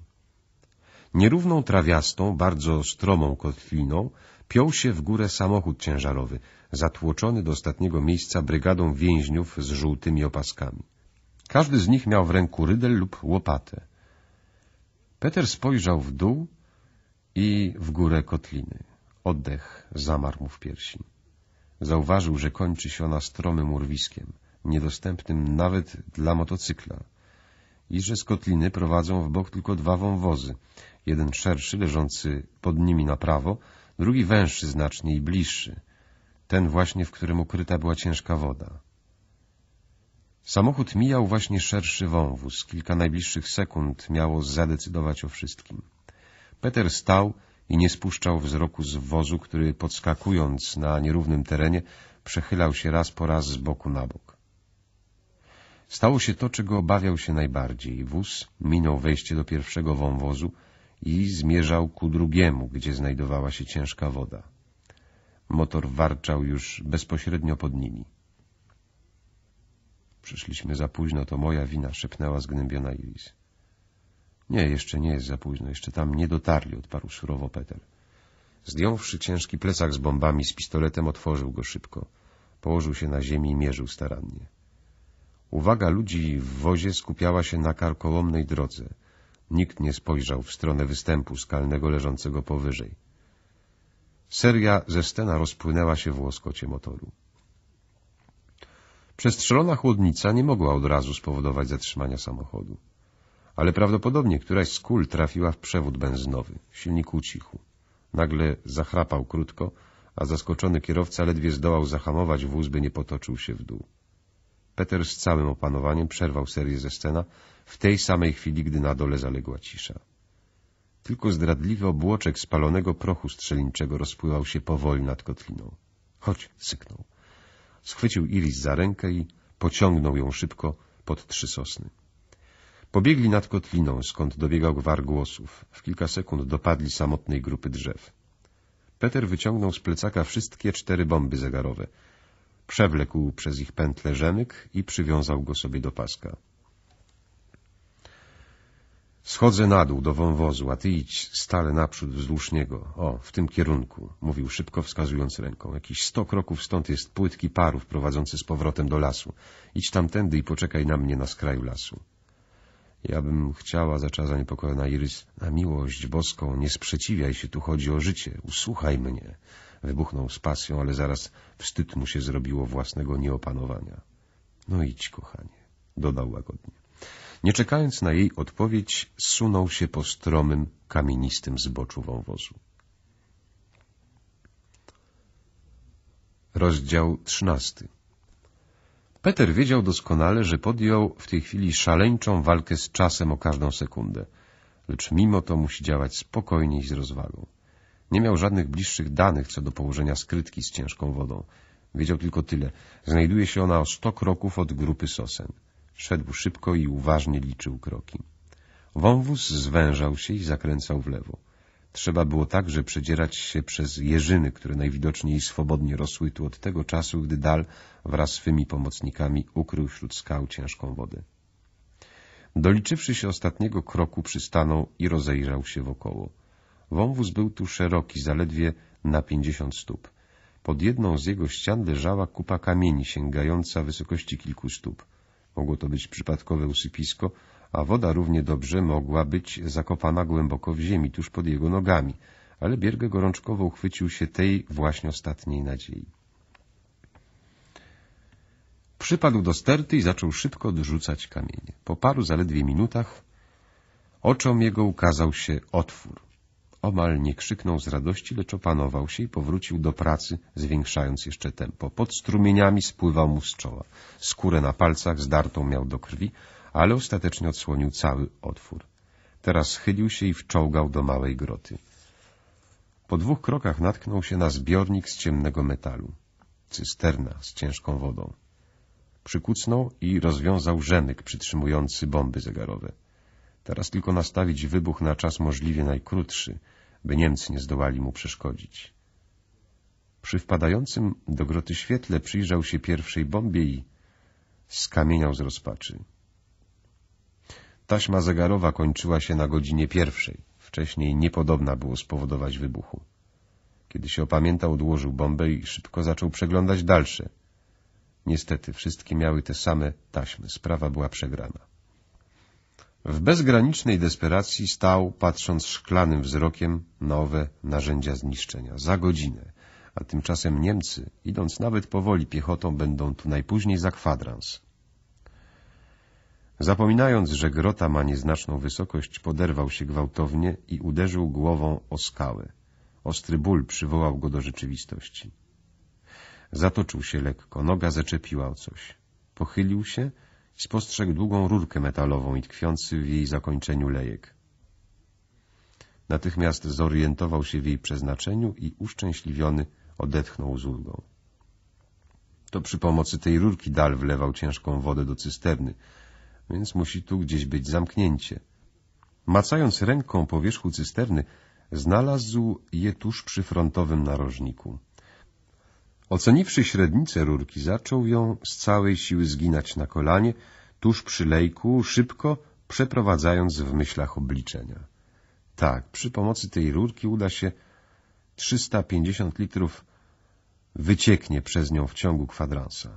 Nierówną trawiastą, bardzo stromą kotliną piął się w górę samochód ciężarowy, zatłoczony do ostatniego miejsca brygadą więźniów z żółtymi opaskami. Każdy z nich miał w ręku rydel lub łopatę. Peter spojrzał w dół i w górę kotliny. Oddech zamarł mu w piersi. Zauważył, że kończy się ona stromym urwiskiem, niedostępnym nawet dla motocykla, i że z kotliny prowadzą w bok tylko dwa wąwozy, jeden szerszy, leżący pod nimi na prawo, drugi węższy znacznie i bliższy, ten właśnie, w którym ukryta była ciężka woda. Samochód mijał właśnie szerszy wąwóz. Kilka najbliższych sekund miało zadecydować o wszystkim. Peter stał i nie spuszczał wzroku z wozu, który podskakując na nierównym terenie przechylał się raz po raz z boku na bok. Stało się to, czego obawiał się najbardziej. Wóz minął wejście do pierwszego wąwozu i zmierzał ku drugiemu, gdzie znajdowała się ciężka woda. Motor warczał już bezpośrednio pod nimi. Przyszliśmy za późno, to moja wina, szepnęła zgnębiona Iris. Nie, jeszcze nie jest za późno, jeszcze tam nie dotarli, odparł surowo Peter. Zdjąwszy ciężki plecak z bombami z pistoletem, otworzył go szybko. Położył się na ziemi i mierzył starannie. Uwaga ludzi w wozie skupiała się na karkołomnej drodze. Nikt nie spojrzał w stronę występu skalnego leżącego powyżej. Seria ze Stena rozpłynęła się w łoskocie motoru. Przestrzelona chłodnica nie mogła od razu spowodować zatrzymania samochodu, ale prawdopodobnie któraś z kul trafiła w przewód benzynowy. Silnik ucichł. Nagle zachrapał krótko, a zaskoczony kierowca ledwie zdołał zahamować wóz, by nie potoczył się w dół. Peter z całym opanowaniem przerwał serię ze scena w tej samej chwili, gdy na dole zaległa cisza. Tylko zdradliwy obłoczek spalonego prochu strzelniczego rozpływał się powoli nad kotliną. — Chodź! — syknął. Schwycił Iris za rękę i pociągnął ją szybko pod trzy sosny. Pobiegli nad kotliną, skąd dobiegał gwar głosów. W kilka sekund dopadli samotnej grupy drzew. Peter wyciągnął z plecaka wszystkie cztery bomby zegarowe. Przewlekł przez ich pętle rzemyk i przywiązał go sobie do paska. Schodzę na dół do wąwozu, a ty idź stale naprzód wzdłuż niego. O, w tym kierunku, mówił szybko wskazując ręką. Jakiś sto kroków stąd jest płytki parów prowadzący z powrotem do lasu. Idź tamtędy i poczekaj na mnie na skraju lasu. Ja bym chciała, zaczęła zaniepokojona Iris, na miłość boską, nie sprzeciwiaj się, tu chodzi o życie, usłuchaj mnie. Wybuchnął z pasją, ale zaraz wstyd mu się zrobiło własnego nieopanowania. No idź, kochanie, dodał łagodnie. Nie czekając na jej odpowiedź, sunął się po stromym, kamienistym zboczu wąwozu. Rozdział trzynasty Peter wiedział doskonale, że podjął w tej chwili szaleńczą walkę z czasem o każdą sekundę, lecz mimo to musi działać spokojnie i z rozwagą. Nie miał żadnych bliższych danych co do położenia skrytki z ciężką wodą. Wiedział tylko tyle. Znajduje się ona o sto kroków od grupy sosen. Szedł szybko i uważnie liczył kroki. Wąwóz zwężał się i zakręcał w lewo. Trzeba było także przedzierać się przez jeżyny, które najwidoczniej swobodnie rosły tu od tego czasu, gdy Dal wraz z swymi pomocnikami ukrył wśród skał ciężką wodę. Doliczywszy się ostatniego kroku, przystanął i rozejrzał się wokoło. Wąwóz był tu szeroki, zaledwie na pięćdziesiąt stóp. Pod jedną z jego ścian leżała kupa kamieni sięgająca wysokości kilku stóp mogło to być przypadkowe usypisko, a woda równie dobrze mogła być zakopana głęboko w ziemi, tuż pod jego nogami, ale Bierge gorączkowo uchwycił się tej właśnie ostatniej nadziei. Przypadł do sterty i zaczął szybko odrzucać kamienie. Po paru zaledwie minutach oczom jego ukazał się otwór. Omal nie krzyknął z radości, lecz opanował się i powrócił do pracy, zwiększając jeszcze tempo. Pod strumieniami spływał mu z czoła. Skórę na palcach zdartą miał do krwi, ale ostatecznie odsłonił cały otwór. Teraz schylił się i wczołgał do małej groty. Po dwóch krokach natknął się na zbiornik z ciemnego metalu. Cysterna z ciężką wodą. Przykucnął i rozwiązał rzemyk przytrzymujący bomby zegarowe. Teraz tylko nastawić wybuch na czas możliwie najkrótszy, by Niemcy nie zdołali mu przeszkodzić. Przy wpadającym do groty świetle przyjrzał się pierwszej bombie i skamieniał z rozpaczy. Taśma zegarowa kończyła się na godzinie pierwszej. Wcześniej niepodobna było spowodować wybuchu. Kiedy się opamiętał, odłożył bombę i szybko zaczął przeglądać dalsze. Niestety, wszystkie miały te same taśmy. Sprawa była przegrana. W bezgranicznej desperacji stał, patrząc szklanym wzrokiem na owe narzędzia zniszczenia. Za godzinę. A tymczasem Niemcy, idąc nawet powoli piechotą, będą tu najpóźniej za kwadrans. Zapominając, że grota ma nieznaczną wysokość, poderwał się gwałtownie i uderzył głową o skałę. Ostry ból przywołał go do rzeczywistości. Zatoczył się lekko, noga zaczepiła o coś. Pochylił się spostrzegł długą rurkę metalową i tkwiący w jej zakończeniu lejek. Natychmiast zorientował się w jej przeznaczeniu i uszczęśliwiony odetchnął z ulgą. To przy pomocy tej rurki dal wlewał ciężką wodę do cysterny, więc musi tu gdzieś być zamknięcie. Macając ręką po cysterny, znalazł je tuż przy frontowym narożniku. Oceniwszy średnicę rurki, zaczął ją z całej siły zginać na kolanie, tuż przy lejku, szybko przeprowadzając w myślach obliczenia. Tak, przy pomocy tej rurki uda się 350 litrów wycieknie przez nią w ciągu kwadransa.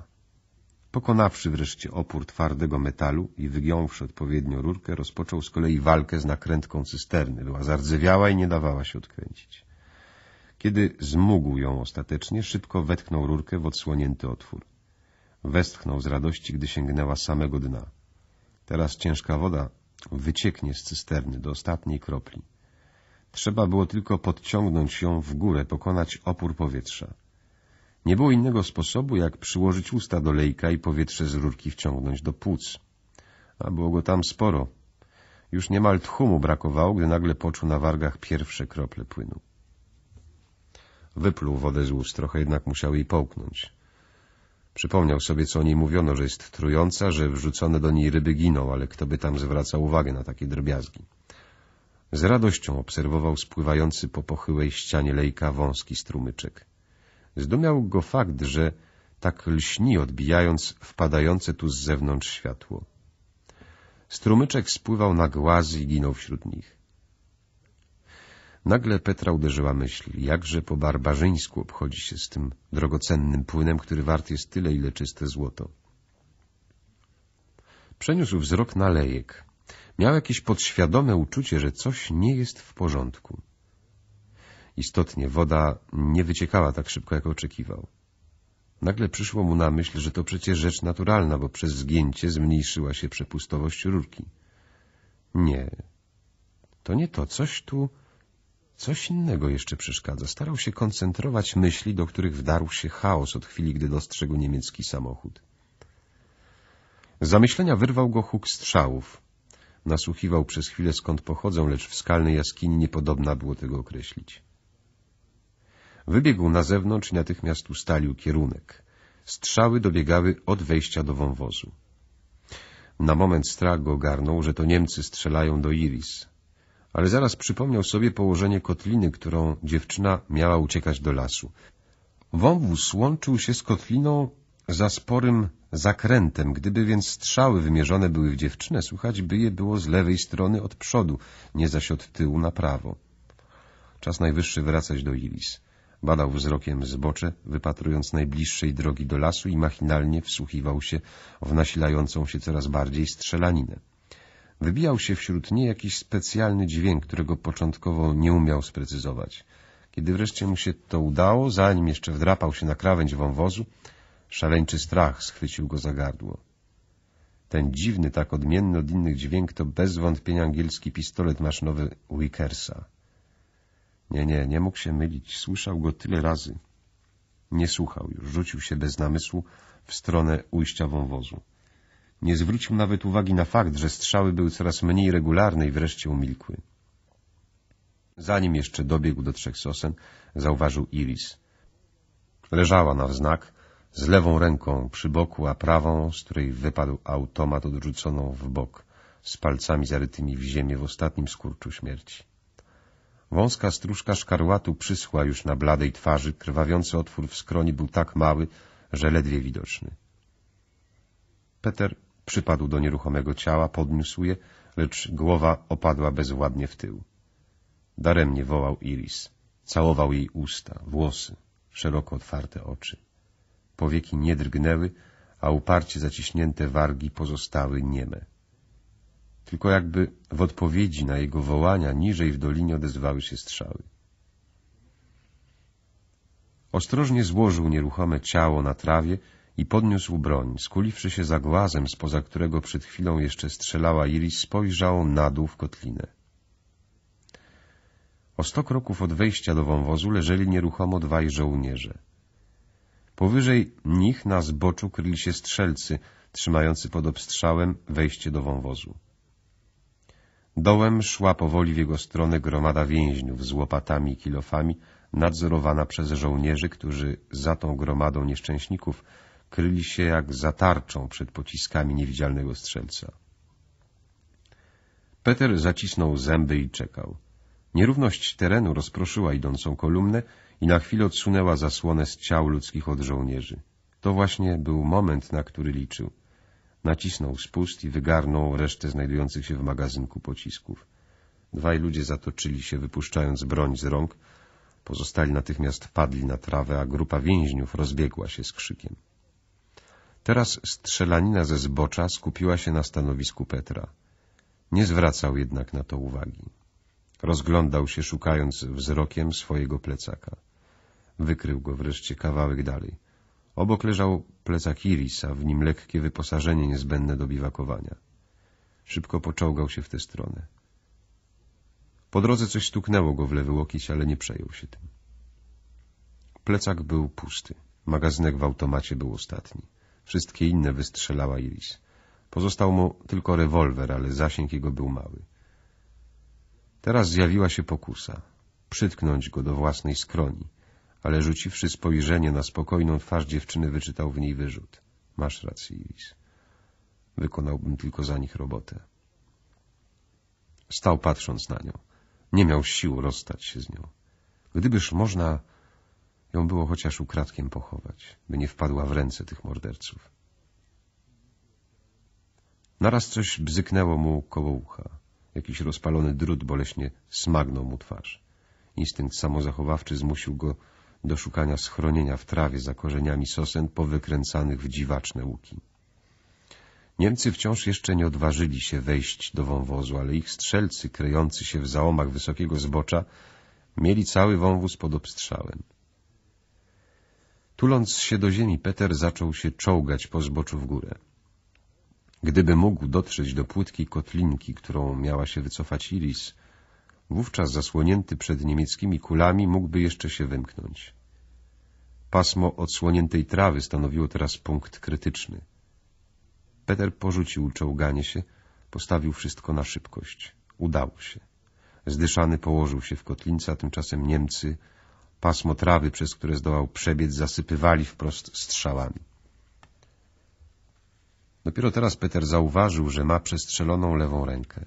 Pokonawszy wreszcie opór twardego metalu i wygiąwszy odpowiednio rurkę, rozpoczął z kolei walkę z nakrętką cysterny. Była zardzewiała i nie dawała się odkręcić. Kiedy zmógł ją ostatecznie, szybko wetknął rurkę w odsłonięty otwór. Westchnął z radości, gdy sięgnęła samego dna. Teraz ciężka woda wycieknie z cysterny do ostatniej kropli. Trzeba było tylko podciągnąć ją w górę, pokonać opór powietrza. Nie było innego sposobu, jak przyłożyć usta do lejka i powietrze z rurki wciągnąć do płuc. A było go tam sporo. Już niemal tchumu brakowało, gdy nagle poczuł na wargach pierwsze krople płynu. Wypluł wodę z ust, trochę jednak musiał jej połknąć. Przypomniał sobie, co o niej mówiono, że jest trująca, że wrzucone do niej ryby giną, ale kto by tam zwracał uwagę na takie drobiazgi. Z radością obserwował spływający po pochyłej ścianie lejka wąski strumyczek. Zdumiał go fakt, że tak lśni, odbijając wpadające tu z zewnątrz światło. Strumyczek spływał na głaz i ginął wśród nich. Nagle Petra uderzyła myśl, jakże po barbarzyńsku obchodzi się z tym drogocennym płynem, który wart jest tyle, ile czyste złoto. Przeniósł wzrok na lejek. Miał jakieś podświadome uczucie, że coś nie jest w porządku. Istotnie, woda nie wyciekała tak szybko, jak oczekiwał. Nagle przyszło mu na myśl, że to przecież rzecz naturalna, bo przez zgięcie zmniejszyła się przepustowość rurki. Nie, to nie to, coś tu Coś innego jeszcze przeszkadza. Starał się koncentrować myśli, do których wdarł się chaos od chwili, gdy dostrzegł niemiecki samochód. Z zamyślenia wyrwał go huk strzałów. Nasłuchiwał przez chwilę, skąd pochodzą, lecz w skalnej jaskini niepodobna było tego określić. Wybiegł na zewnątrz i natychmiast ustalił kierunek. Strzały dobiegały od wejścia do wąwozu. Na moment strach go ogarnął, że to Niemcy strzelają do Iris ale zaraz przypomniał sobie położenie kotliny, którą dziewczyna miała uciekać do lasu. Wąwóz łączył się z kotliną za sporym zakrętem. Gdyby więc strzały wymierzone były w dziewczynę, słychać by je było z lewej strony od przodu, nie zaś od tyłu na prawo. Czas najwyższy wracać do Ilis. Badał wzrokiem zbocze, wypatrując najbliższej drogi do lasu i machinalnie wsłuchiwał się w nasilającą się coraz bardziej strzelaninę. Wybijał się wśród niej jakiś specjalny dźwięk, którego początkowo nie umiał sprecyzować. Kiedy wreszcie mu się to udało, zanim jeszcze wdrapał się na krawędź wąwozu, szaleńczy strach schwycił go za gardło. Ten dziwny, tak odmienny od innych dźwięk to bez wątpienia angielski pistolet maszynowy Wickersa. Nie, nie, nie mógł się mylić. Słyszał go tyle razy. Nie słuchał już. Rzucił się bez namysłu w stronę ujścia wąwozu. Nie zwrócił nawet uwagi na fakt, że strzały były coraz mniej regularne i wreszcie umilkły. Zanim jeszcze dobiegł do trzech sosen, zauważył Iris. Leżała na wznak, z lewą ręką przy boku, a prawą, z której wypadł automat odrzuconą w bok, z palcami zarytymi w ziemię w ostatnim skurczu śmierci. Wąska stróżka szkarłatu przyschła już na bladej twarzy, krwawiący otwór w skroni był tak mały, że ledwie widoczny. Peter Przypadł do nieruchomego ciała, podniósł je, lecz głowa opadła bezwładnie w tył. Daremnie wołał Iris. Całował jej usta, włosy, szeroko otwarte oczy. Powieki nie drgnęły, a uparcie zaciśnięte wargi pozostały nieme. Tylko jakby w odpowiedzi na jego wołania niżej w dolinie odezwały się strzały. Ostrożnie złożył nieruchome ciało na trawie, i podniósł broń. Skuliwszy się za głazem, spoza którego przed chwilą jeszcze strzelała Iris, spojrzał na dół w kotlinę. O sto kroków od wejścia do wąwozu leżeli nieruchomo dwaj żołnierze. Powyżej nich na zboczu kryli się strzelcy, trzymający pod obstrzałem wejście do wąwozu. Dołem szła powoli w jego stronę gromada więźniów z łopatami i kilofami, nadzorowana przez żołnierzy, którzy za tą gromadą nieszczęśników kryli się jak za tarczą przed pociskami niewidzialnego strzelca. Peter zacisnął zęby i czekał. Nierówność terenu rozproszyła idącą kolumnę i na chwilę odsunęła zasłonę z ciał ludzkich od żołnierzy. To właśnie był moment, na który liczył. Nacisnął spust i wygarnął resztę znajdujących się w magazynku pocisków. Dwaj ludzie zatoczyli się, wypuszczając broń z rąk. Pozostali natychmiast padli na trawę, a grupa więźniów rozbiegła się z krzykiem. Teraz strzelanina ze zbocza skupiła się na stanowisku Petra. Nie zwracał jednak na to uwagi. Rozglądał się, szukając wzrokiem swojego plecaka. Wykrył go wreszcie kawałek dalej. Obok leżał plecak Iris, a w nim lekkie wyposażenie niezbędne do biwakowania. Szybko poczołgał się w tę stronę. Po drodze coś stuknęło go w lewy łokieć, ale nie przejął się tym. Plecak był pusty. Magazynek w automacie był ostatni. Wszystkie inne wystrzelała Iris. Pozostał mu tylko rewolwer, ale zasięg jego był mały. Teraz zjawiła się pokusa. Przytknąć go do własnej skroni, ale rzuciwszy spojrzenie na spokojną twarz dziewczyny, wyczytał w niej wyrzut. Masz rację, Iris. Wykonałbym tylko za nich robotę. Stał patrząc na nią. Nie miał sił rozstać się z nią. Gdybyż można ją było chociaż ukradkiem pochować, by nie wpadła w ręce tych morderców. Naraz coś bzyknęło mu koło ucha. Jakiś rozpalony drut boleśnie smagnął mu twarz. Instynkt samozachowawczy zmusił go do szukania schronienia w trawie za korzeniami sosen powykręcanych w dziwaczne łuki. Niemcy wciąż jeszcze nie odważyli się wejść do wąwozu, ale ich strzelcy kryjący się w załomach wysokiego zbocza mieli cały wąwóz pod obstrzałem. Tuląc się do ziemi, Peter zaczął się czołgać po zboczu w górę. Gdyby mógł dotrzeć do płytkiej kotlinki, którą miała się wycofać Iris, wówczas zasłonięty przed niemieckimi kulami mógłby jeszcze się wymknąć. Pasmo odsłoniętej trawy stanowiło teraz punkt krytyczny. Peter porzucił czołganie się, postawił wszystko na szybkość. Udało się. Zdyszany położył się w kotlince, a tymczasem Niemcy Pasmo trawy, przez które zdołał przebiec, zasypywali wprost strzałami. Dopiero teraz Peter zauważył, że ma przestrzeloną lewą rękę.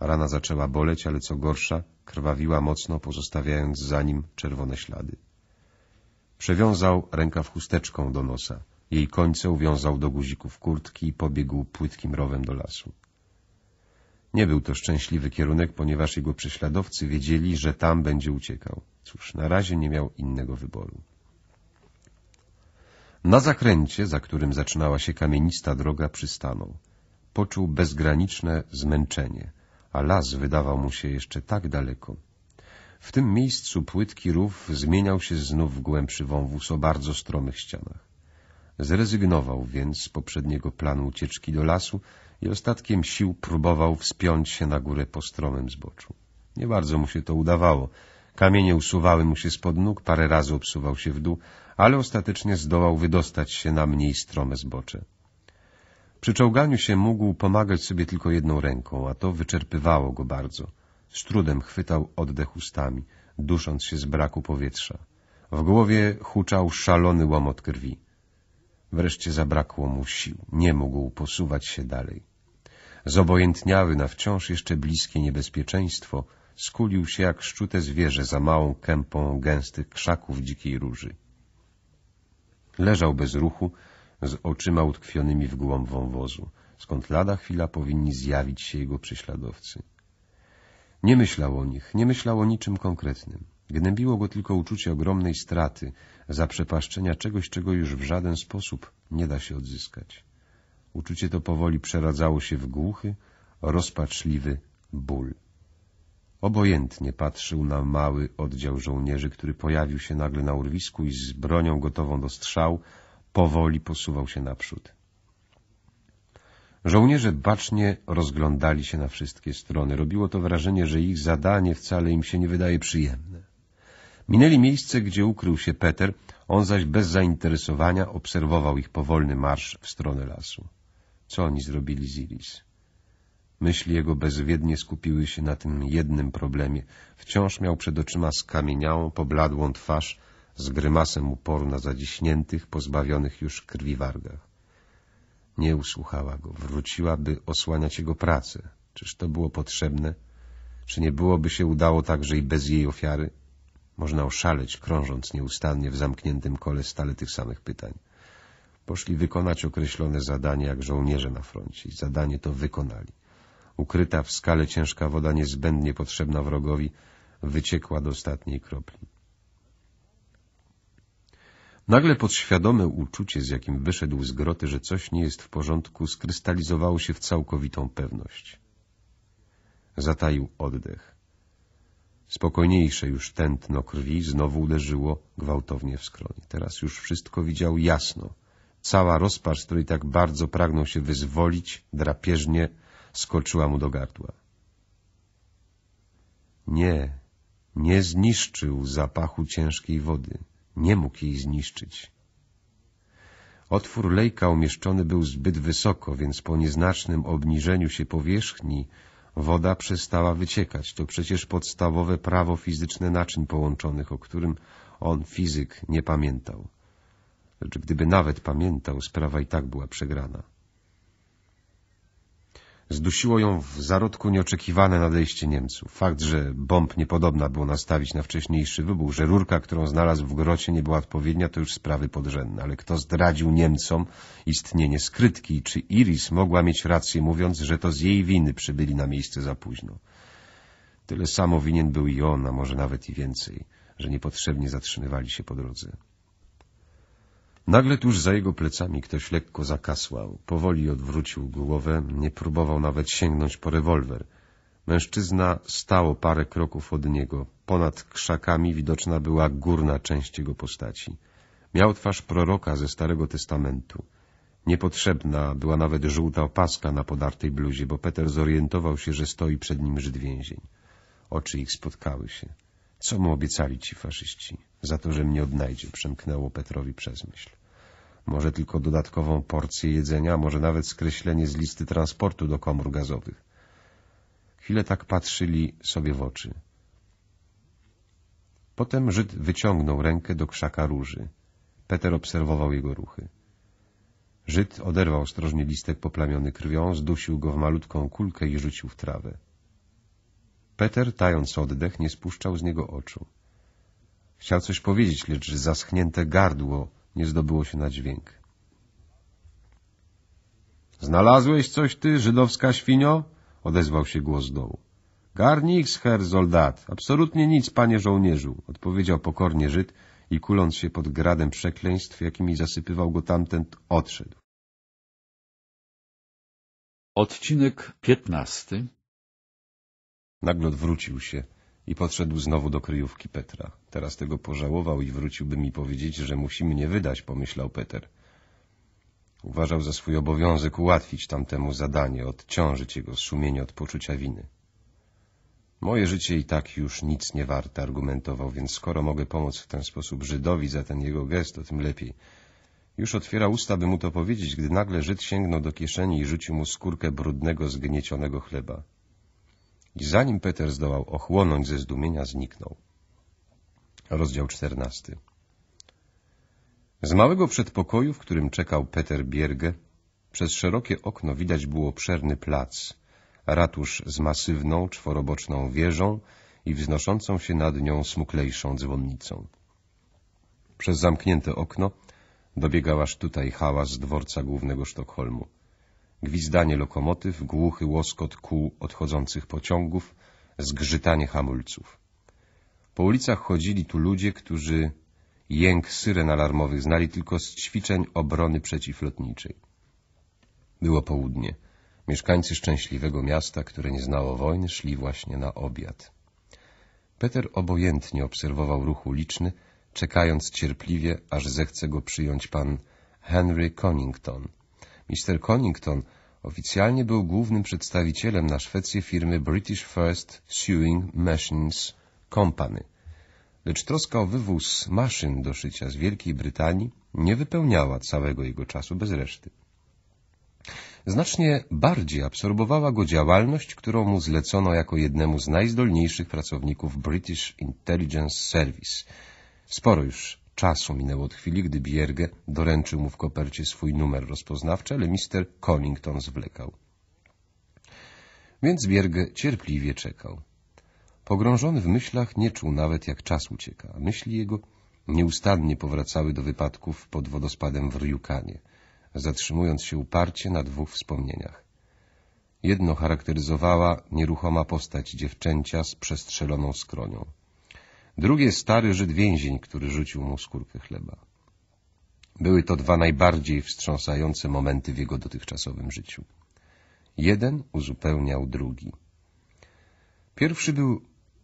Rana zaczęła boleć, ale co gorsza, krwawiła mocno, pozostawiając za nim czerwone ślady. Przewiązał ręka w chusteczką do nosa. Jej końce uwiązał do guzików kurtki i pobiegł płytkim rowem do lasu. Nie był to szczęśliwy kierunek, ponieważ jego prześladowcy wiedzieli, że tam będzie uciekał. Cóż, na razie nie miał innego wyboru. Na zakręcie, za którym zaczynała się kamienista droga, przystanął. Poczuł bezgraniczne zmęczenie, a las wydawał mu się jeszcze tak daleko. W tym miejscu płytki rów zmieniał się znów w głębszy wąwóz o bardzo stromych ścianach. Zrezygnował więc z poprzedniego planu ucieczki do lasu i ostatkiem sił próbował wspiąć się na górę po stromym zboczu. Nie bardzo mu się to udawało, Kamienie usuwały mu się spod nóg, parę razy obsuwał się w dół, ale ostatecznie zdołał wydostać się na mniej strome zbocze. Przy czołganiu się mógł pomagać sobie tylko jedną ręką, a to wyczerpywało go bardzo. Z trudem chwytał oddech ustami, dusząc się z braku powietrza. W głowie huczał szalony łomot krwi. Wreszcie zabrakło mu sił. Nie mógł posuwać się dalej. Zobojętniały na wciąż jeszcze bliskie niebezpieczeństwo – skulił się jak szczute zwierzę za małą kępą gęstych krzaków dzikiej róży. Leżał bez ruchu, z oczyma utkwionymi w głąb wąwozu, skąd lada chwila powinni zjawić się jego prześladowcy. Nie myślał o nich, nie myślał o niczym konkretnym. Gnębiło go tylko uczucie ogromnej straty, zaprzepaszczenia czegoś, czego już w żaden sposób nie da się odzyskać. Uczucie to powoli przeradzało się w głuchy, rozpaczliwy ból. Obojętnie patrzył na mały oddział żołnierzy, który pojawił się nagle na urwisku i z bronią gotową do strzał powoli posuwał się naprzód. Żołnierze bacznie rozglądali się na wszystkie strony. Robiło to wrażenie, że ich zadanie wcale im się nie wydaje przyjemne. Minęli miejsce, gdzie ukrył się Peter, on zaś bez zainteresowania obserwował ich powolny marsz w stronę lasu. Co oni zrobili z Iris? Myśli jego bezwiednie skupiły się na tym jednym problemie. Wciąż miał przed oczyma skamieniałą, pobladłą twarz z grymasem uporu na zaciśniętych, pozbawionych już krwi wargach. Nie usłuchała go. Wróciła, by osłaniać jego pracę. Czyż to było potrzebne? Czy nie byłoby się udało także i bez jej ofiary? Można oszaleć, krążąc nieustannie w zamkniętym kole stale tych samych pytań. Poszli wykonać określone zadanie jak żołnierze na froncie. Zadanie to wykonali ukryta w skale ciężka woda niezbędnie potrzebna wrogowi, wyciekła do ostatniej kropli. Nagle podświadome uczucie, z jakim wyszedł z groty, że coś nie jest w porządku, skrystalizowało się w całkowitą pewność. Zataił oddech. Spokojniejsze już tętno krwi znowu uderzyło gwałtownie w skroń. Teraz już wszystko widział jasno. Cała rozpacz, z której tak bardzo pragnął się wyzwolić, drapieżnie skoczyła mu do gardła. Nie, nie zniszczył zapachu ciężkiej wody, nie mógł jej zniszczyć. Otwór lejka umieszczony był zbyt wysoko, więc po nieznacznym obniżeniu się powierzchni woda przestała wyciekać. To przecież podstawowe prawo fizyczne naczyń połączonych, o którym on, fizyk, nie pamiętał. Lecz gdyby nawet pamiętał, sprawa i tak była przegrana. Zdusiło ją w zarodku nieoczekiwane nadejście Niemców. Fakt, że bomb niepodobna było nastawić na wcześniejszy wybuch, że rurka, którą znalazł w grocie nie była odpowiednia, to już sprawy podrzędne. Ale kto zdradził Niemcom istnienie skrytki i czy Iris mogła mieć rację mówiąc, że to z jej winy przybyli na miejsce za późno? Tyle samo winien był i on, a może nawet i więcej, że niepotrzebnie zatrzymywali się po drodze. Nagle tuż za jego plecami ktoś lekko zakasłał. Powoli odwrócił głowę, nie próbował nawet sięgnąć po rewolwer. Mężczyzna o parę kroków od niego. Ponad krzakami widoczna była górna część jego postaci. Miał twarz proroka ze Starego Testamentu. Niepotrzebna była nawet żółta opaska na podartej bluzie, bo Peter zorientował się, że stoi przed nim Żyd więzień. Oczy ich spotkały się. Co mu obiecali ci faszyści? za to, że mnie odnajdzie, przemknęło Petrowi przez myśl. Może tylko dodatkową porcję jedzenia, może nawet skreślenie z listy transportu do komór gazowych. Chwilę tak patrzyli sobie w oczy. Potem Żyd wyciągnął rękę do krzaka róży. Peter obserwował jego ruchy. Żyd oderwał ostrożnie listek poplamiony krwią, zdusił go w malutką kulkę i rzucił w trawę. Peter, tając oddech, nie spuszczał z niego oczu. Chciał coś powiedzieć, lecz zaschnięte gardło nie zdobyło się na dźwięk. Znalazłeś coś ty, żydowska świnio? Odezwał się głos z dołu. Garniks, herr soldat, absolutnie nic, panie żołnierzu, odpowiedział pokornie Żyd i kuląc się pod gradem przekleństw, jakimi zasypywał go tamten, odszedł. Odcinek piętnasty Nagle odwrócił się i podszedł znowu do kryjówki Petra. Teraz tego pożałował i wróciłby mi powiedzieć, że musi mnie wydać, pomyślał Peter. Uważał za swój obowiązek ułatwić tamtemu zadanie, odciążyć jego sumienie od poczucia winy. Moje życie i tak już nic nie warte, argumentował, więc skoro mogę pomóc w ten sposób Żydowi za ten jego gest, o tym lepiej. Już otwiera usta, by mu to powiedzieć, gdy nagle Żyd sięgnął do kieszeni i rzucił mu skórkę brudnego, zgniecionego chleba i zanim Peter zdołał ochłonąć ze zdumienia, zniknął. Rozdział czternasty. Z małego przedpokoju, w którym czekał Peter Bierge, przez szerokie okno widać było obszerny plac, ratusz z masywną, czworoboczną wieżą i wznoszącą się nad nią smuklejszą dzwonnicą. Przez zamknięte okno dobiegał aż tutaj hałas dworca głównego Sztokholmu gwizdanie lokomotyw, głuchy łoskot kół odchodzących pociągów, zgrzytanie hamulców. Po ulicach chodzili tu ludzie, którzy jęk syren alarmowych znali tylko z ćwiczeń obrony przeciwlotniczej. Było południe. Mieszkańcy szczęśliwego miasta, które nie znało wojny, szli właśnie na obiad. Peter obojętnie obserwował ruch uliczny, czekając cierpliwie, aż zechce go przyjąć pan Henry Connington. Mister Connington Oficjalnie był głównym przedstawicielem na Szwecję firmy British First Sewing Machines Company. Lecz troska o wywóz maszyn do szycia z Wielkiej Brytanii nie wypełniała całego jego czasu bez reszty. Znacznie bardziej absorbowała go działalność, którą mu zlecono jako jednemu z najzdolniejszych pracowników British Intelligence Service. Sporo już czasu minęło od chwili, gdy Bierge doręczył mu w kopercie swój numer rozpoznawczy, ale mister Connington zwlekał. Więc Bierge cierpliwie czekał. Pogrążony w myślach nie czuł nawet, jak czas ucieka. Myśli jego nieustannie powracały do wypadków pod wodospadem w Ryukanie, zatrzymując się uparcie na dwóch wspomnieniach. Jedno charakteryzowała nieruchoma postać dziewczęcia z przestrzeloną skronią drugie stary Żyd więzień, który rzucił mu skórkę chleba. Były to dwa najbardziej wstrząsające momenty w jego dotychczasowym życiu. Jeden uzupełniał drugi. Pierwszy był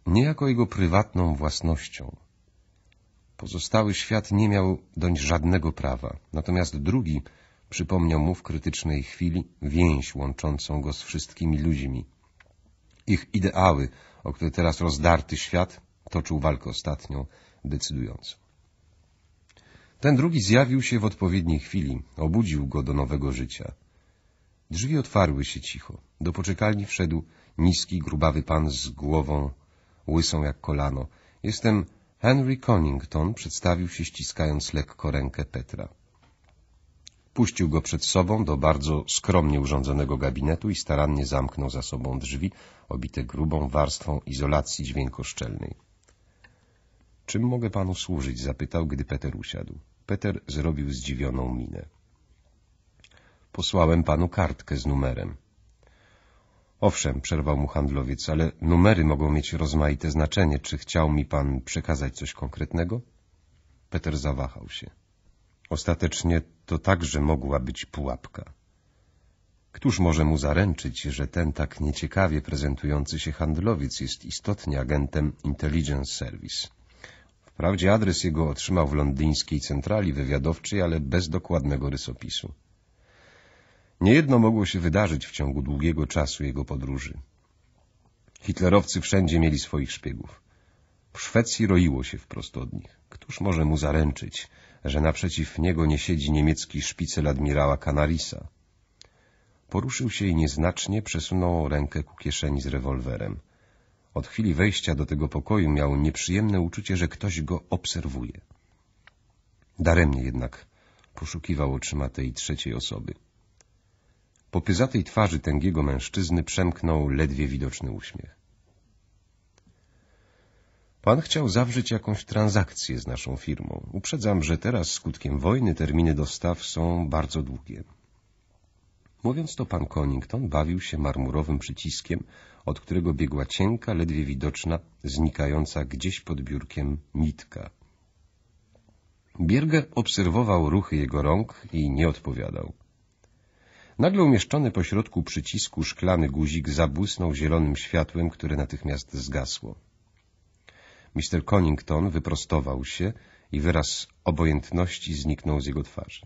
niejako jego prywatną własnością. Pozostały świat nie miał doń żadnego prawa, natomiast drugi przypomniał mu w krytycznej chwili więź łączącą go z wszystkimi ludźmi. Ich ideały, o które teraz rozdarty świat toczył walkę ostatnią, decydującą. Ten drugi zjawił się w odpowiedniej chwili, obudził go do nowego życia. Drzwi otwarły się cicho. Do poczekalni wszedł niski, grubawy pan z głową, łysą jak kolano. Jestem Henry Connington, przedstawił się ściskając lekko rękę Petra. Puścił go przed sobą do bardzo skromnie urządzonego gabinetu i starannie zamknął za sobą drzwi, obite grubą warstwą izolacji dźwiękoszczelnej. Czym mogę panu służyć? zapytał, gdy Peter usiadł. Peter zrobił zdziwioną minę. Posłałem panu kartkę z numerem. Owszem, przerwał mu handlowiec, ale numery mogą mieć rozmaite znaczenie. Czy chciał mi pan przekazać coś konkretnego? Peter zawahał się. Ostatecznie to także mogła być pułapka. Któż może mu zaręczyć, że ten tak nieciekawie prezentujący się handlowiec jest istotnie agentem Intelligence Service? Wprawdzie adres jego otrzymał w londyńskiej centrali wywiadowczej, ale bez dokładnego rysopisu. Niejedno mogło się wydarzyć w ciągu długiego czasu jego podróży. Hitlerowcy wszędzie mieli swoich szpiegów. W Szwecji roiło się wprost od nich. Któż może mu zaręczyć, że naprzeciw niego nie siedzi niemiecki szpicel admirała Canarisa? Poruszył się i nieznacznie przesunął rękę ku kieszeni z rewolwerem. Od chwili wejścia do tego pokoju miał nieprzyjemne uczucie, że ktoś go obserwuje. Daremnie jednak poszukiwał oczyma tej trzeciej osoby. Po pyzatej twarzy tęgiego mężczyzny przemknął ledwie widoczny uśmiech. Pan chciał zawrzeć jakąś transakcję z naszą firmą. Uprzedzam, że teraz skutkiem wojny terminy dostaw są bardzo długie. Mówiąc to, pan Konington bawił się marmurowym przyciskiem, od którego biegła cienka, ledwie widoczna, znikająca gdzieś pod biurkiem nitka. Bierger obserwował ruchy jego rąk i nie odpowiadał. Nagle umieszczony po środku przycisku szklany guzik zabłysnął zielonym światłem, które natychmiast zgasło. Mr. Connington wyprostował się i wyraz obojętności zniknął z jego twarzy.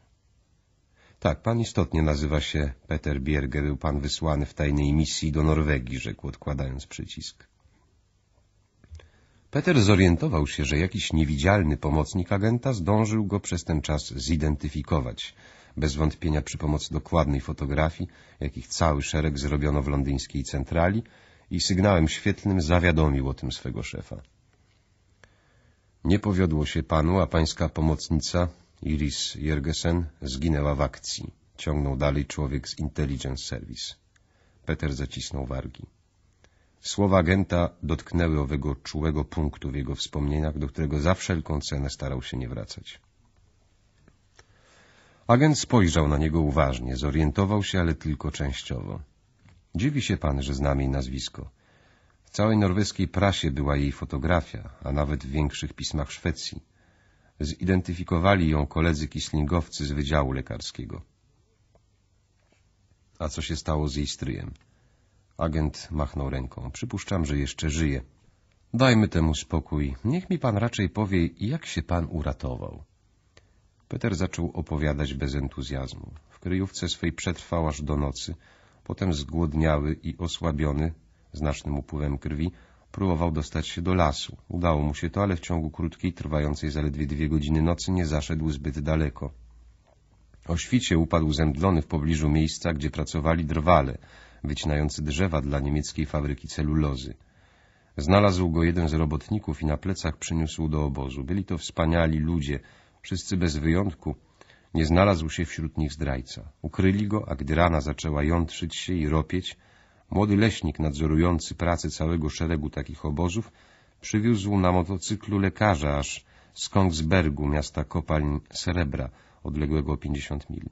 Tak, pan istotnie nazywa się Peter Bierge. Był pan wysłany w tajnej misji do Norwegii, rzekł, odkładając przycisk. Peter zorientował się, że jakiś niewidzialny pomocnik agenta zdążył go przez ten czas zidentyfikować, bez wątpienia przy pomocy dokładnej fotografii, jakich cały szereg zrobiono w londyńskiej centrali i sygnałem świetlnym zawiadomił o tym swego szefa. Nie powiodło się panu, a pańska pomocnica Iris Jergesen zginęła w akcji. Ciągnął dalej człowiek z Intelligence Service. Peter zacisnął wargi. Słowa agenta dotknęły owego czułego punktu w jego wspomnieniach, do którego za wszelką cenę starał się nie wracać. Agent spojrzał na niego uważnie, zorientował się, ale tylko częściowo. Dziwi się pan, że znamy jej nazwisko. W całej norweskiej prasie była jej fotografia, a nawet w większych pismach Szwecji. Zidentyfikowali ją koledzy kislingowcy z Wydziału Lekarskiego. A co się stało z jej stryjem? Agent machnął ręką. Przypuszczam, że jeszcze żyje. Dajmy temu spokój. Niech mi pan raczej powie, jak się pan uratował. Peter zaczął opowiadać bez entuzjazmu. W kryjówce swej przetrwał aż do nocy. Potem zgłodniały i osłabiony, znacznym upływem krwi, próbował dostać się do lasu. Udało mu się to, ale w ciągu krótkiej, trwającej zaledwie dwie godziny nocy nie zaszedł zbyt daleko. O świcie upadł zemdlony w pobliżu miejsca, gdzie pracowali drwale, wycinający drzewa dla niemieckiej fabryki celulozy. Znalazł go jeden z robotników i na plecach przyniósł do obozu. Byli to wspaniali ludzie, wszyscy bez wyjątku. Nie znalazł się wśród nich zdrajca. Ukryli go, a gdy rana zaczęła jątrzyć się i ropieć, Młody leśnik nadzorujący pracę całego szeregu takich obozów przywiózł na motocyklu lekarza aż z Kongsbergu, miasta kopalń srebra, odległego o 50 mil.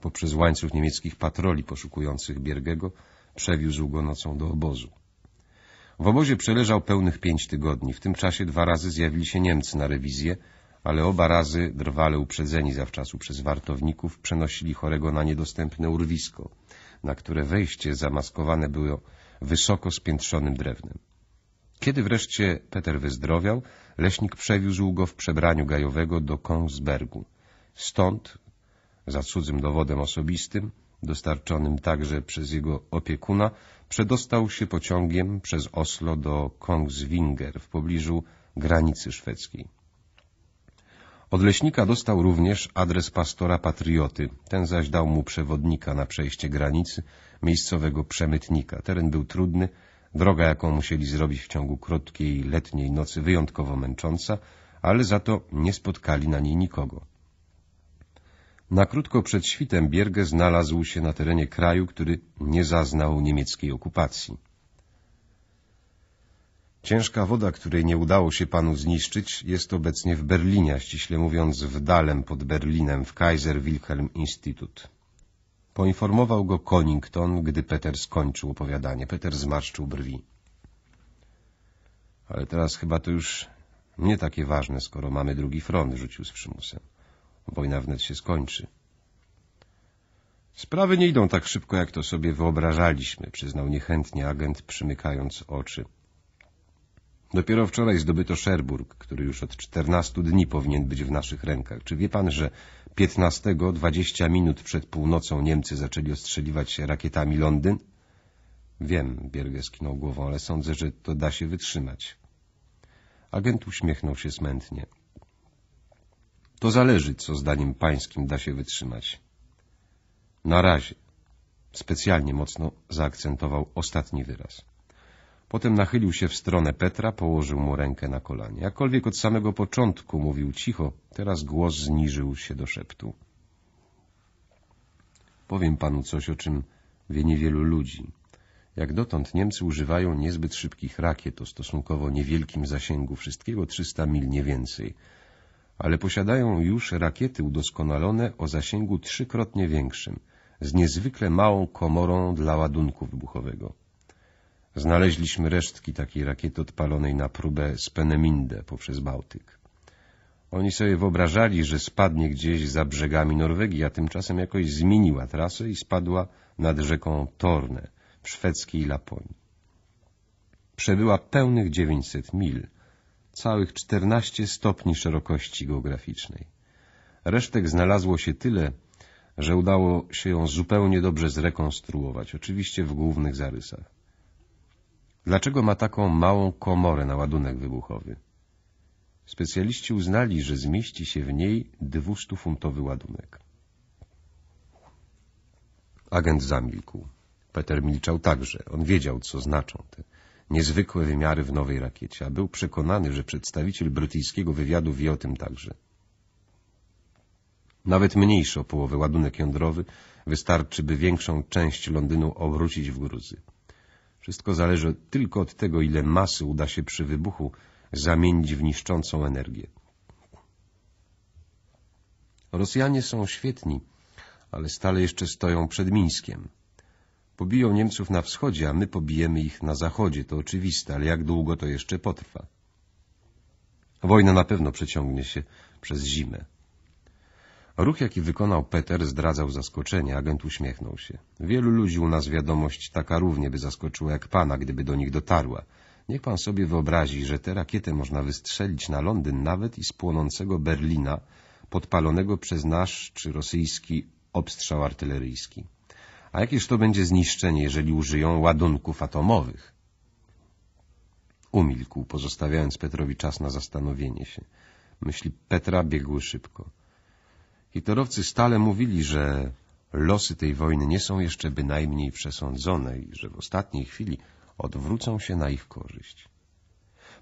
Poprzez łańcuch niemieckich patroli poszukujących Biergego przewiózł go nocą do obozu. W obozie przeleżał pełnych pięć tygodni. W tym czasie dwa razy zjawili się Niemcy na rewizję, ale oba razy, drwale uprzedzeni zawczasu przez wartowników, przenosili chorego na niedostępne urwisko na które wejście zamaskowane było wysoko spiętrzonym drewnem. Kiedy wreszcie Peter wyzdrowiał, leśnik przewiózł go w przebraniu gajowego do Kongsbergu. Stąd, za cudzym dowodem osobistym, dostarczonym także przez jego opiekuna, przedostał się pociągiem przez Oslo do Kongsvinger w pobliżu granicy szwedzkiej. Od leśnika dostał również adres pastora patrioty, ten zaś dał mu przewodnika na przejście granicy, miejscowego przemytnika. Teren był trudny, droga jaką musieli zrobić w ciągu krótkiej letniej nocy wyjątkowo męcząca, ale za to nie spotkali na niej nikogo. Na krótko przed świtem Bierge znalazł się na terenie kraju, który nie zaznał niemieckiej okupacji. Ciężka woda, której nie udało się panu zniszczyć, jest obecnie w Berlinie, ściśle mówiąc w Dalem pod Berlinem w Kaiser Wilhelm Institut. Poinformował go Conington, gdy Peter skończył opowiadanie. Peter zmarszczył brwi. Ale teraz chyba to już nie takie ważne, skoro mamy drugi front, rzucił z przymusem. Wojna wnet się skończy. Sprawy nie idą tak szybko, jak to sobie wyobrażaliśmy, przyznał niechętnie agent, przymykając oczy. Dopiero wczoraj zdobyto Szerburg, który już od czternastu dni powinien być w naszych rękach. Czy wie pan, że piętnastego dwadzieścia minut przed północą Niemcy zaczęli ostrzeliwać rakietami Londyn? Wiem, Bierge skinął głową, ale sądzę, że to da się wytrzymać. Agent uśmiechnął się smętnie. To zależy, co zdaniem pańskim da się wytrzymać. Na razie. Specjalnie mocno zaakcentował ostatni wyraz. Potem nachylił się w stronę Petra, położył mu rękę na kolanie. Jakkolwiek od samego początku mówił cicho, teraz głos zniżył się do szeptu. Powiem panu coś, o czym wie niewielu ludzi. Jak dotąd Niemcy używają niezbyt szybkich rakiet o stosunkowo niewielkim zasięgu, wszystkiego 300 mil, nie więcej. Ale posiadają już rakiety udoskonalone o zasięgu trzykrotnie większym, z niezwykle małą komorą dla ładunku wybuchowego. Znaleźliśmy resztki takiej rakiety odpalonej na próbę z Peneminde poprzez Bałtyk. Oni sobie wyobrażali, że spadnie gdzieś za brzegami Norwegii, a tymczasem jakoś zmieniła trasę i spadła nad rzeką Torne w szwedzkiej Laponii. Przebyła pełnych 900 mil, całych 14 stopni szerokości geograficznej. Resztek znalazło się tyle, że udało się ją zupełnie dobrze zrekonstruować, oczywiście w głównych zarysach. Dlaczego ma taką małą komorę na ładunek wybuchowy? Specjaliści uznali, że zmieści się w niej 200-funtowy ładunek. Agent zamilkł. Peter milczał także. On wiedział, co znaczą te niezwykłe wymiary w nowej rakiecie, a był przekonany, że przedstawiciel brytyjskiego wywiadu wie o tym także. Nawet mniejszy o połowę ładunek jądrowy wystarczy, by większą część Londynu obrócić w gruzy. Wszystko zależy tylko od tego, ile masy uda się przy wybuchu zamienić w niszczącą energię. Rosjanie są świetni, ale stale jeszcze stoją przed Mińskiem. Pobiją Niemców na wschodzie, a my pobijemy ich na zachodzie, to oczywiste, ale jak długo to jeszcze potrwa? Wojna na pewno przeciągnie się przez zimę. Ruch, jaki wykonał Peter, zdradzał zaskoczenie. Agent uśmiechnął się. Wielu ludzi u nas wiadomość taka równie by zaskoczyła jak pana, gdyby do nich dotarła. Niech pan sobie wyobrazi, że tę rakietę można wystrzelić na Londyn nawet i z płonącego Berlina, podpalonego przez nasz czy rosyjski obstrzał artyleryjski. A jakież to będzie zniszczenie, jeżeli użyją ładunków atomowych? Umilkł, pozostawiając Petrowi czas na zastanowienie się. Myśli Petra biegły szybko. Hitlerowcy stale mówili, że losy tej wojny nie są jeszcze bynajmniej przesądzone i że w ostatniej chwili odwrócą się na ich korzyść.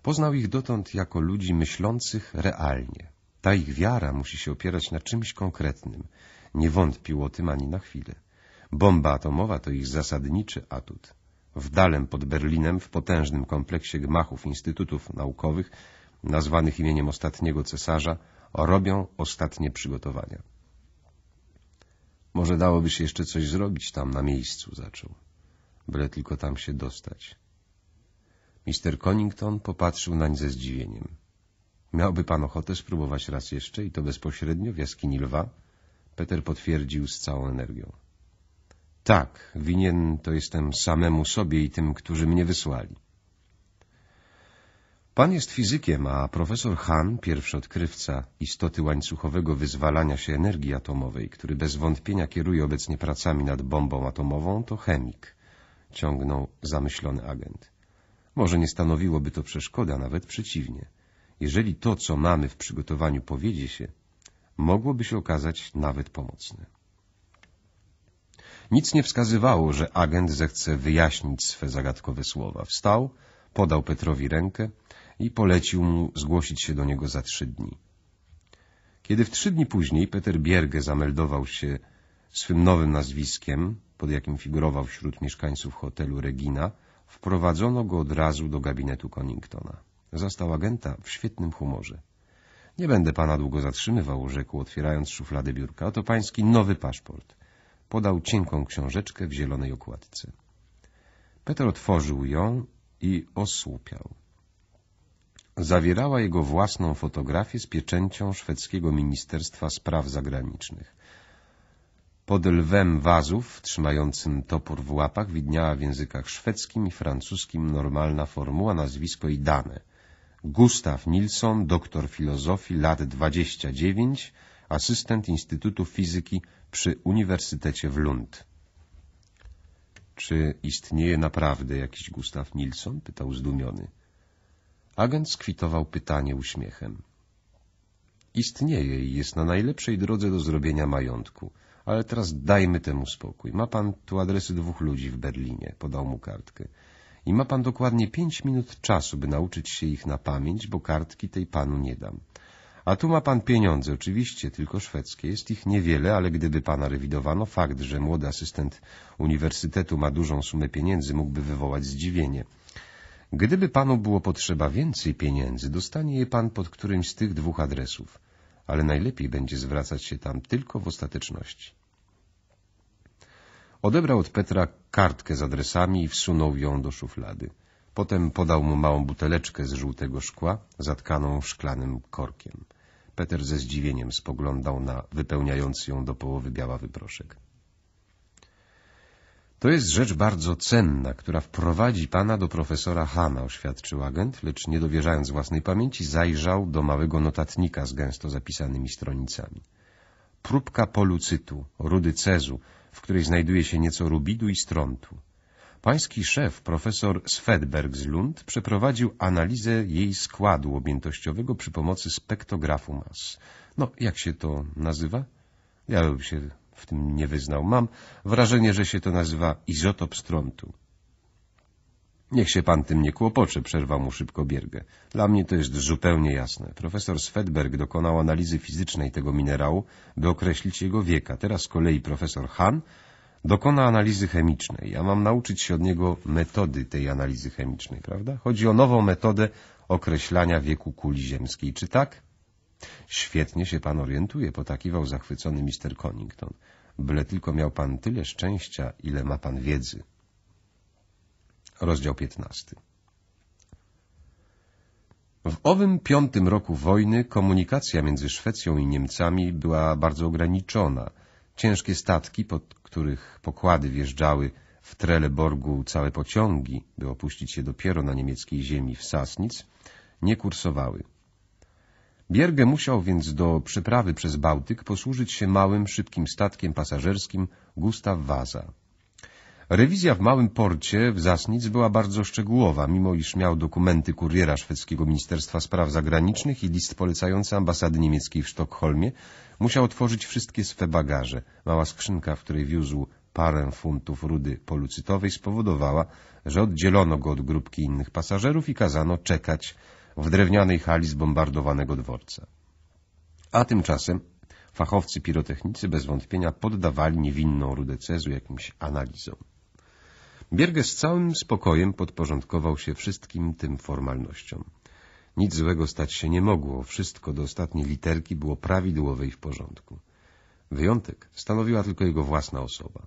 Poznał ich dotąd jako ludzi myślących realnie. Ta ich wiara musi się opierać na czymś konkretnym. Nie wątpił o tym ani na chwilę. Bomba atomowa to ich zasadniczy atut. W Dalem pod Berlinem, w potężnym kompleksie gmachów instytutów naukowych, nazwanych imieniem ostatniego cesarza, robią ostatnie przygotowania. Może dałoby się jeszcze coś zrobić tam na miejscu, zaczął. Byle tylko tam się dostać. Mister Connington popatrzył nań ze zdziwieniem. Miałby pan ochotę spróbować raz jeszcze i to bezpośrednio w jaskini lwa? Peter potwierdził z całą energią. Tak, winien to jestem samemu sobie i tym, którzy mnie wysłali. Pan jest fizykiem, a profesor Han, pierwszy odkrywca istoty łańcuchowego wyzwalania się energii atomowej, który bez wątpienia kieruje obecnie pracami nad bombą atomową, to chemik, ciągnął zamyślony agent. Może nie stanowiłoby to przeszkoda, nawet przeciwnie. Jeżeli to, co mamy w przygotowaniu, powiedzie się, mogłoby się okazać nawet pomocne. Nic nie wskazywało, że agent zechce wyjaśnić swe zagadkowe słowa. Wstał, podał Petrowi rękę, i polecił mu zgłosić się do niego za trzy dni. Kiedy w trzy dni później Peter Bierge zameldował się swym nowym nazwiskiem, pod jakim figurował wśród mieszkańców hotelu Regina, wprowadzono go od razu do gabinetu Koningtona. Zastał agenta w świetnym humorze. — Nie będę pana długo zatrzymywał — rzekł, otwierając szufladę biurka. — Oto pański nowy paszport. Podał cienką książeczkę w zielonej okładce. Peter otworzył ją i osłupiał zawierała jego własną fotografię z pieczęcią szwedzkiego Ministerstwa Spraw Zagranicznych. Pod lwem wazów, trzymającym topór w łapach, widniała w językach szwedzkim i francuskim normalna formuła, nazwisko i dane. Gustaw Nilsson, doktor filozofii, lat 29, asystent Instytutu Fizyki przy Uniwersytecie w Lund. Czy istnieje naprawdę jakiś Gustaw Nilsson? pytał zdumiony. Agent skwitował pytanie uśmiechem. Istnieje i jest na najlepszej drodze do zrobienia majątku, ale teraz dajmy temu spokój. Ma pan tu adresy dwóch ludzi w Berlinie, podał mu kartkę. I ma pan dokładnie pięć minut czasu, by nauczyć się ich na pamięć, bo kartki tej panu nie dam. A tu ma pan pieniądze, oczywiście, tylko szwedzkie. Jest ich niewiele, ale gdyby pana rewidowano, fakt, że młody asystent uniwersytetu ma dużą sumę pieniędzy, mógłby wywołać zdziwienie. Gdyby panu było potrzeba więcej pieniędzy, dostanie je pan pod którymś z tych dwóch adresów, ale najlepiej będzie zwracać się tam tylko w ostateczności. Odebrał od Petra kartkę z adresami i wsunął ją do szuflady. Potem podał mu małą buteleczkę z żółtego szkła, zatkaną szklanym korkiem. Peter ze zdziwieniem spoglądał na wypełniający ją do połowy biała wyproszek. To jest rzecz bardzo cenna, która wprowadzi pana do profesora Hanna. oświadczył agent, lecz nie dowierzając własnej pamięci, zajrzał do małego notatnika z gęsto zapisanymi stronicami. Próbka polucytu, rudy cezu, w której znajduje się nieco rubidu i strontu. Pański szef, profesor Svedberg z Lund, przeprowadził analizę jej składu objętościowego przy pomocy spektografu mas. No, jak się to nazywa? Ja bym się w tym nie wyznał. Mam wrażenie, że się to nazywa izotop strontu. Niech się pan tym nie kłopocze, przerwał mu szybko Bierge. Dla mnie to jest zupełnie jasne. Profesor Svedberg dokonał analizy fizycznej tego minerału, by określić jego wieka. Teraz z kolei profesor Han dokona analizy chemicznej. Ja mam nauczyć się od niego metody tej analizy chemicznej, prawda? Chodzi o nową metodę określania wieku kuli ziemskiej. Czy tak? Świetnie się pan orientuje, potakiwał zachwycony mister Connington. Byle tylko miał pan tyle szczęścia, ile ma pan wiedzy. Rozdział 15 W owym piątym roku wojny komunikacja między Szwecją i Niemcami była bardzo ograniczona. Ciężkie statki, pod których pokłady wjeżdżały w Trelleborgu całe pociągi, by opuścić się dopiero na niemieckiej ziemi w Sasnic, nie kursowały. Bierge musiał więc do przeprawy przez Bałtyk posłużyć się małym, szybkim statkiem pasażerskim Gustaw Waza. Rewizja w małym porcie w Zasnic była bardzo szczegółowa, mimo iż miał dokumenty kuriera szwedzkiego Ministerstwa Spraw Zagranicznych i list polecający ambasady niemieckiej w Sztokholmie, musiał otworzyć wszystkie swe bagaże. Mała skrzynka, w której wiózł parę funtów rudy polucytowej, spowodowała, że oddzielono go od grupki innych pasażerów i kazano czekać w drewnianej hali zbombardowanego dworca. A tymczasem fachowcy pirotechnicy bez wątpienia poddawali niewinną rudę Cezu jakimś analizom. Bierge z całym spokojem podporządkował się wszystkim tym formalnościom. Nic złego stać się nie mogło, wszystko do ostatniej literki było prawidłowe i w porządku. Wyjątek stanowiła tylko jego własna osoba.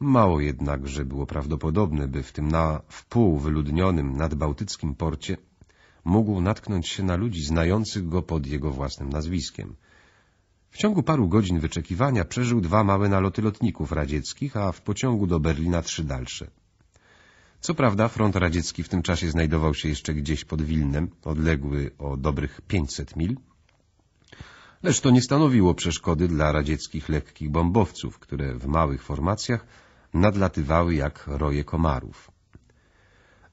Mało jednakże było prawdopodobne, by w tym na wpół wyludnionym nadbałtyckim porcie mógł natknąć się na ludzi znających go pod jego własnym nazwiskiem. W ciągu paru godzin wyczekiwania przeżył dwa małe naloty lotników radzieckich, a w pociągu do Berlina trzy dalsze. Co prawda front radziecki w tym czasie znajdował się jeszcze gdzieś pod Wilnem, odległy o dobrych 500 mil, lecz to nie stanowiło przeszkody dla radzieckich lekkich bombowców, które w małych formacjach nadlatywały jak roje komarów.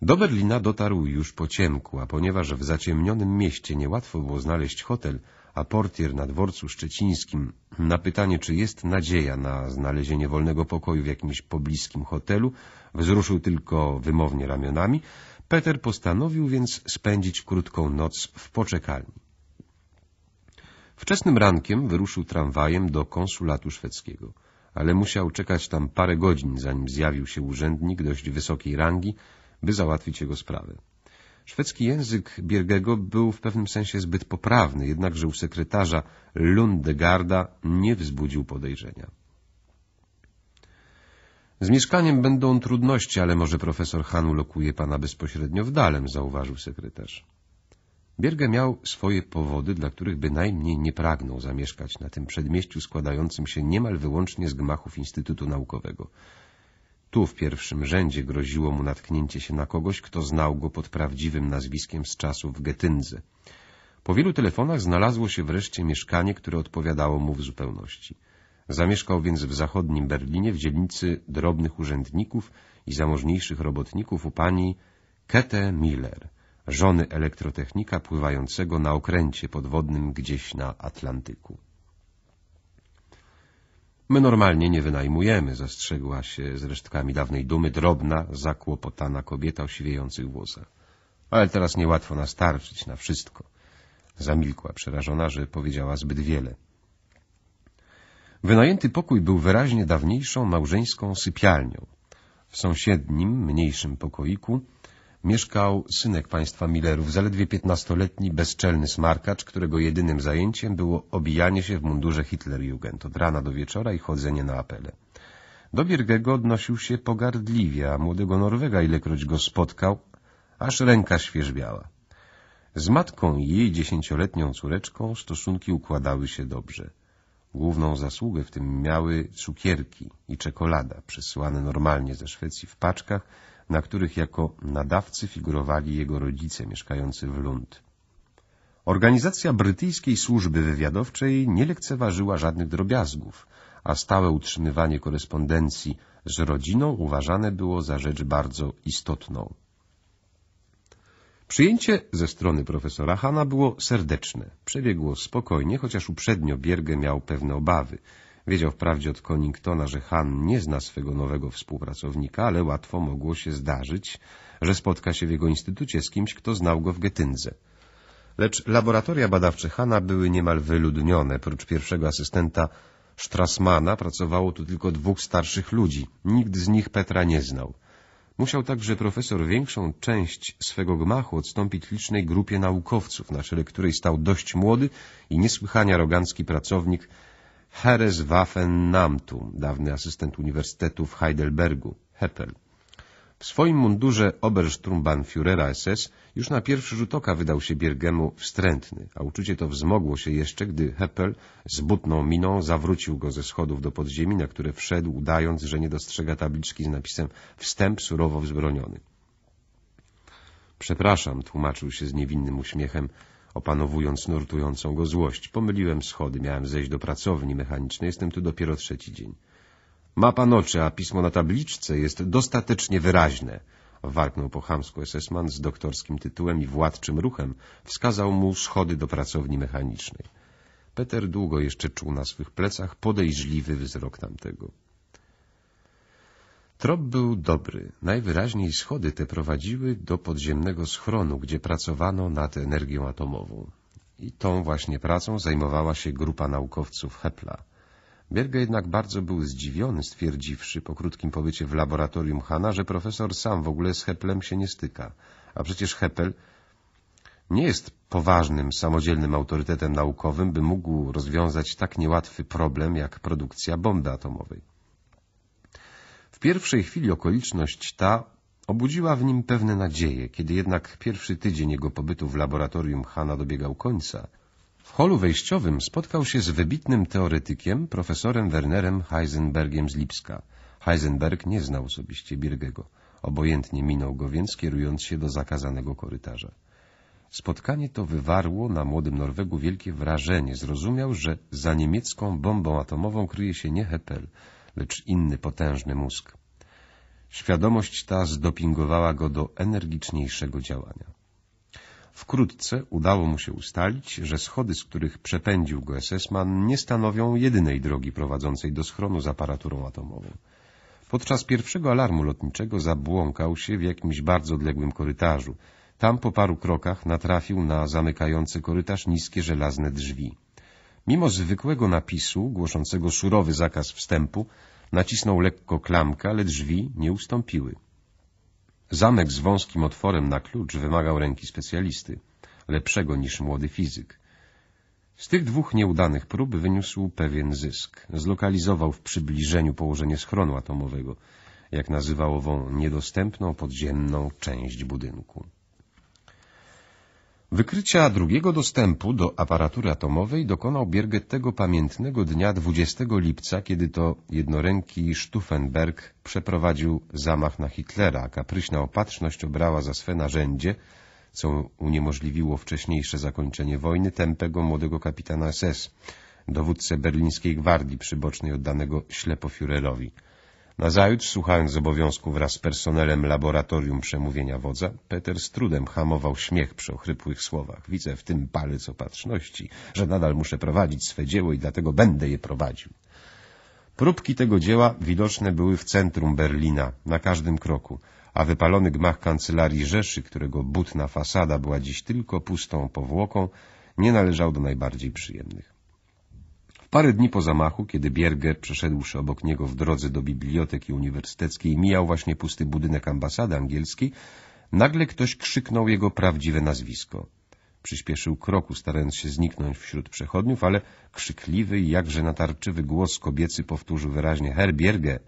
Do Berlina dotarł już po ciemku, a ponieważ w zaciemnionym mieście niełatwo było znaleźć hotel, a portier na dworcu szczecińskim na pytanie, czy jest nadzieja na znalezienie wolnego pokoju w jakimś pobliskim hotelu, wzruszył tylko wymownie ramionami, Peter postanowił więc spędzić krótką noc w poczekalni. Wczesnym rankiem wyruszył tramwajem do konsulatu szwedzkiego, ale musiał czekać tam parę godzin, zanim zjawił się urzędnik dość wysokiej rangi, by załatwić jego sprawy. Szwedzki język Biergego był w pewnym sensie zbyt poprawny, jednakże u sekretarza Lundegarda nie wzbudził podejrzenia. Z mieszkaniem będą trudności, ale może profesor Hanu lokuje pana bezpośrednio w dalem, zauważył sekretarz. Bierge miał swoje powody, dla których bynajmniej nie pragnął zamieszkać na tym przedmieściu składającym się niemal wyłącznie z gmachów Instytutu Naukowego tu w pierwszym rzędzie groziło mu natknięcie się na kogoś, kto znał go pod prawdziwym nazwiskiem z czasów w Getyndze. Po wielu telefonach znalazło się wreszcie mieszkanie, które odpowiadało mu w zupełności. Zamieszkał więc w zachodnim Berlinie w dzielnicy drobnych urzędników i zamożniejszych robotników u pani Kete Miller, żony elektrotechnika pływającego na okręcie podwodnym gdzieś na Atlantyku. My normalnie nie wynajmujemy, zastrzegła się z resztkami dawnej dumy drobna, zakłopotana kobieta o siwiejących włosach. Ale teraz niełatwo nas na wszystko. Zamilkła, przerażona, że powiedziała zbyt wiele. Wynajęty pokój był wyraźnie dawniejszą małżeńską sypialnią. W sąsiednim, mniejszym pokoiku mieszkał synek państwa Millerów, zaledwie piętnastoletni, bezczelny smarkacz, którego jedynym zajęciem było obijanie się w mundurze Hitlerjugend od rana do wieczora i chodzenie na apele. Do Biergego odnosił się pogardliwie, a młodego Norwega, ilekroć go spotkał, aż ręka świeżbiała. Z matką i jej dziesięcioletnią córeczką stosunki układały się dobrze. Główną zasługę w tym miały cukierki i czekolada, przesyłane normalnie ze Szwecji w paczkach, na których jako nadawcy figurowali jego rodzice mieszkający w Lund. Organizacja brytyjskiej służby wywiadowczej nie lekceważyła żadnych drobiazgów, a stałe utrzymywanie korespondencji z rodziną uważane było za rzecz bardzo istotną. Przyjęcie ze strony profesora Hanna było serdeczne. Przebiegło spokojnie, chociaż uprzednio Bierge miał pewne obawy – Wiedział wprawdzie od Coningtona, że Han nie zna swego nowego współpracownika, ale łatwo mogło się zdarzyć, że spotka się w jego instytucie z kimś, kto znał go w Getyndze. Lecz laboratoria badawcze Hana były niemal wyludnione. Prócz pierwszego asystenta Strassmana pracowało tu tylko dwóch starszych ludzi. Nikt z nich Petra nie znał. Musiał także profesor większą część swego gmachu odstąpić licznej grupie naukowców, na czele której stał dość młody i niesłychanie arogancki pracownik Heres Waffen Namtum, dawny asystent Uniwersytetu w Heidelbergu, Heppel. W swoim mundurze Obersturmbannführera SS już na pierwszy rzut oka wydał się Biergemu wstrętny, a uczucie to wzmogło się jeszcze, gdy Heppel z butną miną zawrócił go ze schodów do podziemi, na które wszedł, udając, że nie dostrzega tabliczki z napisem Wstęp surowo wzbroniony. Przepraszam, tłumaczył się z niewinnym uśmiechem, opanowując nurtującą go złość. Pomyliłem schody, miałem zejść do pracowni mechanicznej, jestem tu dopiero trzeci dzień. Ma pan oczy, a pismo na tabliczce jest dostatecznie wyraźne. Warknął po chamsku SS-man z doktorskim tytułem i władczym ruchem. Wskazał mu schody do pracowni mechanicznej. Peter długo jeszcze czuł na swych plecach podejrzliwy wzrok tamtego. Trop był dobry. Najwyraźniej schody te prowadziły do podziemnego schronu, gdzie pracowano nad energią atomową. I tą właśnie pracą zajmowała się grupa naukowców Hepla. Bierge jednak bardzo był zdziwiony, stwierdziwszy po krótkim pobycie w laboratorium Hanna, że profesor sam w ogóle z Heplem się nie styka. A przecież Hepel nie jest poważnym, samodzielnym autorytetem naukowym, by mógł rozwiązać tak niełatwy problem jak produkcja bomby atomowej. W pierwszej chwili okoliczność ta obudziła w nim pewne nadzieje. Kiedy jednak pierwszy tydzień jego pobytu w laboratorium Hanna dobiegał końca, w holu wejściowym spotkał się z wybitnym teoretykiem, profesorem Wernerem Heisenbergiem z Lipska. Heisenberg nie znał osobiście Birgego. Obojętnie minął go więc, kierując się do zakazanego korytarza. Spotkanie to wywarło na młodym Norwegu wielkie wrażenie. Zrozumiał, że za niemiecką bombą atomową kryje się nie Hepel, lecz inny potężny mózg. Świadomość ta zdopingowała go do energiczniejszego działania. Wkrótce udało mu się ustalić, że schody, z których przepędził go SS-man, nie stanowią jedynej drogi prowadzącej do schronu z aparaturą atomową. Podczas pierwszego alarmu lotniczego zabłąkał się w jakimś bardzo odległym korytarzu. Tam po paru krokach natrafił na zamykający korytarz niskie żelazne drzwi. Mimo zwykłego napisu, głoszącego surowy zakaz wstępu, nacisnął lekko klamkę, ale drzwi nie ustąpiły. Zamek z wąskim otworem na klucz wymagał ręki specjalisty, lepszego niż młody fizyk. Z tych dwóch nieudanych prób wyniósł pewien zysk. Zlokalizował w przybliżeniu położenie schronu atomowego, jak nazywał ową niedostępną podziemną część budynku. Wykrycia drugiego dostępu do aparatury atomowej dokonał Birget tego pamiętnego dnia 20 lipca, kiedy to jednoręki Stauffenberg przeprowadził zamach na Hitlera. Kapryśna opatrzność obrała za swe narzędzie, co uniemożliwiło wcześniejsze zakończenie wojny, tempego młodego kapitana SS, dowódcę berlińskiej gwardii przybocznej oddanego ślepofiurerowi. Nazajutrz, słuchając z obowiązku wraz z personelem laboratorium przemówienia wodza, Peter z trudem hamował śmiech przy ochrypłych słowach. Widzę w tym palec opatrzności, że nadal muszę prowadzić swe dzieło i dlatego będę je prowadził. Próbki tego dzieła widoczne były w centrum Berlina, na każdym kroku, a wypalony gmach kancelarii Rzeszy, którego butna fasada była dziś tylko pustą powłoką, nie należał do najbardziej przyjemnych. Parę dni po zamachu, kiedy Bierger, przeszedłszy obok niego w drodze do biblioteki uniwersyteckiej, mijał właśnie pusty budynek ambasady angielskiej, nagle ktoś krzyknął jego prawdziwe nazwisko. Przyspieszył kroku, starając się zniknąć wśród przechodniów, ale krzykliwy i jakże natarczywy głos kobiecy powtórzył wyraźnie — Herr Bierge!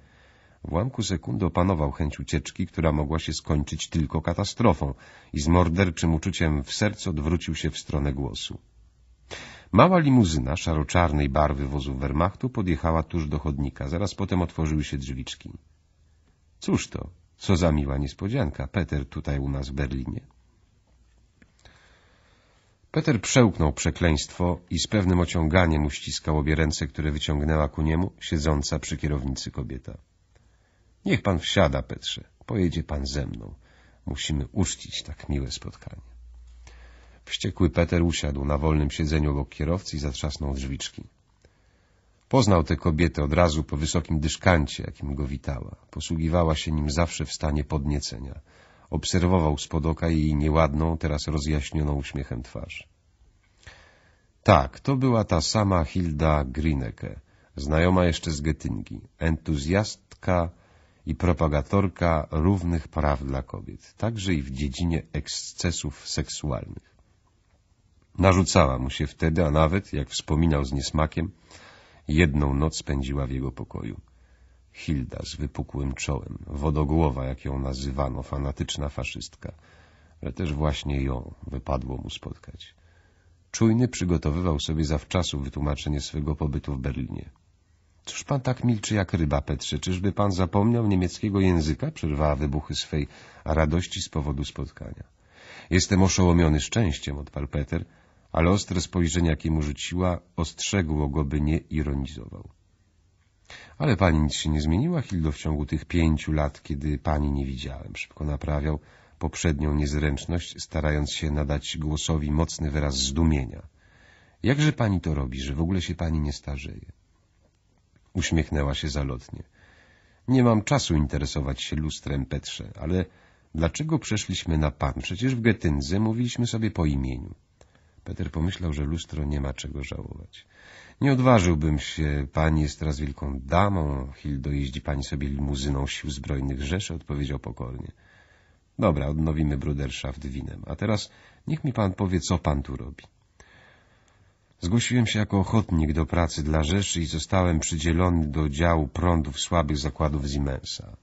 W łamku sekundy opanował chęć ucieczki, która mogła się skończyć tylko katastrofą i z morderczym uczuciem w sercu odwrócił się w stronę głosu. Mała limuzyna szaro-czarnej barwy wozu Wehrmachtu podjechała tuż do chodnika. Zaraz potem otworzyły się drzwiczki. Cóż to? Co za miła niespodzianka. Peter tutaj u nas w Berlinie. Peter przełknął przekleństwo i z pewnym ociąganiem uściskał obie ręce, które wyciągnęła ku niemu siedząca przy kierownicy kobieta. — Niech pan wsiada, Petrze. Pojedzie pan ze mną. Musimy uczcić tak miłe spotkanie. Wściekły Peter usiadł na wolnym siedzeniu obok kierowcy i zatrzasnął drzwiczki. Poznał tę kobietę od razu po wysokim dyszkancie, jakim go witała. Posługiwała się nim zawsze w stanie podniecenia. Obserwował spod oka jej nieładną, teraz rozjaśnioną uśmiechem twarz. Tak, to była ta sama Hilda Grineke, znajoma jeszcze z Getyngi, entuzjastka i propagatorka równych praw dla kobiet, także i w dziedzinie ekscesów seksualnych. Narzucała mu się wtedy, a nawet, jak wspominał z niesmakiem, jedną noc spędziła w jego pokoju. Hilda z wypukłym czołem, wodogłowa, jak ją nazywano, fanatyczna faszystka, ale też właśnie ją wypadło mu spotkać. Czujny przygotowywał sobie zawczasu wytłumaczenie swego pobytu w Berlinie. Cóż pan tak milczy jak ryba, Petrze? Czyżby pan zapomniał niemieckiego języka? Przerwała wybuchy swej radości z powodu spotkania. Jestem oszołomiony szczęściem, odparł Peter, ale ostre spojrzenie, jakie mu rzuciła, ostrzegło go, by nie ironizował. Ale pani nic się nie zmieniła, Hildo, w ciągu tych pięciu lat, kiedy pani nie widziałem. Szybko naprawiał poprzednią niezręczność, starając się nadać głosowi mocny wyraz zdumienia. Jakże pani to robi, że w ogóle się pani nie starzeje? Uśmiechnęła się zalotnie. Nie mam czasu interesować się lustrem, Petrze, ale dlaczego przeszliśmy na pan? Przecież w Getyndze mówiliśmy sobie po imieniu. Peter pomyślał, że lustro nie ma czego żałować. Nie odważyłbym się, pani jest teraz wielką damą, Hildo, jeździ pani sobie limuzyną sił zbrojnych Rzeszy, odpowiedział pokornie. Dobra, odnowimy bruderschaft winem, a teraz niech mi pan powie, co pan tu robi. Zgłosiłem się jako ochotnik do pracy dla Rzeszy i zostałem przydzielony do działu prądów słabych zakładów Siemensa.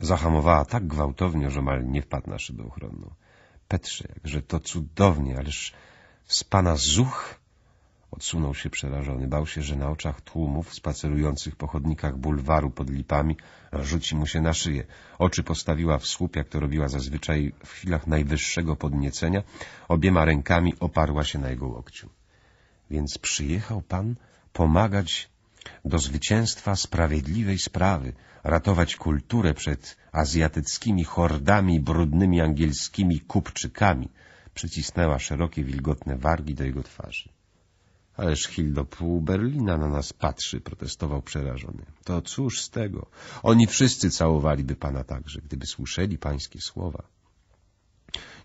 Zahamowała tak gwałtownie, że mal nie wpadł na szybę ochronną. Petrze, jakże to cudownie, ależ z pana zuch... Odsunął się przerażony. Bał się, że na oczach tłumów spacerujących po chodnikach bulwaru pod lipami rzuci mu się na szyję. Oczy postawiła w słup, jak to robiła zazwyczaj w chwilach najwyższego podniecenia. Obiema rękami oparła się na jego łokciu. — Więc przyjechał pan pomagać do zwycięstwa sprawiedliwej sprawy, ratować kulturę przed azjatyckimi hordami brudnymi angielskimi kupczykami, przycisnęła szerokie, wilgotne wargi do jego twarzy. Ależ Hildo, pół Berlina na nas patrzy, protestował przerażony. To cóż z tego? Oni wszyscy całowaliby pana także, gdyby słyszeli pańskie słowa.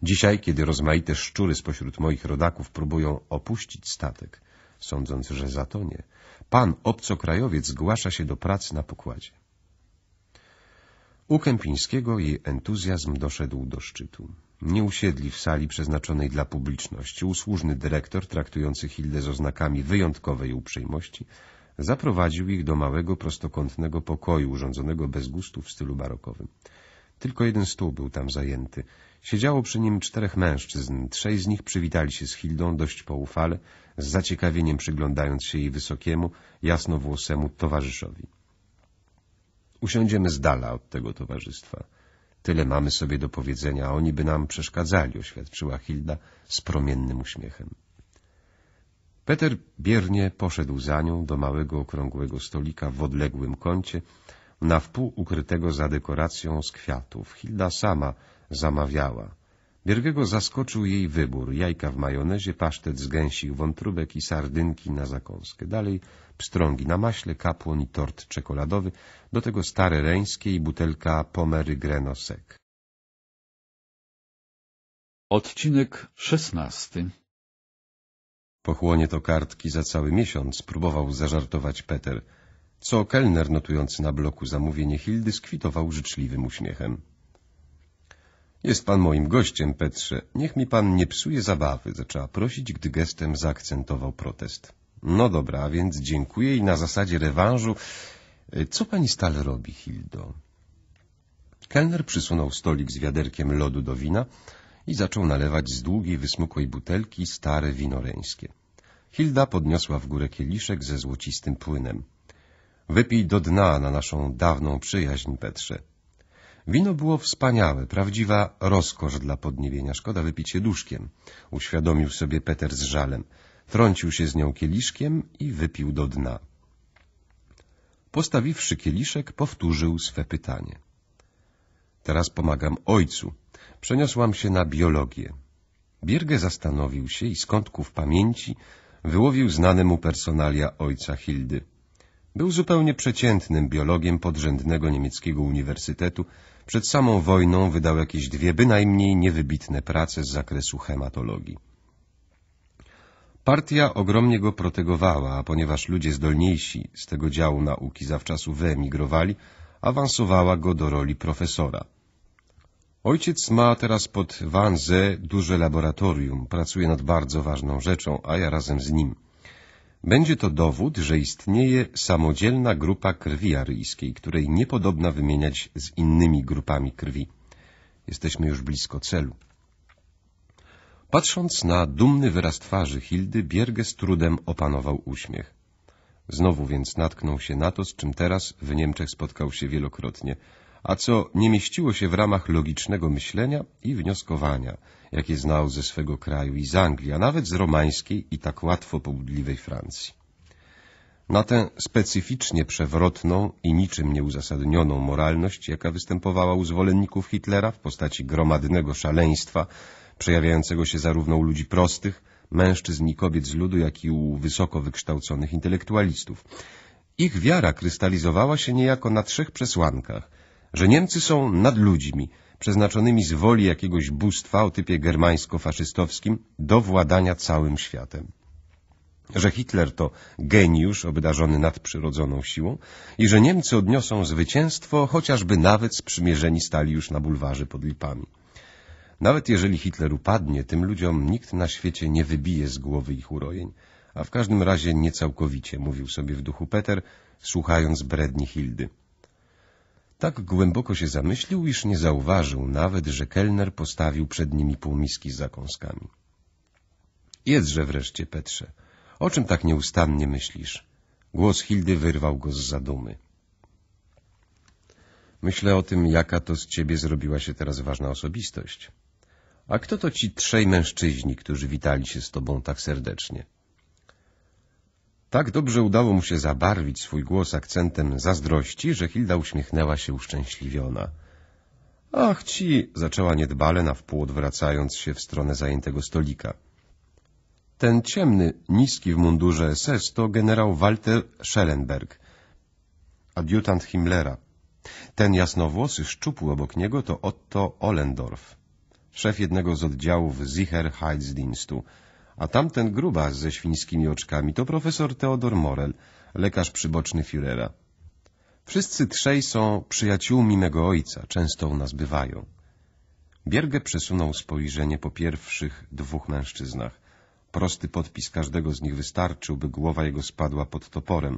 Dzisiaj, kiedy rozmaite szczury spośród moich rodaków próbują opuścić statek, sądząc, że zatonie, pan obcokrajowiec zgłasza się do pracy na pokładzie. U Kępińskiego jej entuzjazm doszedł do szczytu. Nie usiedli w sali przeznaczonej dla publiczności. Usłużny dyrektor, traktujący Hildę z oznakami wyjątkowej uprzejmości, zaprowadził ich do małego, prostokątnego pokoju urządzonego bez gustu w stylu barokowym. Tylko jeden stół był tam zajęty. Siedziało przy nim czterech mężczyzn. Trzej z nich przywitali się z Hildą dość poufale, z zaciekawieniem przyglądając się jej wysokiemu, jasnowłosemu towarzyszowi. Usiądziemy z dala od tego towarzystwa. Tyle mamy sobie do powiedzenia, a oni by nam przeszkadzali, oświadczyła Hilda z promiennym uśmiechem. Peter biernie poszedł za nią do małego okrągłego stolika w odległym kącie, na wpół ukrytego za dekoracją z kwiatów. Hilda sama zamawiała Biergiego zaskoczył jej wybór. Jajka w majonezie, pasztet z gęsich wątróbek i sardynki na zakąskę. Dalej pstrągi na maśle, kapłon i tort czekoladowy, do tego stare reńskie i butelka pomery grenosek. Odcinek szesnasty Pochłonie to kartki za cały miesiąc, próbował zażartować Peter, co kelner notujący na bloku zamówienie Hildy skwitował życzliwym uśmiechem. Jest pan moim gościem, Petrze. Niech mi pan nie psuje zabawy, zaczęła prosić, gdy gestem zaakcentował protest. No dobra, a więc dziękuję i na zasadzie rewanżu... E, co pani stale robi, Hildo? Kelner przysunął stolik z wiaderkiem lodu do wina i zaczął nalewać z długiej, wysmukłej butelki stare wino reńskie. Hilda podniosła w górę kieliszek ze złocistym płynem. Wypij do dna na naszą dawną przyjaźń, Petrze. Wino było wspaniałe, prawdziwa rozkosz dla podniebienia. Szkoda wypić je duszkiem, uświadomił sobie Peter z żalem. Trącił się z nią kieliszkiem i wypił do dna. Postawiwszy kieliszek, powtórzył swe pytanie. Teraz pomagam ojcu. Przeniosłam się na biologię. Bierge zastanowił się i skądków pamięci wyłowił znane mu personalia ojca Hildy. Był zupełnie przeciętnym biologiem podrzędnego niemieckiego uniwersytetu, przed samą wojną wydał jakieś dwie bynajmniej niewybitne prace z zakresu hematologii. Partia ogromnie go protegowała, a ponieważ ludzie zdolniejsi z tego działu nauki zawczasu wyemigrowali, awansowała go do roli profesora. Ojciec ma teraz pod Wanze duże laboratorium, pracuje nad bardzo ważną rzeczą, a ja razem z nim – będzie to dowód, że istnieje samodzielna grupa krwi aryjskiej, której niepodobna wymieniać z innymi grupami krwi. Jesteśmy już blisko celu. Patrząc na dumny wyraz twarzy Hildy, Bierge z trudem opanował uśmiech. Znowu więc natknął się na to, z czym teraz w Niemczech spotkał się wielokrotnie – a co nie mieściło się w ramach logicznego myślenia i wnioskowania, jakie znał ze swego kraju i z Anglii, a nawet z romańskiej i tak łatwo pobudliwej Francji. Na tę specyficznie przewrotną i niczym nieuzasadnioną moralność, jaka występowała u zwolenników Hitlera w postaci gromadnego szaleństwa, przejawiającego się zarówno u ludzi prostych, mężczyzn i kobiet z ludu, jak i u wysoko wykształconych intelektualistów. Ich wiara krystalizowała się niejako na trzech przesłankach – że Niemcy są nad ludźmi, przeznaczonymi z woli jakiegoś bóstwa o typie germańsko-faszystowskim do władania całym światem. Że Hitler to geniusz obdarzony nadprzyrodzoną siłą i że Niemcy odniosą zwycięstwo, chociażby nawet sprzymierzeni stali już na bulwarze pod lipami. Nawet jeżeli Hitler upadnie, tym ludziom nikt na świecie nie wybije z głowy ich urojeń, a w każdym razie niecałkowicie, mówił sobie w duchu Peter, słuchając bredni Hildy. Tak głęboko się zamyślił, iż nie zauważył nawet, że kelner postawił przed nimi półmiski z zakąskami. Jedzże wreszcie, Petrze. O czym tak nieustannie myślisz? Głos Hildy wyrwał go z zadumy. Myślę o tym, jaka to z ciebie zrobiła się teraz ważna osobistość. A kto to ci trzej mężczyźni, którzy witali się z tobą tak serdecznie? — tak dobrze udało mu się zabarwić swój głos akcentem zazdrości, że Hilda uśmiechnęła się uszczęśliwiona. — Ach ci! — zaczęła niedbale, na wpół odwracając się w stronę zajętego stolika. Ten ciemny, niski w mundurze SS to generał Walter Schellenberg, adiutant Himmlera. Ten jasnowłosy szczupły obok niego to Otto Ollendorf, szef jednego z oddziałów Sicherheitsdienstu a tamten grubas ze świńskimi oczkami to profesor Theodor Morel, lekarz przyboczny Führera. Wszyscy trzej są przyjaciółmi mego ojca, często u nas bywają. Bierge przesunął spojrzenie po pierwszych dwóch mężczyznach. Prosty podpis każdego z nich wystarczył, by głowa jego spadła pod toporem.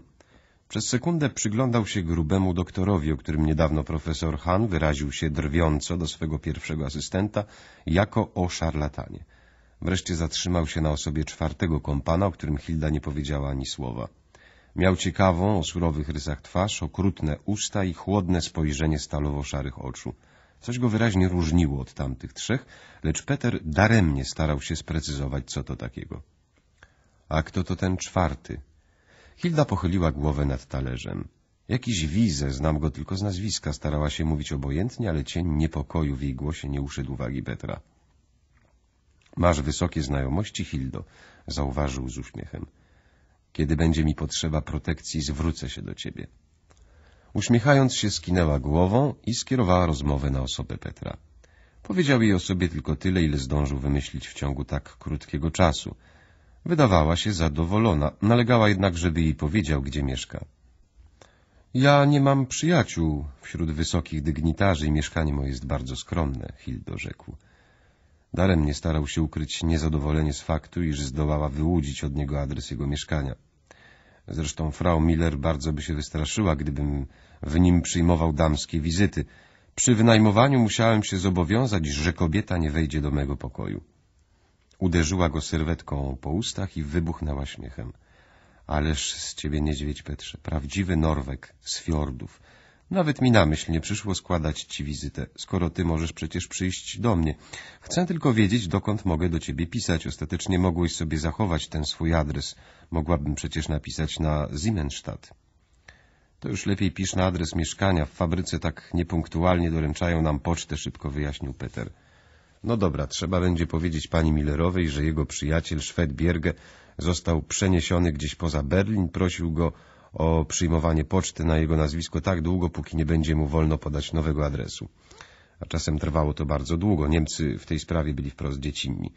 Przez sekundę przyglądał się grubemu doktorowi, o którym niedawno profesor Han wyraził się drwiąco do swego pierwszego asystenta jako o szarlatanie. Wreszcie zatrzymał się na osobie czwartego kompana, o którym Hilda nie powiedziała ani słowa. Miał ciekawą, o surowych rysach twarz, okrutne usta i chłodne spojrzenie stalowo-szarych oczu. Coś go wyraźnie różniło od tamtych trzech, lecz Peter daremnie starał się sprecyzować, co to takiego. A kto to ten czwarty? Hilda pochyliła głowę nad talerzem. Jakiś wizę, znam go tylko z nazwiska, starała się mówić obojętnie, ale cień niepokoju w jej głosie nie uszedł uwagi Petra. Masz wysokie znajomości, Hildo, zauważył z uśmiechem. Kiedy będzie mi potrzeba protekcji, zwrócę się do ciebie. Uśmiechając się, skinęła głową i skierowała rozmowę na osobę Petra. Powiedział jej o sobie tylko tyle, ile zdążył wymyślić w ciągu tak krótkiego czasu. Wydawała się zadowolona, nalegała jednak, żeby jej powiedział, gdzie mieszka. Ja nie mam przyjaciół wśród wysokich dygnitarzy i mieszkanie moje jest bardzo skromne, Hildo rzekł. Daremnie starał się ukryć niezadowolenie z faktu, iż zdołała wyłudzić od niego adres jego mieszkania. Zresztą frau Miller bardzo by się wystraszyła, gdybym w nim przyjmował damskie wizyty. Przy wynajmowaniu musiałem się zobowiązać, że kobieta nie wejdzie do mego pokoju. Uderzyła go serwetką po ustach i wybuchnęła śmiechem. Ależ z ciebie niedźwiedź, Petrze, prawdziwy Norwek z fiordów. Nawet mi na myśl nie przyszło składać ci wizytę, skoro ty możesz przecież przyjść do mnie. Chcę tylko wiedzieć, dokąd mogę do ciebie pisać. Ostatecznie mogłeś sobie zachować ten swój adres. Mogłabym przecież napisać na Siemensstadt. To już lepiej pisz na adres mieszkania. W fabryce tak niepunktualnie doręczają nam pocztę, szybko wyjaśnił Peter. No dobra, trzeba będzie powiedzieć pani Millerowej, że jego przyjaciel, Szwed Bierge, został przeniesiony gdzieś poza Berlin, prosił go o przyjmowanie poczty na jego nazwisko tak długo, póki nie będzie mu wolno podać nowego adresu. A czasem trwało to bardzo długo. Niemcy w tej sprawie byli wprost dziecinni.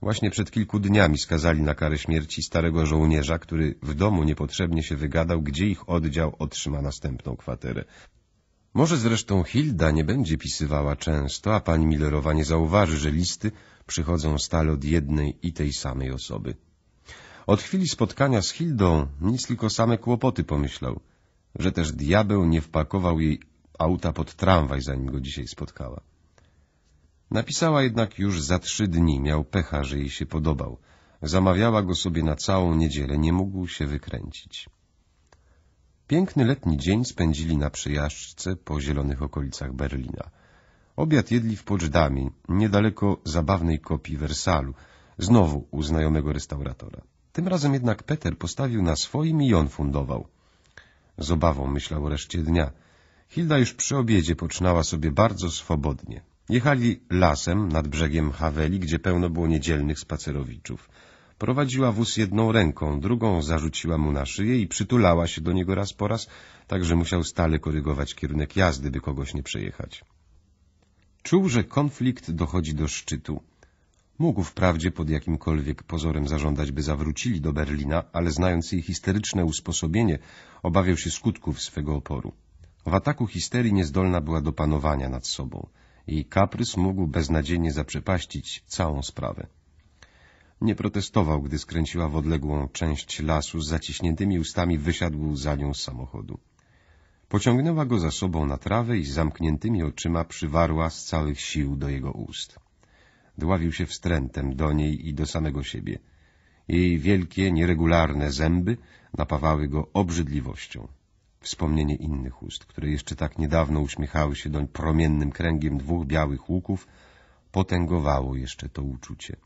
Właśnie przed kilku dniami skazali na karę śmierci starego żołnierza, który w domu niepotrzebnie się wygadał, gdzie ich oddział otrzyma następną kwaterę. Może zresztą Hilda nie będzie pisywała często, a pani Millerowa nie zauważy, że listy przychodzą stale od jednej i tej samej osoby. Od chwili spotkania z Hildą nic tylko same kłopoty pomyślał, że też diabeł nie wpakował jej auta pod tramwaj, zanim go dzisiaj spotkała. Napisała jednak już za trzy dni, miał pecha, że jej się podobał. Zamawiała go sobie na całą niedzielę, nie mógł się wykręcić. Piękny letni dzień spędzili na przejażdżce po zielonych okolicach Berlina. Obiad jedli w Poczdamie, niedaleko zabawnej kopii Wersalu, znowu u znajomego restauratora. Tym razem jednak Peter postawił na swoim i on fundował. Z obawą myślał o reszcie dnia. Hilda już przy obiedzie poczynała sobie bardzo swobodnie. Jechali lasem nad brzegiem Haweli, gdzie pełno było niedzielnych spacerowiczów. Prowadziła wóz jedną ręką, drugą zarzuciła mu na szyję i przytulała się do niego raz po raz, tak że musiał stale korygować kierunek jazdy, by kogoś nie przejechać. Czuł, że konflikt dochodzi do szczytu. Mógł wprawdzie pod jakimkolwiek pozorem zażądać, by zawrócili do Berlina, ale znając jej histeryczne usposobienie, obawiał się skutków swego oporu. W ataku histerii niezdolna była do panowania nad sobą. Jej kaprys mógł beznadziejnie zaprzepaścić całą sprawę. Nie protestował, gdy skręciła w odległą część lasu, z zaciśniętymi ustami wysiadł za nią z samochodu. Pociągnęła go za sobą na trawę i z zamkniętymi oczyma przywarła z całych sił do jego ust dławił się wstrętem do niej i do samego siebie. Jej wielkie, nieregularne zęby napawały go obrzydliwością. Wspomnienie innych ust, które jeszcze tak niedawno uśmiechały się doń promiennym kręgiem dwóch białych łuków, potęgowało jeszcze to uczucie.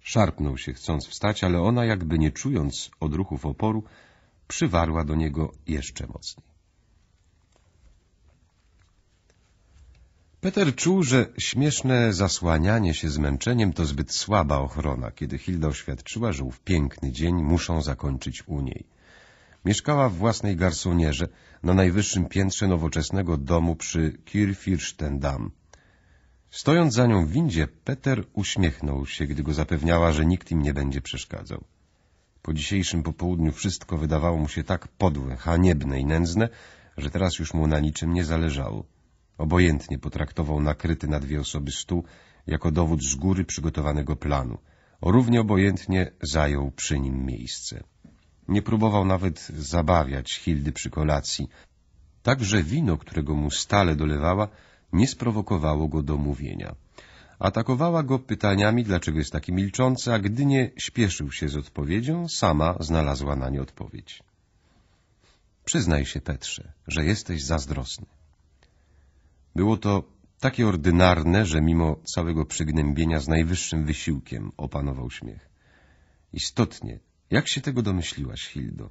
Szarpnął się, chcąc wstać, ale ona, jakby nie czując odruchów oporu, przywarła do niego jeszcze mocniej. Peter czuł, że śmieszne zasłanianie się zmęczeniem to zbyt słaba ochrona, kiedy Hilda oświadczyła, że ów piękny dzień muszą zakończyć u niej. Mieszkała w własnej garsonierze na najwyższym piętrze nowoczesnego domu przy Kirfirstendam. Stojąc za nią w windzie, Peter uśmiechnął się, gdy go zapewniała, że nikt im nie będzie przeszkadzał. Po dzisiejszym popołudniu wszystko wydawało mu się tak podłe, haniebne i nędzne, że teraz już mu na niczym nie zależało. Obojętnie potraktował nakryty na dwie osoby stół jako dowód z góry przygotowanego planu. Równie obojętnie zajął przy nim miejsce. Nie próbował nawet zabawiać Hildy przy kolacji. Także wino, którego mu stale dolewała, nie sprowokowało go do mówienia. Atakowała go pytaniami, dlaczego jest taki milczący, a gdy nie śpieszył się z odpowiedzią, sama znalazła na nie odpowiedź. Przyznaj się, Petrze, że jesteś zazdrosny. Było to takie ordynarne, że mimo całego przygnębienia z najwyższym wysiłkiem opanował śmiech. Istotnie, jak się tego domyśliłaś, Hildo?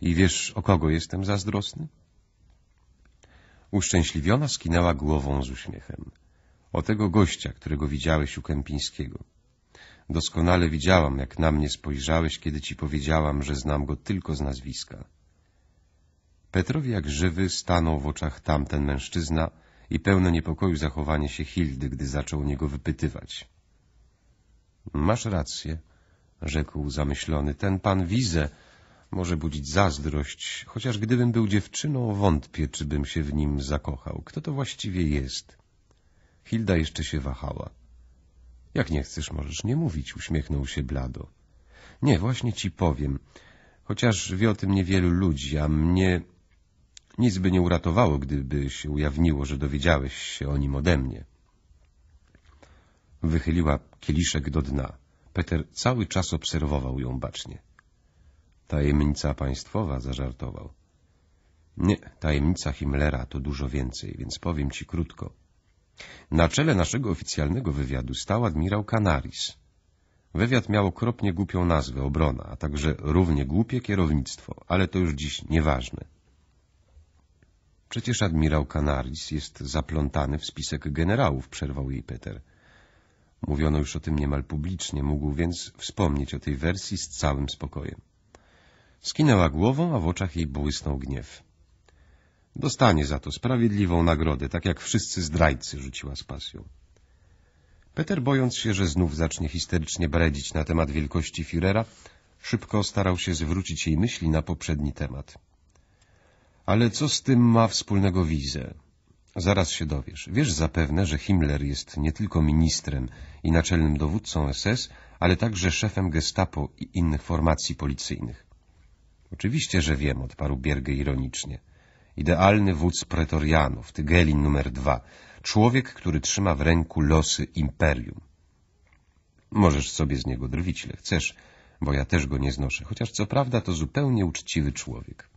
I wiesz, o kogo jestem zazdrosny? Uszczęśliwiona skinęła głową z uśmiechem. O tego gościa, którego widziałeś u Kępińskiego. Doskonale widziałam, jak na mnie spojrzałeś, kiedy ci powiedziałam, że znam go tylko z nazwiska. Petrowi jak żywy stanął w oczach tamten mężczyzna, i pełne niepokoju zachowanie się Hildy, gdy zaczął niego wypytywać. — Masz rację — rzekł zamyślony. — Ten pan Wize, może budzić zazdrość, chociaż gdybym był dziewczyną, wątpię, czy bym się w nim zakochał. Kto to właściwie jest? Hilda jeszcze się wahała. — Jak nie chcesz, możesz nie mówić — uśmiechnął się blado. — Nie, właśnie ci powiem. Chociaż wie o tym niewielu ludzi, a mnie nic by nie uratowało, gdyby się ujawniło, że dowiedziałeś się o nim ode mnie. Wychyliła kieliszek do dna. Peter cały czas obserwował ją bacznie. Tajemnica państwowa, zażartował. Nie, tajemnica Himmlera to dużo więcej, więc powiem ci krótko. Na czele naszego oficjalnego wywiadu stał admirał Canaris. Wywiad miał okropnie głupią nazwę, obrona, a także równie głupie kierownictwo, ale to już dziś nieważne. Przecież admirał Canaris jest zaplątany w spisek generałów, przerwał jej Peter. Mówiono już o tym niemal publicznie, mógł więc wspomnieć o tej wersji z całym spokojem. Skinęła głową, a w oczach jej błysnął gniew. Dostanie za to sprawiedliwą nagrodę, tak jak wszyscy zdrajcy, rzuciła z pasją. Peter, bojąc się, że znów zacznie histerycznie bredzić na temat wielkości Firera, szybko starał się zwrócić jej myśli na poprzedni temat. Ale co z tym ma wspólnego Wize? Zaraz się dowiesz. Wiesz zapewne, że Himmler jest nie tylko ministrem i naczelnym dowódcą SS, ale także szefem gestapo i innych formacji policyjnych. Oczywiście, że wiem, odparł Bierge ironicznie. Idealny wódz pretorianów, Tygelin numer dwa. Człowiek, który trzyma w ręku losy imperium. Możesz sobie z niego drwić, ile chcesz, bo ja też go nie znoszę, chociaż co prawda to zupełnie uczciwy człowiek.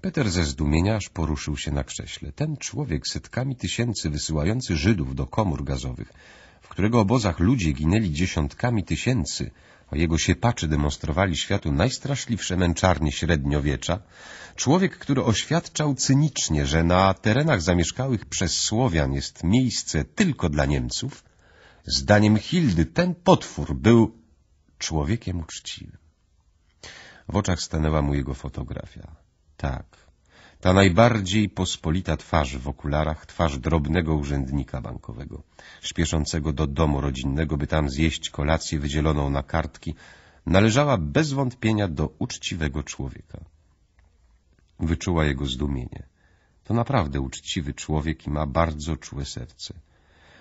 Peter ze zdumienia aż poruszył się na krześle. Ten człowiek setkami tysięcy wysyłający Żydów do komór gazowych, w którego obozach ludzie ginęli dziesiątkami tysięcy, a jego siepaczy demonstrowali światu najstraszliwsze męczarnie średniowiecza, człowiek, który oświadczał cynicznie, że na terenach zamieszkałych przez Słowian jest miejsce tylko dla Niemców, zdaniem Hildy ten potwór był człowiekiem uczciwym. W oczach stanęła mu jego fotografia. Tak. Ta najbardziej pospolita twarz w okularach, twarz drobnego urzędnika bankowego, śpieszącego do domu rodzinnego, by tam zjeść kolację wydzieloną na kartki, należała bez wątpienia do uczciwego człowieka. Wyczuła jego zdumienie. To naprawdę uczciwy człowiek i ma bardzo czułe serce.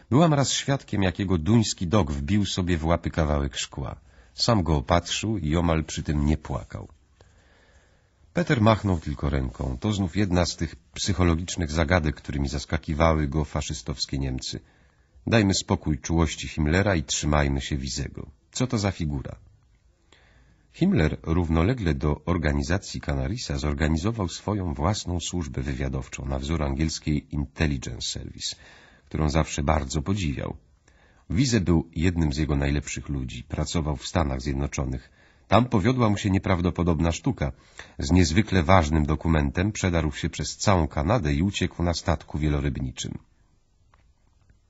Byłam raz świadkiem, jakiego duński dog wbił sobie w łapy kawałek szkła. Sam go opatrzył i omal przy tym nie płakał. Peter machnął tylko ręką. To znów jedna z tych psychologicznych zagadek, którymi zaskakiwały go faszystowskie Niemcy. Dajmy spokój czułości Himmlera i trzymajmy się Wizego. Co to za figura? Himmler równolegle do organizacji Canarisa zorganizował swoją własną służbę wywiadowczą na wzór angielskiej Intelligence Service, którą zawsze bardzo podziwiał. Wize był jednym z jego najlepszych ludzi, pracował w Stanach Zjednoczonych, tam powiodła mu się nieprawdopodobna sztuka. Z niezwykle ważnym dokumentem przedarł się przez całą Kanadę i uciekł na statku wielorybniczym.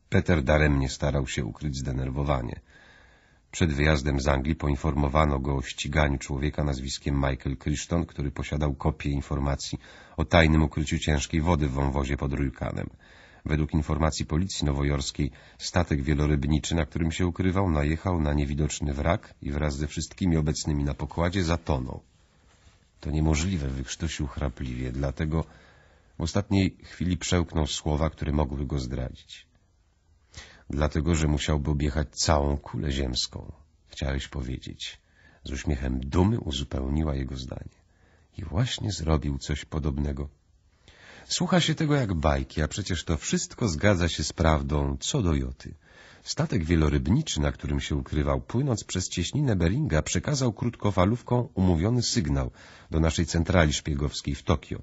Peter daremnie starał się ukryć zdenerwowanie. Przed wyjazdem z Anglii poinformowano go o ściganiu człowieka nazwiskiem Michael Crichton, który posiadał kopię informacji o tajnym ukryciu ciężkiej wody w wąwozie pod Rujkanem. Według informacji policji nowojorskiej statek wielorybniczy, na którym się ukrywał, najechał na niewidoczny wrak i wraz ze wszystkimi obecnymi na pokładzie zatonął. To niemożliwe, wykrztusił chrapliwie, dlatego w ostatniej chwili przełknął słowa, które mogły go zdradzić. Dlatego, że musiałby objechać całą kulę ziemską, chciałeś powiedzieć. Z uśmiechem dumy uzupełniła jego zdanie. I właśnie zrobił coś podobnego. Słucha się tego jak bajki, a przecież to wszystko zgadza się z prawdą co do joty. Statek wielorybniczy, na którym się ukrywał, płynąc przez cieśninę Beringa, przekazał krótkofalówką umówiony sygnał do naszej centrali szpiegowskiej w Tokio.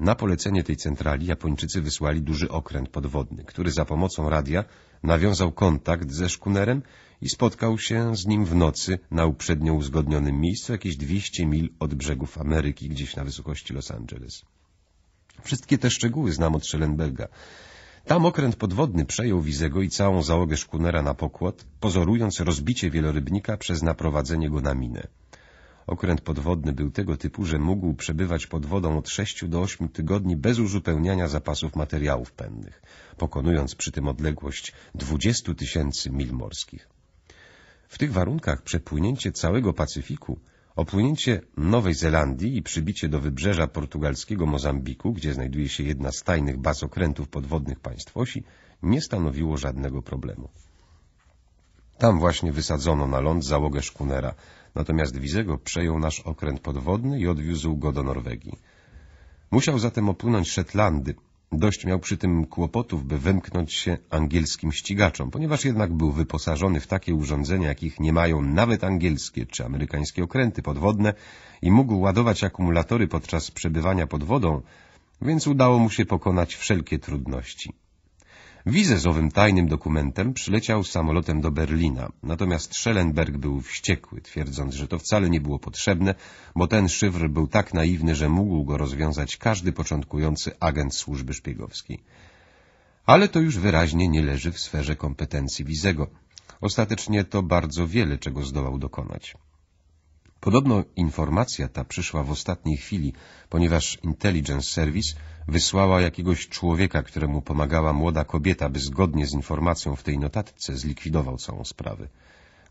Na polecenie tej centrali Japończycy wysłali duży okręt podwodny, który za pomocą radia nawiązał kontakt ze szkunerem i spotkał się z nim w nocy na uprzednio uzgodnionym miejscu jakieś 200 mil od brzegów Ameryki, gdzieś na wysokości Los Angeles. Wszystkie te szczegóły znam od Schellenberga. Tam okręt podwodny przejął Wizego i całą załogę szkunera na pokład, pozorując rozbicie wielorybnika przez naprowadzenie go na minę. Okręt podwodny był tego typu, że mógł przebywać pod wodą od 6 do 8 tygodni bez uzupełniania zapasów materiałów pędnych, pokonując przy tym odległość 20 tysięcy mil morskich. W tych warunkach przepłynięcie całego Pacyfiku Opłynięcie Nowej Zelandii i przybicie do wybrzeża portugalskiego Mozambiku, gdzie znajduje się jedna z tajnych baz okrętów podwodnych państw osi, nie stanowiło żadnego problemu. Tam właśnie wysadzono na ląd załogę szkunera, natomiast Wizego przejął nasz okręt podwodny i odwiózł go do Norwegii. Musiał zatem opłynąć Szetlandy, Dość miał przy tym kłopotów, by wymknąć się angielskim ścigaczom, ponieważ jednak był wyposażony w takie urządzenia, jakich nie mają nawet angielskie czy amerykańskie okręty podwodne i mógł ładować akumulatory podczas przebywania pod wodą, więc udało mu się pokonać wszelkie trudności. Wizę z owym tajnym dokumentem przyleciał samolotem do Berlina, natomiast Schellenberg był wściekły, twierdząc, że to wcale nie było potrzebne, bo ten szyfr był tak naiwny, że mógł go rozwiązać każdy początkujący agent służby szpiegowskiej. Ale to już wyraźnie nie leży w sferze kompetencji Wizego. Ostatecznie to bardzo wiele, czego zdołał dokonać. Podobno informacja ta przyszła w ostatniej chwili, ponieważ Intelligence Service wysłała jakiegoś człowieka, któremu pomagała młoda kobieta, by zgodnie z informacją w tej notatce zlikwidował całą sprawę.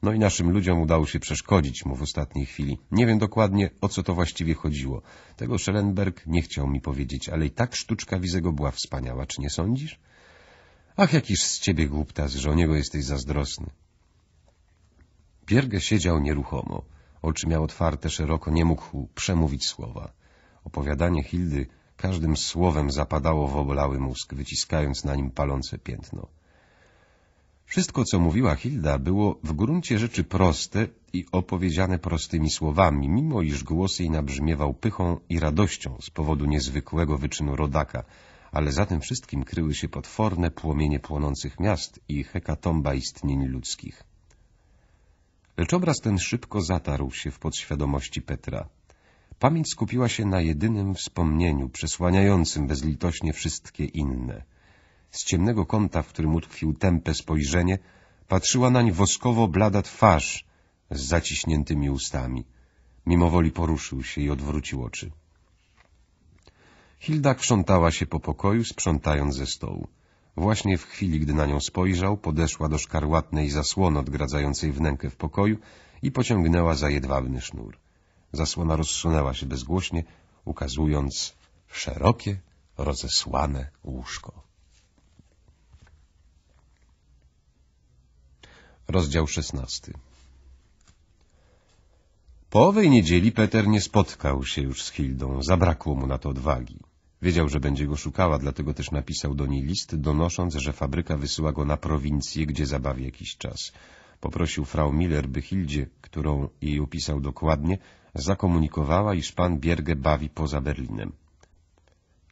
No i naszym ludziom udało się przeszkodzić mu w ostatniej chwili. Nie wiem dokładnie, o co to właściwie chodziło. Tego Schellenberg nie chciał mi powiedzieć, ale i tak sztuczka Wizego była wspaniała, czy nie sądzisz? Ach, jakiż z ciebie głuptas, że o niego jesteś zazdrosny. Pierge siedział nieruchomo. Oczy miał otwarte szeroko, nie mógł przemówić słowa. Opowiadanie Hildy Każdym słowem zapadało w obolały mózg, wyciskając na nim palące piętno. Wszystko, co mówiła Hilda, było w gruncie rzeczy proste i opowiedziane prostymi słowami, mimo iż głos jej nabrzmiewał pychą i radością z powodu niezwykłego wyczynu rodaka, ale za tym wszystkim kryły się potworne płomienie płonących miast i hekatomba istnień ludzkich. Lecz obraz ten szybko zatarł się w podświadomości Petra. Pamięć skupiła się na jedynym wspomnieniu, przesłaniającym bezlitośnie wszystkie inne. Z ciemnego kąta, w którym utkwił tępe spojrzenie, patrzyła nań woskowo-blada twarz z zaciśniętymi ustami. Mimowoli poruszył się i odwrócił oczy. Hilda krzątała się po pokoju, sprzątając ze stołu. Właśnie w chwili, gdy na nią spojrzał, podeszła do szkarłatnej zasłony odgradzającej wnękę w pokoju i pociągnęła za jedwabny sznur. Zasłona rozsunęła się bezgłośnie, ukazując szerokie, rozesłane łóżko. Rozdział szesnasty Po owej niedzieli Peter nie spotkał się już z Hildą, zabrakło mu na to odwagi. Wiedział, że będzie go szukała, dlatego też napisał do niej list, donosząc, że fabryka wysyła go na prowincję, gdzie zabawi jakiś czas. Poprosił frau Miller, by Hildzie, którą jej opisał dokładnie, zakomunikowała, iż pan Bierge bawi poza Berlinem.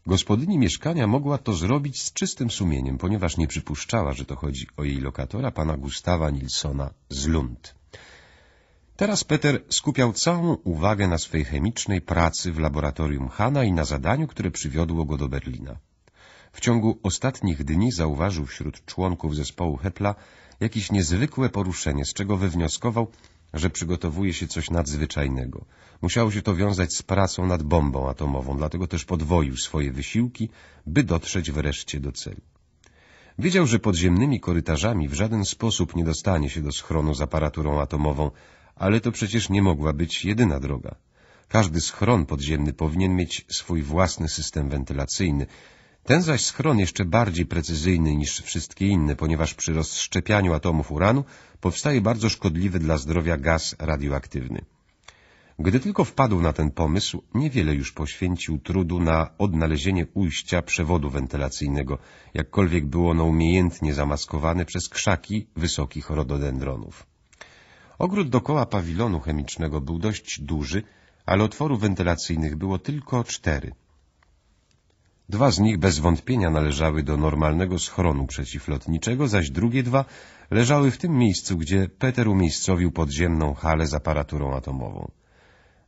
Gospodyni mieszkania mogła to zrobić z czystym sumieniem, ponieważ nie przypuszczała, że to chodzi o jej lokatora, pana Gustawa Nilsona z Lund. Teraz Peter skupiał całą uwagę na swej chemicznej pracy w laboratorium Hanna i na zadaniu, które przywiodło go do Berlina. W ciągu ostatnich dni zauważył wśród członków zespołu Hepla jakieś niezwykłe poruszenie, z czego wywnioskował, że przygotowuje się coś nadzwyczajnego. Musiało się to wiązać z pracą nad bombą atomową, dlatego też podwoił swoje wysiłki, by dotrzeć wreszcie do celu. Wiedział, że podziemnymi korytarzami w żaden sposób nie dostanie się do schronu z aparaturą atomową, ale to przecież nie mogła być jedyna droga. Każdy schron podziemny powinien mieć swój własny system wentylacyjny, ten zaś schron jeszcze bardziej precyzyjny niż wszystkie inne, ponieważ przy rozszczepianiu atomów uranu powstaje bardzo szkodliwy dla zdrowia gaz radioaktywny. Gdy tylko wpadł na ten pomysł, niewiele już poświęcił trudu na odnalezienie ujścia przewodu wentylacyjnego, jakkolwiek było ono umiejętnie zamaskowane przez krzaki wysokich rododendronów. Ogród dokoła pawilonu chemicznego był dość duży, ale otworów wentylacyjnych było tylko cztery – Dwa z nich bez wątpienia należały do normalnego schronu przeciwlotniczego, zaś drugie dwa leżały w tym miejscu, gdzie Peter umiejscowił podziemną halę z aparaturą atomową.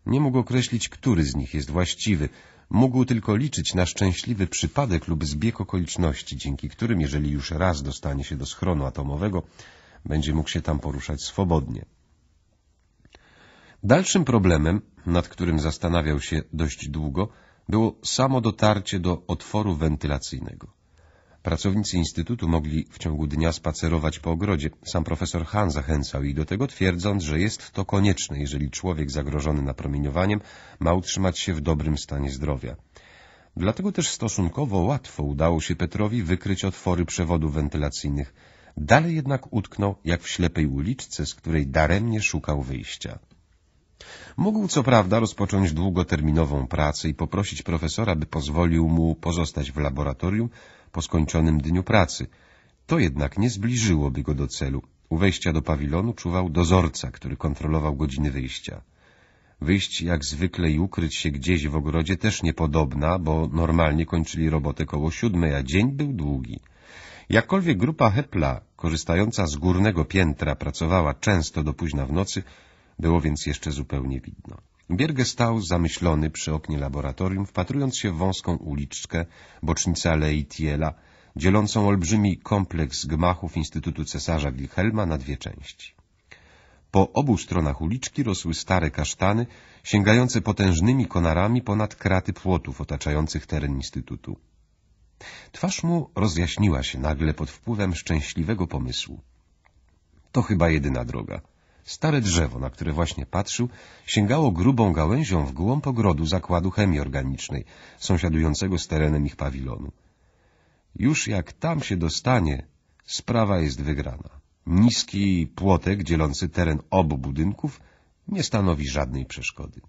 Nie mógł określić, który z nich jest właściwy. Mógł tylko liczyć na szczęśliwy przypadek lub zbieg okoliczności, dzięki którym, jeżeli już raz dostanie się do schronu atomowego, będzie mógł się tam poruszać swobodnie. Dalszym problemem, nad którym zastanawiał się dość długo, było samo dotarcie do otworu wentylacyjnego. Pracownicy Instytutu mogli w ciągu dnia spacerować po ogrodzie. Sam profesor Han zachęcał ich do tego, twierdząc, że jest to konieczne, jeżeli człowiek zagrożony napromieniowaniem ma utrzymać się w dobrym stanie zdrowia. Dlatego też stosunkowo łatwo udało się Petrowi wykryć otwory przewodów wentylacyjnych. Dalej jednak utknął jak w ślepej uliczce, z której daremnie szukał wyjścia. Mógł co prawda rozpocząć długoterminową pracę i poprosić profesora, by pozwolił mu pozostać w laboratorium po skończonym dniu pracy. To jednak nie zbliżyłoby go do celu. U wejścia do pawilonu czuwał dozorca, który kontrolował godziny wyjścia. Wyjść jak zwykle i ukryć się gdzieś w ogrodzie też niepodobna, bo normalnie kończyli robotę koło siódmej, a dzień był długi. Jakkolwiek grupa Hepla, korzystająca z górnego piętra, pracowała często do późna w nocy, było więc jeszcze zupełnie widno. Bierge stał zamyślony przy oknie laboratorium, wpatrując się w wąską uliczkę, bocznicę Alei Tiela, dzielącą olbrzymi kompleks gmachów Instytutu Cesarza Wilhelma na dwie części. Po obu stronach uliczki rosły stare kasztany, sięgające potężnymi konarami ponad kraty płotów otaczających teren Instytutu. Twarz mu rozjaśniła się nagle pod wpływem szczęśliwego pomysłu. To chyba jedyna droga. Stare drzewo, na które właśnie patrzył, sięgało grubą gałęzią w głąb ogrodu zakładu chemii organicznej, sąsiadującego z terenem ich pawilonu. Już jak tam się dostanie, sprawa jest wygrana. Niski płotek dzielący teren obu budynków nie stanowi żadnej przeszkody.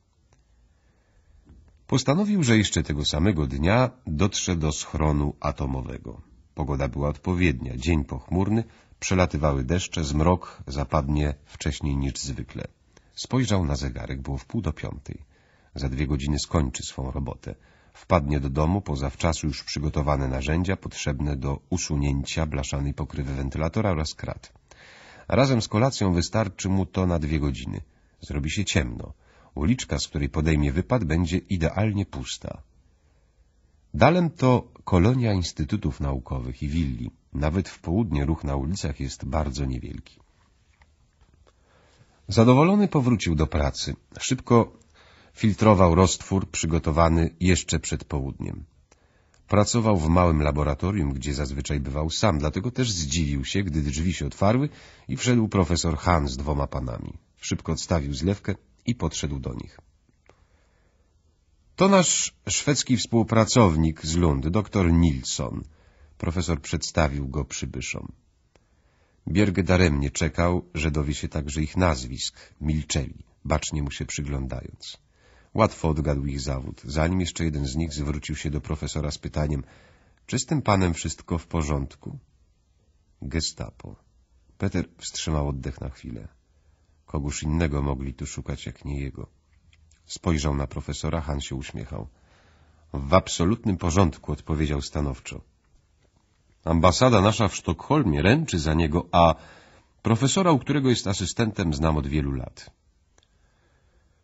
Postanowił, że jeszcze tego samego dnia dotrze do schronu atomowego. Pogoda była odpowiednia, dzień pochmurny, Przelatywały deszcze, zmrok zapadnie wcześniej niż zwykle. Spojrzał na zegarek, było wpół do piątej. Za dwie godziny skończy swą robotę. Wpadnie do domu po zawczasu już przygotowane narzędzia potrzebne do usunięcia blaszanej pokrywy wentylatora oraz krat. Razem z kolacją wystarczy mu to na dwie godziny. Zrobi się ciemno. Uliczka, z której podejmie wypad, będzie idealnie pusta. Dalem to kolonia instytutów naukowych i willi. Nawet w południe ruch na ulicach jest bardzo niewielki. Zadowolony powrócił do pracy. Szybko filtrował roztwór przygotowany jeszcze przed południem. Pracował w małym laboratorium, gdzie zazwyczaj bywał sam, dlatego też zdziwił się, gdy drzwi się otwarły i wszedł profesor Han z dwoma panami. Szybko odstawił zlewkę i podszedł do nich. To nasz szwedzki współpracownik z Lund, dr Nilsson. Profesor przedstawił go przybyszom. Bierg daremnie czekał, że dowie się także ich nazwisk. Milczeli, bacznie mu się przyglądając. Łatwo odgadł ich zawód, zanim jeszcze jeden z nich zwrócił się do profesora z pytaniem — Czy z tym panem wszystko w porządku? Gestapo. Peter wstrzymał oddech na chwilę. Kogóż innego mogli tu szukać, jak nie jego. Spojrzał na profesora, Han się uśmiechał. W absolutnym porządku, odpowiedział stanowczo. Ambasada nasza w Sztokholmie ręczy za niego, a profesora, u którego jest asystentem, znam od wielu lat.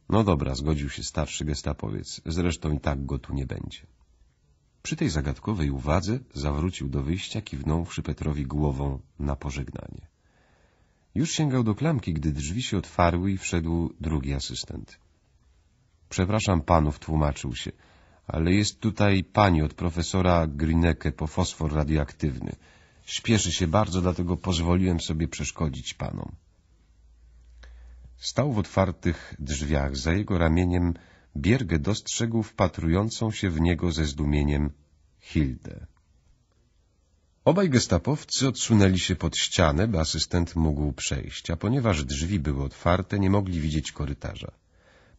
No dobra, zgodził się starszy gestapowiec, zresztą i tak go tu nie będzie. Przy tej zagadkowej uwadze zawrócił do wyjścia, kiwnąwszy Petrowi głową na pożegnanie. Już sięgał do klamki, gdy drzwi się otwarły i wszedł drugi asystent. Przepraszam panów, tłumaczył się, ale jest tutaj pani od profesora Grineke po fosfor radioaktywny. Śpieszy się bardzo, dlatego pozwoliłem sobie przeszkodzić panom. Stał w otwartych drzwiach, za jego ramieniem bierge dostrzegł wpatrującą się w niego ze zdumieniem Hildę. Obaj gestapowcy odsunęli się pod ścianę, by asystent mógł przejść, a ponieważ drzwi były otwarte, nie mogli widzieć korytarza.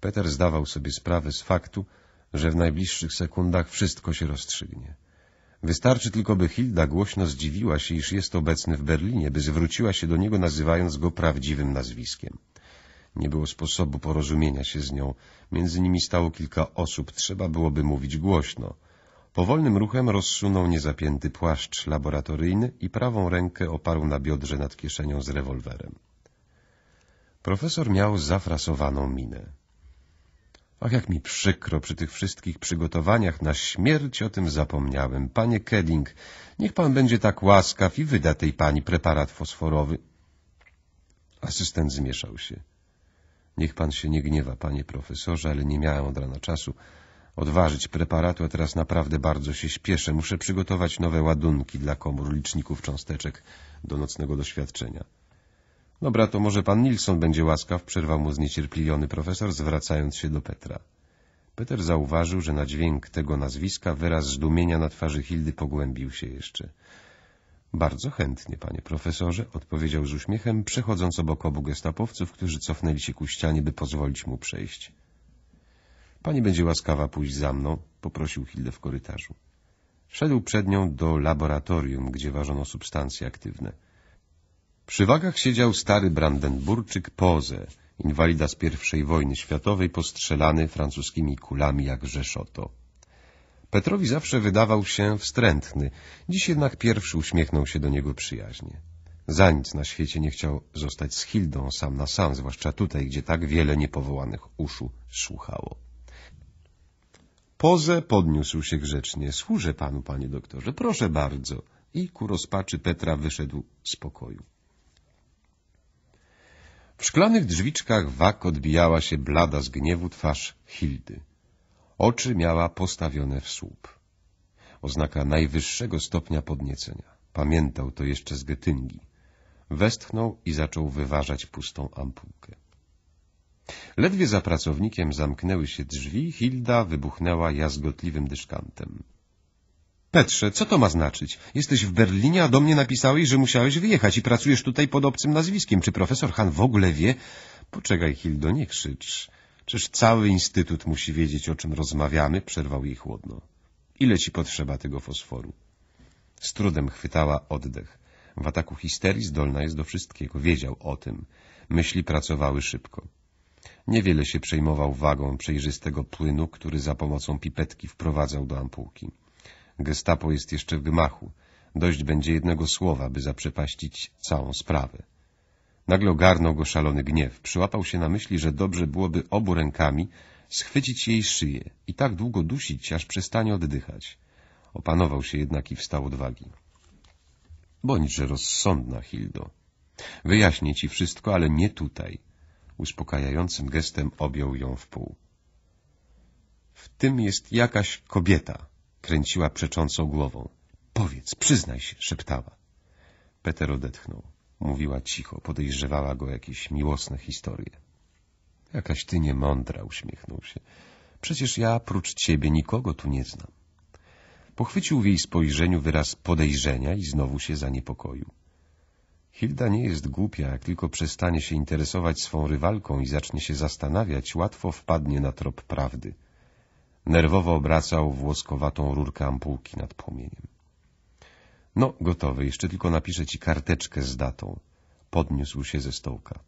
Peter zdawał sobie sprawę z faktu, że w najbliższych sekundach wszystko się rozstrzygnie. Wystarczy tylko, by Hilda głośno zdziwiła się, iż jest obecny w Berlinie, by zwróciła się do niego, nazywając go prawdziwym nazwiskiem. Nie było sposobu porozumienia się z nią. Między nimi stało kilka osób, trzeba byłoby mówić głośno. Powolnym ruchem rozsunął niezapięty płaszcz laboratoryjny i prawą rękę oparł na biodrze nad kieszenią z rewolwerem. Profesor miał zafrasowaną minę. Ach, jak mi przykro przy tych wszystkich przygotowaniach. Na śmierć o tym zapomniałem. Panie Kelling, niech pan będzie tak łaskaw i wyda tej pani preparat fosforowy. Asystent zmieszał się. Niech pan się nie gniewa, panie profesorze, ale nie miałem od rana czasu odważyć preparatu, a teraz naprawdę bardzo się śpieszę. Muszę przygotować nowe ładunki dla komór liczników cząsteczek do nocnego doświadczenia. Dobra, to może pan Nilsson będzie łaskaw, przerwał mu zniecierpliwiony profesor, zwracając się do Petra. Peter zauważył, że na dźwięk tego nazwiska wyraz zdumienia na twarzy Hildy pogłębił się jeszcze. Bardzo chętnie, panie profesorze, odpowiedział z uśmiechem, przechodząc obok obu gestapowców, którzy cofnęli się ku ścianie, by pozwolić mu przejść. Pani będzie łaskawa pójść za mną, poprosił Hildę w korytarzu. Szedł przed nią do laboratorium, gdzie ważono substancje aktywne. Przy wagach siedział stary Brandenburczyk Poze, inwalida z I wojny światowej, postrzelany francuskimi kulami jak rzeszoto. Petrowi zawsze wydawał się wstrętny, dziś jednak pierwszy uśmiechnął się do niego przyjaźnie. Za nic na świecie nie chciał zostać z Hildą sam na sam, zwłaszcza tutaj, gdzie tak wiele niepowołanych uszu słuchało. Poze podniósł się grzecznie. — Służę panu, panie doktorze, proszę bardzo. I ku rozpaczy Petra wyszedł z pokoju. W szklanych drzwiczkach wak odbijała się blada z gniewu twarz Hildy. Oczy miała postawione w słup. Oznaka najwyższego stopnia podniecenia. Pamiętał to jeszcze z Getyngi. Westchnął i zaczął wyważać pustą ampułkę. Ledwie za pracownikiem zamknęły się drzwi, Hilda wybuchnęła jazgotliwym dyszkantem. Petrze, co to ma znaczyć? Jesteś w Berlinie, a do mnie napisałeś, że musiałeś wyjechać i pracujesz tutaj pod obcym nazwiskiem. Czy profesor Han w ogóle wie? Poczekaj, Hildo, nie krzycz. Czyż cały instytut musi wiedzieć, o czym rozmawiamy? Przerwał jej chłodno. Ile ci potrzeba tego fosforu? Z trudem chwytała oddech. W ataku histerii zdolna jest do wszystkiego. Wiedział o tym. Myśli pracowały szybko. Niewiele się przejmował wagą przejrzystego płynu, który za pomocą pipetki wprowadzał do ampułki. Gestapo jest jeszcze w gmachu. Dość będzie jednego słowa, by zaprzepaścić całą sprawę. Nagle ogarnął go szalony gniew. Przyłapał się na myśli, że dobrze byłoby obu rękami schwycić jej szyję i tak długo dusić, aż przestanie oddychać. Opanował się jednak i wstał od wagi. Bądźże rozsądna, Hildo. Wyjaśnię ci wszystko, ale nie tutaj. Uspokajającym gestem objął ją w pół. W tym jest jakaś kobieta, Kręciła przeczącą głową. Powiedz, przyznaj się, szeptała. Peter odetchnął. Mówiła cicho, podejrzewała go jakieś miłosne historie. Jakaś ty niemądra, uśmiechnął się. Przecież ja, prócz ciebie, nikogo tu nie znam. Pochwycił w jej spojrzeniu wyraz podejrzenia i znowu się zaniepokoił. Hilda nie jest głupia, jak tylko przestanie się interesować swą rywalką i zacznie się zastanawiać, łatwo wpadnie na trop prawdy. Nerwowo obracał włoskowatą rurkę ampułki nad płomieniem. No, gotowy, jeszcze tylko napiszę ci karteczkę z datą. Podniósł się ze stołka.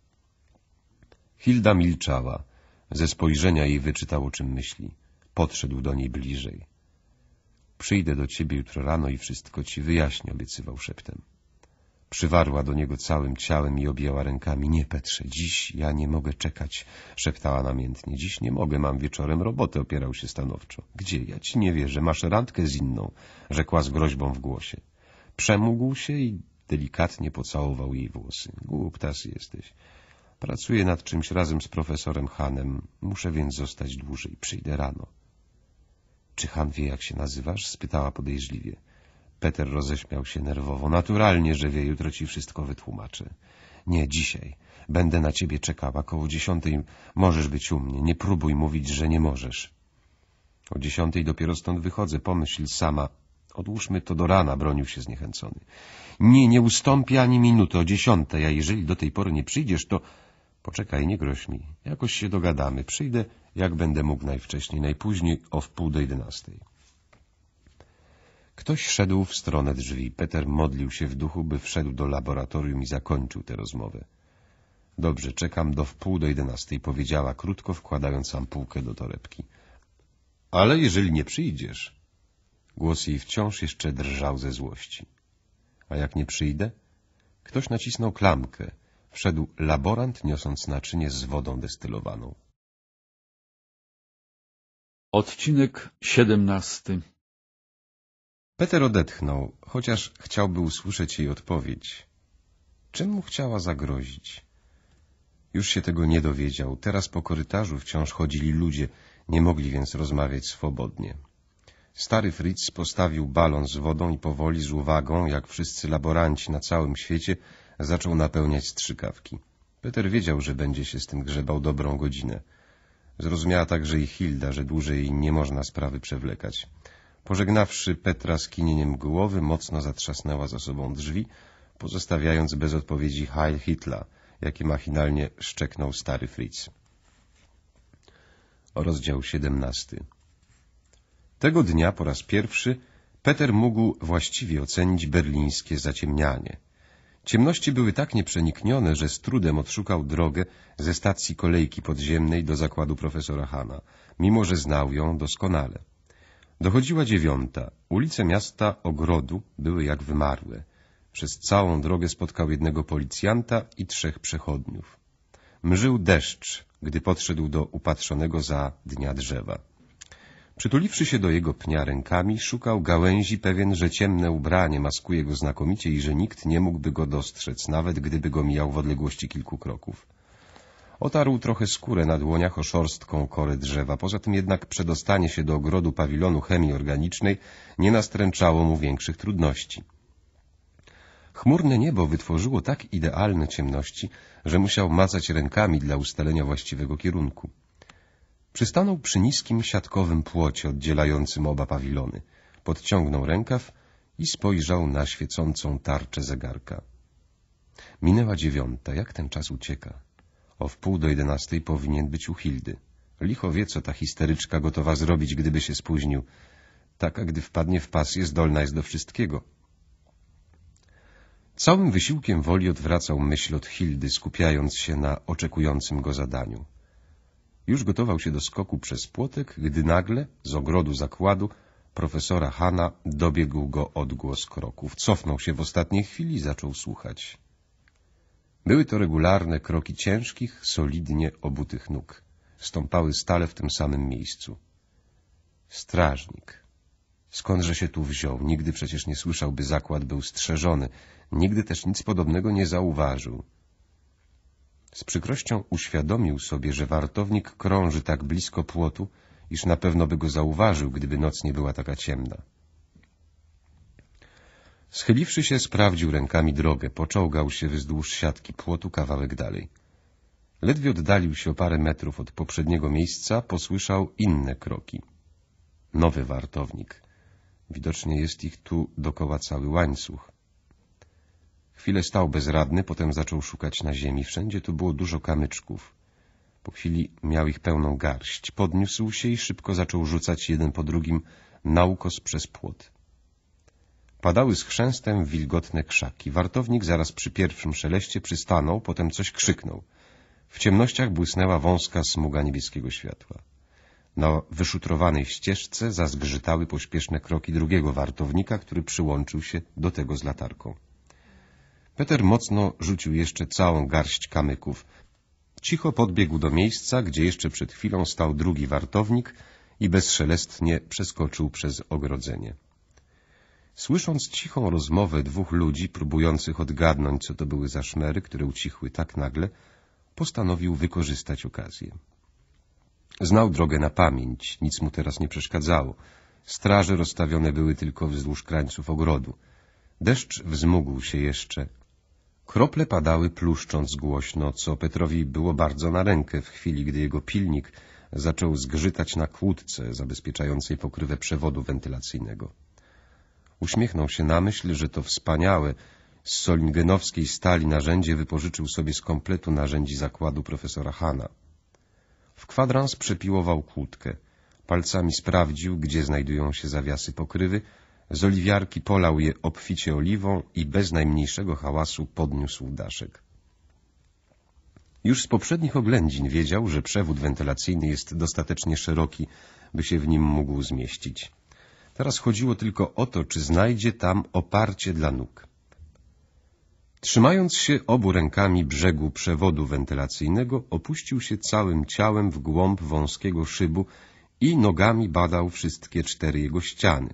Hilda milczała. Ze spojrzenia jej wyczytał, o czym myśli. Podszedł do niej bliżej. Przyjdę do ciebie jutro rano i wszystko ci wyjaśnię, obiecywał szeptem. Przywarła do niego całym ciałem i objęła rękami. Nie, Petrze, dziś ja nie mogę czekać, szeptała namiętnie. Dziś nie mogę, mam wieczorem robotę, opierał się stanowczo. Gdzie? Ja ci nie wierzę, masz randkę z inną, rzekła z groźbą w głosie. Przemógł się i delikatnie pocałował jej włosy. Głuptas jesteś. Pracuję nad czymś razem z profesorem Hanem, muszę więc zostać dłużej, przyjdę rano. Czy Han wie, jak się nazywasz? spytała podejrzliwie. Peter roześmiał się nerwowo. Naturalnie, że wie, jutro ci wszystko wytłumaczy. Nie, dzisiaj. Będę na ciebie czekała. Koło dziesiątej możesz być u mnie. Nie próbuj mówić, że nie możesz. O dziesiątej dopiero stąd wychodzę. Pomyśl sama. Odłóżmy to do rana, bronił się zniechęcony. Nie, nie ustąpię ani minuty. O dziesiątej, a jeżeli do tej pory nie przyjdziesz, to... Poczekaj, nie groź mi. Jakoś się dogadamy. Przyjdę, jak będę mógł najwcześniej, najpóźniej o wpół do jedenastej. Ktoś szedł w stronę drzwi. Peter modlił się w duchu, by wszedł do laboratorium i zakończył tę rozmowę. Dobrze, czekam do wpół do jedenastej, powiedziała krótko, wkładając ampułkę do torebki. Ale jeżeli nie przyjdziesz... Głos jej wciąż jeszcze drżał ze złości. A jak nie przyjdę? Ktoś nacisnął klamkę. Wszedł laborant, niosąc naczynie z wodą destylowaną. Odcinek siedemnasty Peter odetchnął, chociaż chciałby usłyszeć jej odpowiedź. Czym mu chciała zagrozić? Już się tego nie dowiedział. Teraz po korytarzu wciąż chodzili ludzie, nie mogli więc rozmawiać swobodnie. Stary Fritz postawił balon z wodą i powoli, z uwagą, jak wszyscy laboranci na całym świecie, zaczął napełniać strzykawki. Peter wiedział, że będzie się z tym grzebał dobrą godzinę. Zrozumiała także i Hilda, że dłużej nie można sprawy przewlekać. Pożegnawszy Petra skinieniem głowy, mocno zatrzasnęła za sobą drzwi, pozostawiając bez odpowiedzi Heil Hitler, jaki machinalnie szczeknął stary Fritz. Rozdział 17 Tego dnia po raz pierwszy Peter mógł właściwie ocenić berlińskie zaciemnianie. Ciemności były tak nieprzeniknione, że z trudem odszukał drogę ze stacji kolejki podziemnej do zakładu profesora Hanna, mimo że znał ją doskonale. Dochodziła dziewiąta. Ulice miasta ogrodu były jak wymarłe. Przez całą drogę spotkał jednego policjanta i trzech przechodniów. Mrzył deszcz, gdy podszedł do upatrzonego za dnia drzewa. Przytuliwszy się do jego pnia rękami, szukał gałęzi pewien, że ciemne ubranie maskuje go znakomicie i że nikt nie mógłby go dostrzec, nawet gdyby go mijał w odległości kilku kroków. Otarł trochę skórę na dłoniach o szorstką korę drzewa, poza tym jednak przedostanie się do ogrodu pawilonu chemii organicznej nie nastręczało mu większych trudności. Chmurne niebo wytworzyło tak idealne ciemności, że musiał macać rękami dla ustalenia właściwego kierunku. Przystanął przy niskim siatkowym płocie oddzielającym oba pawilony. Podciągnął rękaw i spojrzał na świecącą tarczę zegarka. Minęła dziewiąta. Jak ten czas ucieka? O wpół do jedenastej powinien być u Hildy. Licho wie, co ta histeryczka gotowa zrobić, gdyby się spóźnił. Taka, gdy wpadnie w pasję, zdolna jest do wszystkiego. Całym wysiłkiem woli odwracał myśl od Hildy, skupiając się na oczekującym go zadaniu. Już gotował się do skoku przez płotek, gdy nagle, z ogrodu zakładu, profesora Hanna dobiegł go odgłos kroków. Cofnął się w ostatniej chwili i zaczął słuchać. Były to regularne kroki ciężkich, solidnie obutych nóg. Stąpały stale w tym samym miejscu. Strażnik. Skądże się tu wziął? Nigdy przecież nie słyszał, by zakład był strzeżony. Nigdy też nic podobnego nie zauważył. Z przykrością uświadomił sobie, że wartownik krąży tak blisko płotu, iż na pewno by go zauważył, gdyby noc nie była taka ciemna. Schyliwszy się, sprawdził rękami drogę, poczołgał się wzdłuż siatki płotu kawałek dalej. Ledwie oddalił się o parę metrów od poprzedniego miejsca, posłyszał inne kroki. Nowy wartownik. Widocznie jest ich tu dokoła cały łańcuch. Chwilę stał bezradny, potem zaczął szukać na ziemi. Wszędzie tu było dużo kamyczków. Po chwili miał ich pełną garść. Podniósł się i szybko zaczął rzucać jeden po drugim ukos przez płot. Padały z chrzęstem wilgotne krzaki. Wartownik zaraz przy pierwszym szeleście przystanął, potem coś krzyknął. W ciemnościach błysnęła wąska smuga niebieskiego światła. Na wyszutrowanej ścieżce zazgrzytały pośpieszne kroki drugiego wartownika, który przyłączył się do tego z latarką. Peter mocno rzucił jeszcze całą garść kamyków. Cicho podbiegł do miejsca, gdzie jeszcze przed chwilą stał drugi wartownik i bezszelestnie przeskoczył przez ogrodzenie. Słysząc cichą rozmowę dwóch ludzi próbujących odgadnąć, co to były za szmery, które ucichły tak nagle, postanowił wykorzystać okazję. Znał drogę na pamięć, nic mu teraz nie przeszkadzało. Straże rozstawione były tylko wzdłuż krańców ogrodu. Deszcz wzmógł się jeszcze. Krople padały pluszcząc głośno, co Petrowi było bardzo na rękę w chwili, gdy jego pilnik zaczął zgrzytać na kłódce zabezpieczającej pokrywę przewodu wentylacyjnego. Uśmiechnął się na myśl, że to wspaniałe, z solingenowskiej stali narzędzie wypożyczył sobie z kompletu narzędzi zakładu profesora Hanna. W kwadrans przepiłował kłódkę. Palcami sprawdził, gdzie znajdują się zawiasy pokrywy, z oliwiarki polał je obficie oliwą i bez najmniejszego hałasu podniósł daszek. Już z poprzednich oględzin wiedział, że przewód wentylacyjny jest dostatecznie szeroki, by się w nim mógł zmieścić. Teraz chodziło tylko o to, czy znajdzie tam oparcie dla nóg. Trzymając się obu rękami brzegu przewodu wentylacyjnego, opuścił się całym ciałem w głąb wąskiego szybu i nogami badał wszystkie cztery jego ściany.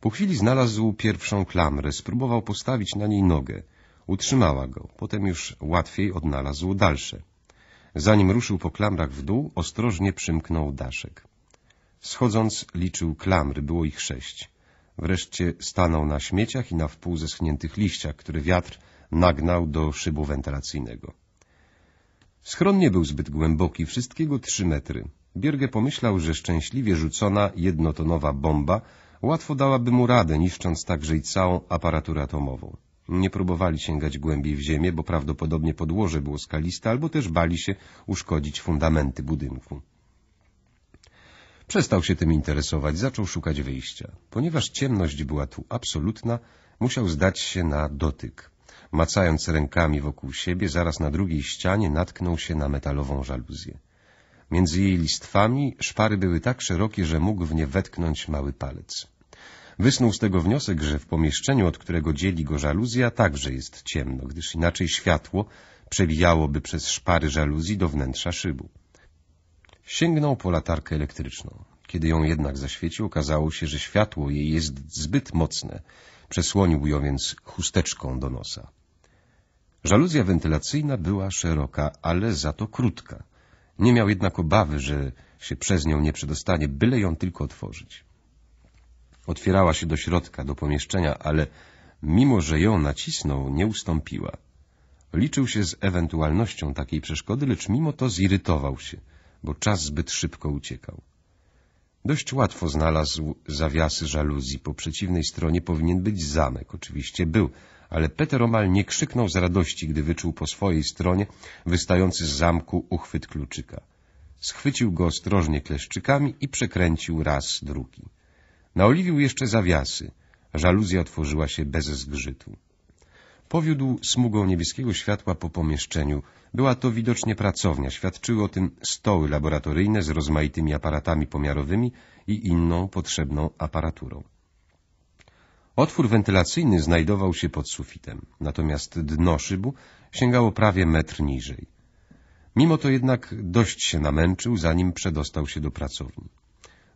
Po chwili znalazł pierwszą klamrę, spróbował postawić na niej nogę. Utrzymała go, potem już łatwiej odnalazł dalsze. Zanim ruszył po klamrach w dół, ostrożnie przymknął daszek. Schodząc liczył klamry, było ich sześć. Wreszcie stanął na śmieciach i na wpół zeschniętych liściach, które wiatr nagnał do szybu wentylacyjnego. Schron nie był zbyt głęboki, wszystkiego trzy metry. Bierge pomyślał, że szczęśliwie rzucona jednotonowa bomba łatwo dałaby mu radę, niszcząc także i całą aparaturę atomową. Nie próbowali sięgać głębiej w ziemię, bo prawdopodobnie podłoże było skaliste, albo też bali się uszkodzić fundamenty budynku. Przestał się tym interesować, zaczął szukać wyjścia. Ponieważ ciemność była tu absolutna, musiał zdać się na dotyk. Macając rękami wokół siebie, zaraz na drugiej ścianie natknął się na metalową żaluzję. Między jej listwami szpary były tak szerokie, że mógł w nie wetknąć mały palec. Wysnuł z tego wniosek, że w pomieszczeniu, od którego dzieli go żaluzja, także jest ciemno, gdyż inaczej światło przewijałoby przez szpary żaluzji do wnętrza szybu. Sięgnął po latarkę elektryczną. Kiedy ją jednak zaświecił, okazało się, że światło jej jest zbyt mocne. Przesłonił ją więc chusteczką do nosa. Żaluzja wentylacyjna była szeroka, ale za to krótka. Nie miał jednak obawy, że się przez nią nie przedostanie, byle ją tylko otworzyć. Otwierała się do środka, do pomieszczenia, ale mimo, że ją nacisnął, nie ustąpiła. Liczył się z ewentualnością takiej przeszkody, lecz mimo to zirytował się – bo czas zbyt szybko uciekał. Dość łatwo znalazł zawiasy żaluzji. Po przeciwnej stronie powinien być zamek. Oczywiście był, ale Peter omal nie krzyknął z radości, gdy wyczuł po swojej stronie wystający z zamku uchwyt kluczyka. Schwycił go ostrożnie kleszczykami i przekręcił raz drugi. Naoliwił jeszcze zawiasy. Żaluzja otworzyła się bez zgrzytu. Powiódł smugą niebieskiego światła po pomieszczeniu. Była to widocznie pracownia, świadczyły o tym stoły laboratoryjne z rozmaitymi aparatami pomiarowymi i inną potrzebną aparaturą. Otwór wentylacyjny znajdował się pod sufitem, natomiast dno szybu sięgało prawie metr niżej. Mimo to jednak dość się namęczył, zanim przedostał się do pracowni.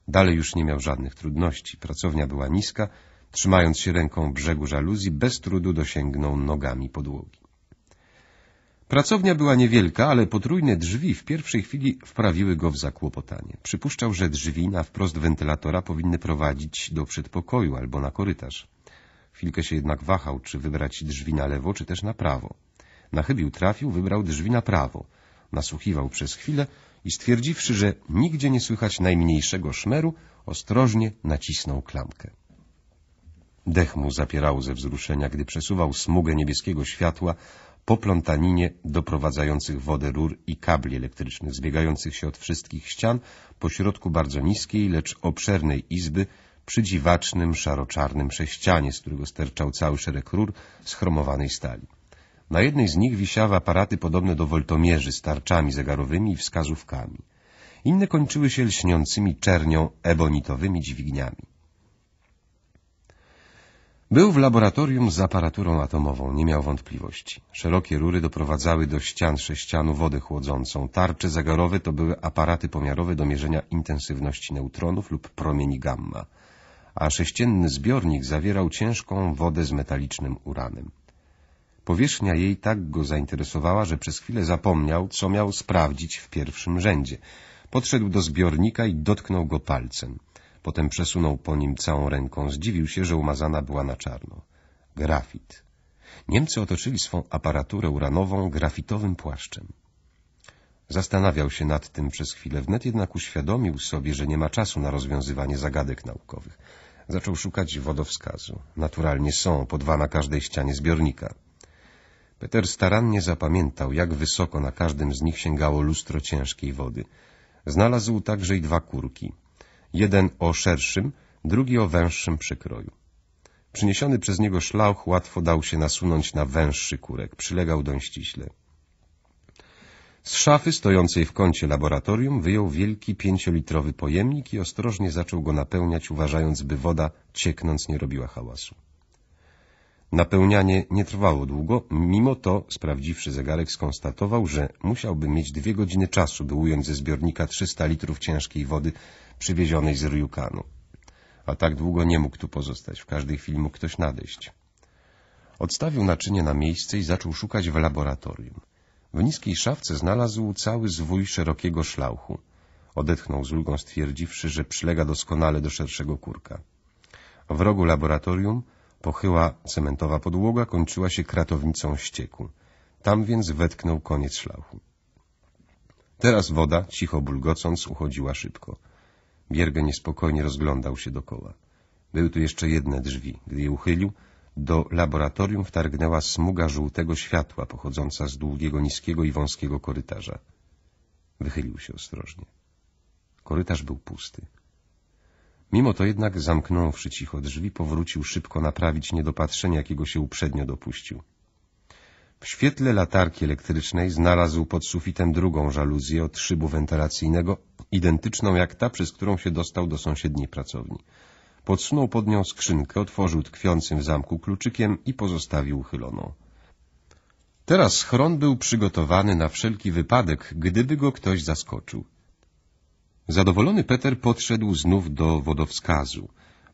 Dalej już nie miał żadnych trudności. Pracownia była niska, Trzymając się ręką brzegu żaluzji, bez trudu dosięgnął nogami podłogi. Pracownia była niewielka, ale potrójne drzwi w pierwszej chwili wprawiły go w zakłopotanie. Przypuszczał, że drzwi na wprost wentylatora powinny prowadzić do przedpokoju albo na korytarz. Chwilkę się jednak wahał, czy wybrać drzwi na lewo, czy też na prawo. Na trafił, wybrał drzwi na prawo. Nasłuchiwał przez chwilę i stwierdziwszy, że nigdzie nie słychać najmniejszego szmeru, ostrożnie nacisnął klamkę. Dech mu zapierało ze wzruszenia, gdy przesuwał smugę niebieskiego światła po plątaninie doprowadzających wodę rur i kabli elektrycznych, zbiegających się od wszystkich ścian po środku bardzo niskiej, lecz obszernej izby przy dziwacznym, szaro-czarnym sześcianie, z którego sterczał cały szereg rur z chromowanej stali. Na jednej z nich wisiały aparaty podobne do woltomierzy z tarczami zegarowymi i wskazówkami. Inne kończyły się lśniącymi czernią ebonitowymi dźwigniami. Był w laboratorium z aparaturą atomową, nie miał wątpliwości. Szerokie rury doprowadzały do ścian sześcianu wodę chłodzącą. Tarcze zegarowe to były aparaty pomiarowe do mierzenia intensywności neutronów lub promieni gamma. A sześcienny zbiornik zawierał ciężką wodę z metalicznym uranem. Powierzchnia jej tak go zainteresowała, że przez chwilę zapomniał, co miał sprawdzić w pierwszym rzędzie. Podszedł do zbiornika i dotknął go palcem. Potem przesunął po nim całą ręką. Zdziwił się, że umazana była na czarno. Grafit. Niemcy otoczyli swą aparaturę uranową grafitowym płaszczem. Zastanawiał się nad tym przez chwilę, wnet jednak uświadomił sobie, że nie ma czasu na rozwiązywanie zagadek naukowych. Zaczął szukać wodowskazu. Naturalnie są, po dwa na każdej ścianie zbiornika. Peter starannie zapamiętał, jak wysoko na każdym z nich sięgało lustro ciężkiej wody. Znalazł także i dwa kurki jeden o szerszym, drugi o węższym przykroju. Przyniesiony przez niego szlauch łatwo dał się nasunąć na węższy kurek, przylegał doń ściśle. Z szafy stojącej w kącie laboratorium wyjął wielki pięciolitrowy pojemnik i ostrożnie zaczął go napełniać, uważając, by woda, cieknąc, nie robiła hałasu. Napełnianie nie trwało długo, mimo to, sprawdziwszy zegarek, skonstatował, że musiałby mieć dwie godziny czasu, by ująć ze zbiornika 300 litrów ciężkiej wody, przywiezionej z Ryukanu. A tak długo nie mógł tu pozostać, w każdej chwili mógł ktoś nadejść. Odstawił naczynie na miejsce i zaczął szukać w laboratorium. W niskiej szafce znalazł cały zwój szerokiego szlauchu. Odetchnął z ulgą stwierdziwszy, że przylega doskonale do szerszego kurka. W rogu laboratorium pochyła cementowa podłoga kończyła się kratownicą ścieku. Tam więc wetknął koniec szlauchu. Teraz woda, cicho bulgocąc, uchodziła szybko. Bierge niespokojnie rozglądał się dokoła. Były tu jeszcze jedne drzwi. Gdy je uchylił, do laboratorium wtargnęła smuga żółtego światła pochodząca z długiego, niskiego i wąskiego korytarza. Wychylił się ostrożnie. Korytarz był pusty. Mimo to jednak, zamknąwszy cicho drzwi, powrócił szybko naprawić niedopatrzenie, jakiego się uprzednio dopuścił. W świetle latarki elektrycznej znalazł pod sufitem drugą żaluzję od szybu wentylacyjnego, identyczną jak ta, przez którą się dostał do sąsiedniej pracowni. Podsunął pod nią skrzynkę, otworzył tkwiącym w zamku kluczykiem i pozostawił uchyloną. Teraz schron był przygotowany na wszelki wypadek, gdyby go ktoś zaskoczył. Zadowolony Peter podszedł znów do wodowskazu.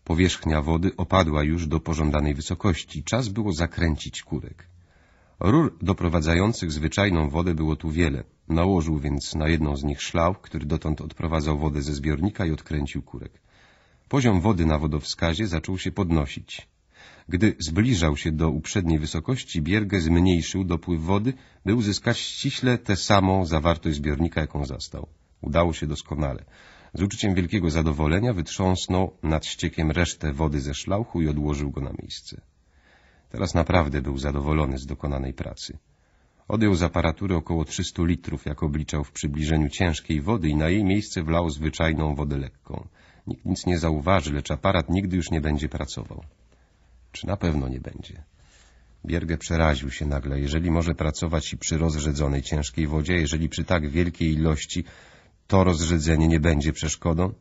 Powierzchnia wody opadła już do pożądanej wysokości. Czas było zakręcić kurek. Rur doprowadzających zwyczajną wodę było tu wiele. Nałożył więc na jedną z nich szlauch, który dotąd odprowadzał wodę ze zbiornika i odkręcił kurek. Poziom wody na wodowskazie zaczął się podnosić. Gdy zbliżał się do uprzedniej wysokości, Bierge zmniejszył dopływ wody, by uzyskać ściśle tę samą zawartość zbiornika, jaką zastał. Udało się doskonale. Z uczuciem wielkiego zadowolenia wytrząsnął nad ściekiem resztę wody ze szlauchu i odłożył go na miejsce. Teraz naprawdę był zadowolony z dokonanej pracy. Odjął z aparatury około 300 litrów, jak obliczał w przybliżeniu ciężkiej wody i na jej miejsce wlał zwyczajną wodę lekką. Nikt nic nie zauważy, lecz aparat nigdy już nie będzie pracował. Czy na pewno nie będzie? Bierge przeraził się nagle, jeżeli może pracować i przy rozrzedzonej ciężkiej wodzie, jeżeli przy tak wielkiej ilości to rozrzedzenie nie będzie przeszkodą?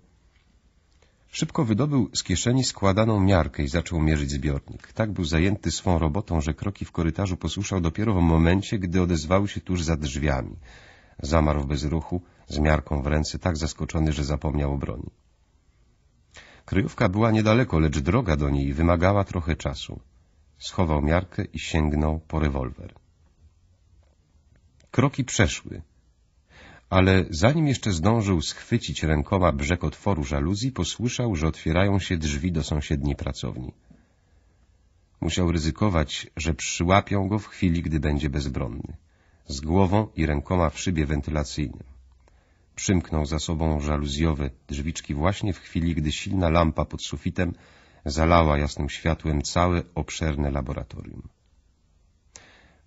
Szybko wydobył z kieszeni składaną miarkę i zaczął mierzyć zbiornik. Tak był zajęty swą robotą, że kroki w korytarzu posłyszał dopiero w momencie, gdy odezwały się tuż za drzwiami. Zamarł bez ruchu, z miarką w ręce, tak zaskoczony, że zapomniał o broni. Kryjówka była niedaleko, lecz droga do niej wymagała trochę czasu. Schował miarkę i sięgnął po rewolwer. Kroki przeszły ale zanim jeszcze zdążył schwycić rękoma brzeg otworu żaluzji, posłyszał, że otwierają się drzwi do sąsiedniej pracowni. Musiał ryzykować, że przyłapią go w chwili, gdy będzie bezbronny, z głową i rękoma w szybie wentylacyjnym. Przymknął za sobą żaluzjowe drzwiczki właśnie w chwili, gdy silna lampa pod sufitem zalała jasnym światłem całe obszerne laboratorium.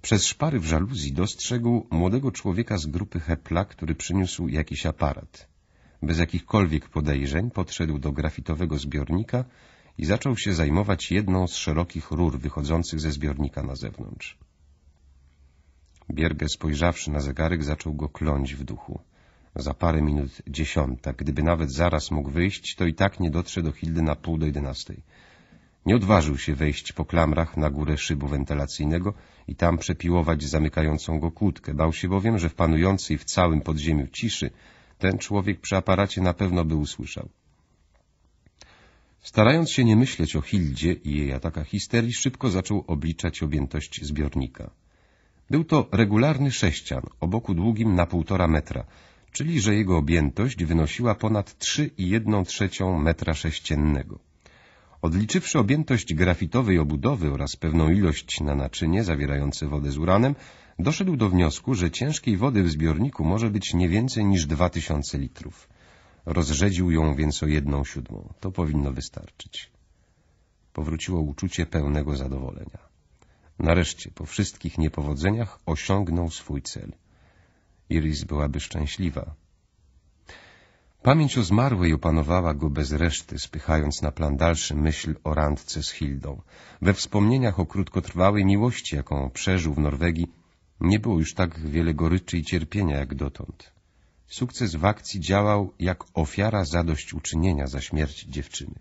Przez szpary w żaluzji dostrzegł młodego człowieka z grupy Hepla, który przyniósł jakiś aparat. Bez jakichkolwiek podejrzeń podszedł do grafitowego zbiornika i zaczął się zajmować jedną z szerokich rur wychodzących ze zbiornika na zewnątrz. Bierge spojrzawszy na zegarek zaczął go kląć w duchu. Za parę minut dziesiąta, gdyby nawet zaraz mógł wyjść, to i tak nie dotrze do Hildy na pół do jedenastej. Nie odważył się wejść po klamrach na górę szybu wentylacyjnego i tam przepiłować zamykającą go kłódkę. Bał się bowiem, że w panującej w całym podziemiu ciszy ten człowiek przy aparacie na pewno by usłyszał. Starając się nie myśleć o Hildzie i jej atakach histerii, szybko zaczął obliczać objętość zbiornika. Był to regularny sześcian o boku długim na półtora metra, czyli że jego objętość wynosiła ponad 3,1 trzecią metra sześciennego. Odliczywszy objętość grafitowej obudowy oraz pewną ilość na naczynie zawierające wodę z uranem, doszedł do wniosku, że ciężkiej wody w zbiorniku może być nie więcej niż 2000 litrów. Rozrzedził ją więc o jedną siódmą. To powinno wystarczyć. Powróciło uczucie pełnego zadowolenia. Nareszcie, po wszystkich niepowodzeniach, osiągnął swój cel. Iris byłaby szczęśliwa, Pamięć o zmarłej opanowała go bez reszty, spychając na plan dalszy myśl o randce z Hildą. We wspomnieniach o krótkotrwałej miłości, jaką przeżył w Norwegii, nie było już tak wiele goryczy i cierpienia jak dotąd. Sukces w akcji działał jak ofiara zadośćuczynienia za śmierć dziewczyny.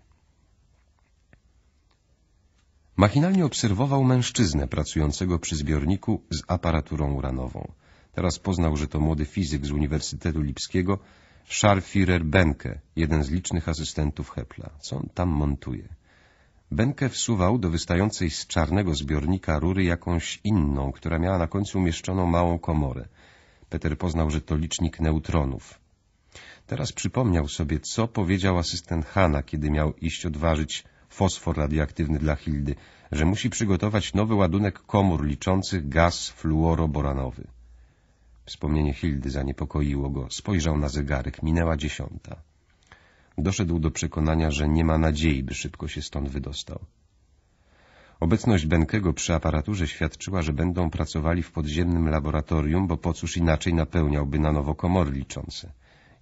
Machinalnie obserwował mężczyznę pracującego przy zbiorniku z aparaturą uranową. Teraz poznał, że to młody fizyk z Uniwersytetu Lipskiego, Scharfirer Benke, jeden z licznych asystentów Hepla. Co on tam montuje? Benke wsuwał do wystającej z czarnego zbiornika rury jakąś inną, która miała na końcu umieszczoną małą komorę. Peter poznał, że to licznik neutronów. Teraz przypomniał sobie, co powiedział asystent Hanna, kiedy miał iść odważyć fosfor radioaktywny dla Hildy, że musi przygotować nowy ładunek komór liczących gaz fluoroboranowy. Wspomnienie Hildy zaniepokoiło go. Spojrzał na zegarek. Minęła dziesiąta. Doszedł do przekonania, że nie ma nadziei, by szybko się stąd wydostał. Obecność Benkego przy aparaturze świadczyła, że będą pracowali w podziemnym laboratorium, bo po cóż inaczej napełniałby na nowo komory liczące.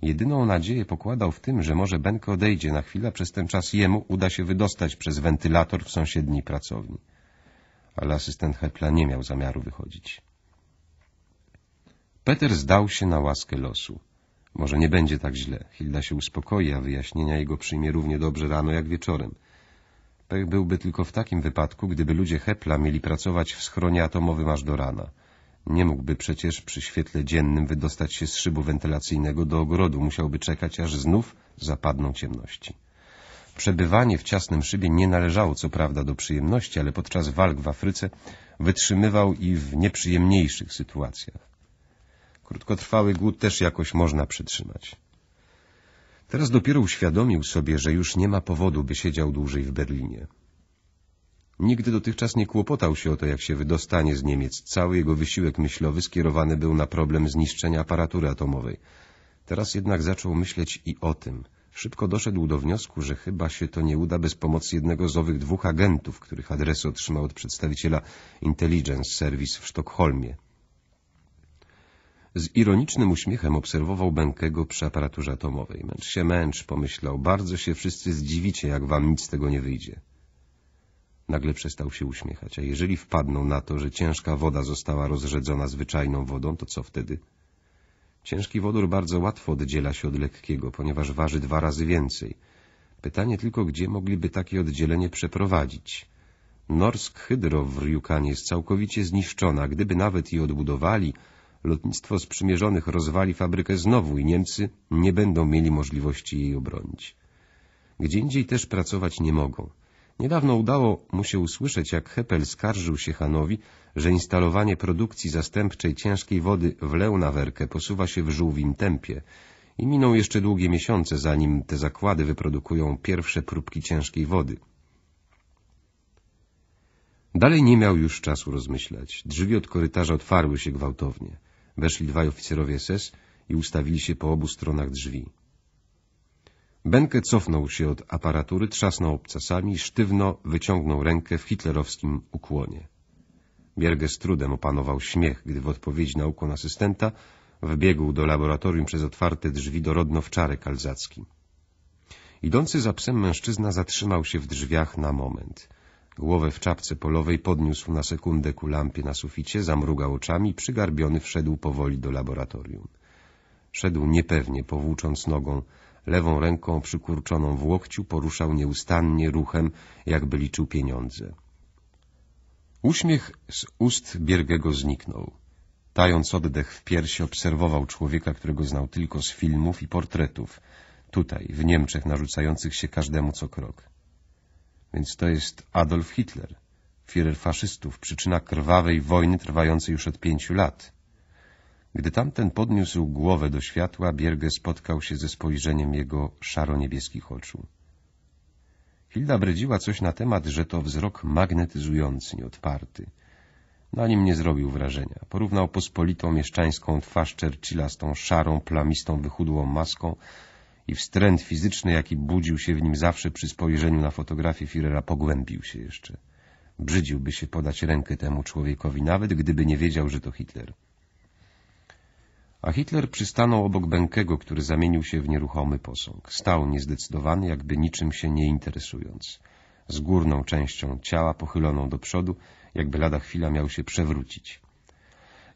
Jedyną nadzieję pokładał w tym, że może Benke odejdzie na chwilę, przez ten czas jemu uda się wydostać przez wentylator w sąsiedniej pracowni. Ale asystent Hepla nie miał zamiaru wychodzić. Peter zdał się na łaskę losu. Może nie będzie tak źle. Hilda się uspokoi, a wyjaśnienia jego przyjmie równie dobrze rano jak wieczorem. Pech byłby tylko w takim wypadku, gdyby ludzie Hepla mieli pracować w schronie atomowym aż do rana. Nie mógłby przecież przy świetle dziennym wydostać się z szybu wentylacyjnego do ogrodu. Musiałby czekać, aż znów zapadną ciemności. Przebywanie w ciasnym szybie nie należało co prawda do przyjemności, ale podczas walk w Afryce wytrzymywał i w nieprzyjemniejszych sytuacjach. Krótkotrwały głód też jakoś można przytrzymać. Teraz dopiero uświadomił sobie, że już nie ma powodu, by siedział dłużej w Berlinie. Nigdy dotychczas nie kłopotał się o to, jak się wydostanie z Niemiec. Cały jego wysiłek myślowy skierowany był na problem zniszczenia aparatury atomowej. Teraz jednak zaczął myśleć i o tym. Szybko doszedł do wniosku, że chyba się to nie uda bez pomocy jednego z owych dwóch agentów, których adresy otrzymał od przedstawiciela Intelligence Service w Sztokholmie. Z ironicznym uśmiechem obserwował Bękego przy aparaturze atomowej. Męcz się, męcz, pomyślał. Bardzo się wszyscy zdziwicie, jak wam nic z tego nie wyjdzie. Nagle przestał się uśmiechać. A jeżeli wpadną na to, że ciężka woda została rozrzedzona zwyczajną wodą, to co wtedy? Ciężki wodór bardzo łatwo oddziela się od lekkiego, ponieważ waży dwa razy więcej. Pytanie tylko, gdzie mogliby takie oddzielenie przeprowadzić? Norsk Hydro w Ryukanie jest całkowicie zniszczona. Gdyby nawet i odbudowali Lotnictwo sprzymierzonych rozwali fabrykę znowu i Niemcy nie będą mieli możliwości jej obronić. Gdzie indziej też pracować nie mogą. Niedawno udało mu się usłyszeć, jak Heppel skarżył się Hanowi, że instalowanie produkcji zastępczej ciężkiej wody w Leunawerkę posuwa się w żółwim tempie i miną jeszcze długie miesiące, zanim te zakłady wyprodukują pierwsze próbki ciężkiej wody. Dalej nie miał już czasu rozmyślać. Drzwi od korytarza otwarły się gwałtownie. Weszli dwaj oficerowie SS i ustawili się po obu stronach drzwi. Benke cofnął się od aparatury, trzasnął obcasami i sztywno wyciągnął rękę w hitlerowskim ukłonie. Bierge z trudem opanował śmiech, gdy w odpowiedzi na ukłon asystenta wbiegł do laboratorium przez otwarte drzwi do w czarek alzacki. Idący za psem mężczyzna zatrzymał się w drzwiach na moment – Głowę w czapce polowej podniósł na sekundę ku lampie na suficie, zamrugał oczami, przygarbiony wszedł powoli do laboratorium. Szedł niepewnie, powłócząc nogą, lewą ręką przykurczoną w łokciu poruszał nieustannie ruchem, jakby liczył pieniądze. Uśmiech z ust Biergego zniknął. Tając oddech w piersi obserwował człowieka, którego znał tylko z filmów i portretów, tutaj, w Niemczech narzucających się każdemu co krok. Więc to jest Adolf Hitler, firer faszystów, przyczyna krwawej wojny trwającej już od pięciu lat. Gdy tamten podniósł głowę do światła, Bierge spotkał się ze spojrzeniem jego szaro-niebieskich oczu. Hilda bredziła coś na temat, że to wzrok magnetyzujący, nieodparty. Na nim nie zrobił wrażenia. Porównał pospolitą mieszczańską twarz Churchilla z tą szarą, plamistą, wychudłą maską, i wstręt fizyczny, jaki budził się w nim zawsze przy spojrzeniu na fotografię Firera, pogłębił się jeszcze. Brzydziłby się podać rękę temu człowiekowi, nawet gdyby nie wiedział, że to Hitler. A Hitler przystanął obok Benkego, który zamienił się w nieruchomy posąg. Stał niezdecydowany, jakby niczym się nie interesując. Z górną częścią ciała pochyloną do przodu, jakby lada chwila miał się przewrócić.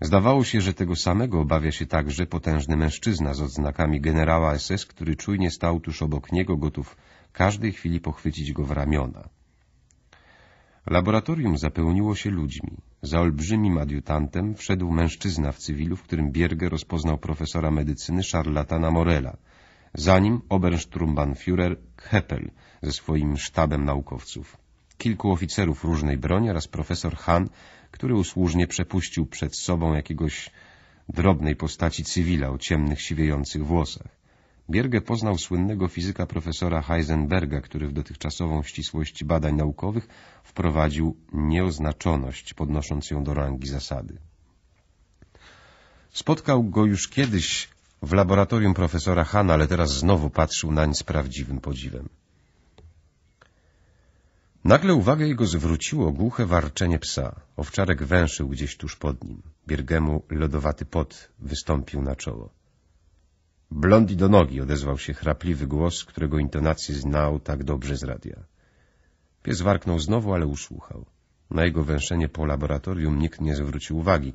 Zdawało się, że tego samego obawia się także potężny mężczyzna z odznakami generała SS, który czujnie stał tuż obok niego, gotów każdej chwili pochwycić go w ramiona. Laboratorium zapełniło się ludźmi. Za olbrzymim adiutantem wszedł mężczyzna w cywilu, w którym Bierge rozpoznał profesora medycyny szarlatana Morela. Za nim Obersturmbannführer Keppel ze swoim sztabem naukowców. Kilku oficerów różnej broni oraz profesor Han który usłużnie przepuścił przed sobą jakiegoś drobnej postaci cywila o ciemnych, siwiejących włosach. Bierge poznał słynnego fizyka profesora Heisenberga, który w dotychczasową ścisłość badań naukowych wprowadził nieoznaczoność, podnosząc ją do rangi zasady. Spotkał go już kiedyś w laboratorium profesora Hanna, ale teraz znowu patrzył nań z prawdziwym podziwem. Nagle uwagę jego zwróciło głuche warczenie psa. Owczarek węszył gdzieś tuż pod nim. Biergemu lodowaty pot wystąpił na czoło. Blondi do nogi odezwał się chrapliwy głos, którego intonację znał tak dobrze z radia. Pies warknął znowu, ale usłuchał. Na jego węszenie po laboratorium nikt nie zwrócił uwagi.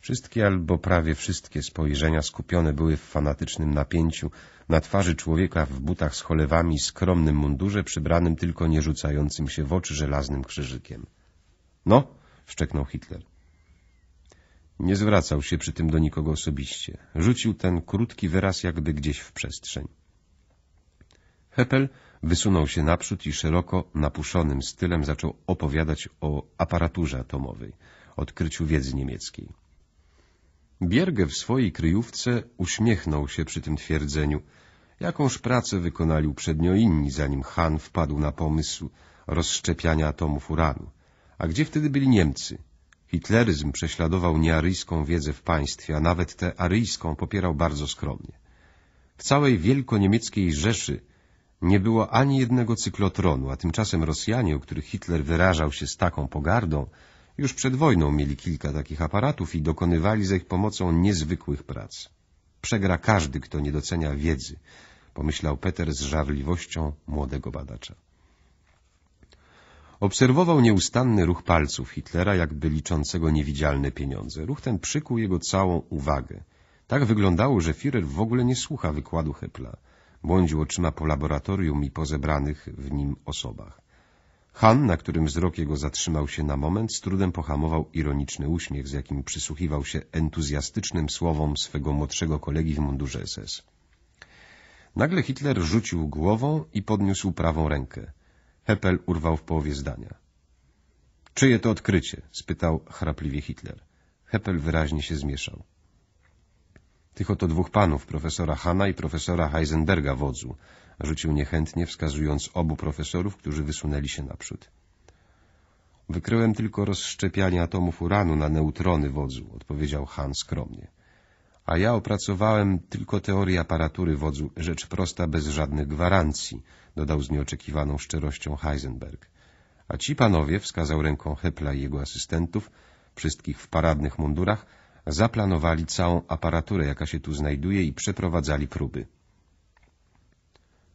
Wszystkie albo prawie wszystkie spojrzenia skupione były w fanatycznym napięciu, na twarzy człowieka w butach z cholewami skromnym mundurze przybranym tylko nie rzucającym się w oczy żelaznym krzyżykiem. — No! — szczeknął Hitler. Nie zwracał się przy tym do nikogo osobiście. Rzucił ten krótki wyraz jakby gdzieś w przestrzeń. Heppel wysunął się naprzód i szeroko, napuszonym stylem zaczął opowiadać o aparaturze atomowej, odkryciu wiedzy niemieckiej. Bierge w swojej kryjówce uśmiechnął się przy tym twierdzeniu. Jakąż pracę wykonali uprzednio inni, zanim Han wpadł na pomysł rozszczepiania atomów uranu. A gdzie wtedy byli Niemcy? Hitleryzm prześladował niearyjską wiedzę w państwie, a nawet tę aryjską popierał bardzo skromnie. W całej wielkoniemieckiej Rzeszy nie było ani jednego cyklotronu, a tymczasem Rosjanie, o których Hitler wyrażał się z taką pogardą, już przed wojną mieli kilka takich aparatów i dokonywali z ich pomocą niezwykłych prac. Przegra każdy, kto nie docenia wiedzy, pomyślał Peter z żarliwością młodego badacza. Obserwował nieustanny ruch palców Hitlera, jakby liczącego niewidzialne pieniądze. Ruch ten przykuł jego całą uwagę. Tak wyglądało, że Führer w ogóle nie słucha wykładu Hepla. Błądził oczyma po laboratorium i po zebranych w nim osobach. Han, na którym wzrok jego zatrzymał się na moment, z trudem pohamował ironiczny uśmiech, z jakim przysłuchiwał się entuzjastycznym słowom swego młodszego kolegi w mundurze SS. Nagle Hitler rzucił głową i podniósł prawą rękę. Heppel urwał w połowie zdania. — Czyje to odkrycie? — spytał chrapliwie Hitler. Heppel wyraźnie się zmieszał. Tych oto dwóch panów, profesora Hanna i profesora Heisenberga wodzu, rzucił niechętnie, wskazując obu profesorów, którzy wysunęli się naprzód. Wykryłem tylko rozszczepianie atomów uranu na neutrony wodzu, odpowiedział Han skromnie. A ja opracowałem tylko teorię aparatury wodzu, rzecz prosta, bez żadnych gwarancji, dodał z nieoczekiwaną szczerością Heisenberg. A ci panowie, wskazał ręką Hepla i jego asystentów, wszystkich w paradnych mundurach, zaplanowali całą aparaturę, jaka się tu znajduje i przeprowadzali próby.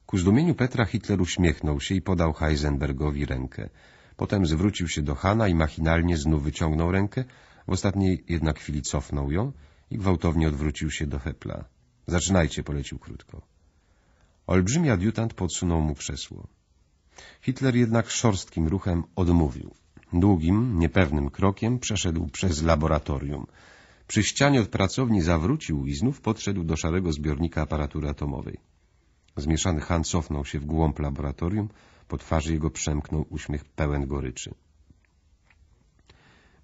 Ku zdumieniu Petra Hitler uśmiechnął się i podał Heisenbergowi rękę. Potem zwrócił się do Hana i machinalnie znów wyciągnął rękę, w ostatniej jednak chwili cofnął ją i gwałtownie odwrócił się do Hepla. — Zaczynajcie — polecił krótko. Olbrzymi adiutant podsunął mu krzesło. Hitler jednak szorstkim ruchem odmówił. Długim, niepewnym krokiem przeszedł przez laboratorium. Przy ścianie od pracowni zawrócił i znów podszedł do szarego zbiornika aparatury atomowej. Zmieszany Han cofnął się w głąb laboratorium, po twarzy jego przemknął uśmiech pełen goryczy.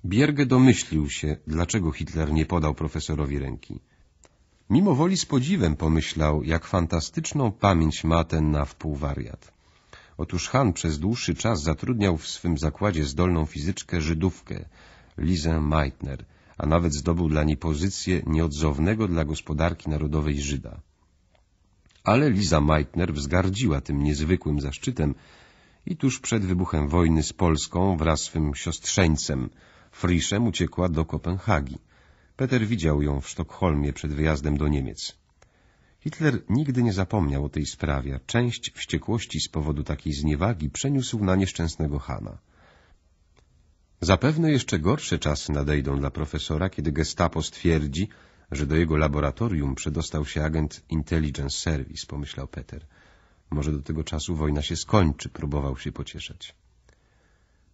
Bierge domyślił się, dlaczego Hitler nie podał profesorowi ręki. Mimo woli z podziwem pomyślał, jak fantastyczną pamięć ma ten na wpół wariat. Otóż Han przez dłuższy czas zatrudniał w swym zakładzie zdolną fizyczkę Żydówkę, Lizę Meitner, a nawet zdobył dla niej pozycję nieodzownego dla gospodarki narodowej Żyda. Ale Liza Meitner wzgardziła tym niezwykłym zaszczytem i tuż przed wybuchem wojny z Polską wraz z swym siostrzeńcem Friszem uciekła do Kopenhagi. Peter widział ją w Sztokholmie przed wyjazdem do Niemiec. Hitler nigdy nie zapomniał o tej sprawie. Część wściekłości z powodu takiej zniewagi przeniósł na nieszczęsnego Hana. Zapewne jeszcze gorsze czasy nadejdą dla profesora, kiedy gestapo stwierdzi, że do jego laboratorium przedostał się agent Intelligence Service, pomyślał Peter. Może do tego czasu wojna się skończy, próbował się pocieszać.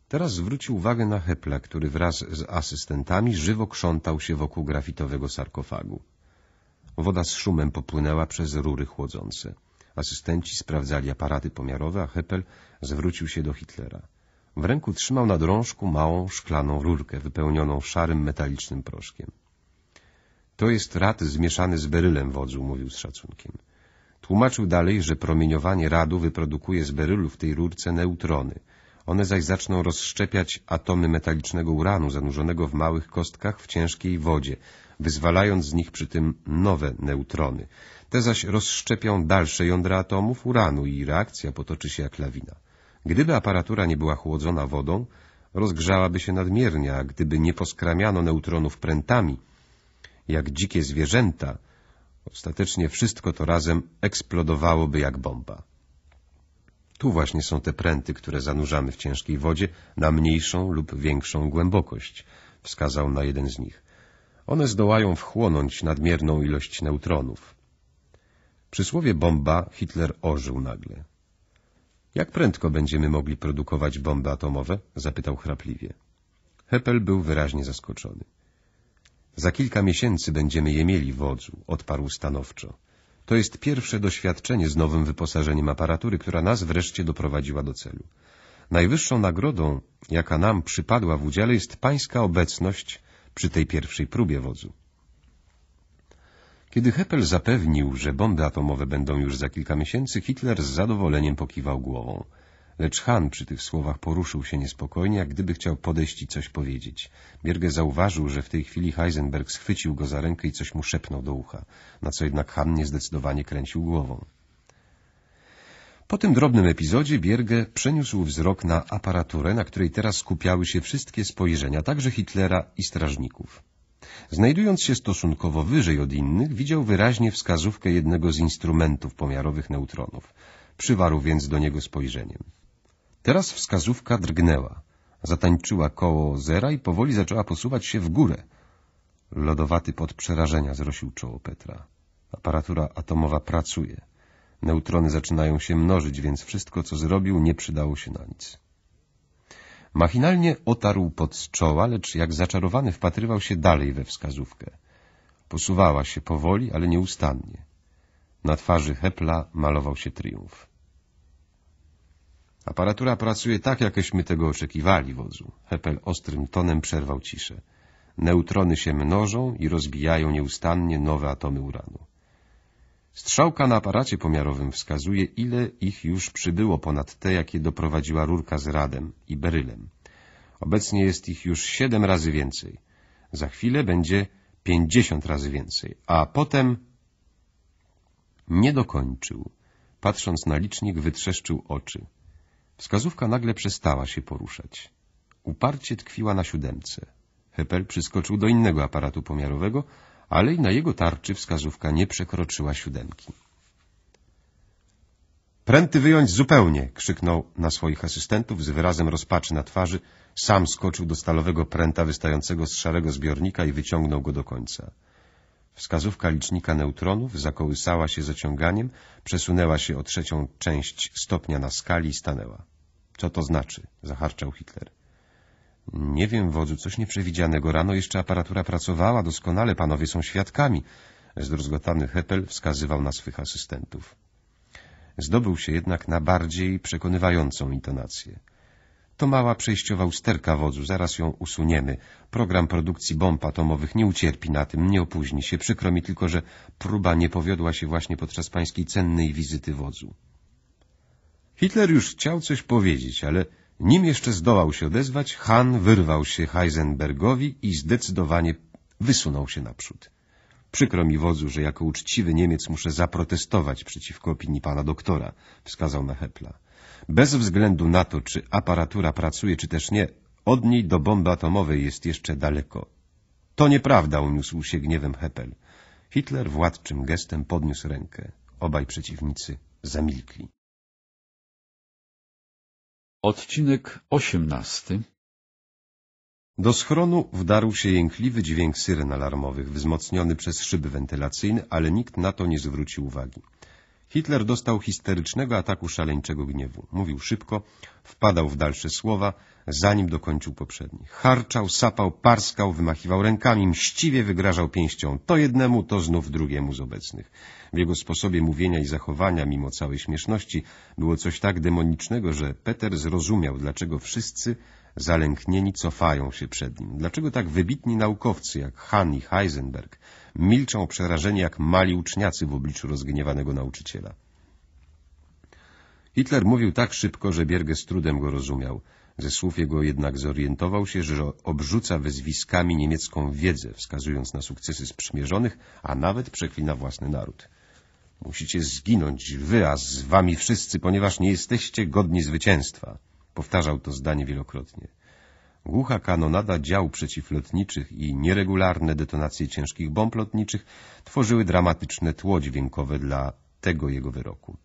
Teraz zwrócił uwagę na Hepla, który wraz z asystentami żywo krzątał się wokół grafitowego sarkofagu. Woda z szumem popłynęła przez rury chłodzące. Asystenci sprawdzali aparaty pomiarowe, a Heppel zwrócił się do Hitlera. W ręku trzymał na drążku małą, szklaną rurkę, wypełnioną szarym, metalicznym proszkiem. To jest rad zmieszany z berylem wodzu, mówił z szacunkiem. Tłumaczył dalej, że promieniowanie radu wyprodukuje z berylu w tej rurce neutrony. One zaś zaczną rozszczepiać atomy metalicznego uranu zanurzonego w małych kostkach w ciężkiej wodzie, wyzwalając z nich przy tym nowe neutrony. Te zaś rozszczepią dalsze jądra atomów uranu i reakcja potoczy się jak lawina. Gdyby aparatura nie była chłodzona wodą, rozgrzałaby się nadmiernie, a gdyby nie poskramiano neutronów prętami, jak dzikie zwierzęta, ostatecznie wszystko to razem eksplodowałoby jak bomba. Tu właśnie są te pręty, które zanurzamy w ciężkiej wodzie na mniejszą lub większą głębokość, wskazał na jeden z nich. One zdołają wchłonąć nadmierną ilość neutronów. Przysłowie bomba Hitler ożył nagle. Jak prędko będziemy mogli produkować bomby atomowe? zapytał chrapliwie. Heppel był wyraźnie zaskoczony. Za kilka miesięcy będziemy je mieli, wodzu, odparł stanowczo. To jest pierwsze doświadczenie z nowym wyposażeniem aparatury, która nas wreszcie doprowadziła do celu. Najwyższą nagrodą, jaka nam przypadła w udziale, jest pańska obecność przy tej pierwszej próbie wodzu. Kiedy Heppel zapewnił, że bomby atomowe będą już za kilka miesięcy, Hitler z zadowoleniem pokiwał głową. Lecz Han przy tych słowach poruszył się niespokojnie, jak gdyby chciał podejść i coś powiedzieć. Bierge zauważył, że w tej chwili Heisenberg schwycił go za rękę i coś mu szepnął do ucha, na co jednak Han niezdecydowanie kręcił głową. Po tym drobnym epizodzie Bierge przeniósł wzrok na aparaturę, na której teraz skupiały się wszystkie spojrzenia, także Hitlera i strażników. Znajdując się stosunkowo wyżej od innych, widział wyraźnie wskazówkę jednego z instrumentów pomiarowych neutronów. Przywarł więc do niego spojrzeniem. Teraz wskazówka drgnęła. Zatańczyła koło zera i powoli zaczęła posuwać się w górę. Lodowaty pod przerażenia zrosił czoło Petra. Aparatura atomowa pracuje. Neutrony zaczynają się mnożyć, więc wszystko, co zrobił, nie przydało się na nic. Machinalnie otarł pod czoła, lecz jak zaczarowany wpatrywał się dalej we wskazówkę. Posuwała się powoli, ale nieustannie. Na twarzy Hepla malował się triumf. Aparatura pracuje tak, jakeśmy tego oczekiwali, wodzu. Hepel ostrym tonem przerwał ciszę. Neutrony się mnożą i rozbijają nieustannie nowe atomy uranu. Strzałka na aparacie pomiarowym wskazuje, ile ich już przybyło ponad te, jakie doprowadziła rurka z radem i berylem. Obecnie jest ich już siedem razy więcej. Za chwilę będzie pięćdziesiąt razy więcej, a potem... Nie dokończył. Patrząc na licznik, wytrzeszczył oczy. Wskazówka nagle przestała się poruszać. Uparcie tkwiła na siódemce. Hepel przyskoczył do innego aparatu pomiarowego, ale i na jego tarczy wskazówka nie przekroczyła siódemki. Pręty wyjąć zupełnie! krzyknął na swoich asystentów z wyrazem rozpaczy na twarzy. Sam skoczył do stalowego pręta wystającego z szarego zbiornika i wyciągnął go do końca. Wskazówka licznika neutronów zakołysała się zaciąganiem, przesunęła się o trzecią część stopnia na skali i stanęła. Co to znaczy? Zaharczał Hitler. Nie wiem, wodzu, coś nieprzewidzianego. Rano jeszcze aparatura pracowała doskonale, panowie są świadkami. Zdruzgotany Heppel wskazywał na swych asystentów. Zdobył się jednak na bardziej przekonywającą intonację. To mała przejściowa usterka wodzu, zaraz ją usuniemy. Program produkcji bomb atomowych nie ucierpi na tym, nie opóźni się. Przykro mi tylko, że próba nie powiodła się właśnie podczas pańskiej cennej wizyty wodzu. Hitler już chciał coś powiedzieć, ale nim jeszcze zdołał się odezwać, Han wyrwał się Heisenbergowi i zdecydowanie wysunął się naprzód. Przykro mi wodzu, że jako uczciwy Niemiec muszę zaprotestować przeciwko opinii pana doktora, wskazał na Hepla. Bez względu na to, czy aparatura pracuje, czy też nie, od niej do bomby atomowej jest jeszcze daleko. To nieprawda, uniósł się gniewem Heppel. Hitler władczym gestem podniósł rękę. Obaj przeciwnicy zamilkli. Odcinek osiemnasty Do schronu wdarł się jękliwy dźwięk syren alarmowych, wzmocniony przez szyby wentylacyjne, ale nikt na to nie zwrócił uwagi. Hitler dostał histerycznego ataku szaleńczego gniewu. Mówił szybko, wpadał w dalsze słowa, zanim dokończył poprzedni. Harczał, sapał, parskał, wymachiwał rękami, mściwie wygrażał pięścią to jednemu, to znów drugiemu z obecnych. W jego sposobie mówienia i zachowania, mimo całej śmieszności, było coś tak demonicznego, że Peter zrozumiał, dlaczego wszyscy zalęknieni cofają się przed nim. Dlaczego tak wybitni naukowcy jak Hahn i Heisenberg milczą przerażeni jak mali uczniacy w obliczu rozgniewanego nauczyciela? Hitler mówił tak szybko, że Bierge z trudem go rozumiał. Ze słów jego jednak zorientował się, że obrzuca wezwiskami niemiecką wiedzę, wskazując na sukcesy sprzymierzonych, a nawet przeklina własny naród. Musicie zginąć, wy, a z wami wszyscy, ponieważ nie jesteście godni zwycięstwa. Powtarzał to zdanie wielokrotnie. Głucha kanonada dział przeciwlotniczych i nieregularne detonacje ciężkich bomb lotniczych tworzyły dramatyczne tło dźwiękowe dla tego jego wyroku.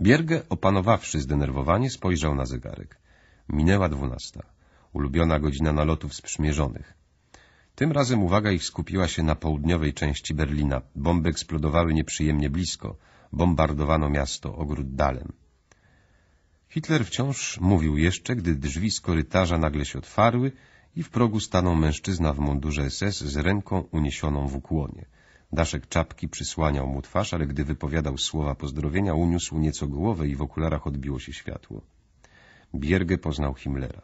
Bierge, opanowawszy zdenerwowanie, spojrzał na zegarek. Minęła dwunasta. Ulubiona godzina nalotów sprzymierzonych. Tym razem uwaga ich skupiła się na południowej części Berlina. Bomby eksplodowały nieprzyjemnie blisko. Bombardowano miasto ogród dalem. Hitler wciąż mówił jeszcze, gdy drzwi z korytarza nagle się otwarły i w progu stanął mężczyzna w mundurze SS z ręką uniesioną w ukłonie. Daszek czapki przysłaniał mu twarz, ale gdy wypowiadał słowa pozdrowienia, uniósł nieco głowę i w okularach odbiło się światło. Bierge poznał Himmlera.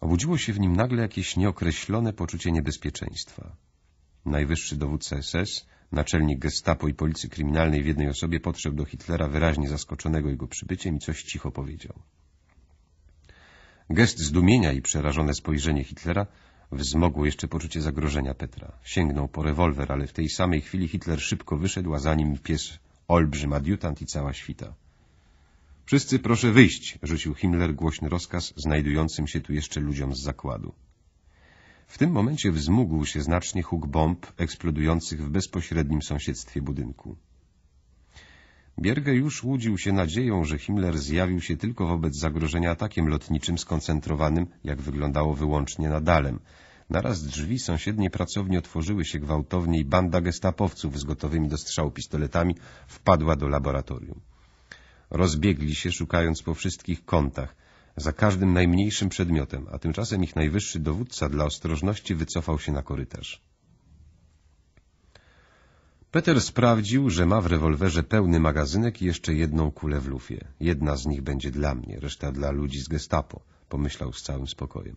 Obudziło się w nim nagle jakieś nieokreślone poczucie niebezpieczeństwa. Najwyższy dowódca SS Naczelnik gestapo i policji kryminalnej w jednej osobie podszedł do Hitlera wyraźnie zaskoczonego jego przybyciem i coś cicho powiedział. Gest zdumienia i przerażone spojrzenie Hitlera wzmogło jeszcze poczucie zagrożenia Petra. Sięgnął po rewolwer, ale w tej samej chwili Hitler szybko wyszedł, a za nim pies, olbrzym adiutant i cała świta. — Wszyscy proszę wyjść! — rzucił Himmler głośny rozkaz znajdującym się tu jeszcze ludziom z zakładu. W tym momencie wzmógł się znacznie huk bomb eksplodujących w bezpośrednim sąsiedztwie budynku. Bierge już łudził się nadzieją, że Himmler zjawił się tylko wobec zagrożenia atakiem lotniczym skoncentrowanym, jak wyglądało wyłącznie na dalem. Naraz drzwi sąsiedniej pracowni otworzyły się gwałtownie i banda gestapowców z gotowymi do strzału pistoletami wpadła do laboratorium. Rozbiegli się, szukając po wszystkich kątach za każdym najmniejszym przedmiotem, a tymczasem ich najwyższy dowódca dla ostrożności wycofał się na korytarz. Peter sprawdził, że ma w rewolwerze pełny magazynek i jeszcze jedną kulę w lufie. Jedna z nich będzie dla mnie, reszta dla ludzi z gestapo, pomyślał z całym spokojem.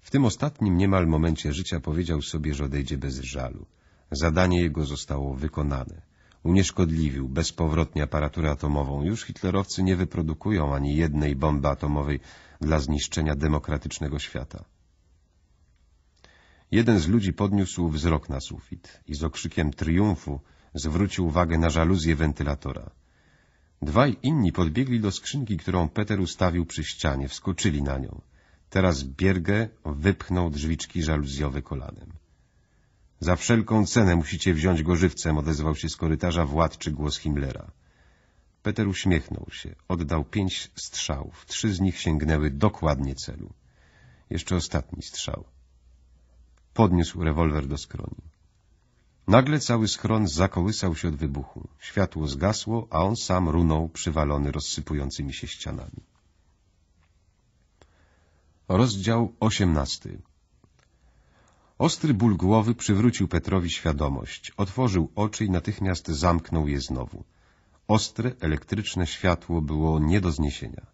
W tym ostatnim niemal momencie życia powiedział sobie, że odejdzie bez żalu. Zadanie jego zostało wykonane unieszkodliwił bezpowrotnie aparaturę atomową. Już hitlerowcy nie wyprodukują ani jednej bomby atomowej dla zniszczenia demokratycznego świata. Jeden z ludzi podniósł wzrok na sufit i z okrzykiem triumfu zwrócił uwagę na żaluzję wentylatora. Dwaj inni podbiegli do skrzynki, którą Peter ustawił przy ścianie, wskoczyli na nią. Teraz Bierge wypchnął drzwiczki żaluzjowe kolanem. Za wszelką cenę musicie wziąć go żywcem, odezwał się z korytarza władczy głos Himmlera. Peter uśmiechnął się. Oddał pięć strzałów. Trzy z nich sięgnęły dokładnie celu. Jeszcze ostatni strzał. Podniósł rewolwer do skroni. Nagle cały schron zakołysał się od wybuchu. Światło zgasło, a on sam runął przywalony rozsypującymi się ścianami. Rozdział osiemnasty Ostry ból głowy przywrócił Petrowi świadomość. Otworzył oczy i natychmiast zamknął je znowu. Ostre, elektryczne światło było nie do zniesienia.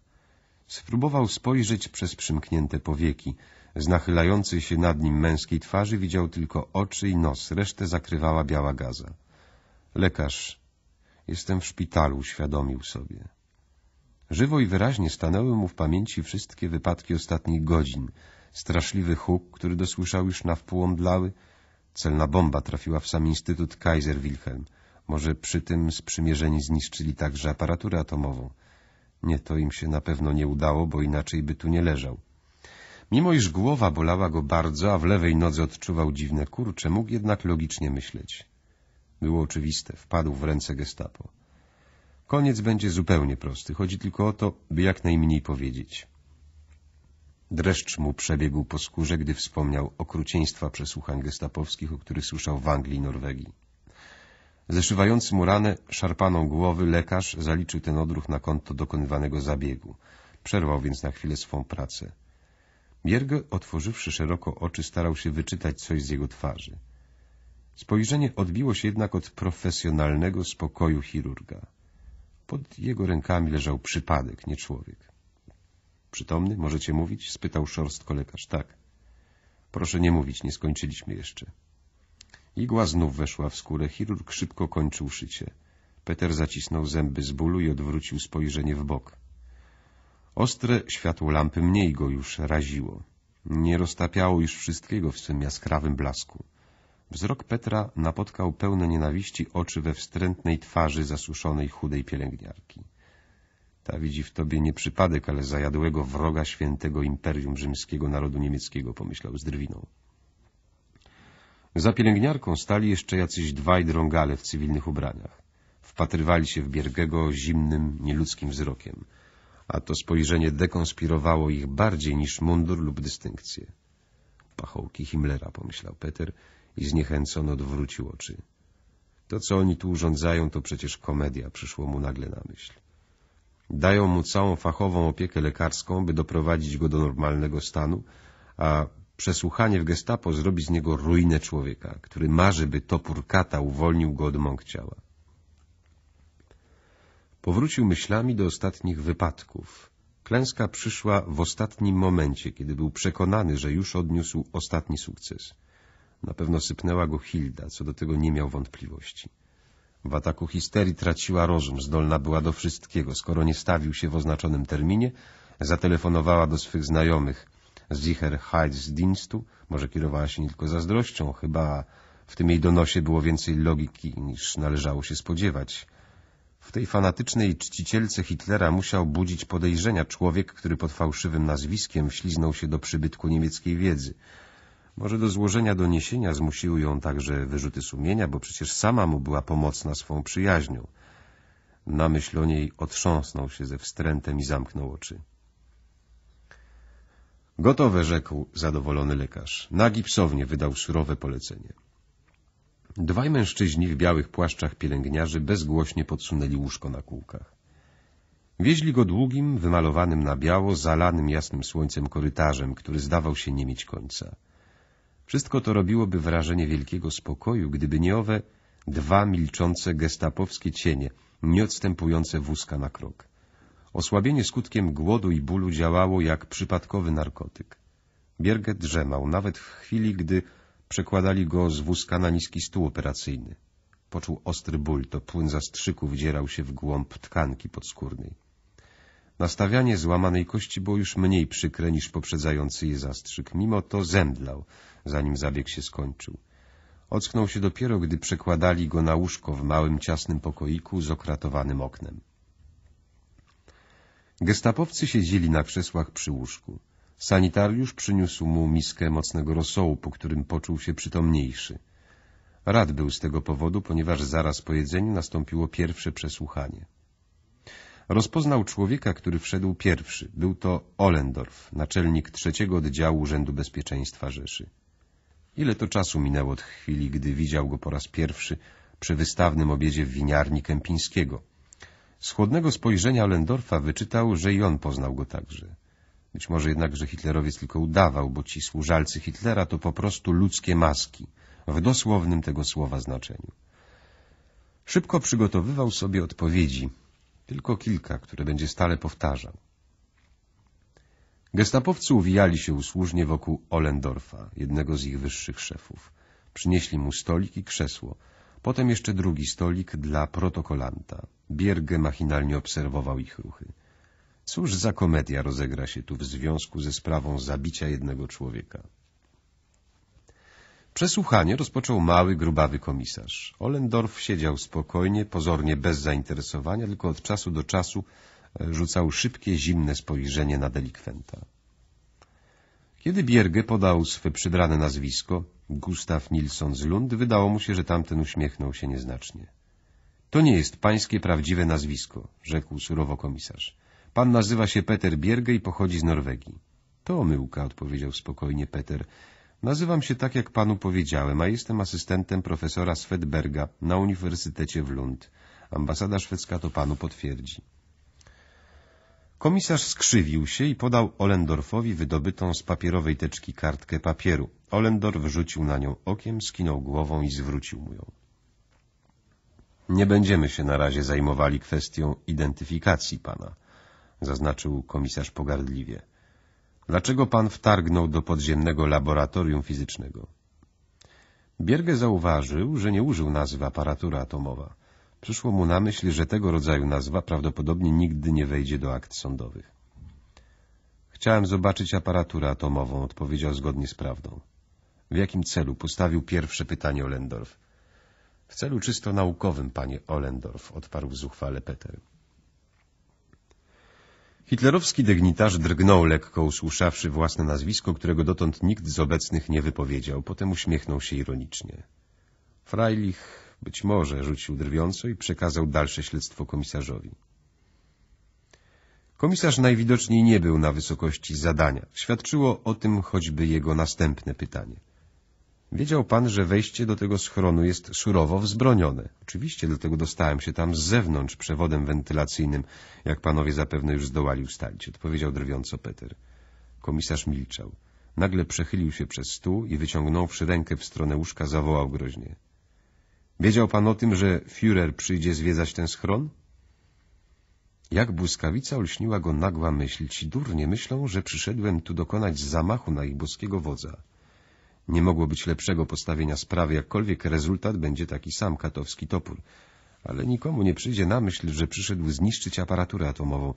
Spróbował spojrzeć przez przymknięte powieki. Z nachylającej się nad nim męskiej twarzy widział tylko oczy i nos, resztę zakrywała biała gaza. Lekarz, jestem w szpitalu, uświadomił sobie. Żywo i wyraźnie stanęły mu w pamięci wszystkie wypadki ostatnich godzin – Straszliwy huk, który dosłyszał już na wpół omdlały. Celna bomba trafiła w sam Instytut Kaiser Wilhelm. Może przy tym sprzymierzeni zniszczyli także aparaturę atomową. Nie, to im się na pewno nie udało, bo inaczej by tu nie leżał. Mimo iż głowa bolała go bardzo, a w lewej nodze odczuwał dziwne kurcze, mógł jednak logicznie myśleć. Było oczywiste, wpadł w ręce gestapo. Koniec będzie zupełnie prosty, chodzi tylko o to, by jak najmniej powiedzieć. Dreszcz mu przebiegł po skórze, gdy wspomniał okrucieństwa przesłuchań gestapowskich, o których słyszał w Anglii i Norwegii. Zeszywający mu ranę szarpaną głowy lekarz zaliczył ten odruch na konto dokonywanego zabiegu. Przerwał więc na chwilę swą pracę. Bierge, otworzywszy szeroko oczy, starał się wyczytać coś z jego twarzy. Spojrzenie odbiło się jednak od profesjonalnego spokoju chirurga. Pod jego rękami leżał przypadek, nie człowiek. Przytomny? Możecie mówić? spytał szorstko lekarz. Tak. Proszę nie mówić, nie skończyliśmy jeszcze. Igła znów weszła w skórę. Chirurg szybko kończył szycie. Peter zacisnął zęby z bólu i odwrócił spojrzenie w bok. Ostre światło lampy mniej go już raziło. Nie roztapiało już wszystkiego w swym jaskrawym blasku. Wzrok Petra napotkał pełne nienawiści oczy we wstrętnej twarzy zasuszonej chudej pielęgniarki. Ta widzi w tobie nie przypadek, ale zajadłego wroga świętego imperium rzymskiego narodu niemieckiego, pomyślał z drwiną. Za pielęgniarką stali jeszcze jacyś dwaj drągale w cywilnych ubraniach. Wpatrywali się w Biergego zimnym, nieludzkim wzrokiem, a to spojrzenie dekonspirowało ich bardziej niż mundur lub dystynkcję. Pachołki Himmlera, pomyślał Peter i zniechęcony odwrócił oczy. To, co oni tu urządzają, to przecież komedia, przyszło mu nagle na myśl dają mu całą fachową opiekę lekarską, by doprowadzić go do normalnego stanu, a przesłuchanie w gestapo zrobi z niego ruinę człowieka, który marzy, by topór kata uwolnił go od mąk ciała. Powrócił myślami do ostatnich wypadków. Klęska przyszła w ostatnim momencie, kiedy był przekonany, że już odniósł ostatni sukces. Na pewno sypnęła go Hilda, co do tego nie miał wątpliwości. W ataku histerii traciła rozum, zdolna była do wszystkiego. Skoro nie stawił się w oznaczonym terminie, zatelefonowała do swych znajomych Zicher Heid z Dinstu. Może kierowała się nie tylko zazdrością, chyba w tym jej donosie było więcej logiki niż należało się spodziewać. W tej fanatycznej czcicielce Hitlera musiał budzić podejrzenia człowiek, który pod fałszywym nazwiskiem wśliznął się do przybytku niemieckiej wiedzy. Może do złożenia doniesienia zmusiły ją także wyrzuty sumienia, bo przecież sama mu była pomocna swą przyjaźnią. Na myśl o niej otrząsnął się ze wstrętem i zamknął oczy. Gotowe, rzekł zadowolony lekarz. Na gipsownię wydał surowe polecenie. Dwaj mężczyźni w białych płaszczach pielęgniarzy bezgłośnie podsunęli łóżko na kółkach. Wieźli go długim, wymalowanym na biało, zalanym jasnym słońcem korytarzem, który zdawał się nie mieć końca. Wszystko to robiłoby wrażenie wielkiego spokoju, gdyby nie owe dwa milczące gestapowskie cienie, nieodstępujące wózka na krok. Osłabienie skutkiem głodu i bólu działało jak przypadkowy narkotyk. Bierge drzemał, nawet w chwili, gdy przekładali go z wózka na niski stół operacyjny. Poczuł ostry ból, to płyn zastrzyku wdzierał się w głąb tkanki podskórnej. Nastawianie złamanej kości było już mniej przykre niż poprzedzający je zastrzyk. Mimo to zemdlał, zanim zabieg się skończył. Ocknął się dopiero, gdy przekładali go na łóżko w małym, ciasnym pokoiku z okratowanym oknem. Gestapowcy siedzieli na krzesłach przy łóżku. Sanitariusz przyniósł mu miskę mocnego rosołu, po którym poczuł się przytomniejszy. Rad był z tego powodu, ponieważ zaraz po jedzeniu nastąpiło pierwsze przesłuchanie rozpoznał człowieka, który wszedł pierwszy. Był to Olendorf, naczelnik trzeciego oddziału Urzędu Bezpieczeństwa Rzeszy. Ile to czasu minęło od chwili, gdy widział go po raz pierwszy przy wystawnym obiedzie w winiarni Kępińskiego. Z chłodnego spojrzenia Olendorfa wyczytał, że i on poznał go także. Być może jednak, że hitlerowiec tylko udawał, bo ci służalcy Hitlera to po prostu ludzkie maski, w dosłownym tego słowa znaczeniu. Szybko przygotowywał sobie odpowiedzi tylko kilka, które będzie stale powtarzał. Gestapowcy uwijali się usłużnie wokół Olendorfa, jednego z ich wyższych szefów. Przynieśli mu stolik i krzesło, potem jeszcze drugi stolik dla protokolanta. Bierge machinalnie obserwował ich ruchy. Cóż za komedia rozegra się tu w związku ze sprawą zabicia jednego człowieka? Przesłuchanie rozpoczął mały, grubawy komisarz. Olendorf siedział spokojnie, pozornie bez zainteresowania, tylko od czasu do czasu e, rzucał szybkie, zimne spojrzenie na delikwenta. Kiedy Bierge podał swe przybrane nazwisko, Gustaw Nilsson z Lund, wydało mu się, że tamten uśmiechnął się nieznacznie. — To nie jest pańskie prawdziwe nazwisko — rzekł surowo komisarz. — Pan nazywa się Peter Bierge i pochodzi z Norwegii. — To omyłka — odpowiedział spokojnie Peter — Nazywam się tak, jak panu powiedziałem, a jestem asystentem profesora Swedberga na Uniwersytecie w Lund. Ambasada szwedzka to panu potwierdzi. Komisarz skrzywił się i podał Olendorfowi wydobytą z papierowej teczki kartkę papieru. Olendorf rzucił na nią okiem, skinął głową i zwrócił mu ją. Nie będziemy się na razie zajmowali kwestią identyfikacji pana, zaznaczył komisarz pogardliwie. Dlaczego pan wtargnął do podziemnego laboratorium fizycznego? Bierge zauważył, że nie użył nazwy aparatura atomowa. Przyszło mu na myśl, że tego rodzaju nazwa prawdopodobnie nigdy nie wejdzie do akt sądowych. Chciałem zobaczyć aparaturę atomową, odpowiedział zgodnie z prawdą. W jakim celu? Postawił pierwsze pytanie Olendorf. W celu czysto naukowym, panie Olendorf, odparł zuchwale Peter. Hitlerowski dygnitarz drgnął lekko, usłyszawszy własne nazwisko, którego dotąd nikt z obecnych nie wypowiedział. Potem uśmiechnął się ironicznie. Freilich być może rzucił drwiąco i przekazał dalsze śledztwo komisarzowi. Komisarz najwidoczniej nie był na wysokości zadania. Świadczyło o tym choćby jego następne pytanie. Wiedział pan, że wejście do tego schronu jest surowo wzbronione. Oczywiście, dlatego dostałem się tam z zewnątrz przewodem wentylacyjnym, jak panowie zapewne już zdołali ustalić, odpowiedział drwiąco Peter. Komisarz milczał. Nagle przechylił się przez stół i wyciągnąwszy rękę w stronę łóżka, zawołał groźnie. Wiedział pan o tym, że Führer przyjdzie zwiedzać ten schron? Jak błyskawica olśniła go nagła myśl. Ci durnie myślą, że przyszedłem tu dokonać zamachu na ich boskiego wodza. Nie mogło być lepszego postawienia sprawy, jakkolwiek rezultat będzie taki sam katowski topór. Ale nikomu nie przyjdzie na myśl, że przyszedł zniszczyć aparaturę atomową.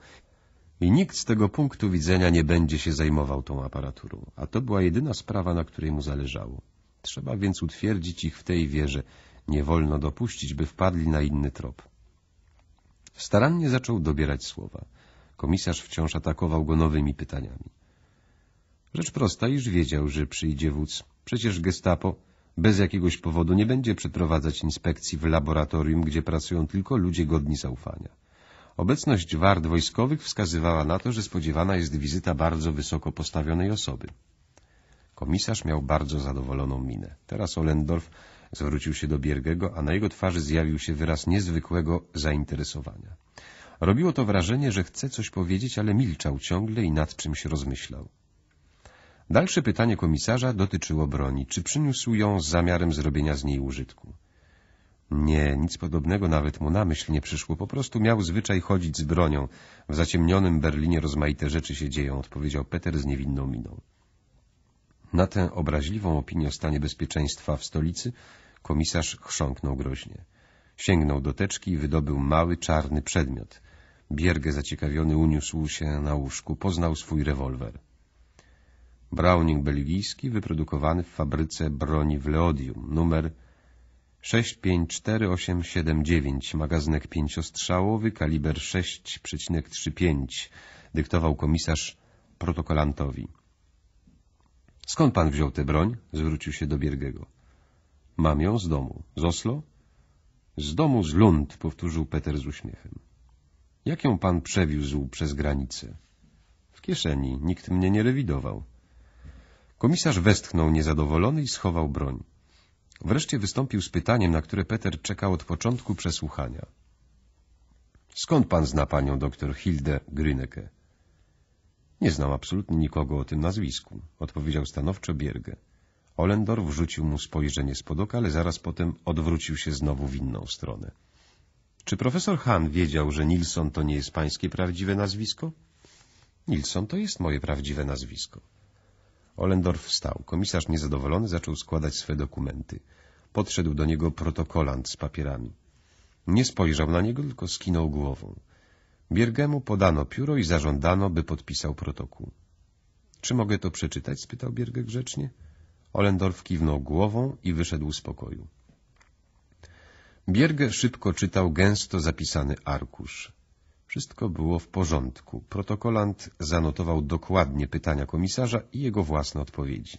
I nikt z tego punktu widzenia nie będzie się zajmował tą aparaturą. A to była jedyna sprawa, na której mu zależało. Trzeba więc utwierdzić ich w tej wierze. Nie wolno dopuścić, by wpadli na inny trop. Starannie zaczął dobierać słowa. Komisarz wciąż atakował go nowymi pytaniami. Rzecz prosta, iż wiedział, że przyjdzie wódz. Przecież gestapo bez jakiegoś powodu nie będzie przeprowadzać inspekcji w laboratorium, gdzie pracują tylko ludzie godni zaufania. Obecność wart wojskowych wskazywała na to, że spodziewana jest wizyta bardzo wysoko postawionej osoby. Komisarz miał bardzo zadowoloną minę. Teraz Olendorf zwrócił się do Biergego, a na jego twarzy zjawił się wyraz niezwykłego zainteresowania. Robiło to wrażenie, że chce coś powiedzieć, ale milczał ciągle i nad czymś rozmyślał. Dalsze pytanie komisarza dotyczyło broni. Czy przyniósł ją z zamiarem zrobienia z niej użytku? Nie, nic podobnego nawet mu na myśl nie przyszło. Po prostu miał zwyczaj chodzić z bronią. W zaciemnionym Berlinie rozmaite rzeczy się dzieją, odpowiedział Peter z niewinną miną. Na tę obraźliwą opinię o stanie bezpieczeństwa w stolicy komisarz chrząknął groźnie. Sięgnął do teczki i wydobył mały, czarny przedmiot. Biergę zaciekawiony uniósł się na łóżku, poznał swój rewolwer. Browning belgijski wyprodukowany w fabryce broni w Leodium, numer 654879, magazynek pięciostrzałowy, kaliber 6,35, dyktował komisarz protokolantowi. Skąd pan wziął tę broń? Zwrócił się do Biergego. Mam ją z domu. Z Oslo? Z domu z Lund, powtórzył Peter z uśmiechem. Jak ją pan przewiózł przez granicę? W kieszeni. Nikt mnie nie rewidował. Komisarz westchnął niezadowolony i schował broń. Wreszcie wystąpił z pytaniem, na które Peter czekał od początku przesłuchania. Skąd pan zna panią doktor Hildę Gryneke? Nie znam absolutnie nikogo o tym nazwisku, odpowiedział stanowczo Bierge. Olendor wrzucił mu spojrzenie spod oka, ale zaraz potem odwrócił się znowu w inną stronę. Czy profesor Han wiedział, że Nilsson to nie jest pańskie prawdziwe nazwisko? Nilsson to jest moje prawdziwe nazwisko. Olendorf wstał. Komisarz niezadowolony zaczął składać swe dokumenty. Podszedł do niego protokolant z papierami. Nie spojrzał na niego, tylko skinął głową. Biergemu podano pióro i zażądano, by podpisał protokół. — Czy mogę to przeczytać? — spytał Bierge grzecznie. Olendorf kiwnął głową i wyszedł z pokoju. Bierge szybko czytał gęsto zapisany arkusz. Wszystko było w porządku. Protokolant zanotował dokładnie pytania komisarza i jego własne odpowiedzi.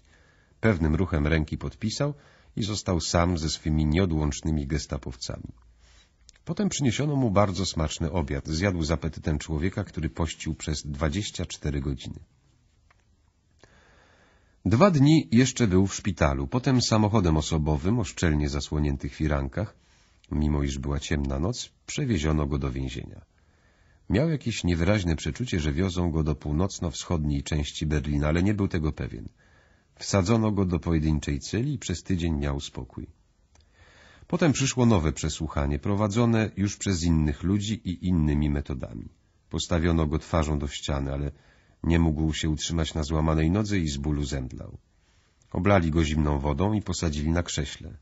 Pewnym ruchem ręki podpisał i został sam ze swymi nieodłącznymi gestapowcami. Potem przyniesiono mu bardzo smaczny obiad. Zjadł z apetytem człowieka, który pościł przez 24 godziny. Dwa dni jeszcze był w szpitalu, potem samochodem osobowym o szczelnie zasłoniętych firankach, mimo iż była ciemna noc, przewieziono go do więzienia. Miał jakieś niewyraźne przeczucie, że wiozą go do północno-wschodniej części Berlina, ale nie był tego pewien. Wsadzono go do pojedynczej celi i przez tydzień miał spokój. Potem przyszło nowe przesłuchanie, prowadzone już przez innych ludzi i innymi metodami. Postawiono go twarzą do ściany, ale nie mógł się utrzymać na złamanej nodze i z bólu zemdlał. Oblali go zimną wodą i posadzili na krześle.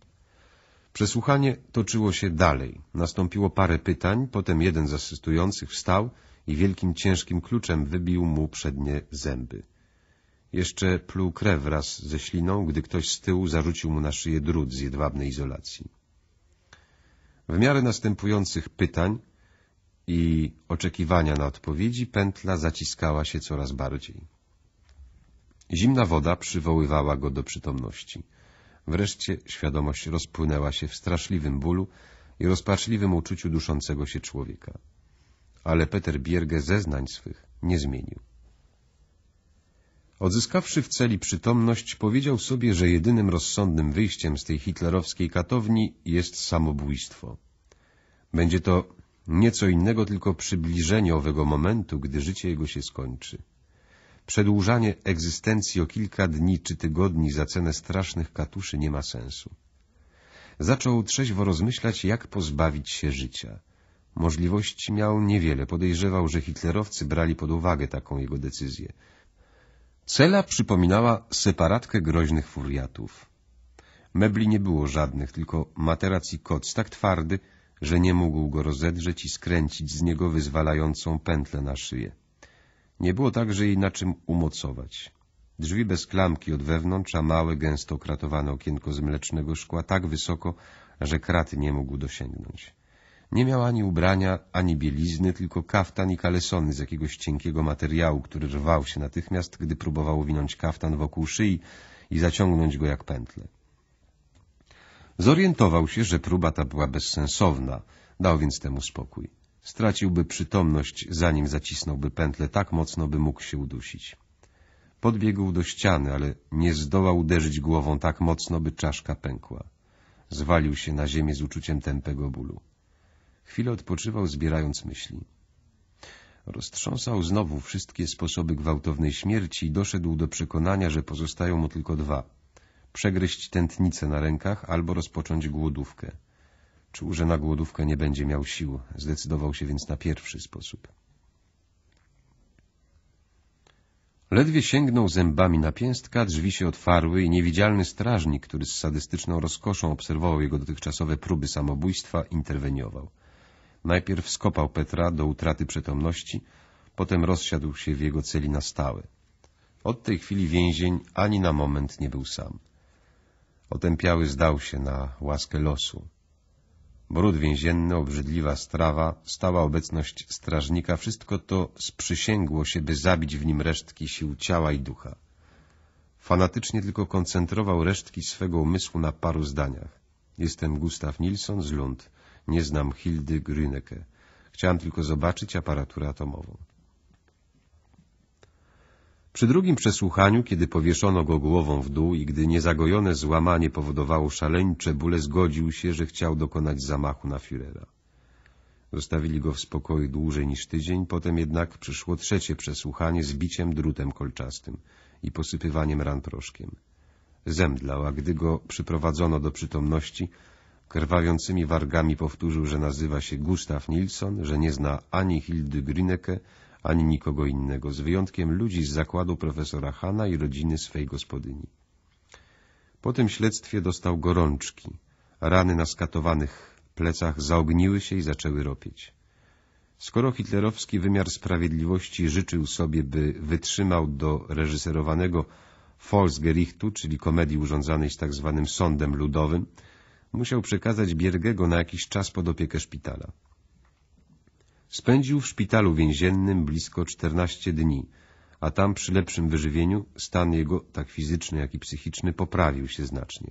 Przesłuchanie toczyło się dalej. Nastąpiło parę pytań, potem jeden z asystujących wstał i wielkim ciężkim kluczem wybił mu przednie zęby. Jeszcze pluł krew wraz ze śliną, gdy ktoś z tyłu zarzucił mu na szyję drut z jedwabnej izolacji. W miarę następujących pytań i oczekiwania na odpowiedzi pętla zaciskała się coraz bardziej. Zimna woda przywoływała go do przytomności. Wreszcie świadomość rozpłynęła się w straszliwym bólu i rozpaczliwym uczuciu duszącego się człowieka. Ale Peter Bierge zeznań swych nie zmienił. Odzyskawszy w celi przytomność, powiedział sobie, że jedynym rozsądnym wyjściem z tej hitlerowskiej katowni jest samobójstwo. Będzie to nieco innego, tylko przybliżenie owego momentu, gdy życie jego się skończy. Przedłużanie egzystencji o kilka dni czy tygodni za cenę strasznych katuszy nie ma sensu. Zaczął trzeźwo rozmyślać, jak pozbawić się życia. Możliwości miał niewiele. Podejrzewał, że hitlerowcy brali pod uwagę taką jego decyzję. Cela przypominała separatkę groźnych furiatów. Mebli nie było żadnych, tylko materac i koc tak twardy, że nie mógł go rozedrzeć i skręcić z niego wyzwalającą pętlę na szyję. Nie było także jej na czym umocować. Drzwi bez klamki od wewnątrz, a małe, gęsto kratowane okienko z mlecznego szkła tak wysoko, że kraty nie mógł dosięgnąć. Nie miał ani ubrania, ani bielizny, tylko kaftan i kalesony z jakiegoś cienkiego materiału, który rwał się natychmiast, gdy próbował winąć kaftan wokół szyi i zaciągnąć go jak pętle. Zorientował się, że próba ta była bezsensowna, dał więc temu spokój. Straciłby przytomność, zanim zacisnąłby pętlę tak mocno, by mógł się udusić. Podbiegł do ściany, ale nie zdołał uderzyć głową tak mocno, by czaszka pękła. Zwalił się na ziemię z uczuciem tępego bólu. Chwilę odpoczywał, zbierając myśli. Roztrząsał znowu wszystkie sposoby gwałtownej śmierci i doszedł do przekonania, że pozostają mu tylko dwa. Przegryźć tętnicę na rękach albo rozpocząć głodówkę. Czuł, że na głodówkę nie będzie miał sił. Zdecydował się więc na pierwszy sposób. Ledwie sięgnął zębami na pięstka, drzwi się otwarły i niewidzialny strażnik, który z sadystyczną rozkoszą obserwował jego dotychczasowe próby samobójstwa, interweniował. Najpierw skopał Petra do utraty przytomności, potem rozsiadł się w jego celi na stałe. Od tej chwili więzień ani na moment nie był sam. Otępiały zdał się na łaskę losu brud więzienny, obrzydliwa strawa, stała obecność strażnika, wszystko to sprzysięgło się, by zabić w nim resztki sił ciała i ducha. Fanatycznie tylko koncentrował resztki swego umysłu na paru zdaniach. Jestem Gustaw Nilsson z Lund, nie znam Hildy Grünecke. Chciałem tylko zobaczyć aparaturę atomową. Przy drugim przesłuchaniu, kiedy powieszono go głową w dół i gdy niezagojone złamanie powodowało szaleńcze bóle, zgodził się, że chciał dokonać zamachu na Führera. Zostawili go w spokoju dłużej niż tydzień, potem jednak przyszło trzecie przesłuchanie z biciem drutem kolczastym i posypywaniem ran proszkiem. Zemdlał, a gdy go przyprowadzono do przytomności, krwawiącymi wargami powtórzył, że nazywa się Gustav Nilsson, że nie zna ani Hildy Grineke ani nikogo innego, z wyjątkiem ludzi z zakładu profesora Hanna i rodziny swej gospodyni. Po tym śledztwie dostał gorączki. Rany na skatowanych plecach zaogniły się i zaczęły ropieć. Skoro hitlerowski wymiar sprawiedliwości życzył sobie, by wytrzymał do reżyserowanego Volksgerichtu, czyli komedii urządzanej z tak zwanym sądem ludowym, musiał przekazać Biergego na jakiś czas pod opiekę szpitala. Spędził w szpitalu więziennym blisko 14 dni, a tam przy lepszym wyżywieniu stan jego, tak fizyczny jak i psychiczny, poprawił się znacznie.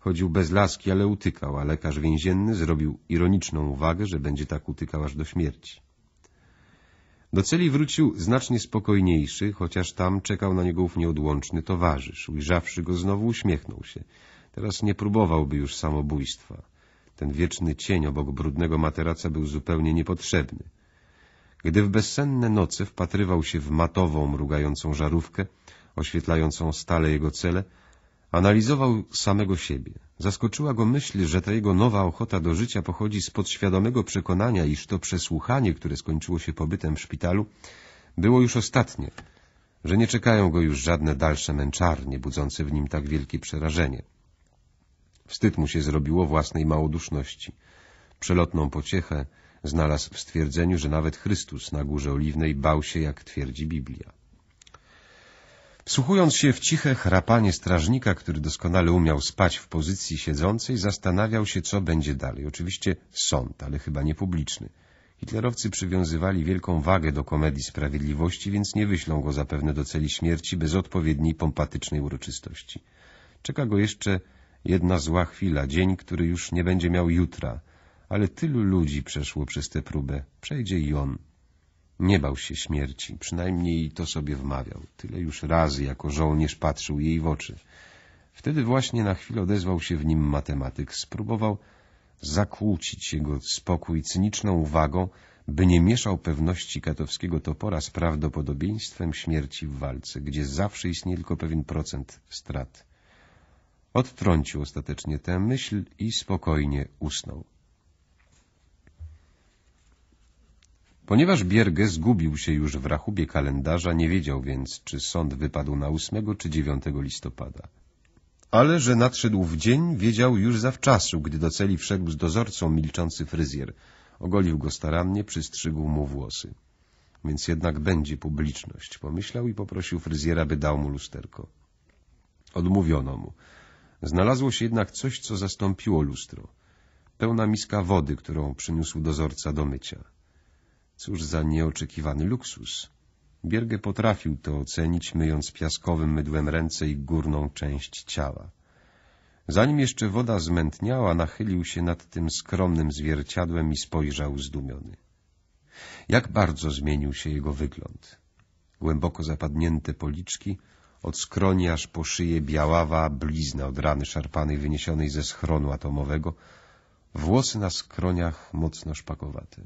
Chodził bez laski, ale utykał, a lekarz więzienny zrobił ironiczną uwagę, że będzie tak utykał aż do śmierci. Do celi wrócił znacznie spokojniejszy, chociaż tam czekał na niego ów nieodłączny towarzysz. Ujrzawszy go znowu uśmiechnął się. Teraz nie próbowałby już samobójstwa. Ten wieczny cień obok brudnego materaca był zupełnie niepotrzebny. Gdy w bezsenne nocy wpatrywał się w matową, mrugającą żarówkę, oświetlającą stale jego cele, analizował samego siebie. Zaskoczyła go myśl, że ta jego nowa ochota do życia pochodzi z podświadomego przekonania, iż to przesłuchanie, które skończyło się pobytem w szpitalu, było już ostatnie, że nie czekają go już żadne dalsze męczarnie, budzące w nim tak wielkie przerażenie. Wstyd mu się zrobiło własnej małoduszności. Przelotną pociechę znalazł w stwierdzeniu, że nawet Chrystus na Górze Oliwnej bał się, jak twierdzi Biblia. Wsłuchując się w ciche chrapanie strażnika, który doskonale umiał spać w pozycji siedzącej, zastanawiał się, co będzie dalej. Oczywiście sąd, ale chyba nie publiczny. Hitlerowcy przywiązywali wielką wagę do komedii sprawiedliwości, więc nie wyślą go zapewne do celi śmierci bez odpowiedniej pompatycznej uroczystości. Czeka go jeszcze Jedna zła chwila, dzień, który już nie będzie miał jutra. Ale tylu ludzi przeszło przez tę próbę. Przejdzie i on. Nie bał się śmierci, przynajmniej to sobie wmawiał. Tyle już razy jako żołnierz patrzył jej w oczy. Wtedy właśnie na chwilę odezwał się w nim matematyk. Spróbował zakłócić jego spokój cyniczną uwagą, by nie mieszał pewności katowskiego topora z prawdopodobieństwem śmierci w walce, gdzie zawsze istnieje tylko pewien procent strat. Odtrącił ostatecznie tę myśl i spokojnie usnął. Ponieważ Bierge zgubił się już w rachubie kalendarza, nie wiedział więc, czy sąd wypadł na 8 czy 9 listopada. Ale, że nadszedł w dzień, wiedział już zawczasu, gdy do celi wszedł z dozorcą milczący fryzjer. Ogolił go starannie, przystrzygł mu włosy. Więc jednak będzie publiczność, pomyślał i poprosił fryzjera, by dał mu lusterko. Odmówiono mu. Znalazło się jednak coś, co zastąpiło lustro. Pełna miska wody, którą przyniósł dozorca do mycia. Cóż za nieoczekiwany luksus. Bierge potrafił to ocenić, myjąc piaskowym mydłem ręce i górną część ciała. Zanim jeszcze woda zmętniała, nachylił się nad tym skromnym zwierciadłem i spojrzał zdumiony. Jak bardzo zmienił się jego wygląd. Głęboko zapadnięte policzki — od skroni aż po szyję biaława blizna od rany szarpanej wyniesionej ze schronu atomowego, włosy na skroniach mocno szpakowate.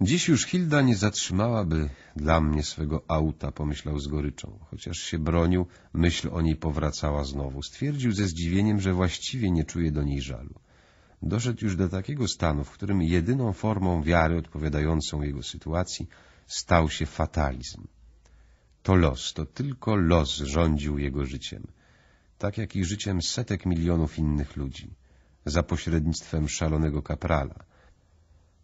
Dziś już Hilda nie zatrzymałaby dla mnie swego auta, pomyślał z goryczą. Chociaż się bronił, myśl o niej powracała znowu. Stwierdził ze zdziwieniem, że właściwie nie czuje do niej żalu. Doszedł już do takiego stanu, w którym jedyną formą wiary odpowiadającą jego sytuacji stał się fatalizm. To los, to tylko los rządził jego życiem, tak jak i życiem setek milionów innych ludzi, za pośrednictwem szalonego kaprala.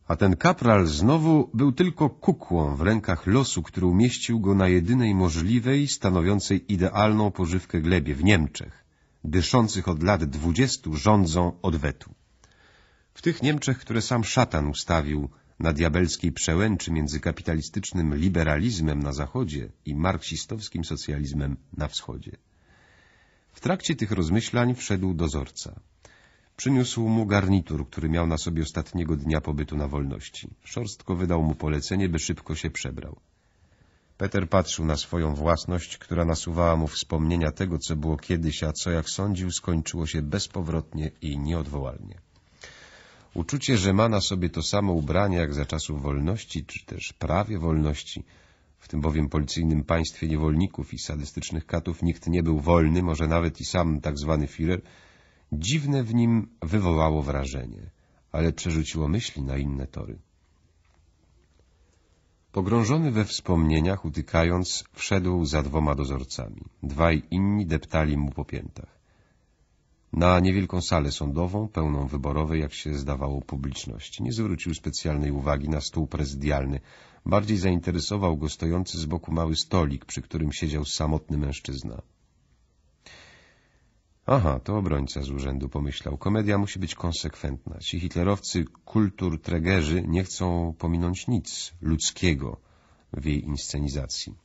A ten kapral znowu był tylko kukłą w rękach losu, który umieścił go na jedynej możliwej, stanowiącej idealną pożywkę glebie w Niemczech, dyszących od lat dwudziestu rządzą odwetu. W tych Niemczech, które sam szatan ustawił na diabelskiej przełęczy między kapitalistycznym liberalizmem na zachodzie i marksistowskim socjalizmem na wschodzie. W trakcie tych rozmyślań wszedł dozorca. Przyniósł mu garnitur, który miał na sobie ostatniego dnia pobytu na wolności. Szorstko wydał mu polecenie, by szybko się przebrał. Peter patrzył na swoją własność, która nasuwała mu wspomnienia tego, co było kiedyś, a co, jak sądził, skończyło się bezpowrotnie i nieodwołalnie. Uczucie, że ma na sobie to samo ubranie jak za czasów wolności, czy też prawie wolności, w tym bowiem policyjnym państwie niewolników i sadystycznych katów nikt nie był wolny, może nawet i sam tak zwany Führer, dziwne w nim wywołało wrażenie, ale przerzuciło myśli na inne tory. Pogrążony we wspomnieniach, utykając, wszedł za dwoma dozorcami. Dwaj inni deptali mu po piętach na niewielką salę sądową, pełną wyborowej, jak się zdawało, publiczności. Nie zwrócił specjalnej uwagi na stół prezydialny. Bardziej zainteresował go stojący z boku mały stolik, przy którym siedział samotny mężczyzna. Aha, to obrońca z urzędu, pomyślał. Komedia musi być konsekwentna. Ci hitlerowcy kulturtregerzy nie chcą pominąć nic ludzkiego w jej inscenizacji.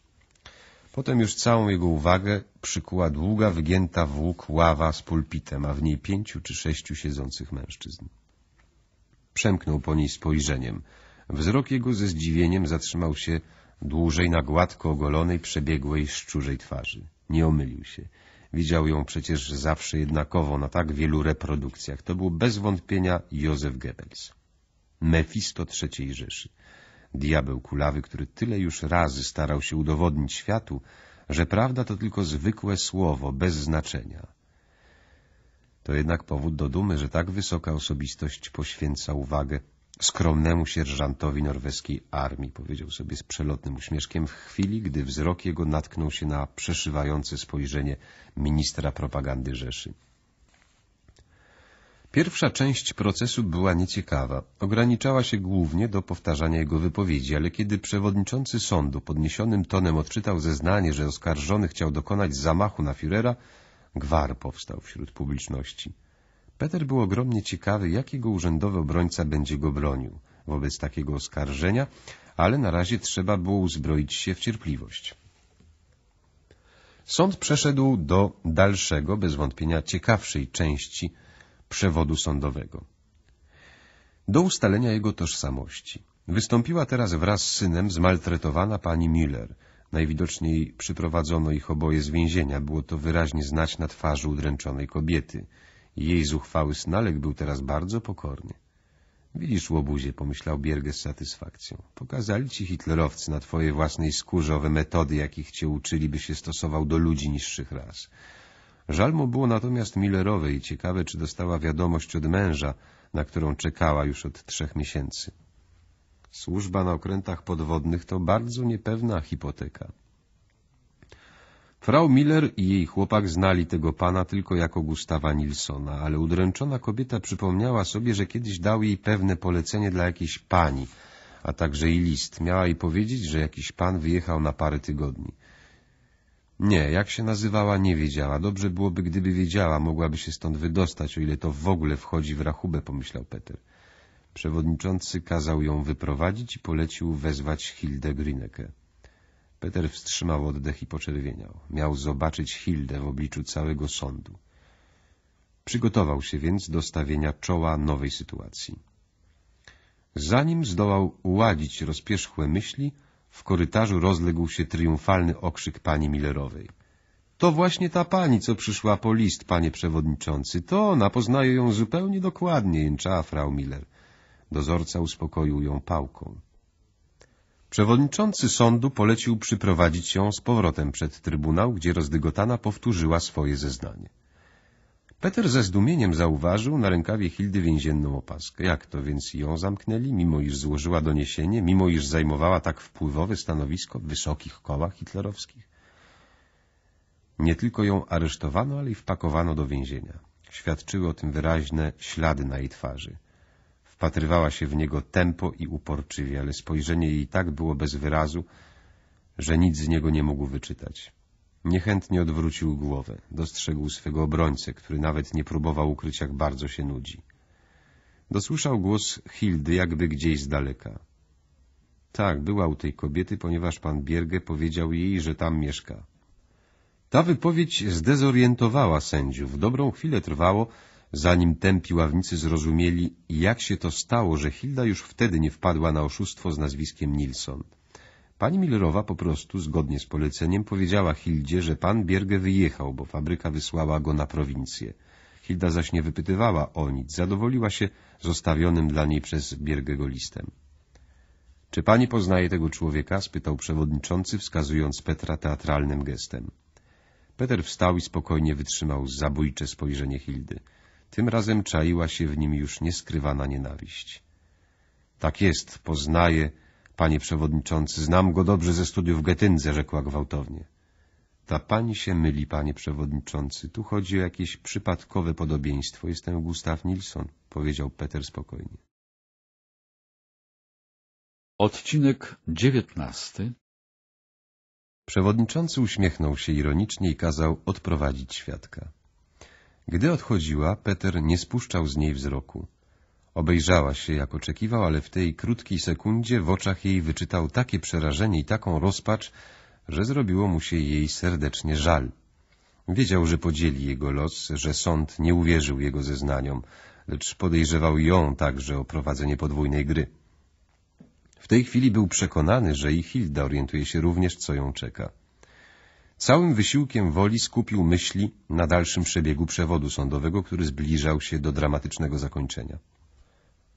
Potem już całą jego uwagę przykuła długa, wygięta w łuk ława z pulpitem, a w niej pięciu czy sześciu siedzących mężczyzn. Przemknął po niej spojrzeniem. Wzrok jego ze zdziwieniem zatrzymał się dłużej na gładko ogolonej, przebiegłej, szczurzej twarzy. Nie omylił się. Widział ją przecież zawsze jednakowo na tak wielu reprodukcjach. To był bez wątpienia Józef Goebbels. Mefisto III Rzeszy diabeł kulawy, który tyle już razy starał się udowodnić światu, że prawda to tylko zwykłe słowo, bez znaczenia. To jednak powód do dumy, że tak wysoka osobistość poświęca uwagę skromnemu sierżantowi norweskiej armii, powiedział sobie z przelotnym uśmieszkiem w chwili, gdy wzrok jego natknął się na przeszywające spojrzenie ministra propagandy Rzeszy. Pierwsza część procesu była nieciekawa. Ograniczała się głównie do powtarzania jego wypowiedzi, ale kiedy przewodniczący sądu podniesionym tonem odczytał zeznanie, że oskarżony chciał dokonać zamachu na Führera, gwar powstał wśród publiczności. Peter był ogromnie ciekawy, jakiego urzędowy obrońca będzie go bronił wobec takiego oskarżenia, ale na razie trzeba było uzbroić się w cierpliwość. Sąd przeszedł do dalszego, bez wątpienia ciekawszej części przewodu sądowego. Do ustalenia jego tożsamości wystąpiła teraz wraz z synem zmaltretowana pani Miller. Najwidoczniej przyprowadzono ich oboje z więzienia, było to wyraźnie znać na twarzy udręczonej kobiety. Jej zuchwały snalek był teraz bardzo pokorny. Widzisz, łobuzie, pomyślał Bierge z satysfakcją. Pokazali ci hitlerowcy na twojej własnej skórze owe metody, jakich cię uczyli, by się stosował do ludzi niższych raz. Żal mu było natomiast Millerowej i ciekawe, czy dostała wiadomość od męża, na którą czekała już od trzech miesięcy. Służba na okrętach podwodnych to bardzo niepewna hipoteka. Frau Miller i jej chłopak znali tego pana tylko jako Gustawa Nilsona, ale udręczona kobieta przypomniała sobie, że kiedyś dał jej pewne polecenie dla jakiejś pani, a także i list. Miała jej powiedzieć, że jakiś pan wyjechał na parę tygodni. Nie, jak się nazywała, nie wiedziała. Dobrze byłoby, gdyby wiedziała, mogłaby się stąd wydostać, o ile to w ogóle wchodzi w rachubę, pomyślał Peter. Przewodniczący kazał ją wyprowadzić i polecił wezwać Hildę Grineke. Peter wstrzymał oddech i poczerwieniał. Miał zobaczyć Hildę w obliczu całego sądu. Przygotował się więc do stawienia czoła nowej sytuacji. Zanim zdołał uładzić rozpierzchłe myśli, w korytarzu rozległ się triumfalny okrzyk pani Millerowej. To właśnie ta pani, co przyszła po list, panie przewodniczący. To ona, poznaje ją zupełnie dokładnie, jęczała frau Miller. Dozorca uspokoił ją pałką. Przewodniczący sądu polecił przyprowadzić ją z powrotem przed trybunał, gdzie rozdygotana powtórzyła swoje zeznanie. Peter ze zdumieniem zauważył na rękawie Hildy więzienną opaskę. Jak to, więc ją zamknęli, mimo iż złożyła doniesienie, mimo iż zajmowała tak wpływowe stanowisko w wysokich kołach hitlerowskich? Nie tylko ją aresztowano, ale i wpakowano do więzienia. Świadczyły o tym wyraźne ślady na jej twarzy. Wpatrywała się w niego tempo i uporczywie, ale spojrzenie jej tak było bez wyrazu, że nic z niego nie mógł wyczytać. Niechętnie odwrócił głowę. Dostrzegł swego obrońcę, który nawet nie próbował ukryć, jak bardzo się nudzi. Dosłyszał głos Hildy, jakby gdzieś z daleka. Tak, była u tej kobiety, ponieważ pan Bierge powiedział jej, że tam mieszka. Ta wypowiedź zdezorientowała sędziów. Dobrą chwilę trwało, zanim tępi ławnicy zrozumieli, jak się to stało, że Hilda już wtedy nie wpadła na oszustwo z nazwiskiem Nilsson. Pani Millerowa po prostu, zgodnie z poleceniem, powiedziała Hildzie, że pan Bierge wyjechał, bo fabryka wysłała go na prowincję. Hilda zaś nie wypytywała o nic, zadowoliła się zostawionym dla niej przez Biergego listem. — Czy pani poznaje tego człowieka? — spytał przewodniczący, wskazując Petra teatralnym gestem. Peter wstał i spokojnie wytrzymał zabójcze spojrzenie Hildy. Tym razem czaiła się w nim już nieskrywana nienawiść. — Tak jest, poznaje Panie przewodniczący, znam go dobrze ze studiów w Getyndze, rzekła gwałtownie. Ta pani się myli, panie przewodniczący. Tu chodzi o jakieś przypadkowe podobieństwo. Jestem Gustaw Nilsson, powiedział Peter spokojnie. Odcinek dziewiętnasty Przewodniczący uśmiechnął się ironicznie i kazał odprowadzić świadka. Gdy odchodziła, Peter nie spuszczał z niej wzroku. Obejrzała się, jak oczekiwał, ale w tej krótkiej sekundzie w oczach jej wyczytał takie przerażenie i taką rozpacz, że zrobiło mu się jej serdecznie żal. Wiedział, że podzieli jego los, że sąd nie uwierzył jego zeznaniom, lecz podejrzewał ją także o prowadzenie podwójnej gry. W tej chwili był przekonany, że i Hilda orientuje się również, co ją czeka. Całym wysiłkiem woli skupił myśli na dalszym przebiegu przewodu sądowego, który zbliżał się do dramatycznego zakończenia.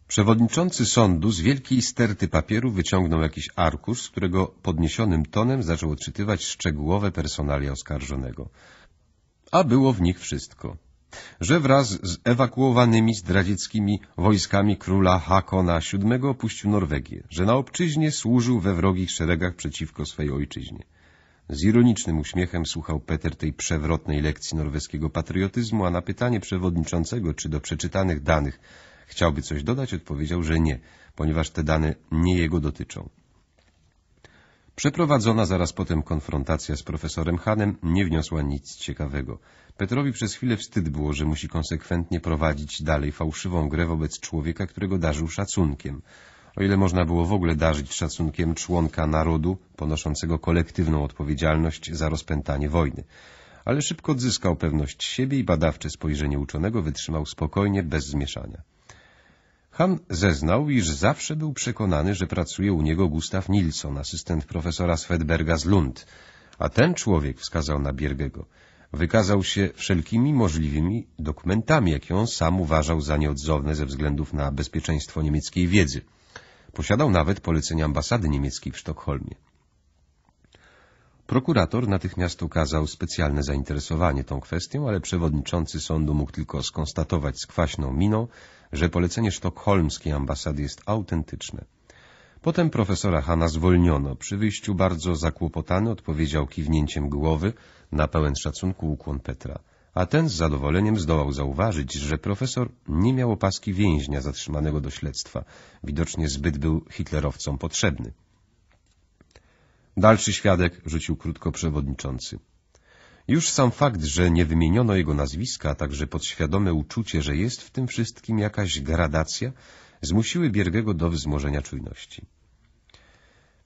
Przewodniczący sądu z wielkiej sterty papieru wyciągnął jakiś arkusz, z którego podniesionym tonem zaczął odczytywać szczegółowe personalia oskarżonego. A było w nich wszystko. Że wraz z ewakuowanymi zdradzieckimi wojskami króla Hakona VII opuścił Norwegię, że na obczyźnie służył we wrogich szeregach przeciwko swej ojczyźnie. Z ironicznym uśmiechem słuchał Peter tej przewrotnej lekcji norweskiego patriotyzmu, a na pytanie przewodniczącego, czy do przeczytanych danych chciałby coś dodać, odpowiedział, że nie, ponieważ te dane nie jego dotyczą. Przeprowadzona zaraz potem konfrontacja z profesorem Hanem nie wniosła nic ciekawego. Petrowi przez chwilę wstyd było, że musi konsekwentnie prowadzić dalej fałszywą grę wobec człowieka, którego darzył szacunkiem. O ile można było w ogóle darzyć szacunkiem członka narodu ponoszącego kolektywną odpowiedzialność za rozpętanie wojny. Ale szybko odzyskał pewność siebie i badawcze spojrzenie uczonego wytrzymał spokojnie, bez zmieszania. Han zeznał, iż zawsze był przekonany, że pracuje u niego Gustaw Nilsson, asystent profesora Swedberga z Lund, a ten człowiek wskazał na Biergego. Wykazał się wszelkimi możliwymi dokumentami, jakie on sam uważał za nieodzowne ze względów na bezpieczeństwo niemieckiej wiedzy. Posiadał nawet polecenie ambasady niemieckiej w Sztokholmie. Prokurator natychmiast ukazał specjalne zainteresowanie tą kwestią, ale przewodniczący sądu mógł tylko skonstatować z kwaśną miną, że polecenie sztokholmskiej ambasady jest autentyczne. Potem profesora Hanna zwolniono. Przy wyjściu bardzo zakłopotany odpowiedział kiwnięciem głowy na pełen szacunku ukłon Petra. A ten z zadowoleniem zdołał zauważyć, że profesor nie miał opaski więźnia zatrzymanego do śledztwa. Widocznie zbyt był hitlerowcom potrzebny. Dalszy świadek rzucił krótko przewodniczący. Już sam fakt, że nie wymieniono jego nazwiska, a także podświadome uczucie, że jest w tym wszystkim jakaś gradacja, zmusiły Biergego do wzmożenia czujności.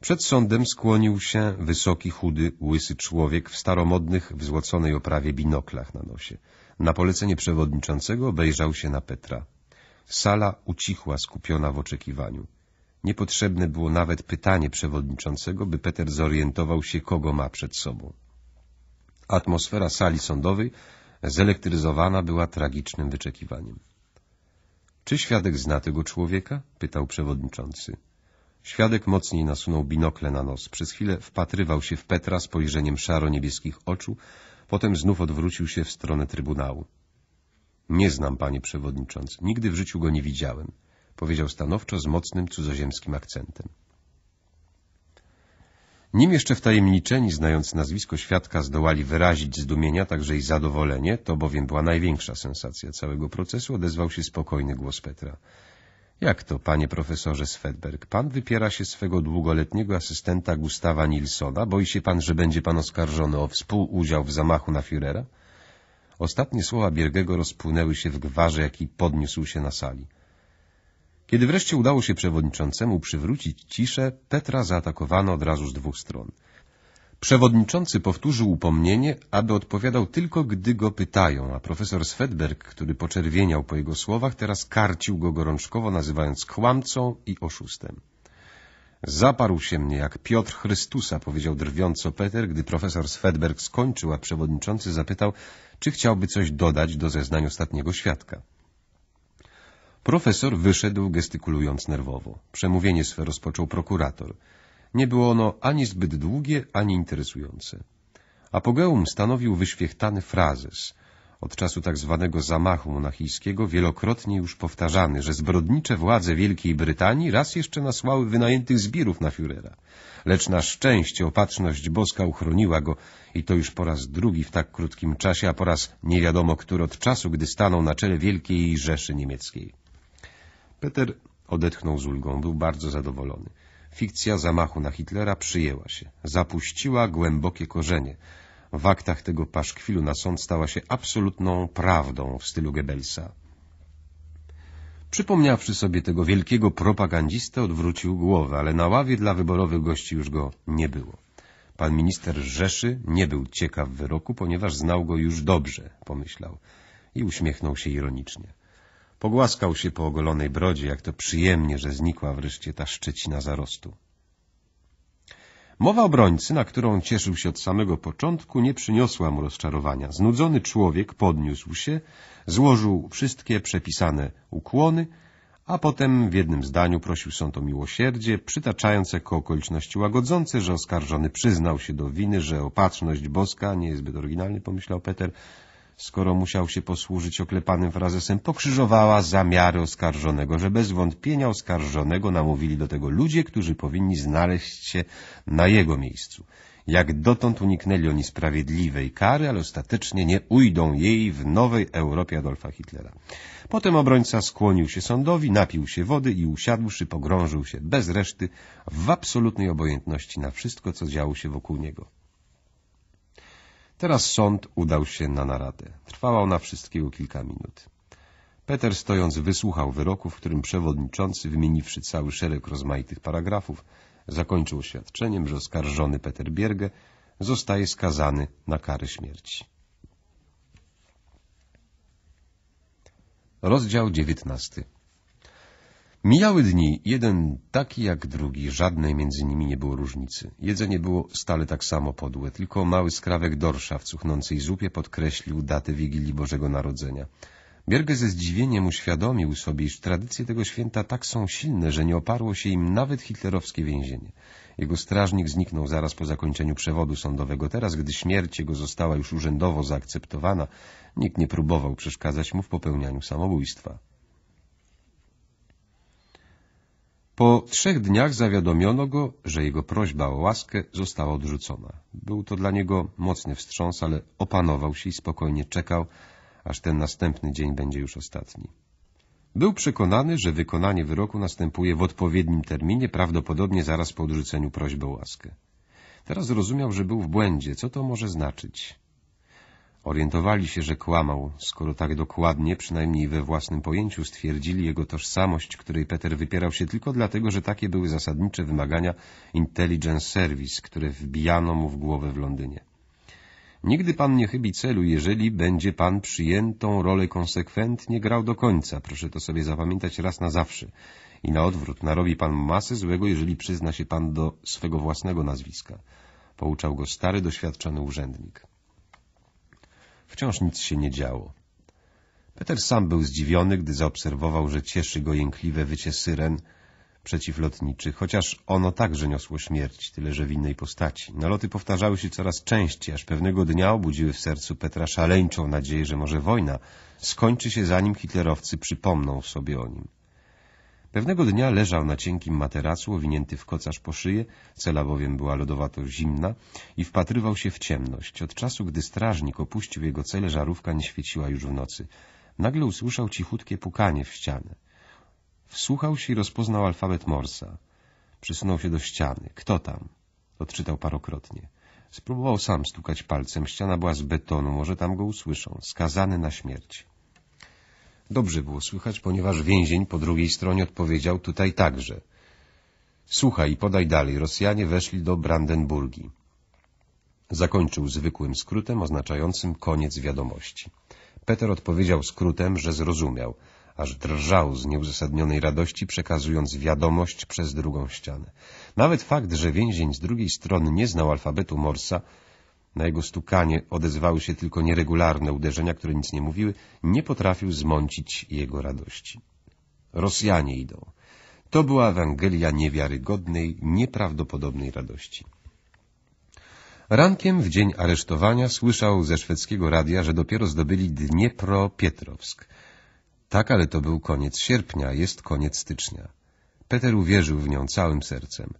Przed sądem skłonił się wysoki, chudy, łysy człowiek w staromodnych, w złoconej oprawie binoklach na nosie. Na polecenie przewodniczącego obejrzał się na Petra. Sala ucichła, skupiona w oczekiwaniu. Niepotrzebne było nawet pytanie przewodniczącego, by Peter zorientował się, kogo ma przed sobą. Atmosfera sali sądowej zelektryzowana była tragicznym wyczekiwaniem. — Czy świadek zna tego człowieka? — pytał przewodniczący. Świadek mocniej nasunął binokle na nos. Przez chwilę wpatrywał się w Petra spojrzeniem szaro-niebieskich oczu, potem znów odwrócił się w stronę trybunału. — Nie znam, panie przewodniczący. Nigdy w życiu go nie widziałem. — powiedział stanowczo z mocnym cudzoziemskim akcentem. Nim jeszcze wtajemniczeni, znając nazwisko świadka, zdołali wyrazić zdumienia, także i zadowolenie, to bowiem była największa sensacja całego procesu, odezwał się spokojny głos Petra. Jak to, panie profesorze Swedberg, pan wypiera się swego długoletniego asystenta Gustawa Nilsona? Boi się pan, że będzie pan oskarżony o współudział w zamachu na Führera? Ostatnie słowa Biergego rozpłynęły się w gwarze, jaki podniósł się na sali. Kiedy wreszcie udało się przewodniczącemu przywrócić ciszę, Petra zaatakowano od razu z dwóch stron. Przewodniczący powtórzył upomnienie, aby odpowiadał tylko, gdy go pytają, a profesor Swedberg, który poczerwieniał po jego słowach, teraz karcił go gorączkowo, nazywając kłamcą i oszustem. Zaparł się mnie jak Piotr Chrystusa, powiedział drwiąco Peter, gdy profesor Swedberg skończył, a przewodniczący zapytał, czy chciałby coś dodać do zeznań ostatniego świadka. Profesor wyszedł gestykulując nerwowo. Przemówienie swe rozpoczął prokurator. Nie było ono ani zbyt długie, ani interesujące. Apogeum stanowił wyświechtany frazes, od czasu tak zwanego zamachu monachijskiego wielokrotnie już powtarzany, że zbrodnicze władze Wielkiej Brytanii raz jeszcze nasłały wynajętych zbirów na Führera. Lecz na szczęście opatrzność boska uchroniła go i to już po raz drugi w tak krótkim czasie, a po raz nie wiadomo który od czasu, gdy stanął na czele Wielkiej Rzeszy Niemieckiej. Peter odetchnął z ulgą, był bardzo zadowolony. Fikcja zamachu na Hitlera przyjęła się, zapuściła głębokie korzenie. W aktach tego paszkwilu na sąd stała się absolutną prawdą w stylu Goebbelsa. Przypomniawszy sobie tego wielkiego propagandistę, odwrócił głowę, ale na ławie dla wyborowych gości już go nie było. Pan minister Rzeszy nie był ciekaw wyroku, ponieważ znał go już dobrze, pomyślał i uśmiechnął się ironicznie. Pogłaskał się po ogolonej brodzie, jak to przyjemnie, że znikła wreszcie ta szczecina zarostu. Mowa obrońcy, na którą cieszył się od samego początku, nie przyniosła mu rozczarowania. Znudzony człowiek podniósł się, złożył wszystkie przepisane ukłony, a potem w jednym zdaniu prosił sąd o miłosierdzie, przytaczając jako okoliczności łagodzące, że oskarżony przyznał się do winy, że opatrzność boska, nie jest zbyt oryginalny, pomyślał Peter, skoro musiał się posłużyć oklepanym frazesem, pokrzyżowała zamiary oskarżonego, że bez wątpienia oskarżonego namówili do tego ludzie, którzy powinni znaleźć się na jego miejscu. Jak dotąd uniknęli oni sprawiedliwej kary, ale ostatecznie nie ujdą jej w nowej Europie Adolfa Hitlera. Potem obrońca skłonił się sądowi, napił się wody i usiadłszy pogrążył się bez reszty w absolutnej obojętności na wszystko, co działo się wokół niego. Teraz sąd udał się na naradę. Trwała ona wszystkiego kilka minut. Peter stojąc wysłuchał wyroku, w którym przewodniczący, wymieniwszy cały szereg rozmaitych paragrafów, zakończył oświadczeniem, że oskarżony Peter Bierge zostaje skazany na karę śmierci. Rozdział dziewiętnasty Mijały dni, jeden taki jak drugi, żadnej między nimi nie było różnicy. Jedzenie było stale tak samo podłe, tylko mały skrawek dorsza w cuchnącej zupie podkreślił datę Wigilii Bożego Narodzenia. Bierge ze zdziwieniem uświadomił sobie, iż tradycje tego święta tak są silne, że nie oparło się im nawet hitlerowskie więzienie. Jego strażnik zniknął zaraz po zakończeniu przewodu sądowego. Teraz, gdy śmierć jego została już urzędowo zaakceptowana, nikt nie próbował przeszkadzać mu w popełnianiu samobójstwa. Po trzech dniach zawiadomiono go, że jego prośba o łaskę została odrzucona. Był to dla niego mocny wstrząs, ale opanował się i spokojnie czekał, aż ten następny dzień będzie już ostatni. Był przekonany, że wykonanie wyroku następuje w odpowiednim terminie, prawdopodobnie zaraz po odrzuceniu prośby o łaskę. Teraz zrozumiał, że był w błędzie. Co to może znaczyć? Orientowali się, że kłamał, skoro tak dokładnie, przynajmniej we własnym pojęciu, stwierdzili jego tożsamość, której Peter wypierał się tylko dlatego, że takie były zasadnicze wymagania Intelligence Service, które wbijano mu w głowę w Londynie. Nigdy pan nie chybi celu, jeżeli będzie pan przyjętą rolę konsekwentnie grał do końca. Proszę to sobie zapamiętać raz na zawsze. I na odwrót, narobi pan masę złego, jeżeli przyzna się pan do swego własnego nazwiska. Pouczał go stary, doświadczony urzędnik. Wciąż nic się nie działo. Peter sam był zdziwiony, gdy zaobserwował, że cieszy go jękliwe wycie syren przeciwlotniczych, chociaż ono także niosło śmierć, tyle że w innej postaci. Naloty powtarzały się coraz częściej, aż pewnego dnia obudziły w sercu Petra szaleńczą nadzieję, że może wojna skończy się, zanim hitlerowcy przypomną sobie o nim. Pewnego dnia leżał na cienkim materacu, owinięty w kocarz po szyję, cela bowiem była lodowato zimna, i wpatrywał się w ciemność. Od czasu, gdy strażnik opuścił jego cele, żarówka nie świeciła już w nocy. Nagle usłyszał cichutkie pukanie w ścianę. Wsłuchał się i rozpoznał alfabet Morsa. Przysunął się do ściany. Kto tam? Odczytał parokrotnie. Spróbował sam stukać palcem. Ściana była z betonu, może tam go usłyszą. Skazany na śmierć. Dobrze było słychać, ponieważ więzień po drugiej stronie odpowiedział tutaj także. Słuchaj i podaj dalej. Rosjanie weszli do Brandenburgii. Zakończył zwykłym skrótem oznaczającym koniec wiadomości. Peter odpowiedział skrótem, że zrozumiał, aż drżał z nieuzasadnionej radości, przekazując wiadomość przez drugą ścianę. Nawet fakt, że więzień z drugiej strony nie znał alfabetu Morsa, na jego stukanie odezwały się tylko nieregularne uderzenia, które nic nie mówiły. Nie potrafił zmącić jego radości. Rosjanie idą. To była Ewangelia niewiarygodnej, nieprawdopodobnej radości. Rankiem w dzień aresztowania słyszał ze szwedzkiego radia, że dopiero zdobyli Dniepropietrowsk. Tak, ale to był koniec sierpnia, jest koniec stycznia. Peter uwierzył w nią całym sercem.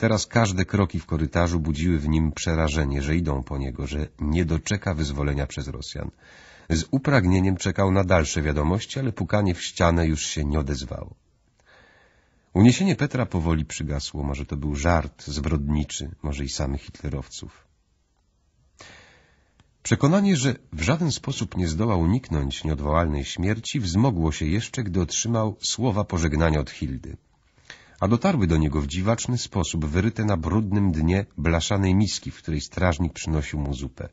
Teraz każde kroki w korytarzu budziły w nim przerażenie, że idą po niego, że nie doczeka wyzwolenia przez Rosjan. Z upragnieniem czekał na dalsze wiadomości, ale pukanie w ścianę już się nie odezwało. Uniesienie Petra powoli przygasło. Może to był żart zbrodniczy, może i samych hitlerowców. Przekonanie, że w żaden sposób nie zdoła uniknąć nieodwołalnej śmierci, wzmogło się jeszcze, gdy otrzymał słowa pożegnania od Hildy a dotarły do niego w dziwaczny sposób, wyryte na brudnym dnie blaszanej miski, w której strażnik przynosił mu zupę.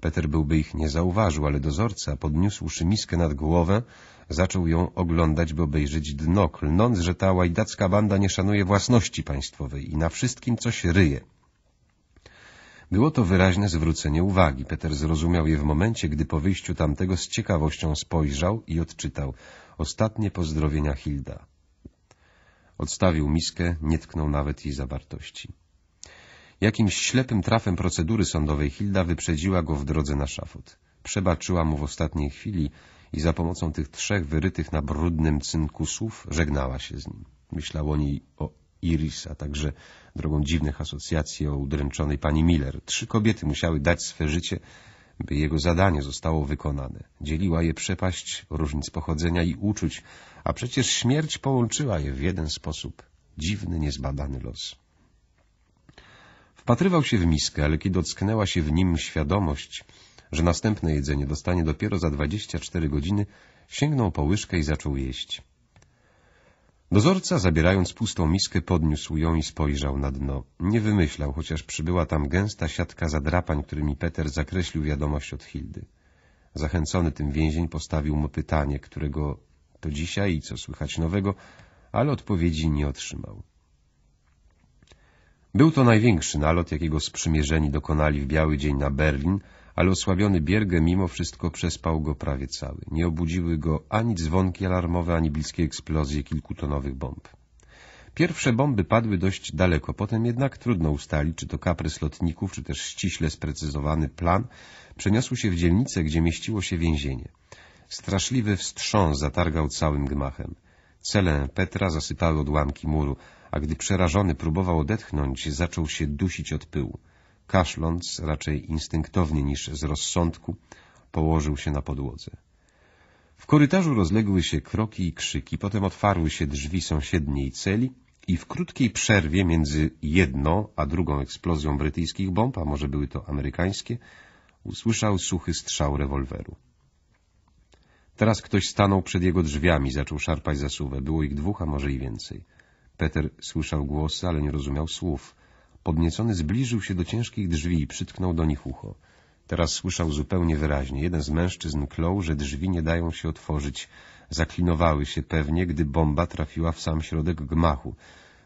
Peter byłby ich nie zauważył, ale dozorca, podniósłszy miskę nad głowę, zaczął ją oglądać, by obejrzeć dno, klnąc, że ta łajdacka banda nie szanuje własności państwowej i na wszystkim coś ryje. Było to wyraźne zwrócenie uwagi. Peter zrozumiał je w momencie, gdy po wyjściu tamtego z ciekawością spojrzał i odczytał ostatnie pozdrowienia Hilda. Odstawił miskę, nie tknął nawet jej zawartości. Jakimś ślepym trafem procedury sądowej Hilda wyprzedziła go w drodze na szafot. Przebaczyła mu w ostatniej chwili i za pomocą tych trzech wyrytych na brudnym cynku słów żegnała się z nim. Myślał o niej, o Iris, a także drogą dziwnych asocjacji o udręczonej pani Miller. Trzy kobiety musiały dać swe życie by jego zadanie zostało wykonane. Dzieliła je przepaść różnic pochodzenia i uczuć, a przecież śmierć połączyła je w jeden sposób. Dziwny, niezbadany los. Wpatrywał się w miskę, ale kiedy ocknęła się w nim świadomość, że następne jedzenie dostanie dopiero za 24 godziny, sięgnął po łyżkę i zaczął jeść. Dozorca, zabierając pustą miskę, podniósł ją i spojrzał na dno. Nie wymyślał, chociaż przybyła tam gęsta siatka zadrapań, którymi Peter zakreślił wiadomość od Hildy. Zachęcony tym więzień postawił mu pytanie, którego to dzisiaj i co słychać nowego, ale odpowiedzi nie otrzymał. Był to największy nalot, jakiego sprzymierzeni dokonali w biały dzień na Berlin – ale osłabiony Bierge mimo wszystko przespał go prawie cały. Nie obudziły go ani dzwonki alarmowe, ani bliskie eksplozje kilkutonowych bomb. Pierwsze bomby padły dość daleko, potem jednak trudno ustalić, czy to kaprys lotników, czy też ściśle sprecyzowany plan przeniosł się w dzielnicę, gdzie mieściło się więzienie. Straszliwy wstrząs zatargał całym gmachem. Celę Petra zasypały odłamki muru, a gdy przerażony próbował odetchnąć, zaczął się dusić od pyłu. Kaszląc, raczej instynktownie niż z rozsądku, położył się na podłodze. W korytarzu rozległy się kroki i krzyki, potem otwarły się drzwi sąsiedniej celi i w krótkiej przerwie między jedną a drugą eksplozją brytyjskich bomb, a może były to amerykańskie, usłyszał suchy strzał rewolweru. Teraz ktoś stanął przed jego drzwiami, zaczął szarpać zasuwę. Było ich dwóch, a może i więcej. Peter słyszał głosy, ale nie rozumiał słów. Podniecony zbliżył się do ciężkich drzwi i przytknął do nich ucho. Teraz słyszał zupełnie wyraźnie. Jeden z mężczyzn klął, że drzwi nie dają się otworzyć. Zaklinowały się pewnie, gdy bomba trafiła w sam środek gmachu.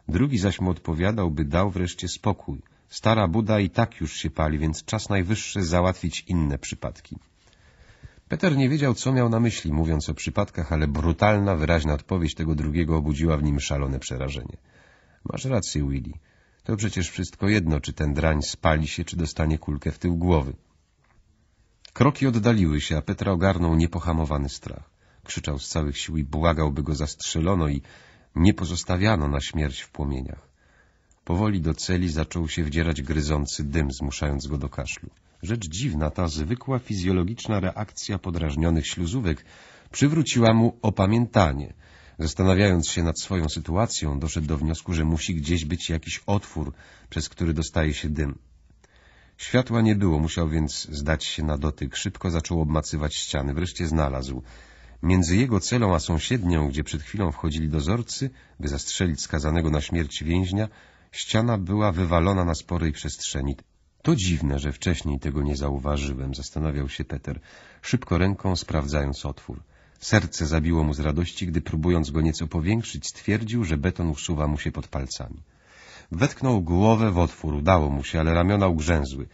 Drugi zaś mu odpowiadał, by dał wreszcie spokój. Stara Buda i tak już się pali, więc czas najwyższy załatwić inne przypadki. Peter nie wiedział, co miał na myśli, mówiąc o przypadkach, ale brutalna, wyraźna odpowiedź tego drugiego obudziła w nim szalone przerażenie. — Masz rację, Willy. To przecież wszystko jedno, czy ten drań spali się, czy dostanie kulkę w tył głowy. Kroki oddaliły się, a Petra ogarnął niepohamowany strach. Krzyczał z całych sił i błagał, by go zastrzelono i nie pozostawiano na śmierć w płomieniach. Powoli do celi zaczął się wdzierać gryzący dym, zmuszając go do kaszlu. Rzecz dziwna, ta zwykła fizjologiczna reakcja podrażnionych śluzówek przywróciła mu opamiętanie — Zastanawiając się nad swoją sytuacją, doszedł do wniosku, że musi gdzieś być jakiś otwór, przez który dostaje się dym. Światła nie było, musiał więc zdać się na dotyk. Szybko zaczął obmacywać ściany. Wreszcie znalazł. Między jego celą a sąsiednią, gdzie przed chwilą wchodzili dozorcy, by zastrzelić skazanego na śmierć więźnia, ściana była wywalona na sporej przestrzeni. To dziwne, że wcześniej tego nie zauważyłem, zastanawiał się Peter, szybko ręką sprawdzając otwór. Serce zabiło mu z radości, gdy próbując go nieco powiększyć, stwierdził, że beton usuwa mu się pod palcami. Wetknął głowę w otwór, udało mu się, ale ramiona ugrzęzły.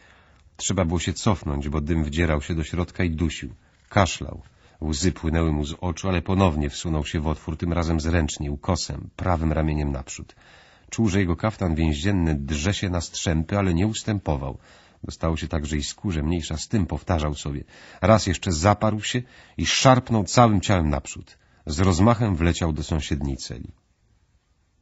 Trzeba było się cofnąć, bo dym wdzierał się do środka i dusił. Kaszlał. Łzy płynęły mu z oczu, ale ponownie wsunął się w otwór, tym razem zręcznie, ukosem, prawym ramieniem naprzód. Czuł, że jego kaftan więzienny drze się na strzępy, ale nie ustępował. Dostało się także i skórze, mniejsza z tym powtarzał sobie. Raz jeszcze zaparł się i szarpnął całym ciałem naprzód. Z rozmachem wleciał do sąsiedniej celi.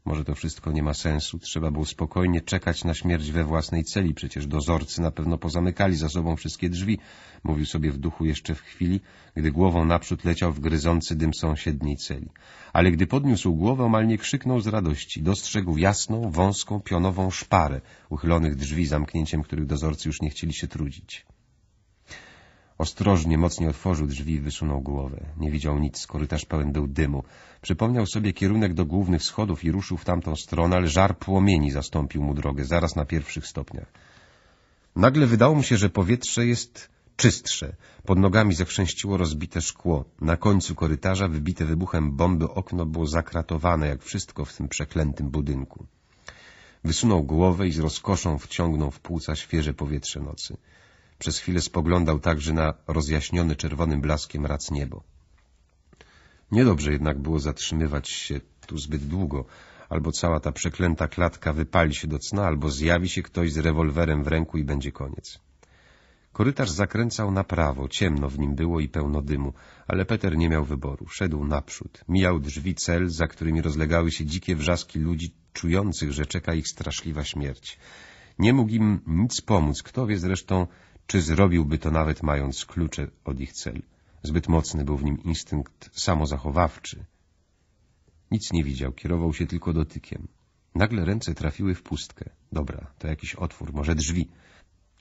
Może to wszystko nie ma sensu, trzeba było spokojnie czekać na śmierć we własnej celi, przecież dozorcy na pewno pozamykali za sobą wszystkie drzwi, mówił sobie w duchu jeszcze w chwili, gdy głową naprzód leciał w gryzący dym sąsiedniej celi. Ale gdy podniósł głowę, omal nie krzyknął z radości. Dostrzegł jasną, wąską, pionową szparę uchylonych drzwi, zamknięciem których dozorcy już nie chcieli się trudzić. Ostrożnie, mocnie otworzył drzwi i wysunął głowę. Nie widział nic, korytarz pełen był dymu. Przypomniał sobie kierunek do głównych schodów i ruszył w tamtą stronę, ale żar płomieni zastąpił mu drogę, zaraz na pierwszych stopniach. Nagle wydało mu się, że powietrze jest czystsze. Pod nogami zachrzęściło rozbite szkło. Na końcu korytarza, wybite wybuchem bomby, okno było zakratowane, jak wszystko w tym przeklętym budynku. Wysunął głowę i z rozkoszą wciągnął w płuca świeże powietrze nocy. Przez chwilę spoglądał także na rozjaśniony czerwonym blaskiem rac niebo. Niedobrze jednak było zatrzymywać się tu zbyt długo, albo cała ta przeklęta klatka wypali się do cna, albo zjawi się ktoś z rewolwerem w ręku i będzie koniec. Korytarz zakręcał na prawo, ciemno w nim było i pełno dymu, ale Peter nie miał wyboru. Szedł naprzód, mijał drzwi cel, za którymi rozlegały się dzikie wrzaski ludzi czujących, że czeka ich straszliwa śmierć. Nie mógł im nic pomóc, kto wie zresztą, czy zrobiłby to nawet mając klucze od ich cel? Zbyt mocny był w nim instynkt samozachowawczy. Nic nie widział, kierował się tylko dotykiem. Nagle ręce trafiły w pustkę. Dobra, to jakiś otwór, może drzwi.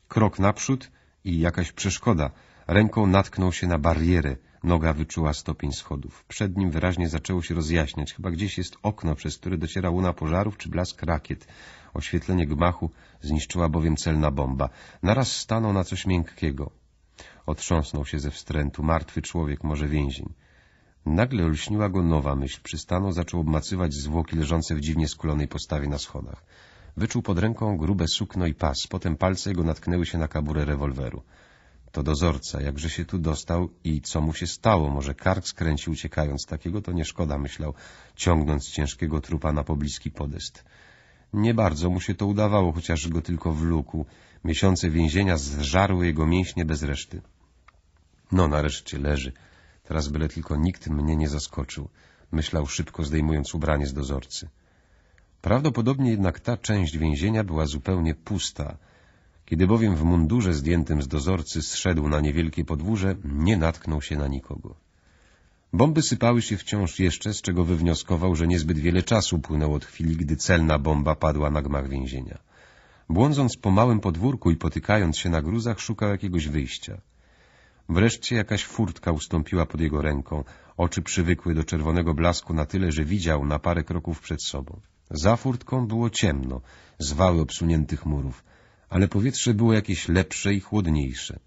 Krok naprzód i jakaś przeszkoda. Ręką natknął się na barierę. Noga wyczuła stopień schodów. Przed nim wyraźnie zaczęło się rozjaśniać. Chyba gdzieś jest okno, przez które dociera łuna pożarów czy blask rakiet. Oświetlenie gmachu zniszczyła bowiem celna bomba. Naraz stanął na coś miękkiego. Otrząsnął się ze wstrętu. Martwy człowiek, może więzień. Nagle olśniła go nowa myśl. Przystanął, zaczął obmacywać zwłoki leżące w dziwnie skulonej postawie na schodach. Wyczuł pod ręką grube sukno i pas. Potem palce jego natknęły się na kaburę rewolweru. To dozorca, jakże się tu dostał i co mu się stało? Może kark skręcił uciekając? Takiego to nie szkoda, myślał, ciągnąc ciężkiego trupa na pobliski podest. Nie bardzo mu się to udawało, chociaż go tylko wlókł. Miesiące więzienia zżarły jego mięśnie bez reszty. No, nareszcie leży. Teraz byle tylko nikt mnie nie zaskoczył, myślał szybko zdejmując ubranie z dozorcy. Prawdopodobnie jednak ta część więzienia była zupełnie pusta. Kiedy bowiem w mundurze zdjętym z dozorcy zszedł na niewielkie podwórze, nie natknął się na nikogo. Bomby sypały się wciąż jeszcze, z czego wywnioskował, że niezbyt wiele czasu płynęło od chwili, gdy celna bomba padła na gmach więzienia. Błądząc po małym podwórku i potykając się na gruzach, szukał jakiegoś wyjścia. Wreszcie jakaś furtka ustąpiła pod jego ręką. Oczy przywykły do czerwonego blasku na tyle, że widział na parę kroków przed sobą. Za furtką było ciemno, zwały obsuniętych murów, ale powietrze było jakieś lepsze i chłodniejsze.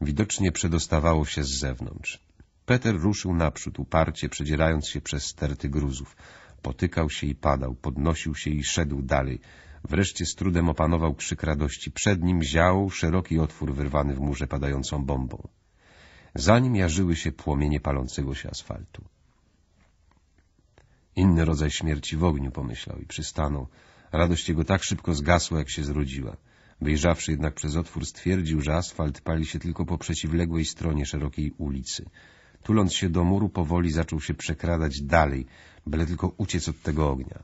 Widocznie przedostawało się z zewnątrz. Peter ruszył naprzód uparcie, przedzierając się przez sterty gruzów. Potykał się i padał, podnosił się i szedł dalej. Wreszcie z trudem opanował krzyk radości. Przed nim ział szeroki otwór wyrwany w murze padającą bombą. Za nim jarzyły się płomienie palącego się asfaltu. Inny rodzaj śmierci w ogniu, pomyślał i przystanął. Radość jego tak szybko zgasła, jak się zrodziła. Wyjrzawszy jednak przez otwór stwierdził, że asfalt pali się tylko po przeciwległej stronie szerokiej ulicy. Tuląc się do muru, powoli zaczął się przekradać dalej, byle tylko uciec od tego ognia.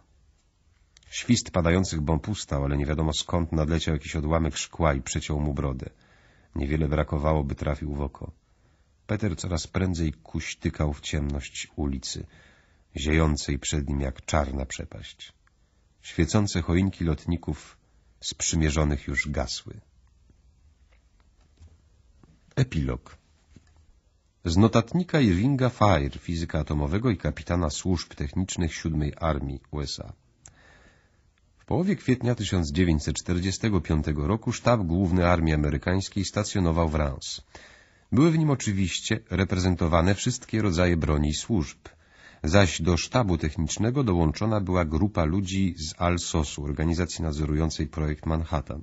Świst padających bomb ustał, ale nie wiadomo skąd nadleciał jakiś odłamek szkła i przeciął mu brodę. Niewiele brakowało, by trafił w oko. Peter coraz prędzej kuśtykał w ciemność ulicy, ziejącej przed nim jak czarna przepaść. Świecące choinki lotników sprzymierzonych już gasły. Epilog z notatnika Irvinga Fire, fizyka atomowego i kapitana służb technicznych Siódmej Armii USA. W połowie kwietnia 1945 roku sztab główny Armii Amerykańskiej stacjonował w Rans. Były w nim oczywiście reprezentowane wszystkie rodzaje broni i służb, zaś do sztabu technicznego dołączona była grupa ludzi z Alsosu, organizacji nadzorującej projekt Manhattan.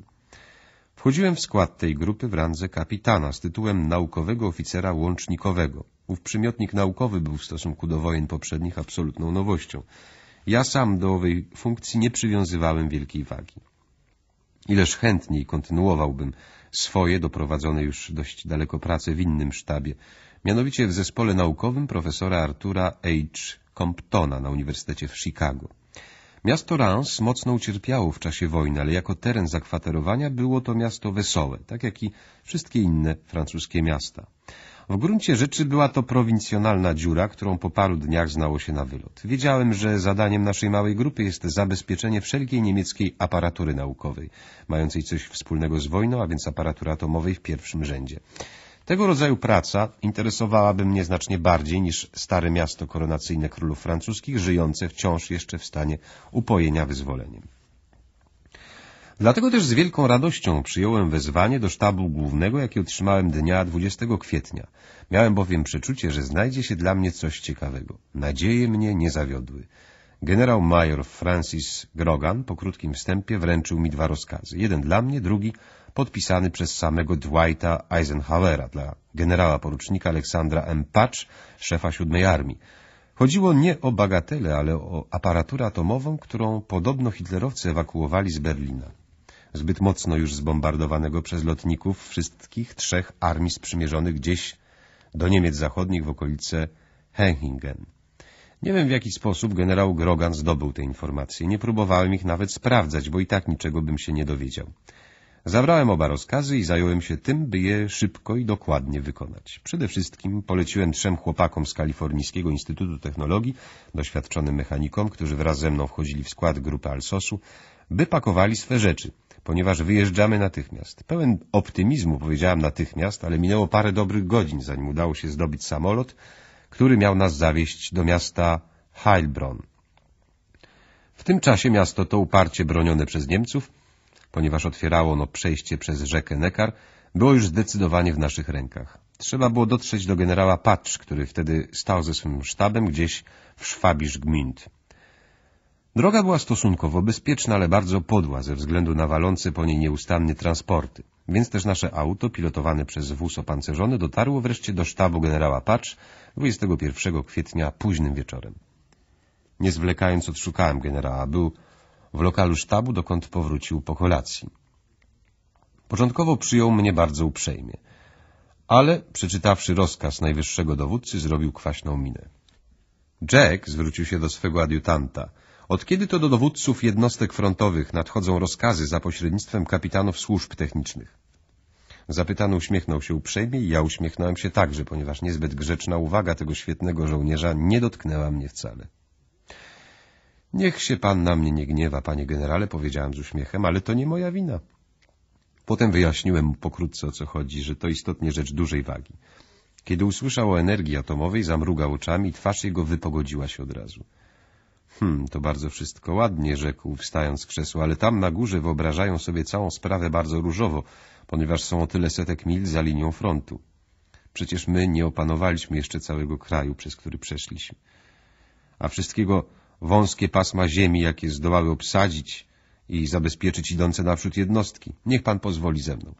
Wchodziłem w skład tej grupy w randze kapitana z tytułem naukowego oficera łącznikowego. Ów przymiotnik naukowy był w stosunku do wojen poprzednich absolutną nowością. Ja sam do owej funkcji nie przywiązywałem wielkiej wagi. Ileż chętniej kontynuowałbym swoje doprowadzone już dość daleko prace w innym sztabie, mianowicie w zespole naukowym profesora Artura H. Comptona na Uniwersytecie w Chicago. Miasto Reims mocno ucierpiało w czasie wojny, ale jako teren zakwaterowania było to miasto wesołe, tak jak i wszystkie inne francuskie miasta. W gruncie rzeczy była to prowincjonalna dziura, którą po paru dniach znało się na wylot. Wiedziałem, że zadaniem naszej małej grupy jest zabezpieczenie wszelkiej niemieckiej aparatury naukowej, mającej coś wspólnego z wojną, a więc aparatury atomowej w pierwszym rzędzie. Tego rodzaju praca interesowałaby mnie znacznie bardziej niż stare miasto koronacyjne królów francuskich, żyjące wciąż jeszcze w stanie upojenia wyzwoleniem. Dlatego też z wielką radością przyjąłem wezwanie do sztabu głównego, jakie otrzymałem dnia 20 kwietnia. Miałem bowiem przeczucie, że znajdzie się dla mnie coś ciekawego. Nadzieje mnie nie zawiodły. Generał major Francis Grogan po krótkim wstępie wręczył mi dwa rozkazy. Jeden dla mnie, drugi podpisany przez samego Dwighta Eisenhowera dla generała porucznika Aleksandra M. Patch, szefa siódmej armii. Chodziło nie o bagatele, ale o aparaturę atomową, którą podobno hitlerowcy ewakuowali z Berlina. Zbyt mocno już zbombardowanego przez lotników wszystkich trzech armii sprzymierzonych gdzieś do Niemiec zachodnich w okolice Hechingen. Nie wiem w jaki sposób generał Grogan zdobył te informacje. Nie próbowałem ich nawet sprawdzać, bo i tak niczego bym się nie dowiedział. Zabrałem oba rozkazy i zająłem się tym, by je szybko i dokładnie wykonać. Przede wszystkim poleciłem trzem chłopakom z Kalifornijskiego Instytutu Technologii, doświadczonym mechanikom, którzy wraz ze mną wchodzili w skład grupy Alsosu, by pakowali swe rzeczy, ponieważ wyjeżdżamy natychmiast. Pełen optymizmu powiedziałem natychmiast, ale minęło parę dobrych godzin, zanim udało się zdobyć samolot, który miał nas zawieźć do miasta Heilbronn. W tym czasie miasto to uparcie bronione przez Niemców ponieważ otwierało ono przejście przez rzekę Nekar, było już zdecydowanie w naszych rękach. Trzeba było dotrzeć do generała Patrz, który wtedy stał ze swym sztabem gdzieś w Szwabisz Gmint. Droga była stosunkowo bezpieczna, ale bardzo podła ze względu na walące po niej nieustannie transporty, więc też nasze auto, pilotowane przez wóz opancerzony, dotarło wreszcie do sztabu generała Patrz 21 kwietnia późnym wieczorem. Nie zwlekając odszukałem generała, był w lokalu sztabu, dokąd powrócił po kolacji. Początkowo przyjął mnie bardzo uprzejmie, ale przeczytawszy rozkaz najwyższego dowódcy zrobił kwaśną minę. Jack zwrócił się do swego adiutanta. Od kiedy to do dowódców jednostek frontowych nadchodzą rozkazy za pośrednictwem kapitanów służb technicznych? Zapytany uśmiechnął się uprzejmie i ja uśmiechnąłem się także, ponieważ niezbyt grzeczna uwaga tego świetnego żołnierza nie dotknęła mnie wcale. Niech się pan na mnie nie gniewa, panie generale, powiedziałem z uśmiechem, ale to nie moja wina. Potem wyjaśniłem mu pokrótce, o co chodzi, że to istotnie rzecz dużej wagi. Kiedy usłyszał o energii atomowej, zamrugał oczami i twarz jego wypogodziła się od razu. Hm, to bardzo wszystko ładnie, rzekł, wstając z krzesła, ale tam na górze wyobrażają sobie całą sprawę bardzo różowo, ponieważ są o tyle setek mil za linią frontu. Przecież my nie opanowaliśmy jeszcze całego kraju, przez który przeszliśmy. A wszystkiego wąskie pasma ziemi, jakie zdołały obsadzić i zabezpieczyć idące naprzód jednostki. Niech pan pozwoli ze mną.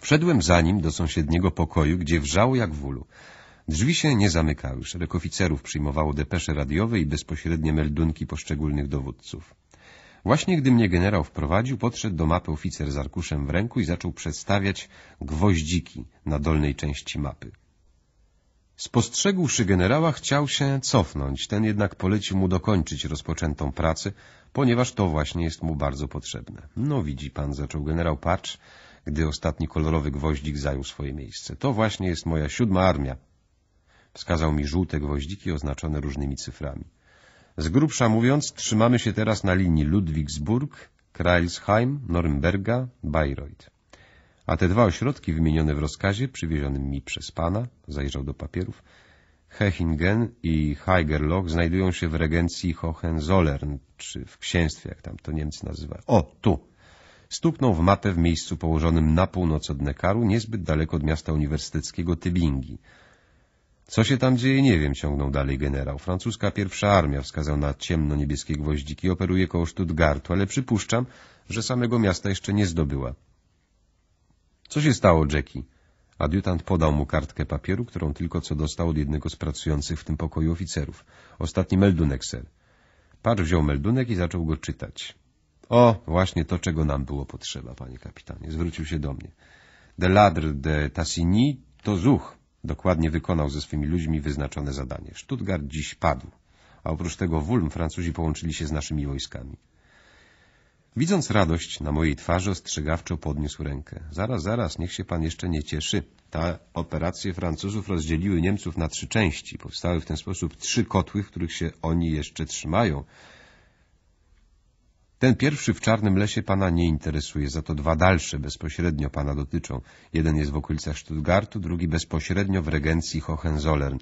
Wszedłem za nim do sąsiedniego pokoju, gdzie wrzało jak w ulu. Drzwi się nie zamykały. Szereg oficerów przyjmowało depesze radiowe i bezpośrednie meldunki poszczególnych dowódców. Właśnie gdy mnie generał wprowadził, podszedł do mapy oficer z arkuszem w ręku i zaczął przedstawiać gwoździki na dolnej części mapy. Spostrzegłszy generała, chciał się cofnąć, ten jednak polecił mu dokończyć rozpoczętą pracę, ponieważ to właśnie jest mu bardzo potrzebne. No widzi pan, zaczął generał, patrz, gdy ostatni kolorowy gwoździk zajął swoje miejsce. To właśnie jest moja siódma armia. Wskazał mi żółte gwoździki oznaczone różnymi cyframi. Z grubsza mówiąc, trzymamy się teraz na linii Ludwigsburg, Kreilsheim, Norymberga, Bayreuth. A te dwa ośrodki wymienione w rozkazie przywiezionym mi przez pana, zajrzał do papierów, Hechingen i Heigerloch znajdują się w regencji Hohenzollern, czy w księstwie, jak tam to Niemcy nazywają. O, tu! Stuknął w mapę w miejscu położonym na północ od Nekaru, niezbyt daleko od miasta uniwersyteckiego Tybingi. Co się tam dzieje, nie wiem, ciągnął dalej generał. Francuska pierwsza armia wskazał na ciemno-niebieskie gwoździki, operuje koło Stuttgartu, ale przypuszczam, że samego miasta jeszcze nie zdobyła. Co się stało, Jackie? Adiutant podał mu kartkę papieru, którą tylko co dostał od jednego z pracujących w tym pokoju oficerów. Ostatni meldunek, ser. Parr wziął meldunek i zaczął go czytać. O, właśnie to, czego nam było potrzeba, panie kapitanie. Zwrócił się do mnie. De Ladre de Tassigny to Zuch. Dokładnie wykonał ze swymi ludźmi wyznaczone zadanie. Stuttgart dziś padł. A oprócz tego Wulm Francuzi połączyli się z naszymi wojskami. Widząc radość na mojej twarzy, ostrzegawczo podniósł rękę. Zaraz, zaraz, niech się pan jeszcze nie cieszy. Ta operacje Francuzów rozdzieliły Niemców na trzy części. Powstały w ten sposób trzy kotły, w których się oni jeszcze trzymają. Ten pierwszy w Czarnym Lesie pana nie interesuje, za to dwa dalsze bezpośrednio pana dotyczą. Jeden jest w okolicach Stuttgartu, drugi bezpośrednio w regencji Hohenzollern,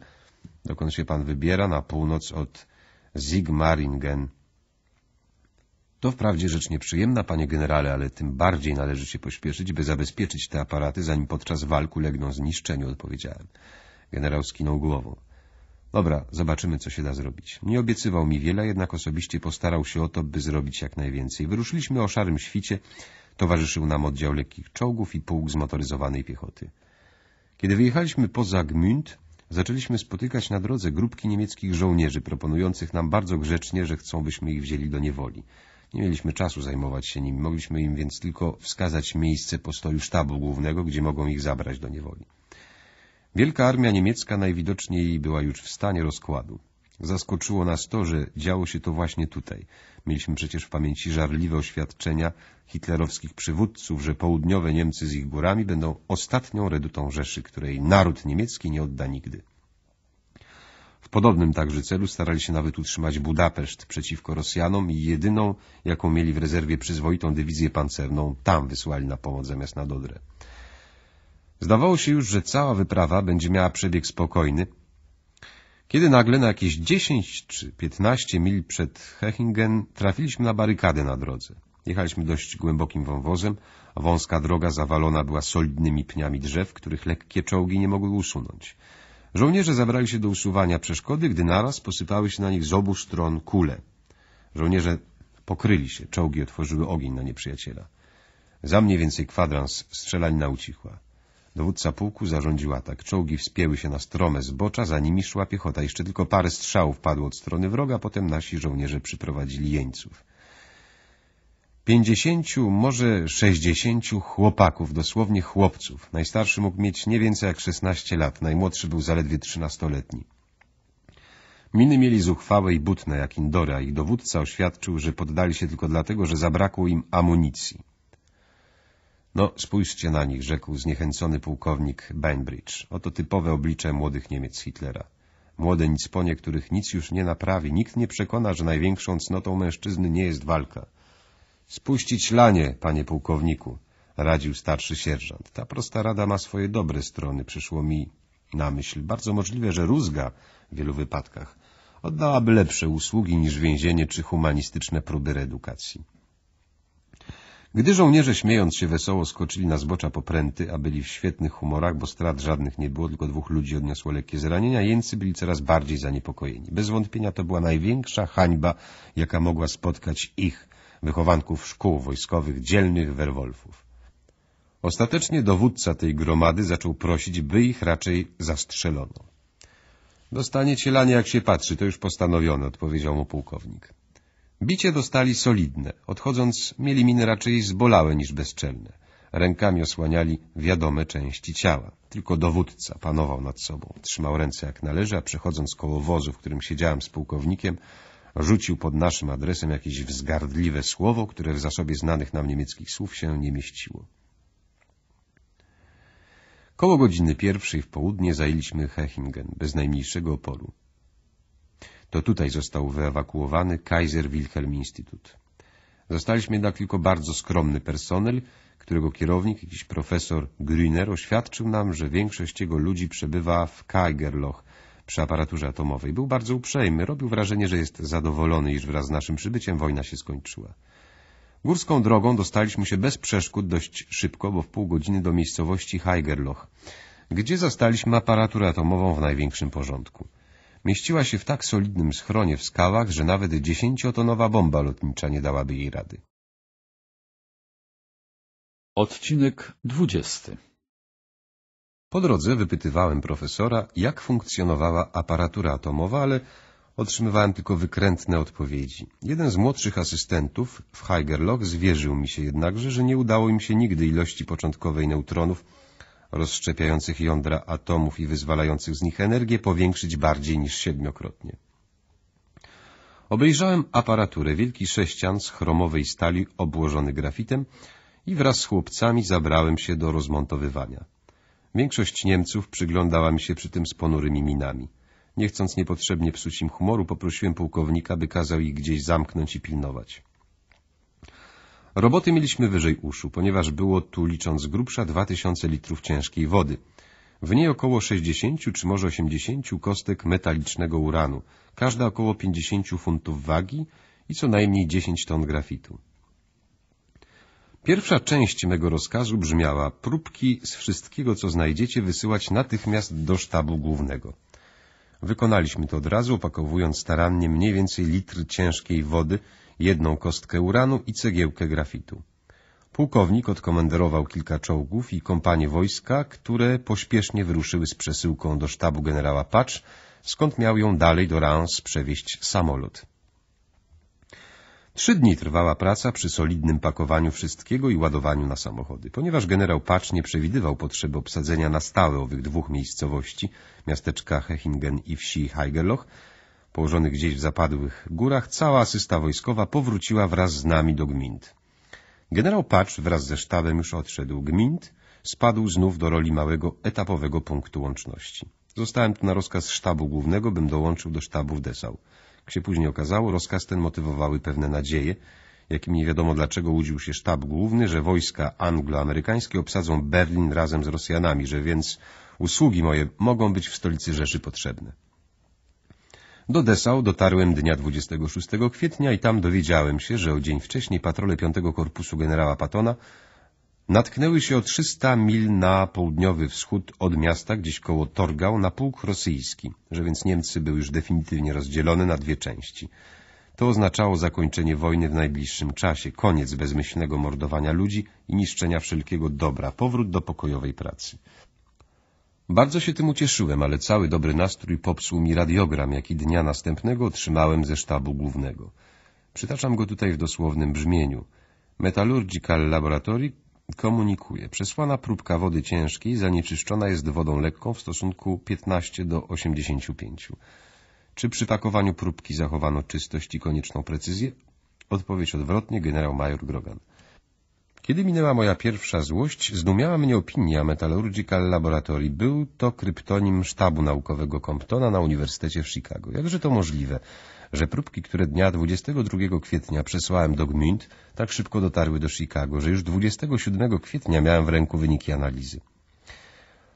dokąd się pan wybiera na północ od Sigmaringen. To wprawdzie rzecz nieprzyjemna, panie generale, ale tym bardziej należy się pośpieszyć, by zabezpieczyć te aparaty, zanim podczas walk ulegną zniszczeniu, odpowiedziałem. Generał skinął głową. Dobra, zobaczymy, co się da zrobić. Nie obiecywał mi wiele, jednak osobiście postarał się o to, by zrobić jak najwięcej. Wyruszyliśmy o szarym świcie, towarzyszył nam oddział lekkich czołgów i pułk zmotoryzowanej piechoty. Kiedy wyjechaliśmy poza Gmünd, zaczęliśmy spotykać na drodze grupki niemieckich żołnierzy, proponujących nam bardzo grzecznie, że chcą, byśmy ich wzięli do niewoli. Nie mieliśmy czasu zajmować się nimi, mogliśmy im więc tylko wskazać miejsce postoju sztabu głównego, gdzie mogą ich zabrać do niewoli. Wielka armia niemiecka najwidoczniej była już w stanie rozkładu. Zaskoczyło nas to, że działo się to właśnie tutaj. Mieliśmy przecież w pamięci żarliwe oświadczenia hitlerowskich przywódców, że południowe Niemcy z ich górami będą ostatnią redutą Rzeszy, której naród niemiecki nie odda nigdy. W podobnym także celu starali się nawet utrzymać Budapeszt przeciwko Rosjanom i jedyną, jaką mieli w rezerwie przyzwoitą dywizję pancerną, tam wysłali na pomoc zamiast na Dodrę. Zdawało się już, że cała wyprawa będzie miała przebieg spokojny, kiedy nagle na jakieś 10 czy 15 mil przed Hechingen trafiliśmy na barykadę na drodze. Jechaliśmy dość głębokim wąwozem, a wąska droga zawalona była solidnymi pniami drzew, których lekkie czołgi nie mogły usunąć. Żołnierze zabrali się do usuwania przeszkody, gdy naraz posypały się na nich z obu stron kule. Żołnierze pokryli się, czołgi otworzyły ogień na nieprzyjaciela. Za mniej więcej kwadrans strzelanina ucichła. Dowódca pułku zarządził atak. Czołgi wspięły się na strome zbocza, za nimi szła piechota. Jeszcze tylko parę strzałów padło od strony wroga, potem nasi żołnierze przyprowadzili jeńców pięćdziesięciu, może sześćdziesięciu chłopaków, dosłownie chłopców. Najstarszy mógł mieć nie więcej jak szesnaście lat, najmłodszy był zaledwie trzynastoletni. Miny mieli zuchwałe i butne jak Indora. ich dowódca oświadczył, że poddali się tylko dlatego, że zabrakło im amunicji. No, spójrzcie na nich, rzekł zniechęcony pułkownik Bainbridge. Oto typowe oblicze młodych Niemiec Hitlera. Młode nicponie, których nic już nie naprawi. Nikt nie przekona, że największą cnotą mężczyzny nie jest walka. Spuścić lanie, panie pułkowniku, radził starszy sierżant. Ta prosta rada ma swoje dobre strony, przyszło mi na myśl. Bardzo możliwe, że rózga w wielu wypadkach oddałaby lepsze usługi niż więzienie czy humanistyczne próby reedukacji. Gdy żołnierze śmiejąc się wesoło skoczyli na zbocza popręty, a byli w świetnych humorach, bo strat żadnych nie było, tylko dwóch ludzi odniosło lekkie zranienia, jeńcy byli coraz bardziej zaniepokojeni. Bez wątpienia to była największa hańba, jaka mogła spotkać ich, wychowanków szkół wojskowych, dzielnych werwolfów. Ostatecznie dowódca tej gromady zaczął prosić, by ich raczej zastrzelono. Dostanie cielanie jak się patrzy, to już postanowione, odpowiedział mu pułkownik. Bicie dostali solidne, odchodząc mieli miny raczej zbolałe niż bezczelne. Rękami osłaniali wiadome części ciała. Tylko dowódca panował nad sobą. Trzymał ręce jak należy, a przechodząc koło wozu, w którym siedziałem z pułkownikiem, rzucił pod naszym adresem jakieś wzgardliwe słowo, które w zasobie znanych nam niemieckich słów się nie mieściło. Koło godziny pierwszej w południe zajęliśmy Hechingen bez najmniejszego oporu. To tutaj został wyewakuowany Kaiser Wilhelm Institut. Zostaliśmy jednak tylko bardzo skromny personel, którego kierownik, jakiś profesor Grüner, oświadczył nam, że większość jego ludzi przebywa w Kaigerloch, przy aparaturze atomowej. Był bardzo uprzejmy, robił wrażenie, że jest zadowolony, iż wraz z naszym przybyciem wojna się skończyła. Górską drogą dostaliśmy się bez przeszkód dość szybko, bo w pół godziny do miejscowości Heigerloch, gdzie zastaliśmy aparaturę atomową w największym porządku. Mieściła się w tak solidnym schronie w skałach, że nawet dziesięciotonowa bomba lotnicza nie dałaby jej rady. Odcinek dwudziesty po drodze wypytywałem profesora, jak funkcjonowała aparatura atomowa, ale otrzymywałem tylko wykrętne odpowiedzi. Jeden z młodszych asystentów w Heigerloch zwierzył mi się jednakże, że nie udało im się nigdy ilości początkowej neutronów rozszczepiających jądra atomów i wyzwalających z nich energię powiększyć bardziej niż siedmiokrotnie. Obejrzałem aparaturę, wielki sześcian z chromowej stali obłożony grafitem i wraz z chłopcami zabrałem się do rozmontowywania. Większość Niemców przyglądała mi się przy tym z ponurymi minami. Nie chcąc niepotrzebnie psuć im humoru, poprosiłem pułkownika, by kazał ich gdzieś zamknąć i pilnować. Roboty mieliśmy wyżej uszu, ponieważ było tu, licząc grubsza, 2000 litrów ciężkiej wody. W niej około 60 czy może 80 kostek metalicznego uranu, każda około 50 funtów wagi i co najmniej 10 ton grafitu. Pierwsza część mego rozkazu brzmiała próbki z wszystkiego, co znajdziecie, wysyłać natychmiast do sztabu głównego. Wykonaliśmy to od razu, opakowując starannie mniej więcej litr ciężkiej wody, jedną kostkę uranu i cegiełkę grafitu. Pułkownik odkomenderował kilka czołgów i kompanie wojska, które pośpiesznie wyruszyły z przesyłką do sztabu generała Patch, skąd miał ją dalej do Reims przewieźć samolot. Trzy dni trwała praca przy solidnym pakowaniu wszystkiego i ładowaniu na samochody. Ponieważ generał Pacz nie przewidywał potrzeby obsadzenia na stałe owych dwóch miejscowości, miasteczka Hechingen i wsi Heigerloch, położonych gdzieś w zapadłych górach, cała asysta wojskowa powróciła wraz z nami do Gmint. Generał Pacz wraz ze sztabem już odszedł. Gmint spadł znów do roli małego etapowego punktu łączności. Zostałem tu na rozkaz sztabu głównego, bym dołączył do sztabu w Dessau. Jak się później okazało, rozkaz ten motywowały pewne nadzieje, jakim nie wiadomo dlaczego łudził się sztab główny, że wojska angloamerykańskie obsadzą Berlin razem z Rosjanami, że więc usługi moje mogą być w stolicy Rzeszy potrzebne. Do Dessau dotarłem dnia 26 kwietnia i tam dowiedziałem się, że o dzień wcześniej patrole V Korpusu generała Patona natknęły się o 300 mil na południowy wschód od miasta, gdzieś koło Torgau, na pułk rosyjski, że więc Niemcy były już definitywnie rozdzielone na dwie części. To oznaczało zakończenie wojny w najbliższym czasie, koniec bezmyślnego mordowania ludzi i niszczenia wszelkiego dobra, powrót do pokojowej pracy. Bardzo się tym ucieszyłem, ale cały dobry nastrój popsuł mi radiogram, jaki dnia następnego otrzymałem ze sztabu głównego. Przytaczam go tutaj w dosłownym brzmieniu. Metallurgical Laboratory komunikuje. Przesłana próbka wody ciężkiej zanieczyszczona jest wodą lekką w stosunku 15 do 85. Czy przy pakowaniu próbki zachowano czystość i konieczną precyzję? Odpowiedź odwrotnie, generał major Grogan. Kiedy minęła moja pierwsza złość, zdumiała mnie opinia Metallurgical Laboratory. Był to kryptonim sztabu naukowego Comptona na Uniwersytecie w Chicago. Jakże to możliwe? że próbki, które dnia 22 kwietnia przesłałem do gmint, tak szybko dotarły do Chicago, że już 27 kwietnia miałem w ręku wyniki analizy.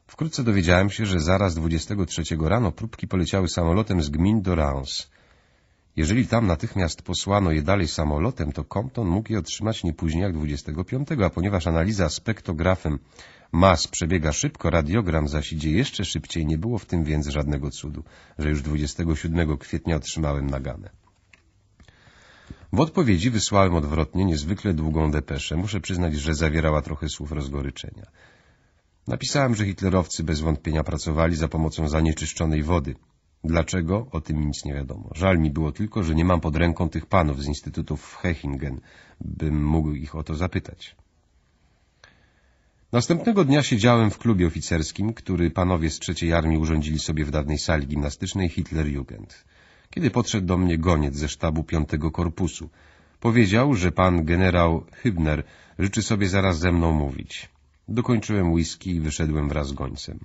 Wkrótce dowiedziałem się, że zaraz 23 rano próbki poleciały samolotem z gmin do Rance. Jeżeli tam natychmiast posłano je dalej samolotem, to Compton mógł je otrzymać nie później jak 25, a ponieważ analiza spektografem Mas przebiega szybko, radiogram zaś idzie jeszcze szybciej, nie było w tym więc żadnego cudu, że już 27 kwietnia otrzymałem naganę. W odpowiedzi wysłałem odwrotnie niezwykle długą depeszę. Muszę przyznać, że zawierała trochę słów rozgoryczenia. Napisałem, że hitlerowcy bez wątpienia pracowali za pomocą zanieczyszczonej wody. Dlaczego? O tym nic nie wiadomo. Żal mi było tylko, że nie mam pod ręką tych panów z instytutów w Hechingen. Bym mógł ich o to zapytać. Następnego dnia siedziałem w klubie oficerskim, który panowie z trzeciej armii urządzili sobie w dawnej sali gimnastycznej Hitlerjugend. Kiedy podszedł do mnie goniec ze sztabu piątego korpusu, powiedział, że pan generał Hübner życzy sobie zaraz ze mną mówić. Dokończyłem whisky i wyszedłem wraz z gońcem.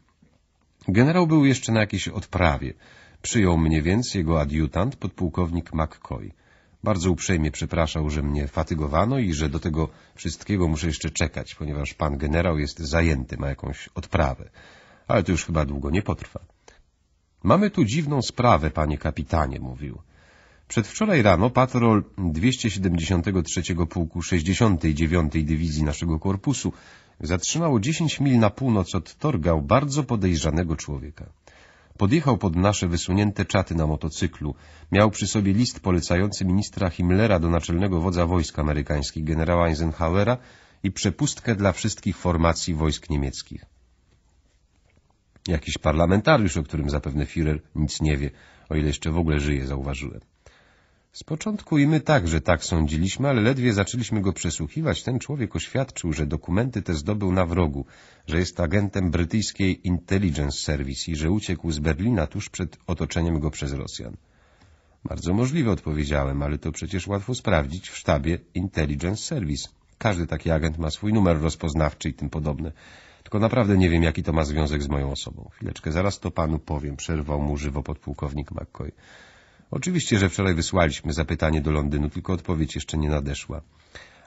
Generał był jeszcze na jakiejś odprawie. Przyjął mnie więc jego adiutant, podpułkownik McCoy. Bardzo uprzejmie przepraszał, że mnie fatygowano i że do tego wszystkiego muszę jeszcze czekać, ponieważ pan generał jest zajęty, ma jakąś odprawę. Ale to już chyba długo nie potrwa. Mamy tu dziwną sprawę, panie kapitanie, mówił. Przedwczoraj rano patrol 273 Pułku 69 Dywizji naszego korpusu zatrzymało 10 mil na północ od Torgał bardzo podejrzanego człowieka. Podjechał pod nasze wysunięte czaty na motocyklu. Miał przy sobie list polecający ministra Himmlera do naczelnego wodza wojsk amerykańskich, generała Eisenhowera i przepustkę dla wszystkich formacji wojsk niemieckich. Jakiś parlamentariusz, o którym zapewne Führer nic nie wie, o ile jeszcze w ogóle żyje, zauważyłem. Z początku i my także tak sądziliśmy, ale ledwie zaczęliśmy go przesłuchiwać, ten człowiek oświadczył, że dokumenty te zdobył na wrogu, że jest agentem brytyjskiej Intelligence Service i że uciekł z Berlina tuż przed otoczeniem go przez Rosjan. Bardzo możliwe, odpowiedziałem, ale to przecież łatwo sprawdzić w sztabie Intelligence Service. Każdy taki agent ma swój numer rozpoznawczy i tym podobne. Tylko naprawdę nie wiem, jaki to ma związek z moją osobą. Chwileczkę, zaraz to panu powiem, przerwał mu żywo podpułkownik McCoy. Oczywiście, że wczoraj wysłaliśmy zapytanie do Londynu, tylko odpowiedź jeszcze nie nadeszła.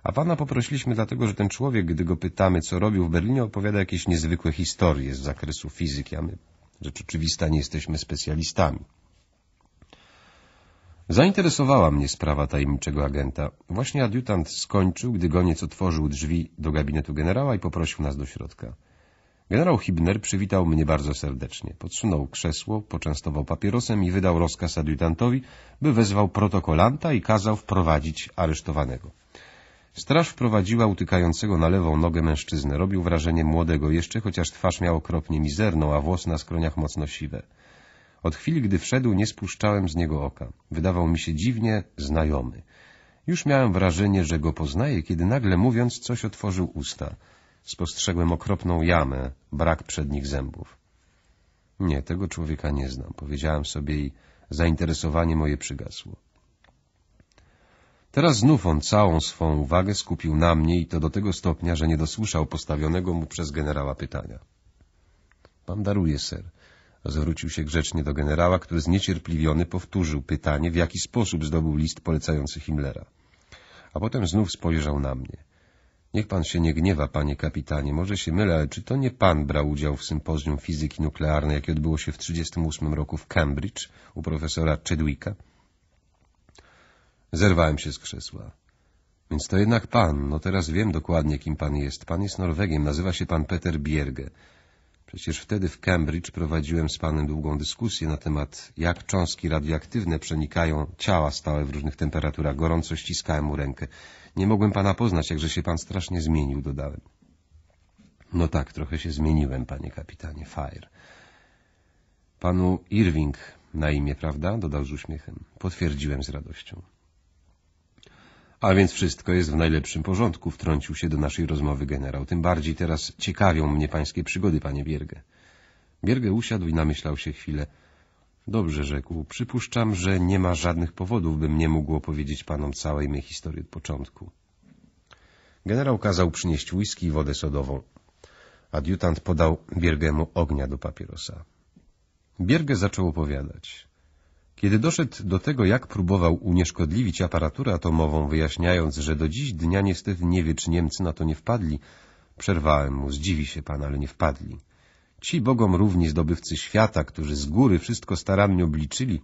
A pana poprosiliśmy dlatego, że ten człowiek, gdy go pytamy, co robił w Berlinie, opowiada jakieś niezwykłe historie z zakresu fizyki, a my, rzecz oczywista, nie jesteśmy specjalistami. Zainteresowała mnie sprawa tajemniczego agenta. Właśnie adiutant skończył, gdy goniec otworzył drzwi do gabinetu generała i poprosił nas do środka. Generał Hibner przywitał mnie bardzo serdecznie. Podsunął krzesło, poczęstował papierosem i wydał rozkaz adiutantowi, by wezwał protokolanta i kazał wprowadzić aresztowanego. Straż wprowadziła utykającego na lewą nogę mężczyznę. Robił wrażenie młodego jeszcze, chociaż twarz miał okropnie mizerną, a włosy na skroniach mocno siwe. Od chwili, gdy wszedł, nie spuszczałem z niego oka. Wydawał mi się dziwnie znajomy. Już miałem wrażenie, że go poznaję, kiedy nagle mówiąc coś otworzył usta spostrzegłem okropną jamę, brak przednich zębów. Nie, tego człowieka nie znam, powiedziałem sobie i zainteresowanie moje przygasło. Teraz znów on całą swą uwagę skupił na mnie i to do tego stopnia, że nie dosłyszał postawionego mu przez generała pytania. — Pan daruje, ser. Zwrócił się grzecznie do generała, który zniecierpliwiony powtórzył pytanie, w jaki sposób zdobył list polecający Himmlera. A potem znów spojrzał na mnie. Niech pan się nie gniewa, panie kapitanie, może się mylę, ale czy to nie pan brał udział w sympozjum fizyki nuklearnej, jakie odbyło się w 1938 roku w Cambridge u profesora Chedwicka? Zerwałem się z krzesła. Więc to jednak pan, no teraz wiem dokładnie, kim pan jest. Pan jest Norwegiem, nazywa się pan Peter Bierge. Przecież wtedy w Cambridge prowadziłem z panem długą dyskusję na temat, jak cząstki radioaktywne przenikają ciała stałe w różnych temperaturach. Gorąco ściskałem mu rękę. Nie mogłem pana poznać, jakże się pan strasznie zmienił, dodałem. No tak, trochę się zmieniłem, panie kapitanie Fire. Panu Irving na imię, prawda? Dodał z uśmiechem. Potwierdziłem z radością. A więc wszystko jest w najlepszym porządku, wtrącił się do naszej rozmowy generał. Tym bardziej teraz ciekawią mnie pańskie przygody, panie Bierge. Bierge usiadł i namyślał się chwilę. Dobrze, rzekł. Przypuszczam, że nie ma żadnych powodów, bym nie mógł opowiedzieć panom całej mej historii od początku. Generał kazał przynieść whisky i wodę sodową. Adiutant podał Biergemu ognia do papierosa. Bierge zaczął opowiadać. Kiedy doszedł do tego, jak próbował unieszkodliwić aparaturę atomową, wyjaśniając, że do dziś dnia niestety nie wie, czy Niemcy na to nie wpadli, przerwałem mu. Zdziwi się pan, ale nie wpadli. Ci bogom równi zdobywcy świata, którzy z góry wszystko starannie obliczyli,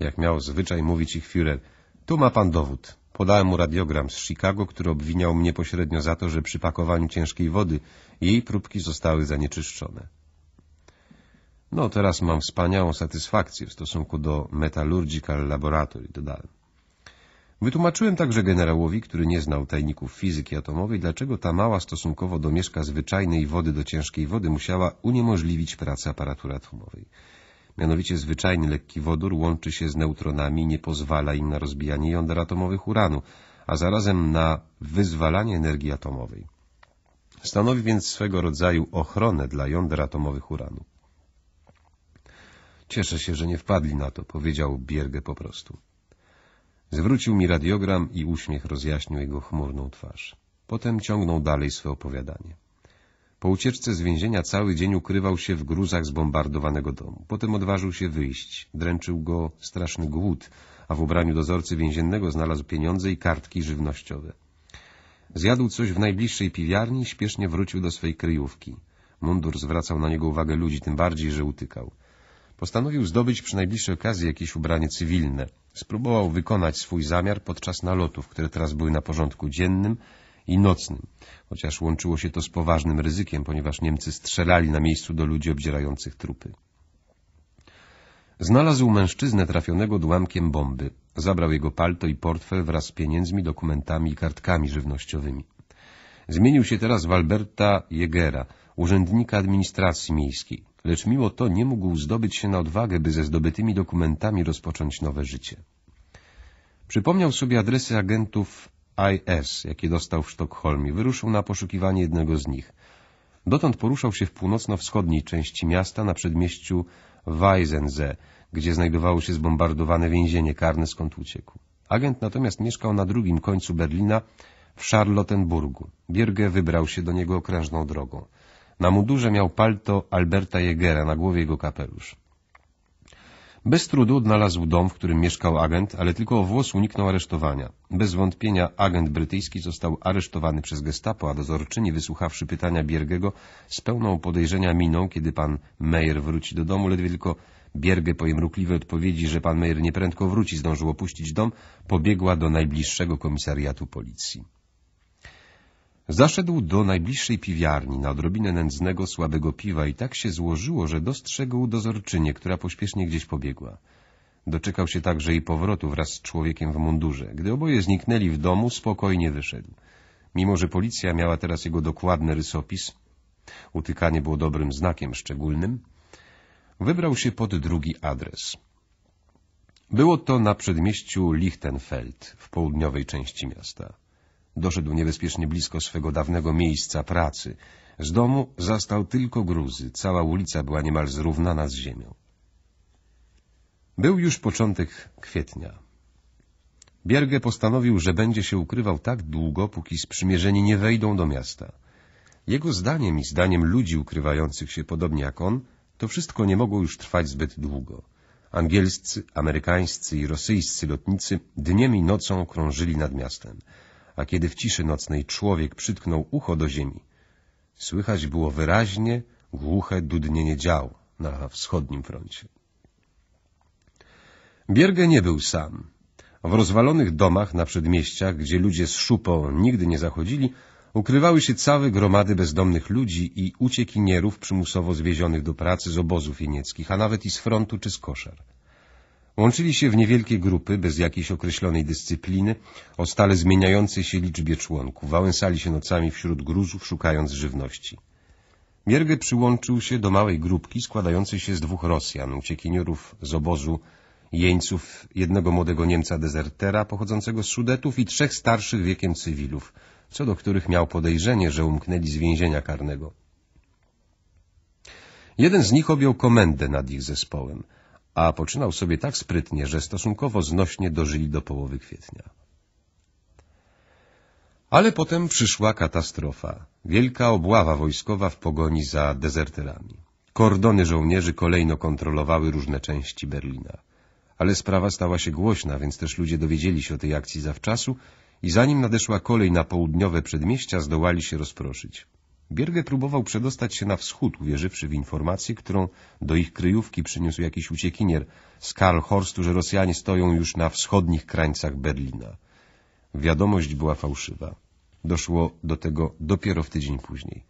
jak miał zwyczaj mówić ich Führer, tu ma pan dowód. Podałem mu radiogram z Chicago, który obwiniał mnie pośrednio za to, że przy pakowaniu ciężkiej wody jej próbki zostały zanieczyszczone. No, teraz mam wspaniałą satysfakcję w stosunku do Metallurgical Laboratory, dodałem. Wytłumaczyłem także generałowi, który nie znał tajników fizyki atomowej, dlaczego ta mała stosunkowo domieszka zwyczajnej wody do ciężkiej wody musiała uniemożliwić pracę aparatury atomowej. Mianowicie zwyczajny lekki wodór łączy się z neutronami i nie pozwala im na rozbijanie jąder atomowych uranu, a zarazem na wyzwalanie energii atomowej. Stanowi więc swego rodzaju ochronę dla jąder atomowych uranu. Cieszę się, że nie wpadli na to, powiedział Bierge po prostu. Zwrócił mi radiogram i uśmiech rozjaśnił jego chmurną twarz. Potem ciągnął dalej swe opowiadanie. Po ucieczce z więzienia cały dzień ukrywał się w gruzach zbombardowanego domu. Potem odważył się wyjść. Dręczył go straszny głód, a w ubraniu dozorcy więziennego znalazł pieniądze i kartki żywnościowe. Zjadł coś w najbliższej piwiarni i śpiesznie wrócił do swej kryjówki. Mundur zwracał na niego uwagę ludzi, tym bardziej, że utykał. Postanowił zdobyć przy najbliższej okazji jakieś ubranie cywilne. Spróbował wykonać swój zamiar podczas nalotów, które teraz były na porządku dziennym i nocnym, chociaż łączyło się to z poważnym ryzykiem, ponieważ Niemcy strzelali na miejscu do ludzi obdzierających trupy. Znalazł mężczyznę trafionego dłamkiem bomby. Zabrał jego palto i portfel wraz z pieniędzmi, dokumentami i kartkami żywnościowymi. Zmienił się teraz w Alberta Jegera, urzędnika administracji miejskiej lecz mimo to nie mógł zdobyć się na odwagę, by ze zdobytymi dokumentami rozpocząć nowe życie. Przypomniał sobie adresy agentów IS, jakie dostał w Sztokholmie. Wyruszył na poszukiwanie jednego z nich. Dotąd poruszał się w północno-wschodniej części miasta na przedmieściu Weizensee, gdzie znajdowało się zbombardowane więzienie karne, skąd uciekł. Agent natomiast mieszkał na drugim końcu Berlina, w Charlottenburgu. Bierge wybrał się do niego okrężną drogą. Na mundurze miał palto Alberta Jegera, na głowie jego kapelusz. Bez trudu odnalazł dom, w którym mieszkał agent, ale tylko o włos uniknął aresztowania. Bez wątpienia agent brytyjski został aresztowany przez gestapo, a dozorczyni, wysłuchawszy pytania Biergego, z pełną podejrzenia miną, kiedy pan Meyer wróci do domu, ledwie tylko Bierge po mrukliwej odpowiedzi, że pan Meyer nieprędko wróci, zdążył opuścić dom, pobiegła do najbliższego komisariatu policji. Zaszedł do najbliższej piwiarni na odrobinę nędznego, słabego piwa i tak się złożyło, że dostrzegł dozorczynię, która pośpiesznie gdzieś pobiegła. Doczekał się także i powrotu wraz z człowiekiem w mundurze. Gdy oboje zniknęli w domu, spokojnie wyszedł. Mimo, że policja miała teraz jego dokładny rysopis, utykanie było dobrym znakiem szczególnym, wybrał się pod drugi adres. Było to na przedmieściu Lichtenfeld w południowej części miasta. Doszedł niebezpiecznie blisko swego dawnego miejsca pracy. Z domu zastał tylko gruzy, cała ulica była niemal zrównana z ziemią. Był już początek kwietnia. Bierge postanowił, że będzie się ukrywał tak długo, póki sprzymierzeni nie wejdą do miasta. Jego zdaniem i zdaniem ludzi ukrywających się podobnie jak on, to wszystko nie mogło już trwać zbyt długo. Angielscy, amerykańscy i rosyjscy lotnicy dniem i nocą krążyli nad miastem a kiedy w ciszy nocnej człowiek przytknął ucho do ziemi, słychać było wyraźnie głuche dudnienie dział na wschodnim froncie. Bierge nie był sam. W rozwalonych domach na przedmieściach, gdzie ludzie z szupą nigdy nie zachodzili, ukrywały się całe gromady bezdomnych ludzi i uciekinierów przymusowo zwiezionych do pracy z obozów jenieckich, a nawet i z frontu czy z koszar. Łączyli się w niewielkie grupy, bez jakiejś określonej dyscypliny, o stale zmieniającej się liczbie członków. Wałęsali się nocami wśród gruzów, szukając żywności. Mierge przyłączył się do małej grupki składającej się z dwóch Rosjan, uciekinierów z obozu jeńców, jednego młodego Niemca dezertera pochodzącego z Sudetów i trzech starszych wiekiem cywilów, co do których miał podejrzenie, że umknęli z więzienia karnego. Jeden z nich objął komendę nad ich zespołem a poczynał sobie tak sprytnie, że stosunkowo znośnie dożyli do połowy kwietnia. Ale potem przyszła katastrofa. Wielka obława wojskowa w pogoni za dezerterami. Kordony żołnierzy kolejno kontrolowały różne części Berlina. Ale sprawa stała się głośna, więc też ludzie dowiedzieli się o tej akcji zawczasu i zanim nadeszła kolej na południowe przedmieścia, zdołali się rozproszyć. Gierge próbował przedostać się na wschód, uwierzywszy w informację, którą do ich kryjówki przyniósł jakiś uciekinier z Karlhorstu, że Rosjanie stoją już na wschodnich krańcach Berlina. Wiadomość była fałszywa. Doszło do tego dopiero w tydzień później,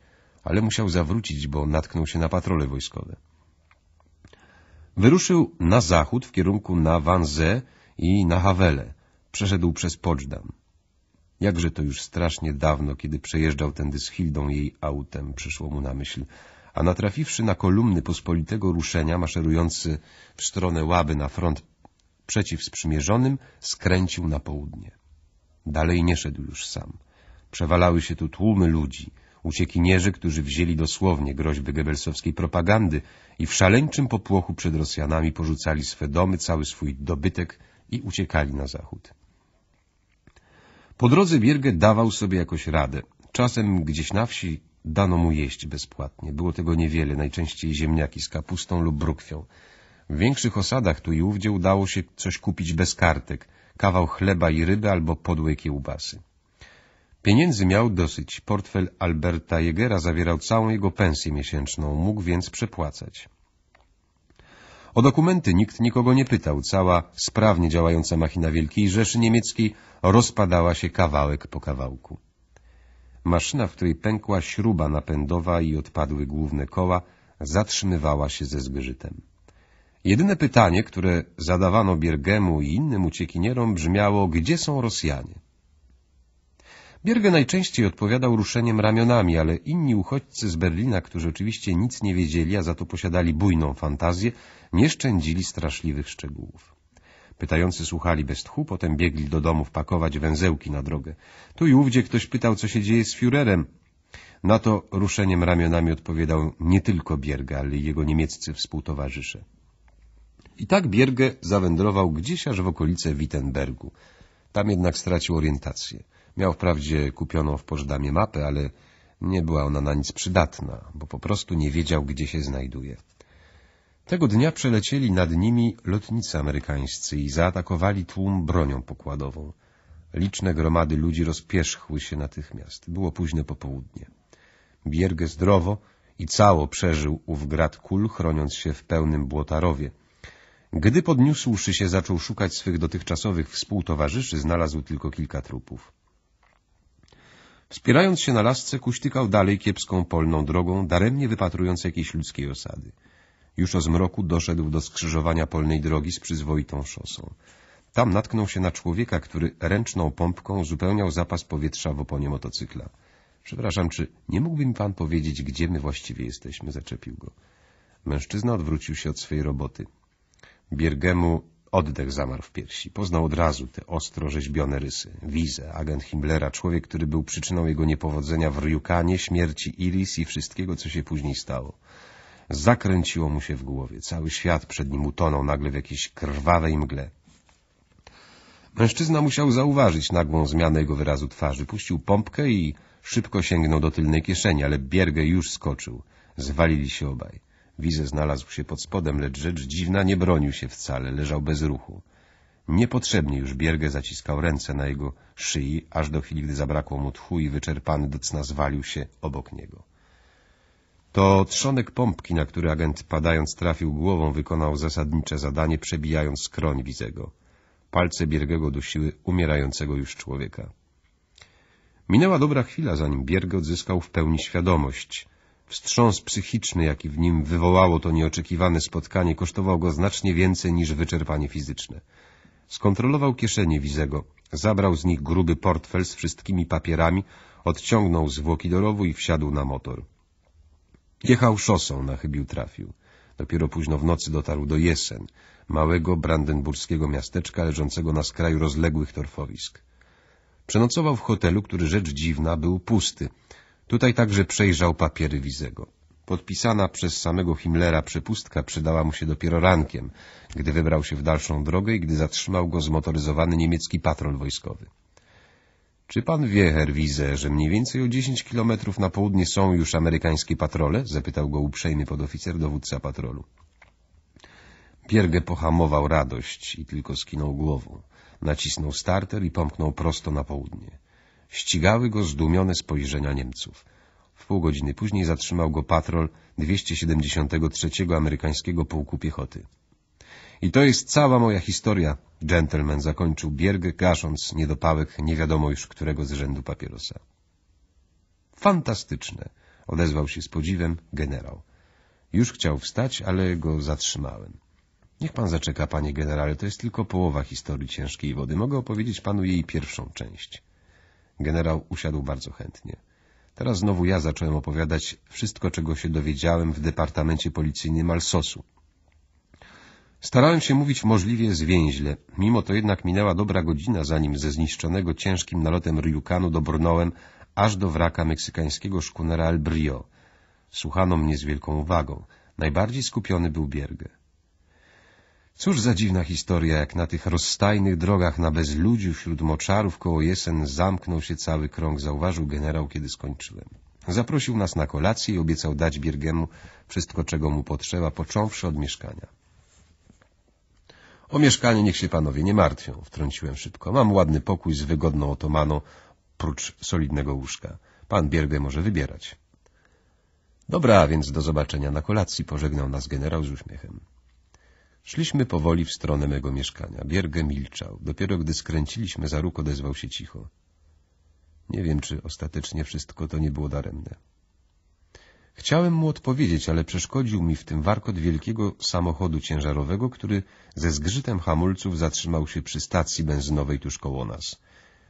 ale musiał zawrócić, bo natknął się na patrole wojskowe. Wyruszył na zachód w kierunku na Wanze i na Hawele. Przeszedł przez Poczdam. Jakże to już strasznie dawno, kiedy przejeżdżał tędy z Hildą jej autem, przyszło mu na myśl. A natrafiwszy na kolumny pospolitego ruszenia, maszerujący w stronę Łaby na front przeciw sprzymierzonym, skręcił na południe. Dalej nie szedł już sam. Przewalały się tu tłumy ludzi, uciekinierzy, którzy wzięli dosłownie groźby gebelsowskiej propagandy i w szaleńczym popłochu przed Rosjanami porzucali swe domy, cały swój dobytek i uciekali na zachód. Po drodze Bierge dawał sobie jakoś radę. Czasem gdzieś na wsi dano mu jeść bezpłatnie. Było tego niewiele, najczęściej ziemniaki z kapustą lub brukwią. W większych osadach tu i ówdzie udało się coś kupić bez kartek, kawał chleba i ryby albo podłe kiełbasy. Pieniędzy miał dosyć. Portfel Alberta Jegera zawierał całą jego pensję miesięczną, mógł więc przepłacać. O dokumenty nikt nikogo nie pytał. Cała sprawnie działająca machina Wielkiej Rzeszy Niemieckiej rozpadała się kawałek po kawałku. Maszyna, w której pękła śruba napędowa i odpadły główne koła, zatrzymywała się ze zgrzytem. Jedyne pytanie, które zadawano Biergemu i innym uciekinierom brzmiało, gdzie są Rosjanie? Bierge najczęściej odpowiadał ruszeniem ramionami, ale inni uchodźcy z Berlina, którzy oczywiście nic nie wiedzieli, a za to posiadali bujną fantazję, nie szczędzili straszliwych szczegółów. Pytający słuchali bez tchu, potem biegli do domów pakować węzełki na drogę. Tu i ówdzie ktoś pytał, co się dzieje z Führerem. Na to ruszeniem ramionami odpowiadał nie tylko Bierge, ale i jego niemieccy współtowarzysze. I tak Bierge zawędrował gdzieś aż w okolice Wittenbergu. Tam jednak stracił orientację. Miał wprawdzie kupioną w Pożdamie mapę, ale nie była ona na nic przydatna, bo po prostu nie wiedział, gdzie się znajduje. Tego dnia przelecieli nad nimi lotnicy amerykańscy i zaatakowali tłum bronią pokładową. Liczne gromady ludzi rozpierzchły się natychmiast. Było późne popołudnie. Bierge zdrowo i cało przeżył ów grad kul, chroniąc się w pełnym błotarowie. Gdy podniósłszy się zaczął szukać swych dotychczasowych współtowarzyszy, znalazł tylko kilka trupów. Wspierając się na lasce, kuśtykał dalej kiepską polną drogą, daremnie wypatrując jakiejś ludzkiej osady. Już o zmroku doszedł do skrzyżowania polnej drogi z przyzwoitą szosą. Tam natknął się na człowieka, który ręczną pompką uzupełniał zapas powietrza w oponie motocykla. Przepraszam, czy nie mógłby mi pan powiedzieć, gdzie my właściwie jesteśmy? Zaczepił go. Mężczyzna odwrócił się od swej roboty. Biergemu Oddech zamarł w piersi. Poznał od razu te ostro rzeźbione rysy. Wizę, agent Himmlera, człowiek, który był przyczyną jego niepowodzenia w Ryukanie, śmierci Iris i wszystkiego, co się później stało. Zakręciło mu się w głowie. Cały świat przed nim utonął nagle w jakiejś krwawej mgle. Mężczyzna musiał zauważyć nagłą zmianę jego wyrazu twarzy. Puścił pompkę i szybko sięgnął do tylnej kieszeni, ale Bierge już skoczył. Zwalili się obaj. Wize znalazł się pod spodem, lecz rzecz dziwna nie bronił się wcale, leżał bez ruchu. Niepotrzebnie już Bierge zaciskał ręce na jego szyi, aż do chwili, gdy zabrakło mu tchu i wyczerpany do cna zwalił się obok niego. To trzonek pompki, na który agent padając trafił głową, wykonał zasadnicze zadanie, przebijając skroń Wizego. Palce Biergego dusiły umierającego już człowieka. Minęła dobra chwila, zanim Bierge odzyskał w pełni świadomość — Wstrząs psychiczny, jaki w nim wywołało to nieoczekiwane spotkanie, kosztował go znacznie więcej niż wyczerpanie fizyczne. Skontrolował kieszenie Wizego, zabrał z nich gruby portfel z wszystkimi papierami, odciągnął zwłoki do rowu i wsiadł na motor. Jechał szosą, na chybił trafił. Dopiero późno w nocy dotarł do Jesen, małego brandenburskiego miasteczka leżącego na skraju rozległych torfowisk. Przenocował w hotelu, który rzecz dziwna był pusty, Tutaj także przejrzał papiery Wizego. Podpisana przez samego Himmlera przepustka przydała mu się dopiero rankiem, gdy wybrał się w dalszą drogę i gdy zatrzymał go zmotoryzowany niemiecki patrol wojskowy. — Czy pan wie, Herr Wize, że mniej więcej o dziesięć kilometrów na południe są już amerykańskie patrole? — zapytał go uprzejmy podoficer dowódca patrolu. Pierge pohamował radość i tylko skinął głową. Nacisnął starter i pomknął prosto na południe. Ścigały go zdumione spojrzenia Niemców. W pół godziny później zatrzymał go patrol 273 amerykańskiego pułku piechoty. I to jest cała moja historia, gentleman zakończył Bierg, gasząc niedopałek nie wiadomo już którego z rzędu papierosa. Fantastyczne, odezwał się z podziwem generał. Już chciał wstać, ale go zatrzymałem. Niech pan zaczeka, panie generale, to jest tylko połowa historii ciężkiej wody. Mogę opowiedzieć panu jej pierwszą część. Generał usiadł bardzo chętnie. Teraz znowu ja zacząłem opowiadać wszystko, czego się dowiedziałem w departamencie policyjnym Alsosu. Starałem się mówić możliwie zwięźle, mimo to jednak minęła dobra godzina, zanim ze zniszczonego ciężkim nalotem Ryukanu dobrnąłem aż do wraka meksykańskiego szkunera El Brio. Słuchano mnie z wielką uwagą. Najbardziej skupiony był Bierge. Cóż za dziwna historia, jak na tych rozstajnych drogach na bezludziu wśród moczarów koło jesen zamknął się cały krąg, zauważył generał, kiedy skończyłem. Zaprosił nas na kolację i obiecał dać Biergemu wszystko, czego mu potrzeba, począwszy od mieszkania. O mieszkanie niech się panowie nie martwią, wtrąciłem szybko. Mam ładny pokój z wygodną otomaną, prócz solidnego łóżka. Pan Biergę może wybierać. Dobra, więc do zobaczenia na kolacji, pożegnał nas generał z uśmiechem. Szliśmy powoli w stronę mego mieszkania. Bierge milczał. Dopiero gdy skręciliśmy za róg, odezwał się cicho. Nie wiem, czy ostatecznie wszystko to nie było daremne. Chciałem mu odpowiedzieć, ale przeszkodził mi w tym warkot wielkiego samochodu ciężarowego, który ze zgrzytem hamulców zatrzymał się przy stacji benzynowej tuż koło nas.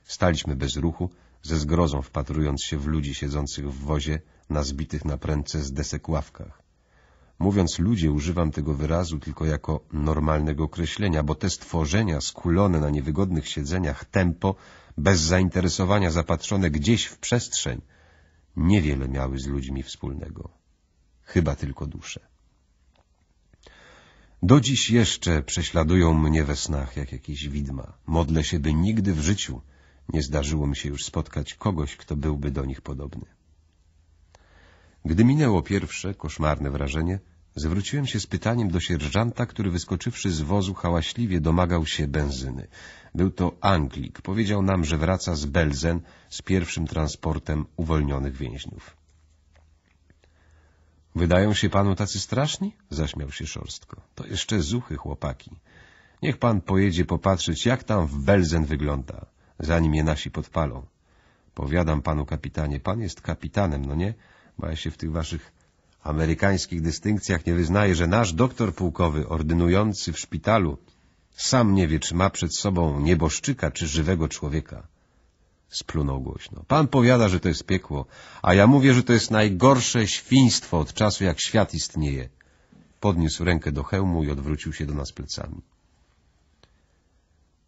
Staliśmy bez ruchu, ze zgrozą wpatrując się w ludzi siedzących w wozie na zbitych na prędce z desek ławkach. Mówiąc ludzie, używam tego wyrazu tylko jako normalnego określenia, bo te stworzenia skulone na niewygodnych siedzeniach tempo, bez zainteresowania zapatrzone gdzieś w przestrzeń, niewiele miały z ludźmi wspólnego. Chyba tylko dusze. Do dziś jeszcze prześladują mnie we snach jak jakieś widma. Modlę się, by nigdy w życiu nie zdarzyło mi się już spotkać kogoś, kto byłby do nich podobny. Gdy minęło pierwsze, koszmarne wrażenie, zwróciłem się z pytaniem do sierżanta, który wyskoczywszy z wozu hałaśliwie domagał się benzyny. Był to Anglik. Powiedział nam, że wraca z Belzen z pierwszym transportem uwolnionych więźniów. Wydają się panu tacy straszni? Zaśmiał się szorstko. To jeszcze zuchy chłopaki. Niech pan pojedzie popatrzeć, jak tam w Belzen wygląda, zanim je nasi podpalą. Powiadam panu kapitanie, pan jest kapitanem, no nie? bo ja się w tych waszych amerykańskich dystynkcjach nie wyznaję, że nasz doktor pułkowy ordynujący w szpitalu sam nie wie, czy ma przed sobą nieboszczyka, czy żywego człowieka. Splunął głośno. Pan powiada, że to jest piekło, a ja mówię, że to jest najgorsze świństwo od czasu, jak świat istnieje. Podniósł rękę do hełmu i odwrócił się do nas plecami.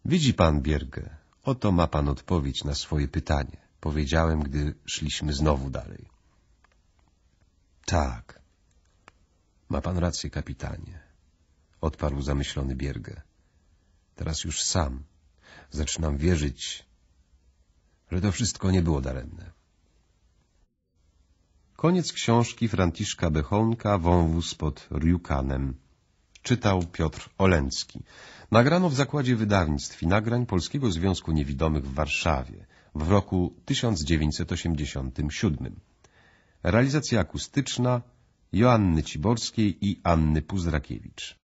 Widzi pan, Biergę, oto ma pan odpowiedź na swoje pytanie, powiedziałem, gdy szliśmy znowu dalej. Tak. Ma pan rację, kapitanie. Odparł zamyślony Bierge. Teraz już sam zaczynam wierzyć, że to wszystko nie było daremne. Koniec książki Franciszka Bechonka Wąwóz pod Riukanem. Czytał Piotr Oleński. Nagrano w zakładzie wydawnictw i nagrań Polskiego Związku Niewidomych w Warszawie w roku 1987. Realizacja akustyczna Joanny Ciborskiej i Anny Puzrakiewicz.